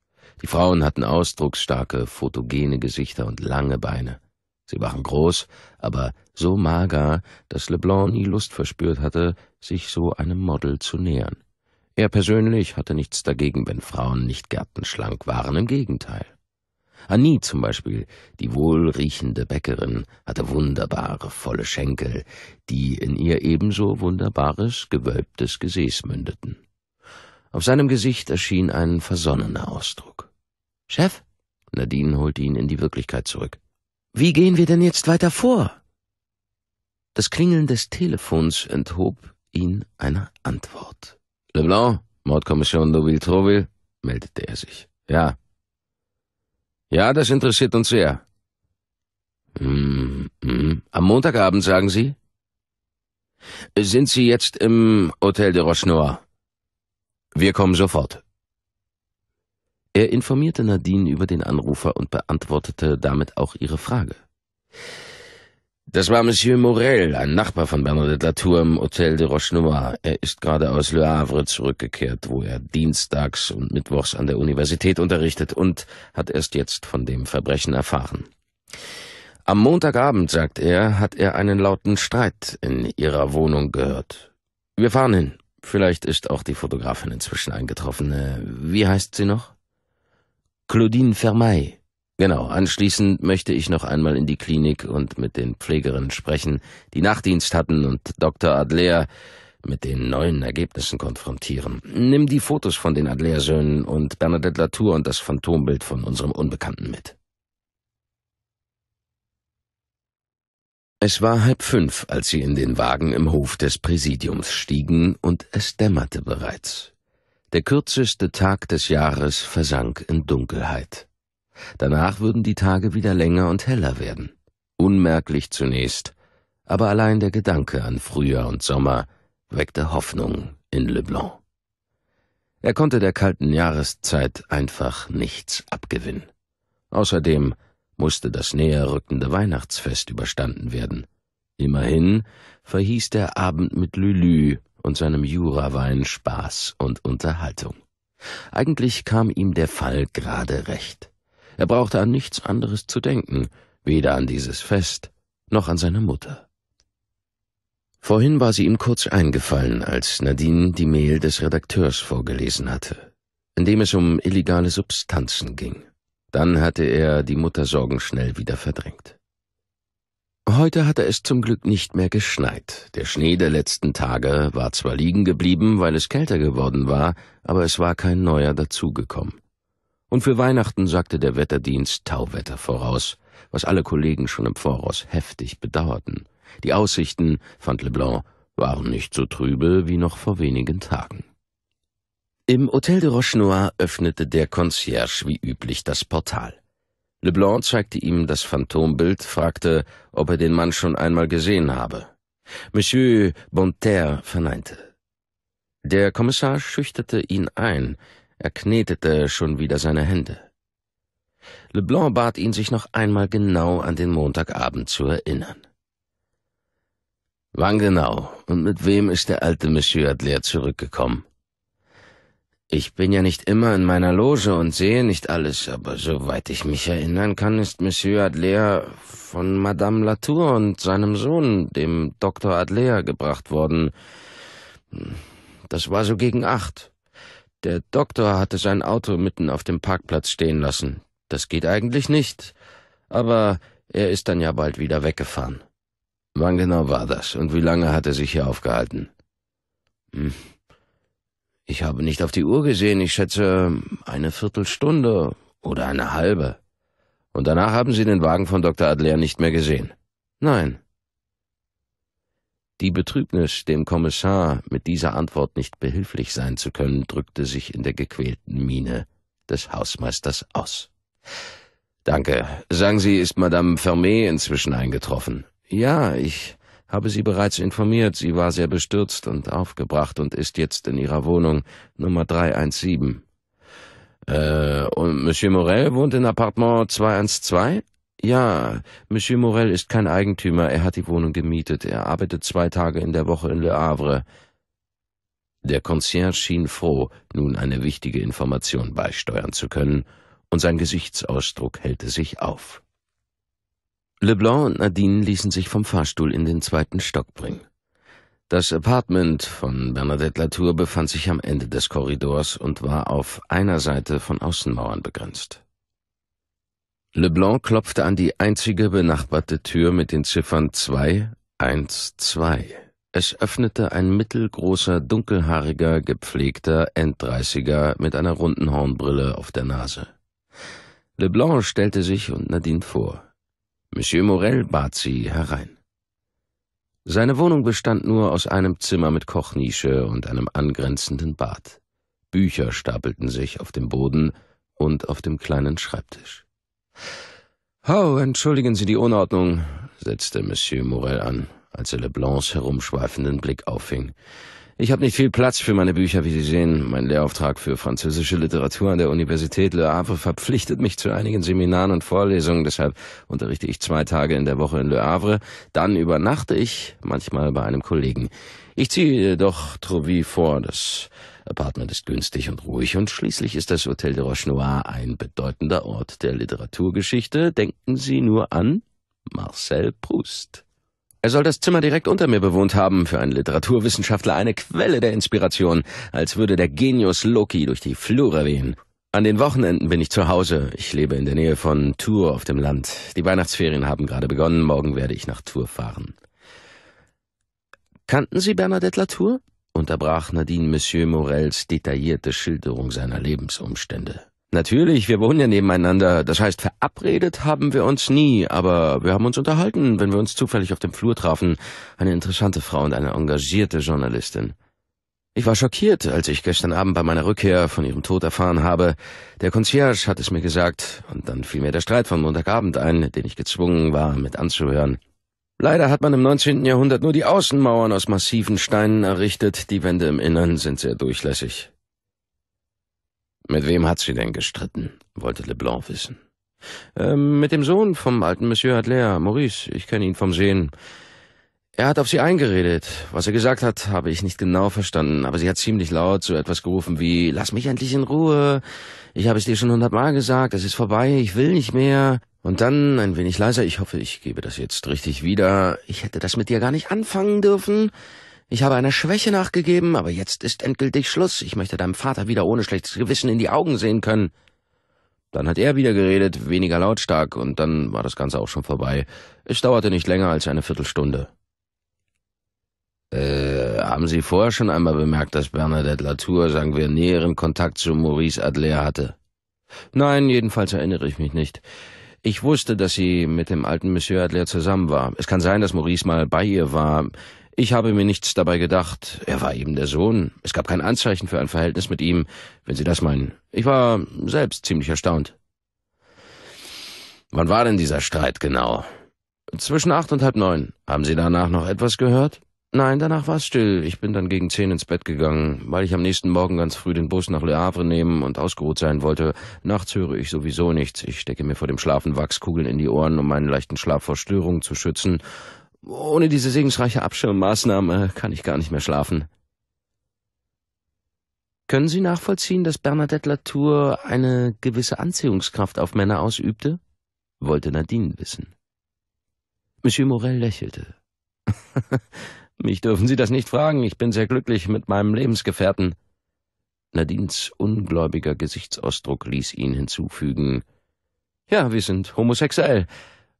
Die Frauen hatten ausdrucksstarke, fotogene Gesichter und lange Beine. Sie waren groß, aber so mager, dass Leblanc nie Lust verspürt hatte, sich so einem Model zu nähern. Er persönlich hatte nichts dagegen, wenn Frauen nicht gärtenschlank waren, im Gegenteil. Annie zum Beispiel, die wohlriechende Bäckerin, hatte wunderbare volle Schenkel, die in ihr ebenso wunderbares gewölbtes Gesäß mündeten. Auf seinem Gesicht erschien ein versonnener Ausdruck. Chef? Nadine holte ihn in die Wirklichkeit zurück. Wie gehen wir denn jetzt weiter vor? Das Klingeln des Telefons enthob ihn einer Antwort. Leblanc, Mordkommission deauville trouville meldete er sich. Ja, ja, das interessiert uns sehr. Hm, hm. Am Montagabend, sagen Sie? Sind Sie jetzt im Hotel de Rochenoir? Wir kommen sofort. Er informierte Nadine über den Anrufer und beantwortete damit auch ihre Frage. Das war Monsieur Morel, ein Nachbar von Bernadette Latour im Hotel de Rochenoir. Er ist gerade aus Le Havre zurückgekehrt, wo er dienstags und mittwochs an der Universität unterrichtet und hat erst jetzt von dem Verbrechen erfahren. Am Montagabend, sagt er, hat er einen lauten Streit in ihrer Wohnung gehört. Wir fahren hin. Vielleicht ist auch die Fotografin inzwischen eingetroffen. Äh, wie heißt sie noch? Claudine Vermey. Genau, anschließend möchte ich noch einmal in die Klinik und mit den Pflegerinnen sprechen, die Nachtdienst hatten und Dr. Adler mit den neuen Ergebnissen konfrontieren. Nimm die Fotos von den Adler-Söhnen und Bernadette Latour und das Phantombild von unserem Unbekannten mit. Es war halb fünf, als sie in den Wagen im Hof des Präsidiums stiegen, und es dämmerte bereits. Der kürzeste Tag des Jahres versank in Dunkelheit. Danach würden die Tage wieder länger und heller werden. Unmerklich zunächst, aber allein der Gedanke an Frühjahr und Sommer weckte Hoffnung in Leblanc. Er konnte der kalten Jahreszeit einfach nichts abgewinnen. Außerdem musste das näher rückende Weihnachtsfest überstanden werden. Immerhin verhieß der Abend mit Lülü und seinem Jurawein Spaß und Unterhaltung. Eigentlich kam ihm der Fall gerade recht. Er brauchte an nichts anderes zu denken, weder an dieses Fest noch an seine Mutter. Vorhin war sie ihm kurz eingefallen, als Nadine die Mail des Redakteurs vorgelesen hatte, in dem es um illegale Substanzen ging. Dann hatte er die Muttersorgen schnell wieder verdrängt. Heute hatte es zum Glück nicht mehr geschneit. Der Schnee der letzten Tage war zwar liegen geblieben, weil es kälter geworden war, aber es war kein neuer dazugekommen. Und für Weihnachten sagte der Wetterdienst Tauwetter voraus, was alle Kollegen schon im Voraus heftig bedauerten. Die Aussichten, fand Leblanc, waren nicht so trübe wie noch vor wenigen Tagen. Im Hotel de Rochenoir öffnete der Concierge wie üblich das Portal. Leblanc zeigte ihm das Phantombild, fragte, ob er den Mann schon einmal gesehen habe. Monsieur Bonterre verneinte. Der Kommissar schüchterte ihn ein, er knetete schon wieder seine Hände. Leblanc bat ihn, sich noch einmal genau an den Montagabend zu erinnern. Wann genau und mit wem ist der alte Monsieur Adler zurückgekommen? Ich bin ja nicht immer in meiner Loge und sehe nicht alles, aber soweit ich mich erinnern kann, ist Monsieur Adler von Madame Latour und seinem Sohn, dem Doktor Adler, gebracht worden. Das war so gegen acht. Der Doktor hatte sein Auto mitten auf dem Parkplatz stehen lassen. Das geht eigentlich nicht. Aber er ist dann ja bald wieder weggefahren. Wann genau war das und wie lange hat er sich hier aufgehalten? Hm. Ich habe nicht auf die Uhr gesehen. Ich schätze eine Viertelstunde oder eine halbe. Und danach haben Sie den Wagen von Dr. Adler nicht mehr gesehen. Nein. Die Betrübnis, dem Kommissar mit dieser Antwort nicht behilflich sein zu können, drückte sich in der gequälten Miene des Hausmeisters aus. Danke. Sagen Sie, ist Madame Fermé inzwischen eingetroffen? Ja, ich habe sie bereits informiert. Sie war sehr bestürzt und aufgebracht und ist jetzt in ihrer Wohnung Nummer 317. Äh, und Monsieur Morel wohnt in Appartement 212? Ja, Monsieur Morel ist kein Eigentümer, er hat die Wohnung gemietet, er arbeitet zwei Tage in der Woche in Le Havre. Der Concierge schien froh, nun eine wichtige Information beisteuern zu können, und sein Gesichtsausdruck hellte sich auf. Leblanc und Nadine ließen sich vom Fahrstuhl in den zweiten Stock bringen. Das Apartment von Bernadette Latour befand sich am Ende des Korridors und war auf einer Seite von Außenmauern begrenzt. Leblanc klopfte an die einzige benachbarte Tür mit den Ziffern 212. Es öffnete ein mittelgroßer, dunkelhaariger, gepflegter Enddreißiger mit einer runden Hornbrille auf der Nase. Leblanc stellte sich und Nadine vor. Monsieur Morel bat sie herein. Seine Wohnung bestand nur aus einem Zimmer mit Kochnische und einem angrenzenden Bad. Bücher stapelten sich auf dem Boden und auf dem kleinen Schreibtisch. Oh, entschuldigen Sie die Unordnung, setzte Monsieur Morel an, als er Leblancs herumschweifenden Blick auffing. Ich habe nicht viel Platz für meine Bücher, wie Sie sehen. Mein Lehrauftrag für französische Literatur an der Universität Le Havre verpflichtet mich zu einigen Seminaren und Vorlesungen. Deshalb unterrichte ich zwei Tage in der Woche in Le Havre. Dann übernachte ich manchmal bei einem Kollegen. Ich ziehe doch Trouville vor. dass Apartment ist günstig und ruhig und schließlich ist das Hotel de Roche Noir ein bedeutender Ort der Literaturgeschichte. Denken Sie nur an Marcel Proust. Er soll das Zimmer direkt unter mir bewohnt haben, für einen Literaturwissenschaftler eine Quelle der Inspiration, als würde der Genius Loki durch die Flure wehen. An den Wochenenden bin ich zu Hause. Ich lebe in der Nähe von Tours auf dem Land. Die Weihnachtsferien haben gerade begonnen, morgen werde ich nach Tours fahren. Kannten Sie Bernadette Latour? unterbrach Nadine Monsieur Morels detaillierte Schilderung seiner Lebensumstände. Natürlich, wir wohnen ja nebeneinander, das heißt, verabredet haben wir uns nie, aber wir haben uns unterhalten, wenn wir uns zufällig auf dem Flur trafen, eine interessante Frau und eine engagierte Journalistin. Ich war schockiert, als ich gestern Abend bei meiner Rückkehr von ihrem Tod erfahren habe. Der Concierge hat es mir gesagt, und dann fiel mir der Streit von Montagabend ein, den ich gezwungen war, mit anzuhören. Leider hat man im 19. Jahrhundert nur die Außenmauern aus massiven Steinen errichtet, die Wände im Innern sind sehr durchlässig. Mit wem hat sie denn gestritten? wollte Leblanc wissen. Ähm, mit dem Sohn vom alten Monsieur Adler, Maurice, ich kenne ihn vom Sehen. Er hat auf sie eingeredet. Was er gesagt hat, habe ich nicht genau verstanden, aber sie hat ziemlich laut so etwas gerufen wie, lass mich endlich in Ruhe. Ich habe es dir schon hundertmal gesagt, es ist vorbei, ich will nicht mehr. Und dann ein wenig leiser, ich hoffe, ich gebe das jetzt richtig wieder. Ich hätte das mit dir gar nicht anfangen dürfen. Ich habe einer Schwäche nachgegeben, aber jetzt ist endgültig Schluss. Ich möchte deinem Vater wieder ohne schlechtes Gewissen in die Augen sehen können. Dann hat er wieder geredet, weniger lautstark, und dann war das Ganze auch schon vorbei. Es dauerte nicht länger als eine Viertelstunde. Äh, haben Sie vorher schon einmal bemerkt, dass Bernadette Latour, sagen wir, näheren Kontakt zu Maurice Adler hatte? Nein, jedenfalls erinnere ich mich nicht. Ich wusste, dass sie mit dem alten Monsieur Adler zusammen war. Es kann sein, dass Maurice mal bei ihr war. Ich habe mir nichts dabei gedacht. Er war eben der Sohn. Es gab kein Anzeichen für ein Verhältnis mit ihm, wenn Sie das meinen. Ich war selbst ziemlich erstaunt. Wann war denn dieser Streit genau? Zwischen acht und halb neun. Haben Sie danach noch etwas gehört? Nein, danach war es still. Ich bin dann gegen zehn ins Bett gegangen, weil ich am nächsten Morgen ganz früh den Bus nach Le Havre nehmen und ausgeruht sein wollte. Nachts höre ich sowieso nichts. Ich stecke mir vor dem Schlafen Wachskugeln in die Ohren, um meinen leichten Schlaf vor Störungen zu schützen. Ohne diese segensreiche Abschirmmaßnahme kann ich gar nicht mehr schlafen. Können Sie nachvollziehen, dass Bernadette Latour eine gewisse Anziehungskraft auf Männer ausübte? wollte Nadine wissen. Monsieur Morel lächelte. Mich dürfen Sie das nicht fragen, ich bin sehr glücklich mit meinem Lebensgefährten. Nadines ungläubiger Gesichtsausdruck ließ ihn hinzufügen. Ja, wir sind homosexuell.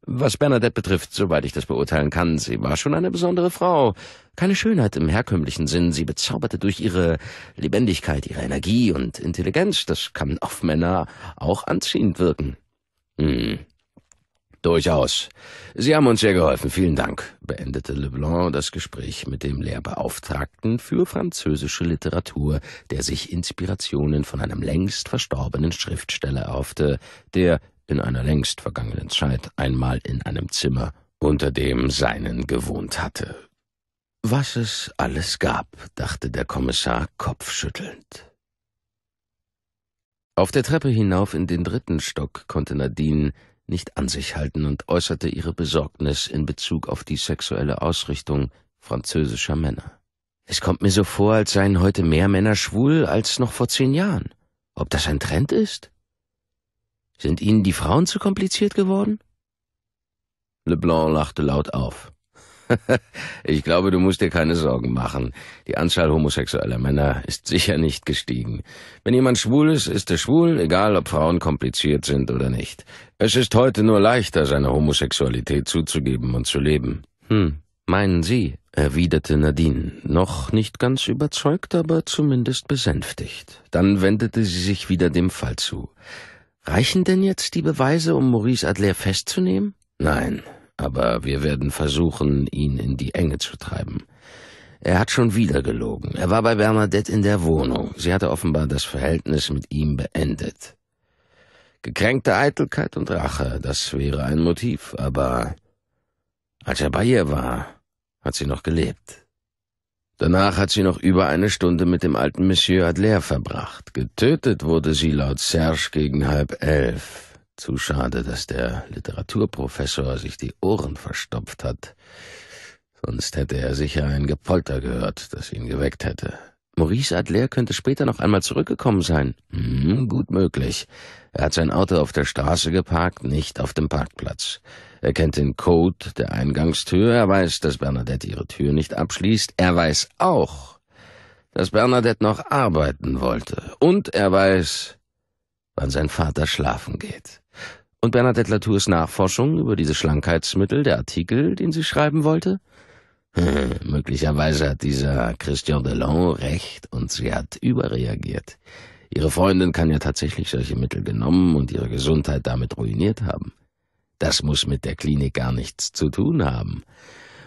Was Bernadette betrifft, soweit ich das beurteilen kann, sie war schon eine besondere Frau. Keine Schönheit im herkömmlichen Sinn, sie bezauberte durch ihre Lebendigkeit, ihre Energie und Intelligenz. Das kann auf Männer auch anziehend wirken. Hm, Durchaus. Sie haben uns sehr geholfen, vielen Dank, beendete Leblanc das Gespräch mit dem Lehrbeauftragten für französische Literatur, der sich Inspirationen von einem längst verstorbenen Schriftsteller erhoffte, der in einer längst vergangenen Zeit einmal in einem Zimmer unter dem seinen gewohnt hatte. Was es alles gab, dachte der Kommissar kopfschüttelnd. Auf der Treppe hinauf in den dritten Stock konnte Nadine nicht an sich halten und äußerte ihre Besorgnis in Bezug auf die sexuelle Ausrichtung französischer Männer. Es kommt mir so vor, als seien heute mehr Männer schwul als noch vor zehn Jahren. Ob das ein Trend ist? Sind Ihnen die Frauen zu kompliziert geworden? Leblanc lachte laut auf. ich glaube, du musst dir keine Sorgen machen. Die Anzahl homosexueller Männer ist sicher nicht gestiegen. Wenn jemand schwul ist, ist er schwul, egal ob Frauen kompliziert sind oder nicht. Es ist heute nur leichter, seine Homosexualität zuzugeben und zu leben. Hm, meinen Sie, erwiderte Nadine, noch nicht ganz überzeugt, aber zumindest besänftigt. Dann wendete sie sich wieder dem Fall zu. Reichen denn jetzt die Beweise, um Maurice Adler festzunehmen? Nein, aber wir werden versuchen, ihn in die Enge zu treiben. Er hat schon wieder gelogen. Er war bei Bernadette in der Wohnung. Sie hatte offenbar das Verhältnis mit ihm beendet. Gekränkte Eitelkeit und Rache, das wäre ein Motiv, aber als er bei ihr war, hat sie noch gelebt. Danach hat sie noch über eine Stunde mit dem alten Monsieur Adler verbracht. Getötet wurde sie laut Serge gegen halb elf. Zu schade, dass der Literaturprofessor sich die Ohren verstopft hat. Sonst hätte er sicher ein Gepolter gehört, das ihn geweckt hätte. Maurice Adler könnte später noch einmal zurückgekommen sein. Hm, gut möglich. Er hat sein Auto auf der Straße geparkt, nicht auf dem Parkplatz. Er kennt den Code der Eingangstür, er weiß, dass Bernadette ihre Tür nicht abschließt, er weiß auch, dass Bernadette noch arbeiten wollte, und er weiß, wann sein Vater schlafen geht. Und Bernadette Latours Nachforschung über diese Schlankheitsmittel, der Artikel, den sie schreiben wollte? Möglicherweise hat dieser Christian Delon recht und sie hat überreagiert. Ihre Freundin kann ja tatsächlich solche Mittel genommen und ihre Gesundheit damit ruiniert haben. Das muss mit der Klinik gar nichts zu tun haben.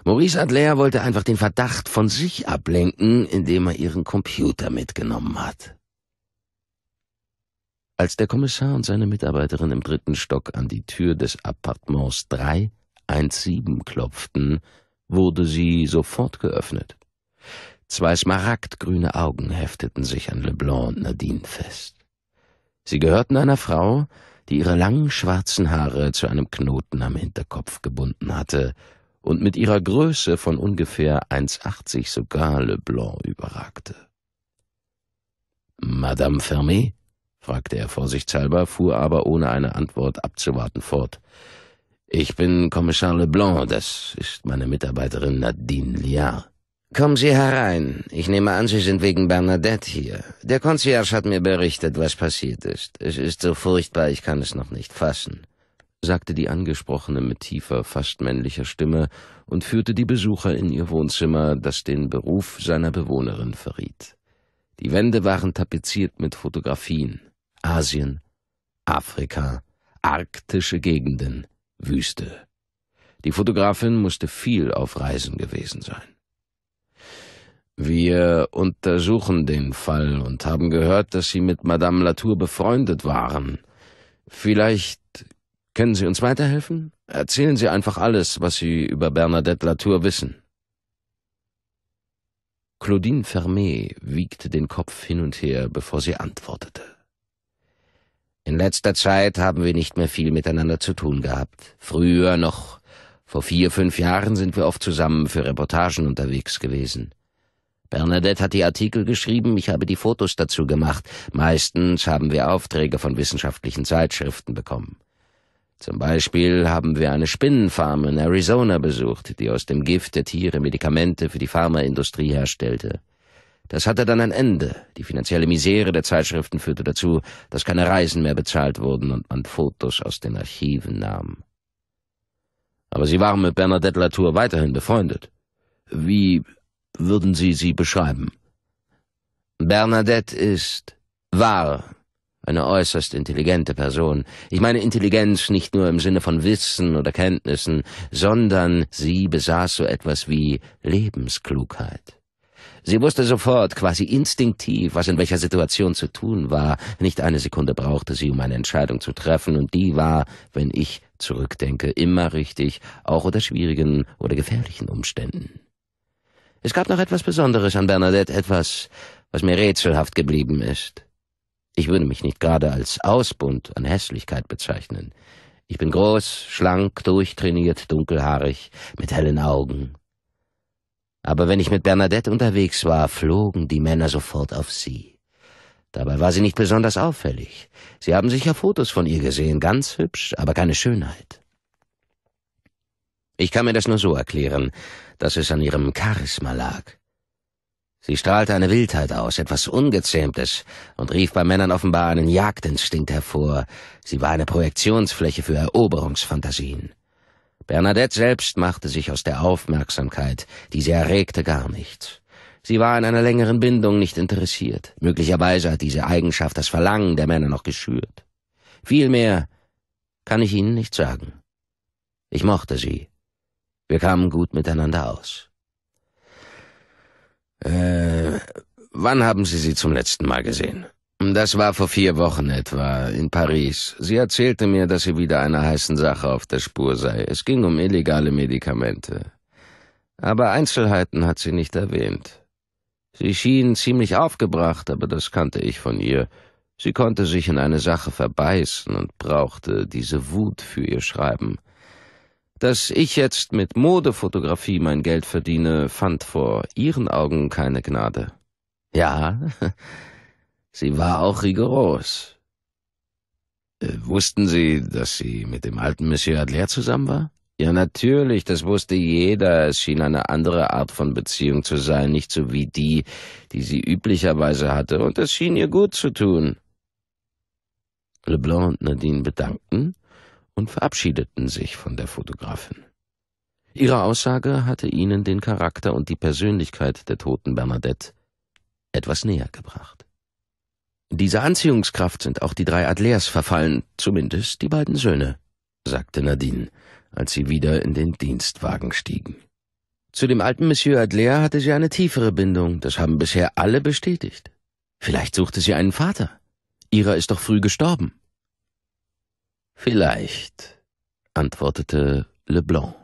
Maurice Adler wollte einfach den Verdacht von sich ablenken, indem er ihren Computer mitgenommen hat. Als der Kommissar und seine Mitarbeiterin im dritten Stock an die Tür des Appartements 317 klopften, wurde sie sofort geöffnet. Zwei smaragdgrüne Augen hefteten sich an Leblanc und Nadine fest. Sie gehörten einer Frau, die ihre langen schwarzen Haare zu einem Knoten am Hinterkopf gebunden hatte und mit ihrer Größe von ungefähr 1,80 sogar Leblanc überragte. Madame Fermé? fragte er vorsichtshalber, fuhr aber ohne eine Antwort abzuwarten fort. Ich bin Kommissar Leblanc, das ist meine Mitarbeiterin Nadine Liard. Kommen Sie herein. Ich nehme an, Sie sind wegen Bernadette hier. Der Concierge hat mir berichtet, was passiert ist. Es ist so furchtbar, ich kann es noch nicht fassen, sagte die Angesprochene mit tiefer, fast männlicher Stimme und führte die Besucher in ihr Wohnzimmer, das den Beruf seiner Bewohnerin verriet. Die Wände waren tapeziert mit Fotografien. Asien, Afrika, arktische Gegenden, Wüste. Die Fotografin musste viel auf Reisen gewesen sein. Wir untersuchen den Fall und haben gehört, dass Sie mit Madame Latour befreundet waren. Vielleicht können Sie uns weiterhelfen? Erzählen Sie einfach alles, was Sie über Bernadette Latour wissen. Claudine Fermé wiegte den Kopf hin und her, bevor sie antwortete. In letzter Zeit haben wir nicht mehr viel miteinander zu tun gehabt. Früher noch, vor vier, fünf Jahren sind wir oft zusammen für Reportagen unterwegs gewesen. Bernadette hat die Artikel geschrieben, ich habe die Fotos dazu gemacht. Meistens haben wir Aufträge von wissenschaftlichen Zeitschriften bekommen. Zum Beispiel haben wir eine Spinnenfarm in Arizona besucht, die aus dem Gift der Tiere Medikamente für die Pharmaindustrie herstellte. Das hatte dann ein Ende. Die finanzielle Misere der Zeitschriften führte dazu, dass keine Reisen mehr bezahlt wurden und man Fotos aus den Archiven nahm. Aber Sie waren mit Bernadette Latour weiterhin befreundet. Wie würden Sie sie beschreiben? Bernadette ist, war, eine äußerst intelligente Person. Ich meine Intelligenz nicht nur im Sinne von Wissen oder Kenntnissen, sondern sie besaß so etwas wie Lebensklugheit. Sie wusste sofort, quasi instinktiv, was in welcher Situation zu tun war. Nicht eine Sekunde brauchte sie, um eine Entscheidung zu treffen, und die war, wenn ich zurückdenke, immer richtig, auch unter schwierigen oder gefährlichen Umständen. Es gab noch etwas Besonderes an Bernadette, etwas, was mir rätselhaft geblieben ist. Ich würde mich nicht gerade als Ausbund an Hässlichkeit bezeichnen. Ich bin groß, schlank, durchtrainiert, dunkelhaarig, mit hellen Augen, aber wenn ich mit Bernadette unterwegs war, flogen die Männer sofort auf sie. Dabei war sie nicht besonders auffällig. Sie haben sicher Fotos von ihr gesehen, ganz hübsch, aber keine Schönheit. Ich kann mir das nur so erklären, dass es an ihrem Charisma lag. Sie strahlte eine Wildheit aus, etwas Ungezähmtes, und rief bei Männern offenbar einen Jagdinstinkt hervor. Sie war eine Projektionsfläche für Eroberungsfantasien. Bernadette selbst machte sich aus der Aufmerksamkeit, die sie erregte, gar nichts. Sie war in einer längeren Bindung nicht interessiert. Möglicherweise hat diese Eigenschaft das Verlangen der Männer noch geschürt. Viel mehr kann ich Ihnen nicht sagen. Ich mochte sie. Wir kamen gut miteinander aus. Äh, wann haben Sie sie zum letzten Mal gesehen? Das war vor vier Wochen etwa, in Paris. Sie erzählte mir, dass sie wieder einer heißen Sache auf der Spur sei. Es ging um illegale Medikamente. Aber Einzelheiten hat sie nicht erwähnt. Sie schien ziemlich aufgebracht, aber das kannte ich von ihr. Sie konnte sich in eine Sache verbeißen und brauchte diese Wut für ihr Schreiben. Dass ich jetzt mit Modefotografie mein Geld verdiene, fand vor ihren Augen keine Gnade. Ja, Sie war auch rigoros. Äh, wussten Sie, dass sie mit dem alten Monsieur Adler zusammen war? Ja, natürlich, das wusste jeder. Es schien eine andere Art von Beziehung zu sein, nicht so wie die, die sie üblicherweise hatte, und es schien ihr gut zu tun. Leblanc und Nadine bedankten und verabschiedeten sich von der Fotografin. Ihre Aussage hatte ihnen den Charakter und die Persönlichkeit der toten Bernadette etwas näher gebracht. Dieser Anziehungskraft sind auch die drei Adlers verfallen, zumindest die beiden Söhne, sagte Nadine, als sie wieder in den Dienstwagen stiegen. Zu dem alten Monsieur Adler hatte sie eine tiefere Bindung, das haben bisher alle bestätigt. Vielleicht suchte sie einen Vater. Ihrer ist doch früh gestorben. Vielleicht, antwortete Leblanc.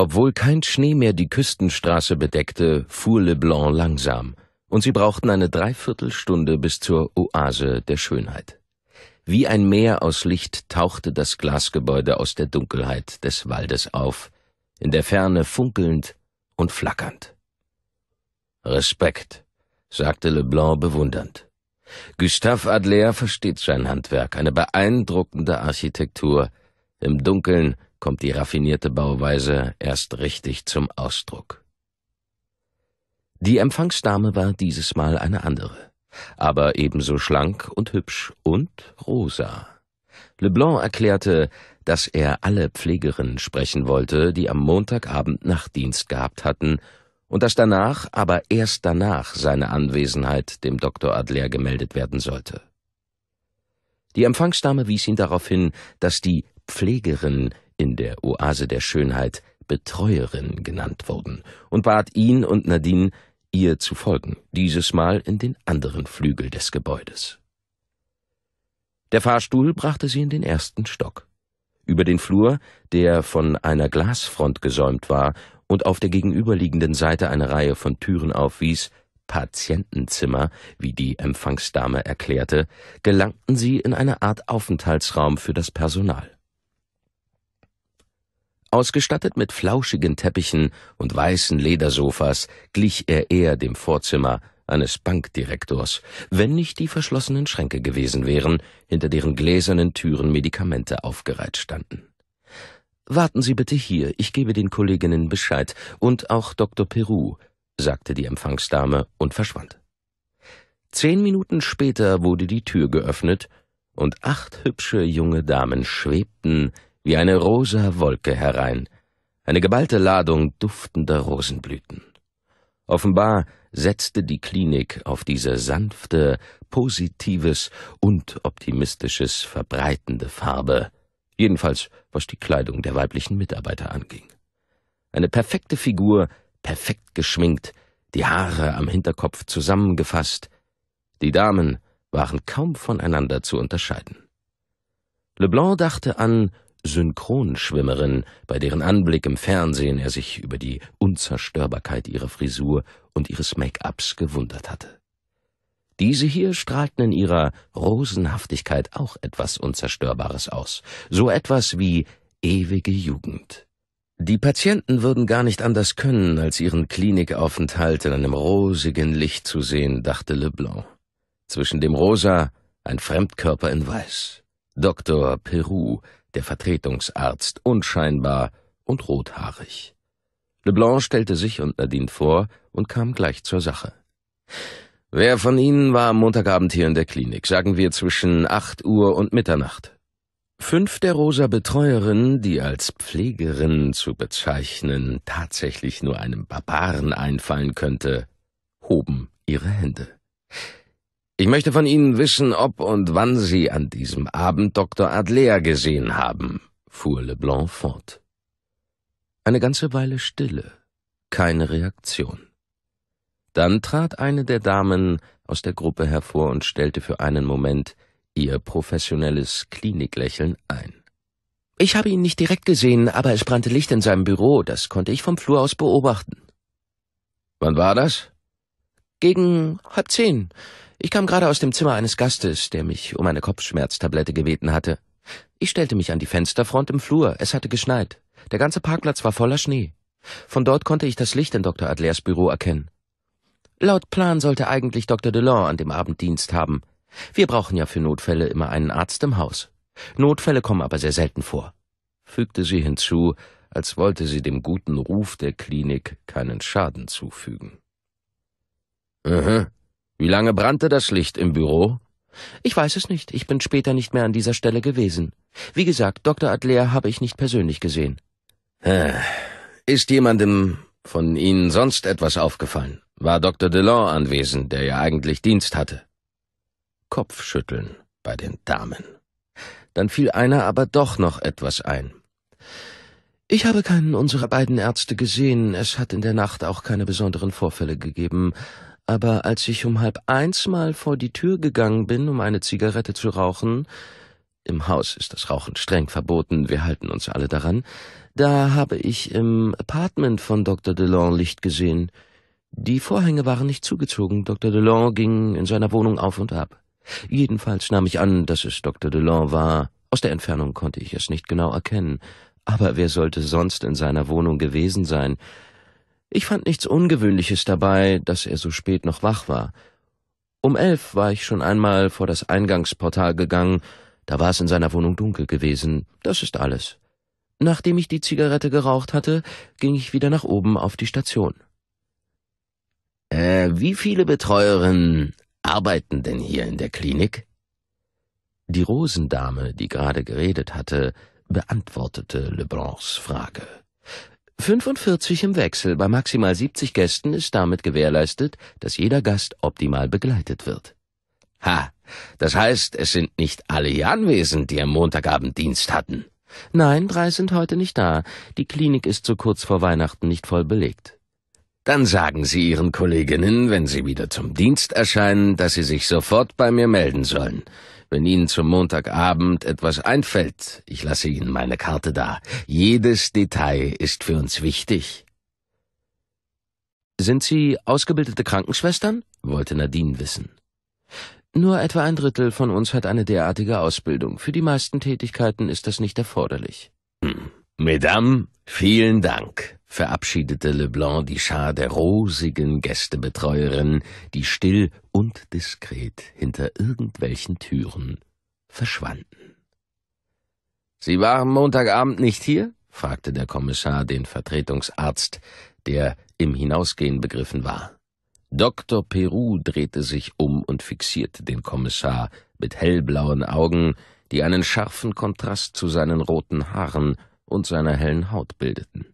Obwohl kein Schnee mehr die Küstenstraße bedeckte, fuhr Leblanc langsam, und sie brauchten eine Dreiviertelstunde bis zur Oase der Schönheit. Wie ein Meer aus Licht tauchte das Glasgebäude aus der Dunkelheit des Waldes auf, in der Ferne funkelnd und flackernd. Respekt, sagte Leblanc bewundernd. Gustave Adler versteht sein Handwerk, eine beeindruckende Architektur, im Dunkeln kommt die raffinierte Bauweise erst richtig zum Ausdruck. Die Empfangsdame war dieses Mal eine andere, aber ebenso schlank und hübsch und rosa. Leblanc erklärte, dass er alle Pflegerinnen sprechen wollte, die am Montagabend Nachtdienst gehabt hatten, und dass danach, aber erst danach, seine Anwesenheit dem Doktor Adler gemeldet werden sollte. Die Empfangsdame wies ihn darauf hin, dass die Pflegerin in der Oase der Schönheit Betreuerin genannt wurden und bat ihn und Nadine, ihr zu folgen, dieses Mal in den anderen Flügel des Gebäudes. Der Fahrstuhl brachte sie in den ersten Stock. Über den Flur, der von einer Glasfront gesäumt war und auf der gegenüberliegenden Seite eine Reihe von Türen aufwies, Patientenzimmer, wie die Empfangsdame erklärte, gelangten sie in eine Art Aufenthaltsraum für das Personal. Ausgestattet mit flauschigen Teppichen und weißen Ledersofas glich er eher dem Vorzimmer eines Bankdirektors, wenn nicht die verschlossenen Schränke gewesen wären, hinter deren gläsernen Türen Medikamente aufgereiht standen. Warten Sie bitte hier, ich gebe den Kolleginnen Bescheid und auch Dr. Peru, sagte die Empfangsdame und verschwand. Zehn Minuten später wurde die Tür geöffnet und acht hübsche junge Damen schwebten wie eine rosa Wolke herein, eine geballte Ladung duftender Rosenblüten. Offenbar setzte die Klinik auf diese sanfte, positives und optimistisches verbreitende Farbe, jedenfalls was die Kleidung der weiblichen Mitarbeiter anging. Eine perfekte Figur, perfekt geschminkt, die Haare am Hinterkopf zusammengefasst, die Damen waren kaum voneinander zu unterscheiden. Leblanc dachte an Synchronschwimmerin, bei deren Anblick im Fernsehen er sich über die Unzerstörbarkeit ihrer Frisur und ihres Make-ups gewundert hatte. Diese hier strahlten in ihrer Rosenhaftigkeit auch etwas Unzerstörbares aus, so etwas wie ewige Jugend. Die Patienten würden gar nicht anders können, als ihren Klinikaufenthalt in einem rosigen Licht zu sehen, dachte Leblanc. Zwischen dem Rosa ein Fremdkörper in Weiß. Dr. Peru, der Vertretungsarzt, unscheinbar und rothaarig. Leblanc stellte sich und Nadine vor und kam gleich zur Sache. Wer von Ihnen war am Montagabend hier in der Klinik? Sagen wir zwischen acht Uhr und Mitternacht. Fünf der rosa Betreuerinnen, die als Pflegerin zu bezeichnen tatsächlich nur einem Barbaren einfallen könnte, hoben ihre Hände. Ich möchte von Ihnen wissen, ob und wann Sie an diesem Abend Dr. Adler gesehen haben, fuhr Leblanc fort. Eine ganze Weile Stille, keine Reaktion. Dann trat eine der Damen aus der Gruppe hervor und stellte für einen Moment ihr professionelles Kliniklächeln ein. Ich habe ihn nicht direkt gesehen, aber es brannte Licht in seinem Büro, das konnte ich vom Flur aus beobachten. Wann war das? Gegen halb zehn. Ich kam gerade aus dem Zimmer eines Gastes, der mich um eine Kopfschmerztablette gebeten hatte. Ich stellte mich an die Fensterfront im Flur. Es hatte geschneit. Der ganze Parkplatz war voller Schnee. Von dort konnte ich das Licht in Dr. Adlers Büro erkennen. Laut Plan sollte eigentlich Dr. Delon an dem Abend Dienst haben. Wir brauchen ja für Notfälle immer einen Arzt im Haus. Notfälle kommen aber sehr selten vor, fügte sie hinzu, als wollte sie dem guten Ruf der Klinik keinen Schaden zufügen. Aha, mhm. Wie lange brannte das Licht im Büro? Ich weiß es nicht. Ich bin später nicht mehr an dieser Stelle gewesen. Wie gesagt, Dr. Adler habe ich nicht persönlich gesehen. Äh, ist jemandem von Ihnen sonst etwas aufgefallen? War Dr. Delon anwesend, der ja eigentlich Dienst hatte? Kopfschütteln bei den Damen. Dann fiel einer aber doch noch etwas ein. Ich habe keinen unserer beiden Ärzte gesehen. Es hat in der Nacht auch keine besonderen Vorfälle gegeben aber als ich um halb eins mal vor die Tür gegangen bin, um eine Zigarette zu rauchen, im Haus ist das Rauchen streng verboten, wir halten uns alle daran, da habe ich im Apartment von Dr. Delon Licht gesehen. Die Vorhänge waren nicht zugezogen, Dr. Delon ging in seiner Wohnung auf und ab. Jedenfalls nahm ich an, dass es Dr. Delon war, aus der Entfernung konnte ich es nicht genau erkennen, aber wer sollte sonst in seiner Wohnung gewesen sein, ich fand nichts Ungewöhnliches dabei, dass er so spät noch wach war. Um elf war ich schon einmal vor das Eingangsportal gegangen, da war es in seiner Wohnung dunkel gewesen, das ist alles. Nachdem ich die Zigarette geraucht hatte, ging ich wieder nach oben auf die Station. Äh, wie viele Betreuerinnen arbeiten denn hier in der Klinik? Die Rosendame, die gerade geredet hatte, beantwortete Lebrons Frage. 45 im Wechsel bei maximal 70 Gästen ist damit gewährleistet, dass jeder Gast optimal begleitet wird. Ha, das heißt, es sind nicht alle hier anwesend, die am Montagabend Dienst hatten. Nein, drei sind heute nicht da. Die Klinik ist so kurz vor Weihnachten nicht voll belegt. Dann sagen Sie Ihren Kolleginnen, wenn Sie wieder zum Dienst erscheinen, dass Sie sich sofort bei mir melden sollen. Wenn Ihnen zum Montagabend etwas einfällt, ich lasse Ihnen meine Karte da. Jedes Detail ist für uns wichtig. Sind Sie ausgebildete Krankenschwestern? wollte Nadine wissen. Nur etwa ein Drittel von uns hat eine derartige Ausbildung. Für die meisten Tätigkeiten ist das nicht erforderlich. Hm. Mesdames, vielen Dank verabschiedete Leblanc die Schar der rosigen Gästebetreuerin, die still und diskret hinter irgendwelchen Türen verschwanden. Sie waren Montagabend nicht hier? fragte der Kommissar den Vertretungsarzt, der im Hinausgehen begriffen war. Dr. Peru drehte sich um und fixierte den Kommissar mit hellblauen Augen, die einen scharfen Kontrast zu seinen roten Haaren und seiner hellen Haut bildeten.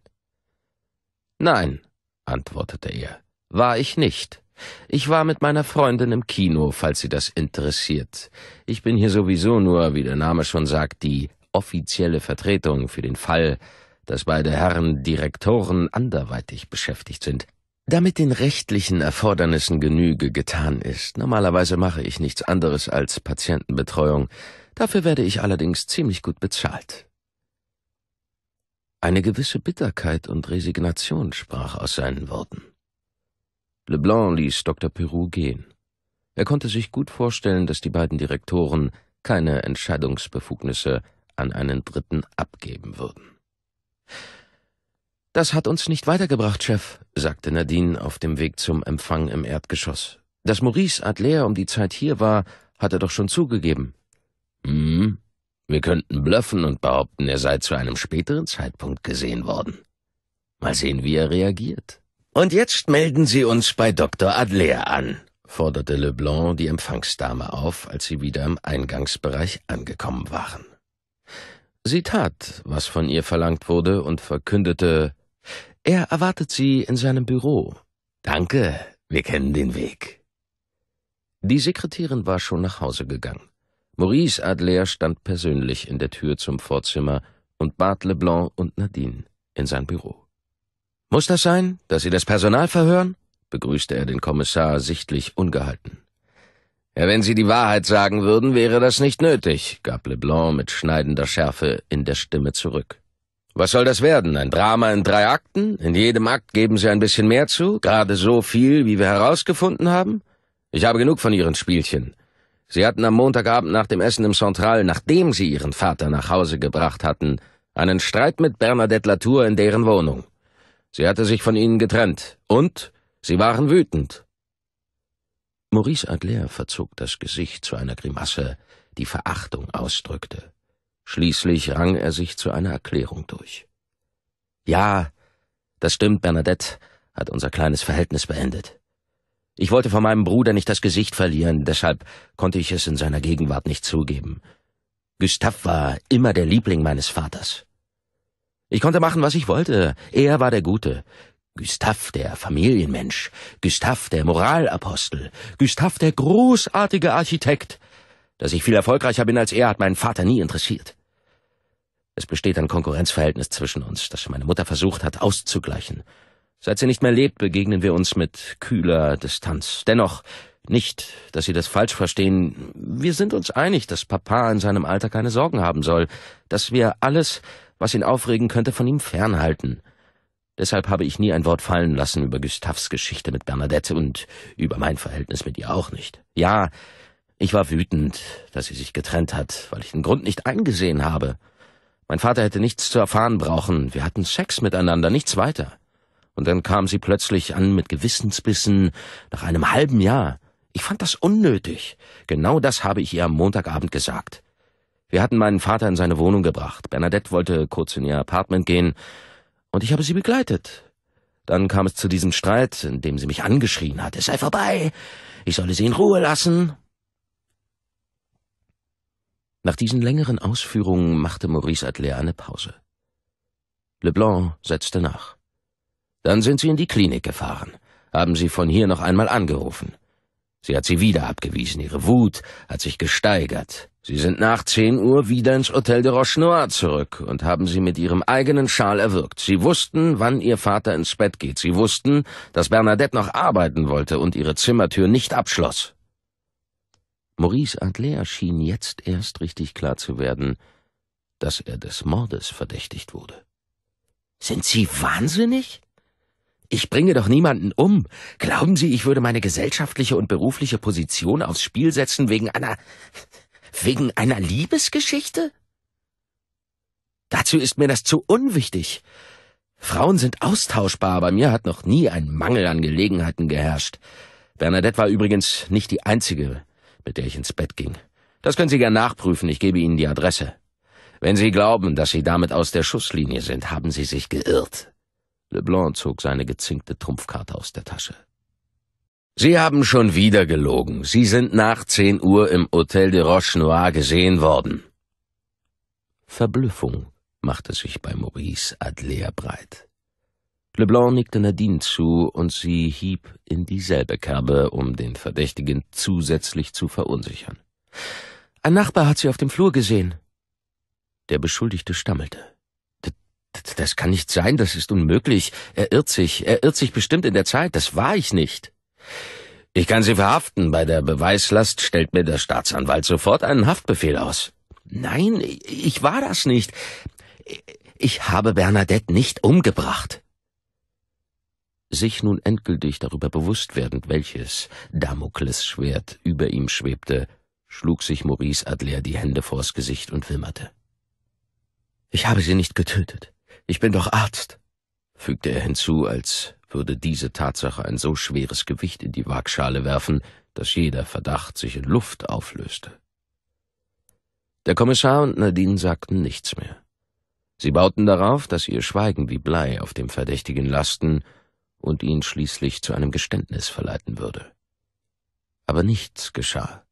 Nein, antwortete er, war ich nicht. Ich war mit meiner Freundin im Kino, falls Sie das interessiert. Ich bin hier sowieso nur, wie der Name schon sagt, die offizielle Vertretung für den Fall, dass beide Herren Direktoren anderweitig beschäftigt sind. Damit den rechtlichen Erfordernissen Genüge getan ist, normalerweise mache ich nichts anderes als Patientenbetreuung, dafür werde ich allerdings ziemlich gut bezahlt. Eine gewisse Bitterkeit und Resignation sprach aus seinen Worten. Leblanc ließ Dr. Peru gehen. Er konnte sich gut vorstellen, dass die beiden Direktoren keine Entscheidungsbefugnisse an einen Dritten abgeben würden. Das hat uns nicht weitergebracht, Chef, sagte Nadine auf dem Weg zum Empfang im Erdgeschoss. Dass Maurice Adler um die Zeit hier war, hat er doch schon zugegeben. Hm, wir könnten bluffen und behaupten, er sei zu einem späteren Zeitpunkt gesehen worden. Mal sehen, wie er reagiert. Und jetzt melden Sie uns bei Dr. Adler an, forderte Leblanc die Empfangsdame auf, als sie wieder im Eingangsbereich angekommen waren. Sie tat, was von ihr verlangt wurde, und verkündete, er erwartet sie in seinem Büro. Danke, wir kennen den Weg. Die Sekretärin war schon nach Hause gegangen. Maurice Adler stand persönlich in der Tür zum Vorzimmer und bat Leblanc und Nadine in sein Büro. Muss das sein, dass Sie das Personal verhören? begrüßte er den Kommissar sichtlich ungehalten. Ja, wenn Sie die Wahrheit sagen würden, wäre das nicht nötig, gab Leblanc mit schneidender Schärfe in der Stimme zurück. Was soll das werden? Ein Drama in drei Akten? In jedem Akt geben Sie ein bisschen mehr zu? Gerade so viel, wie wir herausgefunden haben? Ich habe genug von Ihren Spielchen. Sie hatten am Montagabend nach dem Essen im Central, nachdem sie ihren Vater nach Hause gebracht hatten, einen Streit mit Bernadette Latour in deren Wohnung. Sie hatte sich von ihnen getrennt und sie waren wütend. Maurice Adler verzog das Gesicht zu einer Grimasse, die Verachtung ausdrückte. Schließlich rang er sich zu einer Erklärung durch. Ja, das stimmt, Bernadette hat unser kleines Verhältnis beendet. Ich wollte von meinem Bruder nicht das Gesicht verlieren, deshalb konnte ich es in seiner Gegenwart nicht zugeben. Gustav war immer der Liebling meines Vaters. Ich konnte machen, was ich wollte. Er war der Gute. Gustav der Familienmensch, Gustav der Moralapostel, Gustav der großartige Architekt. Dass ich viel erfolgreicher bin als er, hat meinen Vater nie interessiert. Es besteht ein Konkurrenzverhältnis zwischen uns, das meine Mutter versucht hat auszugleichen. Seit sie nicht mehr lebt, begegnen wir uns mit kühler Distanz. Dennoch, nicht, dass Sie das falsch verstehen. Wir sind uns einig, dass Papa in seinem Alter keine Sorgen haben soll, dass wir alles, was ihn aufregen könnte, von ihm fernhalten. Deshalb habe ich nie ein Wort fallen lassen über Gustavs Geschichte mit Bernadette und über mein Verhältnis mit ihr auch nicht. Ja, ich war wütend, dass sie sich getrennt hat, weil ich den Grund nicht eingesehen habe. Mein Vater hätte nichts zu erfahren brauchen. Wir hatten Sex miteinander, nichts weiter. Und dann kam sie plötzlich an mit Gewissensbissen nach einem halben Jahr. Ich fand das unnötig. Genau das habe ich ihr am Montagabend gesagt. Wir hatten meinen Vater in seine Wohnung gebracht. Bernadette wollte kurz in ihr Apartment gehen, und ich habe sie begleitet. Dann kam es zu diesem Streit, in dem sie mich angeschrien hat. Es sei vorbei. Ich solle sie in Ruhe lassen. Nach diesen längeren Ausführungen machte Maurice Adler eine Pause. Leblanc setzte nach. Dann sind Sie in die Klinik gefahren, haben Sie von hier noch einmal angerufen. Sie hat Sie wieder abgewiesen, Ihre Wut hat sich gesteigert. Sie sind nach 10 Uhr wieder ins Hotel de Roche Noir zurück und haben sie mit ihrem eigenen Schal erwürgt. Sie wussten, wann ihr Vater ins Bett geht. Sie wussten, dass Bernadette noch arbeiten wollte und ihre Zimmertür nicht abschloss. Maurice Adler schien jetzt erst richtig klar zu werden, dass er des Mordes verdächtigt wurde. Sind Sie wahnsinnig? Ich bringe doch niemanden um. Glauben Sie, ich würde meine gesellschaftliche und berufliche Position aufs Spiel setzen wegen einer wegen einer Liebesgeschichte? Dazu ist mir das zu unwichtig. Frauen sind austauschbar, bei mir hat noch nie ein Mangel an Gelegenheiten geherrscht. Bernadette war übrigens nicht die einzige, mit der ich ins Bett ging. Das können Sie gern nachprüfen, ich gebe Ihnen die Adresse. Wenn Sie glauben, dass Sie damit aus der Schusslinie sind, haben Sie sich geirrt. Leblanc zog seine gezinkte Trumpfkarte aus der Tasche. Sie haben schon wieder gelogen. Sie sind nach zehn Uhr im Hotel de Roche Noir gesehen worden. Verblüffung machte sich bei Maurice Adler breit. Leblanc nickte Nadine zu und sie hieb in dieselbe Kerbe, um den Verdächtigen zusätzlich zu verunsichern. Ein Nachbar hat sie auf dem Flur gesehen. Der Beschuldigte stammelte. Das kann nicht sein, das ist unmöglich. Er irrt sich, er irrt sich bestimmt in der Zeit, das war ich nicht. Ich kann Sie verhaften, bei der Beweislast stellt mir der Staatsanwalt sofort einen Haftbefehl aus. Nein, ich war das nicht. Ich habe Bernadette nicht umgebracht. Sich nun endgültig darüber bewusst werdend, welches Damoklesschwert über ihm schwebte, schlug sich Maurice Adler die Hände vors Gesicht und wimmerte. Ich habe sie nicht getötet. Ich bin doch Arzt, fügte er hinzu, als würde diese Tatsache ein so schweres Gewicht in die Waagschale werfen, dass jeder Verdacht sich in Luft auflöste. Der Kommissar und Nadine sagten nichts mehr. Sie bauten darauf, dass ihr Schweigen wie Blei auf dem Verdächtigen lasten und ihn schließlich zu einem Geständnis verleiten würde. Aber nichts geschah.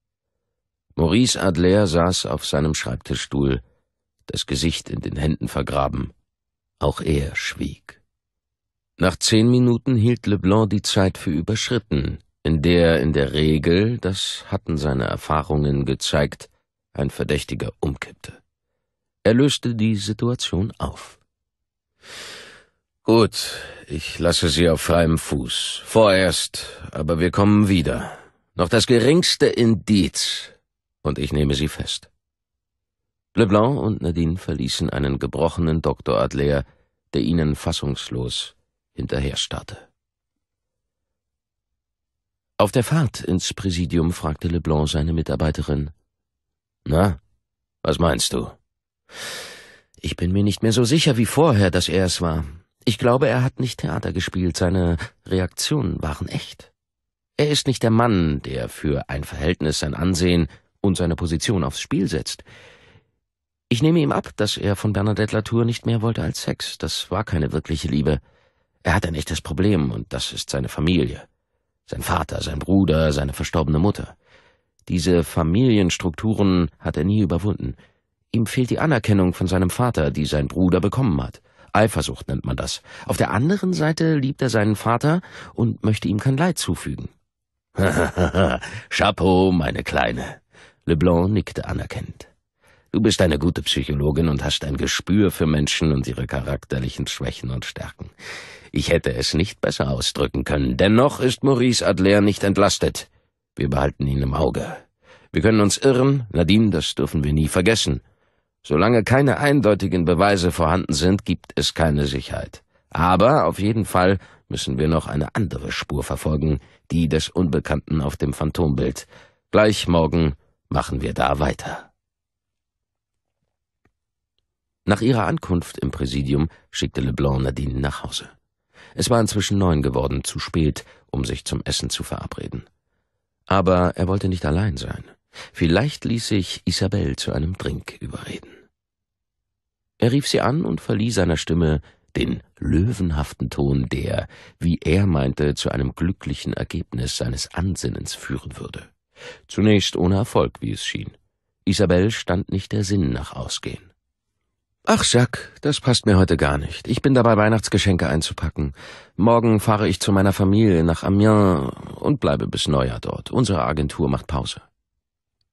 Maurice Adler saß auf seinem Schreibtischstuhl, das Gesicht in den Händen vergraben auch er schwieg. Nach zehn Minuten hielt Leblanc die Zeit für überschritten, in der in der Regel, das hatten seine Erfahrungen gezeigt, ein Verdächtiger umkippte. Er löste die Situation auf. Gut, ich lasse Sie auf freiem Fuß. Vorerst, aber wir kommen wieder. Noch das geringste Indiz, und ich nehme Sie fest. Leblanc und Nadine verließen einen gebrochenen Doktor Adler, der ihnen fassungslos hinterherstarrte. Auf der Fahrt ins Präsidium fragte Leblanc seine Mitarbeiterin: Na, was meinst du? Ich bin mir nicht mehr so sicher wie vorher, dass er es war. Ich glaube, er hat nicht Theater gespielt, seine Reaktionen waren echt. Er ist nicht der Mann, der für ein Verhältnis sein Ansehen und seine Position aufs Spiel setzt. Ich nehme ihm ab, dass er von Bernadette Latour nicht mehr wollte als Sex. Das war keine wirkliche Liebe. Er hat ein echtes Problem, und das ist seine Familie. Sein Vater, sein Bruder, seine verstorbene Mutter. Diese Familienstrukturen hat er nie überwunden. Ihm fehlt die Anerkennung von seinem Vater, die sein Bruder bekommen hat. Eifersucht nennt man das. Auf der anderen Seite liebt er seinen Vater und möchte ihm kein Leid zufügen. Chapeau, meine Kleine. Leblanc nickte anerkennend. Du bist eine gute Psychologin und hast ein Gespür für Menschen und ihre charakterlichen Schwächen und Stärken. Ich hätte es nicht besser ausdrücken können. Dennoch ist Maurice Adler nicht entlastet. Wir behalten ihn im Auge. Wir können uns irren, Nadine, das dürfen wir nie vergessen. Solange keine eindeutigen Beweise vorhanden sind, gibt es keine Sicherheit. Aber auf jeden Fall müssen wir noch eine andere Spur verfolgen, die des Unbekannten auf dem Phantombild. Gleich morgen machen wir da weiter. Nach ihrer Ankunft im Präsidium schickte Leblanc Nadine nach Hause. Es war inzwischen neun geworden, zu spät, um sich zum Essen zu verabreden. Aber er wollte nicht allein sein. Vielleicht ließ sich Isabelle zu einem Drink überreden. Er rief sie an und verlieh seiner Stimme den löwenhaften Ton, der, wie er meinte, zu einem glücklichen Ergebnis seines Ansinnens führen würde. Zunächst ohne Erfolg, wie es schien. Isabelle stand nicht der Sinn nach Ausgehen. Ach, Jacques, das passt mir heute gar nicht. Ich bin dabei, Weihnachtsgeschenke einzupacken. Morgen fahre ich zu meiner Familie nach Amiens und bleibe bis Neujahr dort. Unsere Agentur macht Pause.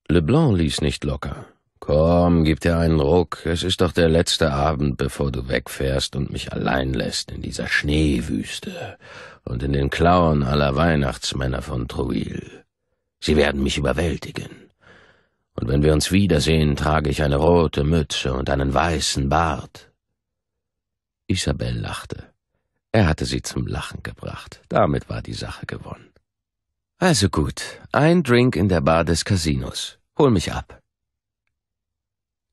Leblanc ließ nicht locker. Komm, gib dir einen Ruck. Es ist doch der letzte Abend, bevor du wegfährst und mich allein lässt in dieser Schneewüste und in den Klauen aller Weihnachtsmänner von Trouville. Sie werden mich überwältigen und wenn wir uns wiedersehen, trage ich eine rote Mütze und einen weißen Bart. Isabel lachte. Er hatte sie zum Lachen gebracht. Damit war die Sache gewonnen. Also gut, ein Drink in der Bar des Casinos. Hol mich ab.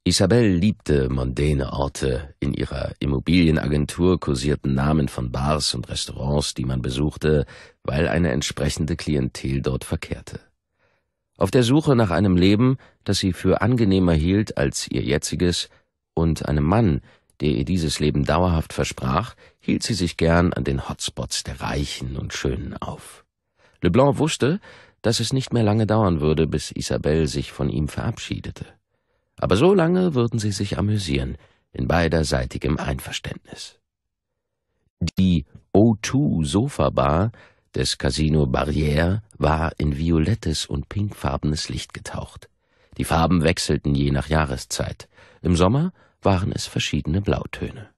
Isabel liebte mondäne Orte. In ihrer Immobilienagentur kursierten Namen von Bars und Restaurants, die man besuchte, weil eine entsprechende Klientel dort verkehrte auf der Suche nach einem Leben, das sie für angenehmer hielt als ihr jetziges, und einem Mann, der ihr dieses Leben dauerhaft versprach, hielt sie sich gern an den Hotspots der Reichen und Schönen auf. Leblanc wusste, dass es nicht mehr lange dauern würde, bis Isabelle sich von ihm verabschiedete. Aber so lange würden sie sich amüsieren, in beiderseitigem Einverständnis. Die O2 Sofa Bar des Casino Barrière war in violettes und pinkfarbenes Licht getaucht. Die Farben wechselten je nach Jahreszeit. Im Sommer waren es verschiedene Blautöne.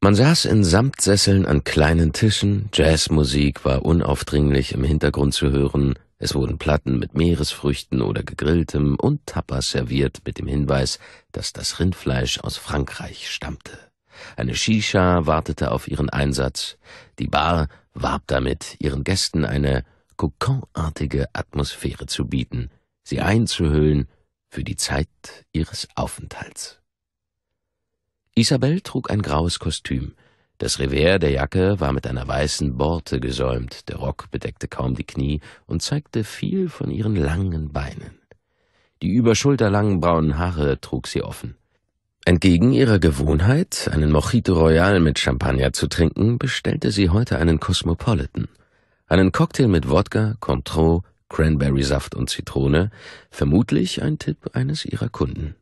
Man saß in Samtsesseln an kleinen Tischen, Jazzmusik war unaufdringlich im Hintergrund zu hören, es wurden Platten mit Meeresfrüchten oder gegrilltem und Tapas serviert mit dem Hinweis, dass das Rindfleisch aus Frankreich stammte. Eine Shisha wartete auf ihren Einsatz, die Bar warb damit, ihren Gästen eine kokonartige Atmosphäre zu bieten, sie einzuhüllen für die Zeit ihres Aufenthalts. Isabel trug ein graues Kostüm. Das Revers der Jacke war mit einer weißen Borte gesäumt, der Rock bedeckte kaum die Knie und zeigte viel von ihren langen Beinen. Die überschulterlangen braunen Haare trug sie offen. Entgegen ihrer Gewohnheit, einen Mojito Royal mit Champagner zu trinken, bestellte sie heute einen Cosmopolitan. Einen Cocktail mit Wodka, Contreau, Cranberry-Saft und Zitrone, vermutlich ein Tipp eines ihrer Kunden.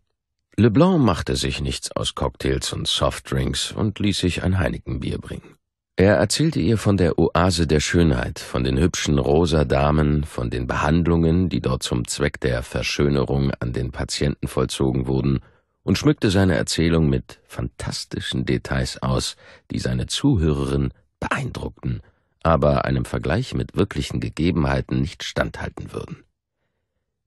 Leblanc machte sich nichts aus Cocktails und Softdrinks und ließ sich ein Heinekenbier bringen. Er erzählte ihr von der Oase der Schönheit, von den hübschen rosa Damen, von den Behandlungen, die dort zum Zweck der Verschönerung an den Patienten vollzogen wurden, und schmückte seine Erzählung mit fantastischen Details aus, die seine Zuhörerin beeindruckten, aber einem Vergleich mit wirklichen Gegebenheiten nicht standhalten würden.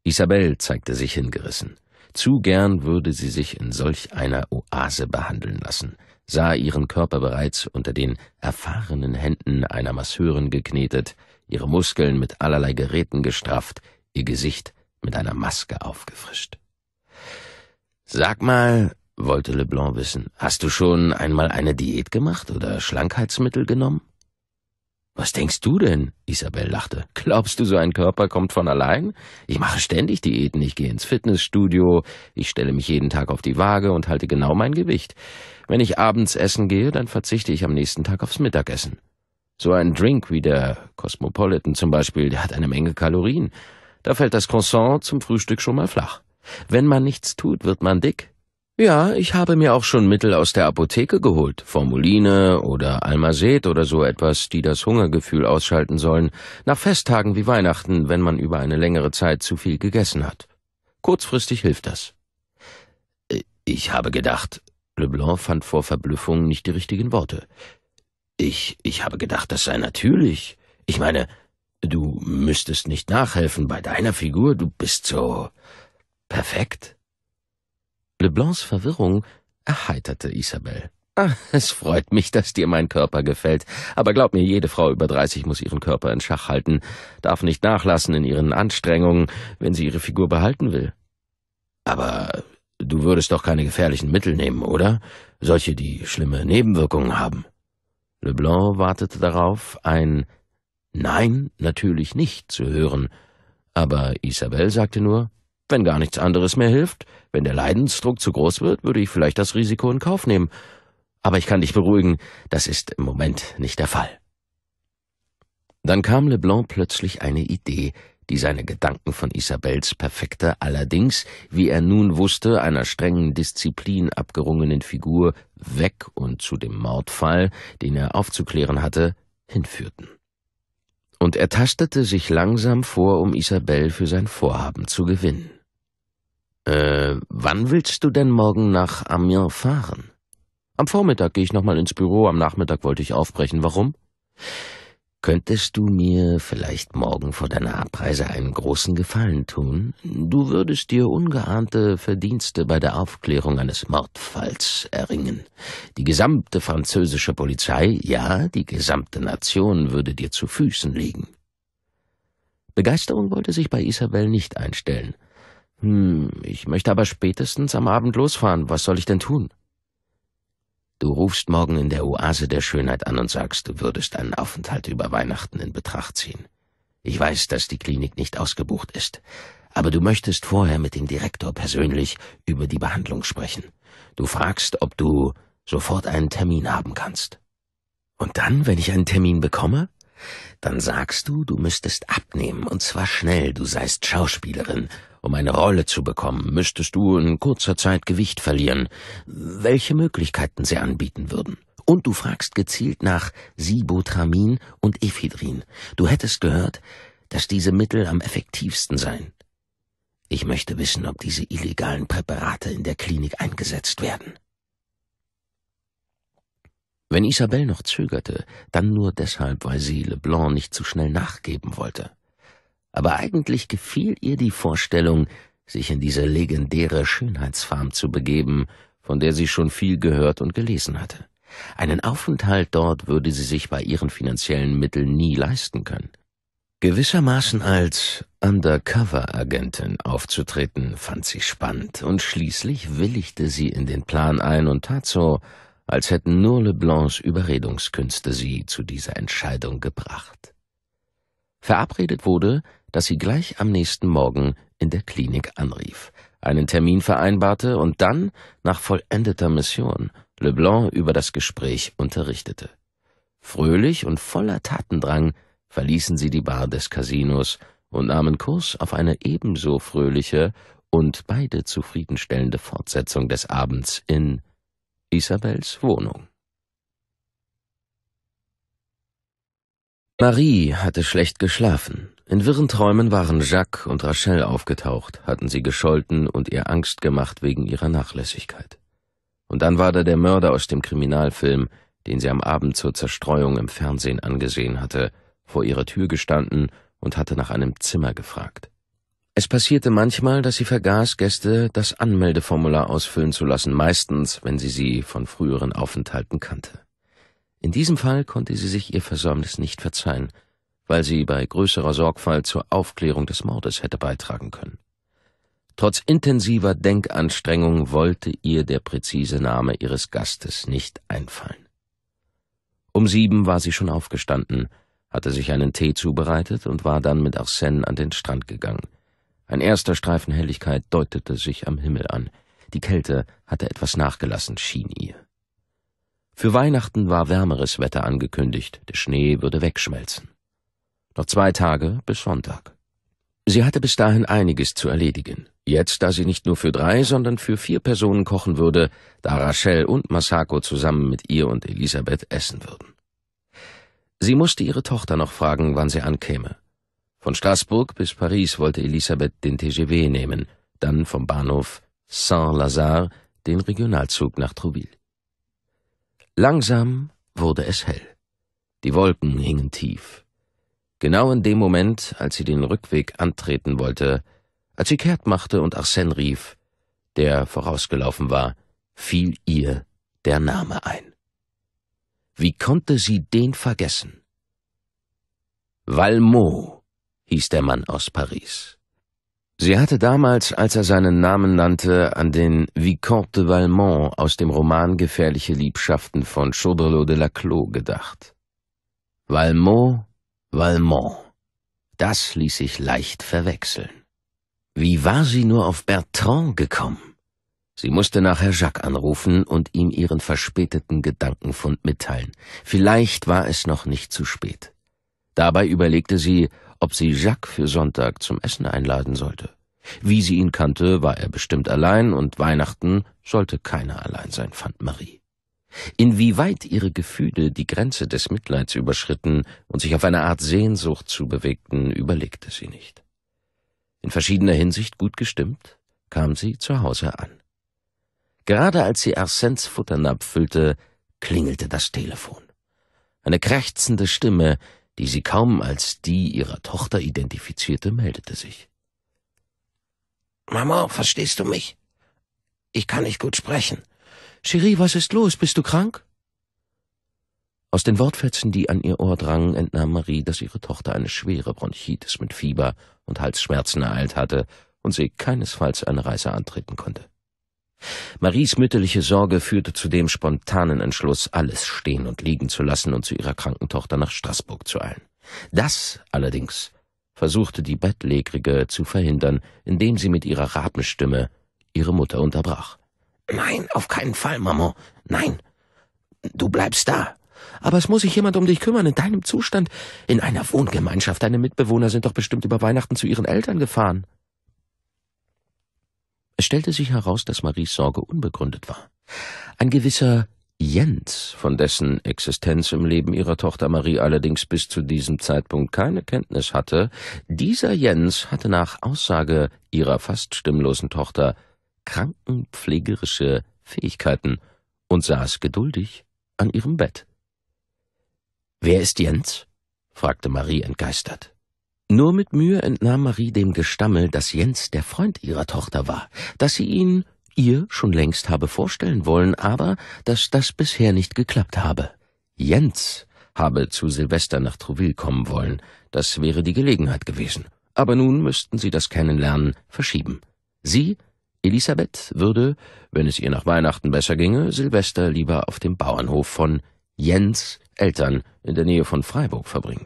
Isabel zeigte sich hingerissen. Zu gern würde sie sich in solch einer Oase behandeln lassen, sah ihren Körper bereits unter den erfahrenen Händen einer Masseurin geknetet, ihre Muskeln mit allerlei Geräten gestrafft, ihr Gesicht mit einer Maske aufgefrischt. Sag mal, wollte Leblanc wissen, hast du schon einmal eine Diät gemacht oder Schlankheitsmittel genommen? Was denkst du denn? Isabel lachte. Glaubst du, so ein Körper kommt von allein? Ich mache ständig Diäten, ich gehe ins Fitnessstudio, ich stelle mich jeden Tag auf die Waage und halte genau mein Gewicht. Wenn ich abends essen gehe, dann verzichte ich am nächsten Tag aufs Mittagessen. So ein Drink wie der Cosmopolitan zum Beispiel, der hat eine Menge Kalorien. Da fällt das Croissant zum Frühstück schon mal flach. Wenn man nichts tut, wird man dick. Ja, ich habe mir auch schon Mittel aus der Apotheke geholt, Formuline oder Almazet oder so etwas, die das Hungergefühl ausschalten sollen, nach Festtagen wie Weihnachten, wenn man über eine längere Zeit zu viel gegessen hat. Kurzfristig hilft das. Äh, ich habe gedacht, Leblanc fand vor Verblüffung nicht die richtigen Worte. Ich, ich habe gedacht, das sei natürlich. Ich meine, du müsstest nicht nachhelfen bei deiner Figur, du bist so, Perfekt? Leblancs Verwirrung erheiterte Isabel. Ah, es freut mich, dass dir mein Körper gefällt. Aber glaub mir, jede Frau über 30 muss ihren Körper in Schach halten, darf nicht nachlassen in ihren Anstrengungen, wenn sie ihre Figur behalten will. Aber du würdest doch keine gefährlichen Mittel nehmen, oder? Solche, die schlimme Nebenwirkungen haben. Leblanc wartete darauf, ein Nein natürlich nicht zu hören, aber Isabel sagte nur wenn gar nichts anderes mehr hilft, wenn der Leidensdruck zu groß wird, würde ich vielleicht das Risiko in Kauf nehmen. Aber ich kann dich beruhigen, das ist im Moment nicht der Fall. Dann kam Leblanc plötzlich eine Idee, die seine Gedanken von Isabels perfekter, allerdings, wie er nun wusste, einer strengen Disziplin abgerungenen Figur weg und zu dem Mordfall, den er aufzuklären hatte, hinführten. Und er tastete sich langsam vor, um Isabel für sein Vorhaben zu gewinnen. Äh, wann willst du denn morgen nach Amiens fahren? Am Vormittag gehe ich nochmal ins Büro, am Nachmittag wollte ich aufbrechen. Warum? Könntest du mir vielleicht morgen vor deiner Abreise einen großen Gefallen tun? Du würdest dir ungeahnte Verdienste bei der Aufklärung eines Mordfalls erringen. Die gesamte französische Polizei, ja, die gesamte Nation würde dir zu Füßen liegen. Begeisterung wollte sich bei Isabel nicht einstellen. Hm, ich möchte aber spätestens am Abend losfahren. Was soll ich denn tun? Du rufst morgen in der Oase der Schönheit an und sagst, du würdest einen Aufenthalt über Weihnachten in Betracht ziehen. Ich weiß, dass die Klinik nicht ausgebucht ist, aber du möchtest vorher mit dem Direktor persönlich über die Behandlung sprechen. Du fragst, ob du sofort einen Termin haben kannst. Und dann, wenn ich einen Termin bekomme? Dann sagst du, du müsstest abnehmen, und zwar schnell, du seist Schauspielerin, um eine Rolle zu bekommen, müsstest du in kurzer Zeit Gewicht verlieren, welche Möglichkeiten sie anbieten würden. Und du fragst gezielt nach Sibotramin und Ephedrin. Du hättest gehört, dass diese Mittel am effektivsten seien. Ich möchte wissen, ob diese illegalen Präparate in der Klinik eingesetzt werden. Wenn Isabel noch zögerte, dann nur deshalb, weil sie Leblanc nicht zu schnell nachgeben wollte aber eigentlich gefiel ihr die Vorstellung, sich in diese legendäre Schönheitsfarm zu begeben, von der sie schon viel gehört und gelesen hatte. Einen Aufenthalt dort würde sie sich bei ihren finanziellen Mitteln nie leisten können. Gewissermaßen als Undercover-Agentin aufzutreten, fand sie spannend, und schließlich willigte sie in den Plan ein und tat so, als hätten nur Leblancs Überredungskünste sie zu dieser Entscheidung gebracht. Verabredet wurde, dass sie gleich am nächsten Morgen in der Klinik anrief, einen Termin vereinbarte und dann, nach vollendeter Mission, Leblanc über das Gespräch unterrichtete. Fröhlich und voller Tatendrang verließen sie die Bar des Casinos und nahmen Kurs auf eine ebenso fröhliche und beide zufriedenstellende Fortsetzung des Abends in Isabels Wohnung. Marie hatte schlecht geschlafen. In wirren Träumen waren Jacques und Rachel aufgetaucht, hatten sie gescholten und ihr Angst gemacht wegen ihrer Nachlässigkeit. Und dann war da der Mörder aus dem Kriminalfilm, den sie am Abend zur Zerstreuung im Fernsehen angesehen hatte, vor ihrer Tür gestanden und hatte nach einem Zimmer gefragt. Es passierte manchmal, dass sie vergaß, Gäste das Anmeldeformular ausfüllen zu lassen, meistens, wenn sie sie von früheren Aufenthalten kannte. In diesem Fall konnte sie sich ihr Versäumnis nicht verzeihen, weil sie bei größerer Sorgfalt zur Aufklärung des Mordes hätte beitragen können. Trotz intensiver Denkanstrengung wollte ihr der präzise Name ihres Gastes nicht einfallen. Um sieben war sie schon aufgestanden, hatte sich einen Tee zubereitet und war dann mit Arsène an den Strand gegangen. Ein erster Streifen Helligkeit deutete sich am Himmel an. Die Kälte hatte etwas nachgelassen, schien ihr. Für Weihnachten war wärmeres Wetter angekündigt, der Schnee würde wegschmelzen. Noch zwei Tage bis Sonntag. Sie hatte bis dahin einiges zu erledigen. Jetzt, da sie nicht nur für drei, sondern für vier Personen kochen würde, da Rachel und Masako zusammen mit ihr und Elisabeth essen würden. Sie musste ihre Tochter noch fragen, wann sie ankäme. Von Straßburg bis Paris wollte Elisabeth den TGV nehmen, dann vom Bahnhof Saint-Lazare den Regionalzug nach Trouville. Langsam wurde es hell. Die Wolken hingen tief. Genau in dem Moment, als sie den Rückweg antreten wollte, als sie kehrt machte und Arsène rief, der vorausgelaufen war, fiel ihr der Name ein. Wie konnte sie den vergessen? Valmont hieß der Mann aus Paris. Sie hatte damals, als er seinen Namen nannte, an den Vicomte de Valmont aus dem Roman Gefährliche Liebschaften von Chaudrelot de la Clos gedacht. Valmont, Valmont. Das ließ sich leicht verwechseln. Wie war sie nur auf Bertrand gekommen? Sie musste nachher Jacques anrufen und ihm ihren verspäteten Gedankenfund mitteilen. Vielleicht war es noch nicht zu spät. Dabei überlegte sie, ob sie Jacques für Sonntag zum Essen einladen sollte. Wie sie ihn kannte, war er bestimmt allein und Weihnachten sollte keiner allein sein, fand Marie. Inwieweit ihre Gefühle die Grenze des Mitleids überschritten und sich auf eine Art Sehnsucht zubewegten, überlegte sie nicht. In verschiedener Hinsicht gut gestimmt, kam sie zu Hause an. Gerade als sie Arsens Futternapf füllte, klingelte das Telefon. Eine krächzende Stimme, die sie kaum als die ihrer Tochter identifizierte, meldete sich. Mama, verstehst du mich? Ich kann nicht gut sprechen. Cherie, was ist los? Bist du krank? Aus den Wortfetzen, die an ihr Ohr drangen, entnahm Marie, dass ihre Tochter eine schwere Bronchitis mit Fieber und Halsschmerzen ereilt hatte und sie keinesfalls eine Reise antreten konnte. Maries mütterliche Sorge führte zu dem spontanen Entschluss, alles stehen und liegen zu lassen und zu ihrer kranken Tochter nach Straßburg zu eilen. Das allerdings versuchte die Bettlägerige zu verhindern, indem sie mit ihrer Rapenstimme ihre Mutter unterbrach. Nein, auf keinen Fall, Maman. Nein. Du bleibst da. Aber es muss sich jemand um dich kümmern, in deinem Zustand. In einer Wohngemeinschaft. Deine Mitbewohner sind doch bestimmt über Weihnachten zu ihren Eltern gefahren. Es stellte sich heraus, dass Maries Sorge unbegründet war. Ein gewisser Jens, von dessen Existenz im Leben ihrer Tochter Marie allerdings bis zu diesem Zeitpunkt keine Kenntnis hatte, dieser Jens hatte nach Aussage ihrer fast stimmlosen Tochter krankenpflegerische Fähigkeiten und saß geduldig an ihrem Bett. Wer ist Jens? fragte Marie entgeistert. Nur mit Mühe entnahm Marie dem Gestammel, dass Jens der Freund ihrer Tochter war, dass sie ihn ihr schon längst habe vorstellen wollen, aber dass das bisher nicht geklappt habe. Jens habe zu Silvester nach Trouville kommen wollen, das wäre die Gelegenheit gewesen. Aber nun müssten sie das Kennenlernen verschieben. Sie, Elisabeth, würde, wenn es ihr nach Weihnachten besser ginge, Silvester lieber auf dem Bauernhof von Jens Eltern in der Nähe von Freiburg verbringen.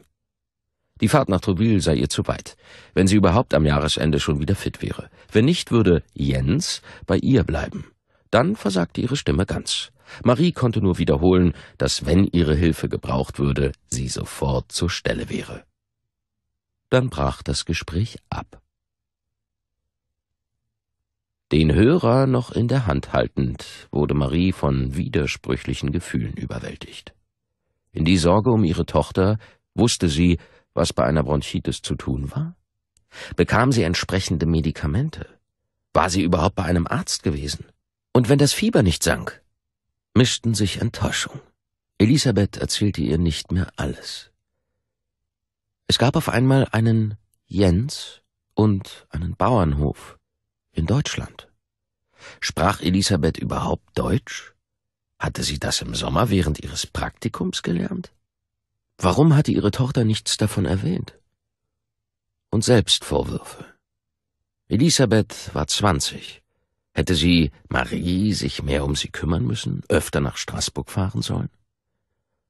Die Fahrt nach Trouville sei ihr zu weit, wenn sie überhaupt am Jahresende schon wieder fit wäre. Wenn nicht, würde Jens bei ihr bleiben. Dann versagte ihre Stimme ganz. Marie konnte nur wiederholen, dass wenn ihre Hilfe gebraucht würde, sie sofort zur Stelle wäre. Dann brach das Gespräch ab. Den Hörer noch in der Hand haltend, wurde Marie von widersprüchlichen Gefühlen überwältigt. In die Sorge um ihre Tochter wusste sie, was bei einer Bronchitis zu tun war? Bekam sie entsprechende Medikamente? War sie überhaupt bei einem Arzt gewesen? Und wenn das Fieber nicht sank, mischten sich Enttäuschung. Elisabeth erzählte ihr nicht mehr alles. Es gab auf einmal einen Jens und einen Bauernhof in Deutschland. Sprach Elisabeth überhaupt Deutsch? Hatte sie das im Sommer während ihres Praktikums gelernt? Warum hatte ihre Tochter nichts davon erwähnt? Und Selbstvorwürfe. Elisabeth war zwanzig. Hätte sie, Marie, sich mehr um sie kümmern müssen, öfter nach Straßburg fahren sollen?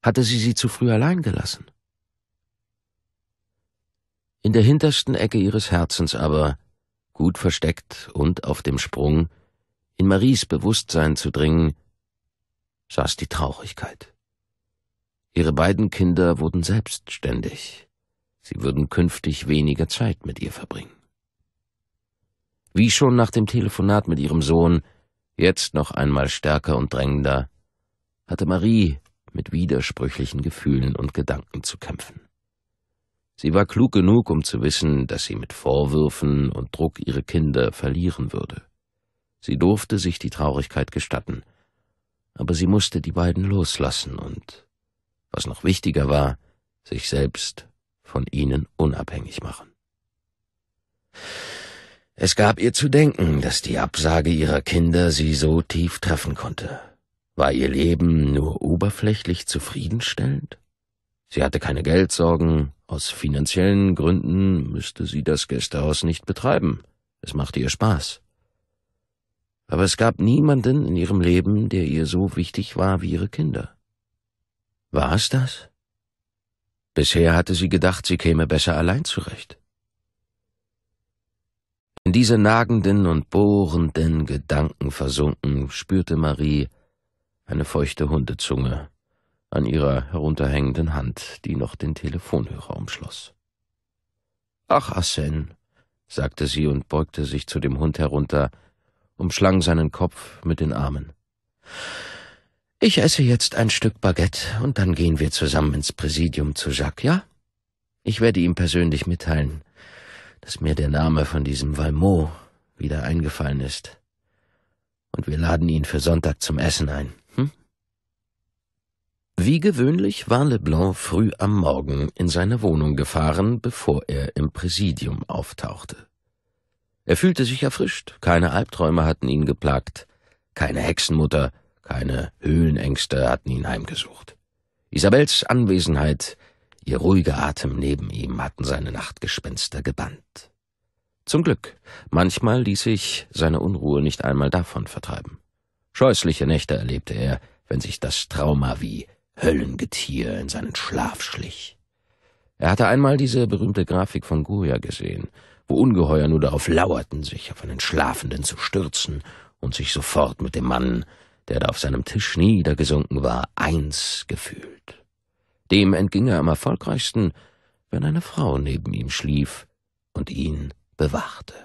Hatte sie sie zu früh allein gelassen? In der hintersten Ecke ihres Herzens aber, gut versteckt und auf dem Sprung, in Maries Bewusstsein zu dringen, saß die Traurigkeit. Ihre beiden Kinder wurden selbstständig. Sie würden künftig weniger Zeit mit ihr verbringen. Wie schon nach dem Telefonat mit ihrem Sohn, jetzt noch einmal stärker und drängender, hatte Marie mit widersprüchlichen Gefühlen und Gedanken zu kämpfen. Sie war klug genug, um zu wissen, dass sie mit Vorwürfen und Druck ihre Kinder verlieren würde. Sie durfte sich die Traurigkeit gestatten, aber sie musste die beiden loslassen und was noch wichtiger war, sich selbst von ihnen unabhängig machen. Es gab ihr zu denken, dass die Absage ihrer Kinder sie so tief treffen konnte. War ihr Leben nur oberflächlich zufriedenstellend? Sie hatte keine Geldsorgen, aus finanziellen Gründen müsste sie das Gästehaus nicht betreiben, es machte ihr Spaß. Aber es gab niemanden in ihrem Leben, der ihr so wichtig war wie ihre Kinder. War es das? Bisher hatte sie gedacht, sie käme besser allein zurecht. In diese nagenden und bohrenden Gedanken versunken, spürte Marie eine feuchte Hundezunge an ihrer herunterhängenden Hand, die noch den Telefonhörer umschloss. Ach, Arsène, sagte sie und beugte sich zu dem Hund herunter, umschlang seinen Kopf mit den Armen. Ich esse jetzt ein Stück Baguette und dann gehen wir zusammen ins Präsidium zu Jacques, ja? Ich werde ihm persönlich mitteilen, dass mir der Name von diesem Valmont wieder eingefallen ist. Und wir laden ihn für Sonntag zum Essen ein. Hm? Wie gewöhnlich war Leblanc früh am Morgen in seine Wohnung gefahren, bevor er im Präsidium auftauchte. Er fühlte sich erfrischt, keine Albträume hatten ihn geplagt, keine Hexenmutter, keine Höhlenängste hatten ihn heimgesucht. Isabels Anwesenheit, ihr ruhiger Atem neben ihm hatten seine Nachtgespenster gebannt. Zum Glück, manchmal ließ sich seine Unruhe nicht einmal davon vertreiben. Scheußliche Nächte erlebte er, wenn sich das Trauma wie Höllengetier in seinen Schlaf schlich. Er hatte einmal diese berühmte Grafik von Goya gesehen, wo Ungeheuer nur darauf lauerten, sich auf einen Schlafenden zu stürzen und sich sofort mit dem Mann der da auf seinem Tisch niedergesunken war, eins gefühlt. Dem entging er am erfolgreichsten, wenn eine Frau neben ihm schlief und ihn bewachte.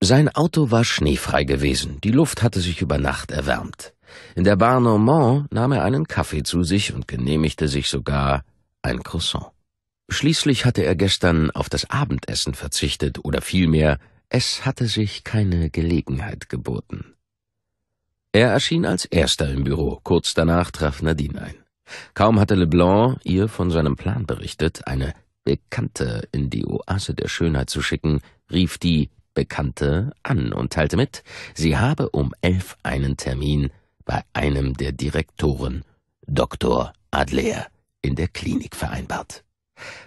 Sein Auto war schneefrei gewesen, die Luft hatte sich über Nacht erwärmt. In der Bar Normand nahm er einen Kaffee zu sich und genehmigte sich sogar ein Croissant. Schließlich hatte er gestern auf das Abendessen verzichtet, oder vielmehr, es hatte sich keine Gelegenheit geboten. Er erschien als Erster im Büro, kurz danach traf Nadine ein. Kaum hatte Leblanc ihr von seinem Plan berichtet, eine Bekannte in die Oase der Schönheit zu schicken, rief die Bekannte an und teilte mit, sie habe um elf einen Termin bei einem der Direktoren, Dr. Adler, in der Klinik vereinbart.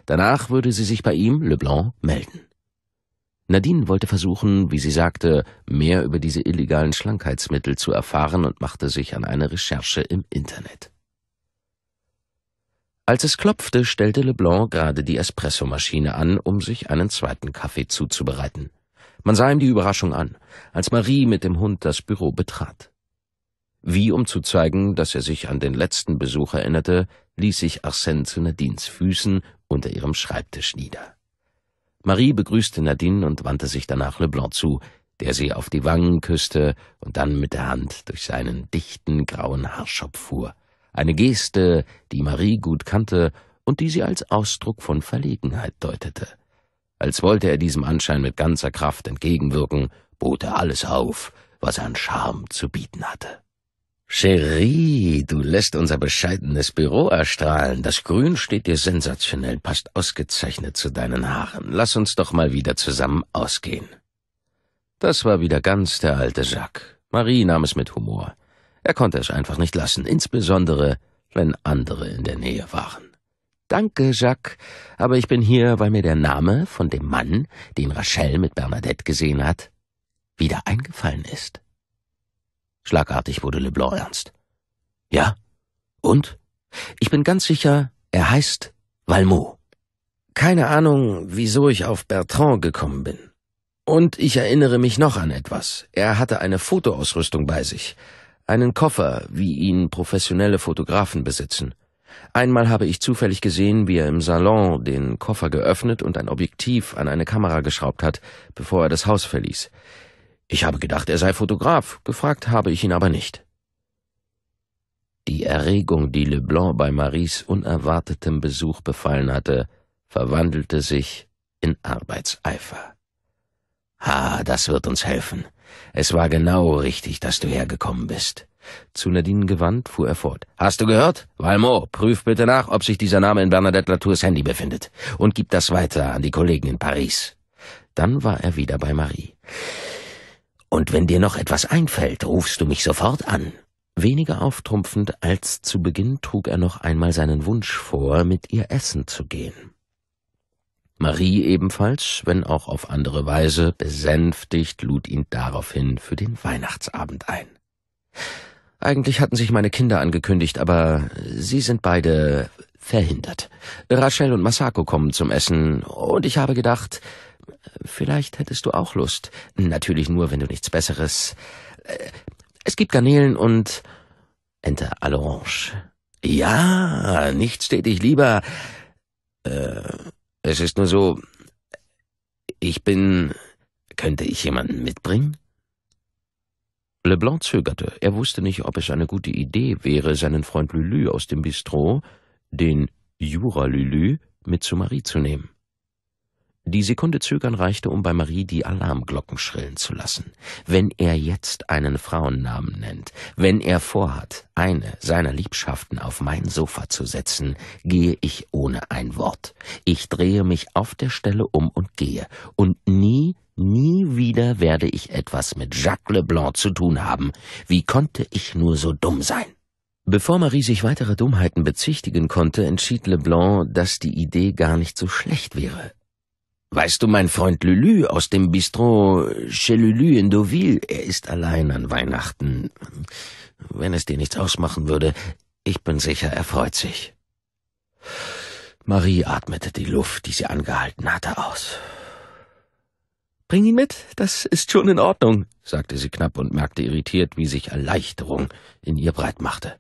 Danach würde sie sich bei ihm, Leblanc, melden. Nadine wollte versuchen, wie sie sagte, mehr über diese illegalen Schlankheitsmittel zu erfahren und machte sich an eine Recherche im Internet. Als es klopfte, stellte Leblanc gerade die Espressomaschine an, um sich einen zweiten Kaffee zuzubereiten. Man sah ihm die Überraschung an, als Marie mit dem Hund das Büro betrat. Wie um zu zeigen, dass er sich an den letzten Besuch erinnerte, ließ sich Arsène zu Nadines Füßen unter ihrem Schreibtisch nieder. Marie begrüßte Nadine und wandte sich danach Leblanc zu, der sie auf die Wangen küsste und dann mit der Hand durch seinen dichten grauen Haarschopf fuhr. Eine Geste, die Marie gut kannte und die sie als Ausdruck von Verlegenheit deutete. Als wollte er diesem Anschein mit ganzer Kraft entgegenwirken, bot er alles auf, was er an Charme zu bieten hatte. Cherie, du lässt unser bescheidenes Büro erstrahlen. Das Grün steht dir sensationell, passt ausgezeichnet zu deinen Haaren. Lass uns doch mal wieder zusammen ausgehen. Das war wieder ganz der alte Jacques. Marie nahm es mit Humor. Er konnte es einfach nicht lassen, insbesondere wenn andere in der Nähe waren. Danke, Jacques, aber ich bin hier, weil mir der Name von dem Mann, den Rachel mit Bernadette gesehen hat, wieder eingefallen ist. Schlagartig wurde Leblanc ernst. Ja? Und? Ich bin ganz sicher, er heißt Valmont. Keine Ahnung, wieso ich auf Bertrand gekommen bin. Und ich erinnere mich noch an etwas. Er hatte eine Fotoausrüstung bei sich. Einen Koffer, wie ihn professionelle Fotografen besitzen. Einmal habe ich zufällig gesehen, wie er im Salon den Koffer geöffnet und ein Objektiv an eine Kamera geschraubt hat, bevor er das Haus verließ. Ich habe gedacht, er sei Fotograf, gefragt habe ich ihn aber nicht. Die Erregung, die Leblanc bei Maries unerwartetem Besuch befallen hatte, verwandelte sich in Arbeitseifer. Ah, das wird uns helfen. Es war genau richtig, dass du hergekommen bist. Zu Nadine gewandt fuhr er fort. Hast du gehört? Valmont, prüf bitte nach, ob sich dieser Name in Bernadette Latours Handy befindet. Und gib das weiter an die Kollegen in Paris. Dann war er wieder bei Marie. Und wenn dir noch etwas einfällt, rufst du mich sofort an. Weniger auftrumpfend als zu Beginn trug er noch einmal seinen Wunsch vor, mit ihr essen zu gehen. Marie ebenfalls, wenn auch auf andere Weise, besänftigt, lud ihn daraufhin für den Weihnachtsabend ein. Eigentlich hatten sich meine Kinder angekündigt, aber sie sind beide verhindert. Rachel und Masako kommen zum Essen, und ich habe gedacht, Vielleicht hättest du auch Lust. Natürlich nur, wenn du nichts Besseres. Äh, es gibt Garnelen und Enter All'Orange. Ja, nichts steht dich lieber. Äh, es ist nur so, ich bin. Könnte ich jemanden mitbringen? Leblanc zögerte. Er wusste nicht, ob es eine gute Idee wäre, seinen Freund Lulu aus dem Bistrot, den Jura Lulu, mit zu Marie zu nehmen. Die Sekunde zögern reichte, um bei Marie die Alarmglocken schrillen zu lassen. Wenn er jetzt einen Frauennamen nennt, wenn er vorhat, eine seiner Liebschaften auf mein Sofa zu setzen, gehe ich ohne ein Wort. Ich drehe mich auf der Stelle um und gehe, und nie, nie wieder werde ich etwas mit Jacques Leblanc zu tun haben. Wie konnte ich nur so dumm sein? Bevor Marie sich weiterer Dummheiten bezichtigen konnte, entschied Leblanc, dass die Idee gar nicht so schlecht wäre. Weißt du, mein Freund Lulu aus dem Bistro Chez Lulu in Deauville, er ist allein an Weihnachten. Wenn es dir nichts ausmachen würde, ich bin sicher, er freut sich. Marie atmete die Luft, die sie angehalten hatte, aus. Bring ihn mit, das ist schon in Ordnung, sagte sie knapp und merkte irritiert, wie sich Erleichterung in ihr breit machte.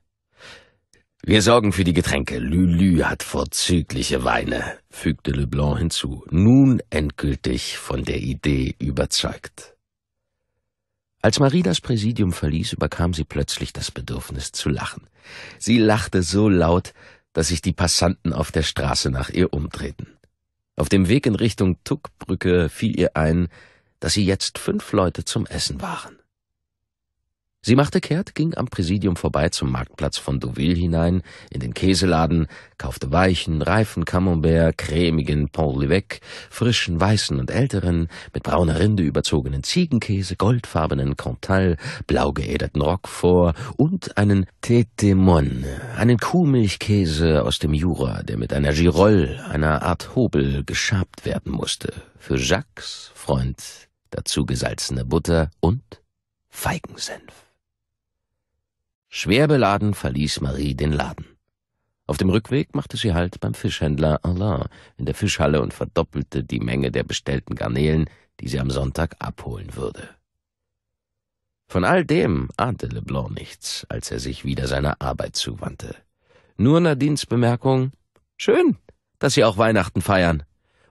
Wir sorgen für die Getränke. Lülü hat vorzügliche Weine, fügte Leblanc hinzu, nun endgültig von der Idee überzeugt. Als Marie das Präsidium verließ, überkam sie plötzlich das Bedürfnis zu lachen. Sie lachte so laut, dass sich die Passanten auf der Straße nach ihr umdrehten. Auf dem Weg in Richtung Tuckbrücke fiel ihr ein, dass sie jetzt fünf Leute zum Essen waren. Sie machte kehrt, ging am Präsidium vorbei zum Marktplatz von Deauville hinein, in den Käseladen, kaufte weichen, reifen Camembert, cremigen Pont l'Évêque, frischen, weißen und älteren, mit brauner Rinde überzogenen Ziegenkäse, goldfarbenen Cantal, blau geäderten Roquefort und einen Tete Tétémon, einen Kuhmilchkäse aus dem Jura, der mit einer Girolle, einer Art Hobel, geschabt werden musste. Für Jacques, Freund, dazu gesalzene Butter und Feigensenf. Schwer beladen verließ Marie den Laden. Auf dem Rückweg machte sie Halt beim Fischhändler Alain in der Fischhalle und verdoppelte die Menge der bestellten Garnelen, die sie am Sonntag abholen würde. Von all dem ahnte Leblanc nichts, als er sich wieder seiner Arbeit zuwandte. Nur Nadines Bemerkung, schön, dass sie auch Weihnachten feiern,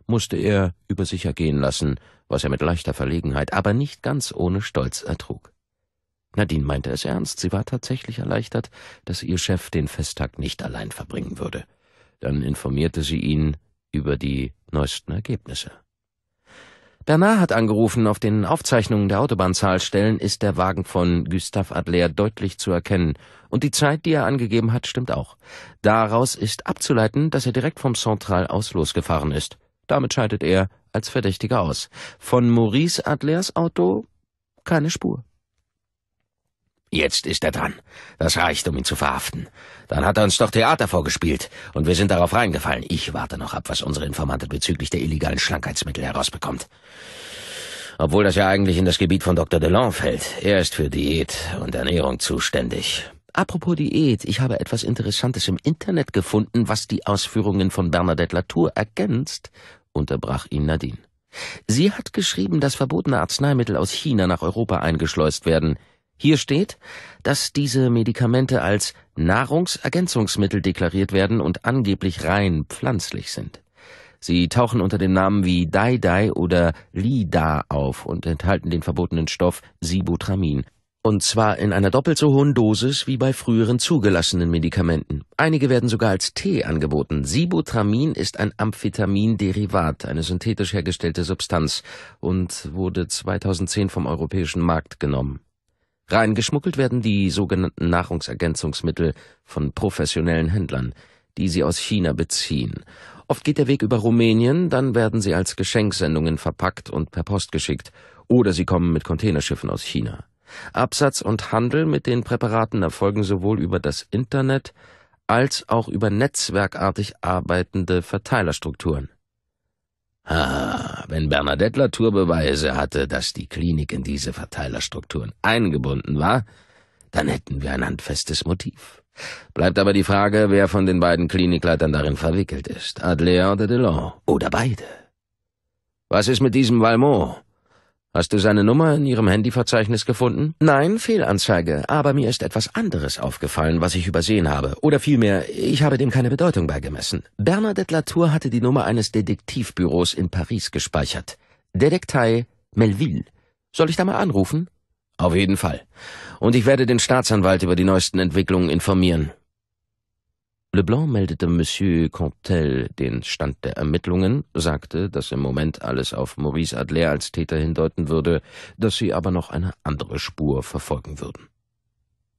musste er über sich ergehen lassen, was er mit leichter Verlegenheit, aber nicht ganz ohne Stolz ertrug. Nadine meinte es ernst, sie war tatsächlich erleichtert, dass ihr Chef den Festtag nicht allein verbringen würde. Dann informierte sie ihn über die neuesten Ergebnisse. Danach hat angerufen, auf den Aufzeichnungen der Autobahnzahlstellen ist der Wagen von Gustav Adler deutlich zu erkennen und die Zeit, die er angegeben hat, stimmt auch. Daraus ist abzuleiten, dass er direkt vom Central aus losgefahren ist. Damit scheidet er als Verdächtiger aus. Von Maurice Adlers Auto keine Spur. Jetzt ist er dran. Das reicht, um ihn zu verhaften. Dann hat er uns doch Theater vorgespielt und wir sind darauf reingefallen. Ich warte noch ab, was unsere Informantin bezüglich der illegalen Schlankheitsmittel herausbekommt. Obwohl das ja eigentlich in das Gebiet von Dr. Delon fällt. Er ist für Diät und Ernährung zuständig. Apropos Diät, ich habe etwas Interessantes im Internet gefunden, was die Ausführungen von Bernadette Latour ergänzt, unterbrach ihn Nadine. Sie hat geschrieben, dass verbotene Arzneimittel aus China nach Europa eingeschleust werden – hier steht, dass diese Medikamente als Nahrungsergänzungsmittel deklariert werden und angeblich rein pflanzlich sind. Sie tauchen unter den Namen wie Dai Dai oder Li Da auf und enthalten den verbotenen Stoff Sibutramin. Und zwar in einer doppelt so hohen Dosis wie bei früheren zugelassenen Medikamenten. Einige werden sogar als Tee angeboten. Sibutramin ist ein Amphetaminderivat, eine synthetisch hergestellte Substanz, und wurde 2010 vom europäischen Markt genommen. Reingeschmuggelt werden die sogenannten Nahrungsergänzungsmittel von professionellen Händlern, die sie aus China beziehen. Oft geht der Weg über Rumänien, dann werden sie als Geschenksendungen verpackt und per Post geschickt, oder sie kommen mit Containerschiffen aus China. Absatz und Handel mit den Präparaten erfolgen sowohl über das Internet als auch über netzwerkartig arbeitende Verteilerstrukturen. Ah, wenn Bernadette Latour Beweise hatte, dass die Klinik in diese Verteilerstrukturen eingebunden war, dann hätten wir ein handfestes Motiv. Bleibt aber die Frage, wer von den beiden Klinikleitern darin verwickelt ist, Adler oder Delon, oder beide. Was ist mit diesem Valmont? Hast du seine Nummer in Ihrem Handyverzeichnis gefunden? Nein, Fehlanzeige. Aber mir ist etwas anderes aufgefallen, was ich übersehen habe. Oder vielmehr, ich habe dem keine Bedeutung beigemessen. Bernadette Latour hatte die Nummer eines Detektivbüros in Paris gespeichert. Detektei Melville. Soll ich da mal anrufen? Auf jeden Fall. Und ich werde den Staatsanwalt über die neuesten Entwicklungen informieren. Leblanc meldete Monsieur Comtel den Stand der Ermittlungen, sagte, dass im Moment alles auf Maurice Adler als Täter hindeuten würde, dass sie aber noch eine andere Spur verfolgen würden.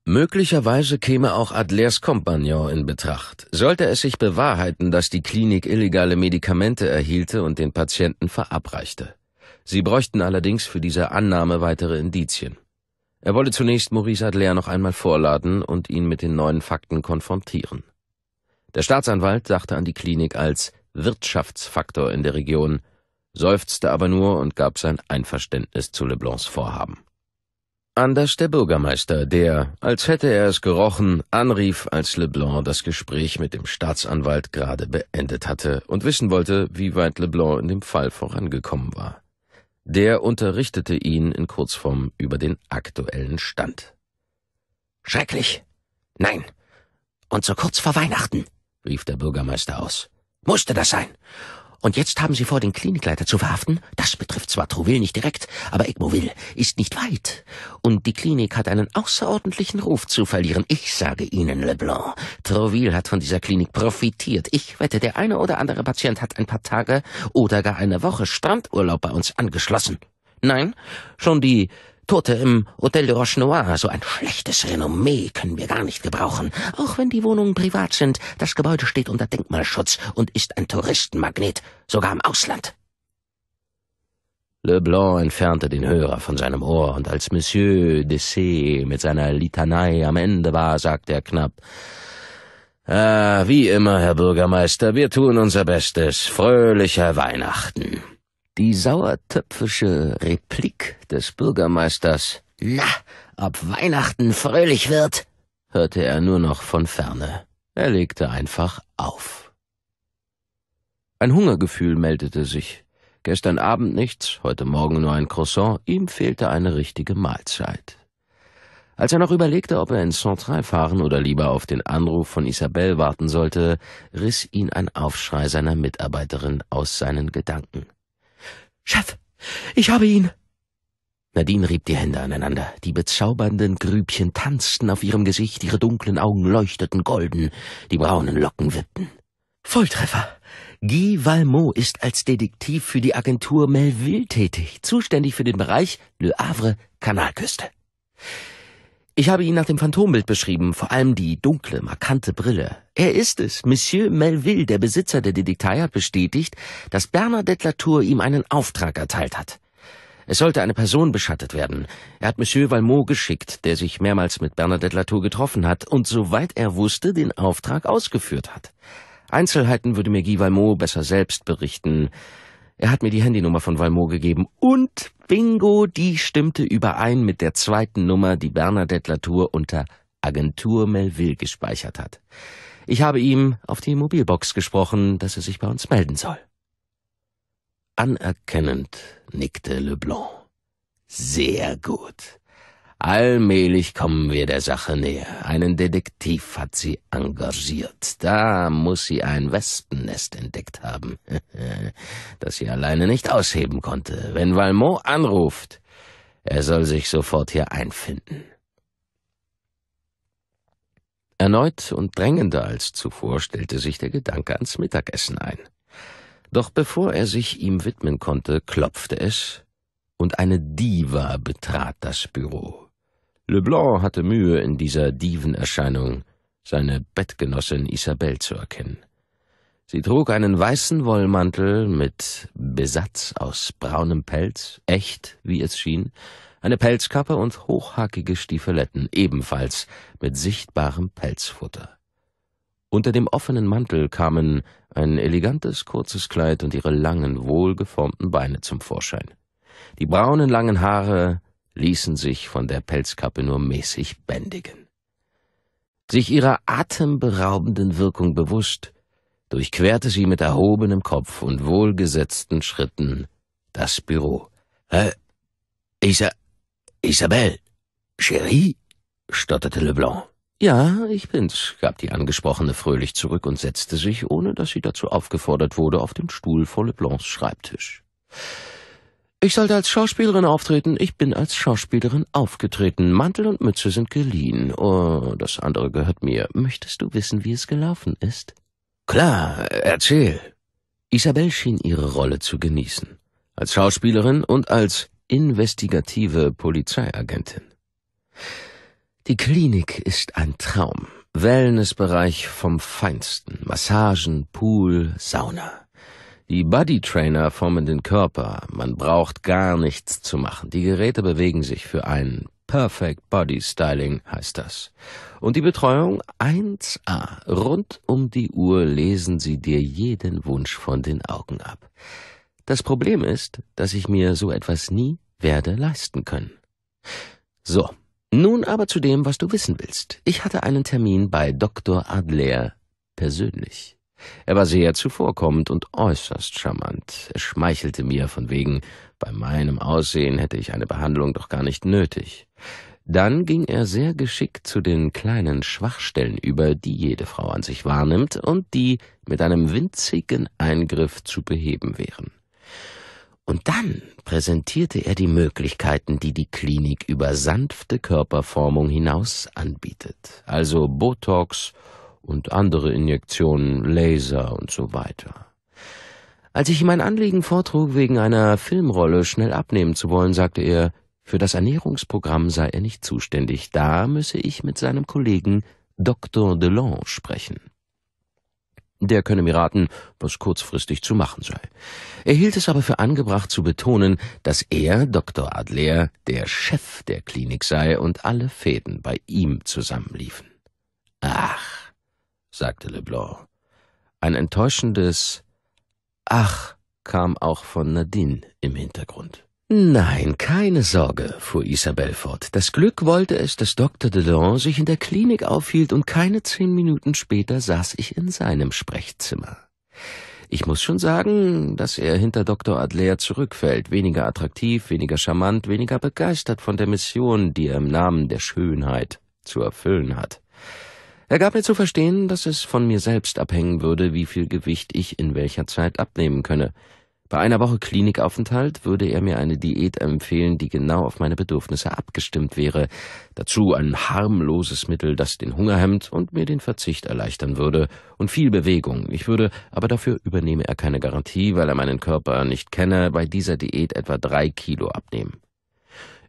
Möglicherweise käme auch Adlers Kompagnon in Betracht, sollte es sich bewahrheiten, dass die Klinik illegale Medikamente erhielte und den Patienten verabreichte. Sie bräuchten allerdings für diese Annahme weitere Indizien. Er wolle zunächst Maurice Adler noch einmal vorladen und ihn mit den neuen Fakten konfrontieren. Der Staatsanwalt dachte an die Klinik als Wirtschaftsfaktor in der Region, seufzte aber nur und gab sein Einverständnis zu Leblancs Vorhaben. Anders der Bürgermeister, der, als hätte er es gerochen, anrief, als Leblanc das Gespräch mit dem Staatsanwalt gerade beendet hatte und wissen wollte, wie weit Leblanc in dem Fall vorangekommen war. Der unterrichtete ihn in Kurzform über den aktuellen Stand. Schrecklich. Nein. Und so kurz vor Weihnachten rief der Bürgermeister aus. Musste das sein? Und jetzt haben Sie vor, den Klinikleiter zu verhaften? Das betrifft zwar Trouville nicht direkt, aber Egmoville ist nicht weit. Und die Klinik hat einen außerordentlichen Ruf zu verlieren. Ich sage Ihnen, Leblanc, Trouville hat von dieser Klinik profitiert. Ich wette, der eine oder andere Patient hat ein paar Tage oder gar eine Woche Strandurlaub bei uns angeschlossen. Nein, schon die Tote im Hotel de Roche Noir, so ein schlechtes Renommee können wir gar nicht gebrauchen. Auch wenn die Wohnungen privat sind, das Gebäude steht unter Denkmalschutz und ist ein Touristenmagnet, sogar im Ausland. Leblanc entfernte den Hörer von seinem Ohr, und als Monsieur Dessay mit seiner Litanei am Ende war, sagte er knapp Ah, wie immer, Herr Bürgermeister, wir tun unser Bestes. Fröhlicher Weihnachten. Die sauertöpfische Replik des Bürgermeisters Na, ob Weihnachten fröhlich wird, hörte er nur noch von ferne. Er legte einfach auf. Ein Hungergefühl meldete sich. Gestern Abend nichts, heute Morgen nur ein Croissant, ihm fehlte eine richtige Mahlzeit. Als er noch überlegte, ob er ins Central fahren oder lieber auf den Anruf von Isabelle warten sollte, riss ihn ein Aufschrei seiner Mitarbeiterin aus seinen Gedanken. Chef, ich habe ihn. Nadine rieb die Hände aneinander. Die bezaubernden Grübchen tanzten auf ihrem Gesicht, ihre dunklen Augen leuchteten golden, die braunen Locken wippten. Volltreffer. Guy Valmont ist als Detektiv für die Agentur Melville tätig, zuständig für den Bereich Le Havre Kanalküste. Ich habe ihn nach dem Phantombild beschrieben, vor allem die dunkle, markante Brille. Er ist es. Monsieur Melville, der Besitzer der Dediktei, hat bestätigt, dass Bernadette Latour ihm einen Auftrag erteilt hat. Es sollte eine Person beschattet werden. Er hat Monsieur Valmont geschickt, der sich mehrmals mit Bernadette Latour getroffen hat und soweit er wusste, den Auftrag ausgeführt hat. Einzelheiten würde mir Guy Valmont besser selbst berichten. Er hat mir die Handynummer von Valmont gegeben und bingo, die stimmte überein mit der zweiten Nummer, die Bernadette Latour unter Agentur Melville gespeichert hat. Ich habe ihm auf die Mobilbox gesprochen, dass er sich bei uns melden soll. Anerkennend nickte Leblanc. Sehr gut. Allmählich kommen wir der Sache näher. Einen Detektiv hat sie engagiert. Da muss sie ein Wespennest entdeckt haben, das sie alleine nicht ausheben konnte. Wenn Valmont anruft, er soll sich sofort hier einfinden. Erneut und drängender als zuvor stellte sich der Gedanke ans Mittagessen ein. Doch bevor er sich ihm widmen konnte, klopfte es, und eine Diva betrat das Büro. Leblanc hatte Mühe, in dieser Dievenerscheinung seine Bettgenossin Isabelle zu erkennen. Sie trug einen weißen Wollmantel mit Besatz aus braunem Pelz, echt, wie es schien, eine Pelzkappe und hochhackige Stiefeletten, ebenfalls mit sichtbarem Pelzfutter. Unter dem offenen Mantel kamen ein elegantes, kurzes Kleid und ihre langen, wohlgeformten Beine zum Vorschein. Die braunen, langen Haare ließen sich von der Pelzkappe nur mäßig bändigen. Sich ihrer atemberaubenden Wirkung bewusst, durchquerte sie mit erhobenem Kopf und wohlgesetzten Schritten das Büro. Hä? Äh, Isa Isabelle? Chérie? stotterte Leblanc. Ja, ich bin's, gab die Angesprochene fröhlich zurück und setzte sich, ohne dass sie dazu aufgefordert wurde, auf den Stuhl vor Leblancs Schreibtisch. Ich sollte als Schauspielerin auftreten, ich bin als Schauspielerin aufgetreten. Mantel und Mütze sind geliehen. Oh, das andere gehört mir. Möchtest du wissen, wie es gelaufen ist? Klar, erzähl. Isabel schien ihre Rolle zu genießen. Als Schauspielerin und als investigative Polizeiagentin. Die Klinik ist ein Traum. Wellnessbereich vom Feinsten. Massagen, Pool, Sauna. Die Body Trainer formen den Körper. Man braucht gar nichts zu machen. Die Geräte bewegen sich für einen. Perfect Body Styling heißt das. Und die Betreuung 1a. Rund um die Uhr lesen sie dir jeden Wunsch von den Augen ab. Das Problem ist, dass ich mir so etwas nie werde leisten können. So, nun aber zu dem, was du wissen willst. Ich hatte einen Termin bei Dr. Adler persönlich. Er war sehr zuvorkommend und äußerst charmant. Er schmeichelte mir von wegen, bei meinem Aussehen hätte ich eine Behandlung doch gar nicht nötig. Dann ging er sehr geschickt zu den kleinen Schwachstellen über, die jede Frau an sich wahrnimmt und die mit einem winzigen Eingriff zu beheben wären. Und dann präsentierte er die Möglichkeiten, die die Klinik über sanfte Körperformung hinaus anbietet, also Botox und andere Injektionen, Laser und so weiter. Als ich ihm mein Anliegen vortrug, wegen einer Filmrolle schnell abnehmen zu wollen, sagte er, für das Ernährungsprogramm sei er nicht zuständig, da müsse ich mit seinem Kollegen Dr. Delon sprechen. Der könne mir raten, was kurzfristig zu machen sei. Er hielt es aber für angebracht zu betonen, dass er, Dr. Adler, der Chef der Klinik sei und alle Fäden bei ihm zusammenliefen. Ach, sagte Leblanc. Ein enttäuschendes Ach kam auch von Nadine im Hintergrund. Nein, keine Sorge, fuhr Isabelle fort. Das Glück wollte es, dass Dr. Delon sich in der Klinik aufhielt und keine zehn Minuten später saß ich in seinem Sprechzimmer. Ich muss schon sagen, dass er hinter Dr. Adler zurückfällt, weniger attraktiv, weniger charmant, weniger begeistert von der Mission, die er im Namen der Schönheit zu erfüllen hat. Er gab mir zu verstehen, dass es von mir selbst abhängen würde, wie viel Gewicht ich in welcher Zeit abnehmen könne. Bei einer Woche Klinikaufenthalt würde er mir eine Diät empfehlen, die genau auf meine Bedürfnisse abgestimmt wäre. Dazu ein harmloses Mittel, das den Hunger hemmt und mir den Verzicht erleichtern würde. Und viel Bewegung. Ich würde, aber dafür übernehme er keine Garantie, weil er meinen Körper nicht kenne, bei dieser Diät etwa drei Kilo abnehmen.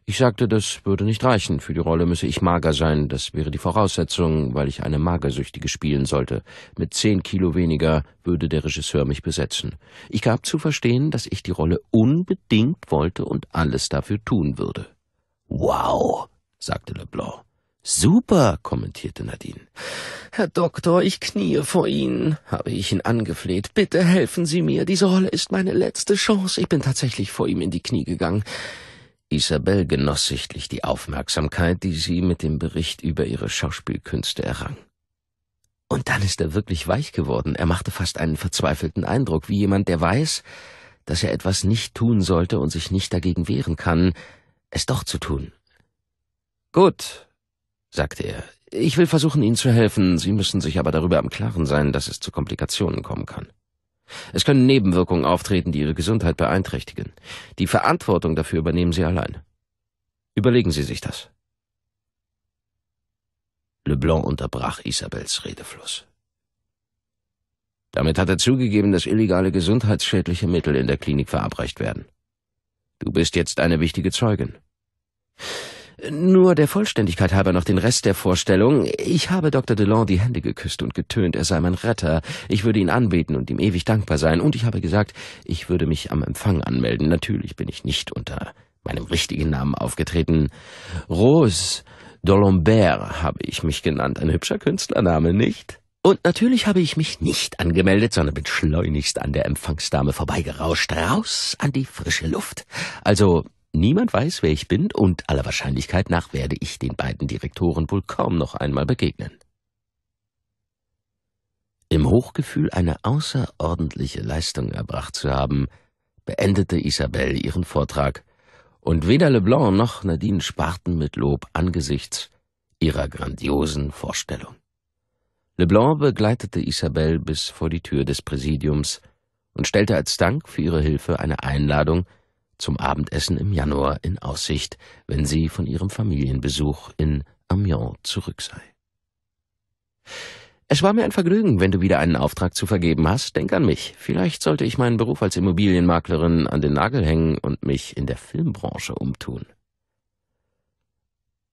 Ich sagte, das würde nicht reichen. Für die Rolle müsse ich mager sein. Das wäre die Voraussetzung, weil ich eine Magersüchtige spielen sollte. Mit zehn Kilo weniger würde der Regisseur mich besetzen. Ich gab zu verstehen, dass ich die Rolle unbedingt wollte und alles dafür tun würde. Wow, sagte Leblanc. Super, kommentierte Nadine. Herr Doktor, ich knie vor Ihnen, habe ich ihn angefleht. Bitte helfen Sie mir, diese Rolle ist meine letzte Chance. Ich bin tatsächlich vor ihm in die Knie gegangen. Isabel genoss sichtlich die Aufmerksamkeit, die sie mit dem Bericht über ihre Schauspielkünste errang. Und dann ist er wirklich weich geworden. Er machte fast einen verzweifelten Eindruck, wie jemand, der weiß, dass er etwas nicht tun sollte und sich nicht dagegen wehren kann, es doch zu tun. Gut, sagte er. Ich will versuchen, Ihnen zu helfen. Sie müssen sich aber darüber im Klaren sein, dass es zu Komplikationen kommen kann. Es können Nebenwirkungen auftreten, die Ihre Gesundheit beeinträchtigen. Die Verantwortung dafür übernehmen Sie allein. Überlegen Sie sich das. Leblanc unterbrach Isabels Redefluss. Damit hat er zugegeben, dass illegale gesundheitsschädliche Mittel in der Klinik verabreicht werden. Du bist jetzt eine wichtige Zeugin. Nur der Vollständigkeit halber noch den Rest der Vorstellung. Ich habe Dr. Delon die Hände geküsst und getönt, er sei mein Retter. Ich würde ihn anbeten und ihm ewig dankbar sein. Und ich habe gesagt, ich würde mich am Empfang anmelden. Natürlich bin ich nicht unter meinem richtigen Namen aufgetreten. Rose Dolombert habe ich mich genannt. Ein hübscher Künstlername, nicht? Und natürlich habe ich mich nicht angemeldet, sondern bin schleunigst an der Empfangsdame vorbeigerauscht, raus an die frische Luft. Also Niemand weiß, wer ich bin, und aller Wahrscheinlichkeit nach werde ich den beiden Direktoren wohl kaum noch einmal begegnen. Im Hochgefühl, eine außerordentliche Leistung erbracht zu haben, beendete Isabelle ihren Vortrag, und weder Leblanc noch Nadine sparten mit Lob angesichts ihrer grandiosen Vorstellung. Leblanc begleitete Isabelle bis vor die Tür des Präsidiums und stellte als Dank für ihre Hilfe eine Einladung zum Abendessen im Januar in Aussicht, wenn sie von ihrem Familienbesuch in Amiens zurück sei. Es war mir ein Vergnügen, wenn du wieder einen Auftrag zu vergeben hast. Denk an mich. Vielleicht sollte ich meinen Beruf als Immobilienmaklerin an den Nagel hängen und mich in der Filmbranche umtun.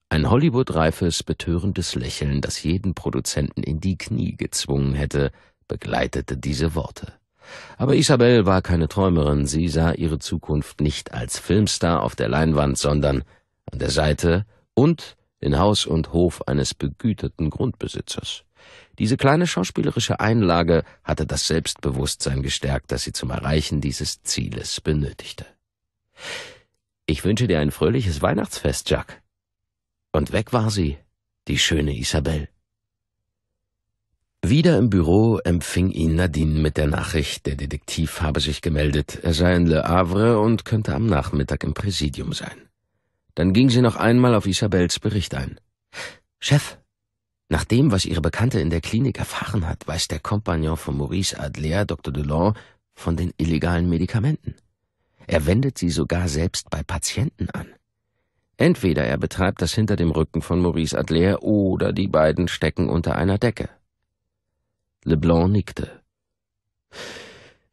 Ein Hollywood-reifes, betörendes Lächeln, das jeden Produzenten in die Knie gezwungen hätte, begleitete diese Worte. Aber Isabel war keine Träumerin, sie sah ihre Zukunft nicht als Filmstar auf der Leinwand, sondern an der Seite und in Haus und Hof eines begüterten Grundbesitzers. Diese kleine schauspielerische Einlage hatte das Selbstbewusstsein gestärkt, das sie zum Erreichen dieses Zieles benötigte. Ich wünsche dir ein fröhliches Weihnachtsfest, Jack. Und weg war sie, die schöne Isabel. Wieder im Büro empfing ihn Nadine mit der Nachricht, der Detektiv habe sich gemeldet, er sei in Le Havre und könnte am Nachmittag im Präsidium sein. Dann ging sie noch einmal auf Isabels Bericht ein. Chef, nach dem, was ihre Bekannte in der Klinik erfahren hat, weiß der Kompagnon von Maurice Adler, Dr. Delon, von den illegalen Medikamenten. Er wendet sie sogar selbst bei Patienten an. Entweder er betreibt das hinter dem Rücken von Maurice Adler oder die beiden stecken unter einer Decke. Leblanc nickte.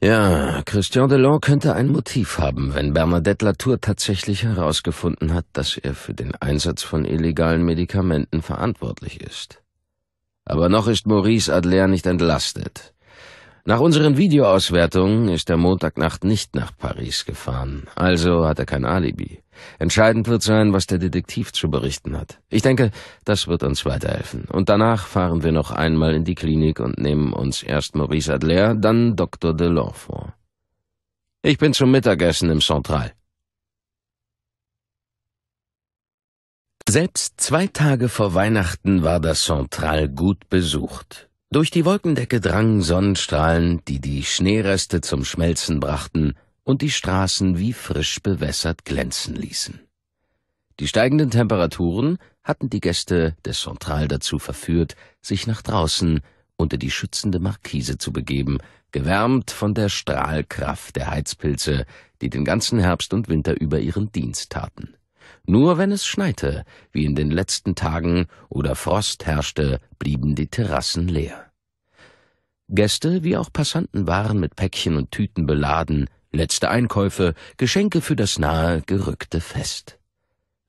Ja, Christian Delon könnte ein Motiv haben, wenn Bernadette Latour tatsächlich herausgefunden hat, dass er für den Einsatz von illegalen Medikamenten verantwortlich ist. Aber noch ist Maurice Adler nicht entlastet. Nach unseren Videoauswertungen ist er Montagnacht nicht nach Paris gefahren, also hat er kein Alibi. Entscheidend wird sein, was der Detektiv zu berichten hat. Ich denke, das wird uns weiterhelfen. Und danach fahren wir noch einmal in die Klinik und nehmen uns erst Maurice Adler, dann Dr. Delors vor. Ich bin zum Mittagessen im Central. Selbst zwei Tage vor Weihnachten war das Central gut besucht. Durch die Wolkendecke drangen Sonnenstrahlen, die die Schneereste zum Schmelzen brachten, und die Straßen wie frisch bewässert glänzen ließen. Die steigenden Temperaturen hatten die Gäste des Central dazu verführt, sich nach draußen unter die schützende Markise zu begeben, gewärmt von der Strahlkraft der Heizpilze, die den ganzen Herbst und Winter über ihren Dienst taten. Nur wenn es schneite, wie in den letzten Tagen, oder Frost herrschte, blieben die Terrassen leer. Gäste wie auch Passanten waren mit Päckchen und Tüten beladen, letzte Einkäufe, Geschenke für das nahe gerückte Fest.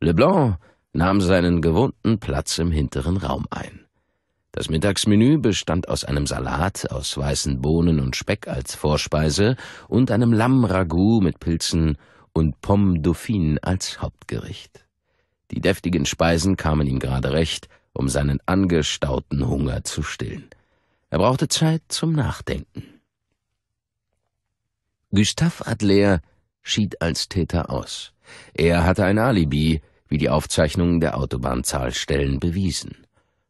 Leblanc nahm seinen gewohnten Platz im hinteren Raum ein. Das Mittagsmenü bestand aus einem Salat aus weißen Bohnen und Speck als Vorspeise und einem Lammragout mit Pilzen und Pomme Dauphine als Hauptgericht. Die deftigen Speisen kamen ihm gerade recht, um seinen angestauten Hunger zu stillen. Er brauchte Zeit zum Nachdenken. Gustav Adler schied als Täter aus. Er hatte ein Alibi, wie die Aufzeichnungen der Autobahnzahlstellen bewiesen.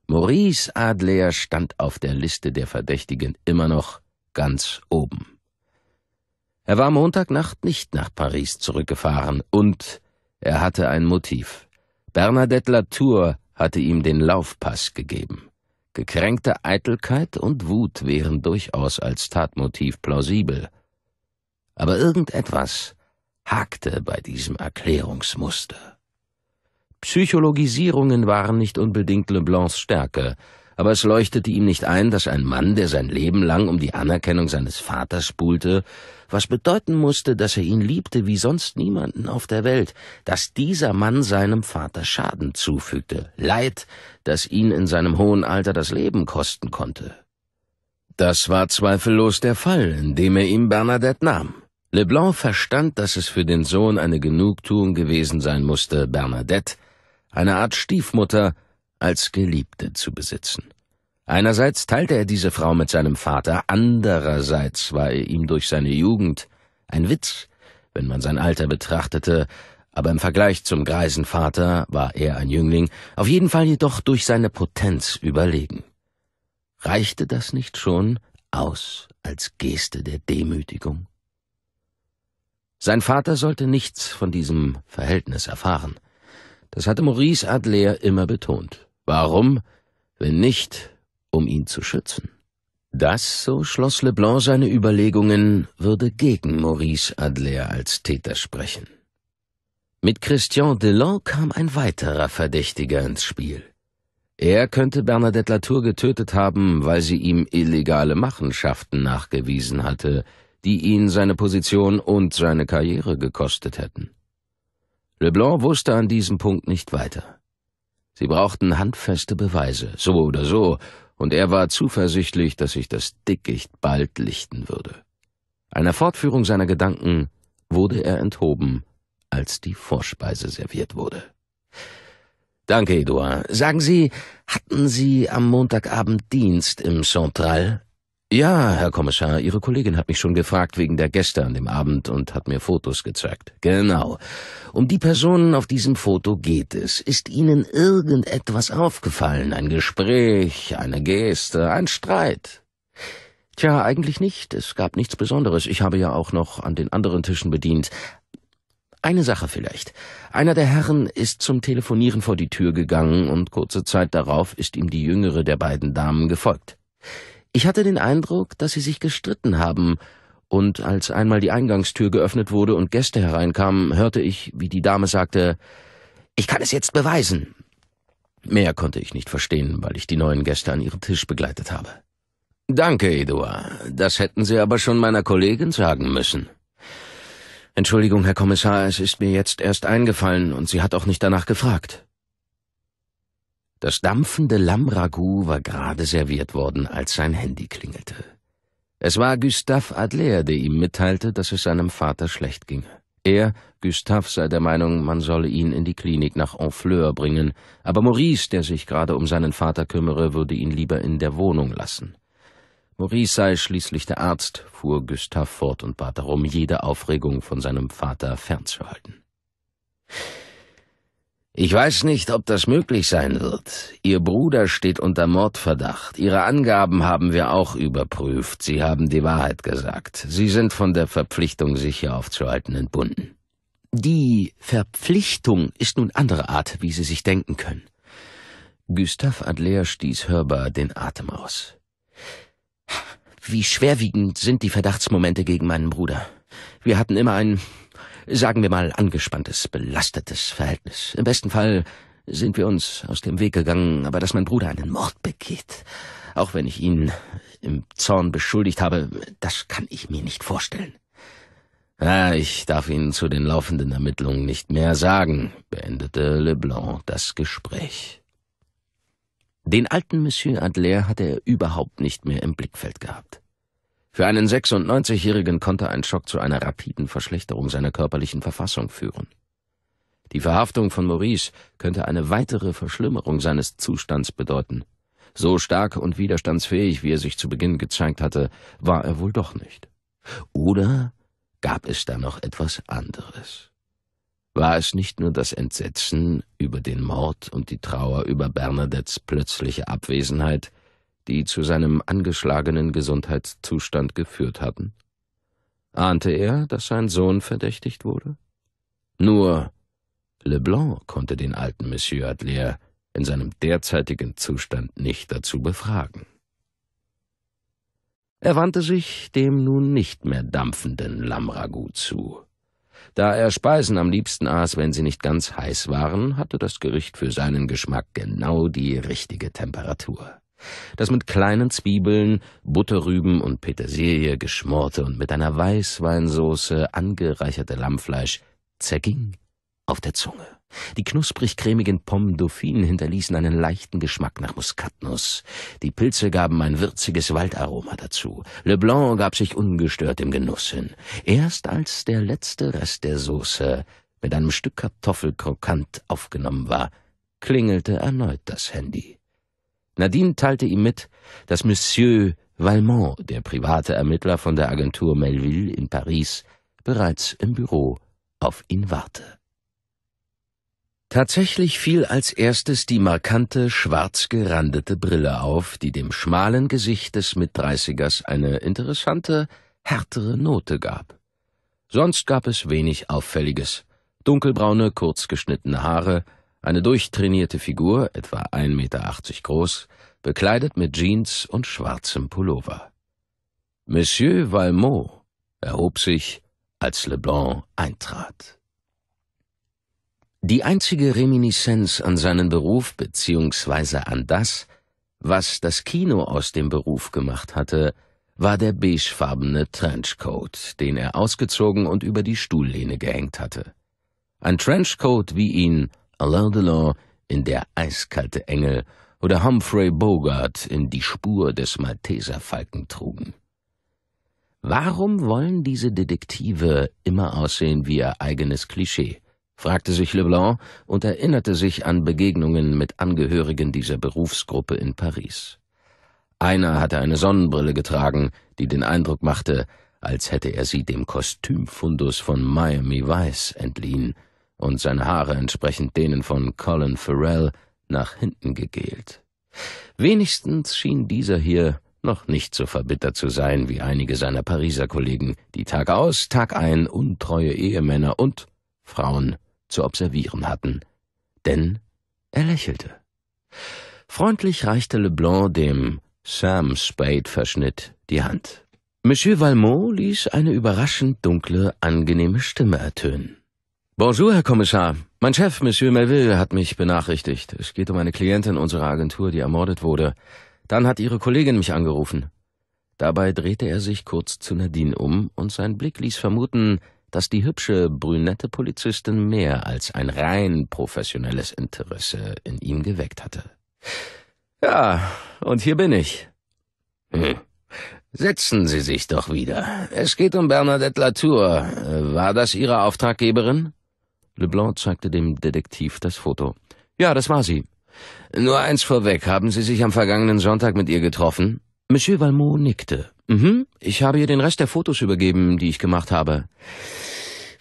Maurice Adler stand auf der Liste der Verdächtigen immer noch ganz oben. Er war Montagnacht nicht nach Paris zurückgefahren und er hatte ein Motiv. Bernadette Latour hatte ihm den Laufpass gegeben. Gekränkte Eitelkeit und Wut wären durchaus als Tatmotiv plausibel – aber irgendetwas hakte bei diesem Erklärungsmuster. Psychologisierungen waren nicht unbedingt Leblancs Stärke, aber es leuchtete ihm nicht ein, dass ein Mann, der sein Leben lang um die Anerkennung seines Vaters buhlte, was bedeuten musste, dass er ihn liebte wie sonst niemanden auf der Welt, dass dieser Mann seinem Vater Schaden zufügte, Leid, das ihn in seinem hohen Alter das Leben kosten konnte. Das war zweifellos der Fall, indem er ihm Bernadette nahm. Leblanc verstand, dass es für den Sohn eine Genugtuung gewesen sein musste, Bernadette, eine Art Stiefmutter, als Geliebte zu besitzen. Einerseits teilte er diese Frau mit seinem Vater, andererseits war er ihm durch seine Jugend ein Witz, wenn man sein Alter betrachtete, aber im Vergleich zum greisen Vater war er ein Jüngling, auf jeden Fall jedoch durch seine Potenz überlegen. Reichte das nicht schon aus als Geste der Demütigung? Sein Vater sollte nichts von diesem Verhältnis erfahren. Das hatte Maurice Adler immer betont. Warum, wenn nicht, um ihn zu schützen? Das, so schloss Leblanc seine Überlegungen, würde gegen Maurice Adler als Täter sprechen. Mit Christian Delon kam ein weiterer Verdächtiger ins Spiel. Er könnte Bernadette Latour getötet haben, weil sie ihm illegale Machenschaften nachgewiesen hatte, die ihn seine Position und seine Karriere gekostet hätten. Leblanc wusste an diesem Punkt nicht weiter. Sie brauchten handfeste Beweise, so oder so, und er war zuversichtlich, dass sich das Dickicht bald lichten würde. Einer Fortführung seiner Gedanken wurde er enthoben, als die Vorspeise serviert wurde. Danke, Edouard. Sagen Sie, hatten Sie am Montagabend Dienst im Central? Ja, Herr Kommissar, Ihre Kollegin hat mich schon gefragt wegen der Gäste an dem Abend und hat mir Fotos gezeigt. Genau. Um die Personen auf diesem Foto geht es. Ist Ihnen irgendetwas aufgefallen? Ein Gespräch, eine Geste, ein Streit? Tja, eigentlich nicht. Es gab nichts Besonderes. Ich habe ja auch noch an den anderen Tischen bedient. Eine Sache vielleicht. Einer der Herren ist zum Telefonieren vor die Tür gegangen und kurze Zeit darauf ist ihm die jüngere der beiden Damen gefolgt. Ich hatte den Eindruck, dass sie sich gestritten haben, und als einmal die Eingangstür geöffnet wurde und Gäste hereinkamen, hörte ich, wie die Dame sagte Ich kann es jetzt beweisen. Mehr konnte ich nicht verstehen, weil ich die neuen Gäste an ihren Tisch begleitet habe. Danke, Eduard. Das hätten Sie aber schon meiner Kollegin sagen müssen. Entschuldigung, Herr Kommissar, es ist mir jetzt erst eingefallen und sie hat auch nicht danach gefragt. Das dampfende Lammragout war gerade serviert worden, als sein Handy klingelte. Es war Gustave Adler, der ihm mitteilte, dass es seinem Vater schlecht ginge. Er, Gustave, sei der Meinung, man solle ihn in die Klinik nach Honfleur bringen, aber Maurice, der sich gerade um seinen Vater kümmere, würde ihn lieber in der Wohnung lassen. Maurice sei schließlich der Arzt, fuhr Gustave fort und bat darum, jede Aufregung von seinem Vater fernzuhalten. Ich weiß nicht, ob das möglich sein wird. Ihr Bruder steht unter Mordverdacht. Ihre Angaben haben wir auch überprüft. Sie haben die Wahrheit gesagt. Sie sind von der Verpflichtung, sich hier aufzuhalten, entbunden. Die Verpflichtung ist nun andere Art, wie Sie sich denken können. Gustav Adler stieß hörbar den Atem aus. Wie schwerwiegend sind die Verdachtsmomente gegen meinen Bruder? Wir hatten immer einen sagen wir mal, angespanntes, belastetes Verhältnis. Im besten Fall sind wir uns aus dem Weg gegangen, aber dass mein Bruder einen Mord begeht, auch wenn ich ihn im Zorn beschuldigt habe, das kann ich mir nicht vorstellen. Ja, ich darf Ihnen zu den laufenden Ermittlungen nicht mehr sagen, beendete Leblanc das Gespräch. Den alten Monsieur Adler hatte er überhaupt nicht mehr im Blickfeld gehabt. Für einen 96-Jährigen konnte ein Schock zu einer rapiden Verschlechterung seiner körperlichen Verfassung führen. Die Verhaftung von Maurice könnte eine weitere Verschlimmerung seines Zustands bedeuten. So stark und widerstandsfähig, wie er sich zu Beginn gezeigt hatte, war er wohl doch nicht. Oder gab es da noch etwas anderes? War es nicht nur das Entsetzen über den Mord und die Trauer über Bernadettes plötzliche Abwesenheit, die zu seinem angeschlagenen Gesundheitszustand geführt hatten? Ahnte er, dass sein Sohn verdächtigt wurde? Nur Leblanc konnte den alten Monsieur Adler in seinem derzeitigen Zustand nicht dazu befragen. Er wandte sich dem nun nicht mehr dampfenden Lammragout zu. Da er Speisen am liebsten aß, wenn sie nicht ganz heiß waren, hatte das Gericht für seinen Geschmack genau die richtige Temperatur das mit kleinen Zwiebeln, Butterrüben und Petersilie geschmorte und mit einer Weißweinsauce angereicherte Lammfleisch zerging auf der Zunge. Die knusprig-cremigen Pommes Dauphine hinterließen einen leichten Geschmack nach Muskatnuss. Die Pilze gaben ein würziges Waldaroma dazu. Le Blanc gab sich ungestört im Genuss hin. Erst als der letzte Rest der Soße mit einem Stück Kartoffel krokant aufgenommen war, klingelte erneut das Handy. Nadine teilte ihm mit, dass Monsieur Valmont, der private Ermittler von der Agentur Melville in Paris, bereits im Büro auf ihn warte. Tatsächlich fiel als erstes die markante, schwarz gerandete Brille auf, die dem schmalen Gesicht des Mitdreißigers eine interessante, härtere Note gab. Sonst gab es wenig Auffälliges. Dunkelbraune, kurzgeschnittene Haare, eine durchtrainierte Figur, etwa 1,80 Meter groß, bekleidet mit Jeans und schwarzem Pullover. Monsieur Valmont erhob sich, als Leblanc eintrat. Die einzige Reminiszenz an seinen Beruf bzw. an das, was das Kino aus dem Beruf gemacht hatte, war der beigefarbene Trenchcoat, den er ausgezogen und über die Stuhllehne gehängt hatte. Ein Trenchcoat wie ihn Alain Delon in Der eiskalte Engel oder Humphrey Bogart in Die Spur des Malteserfalken trugen. Warum wollen diese Detektive immer aussehen wie ihr eigenes Klischee? fragte sich Leblanc und erinnerte sich an Begegnungen mit Angehörigen dieser Berufsgruppe in Paris. Einer hatte eine Sonnenbrille getragen, die den Eindruck machte, als hätte er sie dem Kostümfundus von Miami Vice entliehen, und seine Haare entsprechend denen von Colin Farrell nach hinten gegelt. Wenigstens schien dieser hier noch nicht so verbittert zu sein wie einige seiner Pariser Kollegen, die Tag aus, Tag ein untreue Ehemänner und Frauen zu observieren hatten. Denn er lächelte. Freundlich reichte Leblanc dem Sam Spade-Verschnitt die Hand. Monsieur Valmont ließ eine überraschend dunkle, angenehme Stimme ertönen. Bonjour, Herr Kommissar. Mein Chef, Monsieur Melville, hat mich benachrichtigt. Es geht um eine Klientin unserer Agentur, die ermordet wurde. Dann hat Ihre Kollegin mich angerufen. Dabei drehte er sich kurz zu Nadine um, und sein Blick ließ vermuten, dass die hübsche, brünette Polizistin mehr als ein rein professionelles Interesse in ihm geweckt hatte. Ja, und hier bin ich. Hm. Setzen Sie sich doch wieder. Es geht um Bernadette Latour. Äh, war das Ihre Auftraggeberin? Leblanc zeigte dem Detektiv das Foto. Ja, das war sie. Nur eins vorweg, haben Sie sich am vergangenen Sonntag mit ihr getroffen? Monsieur Valmont nickte. Mhm, ich habe ihr den Rest der Fotos übergeben, die ich gemacht habe.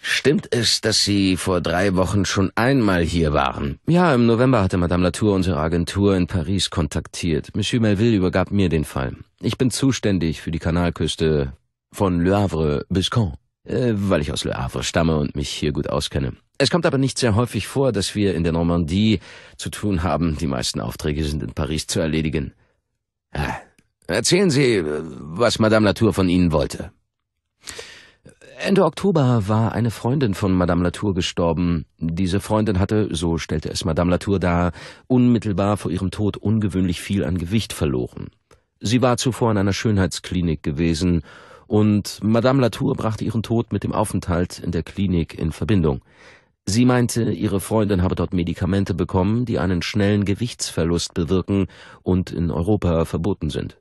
Stimmt es, dass Sie vor drei Wochen schon einmal hier waren? Ja, im November hatte Madame Latour unsere Agentur in Paris kontaktiert. Monsieur Melville übergab mir den Fall. Ich bin zuständig für die Kanalküste von Le Havre bis Caen, äh, weil ich aus Le Havre stamme und mich hier gut auskenne. Es kommt aber nicht sehr häufig vor, dass wir in der Normandie zu tun haben. Die meisten Aufträge sind in Paris zu erledigen. Ah, erzählen Sie, was Madame Latour von Ihnen wollte. Ende Oktober war eine Freundin von Madame Latour gestorben. Diese Freundin hatte, so stellte es Madame Latour dar, unmittelbar vor ihrem Tod ungewöhnlich viel an Gewicht verloren. Sie war zuvor in einer Schönheitsklinik gewesen und Madame Latour brachte ihren Tod mit dem Aufenthalt in der Klinik in Verbindung. Sie meinte, ihre Freundin habe dort Medikamente bekommen, die einen schnellen Gewichtsverlust bewirken und in Europa verboten sind.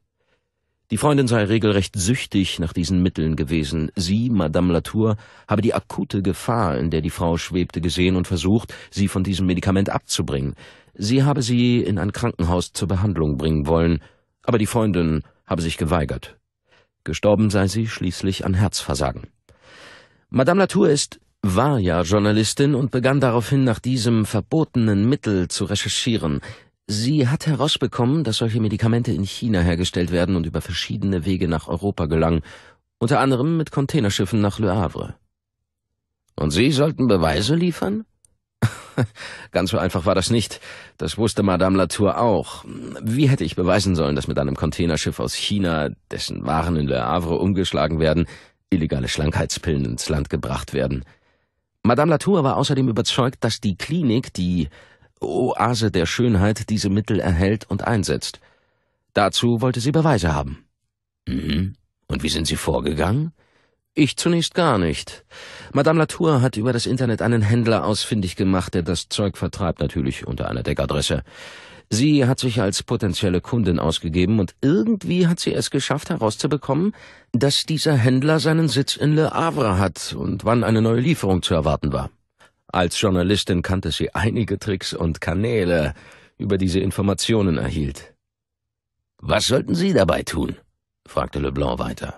Die Freundin sei regelrecht süchtig nach diesen Mitteln gewesen. Sie, Madame Latour, habe die akute Gefahr, in der die Frau schwebte, gesehen und versucht, sie von diesem Medikament abzubringen. Sie habe sie in ein Krankenhaus zur Behandlung bringen wollen, aber die Freundin habe sich geweigert. Gestorben sei sie schließlich an Herzversagen. Madame Latour ist war ja Journalistin und begann daraufhin nach diesem verbotenen Mittel zu recherchieren. Sie hat herausbekommen, dass solche Medikamente in China hergestellt werden und über verschiedene Wege nach Europa gelangen, unter anderem mit Containerschiffen nach Le Havre. Und Sie sollten Beweise liefern? Ganz so einfach war das nicht. Das wusste Madame Latour auch. Wie hätte ich beweisen sollen, dass mit einem Containerschiff aus China, dessen Waren in Le Havre umgeschlagen werden, illegale Schlankheitspillen ins Land gebracht werden? Madame Latour war außerdem überzeugt, dass die Klinik, die Oase der Schönheit, diese Mittel erhält und einsetzt. Dazu wollte sie Beweise haben. Mhm. Und wie sind Sie vorgegangen? Ich zunächst gar nicht. Madame Latour hat über das Internet einen Händler ausfindig gemacht, der das Zeug vertreibt, natürlich unter einer Deckadresse. Sie hat sich als potenzielle Kundin ausgegeben und irgendwie hat sie es geschafft herauszubekommen, dass dieser Händler seinen Sitz in Le Havre hat und wann eine neue Lieferung zu erwarten war. Als Journalistin kannte sie einige Tricks und Kanäle, über die sie Informationen erhielt. Was sollten Sie dabei tun? fragte Leblanc weiter.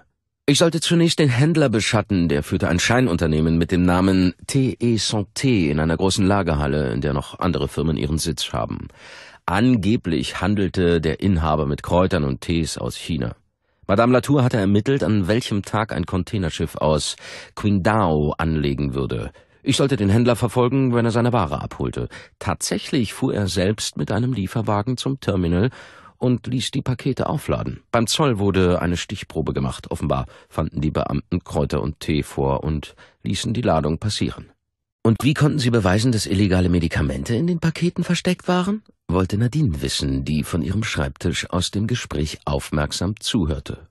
Ich sollte zunächst den Händler beschatten, der führte ein Scheinunternehmen mit dem Namen TE Santé in einer großen Lagerhalle, in der noch andere Firmen ihren Sitz haben. Angeblich handelte der Inhaber mit Kräutern und Tees aus China. Madame Latour hatte ermittelt, an welchem Tag ein Containerschiff aus Qingdao anlegen würde. Ich sollte den Händler verfolgen, wenn er seine Ware abholte. Tatsächlich fuhr er selbst mit einem Lieferwagen zum Terminal und ließ die Pakete aufladen. Beim Zoll wurde eine Stichprobe gemacht. Offenbar fanden die Beamten Kräuter und Tee vor und ließen die Ladung passieren. Und wie konnten Sie beweisen, dass illegale Medikamente in den Paketen versteckt waren? wollte Nadine wissen, die von ihrem Schreibtisch aus dem Gespräch aufmerksam zuhörte.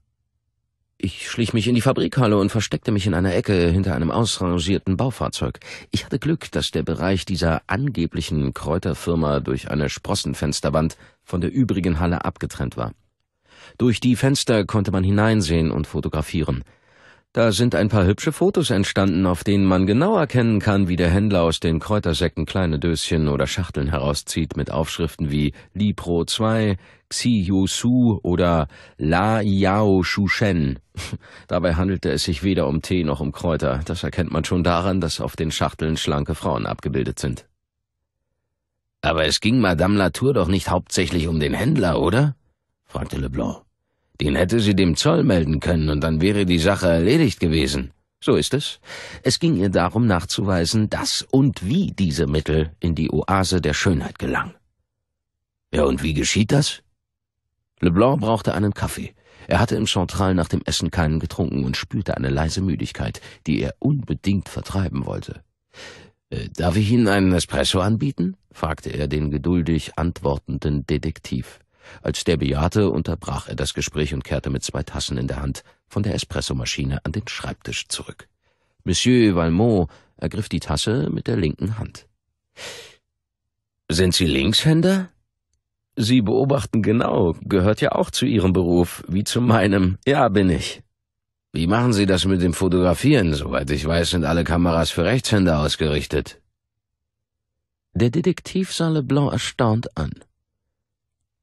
Ich schlich mich in die Fabrikhalle und versteckte mich in einer Ecke hinter einem ausrangierten Baufahrzeug. Ich hatte Glück, dass der Bereich dieser angeblichen Kräuterfirma durch eine Sprossenfensterwand von der übrigen Halle abgetrennt war. Durch die Fenster konnte man hineinsehen und fotografieren. Da sind ein paar hübsche Fotos entstanden, auf denen man genau erkennen kann, wie der Händler aus den Kräutersäcken kleine Döschen oder Schachteln herauszieht mit Aufschriften wie Lipro 2, Xi Yu Su oder La Yao Shu Shen. Dabei handelte es sich weder um Tee noch um Kräuter. Das erkennt man schon daran, dass auf den Schachteln schlanke Frauen abgebildet sind. Aber es ging Madame Latour doch nicht hauptsächlich um den Händler, oder? fragte Leblanc. Den hätte sie dem Zoll melden können und dann wäre die Sache erledigt gewesen. So ist es. Es ging ihr darum nachzuweisen, dass und wie diese Mittel in die Oase der Schönheit gelangen. Ja, und wie geschieht das? Leblanc brauchte einen Kaffee. Er hatte im Central nach dem Essen keinen getrunken und spürte eine leise Müdigkeit, die er unbedingt vertreiben wollte. Äh, darf ich Ihnen einen Espresso anbieten? fragte er den geduldig antwortenden Detektiv. Als der bejahte, unterbrach er das Gespräch und kehrte mit zwei Tassen in der Hand von der Espressomaschine an den Schreibtisch zurück. Monsieur Valmont ergriff die Tasse mit der linken Hand. Sind Sie Linkshänder? Sie beobachten genau, gehört ja auch zu Ihrem Beruf, wie zu meinem. Ja, bin ich. Wie machen Sie das mit dem Fotografieren? Soweit ich weiß, sind alle Kameras für Rechtshänder ausgerichtet. Der Detektiv sah Leblanc erstaunt an.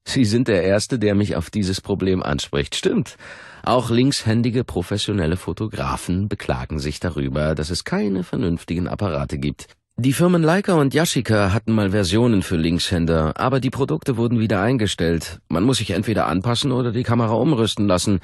Sie sind der Erste, der mich auf dieses Problem anspricht. Stimmt. Auch linkshändige professionelle Fotografen beklagen sich darüber, dass es keine vernünftigen Apparate gibt. Die Firmen Leica und Yashica hatten mal Versionen für Linkshänder, aber die Produkte wurden wieder eingestellt. Man muss sich entweder anpassen oder die Kamera umrüsten lassen.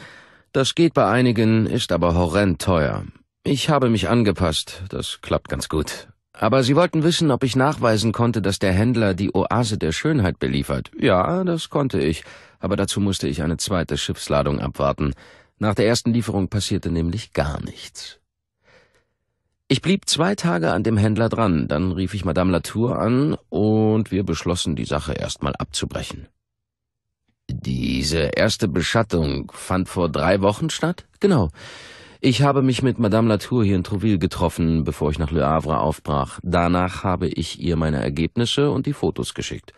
Das geht bei einigen, ist aber horrend teuer. Ich habe mich angepasst, das klappt ganz gut. Aber sie wollten wissen, ob ich nachweisen konnte, dass der Händler die Oase der Schönheit beliefert. Ja, das konnte ich, aber dazu musste ich eine zweite Schiffsladung abwarten. Nach der ersten Lieferung passierte nämlich gar nichts. Ich blieb zwei Tage an dem Händler dran, dann rief ich Madame Latour an und wir beschlossen, die Sache erstmal abzubrechen. Diese erste Beschattung fand vor drei Wochen statt? Genau. Ich habe mich mit Madame Latour hier in Trouville getroffen, bevor ich nach Le Havre aufbrach. Danach habe ich ihr meine Ergebnisse und die Fotos geschickt.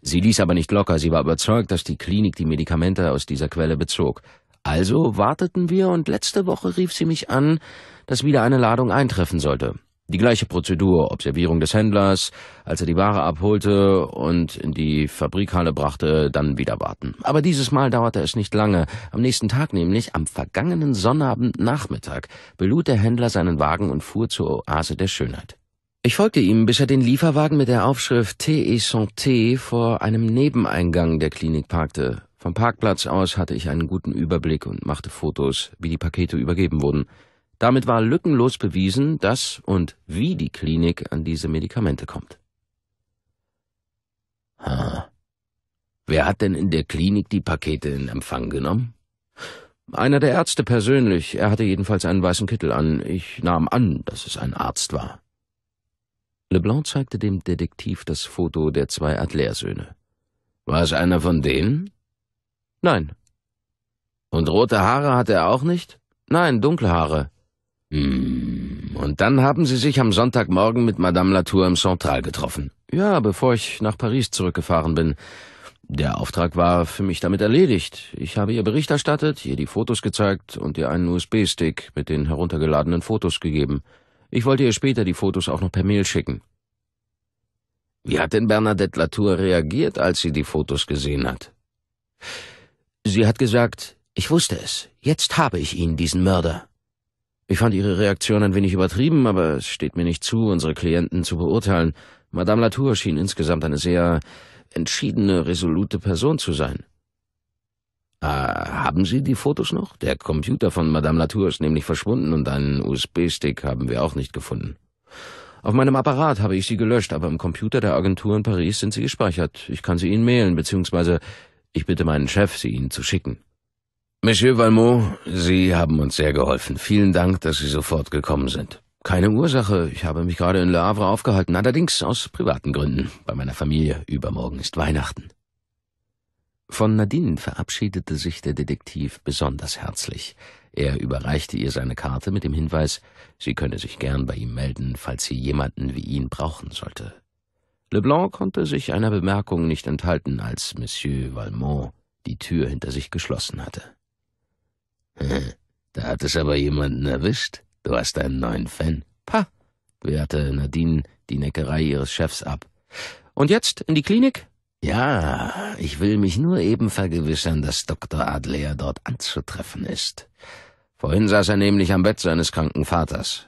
Sie ließ aber nicht locker, sie war überzeugt, dass die Klinik die Medikamente aus dieser Quelle bezog. Also warteten wir und letzte Woche rief sie mich an, dass wieder eine Ladung eintreffen sollte. Die gleiche Prozedur, Observierung des Händlers, als er die Ware abholte und in die Fabrikhalle brachte, dann wieder warten. Aber dieses Mal dauerte es nicht lange. Am nächsten Tag nämlich, am vergangenen Sonnabendnachmittag, belud der Händler seinen Wagen und fuhr zur Oase der Schönheit. Ich folgte ihm, bis er den Lieferwagen mit der Aufschrift T.E. Santé vor einem Nebeneingang der Klinik parkte. Vom Parkplatz aus hatte ich einen guten Überblick und machte Fotos, wie die Pakete übergeben wurden. Damit war lückenlos bewiesen, dass und wie die Klinik an diese Medikamente kommt. Ha. Wer hat denn in der Klinik die Pakete in Empfang genommen? Einer der Ärzte persönlich. Er hatte jedenfalls einen weißen Kittel an. Ich nahm an, dass es ein Arzt war. Leblanc zeigte dem Detektiv das Foto der zwei Adler-Söhne. War es einer von denen? Nein. Und rote Haare hatte er auch nicht? Nein, dunkle Haare. Hm. Und dann haben Sie sich am Sonntagmorgen mit Madame Latour im Central getroffen. Ja, bevor ich nach Paris zurückgefahren bin. Der Auftrag war für mich damit erledigt. Ich habe ihr Bericht erstattet, ihr die Fotos gezeigt und ihr einen USB-Stick mit den heruntergeladenen Fotos gegeben. Ich wollte ihr später die Fotos auch noch per Mail schicken. Wie hat denn Bernadette Latour reagiert, als sie die Fotos gesehen hat? Sie hat gesagt, ich wusste es, jetzt habe ich ihn, diesen Mörder. Ich fand Ihre Reaktion ein wenig übertrieben, aber es steht mir nicht zu, unsere Klienten zu beurteilen. Madame Latour schien insgesamt eine sehr entschiedene, resolute Person zu sein. Äh, haben Sie die Fotos noch? Der Computer von Madame Latour ist nämlich verschwunden und einen USB-Stick haben wir auch nicht gefunden. Auf meinem Apparat habe ich sie gelöscht, aber im Computer der Agentur in Paris sind sie gespeichert. Ich kann sie Ihnen mailen, beziehungsweise ich bitte meinen Chef, sie Ihnen zu schicken. Monsieur Valmont, Sie haben uns sehr geholfen. Vielen Dank, dass Sie sofort gekommen sind. Keine Ursache. Ich habe mich gerade in Le Havre aufgehalten, allerdings aus privaten Gründen. Bei meiner Familie. Übermorgen ist Weihnachten. Von Nadine verabschiedete sich der Detektiv besonders herzlich. Er überreichte ihr seine Karte mit dem Hinweis, sie könne sich gern bei ihm melden, falls sie jemanden wie ihn brauchen sollte. Leblanc konnte sich einer Bemerkung nicht enthalten, als Monsieur Valmont die Tür hinter sich geschlossen hatte. Da hat es aber jemanden erwischt. Du hast einen neuen Fan. Pah, wehrte Nadine die Neckerei ihres Chefs ab. Und jetzt in die Klinik? Ja, ich will mich nur eben vergewissern, dass Dr. Adler dort anzutreffen ist. Vorhin saß er nämlich am Bett seines kranken Vaters.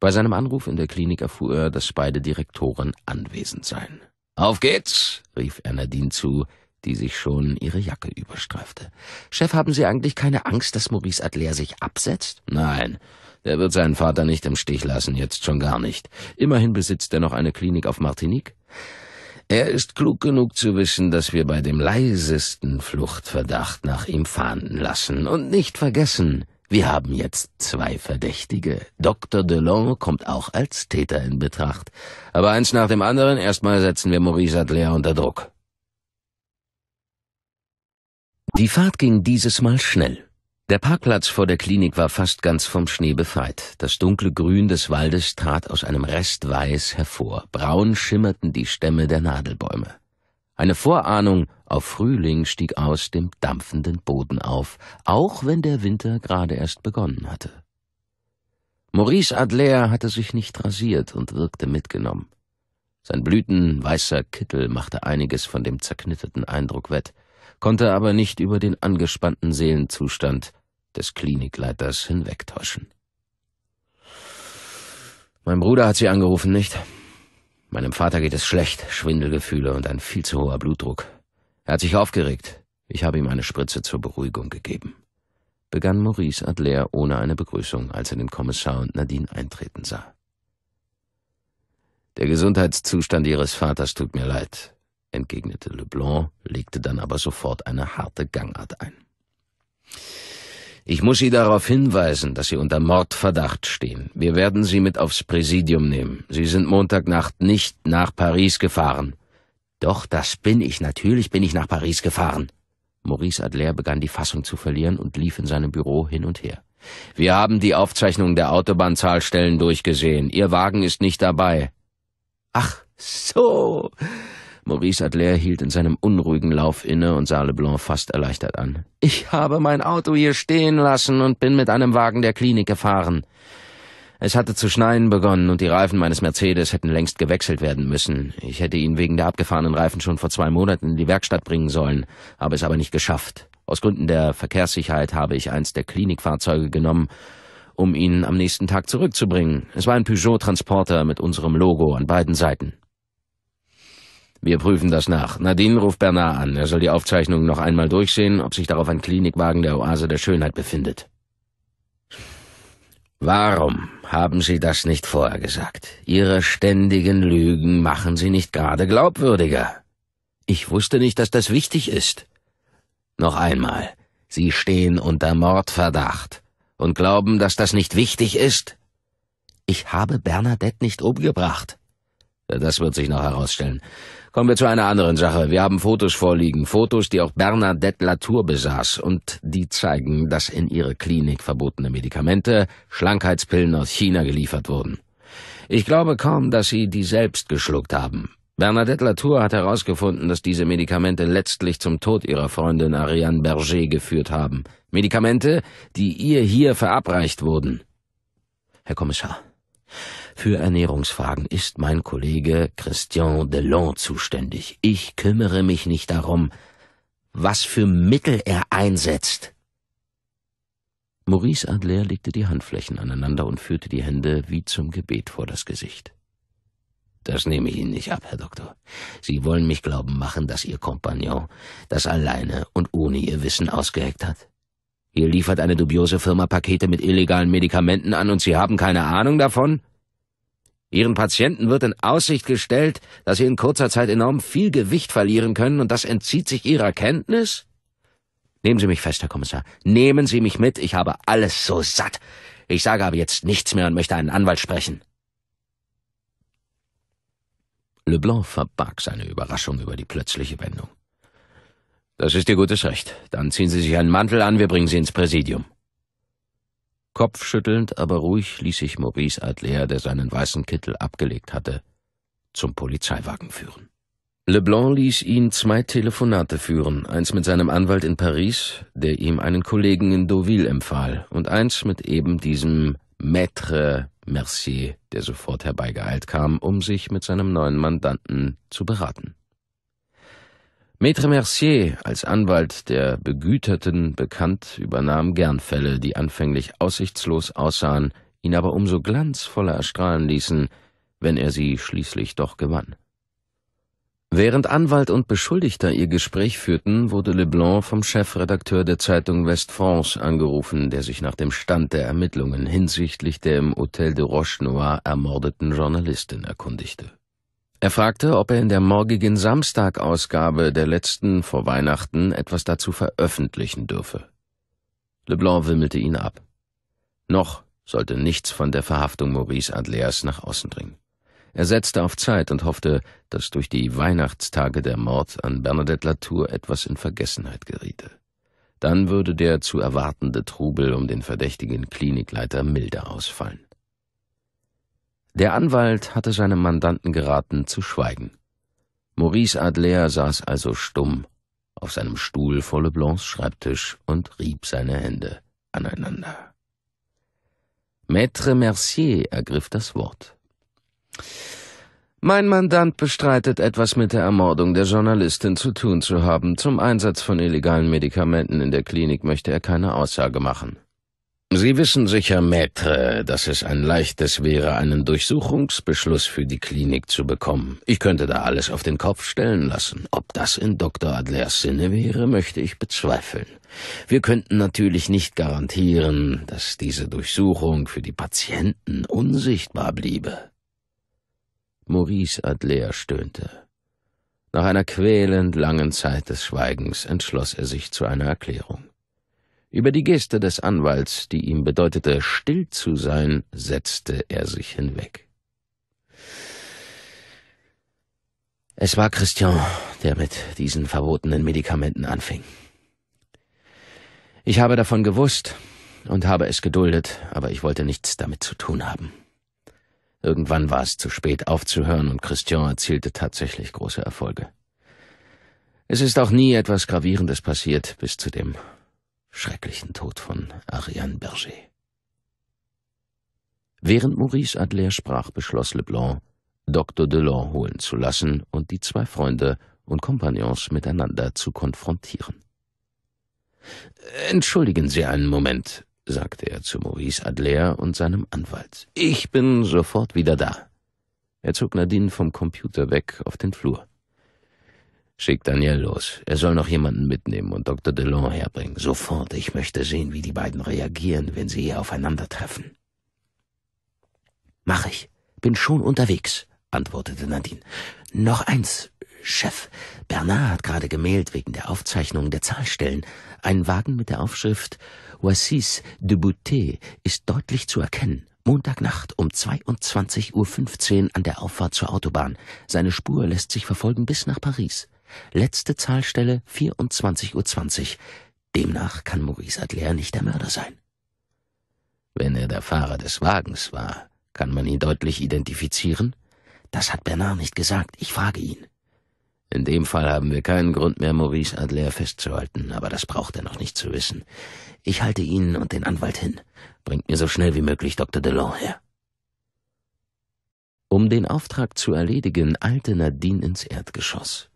Bei seinem Anruf in der Klinik erfuhr er, dass beide Direktoren anwesend seien. Auf geht's, rief er Nadine zu, die sich schon ihre Jacke überstreifte. Chef, haben Sie eigentlich keine Angst, dass Maurice Adler sich absetzt? Nein. Der wird seinen Vater nicht im Stich lassen, jetzt schon gar nicht. Immerhin besitzt er noch eine Klinik auf Martinique. Er ist klug genug zu wissen, dass wir bei dem leisesten Fluchtverdacht nach ihm fahnden lassen. Und nicht vergessen, wir haben jetzt zwei Verdächtige. Dr. Delon kommt auch als Täter in Betracht. Aber eins nach dem anderen, erstmal setzen wir Maurice Adler unter Druck. Die Fahrt ging dieses Mal schnell. Der Parkplatz vor der Klinik war fast ganz vom Schnee befreit. Das dunkle Grün des Waldes trat aus einem Rest Weiß hervor. Braun schimmerten die Stämme der Nadelbäume. Eine Vorahnung auf Frühling stieg aus dem dampfenden Boden auf, auch wenn der Winter gerade erst begonnen hatte. Maurice Adler hatte sich nicht rasiert und wirkte mitgenommen. Sein blütenweißer Kittel machte einiges von dem zerknitterten Eindruck wett konnte aber nicht über den angespannten Seelenzustand des Klinikleiters hinwegtäuschen. Mein Bruder hat sie angerufen, nicht? Meinem Vater geht es schlecht, Schwindelgefühle und ein viel zu hoher Blutdruck. Er hat sich aufgeregt. Ich habe ihm eine Spritze zur Beruhigung gegeben. Begann Maurice Adler ohne eine Begrüßung, als er den Kommissar und Nadine eintreten sah. Der Gesundheitszustand Ihres Vaters tut mir leid entgegnete Leblanc, legte dann aber sofort eine harte Gangart ein. Ich muss Sie darauf hinweisen, dass Sie unter Mordverdacht stehen. Wir werden Sie mit aufs Präsidium nehmen. Sie sind Montagnacht nicht nach Paris gefahren. Doch, das bin ich. Natürlich bin ich nach Paris gefahren. Maurice Adler begann die Fassung zu verlieren und lief in seinem Büro hin und her. Wir haben die Aufzeichnung der Autobahnzahlstellen durchgesehen. Ihr Wagen ist nicht dabei. Ach, so. Maurice Adler hielt in seinem unruhigen Lauf inne und sah Leblanc fast erleichtert an. Ich habe mein Auto hier stehen lassen und bin mit einem Wagen der Klinik gefahren. Es hatte zu schneien begonnen und die Reifen meines Mercedes hätten längst gewechselt werden müssen. Ich hätte ihn wegen der abgefahrenen Reifen schon vor zwei Monaten in die Werkstatt bringen sollen, habe es aber nicht geschafft. Aus Gründen der Verkehrssicherheit habe ich eins der Klinikfahrzeuge genommen, um ihn am nächsten Tag zurückzubringen. Es war ein Peugeot-Transporter mit unserem Logo an beiden Seiten. Wir prüfen das nach. Nadine ruft Bernard an. Er soll die Aufzeichnungen noch einmal durchsehen, ob sich darauf ein Klinikwagen der Oase der Schönheit befindet. Warum haben Sie das nicht vorher gesagt? Ihre ständigen Lügen machen Sie nicht gerade glaubwürdiger. Ich wusste nicht, dass das wichtig ist. Noch einmal, Sie stehen unter Mordverdacht und glauben, dass das nicht wichtig ist? Ich habe Bernadette nicht umgebracht. Das wird sich noch herausstellen. Kommen wir zu einer anderen Sache. Wir haben Fotos vorliegen. Fotos, die auch Bernadette Latour besaß und die zeigen, dass in ihre Klinik verbotene Medikamente, Schlankheitspillen aus China geliefert wurden. Ich glaube kaum, dass sie die selbst geschluckt haben. Bernadette Latour hat herausgefunden, dass diese Medikamente letztlich zum Tod ihrer Freundin Ariane Berger geführt haben. Medikamente, die ihr hier verabreicht wurden. Herr Kommissar, für Ernährungsfragen ist mein Kollege Christian Delon zuständig. Ich kümmere mich nicht darum, was für Mittel er einsetzt. Maurice Adler legte die Handflächen aneinander und führte die Hände wie zum Gebet vor das Gesicht. Das nehme ich Ihnen nicht ab, Herr Doktor. Sie wollen mich glauben machen, dass Ihr Kompagnon das alleine und ohne Ihr Wissen ausgeheckt hat. Ihr liefert eine dubiose Firma Pakete mit illegalen Medikamenten an und Sie haben keine Ahnung davon? Ihren Patienten wird in Aussicht gestellt, dass sie in kurzer Zeit enorm viel Gewicht verlieren können und das entzieht sich Ihrer Kenntnis? Nehmen Sie mich fest, Herr Kommissar. Nehmen Sie mich mit, ich habe alles so satt. Ich sage aber jetzt nichts mehr und möchte einen Anwalt sprechen. Leblanc verbarg seine Überraschung über die plötzliche Wendung. Das ist Ihr gutes Recht. Dann ziehen Sie sich einen Mantel an, wir bringen Sie ins Präsidium. Kopfschüttelnd, aber ruhig ließ sich Maurice Adler, der seinen weißen Kittel abgelegt hatte, zum Polizeiwagen führen. Leblanc ließ ihn zwei Telefonate führen, eins mit seinem Anwalt in Paris, der ihm einen Kollegen in Deauville empfahl, und eins mit eben diesem Maître Mercier, der sofort herbeigeeilt kam, um sich mit seinem neuen Mandanten zu beraten. Maître Mercier als Anwalt der Begüterten bekannt übernahm gern Fälle, die anfänglich aussichtslos aussahen, ihn aber umso glanzvoller erstrahlen ließen, wenn er sie schließlich doch gewann. Während Anwalt und Beschuldigter ihr Gespräch führten, wurde Leblanc vom Chefredakteur der Zeitung West-France angerufen, der sich nach dem Stand der Ermittlungen hinsichtlich der im Hotel de Roche-Noir ermordeten Journalistin erkundigte. Er fragte, ob er in der morgigen Samstagausgabe der letzten vor Weihnachten etwas dazu veröffentlichen dürfe. Leblanc wimmelte ihn ab. Noch sollte nichts von der Verhaftung Maurice Adlers nach außen dringen. Er setzte auf Zeit und hoffte, dass durch die Weihnachtstage der Mord an Bernadette Latour etwas in Vergessenheit geriete. Dann würde der zu erwartende Trubel um den verdächtigen Klinikleiter milder ausfallen. Der Anwalt hatte seinem Mandanten geraten, zu schweigen. Maurice Adler saß also stumm auf seinem Stuhl vor Leblancs Schreibtisch und rieb seine Hände aneinander. Maître Mercier ergriff das Wort. Mein Mandant bestreitet, etwas mit der Ermordung der Journalistin zu tun zu haben. Zum Einsatz von illegalen Medikamenten in der Klinik möchte er keine Aussage machen. Sie wissen sicher, Maître, dass es ein leichtes wäre, einen Durchsuchungsbeschluss für die Klinik zu bekommen. Ich könnte da alles auf den Kopf stellen lassen. Ob das in Dr. Adlers Sinne wäre, möchte ich bezweifeln. Wir könnten natürlich nicht garantieren, dass diese Durchsuchung für die Patienten unsichtbar bliebe. Maurice Adler stöhnte. Nach einer quälend langen Zeit des Schweigens entschloss er sich zu einer Erklärung. Über die Geste des Anwalts, die ihm bedeutete, still zu sein, setzte er sich hinweg. Es war Christian, der mit diesen verbotenen Medikamenten anfing. Ich habe davon gewusst und habe es geduldet, aber ich wollte nichts damit zu tun haben. Irgendwann war es zu spät aufzuhören und Christian erzielte tatsächlich große Erfolge. Es ist auch nie etwas Gravierendes passiert bis zu dem schrecklichen Tod von Ariane Berger. Während Maurice Adler sprach, beschloss Leblanc, Dr. Delon holen zu lassen und die zwei Freunde und Kompagnons miteinander zu konfrontieren. Entschuldigen Sie einen Moment, sagte er zu Maurice Adler und seinem Anwalt. Ich bin sofort wieder da. Er zog Nadine vom Computer weg auf den Flur. Schick Daniel los. Er soll noch jemanden mitnehmen und Dr. Delon herbringen. Sofort. Ich möchte sehen, wie die beiden reagieren, wenn sie hier aufeinandertreffen. Mach ich. Bin schon unterwegs, antwortete Nadine. Noch eins, Chef. Bernard hat gerade gemeldet wegen der Aufzeichnung der Zahlstellen. Ein Wagen mit der Aufschrift Oasis de Boutet ist deutlich zu erkennen. Montagnacht um 22.15 Uhr an der Auffahrt zur Autobahn. Seine Spur lässt sich verfolgen bis nach Paris. Letzte Zahlstelle 24.20 Uhr. Demnach kann Maurice Adler nicht der Mörder sein. Wenn er der Fahrer des Wagens war, kann man ihn deutlich identifizieren? Das hat Bernard nicht gesagt. Ich frage ihn. In dem Fall haben wir keinen Grund mehr, Maurice Adler festzuhalten, aber das braucht er noch nicht zu wissen. Ich halte ihn und den Anwalt hin. Bringt mir so schnell wie möglich Dr. Delon her. Um den Auftrag zu erledigen, eilte Nadine ins Erdgeschoss.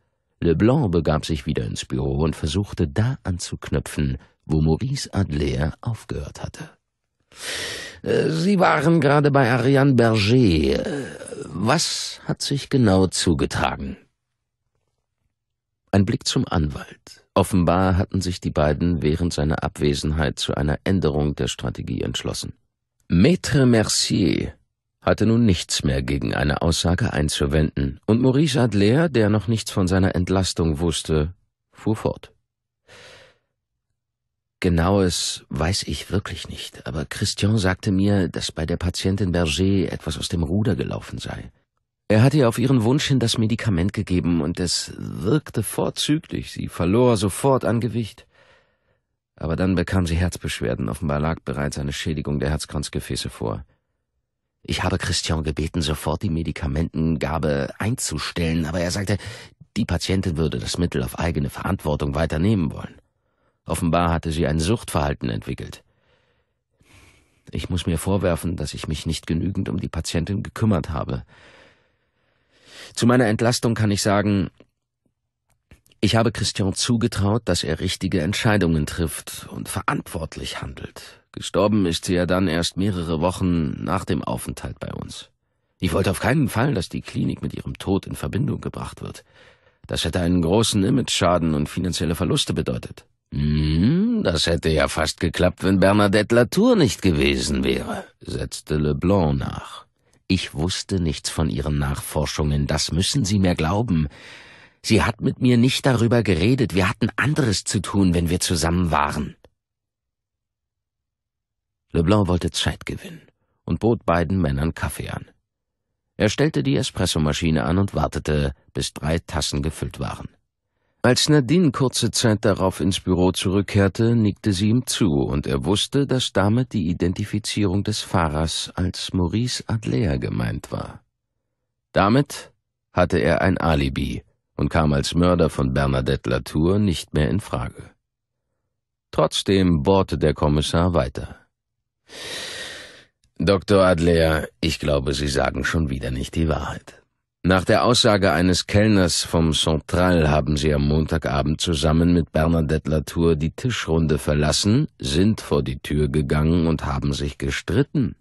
Leblanc begab sich wieder ins Büro und versuchte da anzuknüpfen, wo Maurice Adler aufgehört hatte. Äh, Sie waren gerade bei Ariane Berger. Äh, was hat sich genau zugetragen? Ein Blick zum Anwalt. Offenbar hatten sich die beiden während seiner Abwesenheit zu einer Änderung der Strategie entschlossen. Maître Mercier hatte nun nichts mehr gegen eine Aussage einzuwenden, und Maurice Adler, der noch nichts von seiner Entlastung wusste, fuhr fort. Genaues weiß ich wirklich nicht, aber Christian sagte mir, dass bei der Patientin Berger etwas aus dem Ruder gelaufen sei. Er hatte ihr auf ihren Wunsch hin das Medikament gegeben und es wirkte vorzüglich, sie verlor sofort an Gewicht. Aber dann bekam sie Herzbeschwerden, offenbar lag bereits eine Schädigung der Herzkranzgefäße vor. Ich habe Christian gebeten, sofort die Medikamentengabe einzustellen, aber er sagte, die Patientin würde das Mittel auf eigene Verantwortung weiternehmen wollen. Offenbar hatte sie ein Suchtverhalten entwickelt. Ich muss mir vorwerfen, dass ich mich nicht genügend um die Patientin gekümmert habe. Zu meiner Entlastung kann ich sagen, ich habe Christian zugetraut, dass er richtige Entscheidungen trifft und verantwortlich handelt. Gestorben ist sie ja dann erst mehrere Wochen nach dem Aufenthalt bei uns. Ich wollte auf keinen Fall, dass die Klinik mit ihrem Tod in Verbindung gebracht wird. Das hätte einen großen Image-Schaden und finanzielle Verluste bedeutet. Hm, das hätte ja fast geklappt, wenn Bernadette Latour nicht gewesen wäre, setzte Leblanc nach. Ich wusste nichts von ihren Nachforschungen, das müssen Sie mir glauben. Sie hat mit mir nicht darüber geredet, wir hatten anderes zu tun, wenn wir zusammen waren. Leblanc wollte Zeit gewinnen und bot beiden Männern Kaffee an. Er stellte die Espressomaschine an und wartete, bis drei Tassen gefüllt waren. Als Nadine kurze Zeit darauf ins Büro zurückkehrte, nickte sie ihm zu, und er wusste, dass damit die Identifizierung des Fahrers als Maurice Adler gemeint war. Damit hatte er ein Alibi und kam als Mörder von Bernadette Latour nicht mehr in Frage. Trotzdem bohrte der Kommissar weiter. Dr. Adler, ich glaube, Sie sagen schon wieder nicht die Wahrheit. Nach der Aussage eines Kellners vom Central haben sie am Montagabend zusammen mit Bernadette Latour die Tischrunde verlassen, sind vor die Tür gegangen und haben sich gestritten.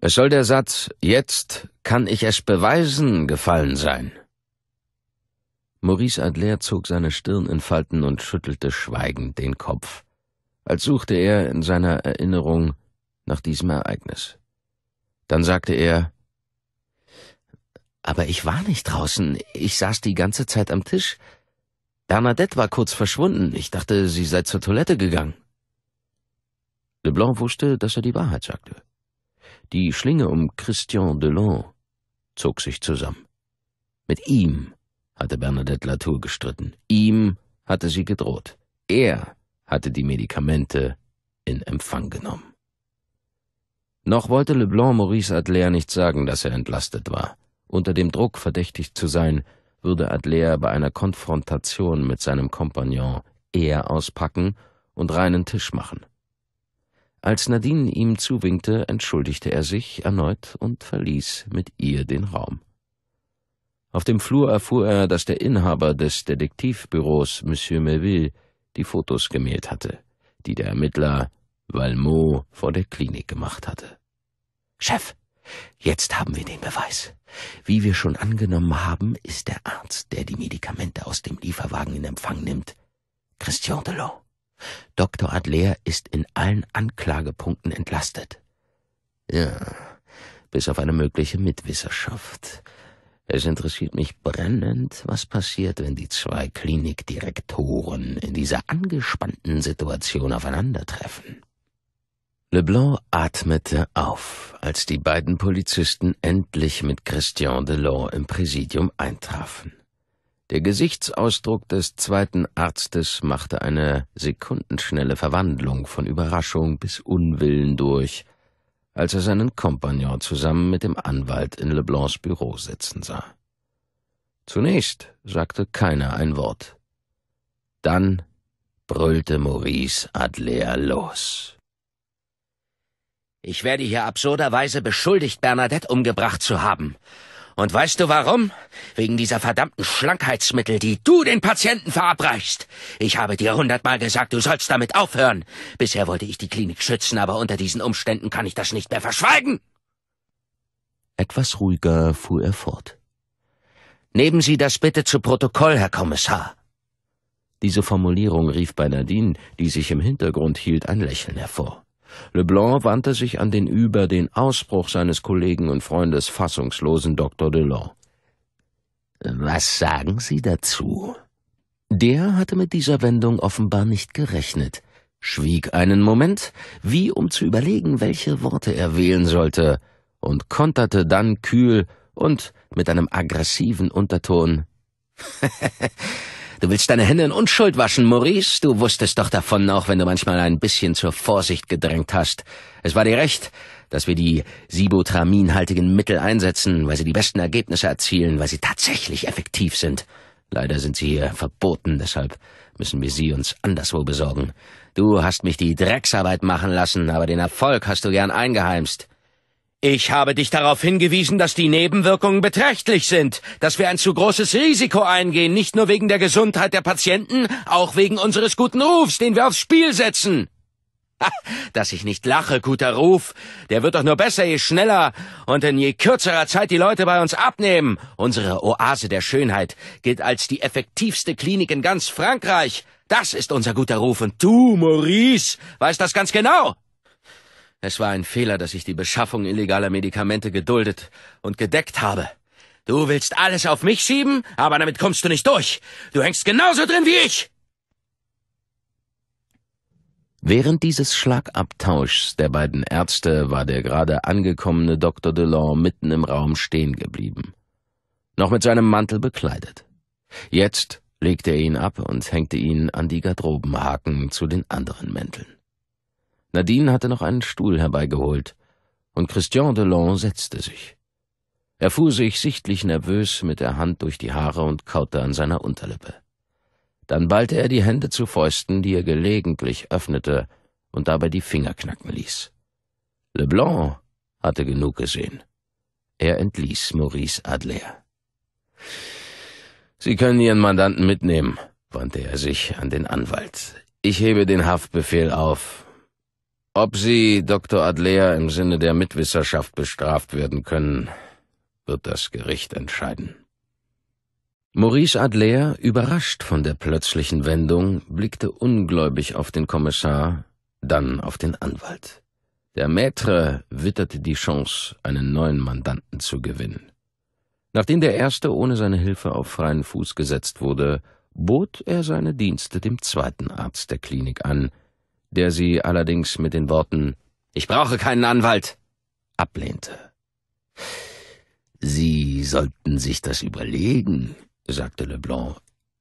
Es soll der Satz Jetzt kann ich es beweisen gefallen sein. Maurice Adler zog seine Stirn in Falten und schüttelte schweigend den Kopf, als suchte er in seiner Erinnerung nach diesem Ereignis. Dann sagte er, aber ich war nicht draußen, ich saß die ganze Zeit am Tisch. Bernadette war kurz verschwunden, ich dachte, sie sei zur Toilette gegangen. Leblanc wusste, dass er die Wahrheit sagte. Die Schlinge um Christian Delon zog sich zusammen. Mit ihm hatte Bernadette Latour gestritten, ihm hatte sie gedroht, er hatte die Medikamente in Empfang genommen. Noch wollte Leblanc Maurice Adler nicht sagen, dass er entlastet war. Unter dem Druck, verdächtig zu sein, würde Adler bei einer Konfrontation mit seinem Kompagnon eher auspacken und reinen Tisch machen. Als Nadine ihm zuwinkte, entschuldigte er sich erneut und verließ mit ihr den Raum. Auf dem Flur erfuhr er, dass der Inhaber des Detektivbüros, Monsieur Melville, die Fotos gemäht hatte, die der Ermittler Valmont vor der Klinik gemacht hatte. Chef, jetzt haben wir den Beweis. Wie wir schon angenommen haben, ist der Arzt, der die Medikamente aus dem Lieferwagen in Empfang nimmt, Christian Delon. Dr. Adler ist in allen Anklagepunkten entlastet. Ja, bis auf eine mögliche Mitwisserschaft. Es interessiert mich brennend, was passiert, wenn die zwei Klinikdirektoren in dieser angespannten Situation aufeinandertreffen. Leblanc atmete auf, als die beiden Polizisten endlich mit Christian Delors im Präsidium eintrafen. Der Gesichtsausdruck des zweiten Arztes machte eine sekundenschnelle Verwandlung von Überraschung bis Unwillen durch, als er seinen Kompagnon zusammen mit dem Anwalt in Leblancs Büro sitzen sah. Zunächst sagte keiner ein Wort. Dann brüllte Maurice Adler los. Ich werde hier absurderweise beschuldigt, Bernadette umgebracht zu haben. Und weißt du warum? Wegen dieser verdammten Schlankheitsmittel, die du den Patienten verabreichst. Ich habe dir hundertmal gesagt, du sollst damit aufhören. Bisher wollte ich die Klinik schützen, aber unter diesen Umständen kann ich das nicht mehr verschweigen. Etwas ruhiger fuhr er fort. Nehmen Sie das bitte zu Protokoll, Herr Kommissar. Diese Formulierung rief bei Nadine, die sich im Hintergrund hielt, ein Lächeln hervor. Leblanc wandte sich an den über den Ausbruch seines Kollegen und Freundes fassungslosen Dr. Delon. Was sagen Sie dazu? Der hatte mit dieser Wendung offenbar nicht gerechnet, schwieg einen Moment, wie um zu überlegen, welche Worte er wählen sollte, und konterte dann kühl und mit einem aggressiven Unterton Du willst deine Hände in Unschuld waschen, Maurice. Du wusstest doch davon, auch wenn du manchmal ein bisschen zur Vorsicht gedrängt hast. Es war dir recht, dass wir die sibotraminhaltigen Mittel einsetzen, weil sie die besten Ergebnisse erzielen, weil sie tatsächlich effektiv sind. Leider sind sie hier verboten, deshalb müssen wir sie uns anderswo besorgen. Du hast mich die Drecksarbeit machen lassen, aber den Erfolg hast du gern eingeheimst. Ich habe dich darauf hingewiesen, dass die Nebenwirkungen beträchtlich sind, dass wir ein zu großes Risiko eingehen, nicht nur wegen der Gesundheit der Patienten, auch wegen unseres guten Rufs, den wir aufs Spiel setzen. Ha, dass ich nicht lache, guter Ruf, der wird doch nur besser, je schneller und in je kürzerer Zeit die Leute bei uns abnehmen. Unsere Oase der Schönheit gilt als die effektivste Klinik in ganz Frankreich. Das ist unser guter Ruf und du, Maurice, weißt das ganz genau. Es war ein Fehler, dass ich die Beschaffung illegaler Medikamente geduldet und gedeckt habe. Du willst alles auf mich schieben, aber damit kommst du nicht durch. Du hängst genauso drin wie ich. Während dieses Schlagabtauschs der beiden Ärzte war der gerade angekommene Dr. Delon mitten im Raum stehen geblieben. Noch mit seinem Mantel bekleidet. Jetzt legte er ihn ab und hängte ihn an die Garderobenhaken zu den anderen Mänteln. Nadine hatte noch einen Stuhl herbeigeholt, und Christian Delon setzte sich. Er fuhr sich sichtlich nervös mit der Hand durch die Haare und kaute an seiner Unterlippe. Dann ballte er die Hände zu Fäusten, die er gelegentlich öffnete und dabei die Finger knacken ließ. Leblanc hatte genug gesehen. Er entließ Maurice Adler. Sie können Ihren Mandanten mitnehmen, wandte er sich an den Anwalt. Ich hebe den Haftbefehl auf. Ob Sie, Dr. Adler, im Sinne der Mitwisserschaft bestraft werden können, wird das Gericht entscheiden. Maurice Adler, überrascht von der plötzlichen Wendung, blickte ungläubig auf den Kommissar, dann auf den Anwalt. Der Maître witterte die Chance, einen neuen Mandanten zu gewinnen. Nachdem der erste ohne seine Hilfe auf freien Fuß gesetzt wurde, bot er seine Dienste dem zweiten Arzt der Klinik an, der sie allerdings mit den Worten Ich brauche keinen Anwalt ablehnte. Sie sollten sich das überlegen, sagte Leblanc.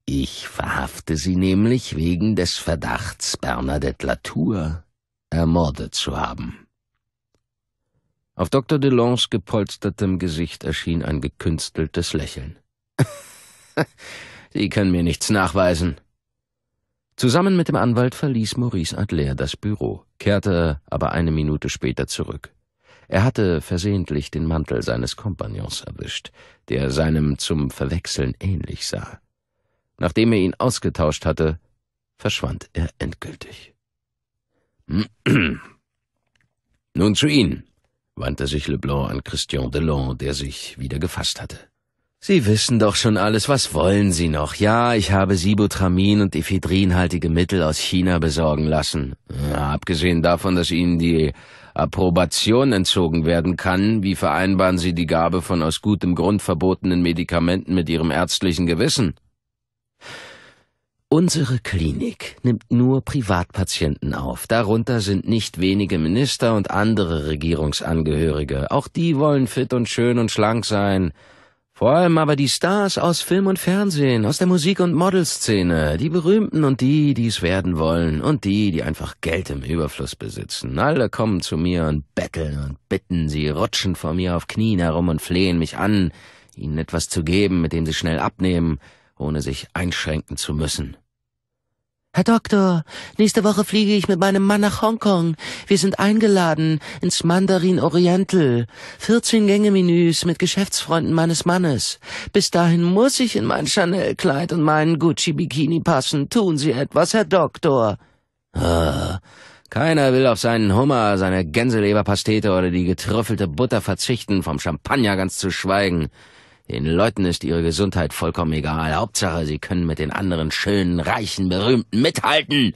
Ich verhafte Sie nämlich wegen des Verdachts, Bernadette Latour ermordet zu haben. Auf Dr. Delons gepolstertem Gesicht erschien ein gekünsteltes Lächeln. Sie können mir nichts nachweisen. Zusammen mit dem Anwalt verließ Maurice Adler das Büro, kehrte aber eine Minute später zurück. Er hatte versehentlich den Mantel seines Kompagnons erwischt, der seinem zum Verwechseln ähnlich sah. Nachdem er ihn ausgetauscht hatte, verschwand er endgültig. Nun zu Ihnen, wandte sich Leblanc an Christian Delon, der sich wieder gefasst hatte. Sie wissen doch schon alles, was wollen Sie noch? Ja, ich habe Sibutramin und ephedrinhaltige Mittel aus China besorgen lassen. Ja, abgesehen davon, dass Ihnen die Approbation entzogen werden kann, wie vereinbaren Sie die Gabe von aus gutem Grund verbotenen Medikamenten mit Ihrem ärztlichen Gewissen? Unsere Klinik nimmt nur Privatpatienten auf. Darunter sind nicht wenige Minister und andere Regierungsangehörige. Auch die wollen fit und schön und schlank sein. Vor allem aber die Stars aus Film und Fernsehen, aus der Musik- und Modelszene, die Berühmten und die, die es werden wollen und die, die einfach Geld im Überfluss besitzen. Alle kommen zu mir und betteln und bitten, sie rutschen vor mir auf Knien herum und flehen mich an, ihnen etwas zu geben, mit dem sie schnell abnehmen, ohne sich einschränken zu müssen. Herr Doktor, nächste Woche fliege ich mit meinem Mann nach Hongkong. Wir sind eingeladen ins Mandarin Oriental. 14 Gänge Menüs mit Geschäftsfreunden meines Mannes. Bis dahin muss ich in mein Chanel Kleid und meinen Gucci Bikini passen. Tun Sie etwas, Herr Doktor. Ah, keiner will auf seinen Hummer, seine Gänseleberpastete oder die getrüffelte Butter verzichten, vom Champagner ganz zu schweigen. Den Leuten ist ihre Gesundheit vollkommen egal. Hauptsache, sie können mit den anderen schönen, reichen, berühmten mithalten.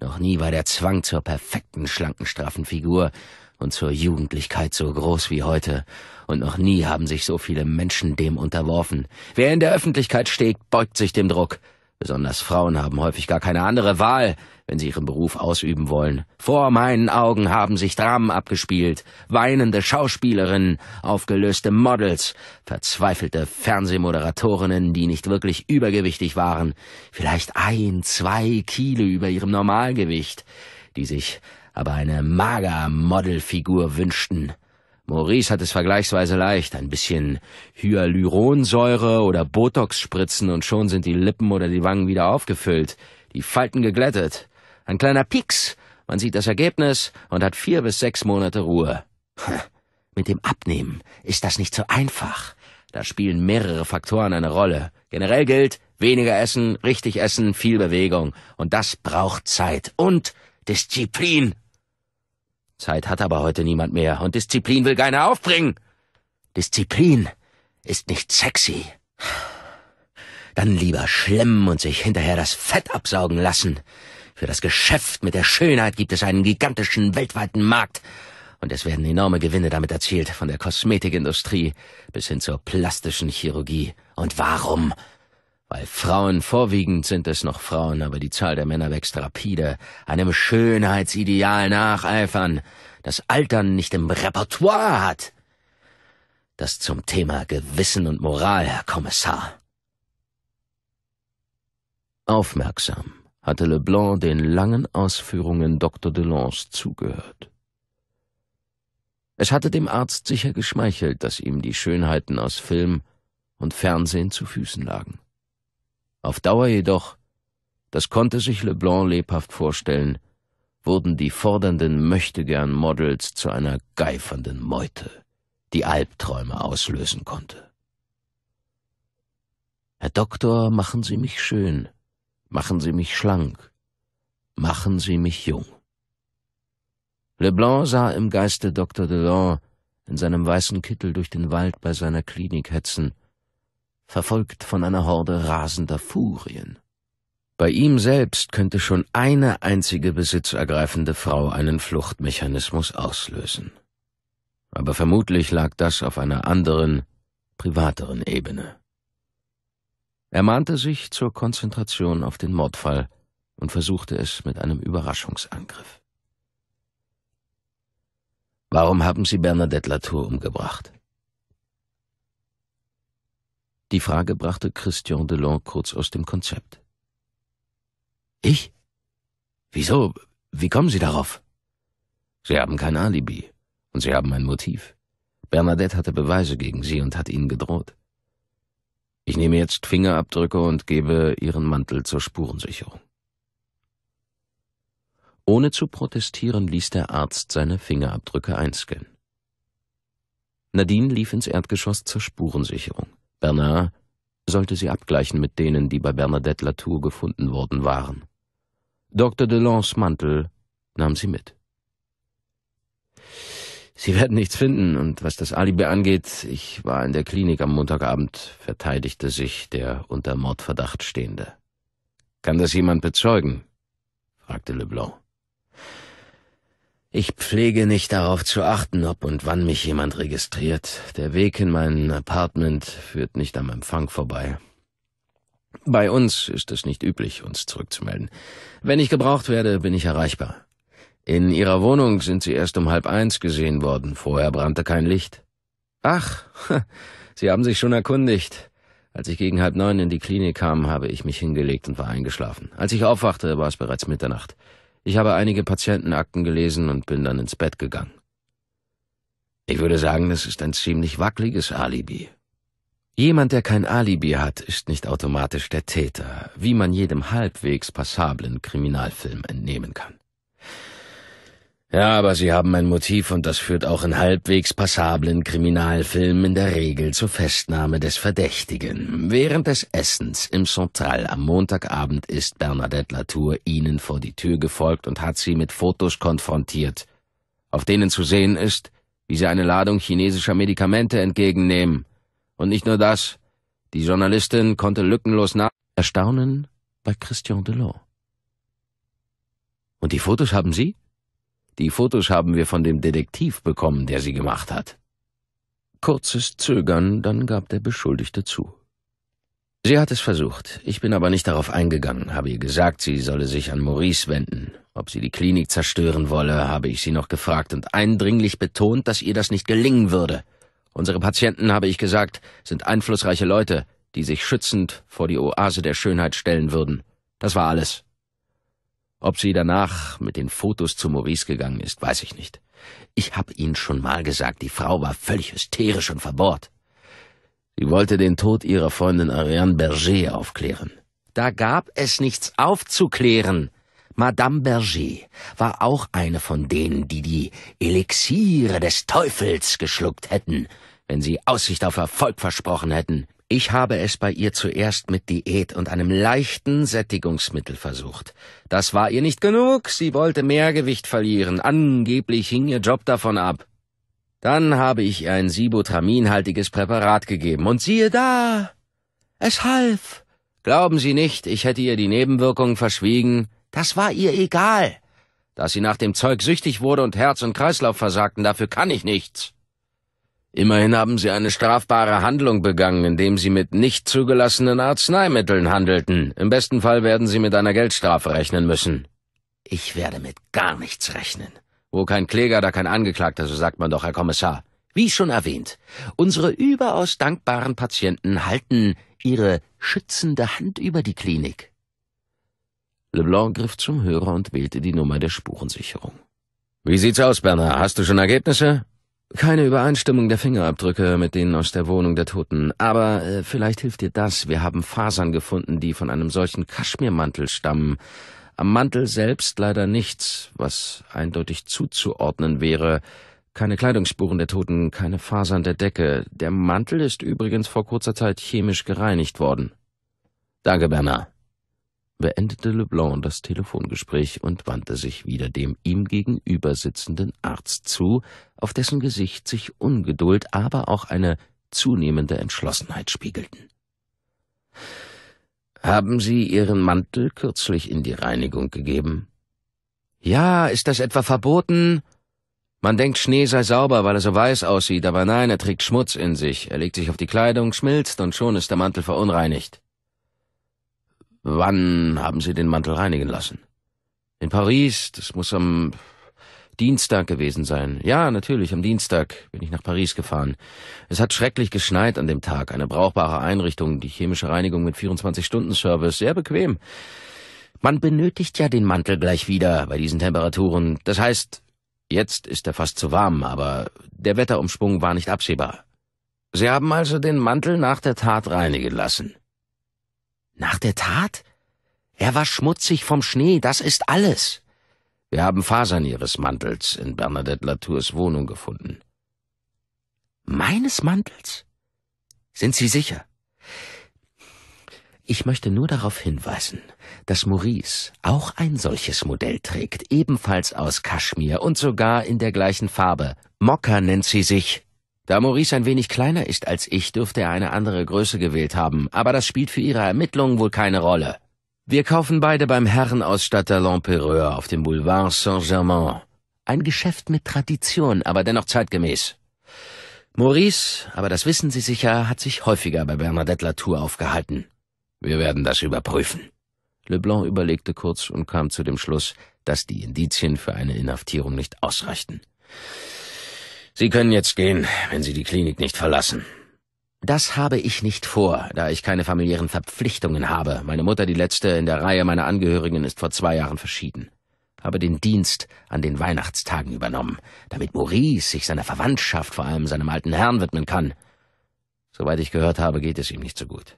Noch nie war der Zwang zur perfekten, schlanken, straffen Figur und zur Jugendlichkeit so groß wie heute. Und noch nie haben sich so viele Menschen dem unterworfen. Wer in der Öffentlichkeit steht, beugt sich dem Druck. Besonders Frauen haben häufig gar keine andere Wahl, wenn sie ihren Beruf ausüben wollen. Vor meinen Augen haben sich Dramen abgespielt, weinende Schauspielerinnen, aufgelöste Models, verzweifelte Fernsehmoderatorinnen, die nicht wirklich übergewichtig waren, vielleicht ein, zwei Kilo über ihrem Normalgewicht, die sich aber eine mager Modelfigur wünschten. Maurice hat es vergleichsweise leicht. Ein bisschen Hyaluronsäure oder Botox spritzen und schon sind die Lippen oder die Wangen wieder aufgefüllt, die Falten geglättet. Ein kleiner Pieks, man sieht das Ergebnis und hat vier bis sechs Monate Ruhe. Mit dem Abnehmen ist das nicht so einfach. Da spielen mehrere Faktoren eine Rolle. Generell gilt, weniger essen, richtig essen, viel Bewegung. Und das braucht Zeit und Disziplin. Zeit hat aber heute niemand mehr und Disziplin will keiner aufbringen. Disziplin ist nicht sexy. Dann lieber schlemmen und sich hinterher das Fett absaugen lassen. Für das Geschäft mit der Schönheit gibt es einen gigantischen weltweiten Markt, und es werden enorme Gewinne damit erzielt, von der Kosmetikindustrie bis hin zur plastischen Chirurgie. Und warum? Weil Frauen vorwiegend sind es noch Frauen, aber die Zahl der Männer wächst rapide, einem Schönheitsideal nacheifern, das Altern nicht im Repertoire hat. Das zum Thema Gewissen und Moral, Herr Kommissar. Aufmerksam hatte Leblanc den langen Ausführungen Dr. Delons zugehört. Es hatte dem Arzt sicher geschmeichelt, dass ihm die Schönheiten aus Film und Fernsehen zu Füßen lagen. Auf Dauer jedoch, das konnte sich Leblanc lebhaft vorstellen, wurden die fordernden Möchtegern-Models zu einer geifernden Meute, die Albträume auslösen konnte. Herr Doktor, machen Sie mich schön, machen Sie mich schlank, machen Sie mich jung. Leblanc sah im Geiste Dr. Delon in seinem weißen Kittel durch den Wald bei seiner Klinik hetzen, verfolgt von einer Horde rasender Furien. Bei ihm selbst könnte schon eine einzige besitzergreifende Frau einen Fluchtmechanismus auslösen. Aber vermutlich lag das auf einer anderen, privateren Ebene. Er mahnte sich zur Konzentration auf den Mordfall und versuchte es mit einem Überraschungsangriff. Warum haben Sie Bernadette Latour umgebracht? Die Frage brachte Christian Delon kurz aus dem Konzept. Ich? Wieso? Wie kommen Sie darauf? Sie haben kein Alibi und Sie haben ein Motiv. Bernadette hatte Beweise gegen Sie und hat Ihnen gedroht. Ich nehme jetzt Fingerabdrücke und gebe ihren Mantel zur Spurensicherung. Ohne zu protestieren ließ der Arzt seine Fingerabdrücke einscannen. Nadine lief ins Erdgeschoss zur Spurensicherung. Bernard sollte sie abgleichen mit denen, die bei Bernadette Latour gefunden worden waren. Dr. Delans Mantel nahm sie mit. Sie werden nichts finden. Und was das Alibi angeht, ich war in der Klinik am Montagabend, verteidigte sich der unter Mordverdacht Stehende. Kann das jemand bezeugen? fragte Leblanc. Ich pflege nicht darauf zu achten, ob und wann mich jemand registriert. Der Weg in mein Apartment führt nicht am Empfang vorbei. Bei uns ist es nicht üblich, uns zurückzumelden. Wenn ich gebraucht werde, bin ich erreichbar. In ihrer Wohnung sind sie erst um halb eins gesehen worden, vorher brannte kein Licht. Ach, Sie haben sich schon erkundigt. Als ich gegen halb neun in die Klinik kam, habe ich mich hingelegt und war eingeschlafen. Als ich aufwachte, war es bereits Mitternacht. Ich habe einige Patientenakten gelesen und bin dann ins Bett gegangen. Ich würde sagen, das ist ein ziemlich wackeliges Alibi. Jemand, der kein Alibi hat, ist nicht automatisch der Täter, wie man jedem halbwegs passablen Kriminalfilm entnehmen kann. Ja, aber sie haben ein Motiv und das führt auch in halbwegs passablen Kriminalfilmen in der Regel zur Festnahme des Verdächtigen. Während des Essens im Central am Montagabend ist Bernadette Latour ihnen vor die Tür gefolgt und hat sie mit Fotos konfrontiert, auf denen zu sehen ist, wie sie eine Ladung chinesischer Medikamente entgegennehmen. Und nicht nur das, die Journalistin konnte lückenlos nach Erstaunen bei Christian Delors. Und die Fotos haben Sie? Die Fotos haben wir von dem Detektiv bekommen, der sie gemacht hat. Kurzes Zögern, dann gab der Beschuldigte zu. Sie hat es versucht. Ich bin aber nicht darauf eingegangen, habe ihr gesagt, sie solle sich an Maurice wenden. Ob sie die Klinik zerstören wolle, habe ich sie noch gefragt und eindringlich betont, dass ihr das nicht gelingen würde. Unsere Patienten, habe ich gesagt, sind einflussreiche Leute, die sich schützend vor die Oase der Schönheit stellen würden. Das war alles. Ob sie danach mit den Fotos zu Maurice gegangen ist, weiß ich nicht. Ich habe Ihnen schon mal gesagt, die Frau war völlig hysterisch und verbohrt. Sie wollte den Tod ihrer Freundin Ariane Berger aufklären. Da gab es nichts aufzuklären. Madame Berger war auch eine von denen, die die Elixiere des Teufels geschluckt hätten, wenn sie Aussicht auf Erfolg versprochen hätten. Ich habe es bei ihr zuerst mit Diät und einem leichten Sättigungsmittel versucht. Das war ihr nicht genug, sie wollte mehr Gewicht verlieren, angeblich hing ihr Job davon ab. Dann habe ich ihr ein sibotraminhaltiges Präparat gegeben, und siehe da, es half. Glauben Sie nicht, ich hätte ihr die Nebenwirkungen verschwiegen, das war ihr egal. Dass sie nach dem Zeug süchtig wurde und Herz und Kreislauf versagten, dafür kann ich nichts. Immerhin haben sie eine strafbare Handlung begangen, indem sie mit nicht zugelassenen Arzneimitteln handelten. Im besten Fall werden sie mit einer Geldstrafe rechnen müssen. Ich werde mit gar nichts rechnen. Wo kein Kläger, da kein Angeklagter, so sagt man doch, Herr Kommissar. Wie schon erwähnt, unsere überaus dankbaren Patienten halten ihre schützende Hand über die Klinik. Leblanc griff zum Hörer und wählte die Nummer der Spurensicherung. Wie sieht's aus, Bernhard? Hast du schon Ergebnisse? Keine Übereinstimmung der Fingerabdrücke mit denen aus der Wohnung der Toten. Aber äh, vielleicht hilft dir das. Wir haben Fasern gefunden, die von einem solchen Kaschmirmantel stammen. Am Mantel selbst leider nichts, was eindeutig zuzuordnen wäre. Keine Kleidungsspuren der Toten, keine Fasern der Decke. Der Mantel ist übrigens vor kurzer Zeit chemisch gereinigt worden. Danke, Bernard beendete Leblanc das Telefongespräch und wandte sich wieder dem ihm gegenüber sitzenden Arzt zu, auf dessen Gesicht sich Ungeduld, aber auch eine zunehmende Entschlossenheit spiegelten. Haben Sie Ihren Mantel kürzlich in die Reinigung gegeben? Ja, ist das etwa verboten? Man denkt, Schnee sei sauber, weil er so weiß aussieht, aber nein, er trägt Schmutz in sich. Er legt sich auf die Kleidung, schmilzt und schon ist der Mantel verunreinigt. Wann haben Sie den Mantel reinigen lassen? In Paris, das muss am Dienstag gewesen sein. Ja, natürlich, am Dienstag bin ich nach Paris gefahren. Es hat schrecklich geschneit an dem Tag. Eine brauchbare Einrichtung, die chemische Reinigung mit 24-Stunden-Service, sehr bequem. Man benötigt ja den Mantel gleich wieder bei diesen Temperaturen. Das heißt, jetzt ist er fast zu warm, aber der Wetterumschwung war nicht absehbar. Sie haben also den Mantel nach der Tat reinigen lassen. Nach der Tat? Er war schmutzig vom Schnee, das ist alles. Wir haben Fasern ihres Mantels in Bernadette Latours Wohnung gefunden. Meines Mantels? Sind Sie sicher? Ich möchte nur darauf hinweisen, dass Maurice auch ein solches Modell trägt, ebenfalls aus Kaschmir und sogar in der gleichen Farbe. Mokka nennt sie sich. Da Maurice ein wenig kleiner ist als ich, dürfte er eine andere Größe gewählt haben, aber das spielt für Ihre Ermittlungen wohl keine Rolle. Wir kaufen beide beim Herrenausstatter L'Empereur auf dem Boulevard Saint-Germain. Ein Geschäft mit Tradition, aber dennoch zeitgemäß. Maurice, aber das wissen Sie sicher, hat sich häufiger bei Bernadette Latour aufgehalten. Wir werden das überprüfen. Leblanc überlegte kurz und kam zu dem Schluss, dass die Indizien für eine Inhaftierung nicht ausreichten. Sie können jetzt gehen, wenn Sie die Klinik nicht verlassen. Das habe ich nicht vor, da ich keine familiären Verpflichtungen habe. Meine Mutter, die letzte in der Reihe meiner Angehörigen, ist vor zwei Jahren verschieden. Habe den Dienst an den Weihnachtstagen übernommen, damit Maurice sich seiner Verwandtschaft, vor allem seinem alten Herrn, widmen kann. Soweit ich gehört habe, geht es ihm nicht so gut.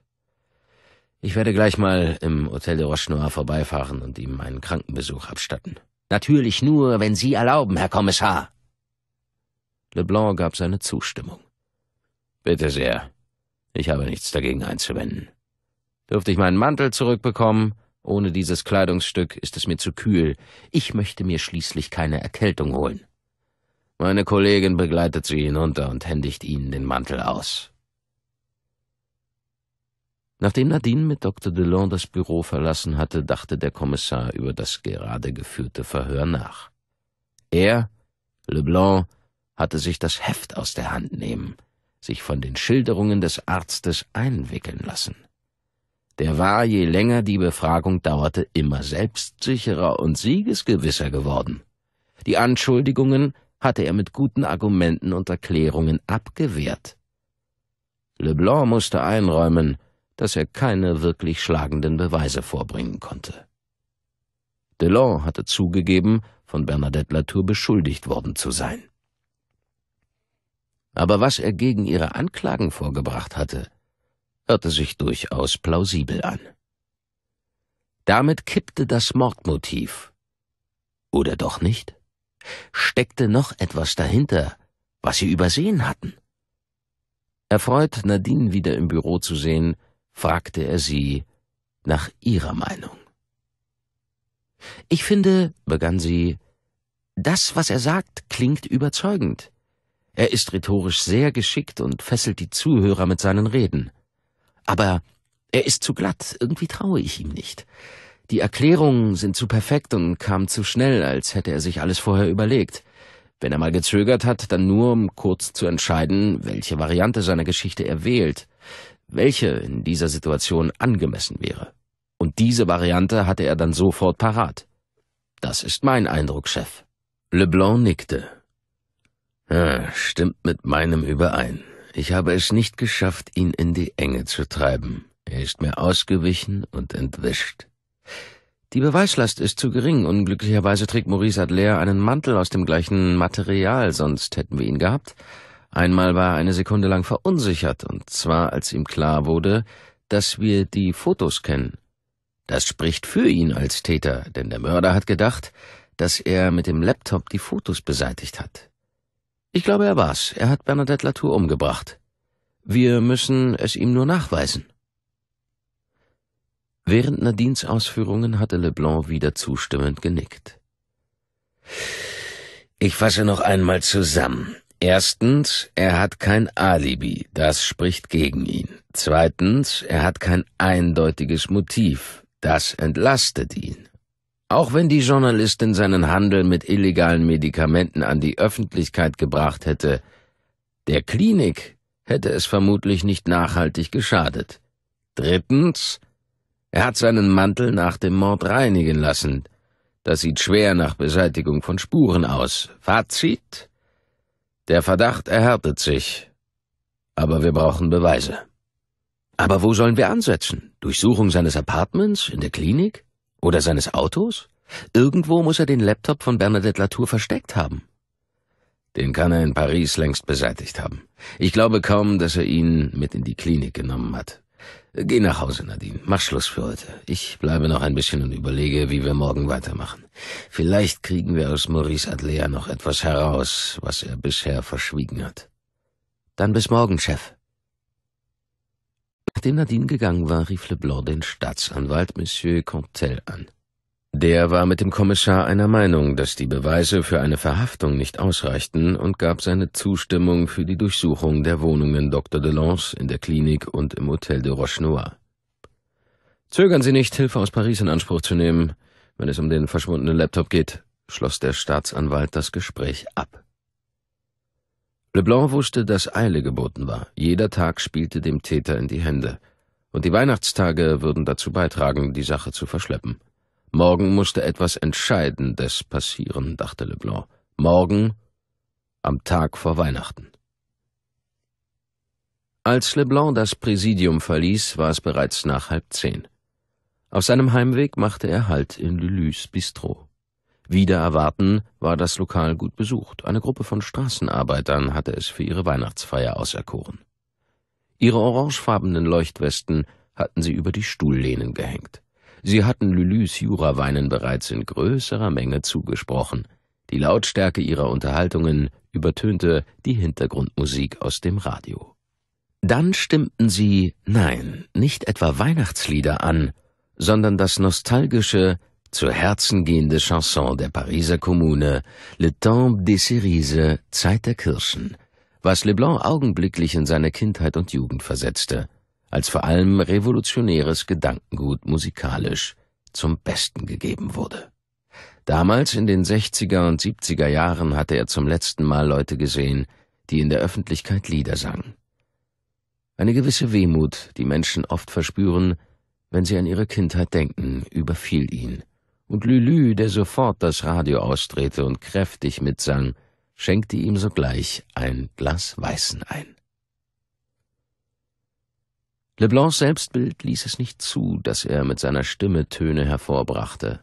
Ich werde gleich mal im Hotel de Roche Noir vorbeifahren und ihm einen Krankenbesuch abstatten. Natürlich nur, wenn Sie erlauben, Herr Kommissar. Leblanc gab seine Zustimmung. Bitte sehr, ich habe nichts dagegen einzuwenden. Dürfte ich meinen Mantel zurückbekommen? Ohne dieses Kleidungsstück ist es mir zu kühl. Ich möchte mir schließlich keine Erkältung holen. Meine Kollegin begleitet sie hinunter und händigt ihnen den Mantel aus. Nachdem Nadine mit Dr. Delon das Büro verlassen hatte, dachte der Kommissar über das gerade geführte Verhör nach. Er, Leblanc, hatte sich das Heft aus der Hand nehmen, sich von den Schilderungen des Arztes einwickeln lassen. Der war, je länger die Befragung dauerte, immer selbstsicherer und siegesgewisser geworden. Die Anschuldigungen hatte er mit guten Argumenten und Erklärungen abgewehrt. Leblanc musste einräumen, dass er keine wirklich schlagenden Beweise vorbringen konnte. Delon hatte zugegeben, von Bernadette Latour beschuldigt worden zu sein aber was er gegen ihre Anklagen vorgebracht hatte, hörte sich durchaus plausibel an. Damit kippte das Mordmotiv. Oder doch nicht? Steckte noch etwas dahinter, was sie übersehen hatten? Erfreut, Nadine wieder im Büro zu sehen, fragte er sie nach ihrer Meinung. Ich finde, begann sie, das, was er sagt, klingt überzeugend. Er ist rhetorisch sehr geschickt und fesselt die Zuhörer mit seinen Reden. Aber er ist zu glatt, irgendwie traue ich ihm nicht. Die Erklärungen sind zu perfekt und kamen zu schnell, als hätte er sich alles vorher überlegt. Wenn er mal gezögert hat, dann nur, um kurz zu entscheiden, welche Variante seiner Geschichte er wählt, welche in dieser Situation angemessen wäre. Und diese Variante hatte er dann sofort parat. Das ist mein Eindruck, Chef. Leblanc nickte. Ja, stimmt mit meinem überein. Ich habe es nicht geschafft, ihn in die Enge zu treiben. Er ist mir ausgewichen und entwischt. Die Beweislast ist zu gering. Unglücklicherweise trägt Maurice Adler einen Mantel aus dem gleichen Material, sonst hätten wir ihn gehabt. Einmal war er eine Sekunde lang verunsichert, und zwar als ihm klar wurde, dass wir die Fotos kennen. Das spricht für ihn als Täter, denn der Mörder hat gedacht, dass er mit dem Laptop die Fotos beseitigt hat. Ich glaube, er war's. Er hat Bernadette Latour umgebracht. Wir müssen es ihm nur nachweisen. Während Nadines Ausführungen hatte Leblanc wieder zustimmend genickt. Ich fasse noch einmal zusammen. Erstens, er hat kein Alibi, das spricht gegen ihn. Zweitens, er hat kein eindeutiges Motiv, das entlastet ihn. Auch wenn die Journalistin seinen Handel mit illegalen Medikamenten an die Öffentlichkeit gebracht hätte, der Klinik hätte es vermutlich nicht nachhaltig geschadet. Drittens, er hat seinen Mantel nach dem Mord reinigen lassen. Das sieht schwer nach Beseitigung von Spuren aus. Fazit? Der Verdacht erhärtet sich. Aber wir brauchen Beweise. Aber wo sollen wir ansetzen? Durchsuchung seines Apartments? In der Klinik? Oder seines Autos? Irgendwo muss er den Laptop von Bernadette Latour versteckt haben. Den kann er in Paris längst beseitigt haben. Ich glaube kaum, dass er ihn mit in die Klinik genommen hat. Geh nach Hause, Nadine. Mach Schluss für heute. Ich bleibe noch ein bisschen und überlege, wie wir morgen weitermachen. Vielleicht kriegen wir aus Maurice Adlea noch etwas heraus, was er bisher verschwiegen hat. Dann bis morgen, Chef. Nachdem Nadine gegangen war, rief Leblanc den Staatsanwalt Monsieur Comtel an. Der war mit dem Kommissar einer Meinung, dass die Beweise für eine Verhaftung nicht ausreichten und gab seine Zustimmung für die Durchsuchung der Wohnungen Dr. Delance in der Klinik und im Hotel de Roche-Noir. Zögern Sie nicht, Hilfe aus Paris in Anspruch zu nehmen, wenn es um den verschwundenen Laptop geht, schloss der Staatsanwalt das Gespräch ab. Leblanc wusste, dass Eile geboten war. Jeder Tag spielte dem Täter in die Hände. Und die Weihnachtstage würden dazu beitragen, die Sache zu verschleppen. Morgen musste etwas Entscheidendes passieren, dachte Leblanc. Morgen, am Tag vor Weihnachten. Als Leblanc das Präsidium verließ, war es bereits nach halb zehn. Auf seinem Heimweg machte er Halt in Lulus Bistro. Wieder erwarten war das Lokal gut besucht. Eine Gruppe von Straßenarbeitern hatte es für ihre Weihnachtsfeier auserkoren. Ihre orangefarbenen Leuchtwesten hatten sie über die Stuhllehnen gehängt. Sie hatten Lulus Juraweinen bereits in größerer Menge zugesprochen. Die Lautstärke ihrer Unterhaltungen übertönte die Hintergrundmusik aus dem Radio. Dann stimmten sie, nein, nicht etwa Weihnachtslieder an, sondern das nostalgische zur Herzen gehende Chanson der Pariser Kommune, Le Temps des Cerises, Zeit der Kirschen, was Leblanc augenblicklich in seine Kindheit und Jugend versetzte, als vor allem revolutionäres Gedankengut musikalisch zum Besten gegeben wurde. Damals in den 60er und 70er Jahren hatte er zum letzten Mal Leute gesehen, die in der Öffentlichkeit Lieder sangen. Eine gewisse Wehmut, die Menschen oft verspüren, wenn sie an ihre Kindheit denken, überfiel ihn und Lülü, der sofort das Radio ausdrehte und kräftig mitsang, schenkte ihm sogleich ein Glas Weißen ein. Leblancs Selbstbild ließ es nicht zu, dass er mit seiner Stimme Töne hervorbrachte.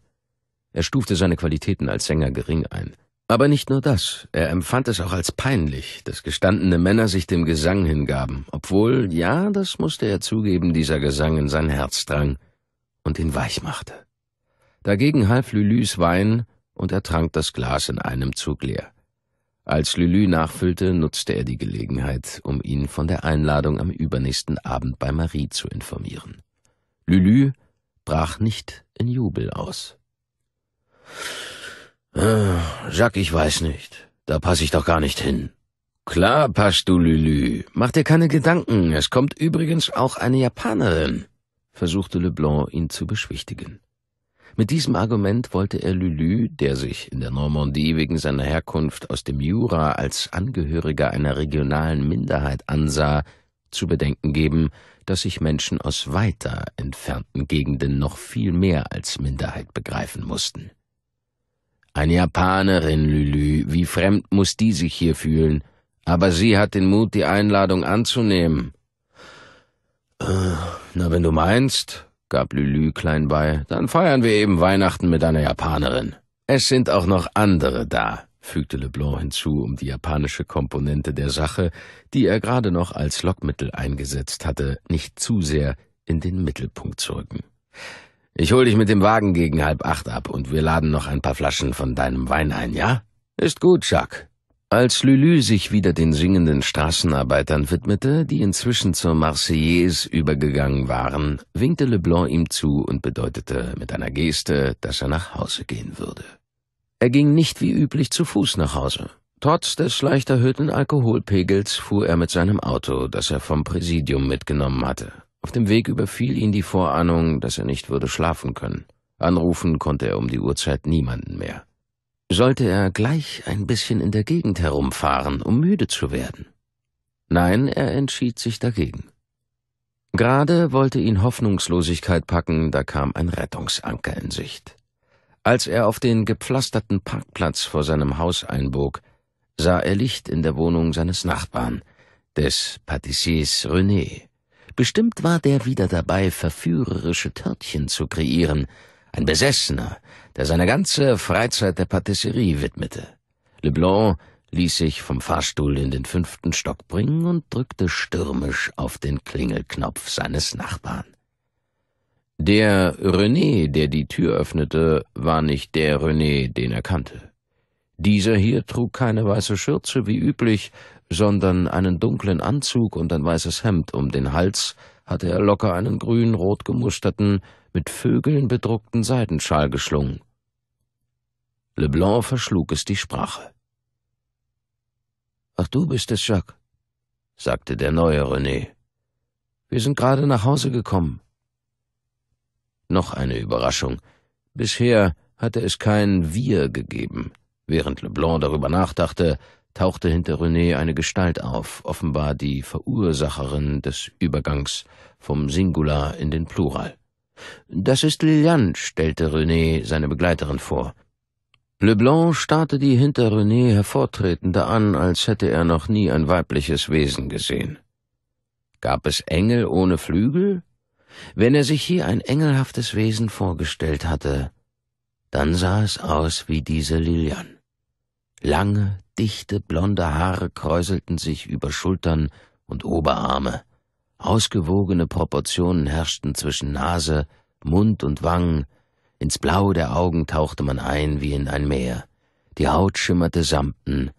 Er stufte seine Qualitäten als Sänger gering ein. Aber nicht nur das, er empfand es auch als peinlich, dass gestandene Männer sich dem Gesang hingaben, obwohl, ja, das musste er zugeben, dieser Gesang in sein Herz drang und ihn weich machte. Dagegen half Lulus Wein und er trank das Glas in einem Zug leer. Als Lulu nachfüllte, nutzte er die Gelegenheit, um ihn von der Einladung am übernächsten Abend bei Marie zu informieren. Lulu brach nicht in Jubel aus. Ah, Jacques, ich weiß nicht. Da passe ich doch gar nicht hin. Klar passt du, Lulu. Mach dir keine Gedanken. Es kommt übrigens auch eine Japanerin, versuchte Leblanc ihn zu beschwichtigen. Mit diesem Argument wollte er Lulu, der sich in der Normandie wegen seiner Herkunft aus dem Jura als Angehöriger einer regionalen Minderheit ansah, zu bedenken geben, dass sich Menschen aus weiter entfernten Gegenden noch viel mehr als Minderheit begreifen mussten. Eine Japanerin, Lulu, wie fremd muss die sich hier fühlen, aber sie hat den Mut, die Einladung anzunehmen. Äh, na, wenn du meinst, gab Lülü klein bei, dann feiern wir eben Weihnachten mit einer Japanerin. Es sind auch noch andere da, fügte Leblanc hinzu, um die japanische Komponente der Sache, die er gerade noch als Lockmittel eingesetzt hatte, nicht zu sehr in den Mittelpunkt zu rücken. Ich hol dich mit dem Wagen gegen halb acht ab und wir laden noch ein paar Flaschen von deinem Wein ein, ja? Ist gut, Jacques. Als Lulu sich wieder den singenden Straßenarbeitern widmete, die inzwischen zur Marseillaise übergegangen waren, winkte Leblanc ihm zu und bedeutete mit einer Geste, dass er nach Hause gehen würde. Er ging nicht wie üblich zu Fuß nach Hause. Trotz des leicht erhöhten Alkoholpegels fuhr er mit seinem Auto, das er vom Präsidium mitgenommen hatte. Auf dem Weg überfiel ihn die Vorahnung, dass er nicht würde schlafen können. Anrufen konnte er um die Uhrzeit niemanden mehr. Sollte er gleich ein bisschen in der Gegend herumfahren, um müde zu werden? Nein, er entschied sich dagegen. Gerade wollte ihn Hoffnungslosigkeit packen, da kam ein Rettungsanker in Sicht. Als er auf den gepflasterten Parkplatz vor seinem Haus einbog, sah er Licht in der Wohnung seines Nachbarn, des Patissiers René. Bestimmt war der wieder dabei, verführerische Törtchen zu kreieren, ein Besessener, der seine ganze Freizeit der Patisserie widmete. Leblanc ließ sich vom Fahrstuhl in den fünften Stock bringen und drückte stürmisch auf den Klingelknopf seines Nachbarn. Der René, der die Tür öffnete, war nicht der René, den er kannte. Dieser hier trug keine weiße Schürze wie üblich, sondern einen dunklen Anzug und ein weißes Hemd um den Hals, hatte er locker einen grün-rot gemusterten, mit Vögeln bedruckten Seidenschal geschlungen. Leblanc verschlug es die Sprache. Ach, du bist es, Jacques, sagte der neue René. Wir sind gerade nach Hause gekommen. Noch eine Überraschung. Bisher hatte es kein Wir gegeben. Während Leblanc darüber nachdachte, tauchte hinter René eine Gestalt auf, offenbar die Verursacherin des Übergangs vom Singular in den Plural. Das ist Lilian, stellte René seine Begleiterin vor. Leblanc starrte die hinter René hervortretende an, als hätte er noch nie ein weibliches Wesen gesehen. Gab es Engel ohne Flügel? Wenn er sich hier ein engelhaftes Wesen vorgestellt hatte, dann sah es aus wie diese Lilian. Lange, dichte, blonde Haare kräuselten sich über Schultern und Oberarme. Ausgewogene Proportionen herrschten zwischen Nase, Mund und Wangen, ins Blau der Augen tauchte man ein wie in ein Meer. Die Haut schimmerte samten.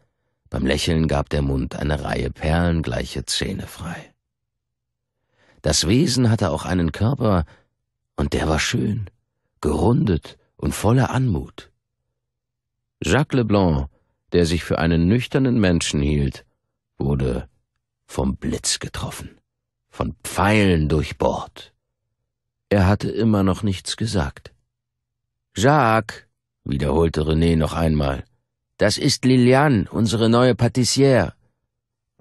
Beim Lächeln gab der Mund eine Reihe perlengleicher Zähne frei. Das Wesen hatte auch einen Körper, und der war schön, gerundet und voller Anmut. Jacques Leblanc, der sich für einen nüchternen Menschen hielt, wurde vom Blitz getroffen, von Pfeilen durchbohrt. Er hatte immer noch nichts gesagt. Jacques, wiederholte René noch einmal, das ist Liliane, unsere neue Patissiere.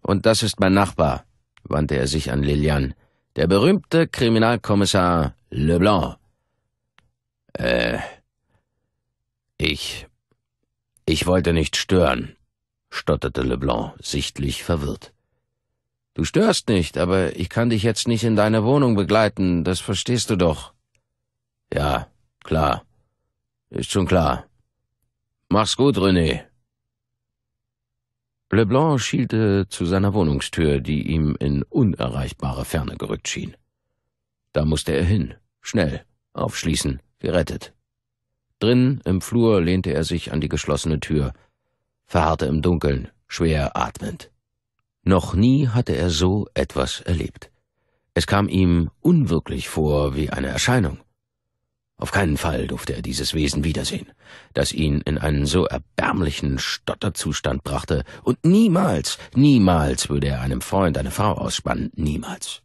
Und das ist mein Nachbar, wandte er sich an Liliane, der berühmte Kriminalkommissar Leblanc. Äh, ich. Ich wollte nicht stören, stotterte Leblanc, sichtlich verwirrt. Du störst nicht, aber ich kann dich jetzt nicht in deine Wohnung begleiten, das verstehst du doch. Ja, klar, ist schon klar. Mach's gut, René. Leblanc schielte zu seiner Wohnungstür, die ihm in unerreichbare Ferne gerückt schien. Da musste er hin, schnell, aufschließen, gerettet. Drin im Flur lehnte er sich an die geschlossene Tür, verharrte im Dunkeln, schwer atmend. Noch nie hatte er so etwas erlebt. Es kam ihm unwirklich vor wie eine Erscheinung. Auf keinen Fall durfte er dieses Wesen wiedersehen, das ihn in einen so erbärmlichen Stotterzustand brachte, und niemals, niemals würde er einem Freund eine Frau ausspannen, niemals.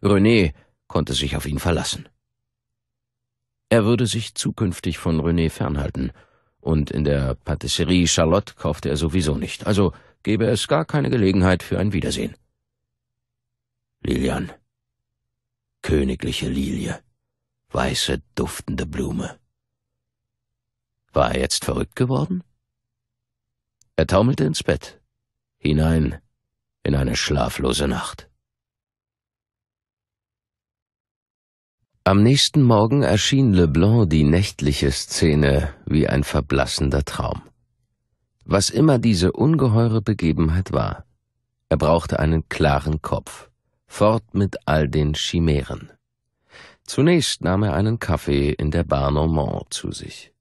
René konnte sich auf ihn verlassen. Er würde sich zukünftig von René fernhalten, und in der Patisserie Charlotte kaufte er sowieso nicht, also gäbe es gar keine Gelegenheit für ein Wiedersehen. Lilian. Königliche Lilie weiße, duftende Blume. War er jetzt verrückt geworden? Er taumelte ins Bett, hinein in eine schlaflose Nacht. Am nächsten Morgen erschien Leblanc die nächtliche Szene wie ein verblassender Traum. Was immer diese ungeheure Begebenheit war, er brauchte einen klaren Kopf, fort mit all den Chimären. Zunächst nahm er einen Kaffee in der Bar Normand zu sich.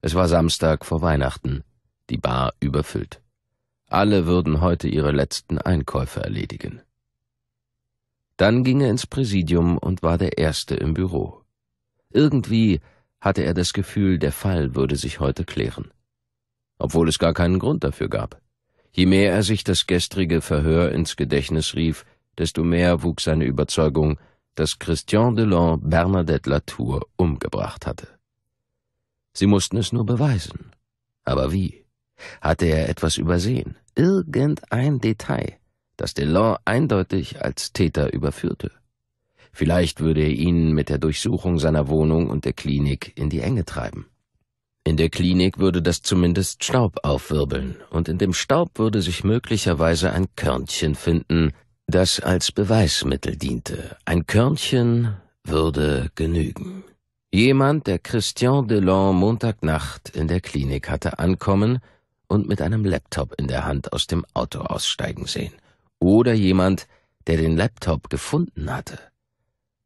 Es war Samstag vor Weihnachten, die Bar überfüllt. Alle würden heute ihre letzten Einkäufe erledigen. Dann ging er ins Präsidium und war der Erste im Büro. Irgendwie hatte er das Gefühl, der Fall würde sich heute klären. Obwohl es gar keinen Grund dafür gab. Je mehr er sich das gestrige Verhör ins Gedächtnis rief, desto mehr wuchs seine Überzeugung, dass Christian Delon Bernadette Latour umgebracht hatte. Sie mussten es nur beweisen. Aber wie? Hatte er etwas übersehen? Irgendein Detail, das Delon eindeutig als Täter überführte? Vielleicht würde er ihn mit der Durchsuchung seiner Wohnung und der Klinik in die Enge treiben. In der Klinik würde das zumindest Staub aufwirbeln, und in dem Staub würde sich möglicherweise ein Körnchen finden, das als Beweismittel diente. Ein Körnchen würde genügen. Jemand, der Christian Delon Montagnacht in der Klinik hatte ankommen und mit einem Laptop in der Hand aus dem Auto aussteigen sehen. Oder jemand, der den Laptop gefunden hatte.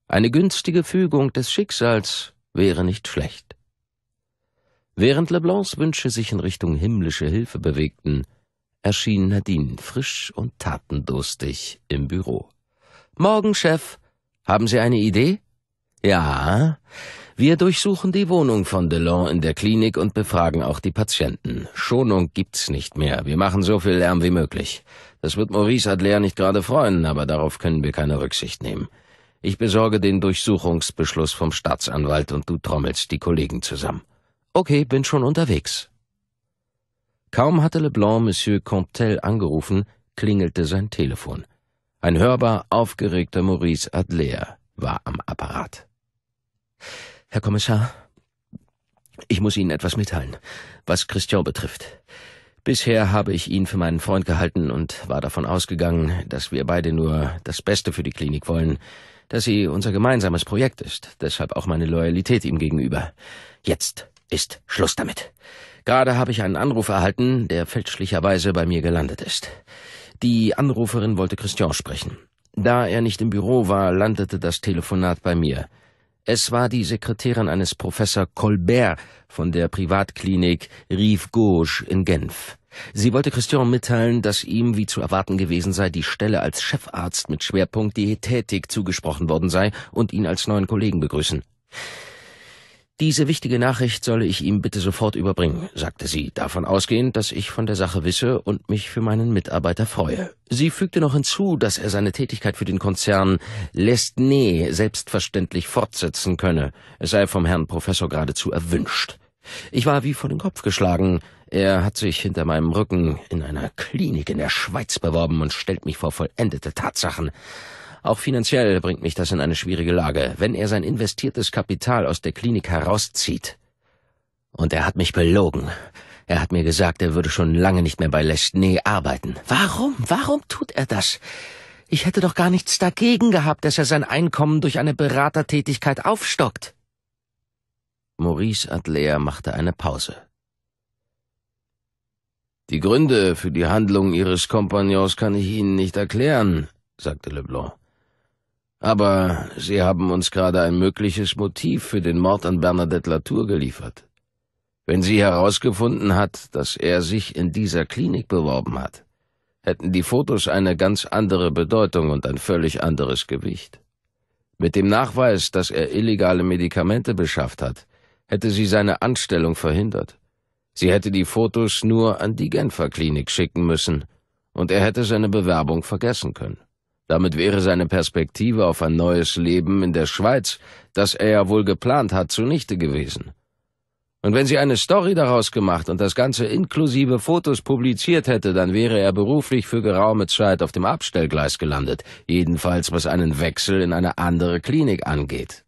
Eine günstige Fügung des Schicksals wäre nicht schlecht. Während Leblancs Wünsche sich in Richtung himmlische Hilfe bewegten, erschien Nadine frisch und tatendurstig im Büro. Morgen, Chef. Haben Sie eine Idee? Ja. Wir durchsuchen die Wohnung von Delon in der Klinik und befragen auch die Patienten. Schonung gibt's nicht mehr. Wir machen so viel Lärm wie möglich. Das wird Maurice Adler nicht gerade freuen, aber darauf können wir keine Rücksicht nehmen. Ich besorge den Durchsuchungsbeschluss vom Staatsanwalt und du trommelst die Kollegen zusammen. Okay, bin schon unterwegs. Kaum hatte Leblanc Monsieur Comptel angerufen, klingelte sein Telefon. Ein hörbar aufgeregter Maurice Adler war am Apparat. Herr Kommissar, ich muss Ihnen etwas mitteilen, was Christian betrifft. Bisher habe ich ihn für meinen Freund gehalten und war davon ausgegangen, dass wir beide nur das Beste für die Klinik wollen, dass sie unser gemeinsames Projekt ist, deshalb auch meine Loyalität ihm gegenüber. Jetzt ist Schluss damit. Gerade habe ich einen Anruf erhalten, der fälschlicherweise bei mir gelandet ist. Die Anruferin wollte Christian sprechen. Da er nicht im Büro war, landete das Telefonat bei mir. Es war die Sekretärin eines Professor Colbert von der Privatklinik Rive Gauche in Genf. Sie wollte Christian mitteilen, dass ihm, wie zu erwarten gewesen sei, die Stelle als Chefarzt mit Schwerpunkt Diätetik zugesprochen worden sei und ihn als neuen Kollegen begrüßen. Diese wichtige Nachricht solle ich ihm bitte sofort überbringen, sagte sie, davon ausgehend, dass ich von der Sache wisse und mich für meinen Mitarbeiter freue. Sie fügte noch hinzu, dass er seine Tätigkeit für den Konzern Lestnay selbstverständlich fortsetzen könne. Es sei vom Herrn Professor geradezu erwünscht. Ich war wie vor den Kopf geschlagen. Er hat sich hinter meinem Rücken in einer Klinik in der Schweiz beworben und stellt mich vor vollendete Tatsachen. Auch finanziell bringt mich das in eine schwierige Lage, wenn er sein investiertes Kapital aus der Klinik herauszieht. Und er hat mich belogen. Er hat mir gesagt, er würde schon lange nicht mehr bei Lesnay arbeiten. Warum? Warum tut er das? Ich hätte doch gar nichts dagegen gehabt, dass er sein Einkommen durch eine Beratertätigkeit aufstockt. Maurice Adler machte eine Pause. Die Gründe für die Handlung Ihres Kompagnons kann ich Ihnen nicht erklären, sagte Leblanc. Aber Sie haben uns gerade ein mögliches Motiv für den Mord an Bernadette Latour geliefert. Wenn sie herausgefunden hat, dass er sich in dieser Klinik beworben hat, hätten die Fotos eine ganz andere Bedeutung und ein völlig anderes Gewicht. Mit dem Nachweis, dass er illegale Medikamente beschafft hat, hätte sie seine Anstellung verhindert. Sie hätte die Fotos nur an die Genfer Klinik schicken müssen, und er hätte seine Bewerbung vergessen können. Damit wäre seine Perspektive auf ein neues Leben in der Schweiz, das er ja wohl geplant hat, zunichte gewesen. Und wenn sie eine Story daraus gemacht und das Ganze inklusive Fotos publiziert hätte, dann wäre er beruflich für geraume Zeit auf dem Abstellgleis gelandet, jedenfalls was einen Wechsel in eine andere Klinik angeht.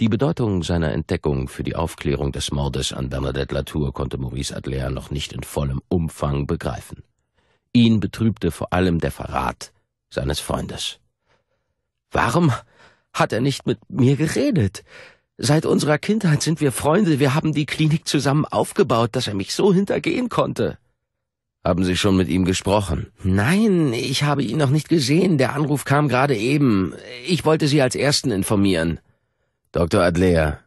Die Bedeutung seiner Entdeckung für die Aufklärung des Mordes an Bernadette Latour konnte Maurice Adler noch nicht in vollem Umfang begreifen. Ihn betrübte vor allem der Verrat seines Freundes. Warum hat er nicht mit mir geredet? Seit unserer Kindheit sind wir Freunde, wir haben die Klinik zusammen aufgebaut, dass er mich so hintergehen konnte. Haben Sie schon mit ihm gesprochen? Nein, ich habe ihn noch nicht gesehen. Der Anruf kam gerade eben. Ich wollte Sie als Ersten informieren. Dr. Adler,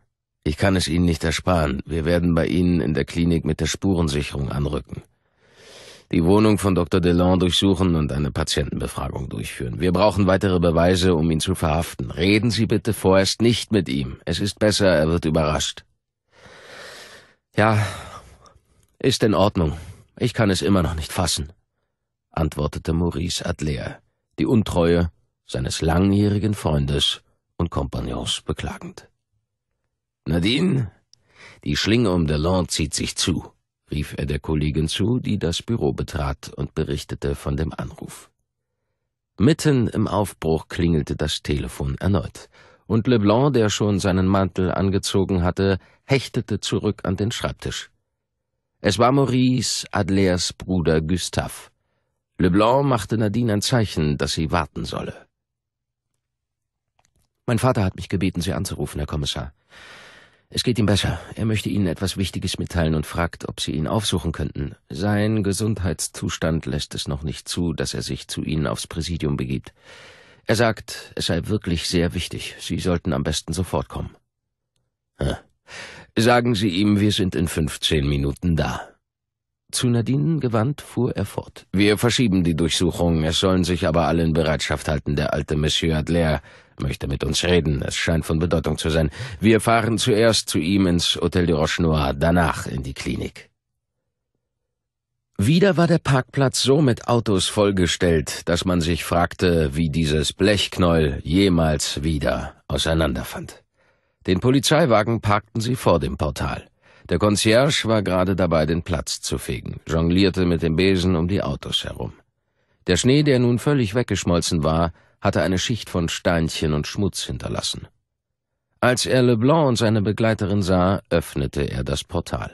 ich kann es Ihnen nicht ersparen. Wir werden bei Ihnen in der Klinik mit der Spurensicherung anrücken die Wohnung von Dr. Delon durchsuchen und eine Patientenbefragung durchführen. Wir brauchen weitere Beweise, um ihn zu verhaften. Reden Sie bitte vorerst nicht mit ihm. Es ist besser, er wird überrascht. Ja, ist in Ordnung. Ich kann es immer noch nicht fassen, antwortete Maurice Adler, die Untreue seines langjährigen Freundes und Kompagnons beklagend. Nadine, die Schlinge um Delon zieht sich zu rief er der Kollegin zu, die das Büro betrat und berichtete von dem Anruf. Mitten im Aufbruch klingelte das Telefon erneut, und Leblanc, der schon seinen Mantel angezogen hatte, hechtete zurück an den Schreibtisch. Es war Maurice Adlers Bruder Gustav. Leblanc machte Nadine ein Zeichen, dass sie warten solle. Mein Vater hat mich gebeten, Sie anzurufen, Herr Kommissar. Es geht ihm besser. Er möchte Ihnen etwas Wichtiges mitteilen und fragt, ob Sie ihn aufsuchen könnten. Sein Gesundheitszustand lässt es noch nicht zu, dass er sich zu Ihnen aufs Präsidium begibt. Er sagt, es sei wirklich sehr wichtig. Sie sollten am besten sofort kommen. Hm. Sagen Sie ihm, wir sind in 15 Minuten da. Zu Nadine gewandt fuhr er fort. Wir verschieben die Durchsuchung, es sollen sich aber alle in Bereitschaft halten. Der alte Monsieur Adler möchte mit uns reden. Es scheint von Bedeutung zu sein. Wir fahren zuerst zu ihm ins Hotel de Roche Noir, danach in die Klinik. Wieder war der Parkplatz so mit Autos vollgestellt, dass man sich fragte, wie dieses Blechknäuel jemals wieder auseinanderfand. Den Polizeiwagen parkten sie vor dem Portal. Der Concierge war gerade dabei, den Platz zu fegen, jonglierte mit dem Besen um die Autos herum. Der Schnee, der nun völlig weggeschmolzen war, hatte eine Schicht von Steinchen und Schmutz hinterlassen. Als er Leblanc und seine Begleiterin sah, öffnete er das Portal.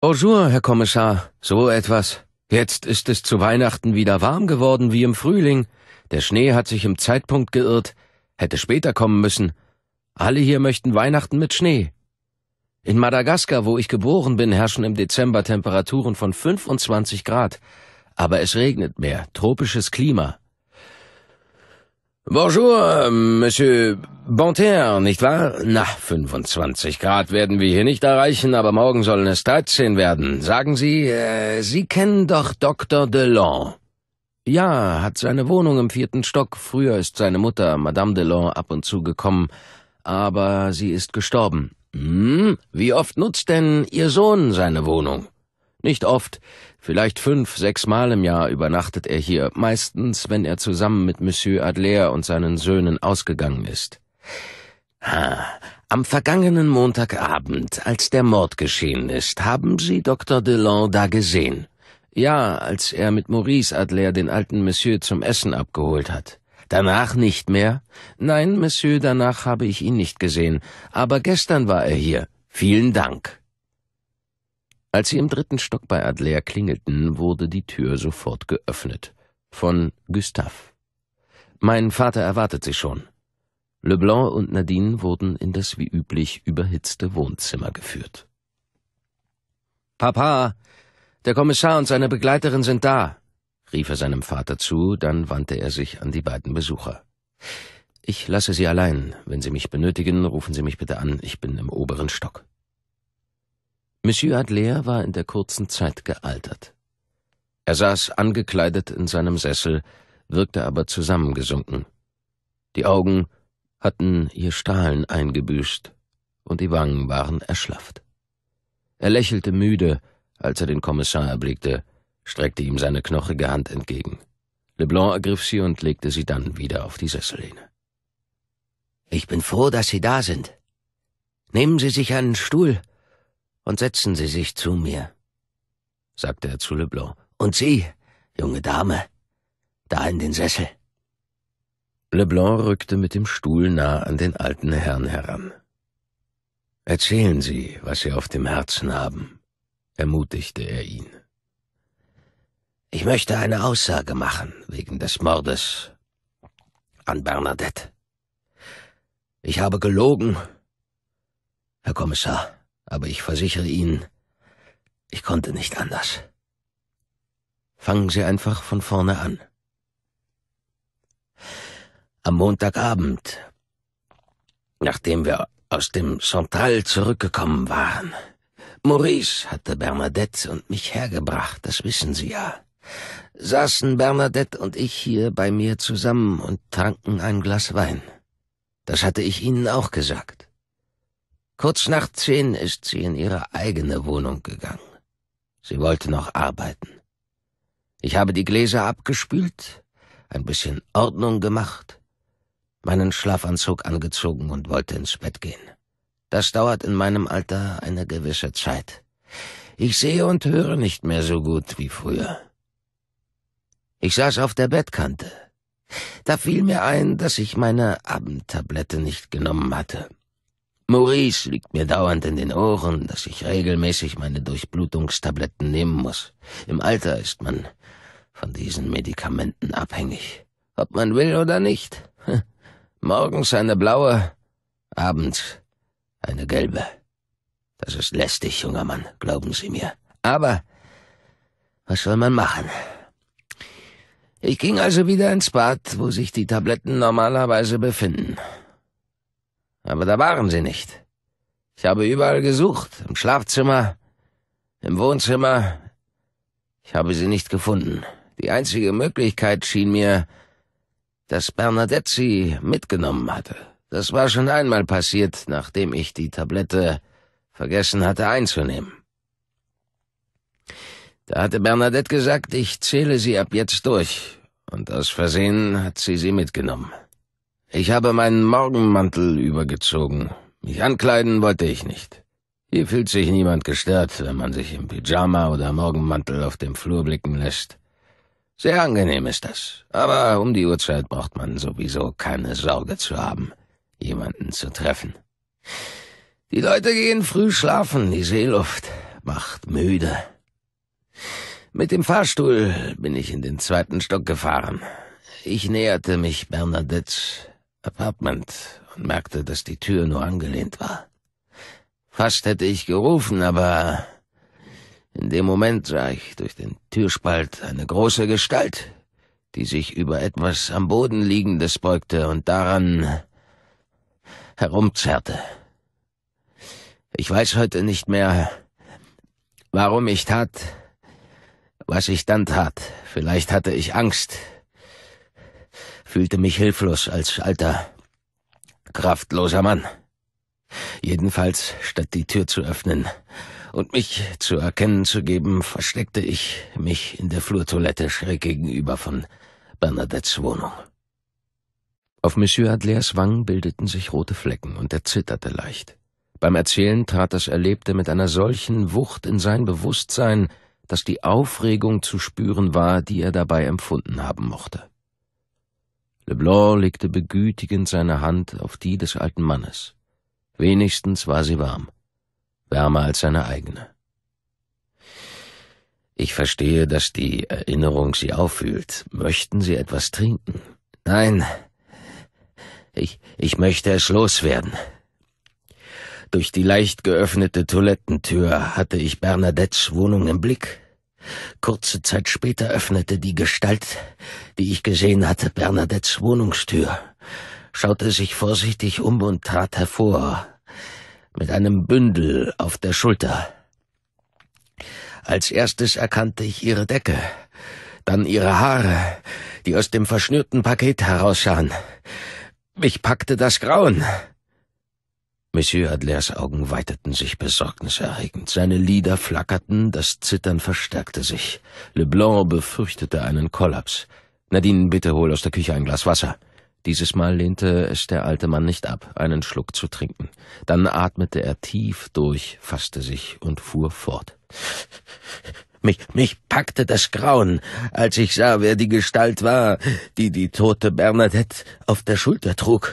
Bonjour, Herr Kommissar, so etwas. Jetzt ist es zu Weihnachten wieder warm geworden wie im Frühling. Der Schnee hat sich im Zeitpunkt geirrt, hätte später kommen müssen. Alle hier möchten Weihnachten mit Schnee. In Madagaskar, wo ich geboren bin, herrschen im Dezember Temperaturen von 25 Grad. Aber es regnet mehr, tropisches Klima. Bonjour, euh, Monsieur Bonterre, nicht wahr? Na, 25 Grad werden wir hier nicht erreichen, aber morgen sollen es 13 werden. Sagen Sie, äh, Sie kennen doch Dr. Delon. Ja, hat seine Wohnung im vierten Stock. Früher ist seine Mutter, Madame Delon, ab und zu gekommen, aber sie ist gestorben. Hm, wie oft nutzt denn Ihr Sohn seine Wohnung? Nicht oft. Vielleicht fünf, sechs Mal im Jahr übernachtet er hier, meistens, wenn er zusammen mit Monsieur Adler und seinen Söhnen ausgegangen ist. Ah, am vergangenen Montagabend, als der Mord geschehen ist, haben Sie Dr. Delon da gesehen? Ja, als er mit Maurice Adler den alten Monsieur zum Essen abgeholt hat. Danach nicht mehr? Nein, Monsieur, danach habe ich ihn nicht gesehen, aber gestern war er hier. Vielen Dank. Als sie im dritten Stock bei Adler klingelten, wurde die Tür sofort geöffnet. Von Gustav. Mein Vater erwartet sie schon. Leblanc und Nadine wurden in das wie üblich überhitzte Wohnzimmer geführt. Papa, der Kommissar und seine Begleiterin sind da, rief er seinem Vater zu, dann wandte er sich an die beiden Besucher. Ich lasse Sie allein. Wenn Sie mich benötigen, rufen Sie mich bitte an. Ich bin im oberen Stock. Monsieur Adler war in der kurzen Zeit gealtert. Er saß angekleidet in seinem Sessel, wirkte aber zusammengesunken. Die Augen hatten ihr Strahlen eingebüßt und die Wangen waren erschlafft. Er lächelte müde, als er den Kommissar erblickte, streckte ihm seine knochige Hand entgegen. Leblanc ergriff sie und legte sie dann wieder auf die Sessellehne. Ich bin froh, dass Sie da sind. Nehmen Sie sich einen Stuhl und setzen Sie sich zu mir, sagte er zu Leblanc. Und Sie, junge Dame, da in den Sessel. Leblanc rückte mit dem Stuhl nah an den alten Herrn heran. Erzählen Sie, was Sie auf dem Herzen haben, ermutigte er ihn. Ich möchte eine Aussage machen wegen des Mordes an Bernadette. Ich habe gelogen, Herr Kommissar aber ich versichere Ihnen, ich konnte nicht anders. Fangen Sie einfach von vorne an. Am Montagabend, nachdem wir aus dem Central zurückgekommen waren, Maurice hatte Bernadette und mich hergebracht, das wissen Sie ja, saßen Bernadette und ich hier bei mir zusammen und tranken ein Glas Wein. Das hatte ich Ihnen auch gesagt. Kurz nach zehn ist sie in ihre eigene Wohnung gegangen. Sie wollte noch arbeiten. Ich habe die Gläser abgespült, ein bisschen Ordnung gemacht, meinen Schlafanzug angezogen und wollte ins Bett gehen. Das dauert in meinem Alter eine gewisse Zeit. Ich sehe und höre nicht mehr so gut wie früher. Ich saß auf der Bettkante. Da fiel mir ein, dass ich meine Abendtablette nicht genommen hatte. Maurice liegt mir dauernd in den Ohren, dass ich regelmäßig meine Durchblutungstabletten nehmen muss. Im Alter ist man von diesen Medikamenten abhängig. Ob man will oder nicht. Morgens eine blaue, abends eine gelbe. Das ist lästig, junger Mann, glauben Sie mir. Aber was soll man machen? Ich ging also wieder ins Bad, wo sich die Tabletten normalerweise befinden aber da waren sie nicht. Ich habe überall gesucht, im Schlafzimmer, im Wohnzimmer. Ich habe sie nicht gefunden. Die einzige Möglichkeit schien mir, dass Bernadette sie mitgenommen hatte. Das war schon einmal passiert, nachdem ich die Tablette vergessen hatte einzunehmen. Da hatte Bernadette gesagt, ich zähle sie ab jetzt durch, und aus Versehen hat sie sie mitgenommen. Ich habe meinen Morgenmantel übergezogen. Mich ankleiden wollte ich nicht. Hier fühlt sich niemand gestört, wenn man sich im Pyjama oder Morgenmantel auf dem Flur blicken lässt. Sehr angenehm ist das. Aber um die Uhrzeit braucht man sowieso keine Sorge zu haben, jemanden zu treffen. Die Leute gehen früh schlafen, die Seeluft macht müde. Mit dem Fahrstuhl bin ich in den zweiten Stock gefahren. Ich näherte mich Bernadette Apartment und merkte, dass die Tür nur angelehnt war. Fast hätte ich gerufen, aber in dem Moment sah ich durch den Türspalt eine große Gestalt, die sich über etwas am Boden liegendes beugte und daran herumzerrte. Ich weiß heute nicht mehr, warum ich tat, was ich dann tat. Vielleicht hatte ich Angst fühlte mich hilflos als alter, kraftloser Mann. Jedenfalls, statt die Tür zu öffnen und mich zu erkennen zu geben, versteckte ich mich in der Flurtoilette schräg gegenüber von Bernadettes Wohnung. Auf Monsieur Adlers Wangen bildeten sich rote Flecken und er zitterte leicht. Beim Erzählen trat das Erlebte mit einer solchen Wucht in sein Bewusstsein, dass die Aufregung zu spüren war, die er dabei empfunden haben mochte. Leblanc legte begütigend seine Hand auf die des alten Mannes. Wenigstens war sie warm, wärmer als seine eigene. Ich verstehe, dass die Erinnerung Sie auffühlt. Möchten Sie etwas trinken? Nein, ich, ich möchte es loswerden. Durch die leicht geöffnete Toilettentür hatte ich Bernadettes Wohnung im Blick. Kurze Zeit später öffnete die Gestalt, die ich gesehen hatte, Bernadettes Wohnungstür, schaute sich vorsichtig um und trat hervor, mit einem Bündel auf der Schulter. Als erstes erkannte ich ihre Decke, dann ihre Haare, die aus dem verschnürten Paket heraussahen. Mich packte das Grauen. Monsieur Adlers Augen weiteten sich besorgniserregend. Seine Lider flackerten, das Zittern verstärkte sich. Leblanc befürchtete einen Kollaps. Nadine, bitte hol aus der Küche ein Glas Wasser. Dieses Mal lehnte es der alte Mann nicht ab, einen Schluck zu trinken. Dann atmete er tief durch, fasste sich und fuhr fort. Mich, mich packte das Grauen, als ich sah, wer die Gestalt war, die die tote Bernadette auf der Schulter trug.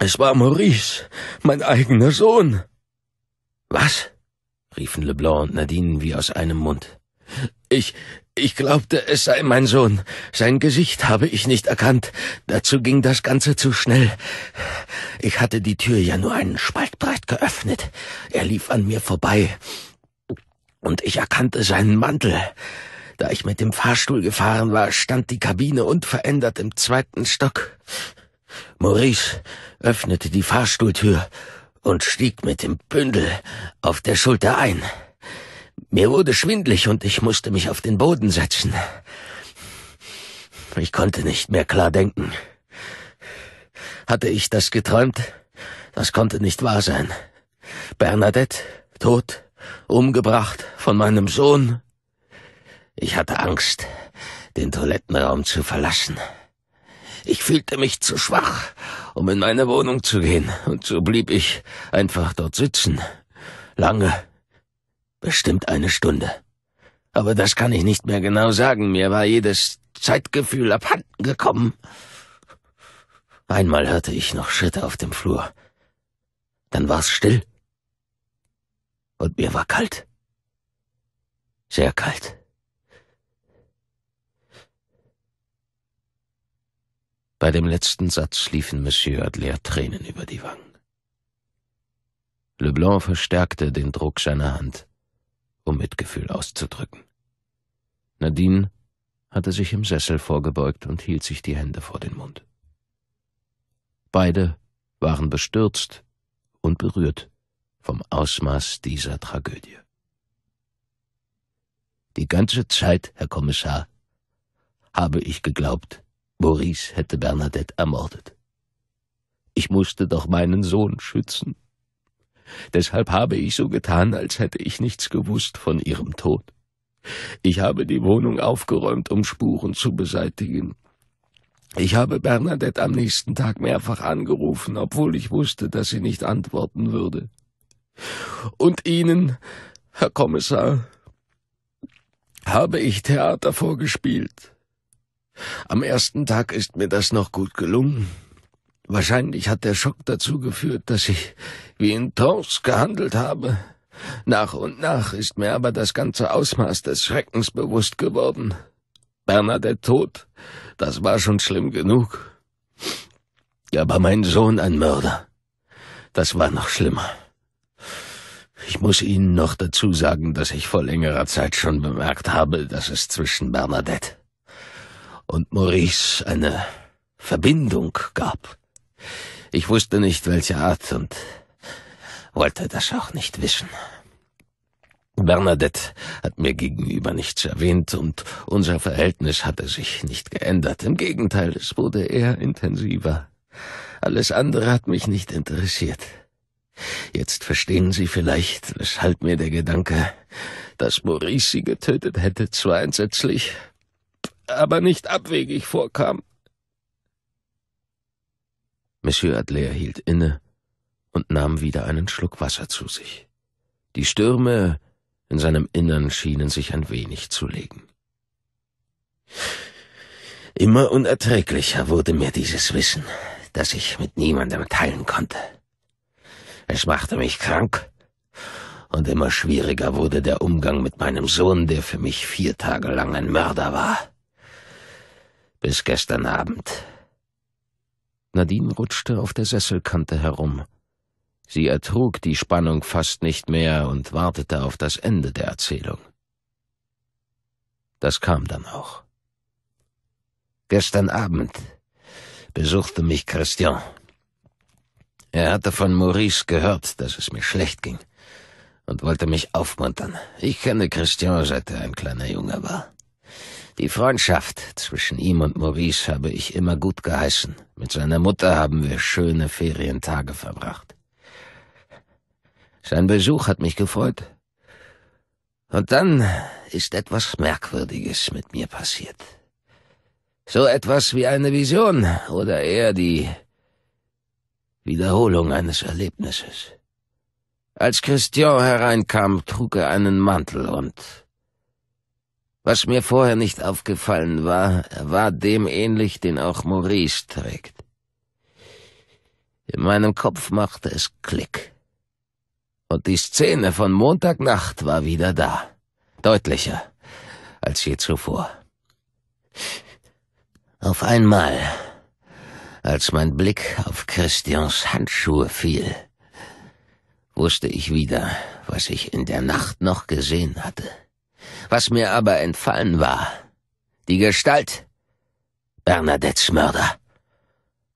Es war Maurice, mein eigener Sohn. Was? riefen Leblanc und Nadine wie aus einem Mund. Ich, ich glaubte, es sei mein Sohn. Sein Gesicht habe ich nicht erkannt. Dazu ging das Ganze zu schnell. Ich hatte die Tür ja nur einen Spalt breit geöffnet. Er lief an mir vorbei. Und ich erkannte seinen Mantel. Da ich mit dem Fahrstuhl gefahren war, stand die Kabine unverändert im zweiten Stock. Maurice öffnete die Fahrstuhltür und stieg mit dem Bündel auf der Schulter ein. Mir wurde schwindlig und ich musste mich auf den Boden setzen. Ich konnte nicht mehr klar denken. Hatte ich das geträumt? Das konnte nicht wahr sein. Bernadette, tot, umgebracht von meinem Sohn. Ich hatte Angst, den Toilettenraum zu verlassen. Ich fühlte mich zu schwach, um in meine Wohnung zu gehen, und so blieb ich einfach dort sitzen. Lange. Bestimmt eine Stunde. Aber das kann ich nicht mehr genau sagen. Mir war jedes Zeitgefühl abhanden gekommen. Einmal hörte ich noch Schritte auf dem Flur. Dann war's still. Und mir war kalt. Sehr kalt. Bei dem letzten Satz liefen Monsieur Adler Tränen über die Wangen. Leblanc verstärkte den Druck seiner Hand, um Mitgefühl auszudrücken. Nadine hatte sich im Sessel vorgebeugt und hielt sich die Hände vor den Mund. Beide waren bestürzt und berührt vom Ausmaß dieser Tragödie. Die ganze Zeit, Herr Kommissar, habe ich geglaubt, Maurice hätte Bernadette ermordet. Ich musste doch meinen Sohn schützen. Deshalb habe ich so getan, als hätte ich nichts gewusst von ihrem Tod. Ich habe die Wohnung aufgeräumt, um Spuren zu beseitigen. Ich habe Bernadette am nächsten Tag mehrfach angerufen, obwohl ich wusste, dass sie nicht antworten würde. Und Ihnen, Herr Kommissar, habe ich Theater vorgespielt. Am ersten Tag ist mir das noch gut gelungen. Wahrscheinlich hat der Schock dazu geführt, dass ich wie in Tors gehandelt habe. Nach und nach ist mir aber das ganze Ausmaß des Schreckens bewusst geworden. Bernadette tot, das war schon schlimm genug. Aber mein Sohn ein Mörder, das war noch schlimmer. Ich muss Ihnen noch dazu sagen, dass ich vor längerer Zeit schon bemerkt habe, dass es zwischen Bernadette und Maurice eine Verbindung gab. Ich wusste nicht, welche Art und wollte das auch nicht wissen. Bernadette hat mir gegenüber nichts erwähnt und unser Verhältnis hatte sich nicht geändert. Im Gegenteil, es wurde eher intensiver. Alles andere hat mich nicht interessiert. Jetzt verstehen Sie vielleicht, weshalb mir der Gedanke, dass Maurice sie getötet hätte, zwar entsetzlich, aber nicht abwegig vorkam. Monsieur Adler hielt inne und nahm wieder einen Schluck Wasser zu sich. Die Stürme in seinem Innern schienen sich ein wenig zu legen. Immer unerträglicher wurde mir dieses Wissen, das ich mit niemandem teilen konnte. Es machte mich krank, und immer schwieriger wurde der Umgang mit meinem Sohn, der für mich vier Tage lang ein Mörder war. Bis gestern Abend. Nadine rutschte auf der Sesselkante herum. Sie ertrug die Spannung fast nicht mehr und wartete auf das Ende der Erzählung. Das kam dann auch. Gestern Abend besuchte mich Christian. Er hatte von Maurice gehört, dass es mir schlecht ging und wollte mich aufmuntern. Ich kenne Christian, seit er ein kleiner Junge war. Die Freundschaft zwischen ihm und Maurice habe ich immer gut geheißen. Mit seiner Mutter haben wir schöne Ferientage verbracht. Sein Besuch hat mich gefreut. Und dann ist etwas Merkwürdiges mit mir passiert. So etwas wie eine Vision oder eher die Wiederholung eines Erlebnisses. Als Christian hereinkam, trug er einen Mantel und was mir vorher nicht aufgefallen war, war dem ähnlich, den auch Maurice trägt. In meinem Kopf machte es Klick. Und die Szene von Montagnacht war wieder da. Deutlicher als je zuvor. Auf einmal, als mein Blick auf Christians Handschuhe fiel, wusste ich wieder, was ich in der Nacht noch gesehen hatte. Was mir aber entfallen war, die Gestalt Bernadettes Mörder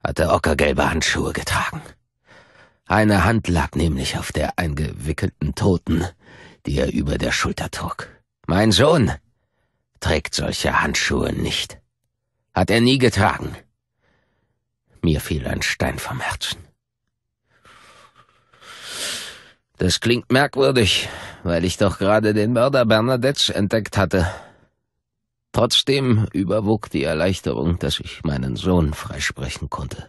hatte ockergelbe Handschuhe getragen. Eine Hand lag nämlich auf der eingewickelten Toten, die er über der Schulter trug. Mein Sohn trägt solche Handschuhe nicht. Hat er nie getragen. Mir fiel ein Stein vom Herzen. Das klingt merkwürdig, weil ich doch gerade den Mörder Bernadettes entdeckt hatte. Trotzdem überwog die Erleichterung, dass ich meinen Sohn freisprechen konnte.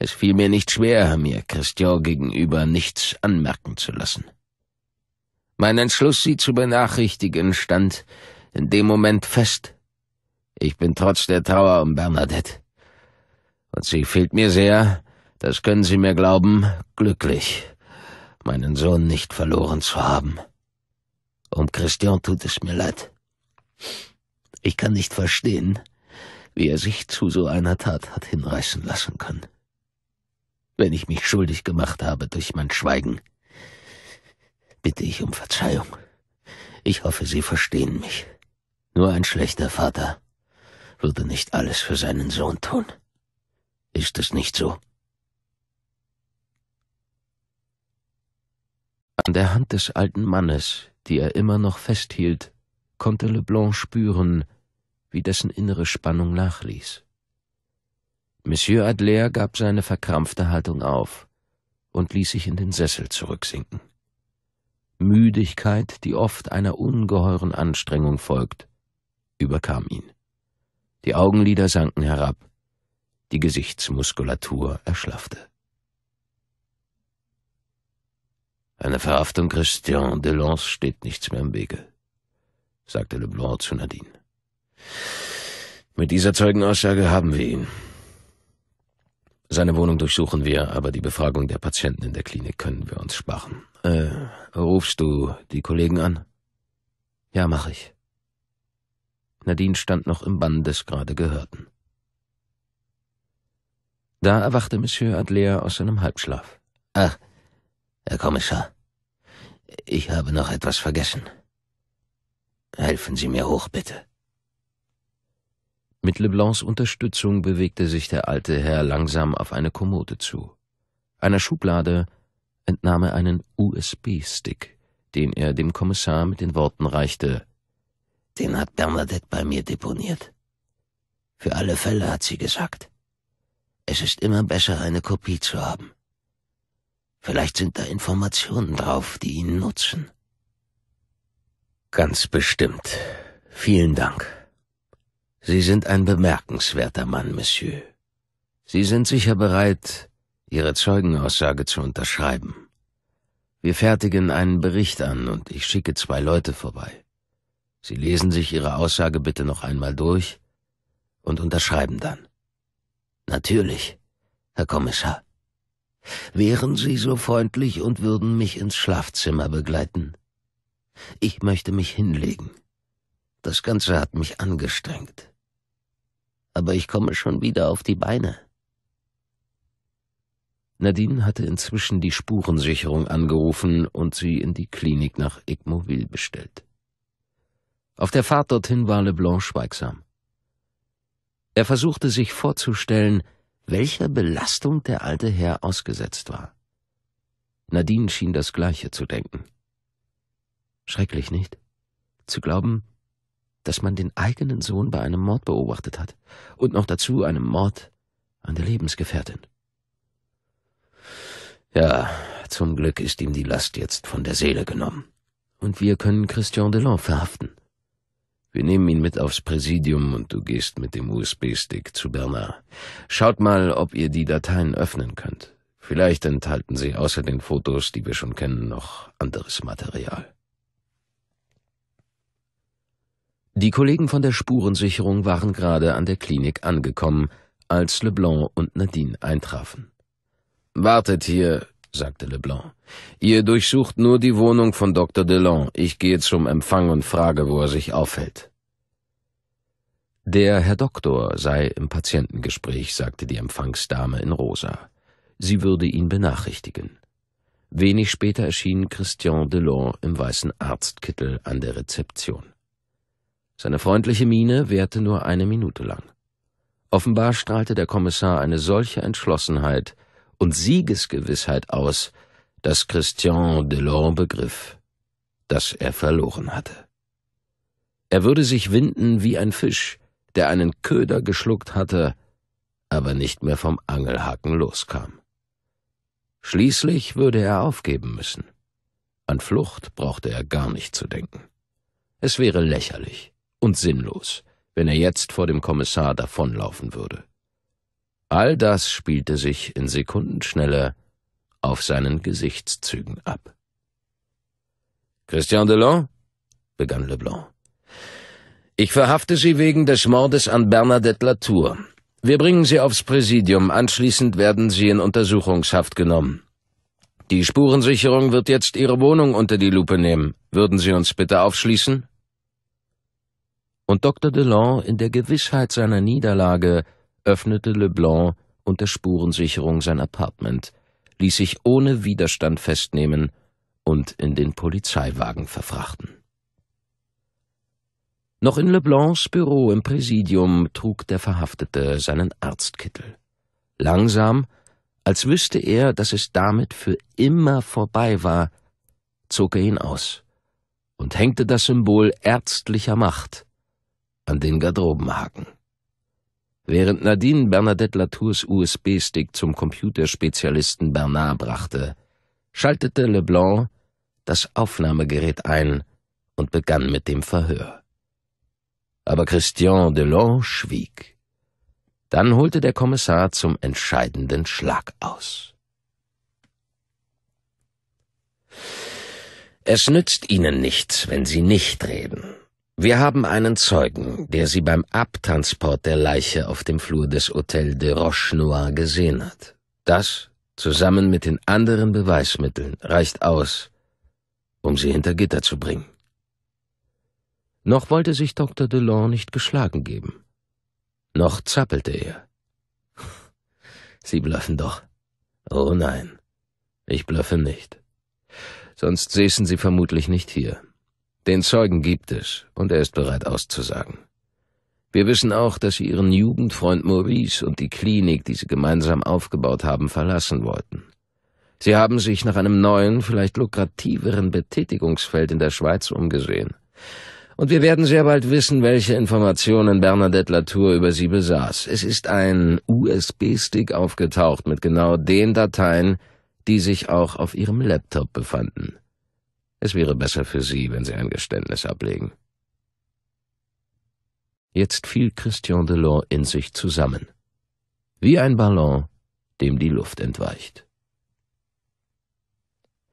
Es fiel mir nicht schwer, mir Christian gegenüber nichts anmerken zu lassen. Mein Entschluss, sie zu benachrichtigen, stand in dem Moment fest. Ich bin trotz der Trauer um Bernadette. Und sie fehlt mir sehr, das können Sie mir glauben, glücklich meinen Sohn nicht verloren zu haben. Um Christian tut es mir leid. Ich kann nicht verstehen, wie er sich zu so einer Tat hat hinreißen lassen können. Wenn ich mich schuldig gemacht habe durch mein Schweigen, bitte ich um Verzeihung. Ich hoffe, Sie verstehen mich. Nur ein schlechter Vater würde nicht alles für seinen Sohn tun. Ist es nicht so? An der Hand des alten Mannes, die er immer noch festhielt, konnte Leblanc spüren, wie dessen innere Spannung nachließ. Monsieur Adler gab seine verkrampfte Haltung auf und ließ sich in den Sessel zurücksinken. Müdigkeit, die oft einer ungeheuren Anstrengung folgt, überkam ihn. Die Augenlider sanken herab, die Gesichtsmuskulatur erschlaffte. Eine Verhaftung Christian Delance steht nichts mehr im Wege, sagte Leblanc zu Nadine. Mit dieser Zeugenaussage haben wir ihn. Seine Wohnung durchsuchen wir, aber die Befragung der Patienten in der Klinik können wir uns sparen. Äh, rufst du die Kollegen an? Ja, mach ich. Nadine stand noch im Bann des gerade Gehörten. Da erwachte Monsieur Adler aus seinem Halbschlaf. Ach, Herr Kommissar, ich habe noch etwas vergessen. Helfen Sie mir hoch, bitte. Mit Leblancs Unterstützung bewegte sich der alte Herr langsam auf eine Kommode zu. Einer Schublade entnahm er einen USB-Stick, den er dem Kommissar mit den Worten reichte. Den hat Bernadette bei mir deponiert. Für alle Fälle hat sie gesagt. Es ist immer besser, eine Kopie zu haben. Vielleicht sind da Informationen drauf, die ihn nutzen. Ganz bestimmt. Vielen Dank. Sie sind ein bemerkenswerter Mann, Monsieur. Sie sind sicher bereit, Ihre Zeugenaussage zu unterschreiben. Wir fertigen einen Bericht an und ich schicke zwei Leute vorbei. Sie lesen sich Ihre Aussage bitte noch einmal durch und unterschreiben dann. Natürlich, Herr Kommissar. Wären Sie so freundlich und würden mich ins Schlafzimmer begleiten. Ich möchte mich hinlegen. Das Ganze hat mich angestrengt. Aber ich komme schon wieder auf die Beine. Nadine hatte inzwischen die Spurensicherung angerufen und sie in die Klinik nach Igmoville bestellt. Auf der Fahrt dorthin war Leblanc schweigsam. Er versuchte sich vorzustellen, welcher Belastung der alte Herr ausgesetzt war. Nadine schien das Gleiche zu denken. Schrecklich nicht? Zu glauben, dass man den eigenen Sohn bei einem Mord beobachtet hat und noch dazu einem Mord an der Lebensgefährtin. Ja, zum Glück ist ihm die Last jetzt von der Seele genommen. Und wir können Christian Delon verhaften. Wir nehmen ihn mit aufs Präsidium und du gehst mit dem USB-Stick zu Bernard. Schaut mal, ob ihr die Dateien öffnen könnt. Vielleicht enthalten sie außer den Fotos, die wir schon kennen, noch anderes Material. Die Kollegen von der Spurensicherung waren gerade an der Klinik angekommen, als Leblanc und Nadine eintrafen. Wartet hier, sagte Leblanc. Ihr durchsucht nur die Wohnung von Dr. Delon. Ich gehe zum Empfang und frage, wo er sich aufhält. Der Herr Doktor sei im Patientengespräch, sagte die Empfangsdame in Rosa. Sie würde ihn benachrichtigen. Wenig später erschien Christian Delon im weißen Arztkittel an der Rezeption. Seine freundliche Miene währte nur eine Minute lang. Offenbar strahlte der Kommissar eine solche Entschlossenheit, und Siegesgewissheit aus, dass Christian Delorme begriff, dass er verloren hatte. Er würde sich winden wie ein Fisch, der einen Köder geschluckt hatte, aber nicht mehr vom Angelhaken loskam. Schließlich würde er aufgeben müssen. An Flucht brauchte er gar nicht zu denken. Es wäre lächerlich und sinnlos, wenn er jetzt vor dem Kommissar davonlaufen würde. All das spielte sich in Sekundenschnelle auf seinen Gesichtszügen ab. Christian Delon? begann Leblanc. Ich verhafte Sie wegen des Mordes an Bernadette Latour. Wir bringen Sie aufs Präsidium, anschließend werden Sie in Untersuchungshaft genommen. Die Spurensicherung wird jetzt Ihre Wohnung unter die Lupe nehmen. Würden Sie uns bitte aufschließen? Und Dr. Delon, in der Gewissheit seiner Niederlage, öffnete Leblanc unter Spurensicherung sein Apartment, ließ sich ohne Widerstand festnehmen und in den Polizeiwagen verfrachten. Noch in Leblancs Büro im Präsidium trug der Verhaftete seinen Arztkittel. Langsam, als wüsste er, dass es damit für immer vorbei war, zog er ihn aus und hängte das Symbol ärztlicher Macht an den Garderobenhaken während Nadine Bernadette Latours USB-Stick zum Computerspezialisten Bernard brachte, schaltete Leblanc das Aufnahmegerät ein und begann mit dem Verhör. Aber Christian Delon schwieg. Dann holte der Kommissar zum entscheidenden Schlag aus. Es nützt Ihnen nichts, wenn Sie nicht reden. Wir haben einen Zeugen, der sie beim Abtransport der Leiche auf dem Flur des Hotel de Roche Noir gesehen hat. Das, zusammen mit den anderen Beweismitteln, reicht aus, um sie hinter Gitter zu bringen. Noch wollte sich Dr. Delon nicht geschlagen geben. Noch zappelte er. Sie blöffen doch. Oh nein, ich blöffe nicht. Sonst säßen Sie vermutlich nicht hier. Den Zeugen gibt es, und er ist bereit auszusagen. Wir wissen auch, dass sie ihren Jugendfreund Maurice und die Klinik, die sie gemeinsam aufgebaut haben, verlassen wollten. Sie haben sich nach einem neuen, vielleicht lukrativeren Betätigungsfeld in der Schweiz umgesehen. Und wir werden sehr bald wissen, welche Informationen Bernadette Latour über sie besaß. Es ist ein USB-Stick aufgetaucht mit genau den Dateien, die sich auch auf ihrem Laptop befanden. Es wäre besser für Sie, wenn Sie ein Geständnis ablegen. Jetzt fiel Christian Delors in sich zusammen, wie ein Ballon, dem die Luft entweicht.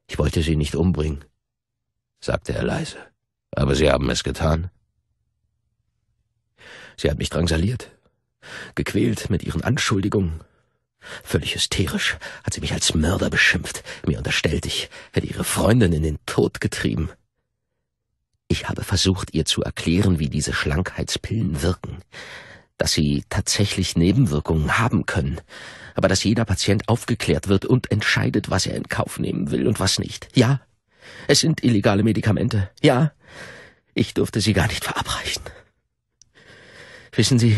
Ich wollte Sie nicht umbringen, sagte er leise, aber Sie haben es getan. Sie hat mich drangsaliert, gequält mit ihren Anschuldigungen, Völlig hysterisch hat sie mich als Mörder beschimpft, mir unterstellt, ich hätte ihre Freundin in den Tod getrieben. Ich habe versucht, ihr zu erklären, wie diese Schlankheitspillen wirken, dass sie tatsächlich Nebenwirkungen haben können, aber dass jeder Patient aufgeklärt wird und entscheidet, was er in Kauf nehmen will und was nicht. Ja, es sind illegale Medikamente. Ja, ich durfte sie gar nicht verabreichen. Wissen Sie,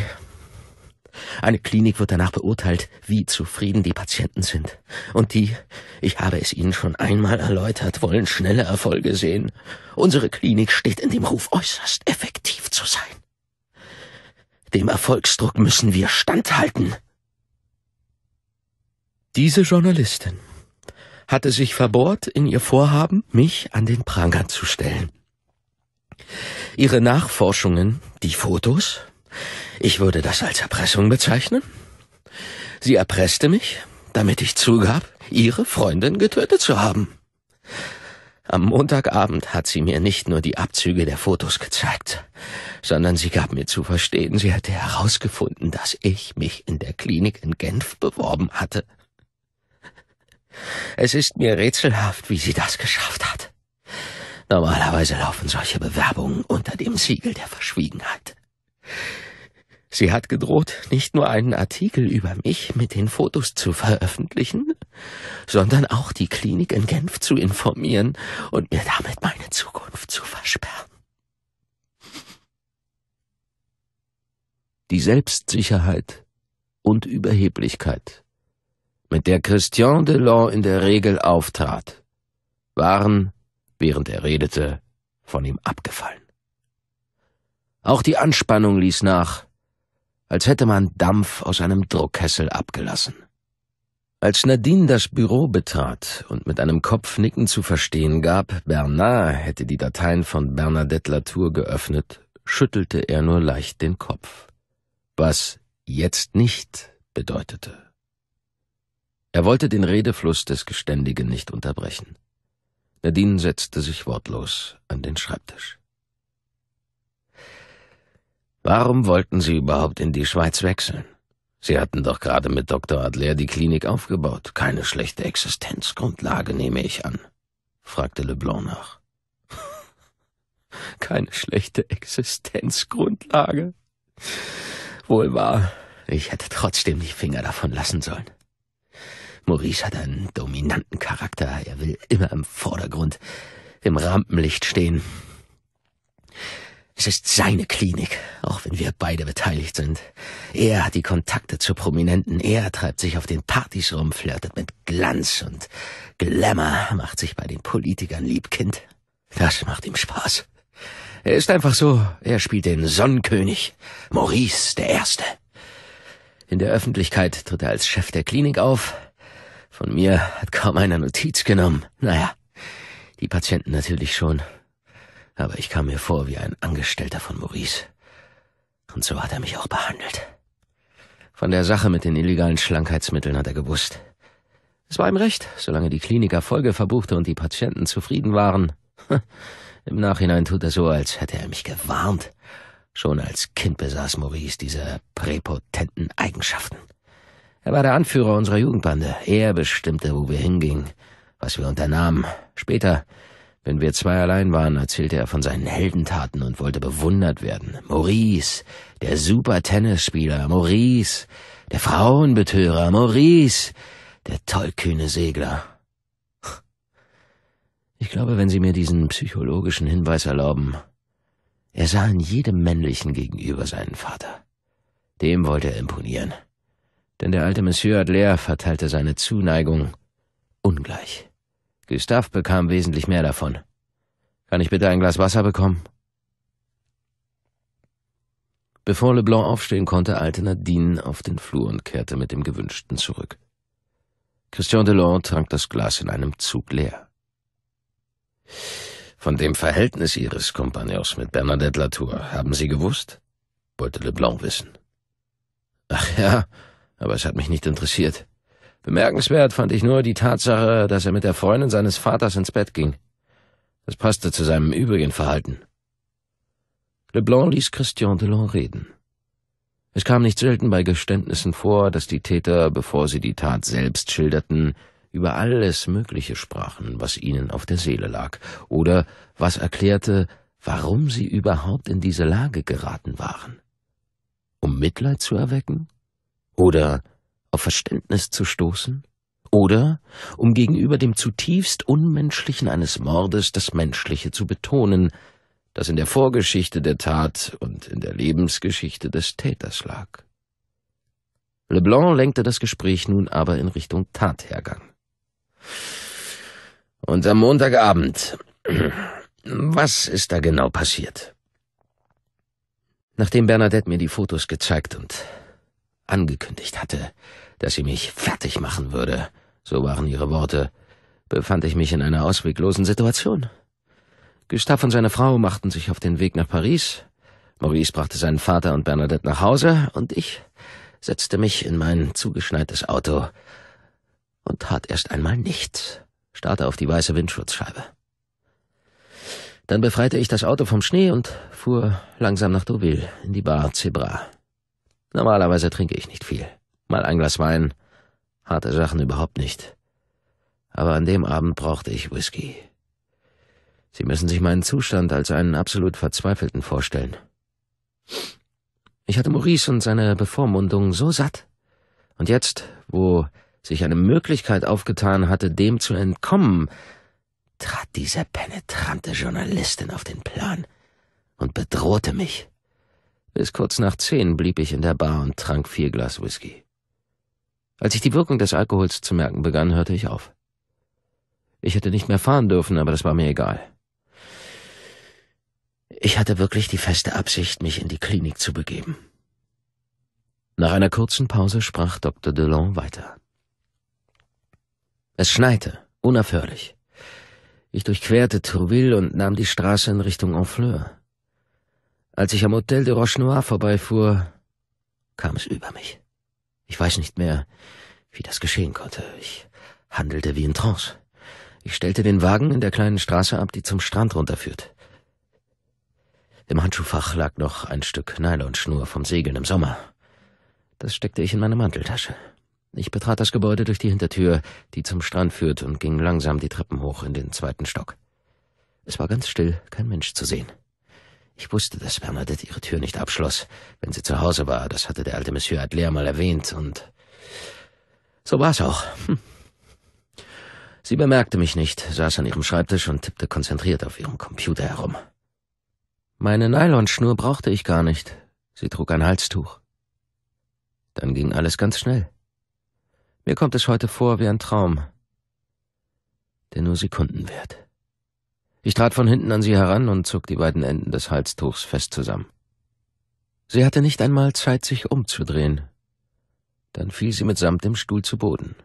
eine Klinik wird danach beurteilt, wie zufrieden die Patienten sind. Und die, ich habe es Ihnen schon einmal erläutert, wollen schnelle Erfolge sehen. Unsere Klinik steht in dem Ruf, äußerst effektiv zu sein. Dem Erfolgsdruck müssen wir standhalten. Diese Journalistin hatte sich verbohrt in ihr Vorhaben, mich an den Pranger zu stellen. Ihre Nachforschungen, die Fotos, ich würde das als Erpressung bezeichnen. Sie erpresste mich, damit ich zugab, ihre Freundin getötet zu haben. Am Montagabend hat sie mir nicht nur die Abzüge der Fotos gezeigt, sondern sie gab mir zu verstehen, sie hätte herausgefunden, dass ich mich in der Klinik in Genf beworben hatte. Es ist mir rätselhaft, wie sie das geschafft hat. Normalerweise laufen solche Bewerbungen unter dem Siegel der Verschwiegenheit. Sie hat gedroht, nicht nur einen Artikel über mich mit den Fotos zu veröffentlichen, sondern auch die Klinik in Genf zu informieren und mir damit meine Zukunft zu versperren. Die Selbstsicherheit und Überheblichkeit, mit der Christian Delon in der Regel auftrat, waren, während er redete, von ihm abgefallen. Auch die Anspannung ließ nach, als hätte man Dampf aus einem Druckkessel abgelassen. Als Nadine das Büro betrat und mit einem Kopfnicken zu verstehen gab, Bernard hätte die Dateien von Bernadette Latour geöffnet, schüttelte er nur leicht den Kopf, was jetzt nicht bedeutete. Er wollte den Redefluss des Geständigen nicht unterbrechen. Nadine setzte sich wortlos an den Schreibtisch. Warum wollten Sie überhaupt in die Schweiz wechseln? Sie hatten doch gerade mit Dr. Adler die Klinik aufgebaut. Keine schlechte Existenzgrundlage, nehme ich an, fragte Leblanc nach. Keine schlechte Existenzgrundlage? Wohl wahr. Ich hätte trotzdem die Finger davon lassen sollen. Maurice hat einen dominanten Charakter. Er will immer im Vordergrund, im Rampenlicht stehen. Es ist seine Klinik, auch wenn wir beide beteiligt sind. Er hat die Kontakte zu Prominenten, er treibt sich auf den Partys rum, flirtet mit Glanz und Glamour, macht sich bei den Politikern Liebkind. Das macht ihm Spaß. Er ist einfach so, er spielt den Sonnenkönig, Maurice der Erste. In der Öffentlichkeit tritt er als Chef der Klinik auf. Von mir hat kaum einer Notiz genommen. Naja, die Patienten natürlich schon aber ich kam mir vor wie ein Angestellter von Maurice. Und so hat er mich auch behandelt. Von der Sache mit den illegalen Schlankheitsmitteln hat er gewusst. Es war ihm recht, solange die Klinik Erfolge verbuchte und die Patienten zufrieden waren. Im Nachhinein tut er so, als hätte er mich gewarnt. Schon als Kind besaß Maurice diese präpotenten Eigenschaften. Er war der Anführer unserer Jugendbande. Er bestimmte, wo wir hingingen, was wir unternahmen. Später wenn wir zwei allein waren, erzählte er von seinen Heldentaten und wollte bewundert werden. Maurice, der Super-Tennisspieler, Maurice, der Frauenbetörer, Maurice, der tollkühne Segler. Ich glaube, wenn Sie mir diesen psychologischen Hinweis erlauben, er sah in jedem Männlichen gegenüber seinen Vater. Dem wollte er imponieren. Denn der alte Monsieur Adler verteilte seine Zuneigung ungleich. Gustav bekam wesentlich mehr davon. Kann ich bitte ein Glas Wasser bekommen? Bevor Leblanc aufstehen konnte, eilte Nadine auf den Flur und kehrte mit dem Gewünschten zurück. Christian Delon trank das Glas in einem Zug leer. Von dem Verhältnis Ihres Kompagnons mit Bernadette Latour haben Sie gewusst? wollte Leblanc wissen. Ach ja, aber es hat mich nicht interessiert. Bemerkenswert fand ich nur die Tatsache, dass er mit der Freundin seines Vaters ins Bett ging. Das passte zu seinem übrigen Verhalten. Leblanc ließ Christian Delon reden. Es kam nicht selten bei Geständnissen vor, dass die Täter, bevor sie die Tat selbst schilderten, über alles Mögliche sprachen, was ihnen auf der Seele lag, oder was erklärte, warum sie überhaupt in diese Lage geraten waren. Um Mitleid zu erwecken? Oder auf Verständnis zu stoßen oder um gegenüber dem zutiefst Unmenschlichen eines Mordes das Menschliche zu betonen, das in der Vorgeschichte der Tat und in der Lebensgeschichte des Täters lag. Leblanc lenkte das Gespräch nun aber in Richtung Tathergang. Und am Montagabend, was ist da genau passiert? Nachdem Bernadette mir die Fotos gezeigt und angekündigt hatte, dass sie mich fertig machen würde, so waren ihre Worte, befand ich mich in einer ausweglosen Situation. Gustav und seine Frau machten sich auf den Weg nach Paris, Maurice brachte seinen Vater und Bernadette nach Hause, und ich setzte mich in mein zugeschneites Auto und tat erst einmal nichts, starrte auf die weiße Windschutzscheibe. Dann befreite ich das Auto vom Schnee und fuhr langsam nach Deauville in die Bar Zebra. Normalerweise trinke ich nicht viel. Mal ein Glas Wein, harte Sachen überhaupt nicht. Aber an dem Abend brauchte ich Whisky. Sie müssen sich meinen Zustand als einen absolut verzweifelten vorstellen. Ich hatte Maurice und seine Bevormundung so satt. Und jetzt, wo sich eine Möglichkeit aufgetan hatte, dem zu entkommen, trat diese penetrante Journalistin auf den Plan und bedrohte mich. Bis kurz nach zehn blieb ich in der Bar und trank vier Glas Whisky. Als ich die Wirkung des Alkohols zu merken begann, hörte ich auf. Ich hätte nicht mehr fahren dürfen, aber das war mir egal. Ich hatte wirklich die feste Absicht, mich in die Klinik zu begeben. Nach einer kurzen Pause sprach Dr. Delon weiter. Es schneite, unaufhörlich. Ich durchquerte Trouville und nahm die Straße in Richtung Honfleur. Als ich am Hotel de Roche Noir vorbeifuhr, kam es über mich. Ich weiß nicht mehr, wie das geschehen konnte. Ich handelte wie in Trance. Ich stellte den Wagen in der kleinen Straße ab, die zum Strand runterführt. Im Handschuhfach lag noch ein Stück Nylonschnur vom Segeln im Sommer. Das steckte ich in meine Manteltasche. Ich betrat das Gebäude durch die Hintertür, die zum Strand führt, und ging langsam die Treppen hoch in den zweiten Stock. Es war ganz still, kein Mensch zu sehen. Ich wusste, dass Bernadette ihre Tür nicht abschloss, wenn sie zu Hause war. Das hatte der alte Monsieur Adler mal erwähnt und so war's auch. Hm. Sie bemerkte mich nicht, saß an ihrem Schreibtisch und tippte konzentriert auf ihrem Computer herum. Meine Nylonschnur brauchte ich gar nicht. Sie trug ein Halstuch. Dann ging alles ganz schnell. Mir kommt es heute vor wie ein Traum, der nur Sekunden wert. Ich trat von hinten an sie heran und zog die beiden Enden des Halstuchs fest zusammen. Sie hatte nicht einmal Zeit, sich umzudrehen. Dann fiel sie mitsamt dem Stuhl zu Boden.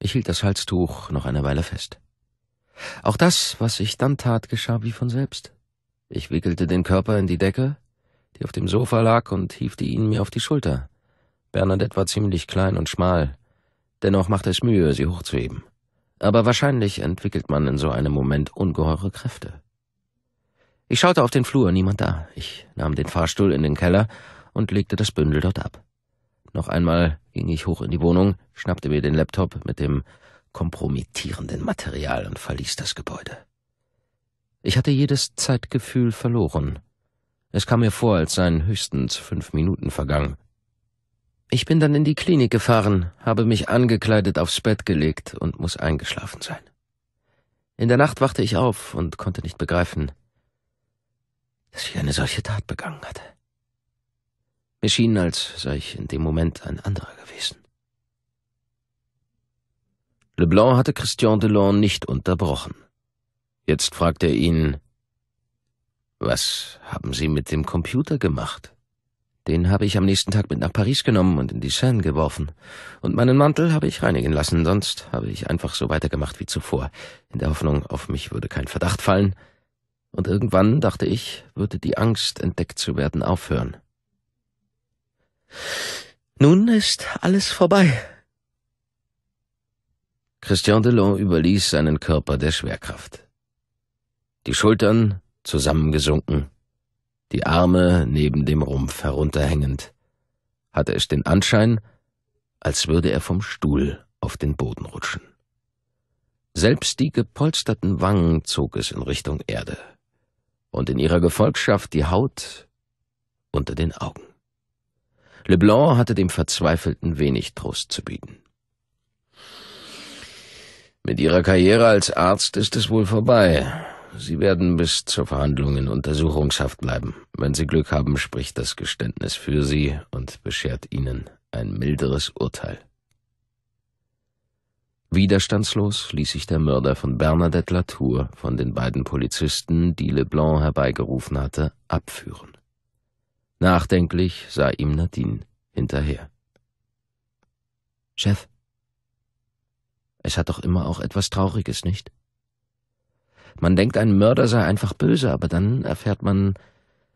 Ich hielt das Halstuch noch eine Weile fest. Auch das, was ich dann tat, geschah wie von selbst. Ich wickelte den Körper in die Decke, die auf dem Sofa lag, und hiefte ihn mir auf die Schulter. Bernadette war ziemlich klein und schmal, dennoch machte es Mühe, sie hochzuheben aber wahrscheinlich entwickelt man in so einem Moment ungeheure Kräfte. Ich schaute auf den Flur, niemand da. Ich nahm den Fahrstuhl in den Keller und legte das Bündel dort ab. Noch einmal ging ich hoch in die Wohnung, schnappte mir den Laptop mit dem kompromittierenden Material und verließ das Gebäude. Ich hatte jedes Zeitgefühl verloren. Es kam mir vor, als seien höchstens fünf Minuten vergangen. Ich bin dann in die Klinik gefahren, habe mich angekleidet aufs Bett gelegt und muss eingeschlafen sein. In der Nacht wachte ich auf und konnte nicht begreifen, dass ich eine solche Tat begangen hatte. Mir schien, als sei ich in dem Moment ein anderer gewesen. Leblanc hatte Christian Delon nicht unterbrochen. Jetzt fragte er ihn, was haben Sie mit dem Computer gemacht? Den habe ich am nächsten Tag mit nach Paris genommen und in die Seine geworfen. Und meinen Mantel habe ich reinigen lassen, sonst habe ich einfach so weitergemacht wie zuvor, in der Hoffnung, auf mich würde kein Verdacht fallen. Und irgendwann, dachte ich, würde die Angst, entdeckt zu werden, aufhören. Nun ist alles vorbei. Christian Delon überließ seinen Körper der Schwerkraft. Die Schultern zusammengesunken, die Arme neben dem Rumpf herunterhängend, hatte es den Anschein, als würde er vom Stuhl auf den Boden rutschen. Selbst die gepolsterten Wangen zog es in Richtung Erde und in ihrer Gefolgschaft die Haut unter den Augen. Leblanc hatte dem Verzweifelten wenig Trost zu bieten. Mit ihrer Karriere als Arzt ist es wohl vorbei, Sie werden bis zur Verhandlung in Untersuchungshaft bleiben. Wenn Sie Glück haben, spricht das Geständnis für Sie und beschert Ihnen ein milderes Urteil. Widerstandslos ließ sich der Mörder von Bernadette Latour von den beiden Polizisten, die Leblanc herbeigerufen hatte, abführen. Nachdenklich sah ihm Nadine hinterher. Chef, es hat doch immer auch etwas Trauriges, nicht? Man denkt, ein Mörder sei einfach böse, aber dann erfährt man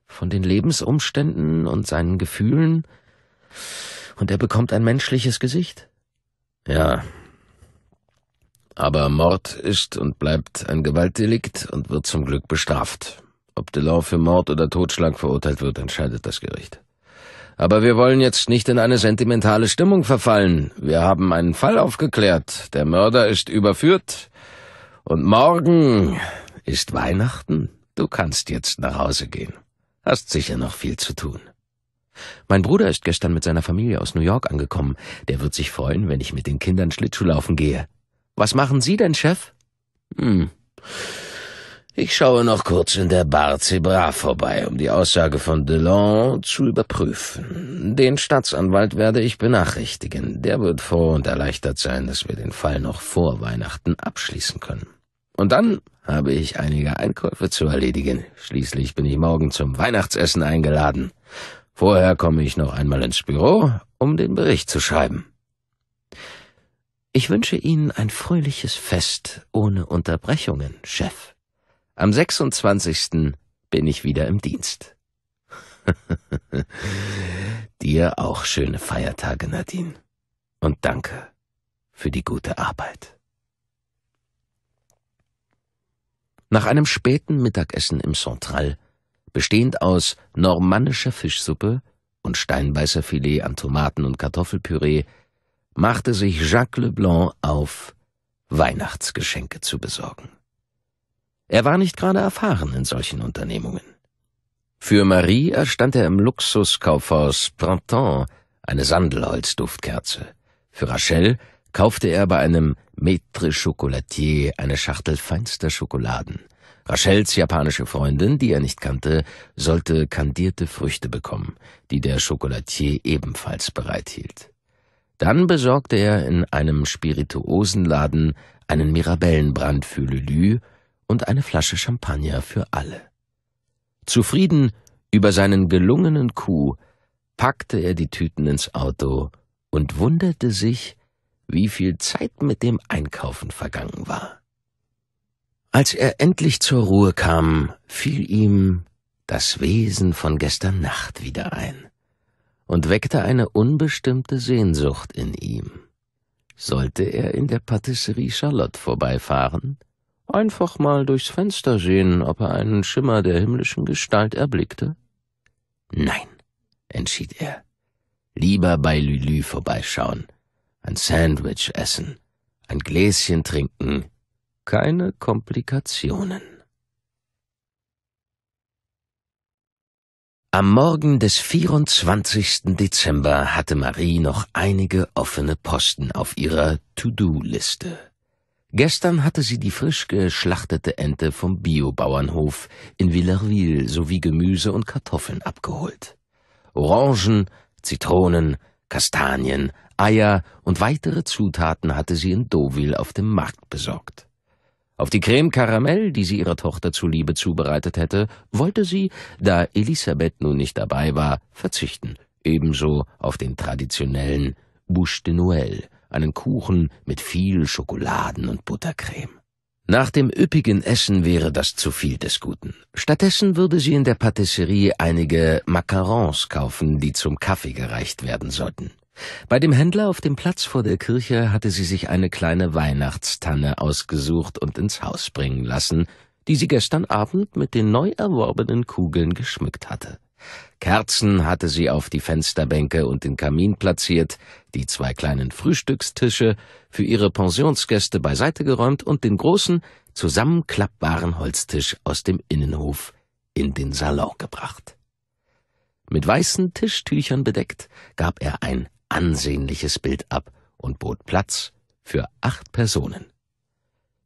von den Lebensumständen und seinen Gefühlen und er bekommt ein menschliches Gesicht. Ja. Aber Mord ist und bleibt ein Gewaltdelikt und wird zum Glück bestraft. Ob Delors für Mord oder Totschlag verurteilt wird, entscheidet das Gericht. Aber wir wollen jetzt nicht in eine sentimentale Stimmung verfallen. Wir haben einen Fall aufgeklärt. Der Mörder ist überführt. Und morgen ist Weihnachten. Du kannst jetzt nach Hause gehen. Hast sicher noch viel zu tun. Mein Bruder ist gestern mit seiner Familie aus New York angekommen. Der wird sich freuen, wenn ich mit den Kindern Schlittschuh laufen gehe. Was machen Sie denn, Chef? Hm. Ich schaue noch kurz in der Bar Zebra vorbei, um die Aussage von Delon zu überprüfen. Den Staatsanwalt werde ich benachrichtigen. Der wird froh und erleichtert sein, dass wir den Fall noch vor Weihnachten abschließen können. Und dann habe ich einige Einkäufe zu erledigen. Schließlich bin ich morgen zum Weihnachtsessen eingeladen. Vorher komme ich noch einmal ins Büro, um den Bericht zu schreiben. Ich wünsche Ihnen ein fröhliches Fest ohne Unterbrechungen, Chef. Am 26. bin ich wieder im Dienst. Dir auch schöne Feiertage, Nadine. Und danke für die gute Arbeit. Nach einem späten Mittagessen im Central, bestehend aus normannischer Fischsuppe und Steinbeißer Filet an Tomaten und Kartoffelpüree, machte sich Jacques Leblanc auf, Weihnachtsgeschenke zu besorgen. Er war nicht gerade erfahren in solchen Unternehmungen. Für Marie erstand er im Luxuskaufhaus Printemps eine Sandelholzduftkerze, für Rachel kaufte er bei einem Maître Chocolatier eine Schachtel feinster Schokoladen. Rachels japanische Freundin, die er nicht kannte, sollte kandierte Früchte bekommen, die der Chocolatier ebenfalls bereithielt. Dann besorgte er in einem Spirituosenladen einen Mirabellenbrand für Lulu und eine Flasche Champagner für alle. Zufrieden über seinen gelungenen Coup packte er die Tüten ins Auto und wunderte sich, wie viel Zeit mit dem Einkaufen vergangen war. Als er endlich zur Ruhe kam, fiel ihm das Wesen von gestern Nacht wieder ein und weckte eine unbestimmte Sehnsucht in ihm. Sollte er in der Patisserie Charlotte vorbeifahren? Einfach mal durchs Fenster sehen, ob er einen Schimmer der himmlischen Gestalt erblickte? Nein, entschied er. Lieber bei Lülü vorbeischauen – ein Sandwich essen, ein Gläschen trinken, keine Komplikationen. Am Morgen des 24. Dezember hatte Marie noch einige offene Posten auf ihrer To-Do-Liste. Gestern hatte sie die frisch geschlachtete Ente vom Biobauernhof in Villerville sowie Gemüse und Kartoffeln abgeholt. Orangen, Zitronen, Kastanien, Eier und weitere Zutaten hatte sie in Deauville auf dem Markt besorgt. Auf die Creme Caramel, die sie ihrer Tochter zuliebe zubereitet hätte, wollte sie, da Elisabeth nun nicht dabei war, verzichten. Ebenso auf den traditionellen Bouche de Noël, einen Kuchen mit viel Schokoladen und Buttercreme. Nach dem üppigen Essen wäre das zu viel des Guten. Stattdessen würde sie in der Patisserie einige Macarons kaufen, die zum Kaffee gereicht werden sollten. Bei dem Händler auf dem Platz vor der Kirche hatte sie sich eine kleine Weihnachtstanne ausgesucht und ins Haus bringen lassen, die sie gestern Abend mit den neu erworbenen Kugeln geschmückt hatte. Kerzen hatte sie auf die Fensterbänke und den Kamin platziert, die zwei kleinen Frühstückstische für ihre Pensionsgäste beiseite geräumt und den großen, zusammenklappbaren Holztisch aus dem Innenhof in den Salon gebracht. Mit weißen Tischtüchern bedeckt gab er ein ansehnliches Bild ab und bot Platz für acht Personen.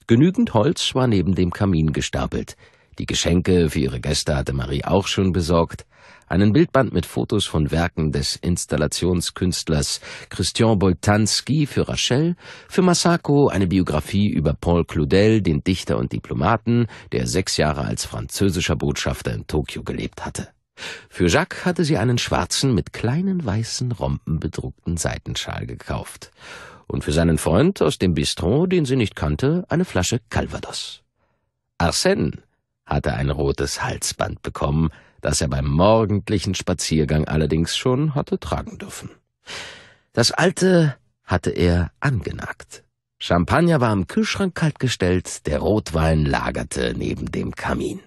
Genügend Holz war neben dem Kamin gestapelt. Die Geschenke für ihre Gäste hatte Marie auch schon besorgt. Einen Bildband mit Fotos von Werken des Installationskünstlers Christian Boltanski für Rachel, für Masako eine Biografie über Paul Claudel, den Dichter und Diplomaten, der sechs Jahre als französischer Botschafter in Tokio gelebt hatte. Für Jacques hatte sie einen schwarzen, mit kleinen weißen Rompen bedruckten Seitenschal gekauft. Und für seinen Freund aus dem Bistron, den sie nicht kannte, eine Flasche Calvados. Arsène hatte ein rotes Halsband bekommen, das er beim morgendlichen Spaziergang allerdings schon hatte tragen dürfen. Das alte hatte er angenagt. Champagner war im Kühlschrank kaltgestellt, der Rotwein lagerte neben dem Kamin.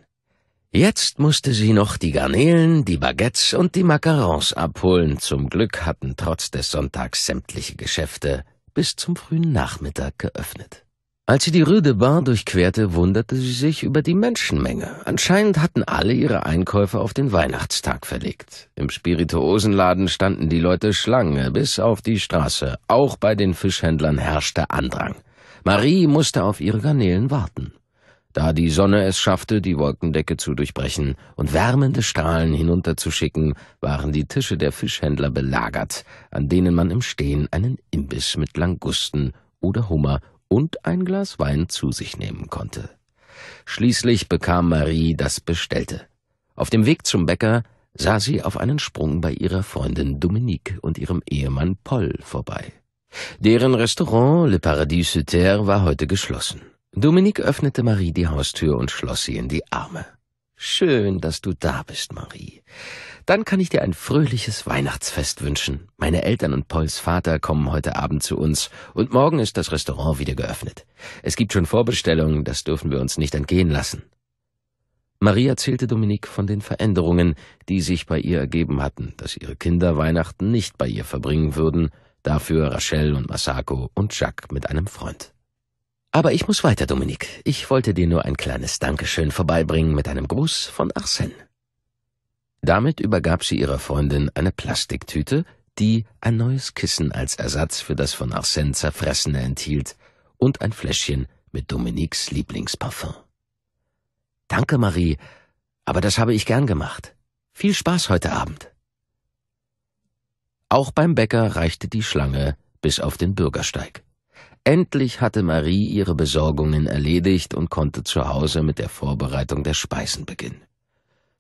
Jetzt musste sie noch die Garnelen, die Baguettes und die Macarons abholen. Zum Glück hatten trotz des Sonntags sämtliche Geschäfte bis zum frühen Nachmittag geöffnet. Als sie die Rue de Bar durchquerte, wunderte sie sich über die Menschenmenge. Anscheinend hatten alle ihre Einkäufe auf den Weihnachtstag verlegt. Im Spirituosenladen standen die Leute Schlange bis auf die Straße. Auch bei den Fischhändlern herrschte Andrang. Marie musste auf ihre Garnelen warten da die Sonne es schaffte, die Wolkendecke zu durchbrechen und wärmende Strahlen hinunterzuschicken, waren die Tische der Fischhändler belagert, an denen man im Stehen einen Imbiss mit Langusten oder Hummer und ein Glas Wein zu sich nehmen konnte. Schließlich bekam Marie das Bestellte. Auf dem Weg zum Bäcker sah sie auf einen Sprung bei ihrer Freundin Dominique und ihrem Ehemann Paul vorbei. Deren Restaurant Le Paradis sur war heute geschlossen. Dominique öffnete Marie die Haustür und schloss sie in die Arme. Schön, dass du da bist, Marie. Dann kann ich dir ein fröhliches Weihnachtsfest wünschen. Meine Eltern und Pauls Vater kommen heute Abend zu uns und morgen ist das Restaurant wieder geöffnet. Es gibt schon Vorbestellungen, das dürfen wir uns nicht entgehen lassen. Marie erzählte Dominique von den Veränderungen, die sich bei ihr ergeben hatten, dass ihre Kinder Weihnachten nicht bei ihr verbringen würden, dafür Rachel und Masako und Jacques mit einem Freund. Aber ich muss weiter, Dominik. Ich wollte dir nur ein kleines Dankeschön vorbeibringen mit einem Gruß von Arsène. Damit übergab sie ihrer Freundin eine Plastiktüte, die ein neues Kissen als Ersatz für das von Arsène zerfressene enthielt und ein Fläschchen mit Dominiques Lieblingsparfum. Danke, Marie, aber das habe ich gern gemacht. Viel Spaß heute Abend. Auch beim Bäcker reichte die Schlange bis auf den Bürgersteig. Endlich hatte Marie ihre Besorgungen erledigt und konnte zu Hause mit der Vorbereitung der Speisen beginnen.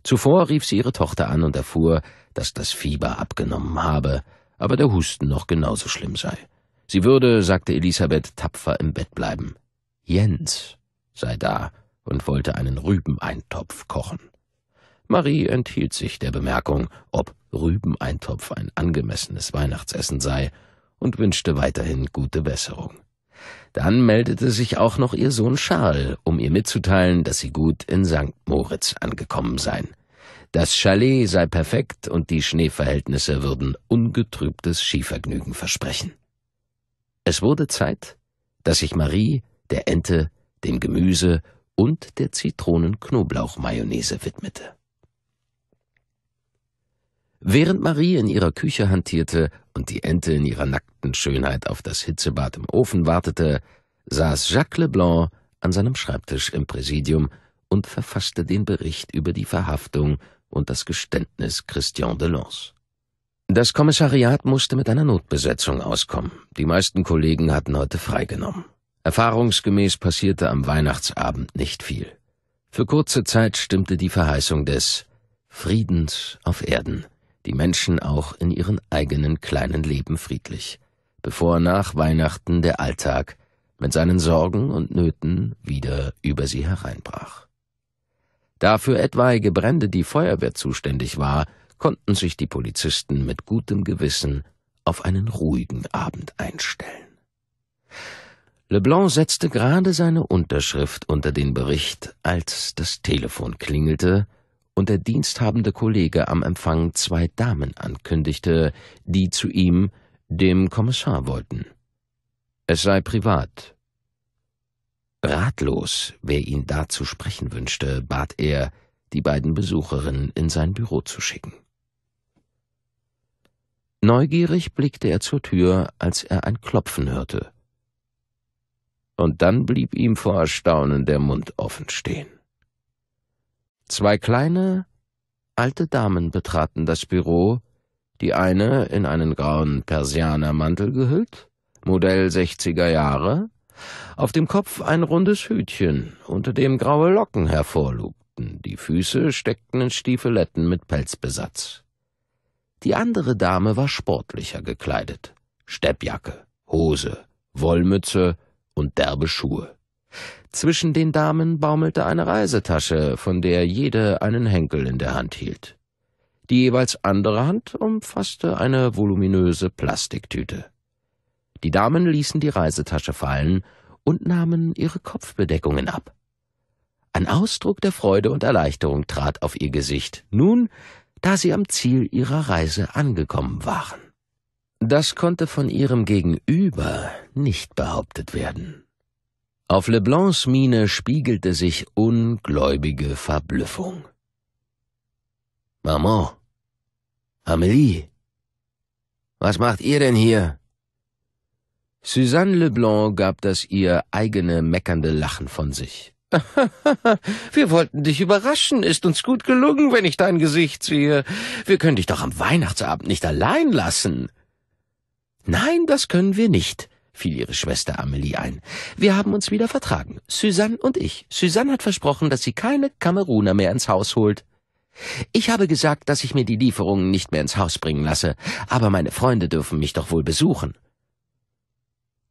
Zuvor rief sie ihre Tochter an und erfuhr, dass das Fieber abgenommen habe, aber der Husten noch genauso schlimm sei. Sie würde, sagte Elisabeth, tapfer im Bett bleiben. Jens sei da und wollte einen Rübeneintopf kochen. Marie enthielt sich der Bemerkung, ob Rübeneintopf ein angemessenes Weihnachtsessen sei, und wünschte weiterhin gute Besserung. Dann meldete sich auch noch ihr Sohn Charles, um ihr mitzuteilen, dass sie gut in St. Moritz angekommen seien. Das Chalet sei perfekt und die Schneeverhältnisse würden ungetrübtes Skivergnügen versprechen. Es wurde Zeit, dass sich Marie der Ente, dem Gemüse und der zitronen knoblauch widmete. Während Marie in ihrer Küche hantierte und die Ente in ihrer nackten Schönheit auf das Hitzebad im Ofen wartete, saß Jacques Leblanc an seinem Schreibtisch im Präsidium und verfasste den Bericht über die Verhaftung und das Geständnis Christian Delons. Das Kommissariat musste mit einer Notbesetzung auskommen. Die meisten Kollegen hatten heute freigenommen. Erfahrungsgemäß passierte am Weihnachtsabend nicht viel. Für kurze Zeit stimmte die Verheißung des Friedens auf Erden die Menschen auch in ihren eigenen kleinen Leben friedlich, bevor nach Weihnachten der Alltag mit seinen Sorgen und Nöten wieder über sie hereinbrach. Da für etwaige Brände die Feuerwehr zuständig war, konnten sich die Polizisten mit gutem Gewissen auf einen ruhigen Abend einstellen. Leblanc setzte gerade seine Unterschrift unter den Bericht, als das Telefon klingelte und der diensthabende Kollege am Empfang zwei Damen ankündigte, die zu ihm, dem Kommissar, wollten. Es sei privat. Ratlos, wer ihn da zu sprechen wünschte, bat er, die beiden Besucherinnen in sein Büro zu schicken. Neugierig blickte er zur Tür, als er ein Klopfen hörte. Und dann blieb ihm vor Erstaunen der Mund offen stehen. Zwei kleine, alte Damen betraten das Büro, die eine in einen grauen Persianermantel gehüllt, Modell 60er Jahre, auf dem Kopf ein rundes Hütchen, unter dem graue Locken hervorlugten, die Füße steckten in Stiefeletten mit Pelzbesatz. Die andere Dame war sportlicher gekleidet, Steppjacke, Hose, Wollmütze und derbe Schuhe. Zwischen den Damen baumelte eine Reisetasche, von der jede einen Henkel in der Hand hielt. Die jeweils andere Hand umfasste eine voluminöse Plastiktüte. Die Damen ließen die Reisetasche fallen und nahmen ihre Kopfbedeckungen ab. Ein Ausdruck der Freude und Erleichterung trat auf ihr Gesicht, nun, da sie am Ziel ihrer Reise angekommen waren. Das konnte von ihrem Gegenüber nicht behauptet werden. Auf Leblancs Miene spiegelte sich ungläubige Verblüffung. Maman, Amelie, was macht ihr denn hier? Suzanne Leblanc gab das ihr eigene meckernde Lachen von sich. Wir wollten dich überraschen. Ist uns gut gelungen, wenn ich dein Gesicht sehe. Wir können dich doch am Weihnachtsabend nicht allein lassen. Nein, das können wir nicht, fiel ihre Schwester Amelie ein. Wir haben uns wieder vertragen, Suzanne und ich. Suzanne hat versprochen, dass sie keine Kameruner mehr ins Haus holt. Ich habe gesagt, dass ich mir die Lieferungen nicht mehr ins Haus bringen lasse, aber meine Freunde dürfen mich doch wohl besuchen.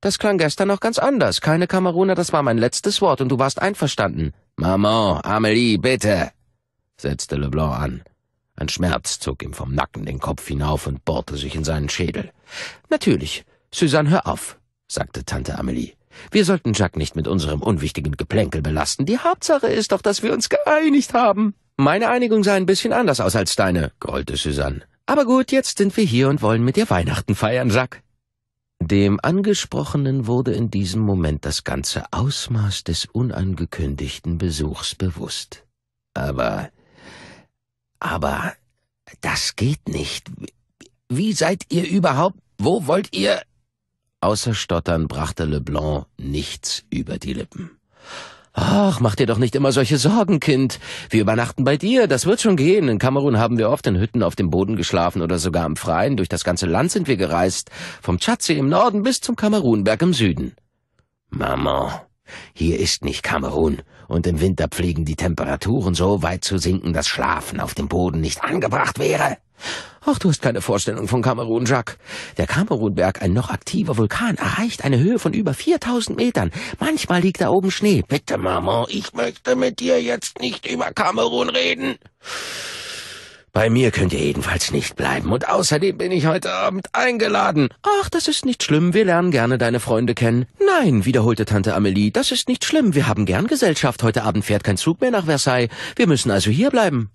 Das klang gestern noch ganz anders. Keine Kameruner, das war mein letztes Wort und du warst einverstanden. Maman, Amelie, bitte, setzte Leblanc an. Ein Schmerz zog ihm vom Nacken den Kopf hinauf und bohrte sich in seinen Schädel. Natürlich. Suzanne, hör auf sagte Tante Amelie. Wir sollten Jack nicht mit unserem unwichtigen Geplänkel belasten. Die Hauptsache ist doch, dass wir uns geeinigt haben. Meine Einigung sah ein bisschen anders aus als deine, grollte Susanne. Aber gut, jetzt sind wir hier und wollen mit dir Weihnachten feiern, Jack. Dem Angesprochenen wurde in diesem Moment das ganze Ausmaß des unangekündigten Besuchs bewusst. Aber, aber, das geht nicht. Wie seid ihr überhaupt, wo wollt ihr? Außer Stottern brachte Leblanc nichts über die Lippen. Ach, mach dir doch nicht immer solche Sorgen, Kind. Wir übernachten bei dir, das wird schon gehen. In Kamerun haben wir oft in Hütten auf dem Boden geschlafen oder sogar im Freien. Durch das ganze Land sind wir gereist. Vom Tschadsee im Norden bis zum Kamerunberg im Süden. Maman, hier ist nicht Kamerun und im Winter pflegen die Temperaturen so weit zu sinken, dass Schlafen auf dem Boden nicht angebracht wäre. Ach, du hast keine Vorstellung von Kamerun, Jacques. Der Kamerunberg, ein noch aktiver Vulkan, erreicht eine Höhe von über 4000 Metern. Manchmal liegt da oben Schnee. Bitte, Maman, ich möchte mit dir jetzt nicht über Kamerun reden. Bei mir könnt ihr jedenfalls nicht bleiben, und außerdem bin ich heute Abend eingeladen. Ach, das ist nicht schlimm, wir lernen gerne deine Freunde kennen. Nein, wiederholte Tante Amelie, das ist nicht schlimm, wir haben gern Gesellschaft, heute Abend fährt kein Zug mehr nach Versailles, wir müssen also hier bleiben.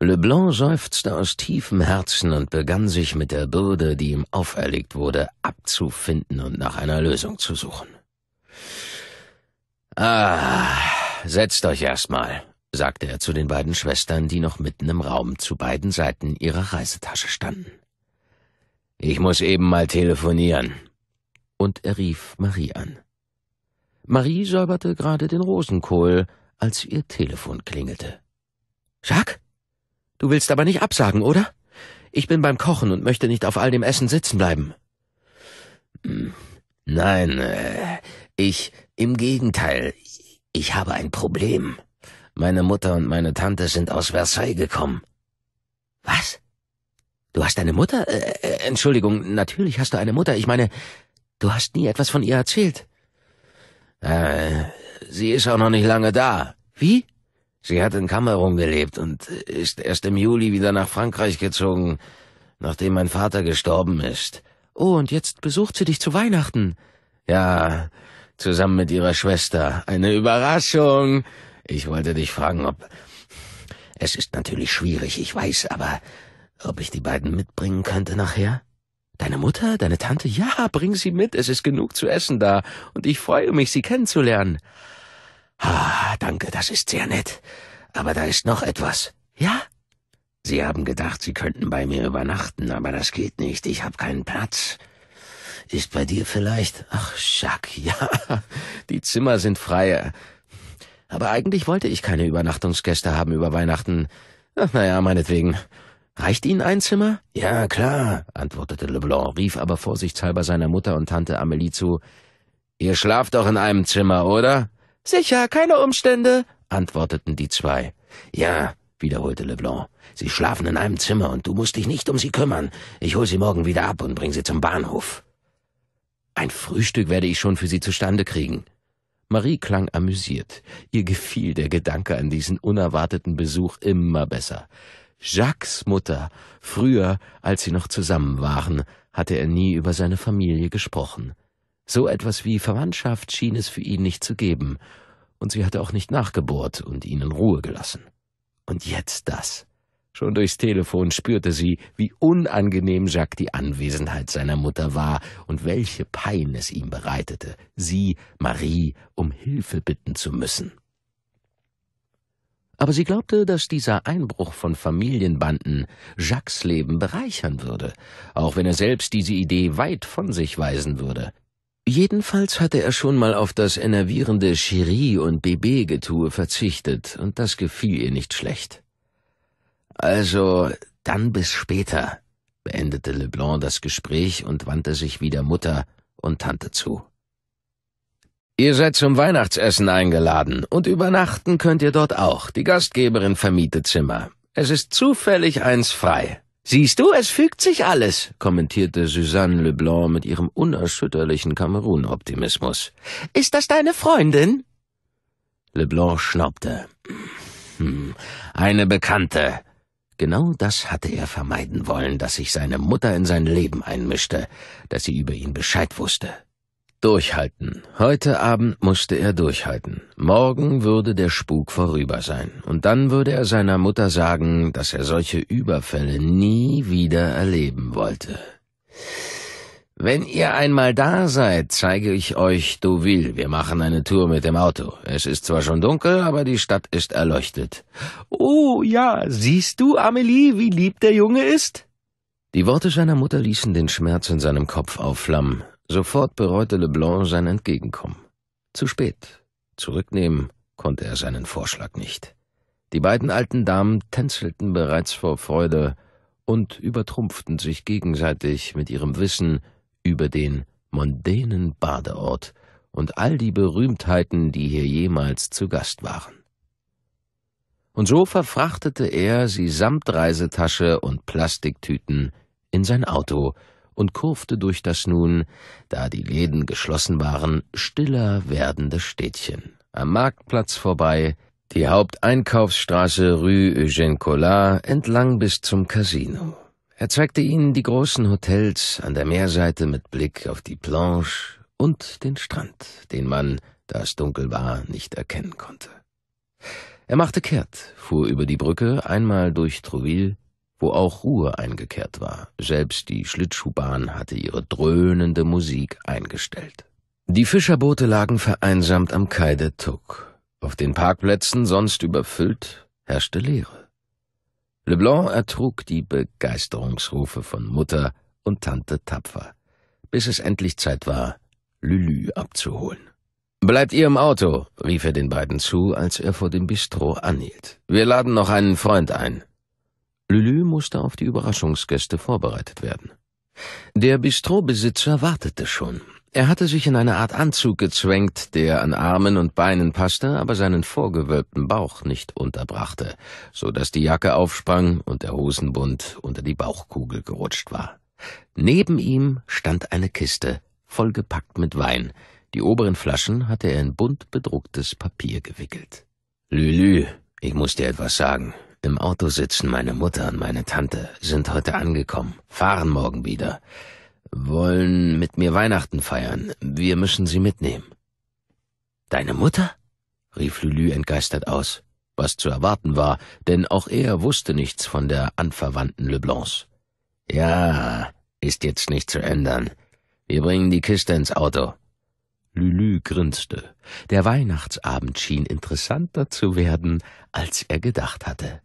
Leblanc seufzte aus tiefem Herzen und begann sich mit der Bürde, die ihm auferlegt wurde, abzufinden und nach einer Lösung zu suchen. Ah, setzt euch erstmal, sagte er zu den beiden Schwestern, die noch mitten im Raum zu beiden Seiten ihrer Reisetasche standen. Ich muss eben mal telefonieren. Und er rief Marie an. Marie säuberte gerade den Rosenkohl, als ihr Telefon klingelte. Jacques? Du willst aber nicht absagen, oder? Ich bin beim Kochen und möchte nicht auf all dem Essen sitzen bleiben. Hm, nein, äh, ich, im Gegenteil, ich habe ein Problem. Meine Mutter und meine Tante sind aus Versailles gekommen. Was? Du hast eine Mutter? Äh, äh, Entschuldigung, natürlich hast du eine Mutter. Ich meine, du hast nie etwas von ihr erzählt. Äh, sie ist auch noch nicht lange da. Wie? Sie hat in Kamerun gelebt und äh, ist erst im Juli wieder nach Frankreich gezogen, nachdem mein Vater gestorben ist. Oh, und jetzt besucht sie dich zu Weihnachten. Ja, zusammen mit ihrer Schwester. Eine Überraschung. Ich wollte dich fragen, ob. Es ist natürlich schwierig, ich weiß, aber ob ich die beiden mitbringen könnte nachher? Deine Mutter, deine Tante? Ja, bring sie mit, es ist genug zu essen da, und ich freue mich, sie kennenzulernen. Ah, danke, das ist sehr nett. Aber da ist noch etwas. Ja? Sie haben gedacht, Sie könnten bei mir übernachten, aber das geht nicht, ich habe keinen Platz. Ist bei dir vielleicht? Ach, Schack, ja. Die Zimmer sind freier. Aber eigentlich wollte ich keine Übernachtungsgäste haben über Weihnachten. Ach, naja, meinetwegen. Reicht Ihnen ein Zimmer? Ja, klar, antwortete Leblanc, rief aber vorsichtshalber seiner Mutter und Tante Amelie zu. Ihr schlaft doch in einem Zimmer, oder? Sicher, keine Umstände, antworteten die zwei. Ja, wiederholte Leblanc. Sie schlafen in einem Zimmer und du musst dich nicht um sie kümmern. Ich hol sie morgen wieder ab und bring sie zum Bahnhof. Ein Frühstück werde ich schon für sie zustande kriegen, Marie klang amüsiert. Ihr gefiel der Gedanke an diesen unerwarteten Besuch immer besser. Jacques Mutter, früher, als sie noch zusammen waren, hatte er nie über seine Familie gesprochen. So etwas wie Verwandtschaft schien es für ihn nicht zu geben, und sie hatte auch nicht nachgebohrt und ihn in Ruhe gelassen. Und jetzt das. Schon durchs Telefon spürte sie, wie unangenehm Jacques die Anwesenheit seiner Mutter war und welche Pein es ihm bereitete, sie, Marie, um Hilfe bitten zu müssen. Aber sie glaubte, dass dieser Einbruch von Familienbanden Jacques Leben bereichern würde, auch wenn er selbst diese Idee weit von sich weisen würde. Jedenfalls hatte er schon mal auf das enervierende Cherie und Bébé-Getue verzichtet, und das gefiel ihr nicht schlecht. Also, dann bis später, beendete Leblanc das Gespräch und wandte sich wieder Mutter und Tante zu. Ihr seid zum Weihnachtsessen eingeladen und übernachten könnt ihr dort auch. Die Gastgeberin vermietet Zimmer. Es ist zufällig eins frei. Siehst du, es fügt sich alles, kommentierte Suzanne Leblanc mit ihrem unerschütterlichen Kamerun-Optimismus. Ist das deine Freundin? Leblanc schnaubte. Hm, eine Bekannte, Genau das hatte er vermeiden wollen, dass sich seine Mutter in sein Leben einmischte, dass sie über ihn Bescheid wusste. Durchhalten. Heute Abend musste er durchhalten. Morgen würde der Spuk vorüber sein, und dann würde er seiner Mutter sagen, dass er solche Überfälle nie wieder erleben wollte. Wenn ihr einmal da seid, zeige ich euch Deauville. Wir machen eine Tour mit dem Auto. Es ist zwar schon dunkel, aber die Stadt ist erleuchtet. Oh ja, siehst du, Amelie, wie lieb der Junge ist? Die Worte seiner Mutter ließen den Schmerz in seinem Kopf aufflammen. Sofort bereute Leblanc sein Entgegenkommen. Zu spät. Zurücknehmen konnte er seinen Vorschlag nicht. Die beiden alten Damen tänzelten bereits vor Freude und übertrumpften sich gegenseitig mit ihrem Wissen, über den mondänen Badeort und all die Berühmtheiten, die hier jemals zu Gast waren. Und so verfrachtete er sie samt Reisetasche und Plastiktüten in sein Auto und kurfte durch das nun, da die Läden geschlossen waren, stiller werdende Städtchen. Am Marktplatz vorbei, die Haupteinkaufsstraße Rue Eugène Collard entlang bis zum Casino. Er zeigte ihnen die großen Hotels an der Meerseite mit Blick auf die Planche und den Strand, den man, da es dunkel war, nicht erkennen konnte. Er machte kehrt, fuhr über die Brücke einmal durch Trouville, wo auch Ruhe eingekehrt war. Selbst die Schlittschuhbahn hatte ihre dröhnende Musik eingestellt. Die Fischerboote lagen vereinsamt am Kai de Tuck. Auf den Parkplätzen, sonst überfüllt, herrschte Leere. Leblanc ertrug die Begeisterungsrufe von Mutter und Tante tapfer, bis es endlich Zeit war, Lülü abzuholen. Bleibt ihr im Auto, rief er den beiden zu, als er vor dem Bistro anhielt. Wir laden noch einen Freund ein. Lülü musste auf die Überraschungsgäste vorbereitet werden. Der Bistrobesitzer wartete schon. Er hatte sich in eine Art Anzug gezwängt, der an Armen und Beinen passte, aber seinen vorgewölbten Bauch nicht unterbrachte, so dass die Jacke aufsprang und der Hosenbund unter die Bauchkugel gerutscht war. Neben ihm stand eine Kiste, vollgepackt mit Wein. Die oberen Flaschen hatte er in bunt bedrucktes Papier gewickelt. Lülü, ich muss dir etwas sagen. Im Auto sitzen meine Mutter und meine Tante, sind heute angekommen, fahren morgen wieder wollen mit mir Weihnachten feiern. Wir müssen sie mitnehmen. Deine Mutter? rief Lulu entgeistert aus, was zu erwarten war, denn auch er wusste nichts von der anverwandten Leblancs. Ja, ist jetzt nicht zu ändern. Wir bringen die Kiste ins Auto. Lulu grinste. Der Weihnachtsabend schien interessanter zu werden, als er gedacht hatte.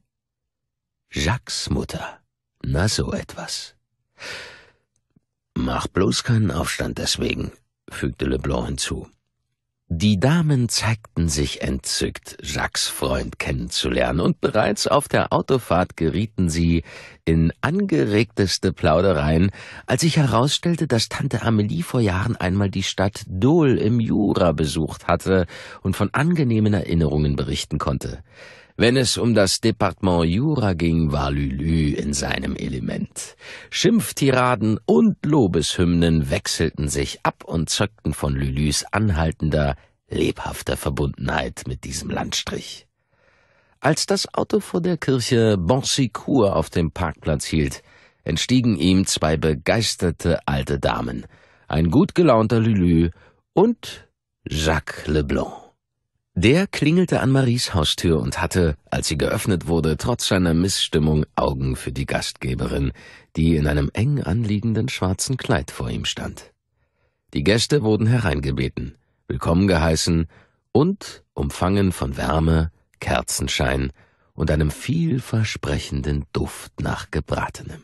Jacques Mutter. Na so etwas. Mach bloß keinen Aufstand deswegen, fügte Leblanc hinzu. Die Damen zeigten sich entzückt, Jacques Freund kennenzulernen, und bereits auf der Autofahrt gerieten sie in angeregteste Plaudereien, als sich herausstellte, dass Tante Amelie vor Jahren einmal die Stadt Dole im Jura besucht hatte und von angenehmen Erinnerungen berichten konnte. Wenn es um das Departement Jura ging, war Lülü in seinem Element. Schimpftiraden und Lobeshymnen wechselten sich ab und zeugten von Lülüs anhaltender, lebhafter Verbundenheit mit diesem Landstrich. Als das Auto vor der Kirche Bonsicourt auf dem Parkplatz hielt, entstiegen ihm zwei begeisterte alte Damen, ein gut gelaunter Lülü und Jacques Leblanc. Der klingelte an Maries Haustür und hatte, als sie geöffnet wurde, trotz seiner Missstimmung Augen für die Gastgeberin, die in einem eng anliegenden schwarzen Kleid vor ihm stand. Die Gäste wurden hereingebeten, willkommen geheißen und umfangen von Wärme, Kerzenschein und einem vielversprechenden Duft nach gebratenem.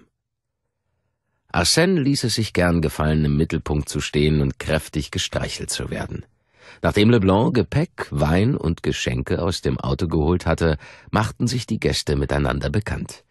Arsène ließ es sich gern gefallen, im Mittelpunkt zu stehen und kräftig gestreichelt zu werden. Nachdem Leblanc Gepäck, Wein und Geschenke aus dem Auto geholt hatte, machten sich die Gäste miteinander bekannt.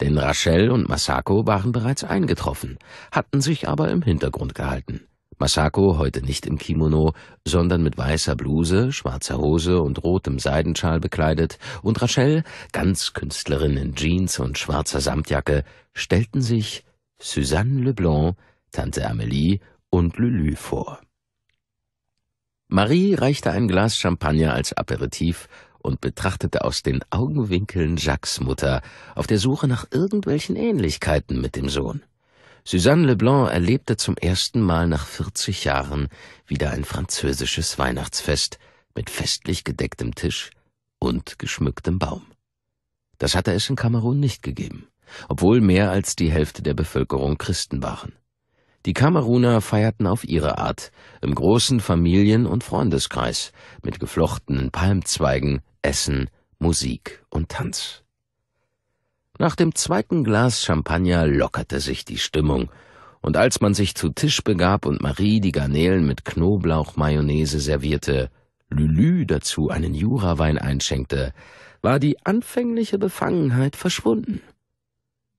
Denn Rachel und Masako waren bereits eingetroffen, hatten sich aber im Hintergrund gehalten. Masako heute nicht im Kimono, sondern mit weißer Bluse, schwarzer Hose und rotem Seidenschal bekleidet, und Rachel, ganz Künstlerin in Jeans und schwarzer Samtjacke, stellten sich Suzanne Leblanc, Tante Amelie und Lulu vor. Marie reichte ein Glas Champagner als Aperitif und betrachtete aus den Augenwinkeln Jacques Mutter auf der Suche nach irgendwelchen Ähnlichkeiten mit dem Sohn. Suzanne Leblanc erlebte zum ersten Mal nach 40 Jahren wieder ein französisches Weihnachtsfest mit festlich gedecktem Tisch und geschmücktem Baum. Das hatte es in Kamerun nicht gegeben, obwohl mehr als die Hälfte der Bevölkerung Christen waren. Die Kameruner feierten auf ihre Art, im großen Familien- und Freundeskreis, mit geflochtenen Palmzweigen, Essen, Musik und Tanz. Nach dem zweiten Glas Champagner lockerte sich die Stimmung, und als man sich zu Tisch begab und Marie die Garnelen mit Knoblauchmayonnaise servierte, Lülü dazu einen Jurawein einschenkte, war die anfängliche Befangenheit verschwunden.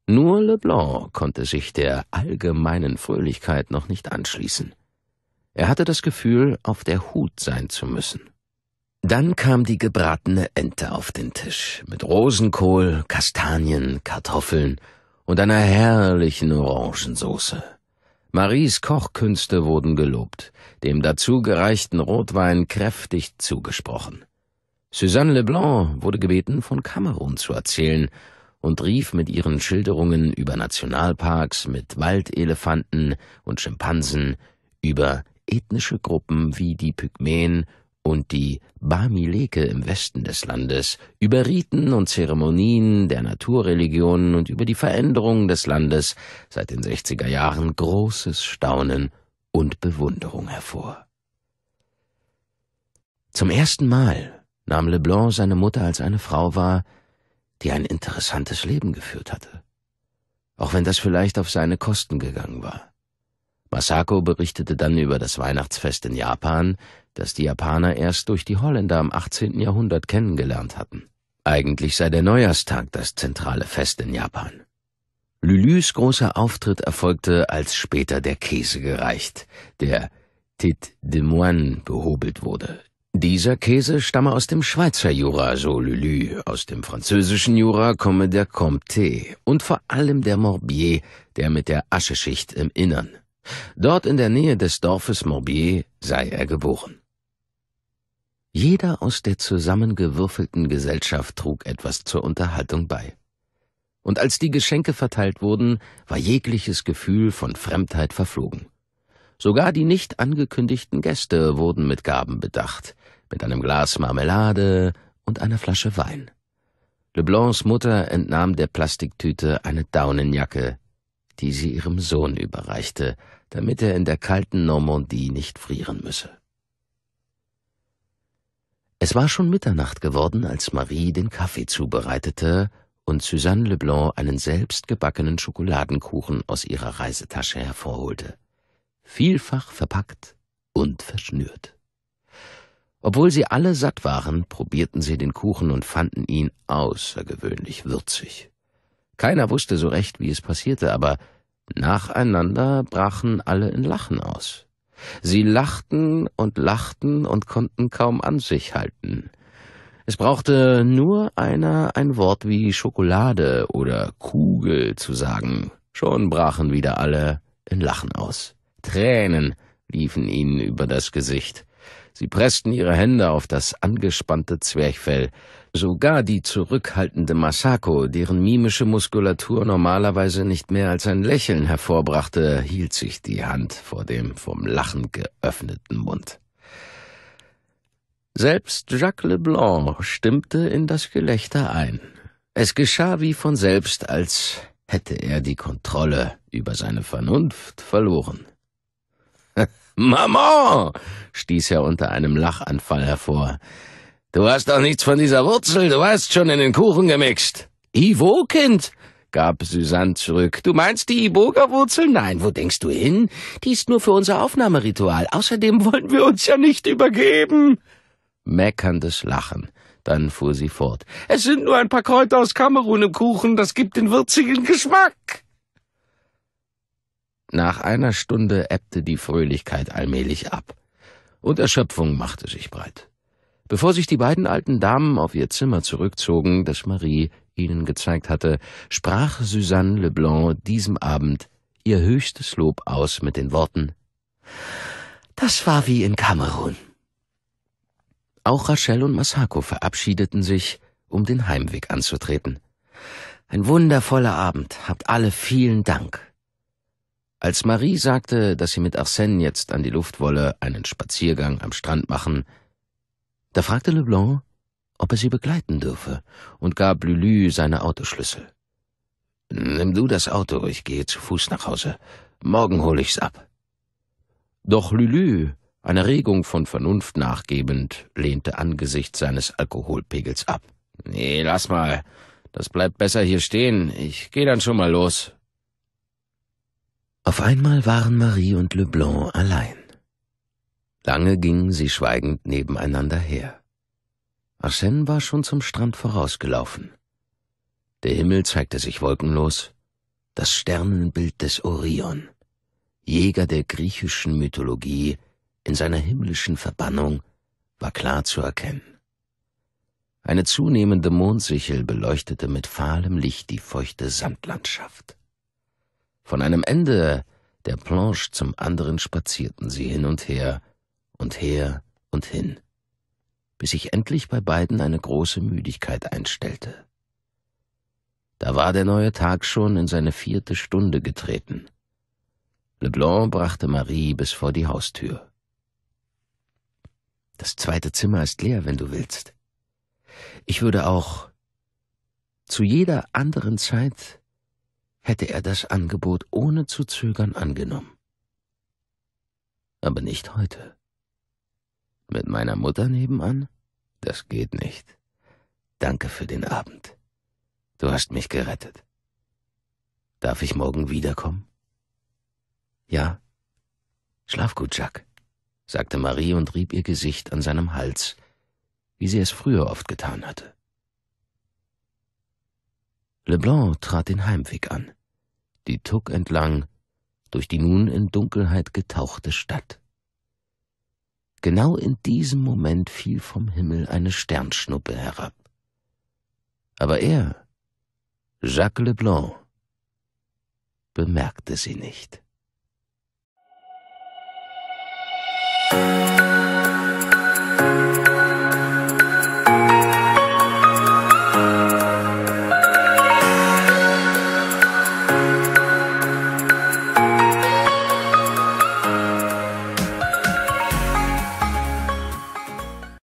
Nur Leblanc konnte sich der allgemeinen Fröhlichkeit noch nicht anschließen. Er hatte das Gefühl, auf der Hut sein zu müssen. Dann kam die gebratene Ente auf den Tisch, mit Rosenkohl, Kastanien, Kartoffeln und einer herrlichen Orangensauce. Maries Kochkünste wurden gelobt, dem dazu gereichten Rotwein kräftig zugesprochen. Suzanne Leblanc wurde gebeten, von Kamerun zu erzählen und rief mit ihren Schilderungen über Nationalparks mit Waldelefanten und Schimpansen, über ethnische Gruppen wie die Pygmäen und die Bamileke im Westen des Landes, über Riten und Zeremonien der Naturreligionen und über die Veränderungen des Landes seit den 60er Jahren großes Staunen und Bewunderung hervor. Zum ersten Mal nahm Leblanc seine Mutter als eine Frau wahr, die ein interessantes Leben geführt hatte. Auch wenn das vielleicht auf seine Kosten gegangen war. Masako berichtete dann über das Weihnachtsfest in Japan, das die Japaner erst durch die Holländer im 18. Jahrhundert kennengelernt hatten. Eigentlich sei der Neujahrstag das zentrale Fest in Japan. Lulus großer Auftritt erfolgte, als später der Käse gereicht, der Tit de Moine behobelt wurde, dieser Käse stamme aus dem Schweizer Jura, so Lulu, aus dem französischen Jura komme der Comté und vor allem der Morbier, der mit der Ascheschicht im Innern. Dort in der Nähe des Dorfes Morbier sei er geboren. Jeder aus der zusammengewürfelten Gesellschaft trug etwas zur Unterhaltung bei. Und als die Geschenke verteilt wurden, war jegliches Gefühl von Fremdheit verflogen. Sogar die nicht angekündigten Gäste wurden mit Gaben bedacht mit einem Glas Marmelade und einer Flasche Wein. Leblancs Mutter entnahm der Plastiktüte eine Daunenjacke, die sie ihrem Sohn überreichte, damit er in der kalten Normandie nicht frieren müsse. Es war schon Mitternacht geworden, als Marie den Kaffee zubereitete und Suzanne Leblanc einen selbstgebackenen Schokoladenkuchen aus ihrer Reisetasche hervorholte, vielfach verpackt und verschnürt. Obwohl sie alle satt waren, probierten sie den Kuchen und fanden ihn außergewöhnlich würzig. Keiner wusste so recht, wie es passierte, aber nacheinander brachen alle in Lachen aus. Sie lachten und lachten und konnten kaum an sich halten. Es brauchte nur einer ein Wort wie Schokolade oder Kugel zu sagen. Schon brachen wieder alle in Lachen aus. Tränen liefen ihnen über das Gesicht. Sie pressten ihre Hände auf das angespannte Zwerchfell. Sogar die zurückhaltende Masako, deren mimische Muskulatur normalerweise nicht mehr als ein Lächeln hervorbrachte, hielt sich die Hand vor dem vom Lachen geöffneten Mund. Selbst Jacques Leblanc stimmte in das Gelächter ein. Es geschah wie von selbst, als hätte er die Kontrolle über seine Vernunft verloren. Maman, stieß er unter einem Lachanfall hervor. Du hast doch nichts von dieser Wurzel, du hast schon in den Kuchen gemixt. Ivo, Kind, gab Susanne zurück. Du meinst die Iboga-Wurzel? Nein, wo denkst du hin? Die ist nur für unser Aufnahmeritual. Außerdem wollen wir uns ja nicht übergeben. Meckerndes Lachen. Dann fuhr sie fort. Es sind nur ein paar Kräuter aus Kamerun im Kuchen, das gibt den würzigen Geschmack. Nach einer Stunde ebbte die Fröhlichkeit allmählich ab, und Erschöpfung machte sich breit. Bevor sich die beiden alten Damen auf ihr Zimmer zurückzogen, das Marie ihnen gezeigt hatte, sprach Suzanne Leblanc diesem Abend ihr höchstes Lob aus mit den Worten Das war wie in Kamerun. Auch Rachel und Masako verabschiedeten sich, um den Heimweg anzutreten. Ein wundervoller Abend, habt alle vielen Dank, als Marie sagte, dass sie mit Arsène jetzt an die Luft wolle, einen Spaziergang am Strand machen, da fragte Leblanc, ob er sie begleiten dürfe, und gab Lulu seine Autoschlüssel. Nimm du das Auto, ich gehe zu Fuß nach Hause. Morgen hole ich's ab. Doch Lulu, einer Regung von Vernunft nachgebend, lehnte angesichts seines Alkoholpegels ab. Nee, lass mal. Das bleibt besser hier stehen. Ich geh dann schon mal los. Auf einmal waren Marie und Leblanc allein. Lange gingen sie schweigend nebeneinander her. Arsène war schon zum Strand vorausgelaufen. Der Himmel zeigte sich wolkenlos, das Sternenbild des Orion, Jäger der griechischen Mythologie, in seiner himmlischen Verbannung, war klar zu erkennen. Eine zunehmende Mondsichel beleuchtete mit fahlem Licht die feuchte Sandlandschaft. Von einem Ende der Planche zum anderen spazierten sie hin und her und her und hin, bis sich endlich bei beiden eine große Müdigkeit einstellte. Da war der neue Tag schon in seine vierte Stunde getreten. Leblanc brachte Marie bis vor die Haustür. Das zweite Zimmer ist leer, wenn du willst. Ich würde auch zu jeder anderen Zeit hätte er das Angebot ohne zu zögern angenommen. Aber nicht heute. Mit meiner Mutter nebenan? Das geht nicht. Danke für den Abend. Du hast mich gerettet. Darf ich morgen wiederkommen? Ja. Schlaf gut, Jack, sagte Marie und rieb ihr Gesicht an seinem Hals, wie sie es früher oft getan hatte. Leblanc trat den Heimweg an, die Tuck entlang, durch die nun in Dunkelheit getauchte Stadt. Genau in diesem Moment fiel vom Himmel eine Sternschnuppe herab. Aber er, Jacques Leblanc, bemerkte sie nicht.